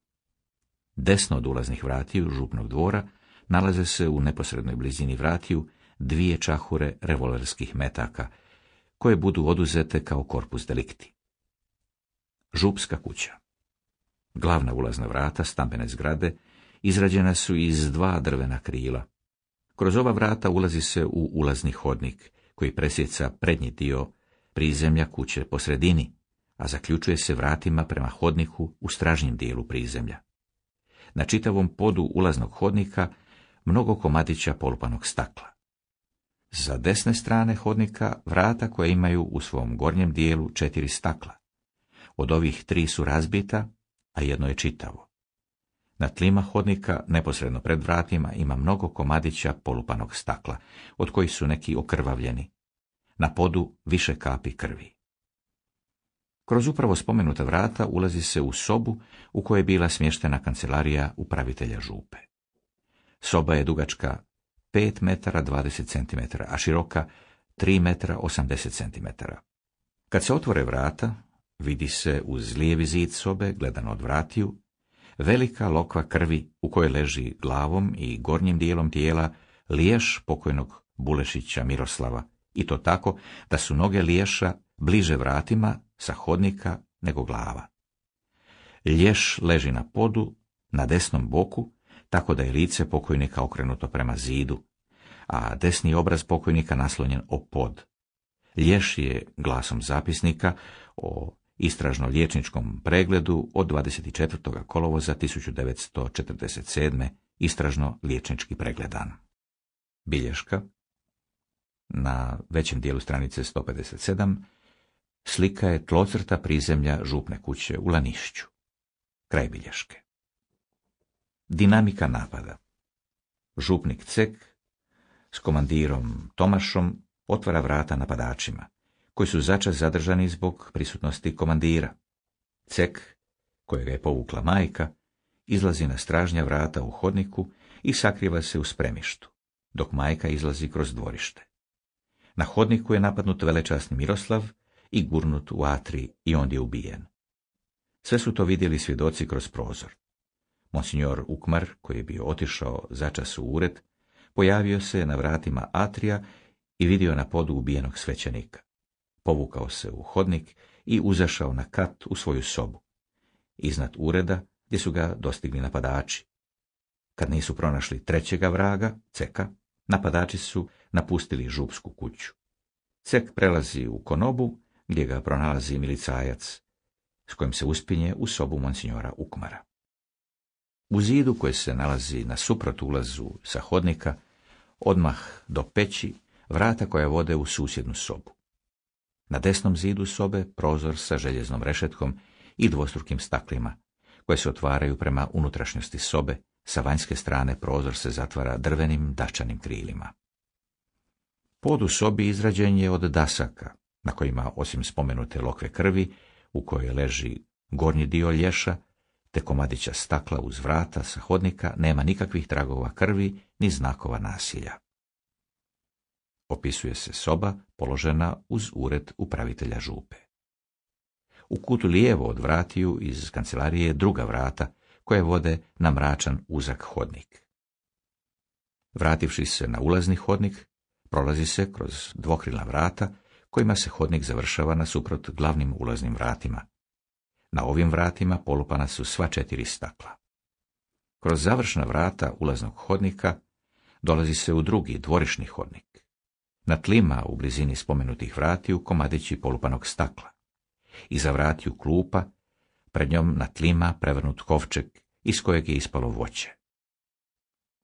S1: Desno od ulaznih vratiju župnog dvora nalaze se u neposrednoj blizini vratiju dvije čahure revolverskih metaka, koje budu oduzete kao korpus delikti. Župska kuća Glavna ulazna vrata stambene zgrade izrađena su iz dva drvena krila. Kroz ova vrata ulazi se u ulazni hodnik, koji presjeca prednji dio prizemlja kuće po sredini, a zaključuje se vratima prema hodniku u stražnjem dijelu prizemlja. Na čitavom podu ulaznog hodnika mnogo komadića polupanog stakla. Za desne strane hodnika vrata koja imaju u svom gornjem dijelu četiri stakla. Od ovih tri su razbita, a jedno je čitavo. Na tlima hodnika, neposredno pred vratima, ima mnogo komadića polupanog stakla, od kojih su neki okrvavljeni. Na podu više kapi krvi. Kroz upravo spomenuta vrata ulazi se u sobu u kojoj je bila smještena kancelarija upravitelja župe. Soba je dugačka 5 metara 20 cm, a široka 3 metra 80 cm. Kad se otvore vrata, vidi se uz lijevi zid sobe, gledano od vratiju, velika lokva krvi u kojoj leži glavom i gornjim dijelom tijela liješ pokojnog Bulešića Miroslava, i to tako da su noge liješa bliže vratima sa hodnika nego glava. Lješ leži na podu, na desnom boku, tako da je lice pokojnika okrenuto prema zidu, a desni obraz pokojnika naslonjen o pod. Lješ je glasom zapisnika o istražno-liječničkom pregledu od 24. kolovoza 1947. istražno-liječnički pregledan. Bilješka na većem dijelu stranice 157 slika je tlocrta prizemlja župne kuće u Lanišću. Kraj bilješke. Dinamika napada. Župnik Cek s komandirom Tomašom otvara vrata napadačima koji su začas zadržani zbog prisutnosti komandira. Cek, kojega je povukla majka, izlazi na stražnja vrata u hodniku i sakriva se u spremištu, dok majka izlazi kroz dvorište. Na hodniku je napadnut velečasni Miroslav i gurnut u atri i on je ubijen. Sve su to vidjeli svjedoci kroz prozor. Monsignor Ukmar, koji je bio otišao začas u ured, pojavio se na vratima atrija i vidio na podu ubijenog svećenika povukao se u hodnik i uzašao na kat u svoju sobu. Iznad ureda gdje su ga dostigli napadači. Kad nisu pronašli trećega vraga, ceka, napadači su napustili župsku kuću. Cek prelazi u konobu gdje ga pronalazi milicajac, s kojim se uspinje u sobu monsignora Ukmara. U zidu koji se nalazi na suprot ulazu sa hodnika, odmah do peći, vrata koja vode u susjednu sobu. Na desnom zidu sobe prozor sa željeznom rešetkom i dvostrukim staklima, koje se otvaraju prema unutrašnjosti sobe, sa vanjske strane prozor se zatvara drvenim dačanim krilima. Pod u sobi izrađen je od dasaka, na kojima, osim spomenute lokve krvi, u kojoj leži gornji dio lješa, te komadića stakla uz vrata sa hodnika, nema nikakvih tragova krvi ni znakova nasilja. Opisuje se soba položena uz ured upravitelja župe. U kutu lijevo od vratiju iz kancelarije druga vrata koje vode na mračan uzak hodnik. Vrativši se na ulazni hodnik, prolazi se kroz dvokrilna vrata kojima se hodnik završava nasuprot glavnim ulaznim vratima. Na ovim vratima polupana su sva četiri stakla. Kroz završna vrata ulaznog hodnika dolazi se u drugi dvorišni hodnik. Na tlima u blizini spomenutih vratiju komadići polupanog stakla. Iza vratiju klupa, pred njom na tlima prevrnut kovčeg iz kojeg je ispalo voće.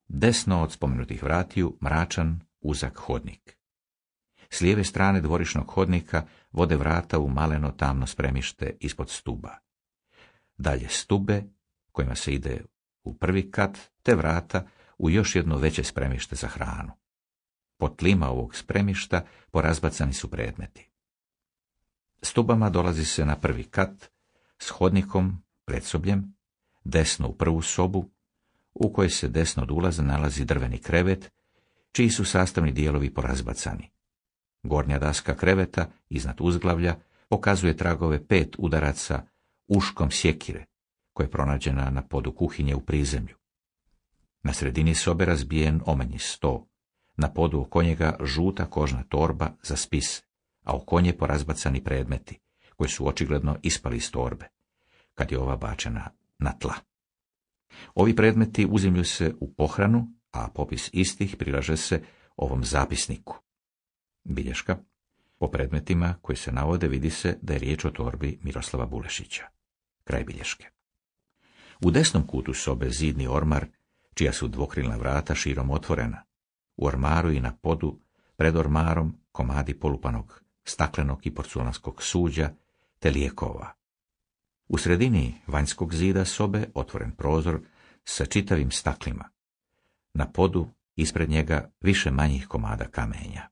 S1: Desno od spomenutih vratiju mračan, uzak hodnik. S lijeve strane dvorišnog hodnika vode vrata u maleno tamno spremište ispod stuba. Dalje stube, kojima se ide u prvi kat, te vrata u još jedno veće spremište za hranu. Po tlima ovog spremišta porazbacani su predmeti. Stubama dolazi se na prvi kat, s hodnikom, predsobljem, desno u prvu sobu, u kojoj se desno od ulaza nalazi drveni krevet, čiji su sastavni dijelovi porazbacani. Gornja daska kreveta, iznad uzglavlja, pokazuje tragove pet udaraca uškom sjekire, koja je pronađena na podu kuhinje u prizemlju. Na sredini sobe razbijen omenji sto na podu oko njega žuta kožna torba za spis, a oko nje porazbacani predmeti, koji su očigledno ispali iz torbe, kad je ova bačena na tla. Ovi predmeti uzimlju se u pohranu, a popis istih prilaže se ovom zapisniku. Bilješka. Po predmetima koji se navode vidi se da je riječ o torbi Miroslava Bulešića. Kraj bilješke. U desnom kutu sobe zidni ormar, čija su dvokrilna vrata širom otvorena, u ormaru i na podu, pred ormarom, komadi polupanog staklenog i porculanskog suđa te lijekova. U sredini vanjskog zida sobe otvoren prozor sa čitavim staklima. Na podu, ispred njega, više manjih komada kamenja.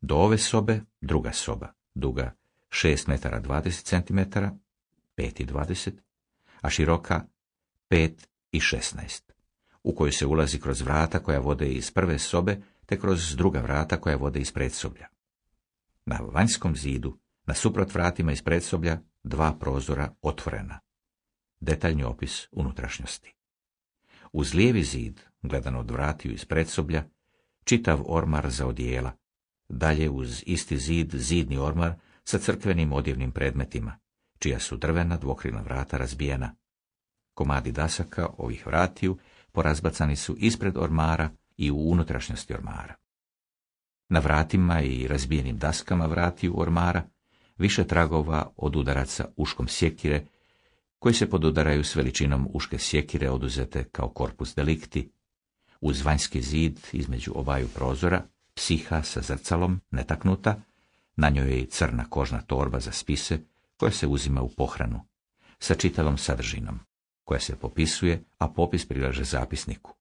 S1: Do ove sobe druga soba, duga 6 metara 20 cm, 5 i 20, a široka 5 i 16 u koju se ulazi kroz vrata koja vode iz prve sobe, te kroz druga vrata koja vode iz predsoblja. Na vanjskom zidu, na suprot vratima iz predsoblja, dva prozora otvorena. Detaljni opis unutrašnjosti. Uz lijevi zid, gledan od vratiju iz predsoblja, čitav ormar za odijela. Dalje uz isti zid, zidni ormar sa crkvenim odjevnim predmetima, čija su drvena dvokrilna vrata razbijena. Komadi dasaka ovih vratiju porazbacani su ispred ormara i u unutrašnjosti ormara. Na vratima i razbijenim daskama vratiju ormara više tragova od udaraca uškom sjekire, koji se podudaraju s veličinom uške sjekire oduzete kao korpus delikti, uz vanjski zid između obaju prozora, psiha sa zrcalom, netaknuta, na njoj je i crna kožna torba za spise, koja se uzima u pohranu, sa čitavom sadržinom koja se popisuje, a popis prilaže zapisniku.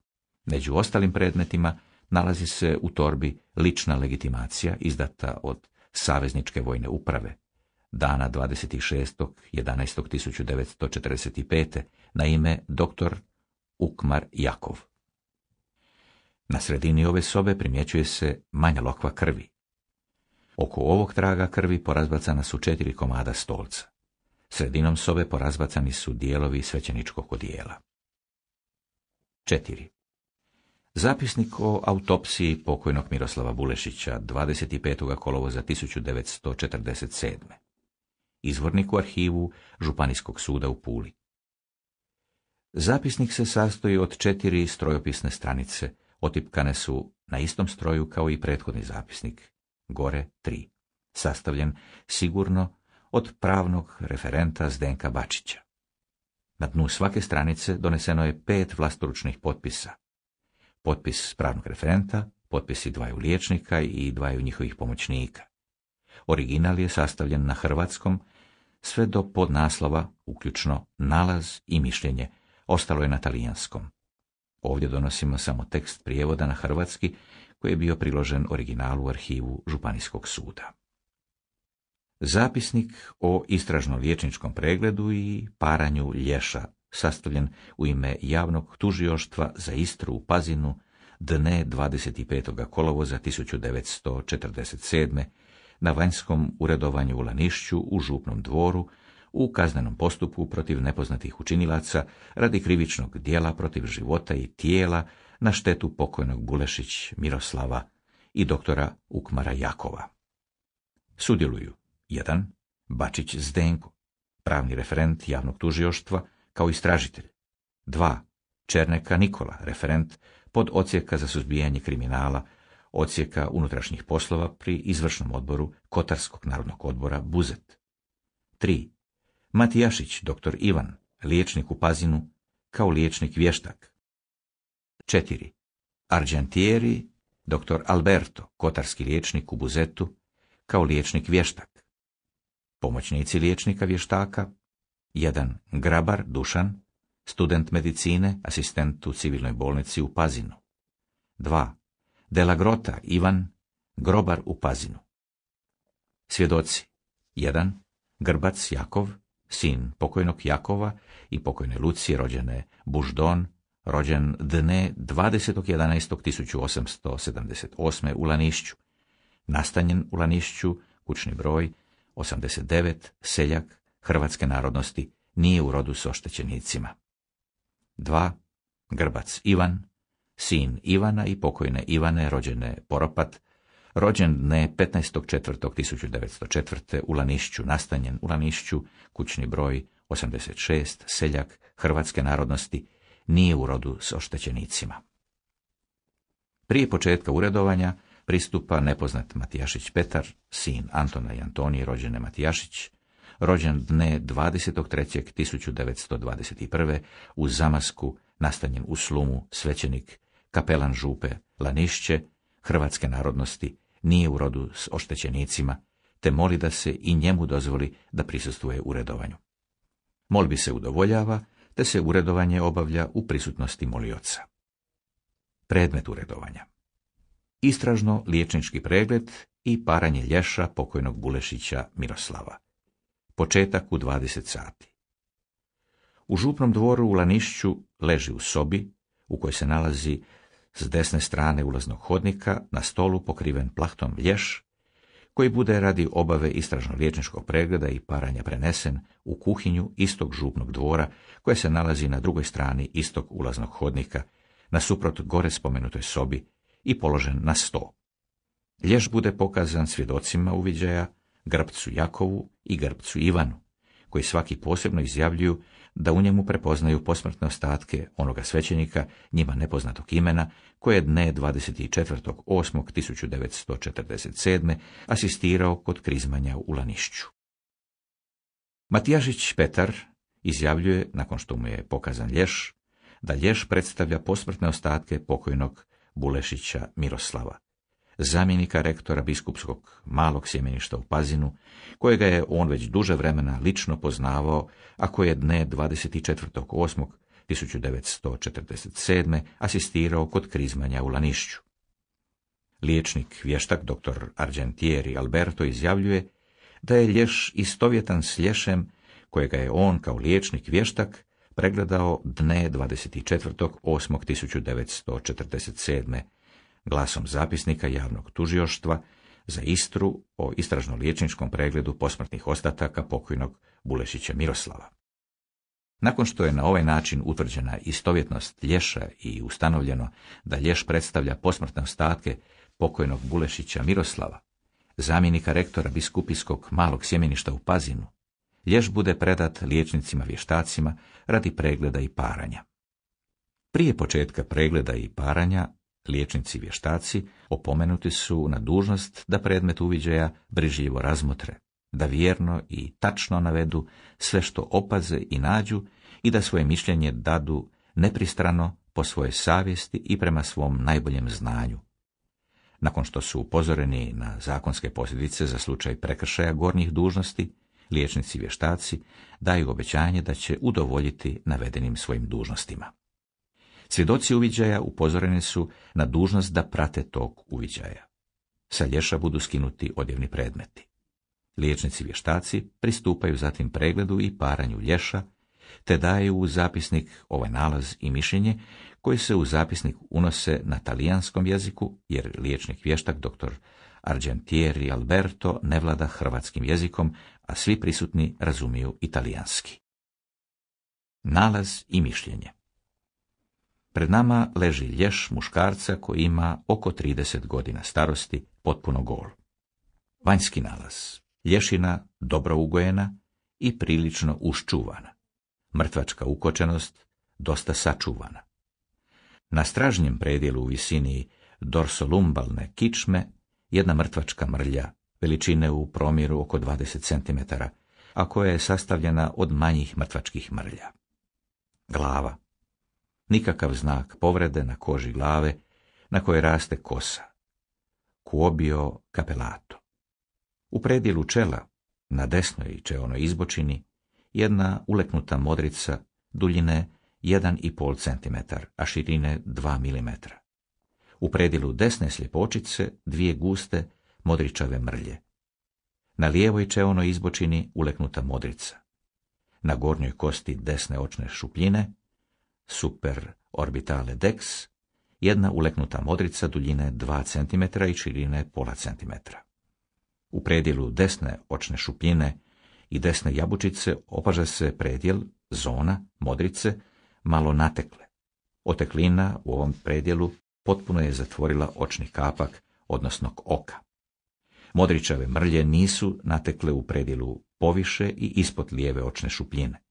S1: Među ostalim predmetima nalazi se u torbi lična legitimacija izdata od Savezničke vojne uprave, dana 26.11.1945. na ime dr. Ukmar Jakov. Na sredini ove sobe primjećuje se manja lokva krvi. Oko ovog traga krvi porazbacana su četiri komada stolca. Sredinom sobe porazbacani su dijelovi svećeničkog odijela. 4. Zapisnik o autopsiji pokojnog Miroslava Bulešića 25. kolovoza 1947. Izvornik u arhivu Županijskog suda u Puli. Zapisnik se sastoji od četiri strojopisne stranice, otipkane su na istom stroju kao i prethodni zapisnik, gore tri, sastavljen sigurno od pravnog referenta Zdenka Bačića. Na dnu svake stranice doneseno je pet vlastoručnih potpisa. Potpis pravnog referenta, potpisi dvaju liječnika i dvaju njihovih pomoćnika. Original je sastavljen na hrvatskom, sve do podnaslova, uključno nalaz i mišljenje, ostalo je na talijanskom. Ovdje donosimo samo tekst prijevoda na hrvatski koji je bio priložen originalu u arhivu Županijskog suda. Zapisnik o istražno-liječničkom pregledu i paranju lješa, sastavljen u ime javnog tužioštva za Istru u Pazinu dne 25. kolovoza 1947. na vanjskom uredovanju u Lanišću u Župnom dvoru u kaznenom postupku protiv nepoznatih učinilaca radi krivičnog dijela protiv života i tijela na štetu pokojnog Bulešić Miroslava i doktora Ukmara Jakova. Sudjeluju 1. Bačić Zdenko, pravni referent javnog tužioštva kao istražitelj. 2. Černeka Nikola, referent pod ocijeka za suzbijanje kriminala, ocijeka unutrašnjih poslova pri izvršnom odboru Kotarskog narodnog odbora Buzet. 3. Matijašić, dr. Ivan, liječnik u Pazinu, kao liječnik vještak. 4. Argentieri, dr. Alberto, kotarski liječnik u Buzetu, kao liječnik vještak pomoćnici liječnika vještaka, jedan grabar Dušan, student medicine, asistent u civilnoj bolnici u Pazinu, dva Delagrota Ivan, grobar u Pazinu. Svjedoci, jedan Grbac Jakov, sin pokojnog Jakova i pokojne Lucije rođene Buždon, rođen dne 20.11.1878. u Lanišću, nastanjen u Lanišću, kućni broj 89, seljak, hrvatske narodnosti, nije u rodu s oštećenicima. 2. Grbac Ivan, sin Ivana i pokojne Ivane, rođene Poropat, rođen dne 15.4.1904. u Lanišću, nastanjen u Lanišću, kućni broj 86, seljak, hrvatske narodnosti, nije u rodu s oštećenicima. Prije početka uredovanja, pristupa nepoznat Matijašić Petar, sin Antona i Antonije rođene Matijašić, rođen dne 23.1921. u Zamasku, nastanjen u slumu, svećenik, kapelan župe, lanišće, hrvatske narodnosti, nije u rodu s oštećenicima, te moli da se i njemu dozvoli da prisustuje uredovanju. Molbi se udovoljava, te se uredovanje obavlja u prisutnosti molioca. Predmet uredovanja istražno liječnički pregled i paranje lješa pokojnog Bulešića Miroslava. Početak u 20 sati. U župnom dvoru u Lanišću leži u sobi, u kojoj se nalazi s desne strane ulaznog hodnika na stolu pokriven plahtom lješ, koji bude radi obave istražno-liječničkog pregleda i paranja prenesen u kuhinju istog župnog dvora koja se nalazi na drugoj strani istog ulaznog hodnika, nasuprot gore spomenutoj sobi i položen na sto. Lješ bude pokazan svjedocima uviđaja, grbcu Jakovu i grbcu Ivanu, koji svaki posebno izjavljuju da u njemu prepoznaju posmrtne ostatke onoga svećenika njima nepoznatog imena, koje je dne 24.8.1947. asistirao kod krizmanja u Lanišću. Matijažić Petar izjavljuje, nakon što mu je pokazan lješ, da lješ predstavlja posmrtne ostatke pokojnog Bulešića Miroslava, zamjenika rektora biskupskog malog sjemeništa u Pazinu, kojega je on već duže vremena lično poznavao, a koji je dne 24.8.1947. asistirao kod krizmanja u Lanišću. Liječnik vještak dr. Argentieri Alberto izjavljuje da je lješ istovjetan s lješem kojega je on kao liječnik vještak pregledao dne 24.8.1947. glasom zapisnika javnog tužioštva za Istru o istražno-liječničkom pregledu posmrtnih ostataka pokojnog Bulešića Miroslava. Nakon što je na ovaj način utvrđena istovjetnost lješa i ustanovljeno da lješ predstavlja posmrtne ostatke pokojnog Bulešića Miroslava, zamjenika rektora biskupijskog malog sjemeništa u Pazinu, ljež bude predat liječnicima vještacima radi pregleda i paranja. Prije početka pregleda i paranja, liječnici vještaci opomenuti su na dužnost da predmet uviđaja brižljivo razmotre, da vjerno i tačno navedu sve što opaze i nađu i da svoje mišljenje dadu nepristrano po svojoj savjesti i prema svom najboljem znanju. Nakon što su upozoreni na zakonske posljedice za slučaj prekršaja gornjih dužnosti, liječnici i vještaci daju obećanje da će udovoljiti navedenim svojim dužnostima. Svjedoci uviđaja upozoreni su na dužnost da prate tok uviđaja. Sa lješa budu skinuti odjevni predmeti. Liječnici vještaci pristupaju zatim pregledu i paranju lješa, te daju u zapisnik ovaj nalaz i mišljenje koji se u zapisnik unose na talijanskom jeziku, jer liječnik vještak dr. Argentieri Alberto ne vlada hrvatskim jezikom, a svi prisutni razumiju italijanski. Nalaz i mišljenje Pred nama leži lješ muškarca koji ima oko 30 godina starosti, potpuno gol. Vanjski nalaz. Lješina dobro ugojena i prilično uščuvana. Mrtvačka ukočenost dosta sačuvana. Na stražnjem predjelu u visini dorsolumbalne kičme jedna mrtvačka mrlja veličine u promjeru oko 20 cm, a koja je sastavljena od manjih mrtvačkih mrlja. Glava. Nikakav znak povrede na koži glave, na kojoj raste kosa. Kuobio kapelato. U predilu čela, na desnoj čeonoj izbočini, jedna uleknuta modrica duljine 1,5 cm, a širine 2 mm. U predilu desne sljepočice dvije guste, modričave mrlje. Na lijevoj čeonoj izbočini uleknuta modrica. Na gornjoj kosti desne očne šupljine, super orbitale dex, jedna uleknuta modrica duljine 2 cm i širine pola cm. U predjelu desne očne šupljine i desne jabučice opaža se predjel, zona, modrice, malo natekle. Oteklina u ovom predjelu potpuno je zatvorila očni kapak, odnosno oka. Modričave mrlje nisu natekle u predilu poviše i ispod lijeve očne šupljine.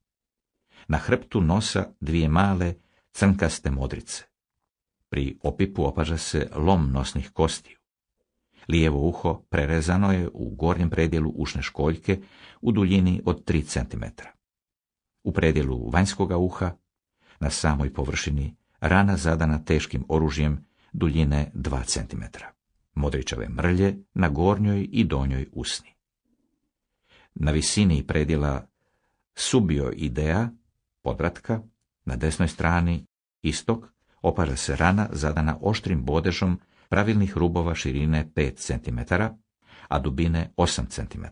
S1: Na hrbtu nosa dvije male, crnkaste modrice. Pri opipu opaža se lom nosnih kostiju. Lijevo uho prerezano je u gornjem predjelu ušne školjke u duljini od 3 cm. U predjelu vanjskoga uha, na samoj površini, rana zadana teškim oružjem duljine 2 cm modričave mrlje na gornjoj i donjoj usni. Na visini predjela subio ideja podratka, na desnoj strani, istok, opara se rana zadana oštrim bodežom pravilnih rubova širine 5 cm, a dubine 8 cm.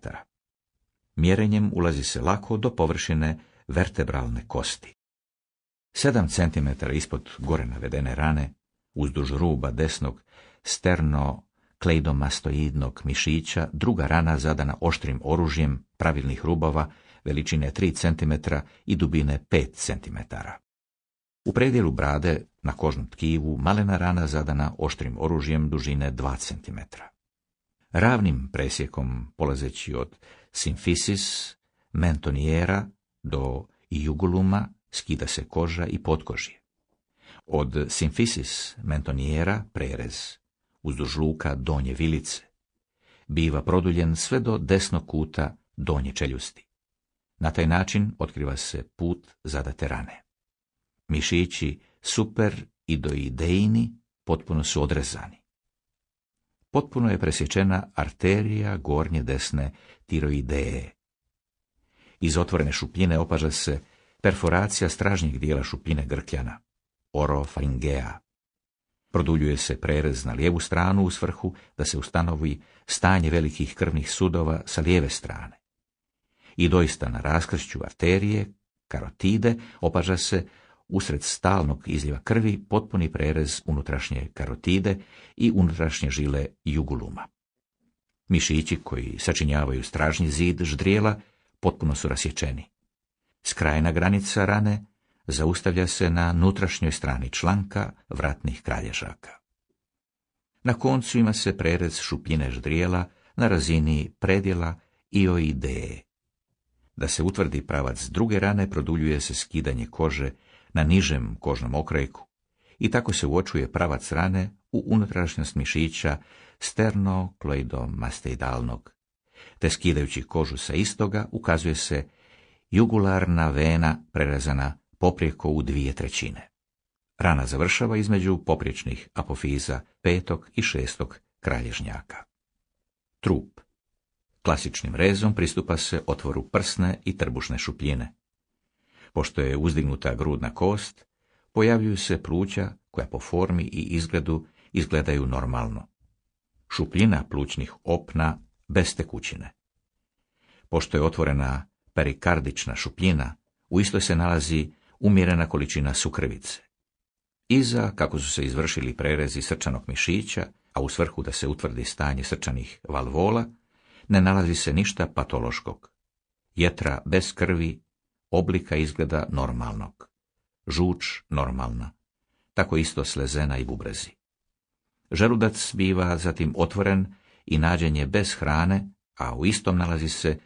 S1: Mjerenjem ulazi se lako do površine vertebralne kosti. 7 cm ispod gore navedene rane, uzduž ruba desnog sterno Klejdo-mastoidnog mišića, druga rana zadana oštrim oružjem pravilnih rubova veličine 3 cm i dubine 5 cm. U predjelu brade na kožnom tkivu malena rana zadana oštrim oružjem dužine 2 cm. Ravnim presjekom polazeći od simfisis, mentoniera do juguluma skida se koža i podkožje. Od simfisis mentonijera prerez uzduž luka donje vilice. Biva produljen sve do desnog kuta donje čeljusti. Na taj način otkriva se put zadate rane. Mišići super i doideini, potpuno su odrezani. Potpuno je presječena arterija gornje desne tiroidee. Iz otvorene šupljine opaža se perforacija stražnjeg dijela šupljine grkljana, orofaringea. Produljuje se prerez na lijevu stranu u svrhu da se ustanovi stanje velikih krvnih sudova sa lijeve strane. I doista na raskršću arterije, karotide, opaža se usred stalnog izljeva krvi potpuni prerez unutrašnje karotide i unutrašnje žile juguluma. Mišići koji sačinjavaju stražnji zid ždrijela potpuno su rasječeni. Skrajna granica rane zaustavlja se na nutrašnjoj strani članka vratnih kralježaka. Na koncu ima se prerez šupljine ždrijela na razini predjela i ideje Da se utvrdi pravac druge rane, produljuje se skidanje kože na nižem kožnom okrajku i tako se uočuje pravac rane u unutrašnjost mišića sternokloidomasteidalnog, te skidajući kožu sa istoga ukazuje se jugularna vena prerezana poprijeko u dvije trećine. Rana završava između popriječnih apofiza petog i šestog kralježnjaka. Trup. Klasičnim rezom pristupa se otvoru prsne i trbušne šupljine. Pošto je uzdignuta grudna kost, pojavljuju se pluća koja po formi i izgledu izgledaju normalno. Šupljina plućnih opna bez tekućine. Pošto je otvorena perikardična šupljina, u istoj se nalazi umjerena količina sukrvice. Iza, kako su se izvršili prerezi srčanog mišića, a u svrhu da se utvrdi stanje srčanih valvola, ne nalazi se ništa patološkog. Jetra bez krvi, oblika izgleda normalnog. Žuč normalna. Tako isto slezena i bubrezi. Želudac biva zatim otvoren i nađen je bez hrane, a u istom nalazi se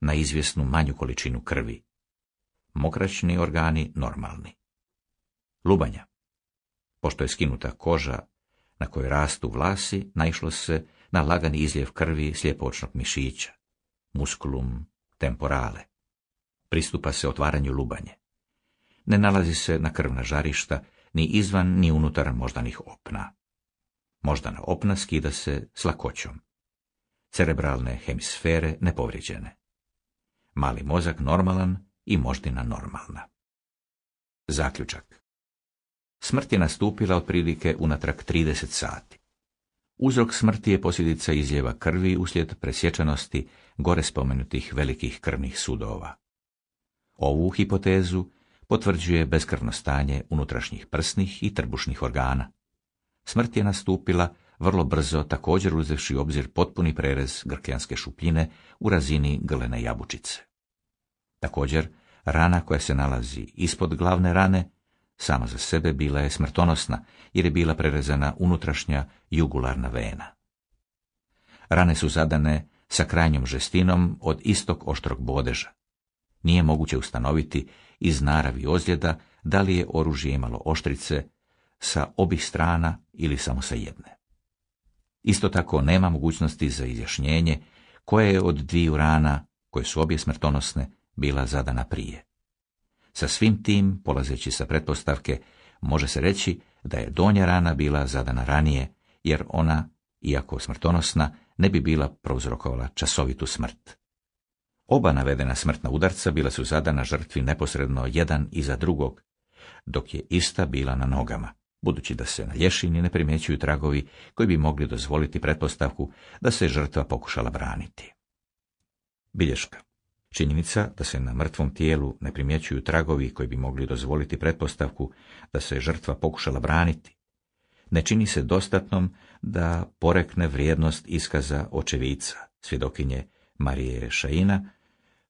S1: na izvjesnu manju količinu krvi mokraćni organi normalni. Lubanja. Pošto je skinuta koža na kojoj rastu vlasi, naišlo se na lagani izljev krvi sljepočnog mišića, muskulum temporale. Pristupa se otvaranju lubanje. Ne nalazi se na krvna žarišta, ni izvan, ni unutar moždanih opna. Moždana opna skida se s lakoćom. Cerebralne hemisfere nepovrijeđene. Mali mozak normalan, i moždina normalna. Zaključak. Smrt je nastupila otprilike unatrag 30 sati. Uzrok smrti je posljedica izljeva krvi uslijed presječanosti gore spomenutih velikih krvnih sudova. Ovu hipotezu potvrđuje beskrvno stanje unutrašnjih prsnih i trbušnih organa. Smrt je nastupila vrlo brzo također uzevši u obzir potpuni prerez grkljanske šupljine u razini grlene jabučice. Također, Rana koja se nalazi ispod glavne rane sama za sebe bila je smrtonosna jer je bila prerezana unutrašnja jugularna vena. Rane su zadane sa krajnjom žestinom od istog oštrog bodeža. Nije moguće ustanoviti iz naravi ozljeda da li je oružje imalo oštrice sa obih strana ili samo sa jedne. Isto tako nema mogućnosti za izjašnjenje koje je od dviju rana, koje su obje smrtonosne, bila zadana prije. Sa svim tim, polazeći sa pretpostavke, može se reći da je donja rana bila zadana ranije, jer ona, iako smrtonosna, ne bi bila prouzrokovala časovitu smrt. Oba navedena smrtna udarca bila su zadana žrtvi neposredno jedan iza drugog, dok je ista bila na nogama, budući da se na lješini ne primjećuju tragovi koji bi mogli dozvoliti pretpostavku da se žrtva pokušala braniti. Bilješka Činjenica da se na mrtvom tijelu ne primjećuju tragovi koji bi mogli dozvoliti pretpostavku da se žrtva pokušala braniti, ne čini se dostatnom da porekne vrijednost iskaza očevica, svjedokinje Marije Šajina,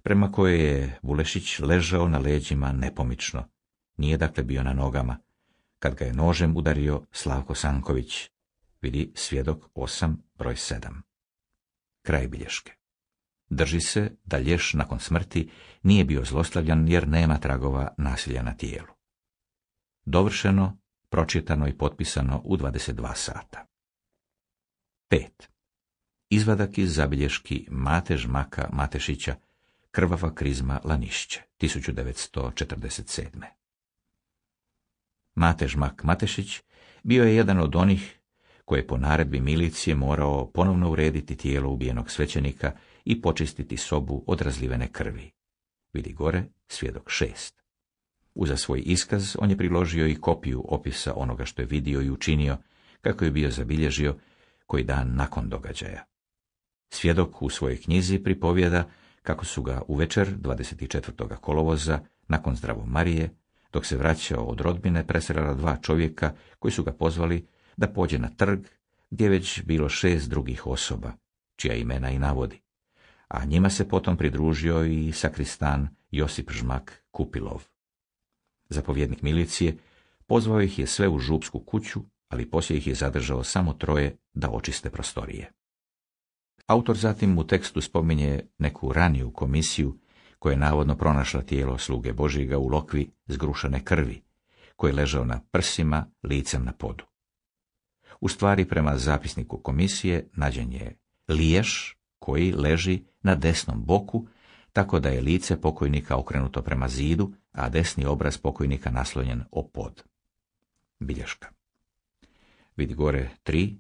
S1: prema kojoj je Bulešić ležao na leđima nepomično. Nije dakle bio na nogama. Kad ga je nožem udario Slavko Sanković. Vidi svjedok 8, broj 7. Kraj bilješke. Drži se da lješ nakon smrti nije bio zlostavljan jer nema tragova nasilja na tijelu. Dovršeno, pročitano i potpisano u 22 sata. 5. Izvadak iz zabilješki Mate Žmaka Matešića Krvava krizma Lanišće 1947. Matež Mak Matešić bio je jedan od onih koje po naredbi milicije morao ponovno urediti tijelo ubijenog svećenika i počistiti sobu od razlivene krvi. Vidi gore, svjedok šest. Uza svoj iskaz on je priložio i kopiju opisa onoga što je vidio i učinio, kako je bio zabilježio koji dan nakon događaja. Svjedok u svojoj knjizi pripovjeda kako su ga uvečer 24. kolovoza nakon zdravo Marije, dok se vraćao od rodbine, presrela dva čovjeka koji su ga pozvali da pođe na trg gdje već bilo šest drugih osoba, čija imena i navodi a njima se potom pridružio i sakristan Josip Žmak Kupilov. Zapovjednik milicije pozvao ih je sve u župsku kuću, ali poslije ih je zadržao samo troje da očiste prostorije. Autor zatim u tekstu spominje neku raniju komisiju koja je navodno pronašla tijelo sluge Božiga u lokvi zgrušene krvi, koji je ležao na prsima, licem na podu. U stvari, prema zapisniku komisije, nađen je liješ koji leži na desnom boku, tako da je lice pokojnika okrenuto prema zidu, a desni obraz pokojnika naslonjen o pod. Bilješka. Vidi gore 3.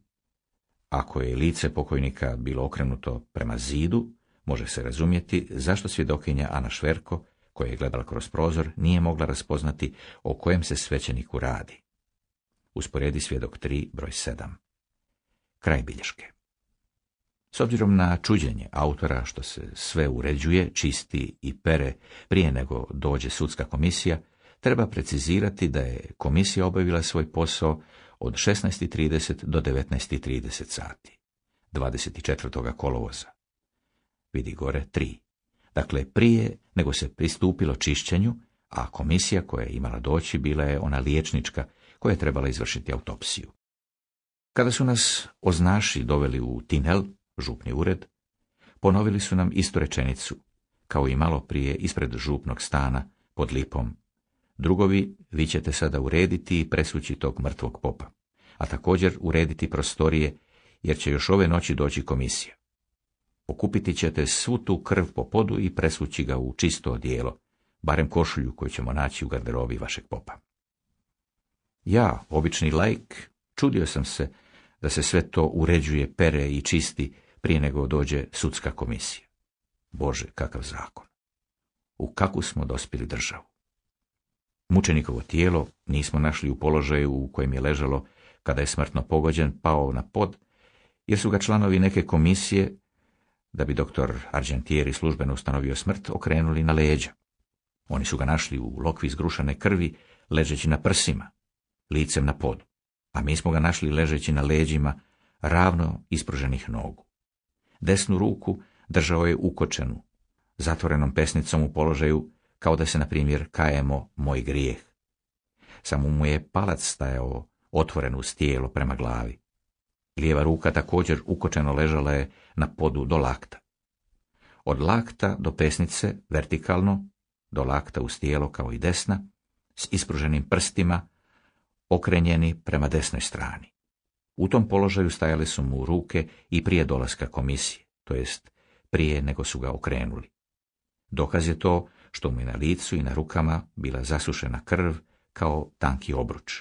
S1: Ako je lice pokojnika bilo okrenuto prema zidu, može se razumjeti zašto svjedokinja Ana Šverko, koja je gledala kroz prozor, nije mogla raspoznati o kojem se svećeniku radi. Usporedi svjedok 3, broj 7. Kraj bilješke. S obzirom na čuđenje autora što se sve uređuje, čisti i pere prije nego dođe sudska komisija, treba precizirati da je komisija obavila svoj posao od 16.30 do 19.30 sati, 24. kolovoza. Vidi gore 3. Dakle, prije nego se pristupilo čišćenju, a komisija koja je imala doći bila je ona liječnička koja je trebala izvršiti autopsiju. Kada su nas oznaši doveli u tinel, župni ured, ponovili su nam istu rečenicu, kao i malo prije ispred župnog stana pod lipom. Drugovi, vi ćete sada urediti i presući tog mrtvog popa, a također urediti prostorije, jer će još ove noći doći komisija. Okupiti ćete svu tu krv po podu i presući ga u čisto dijelo, barem košulju koju ćemo naći u garderobi vašeg popa. Ja, obični laik, čudio sam se da se sve to uređuje, pere i čisti prije nego dođe sudska komisija. Bože, kakav zakon! U kakvu smo dospjeli državu? Mučenikovo tijelo nismo našli u položaju u kojem je ležalo kada je smrtno pogođen pao na pod, jer su ga članovi neke komisije, da bi doktor Argentieri službeno ustanovio smrt, okrenuli na leđa. Oni su ga našli u lokvi zgrušane krvi, ležeći na prsima, licem na podu a mi smo ga našli ležeći na leđima, ravno ispruženih nogu. Desnu ruku držao je ukočenu, zatvorenom pesnicom u položaju kao da se, na primjer, kajemo moj grijeh. Samo mu je palac stajao otvoren uz tijelo prema glavi. Lijeva ruka također ukočeno ležala je na podu do lakta. Od lakta do pesnice, vertikalno, do lakta uz tijelo kao i desna, s ispruženim prstima, okrenjeni prema desnoj strani. U tom položaju stajale su mu ruke i prije dolaska komisije, to jest prije nego su ga okrenuli. Dokaz je to što mu je na licu i na rukama bila zasušena krv kao tanki obruč.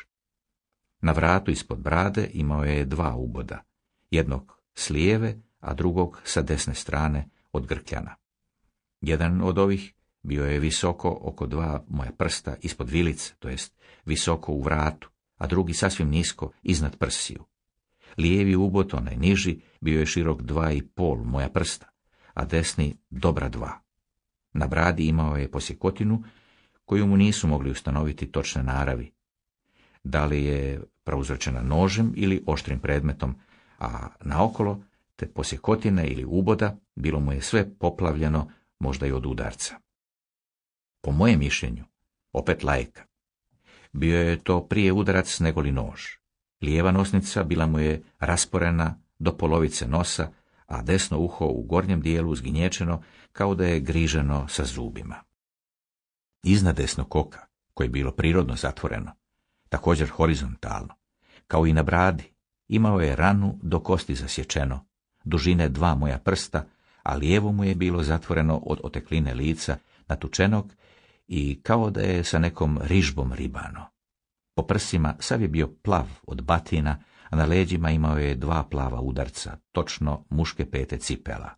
S1: Na vratu ispod brade imao je dva uboda, jednog s lijeve, a drugog sa desne strane od grkljana. Jedan od ovih bio je visoko oko dva moja prsta ispod vilice, to jest visoko u vratu, a drugi sasvim nisko, iznad prsiju. Lijevi ubot, onaj niži, bio je širok dva i pol moja prsta, a desni dobra dva. Na bradi imao je posjekotinu, koju mu nisu mogli ustanoviti točne naravi. Da li je prouzročena nožem ili oštrim predmetom, a naokolo, te posjekotina ili uboda, bilo mu je sve poplavljeno, možda i od udarca. Po mojem mišljenju, opet lajka, bio je to prije udarac negoli nož. Lijeva nosnica bila mu je rasporena do polovice nosa, a desno uho u gornjem dijelu zginječeno kao da je griženo sa zubima. Iznad desnog koka, koje je bilo prirodno zatvoreno, također horizontalno, kao i na bradi, imao je ranu do kosti zasječeno, dužine dva moja prsta, a lijevo mu je bilo zatvoreno od otekline lica, natučenog i kao da je sa nekom rižbom ribano. Po prsima sav je bio plav od batina, a na leđima imao je dva plava udarca, točno muške pete cipela.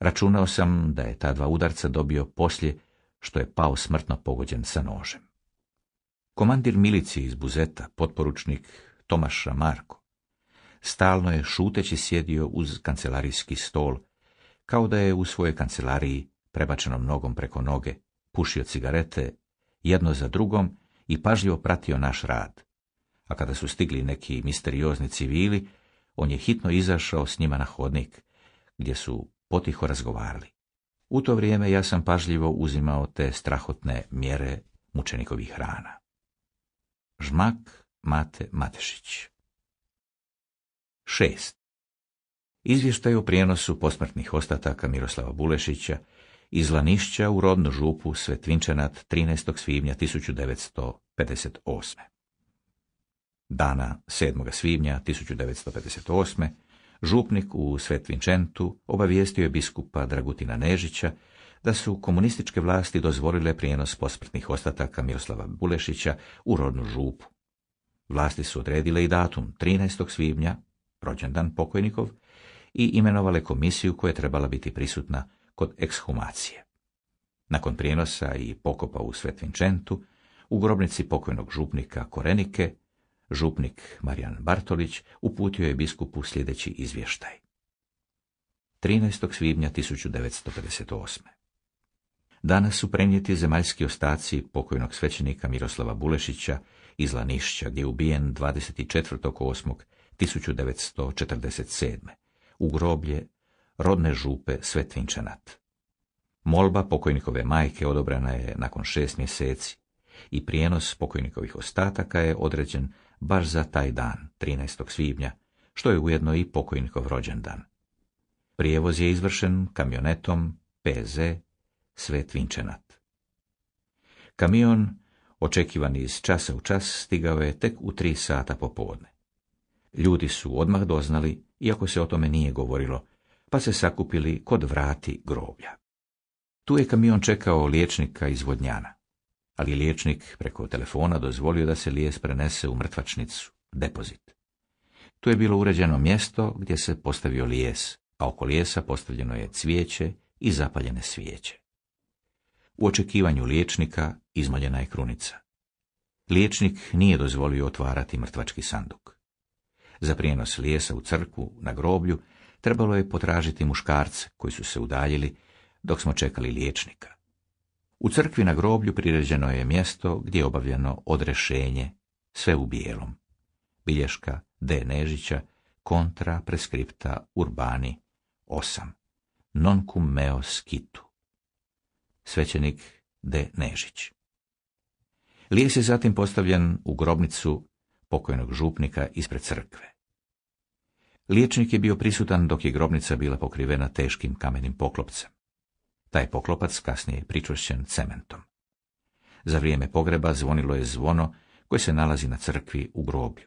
S1: Računao sam da je ta dva udarca dobio poslije što je pao smrtno pogođen sa nožem. Komandir milicije iz Buzeta, potporučnik Tomaša Marko, stalno je šuteći sjedio uz kancelarijski stol, kao da je u svojoj kancelariji prebačenom nogom preko noge, pušio cigarete jedno za drugom i pažljivo pratio naš rad. A kada su stigli neki misteriozni civili, on je hitno izašao s njima na hodnik, gdje su potiho razgovarali. U to vrijeme ja sam pažljivo uzimao te strahotne mjere mučenikovih hrana. Žmak Mate Matešić 6. Izvještaj o prijenosu posmrtnih ostataka Miroslava Bulešića iz Lanišća u rodnu župu Svetvinčenat 13. svibnja 1958. Dana 7. svibnja 1958. župnik u Svetvinčentu obavijestio je biskupa Dragutina Nežića da su komunističke vlasti dozvolile prijenos posprtnih ostataka Miroslava Bulešića u rodnu župu. Vlasti su odredile i datum 13. svibnja, rođendan pokojnikov, i imenovale komisiju koja je trebala biti prisutna kod ekshumacije. Nakon prijenosa i pokopa u Svetvinčentu, u grobnici pokojnog župnika Korenike, župnik Marijan Bartolić uputio je biskupu sljedeći izvještaj. 13. svibnja 1958. Danas su prenijeti zemaljski ostaci pokojnog svećenika Miroslava Bulešića iz Lanišća, gdje je ubijen 24.8.1947. u groblje rodne župe Svetvinčanat. Molba pokojnikove majke odobrana je nakon šest mjeseci i prijenos pokojnikovih ostataka je određen baš za taj dan, 13. svibnja, što je ujedno i pokojnikov rođendan. Prijevoz je izvršen kamionetom PZ Svetvinčanat. Kamion, očekivan iz časa u čas, stigao je tek u tri sata popodne. Ljudi su odmah doznali, iako se o tome nije govorilo, pa se sakupili kod vrati groblja. Tu je kamion čekao liječnika iz Vodnjana, ali liječnik preko telefona dozvolio da se lijes prenese u mrtvačnicu, depozit. Tu je bilo uređeno mjesto gdje se postavio lijes, a oko lijesa postavljeno je cvijeće i zapaljene svijeće. U očekivanju liječnika izmaljena je krunica. Liječnik nije dozvolio otvarati mrtvački sanduk. Za prijenos lijesa u crkvu na groblju trebalo je potražiti muškarce koji su se udaljili dok smo čekali liječnika. U crkvi na groblju priređeno je mjesto gdje je obavljeno odrešenje, sve u bijelom. Bilješka D. Nežića, kontra preskripta Urbani 8. Non cum meo skitu. Svećenik D. Nežić. Lijes je zatim postavljen u grobnicu pokojnog župnika ispred crkve. Liječnik je bio prisutan dok je grobnica bila pokrivena teškim kamenim poklopcem. Taj poklopac kasnije je pričvršćen cementom. Za vrijeme pogreba zvonilo je zvono koje se nalazi na crkvi u groblju.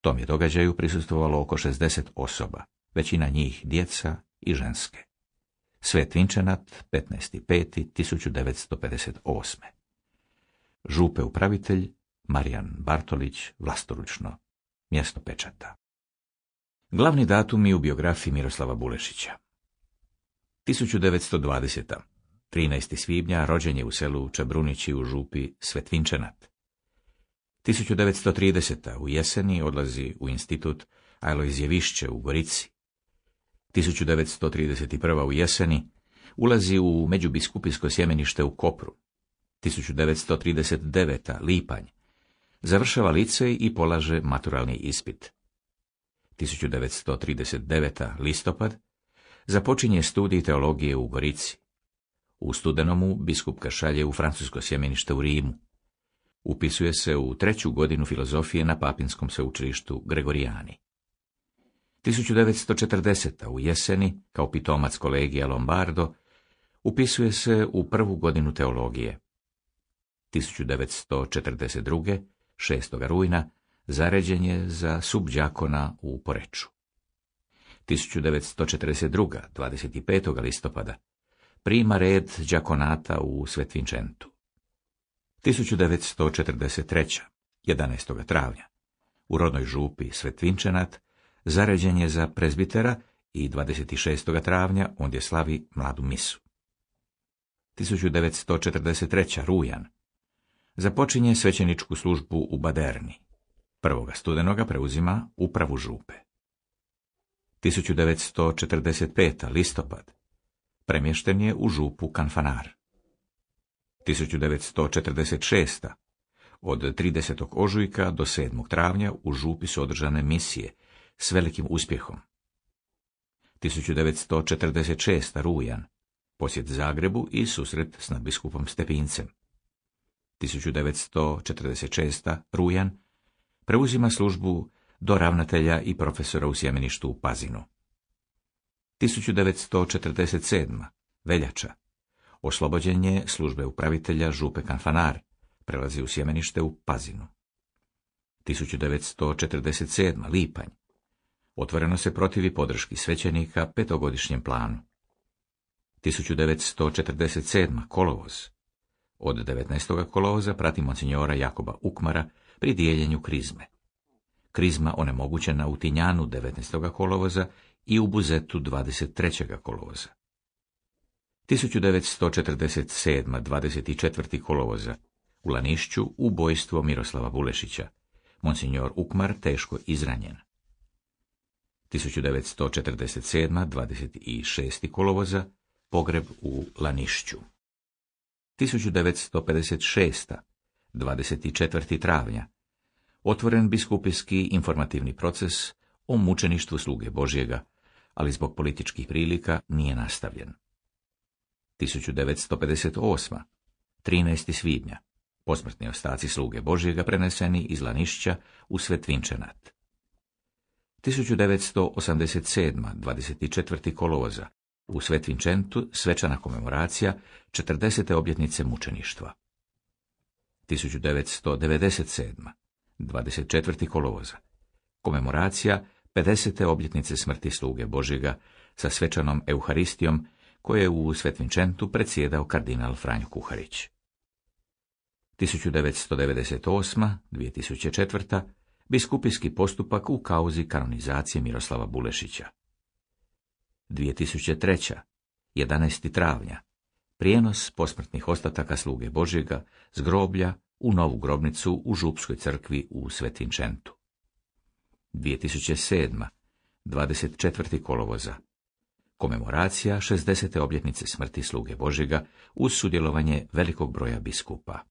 S1: Tom je događaju prisustvovalo oko 60 osoba, većina njih djeca i ženske. Svet Vinčenat, 15.5.1958. Župe upravitelj, Marijan Bartolić, vlastoručno, mjesto pečata. Glavni datum je u biografiji Miroslava Bulešića. 1920. 13. svibnja rođen je u selu Čabrunići u Župi Svetvinčenat. 1930. u jeseni odlazi u institut Ajlojzjevišće u Gorici. 1931. u jeseni ulazi u međubiskupijsko sjemenište u Kopru. 1939. lipanj. Završava lice i polaže maturalni ispit. 1939. listopad, započinje studij teologije u Gorici. U studenomu biskup šalje u francusko sjemenište u Rimu. Upisuje se u treću godinu filozofije na Papinskom sveučilištu Gregorijani. 1940. u jeseni, kao pitomac kolegija Lombardo, upisuje se u prvu godinu teologije. 1942. 6. rujna zaređen je za subđakona u Poreču. 1942. 25. listopada prima red đakonata u Svetvinčentu. 1943. 11. travnja u rodnoj župi Svetvinčenat zaređen je za prezbitera i 26. travnja ondje slavi mladu misu. 1943. rujan započinje svećeničku službu u Baderni. Prvoga studenoga preuzima upravu župe. 1945. listopad premješten je u župu Kanfanar. 1946. Od 30. ožujka do 7. travnja u župi su održane misije s velikim uspjehom. 1946. rujan, posjet Zagrebu i susret s nadbiskupom Stepincem. 1946. rujan, preuzima službu do ravnatelja i profesora u sjemeništu u Pazinu. 1947. Veljača. Oslobođenje službe upravitelja Župe Kanfanar. Prelazi u sjemenište u Pazinu. 1947. Lipanj. Otvoreno se protivi podrški svećenika petogodišnjem planu. 1947. Kolovoz. Od 19. kolovoza prati monsignora Jakoba Ukmara pri dijeljenju krizme. Krizma onemogućena u Tinjanu 19. kolovoza i u Buzetu 23. kolovoza. 1947. 24. kolovoza u Lanišću ubojstvo Miroslava Bulešića. Monsignor Ukmar teško izranjen. 1947. 26. kolovoza pogreb u Lanišću. 1956. 24. travnja, otvoren biskupijski informativni proces o mučeništvu sluge Božjega, ali zbog političkih prilika nije nastavljen. 1958. 13. svibnja. Posmrtni ostaci sluge Božjega preneseni iz Lanišća u Svetvinčenat. 1987. 24. kolovoza. U Svetvinčentu svečana komemoracija 40. objetnice mučeništva. 1997. 24. kolovoza. Komemoracija 50. obljetnice smrti sluge Božjega sa svečanom Euharistijom koje je u Svetvinčentu predsjedao kardinal Franjo Kuharić. 1998. 2004. Biskupijski postupak u kauzi kanonizacije Miroslava Bulešića. 2003. 11. travnja prijenos posmrtnih ostataka sluge Božjega s groblja u novu grobnicu u Župskoj crkvi u Svetinčentu. 2007. 24. kolovoza
S2: Komemoracija 60. obljetnice smrti sluge Božjega uz sudjelovanje velikog broja biskupa.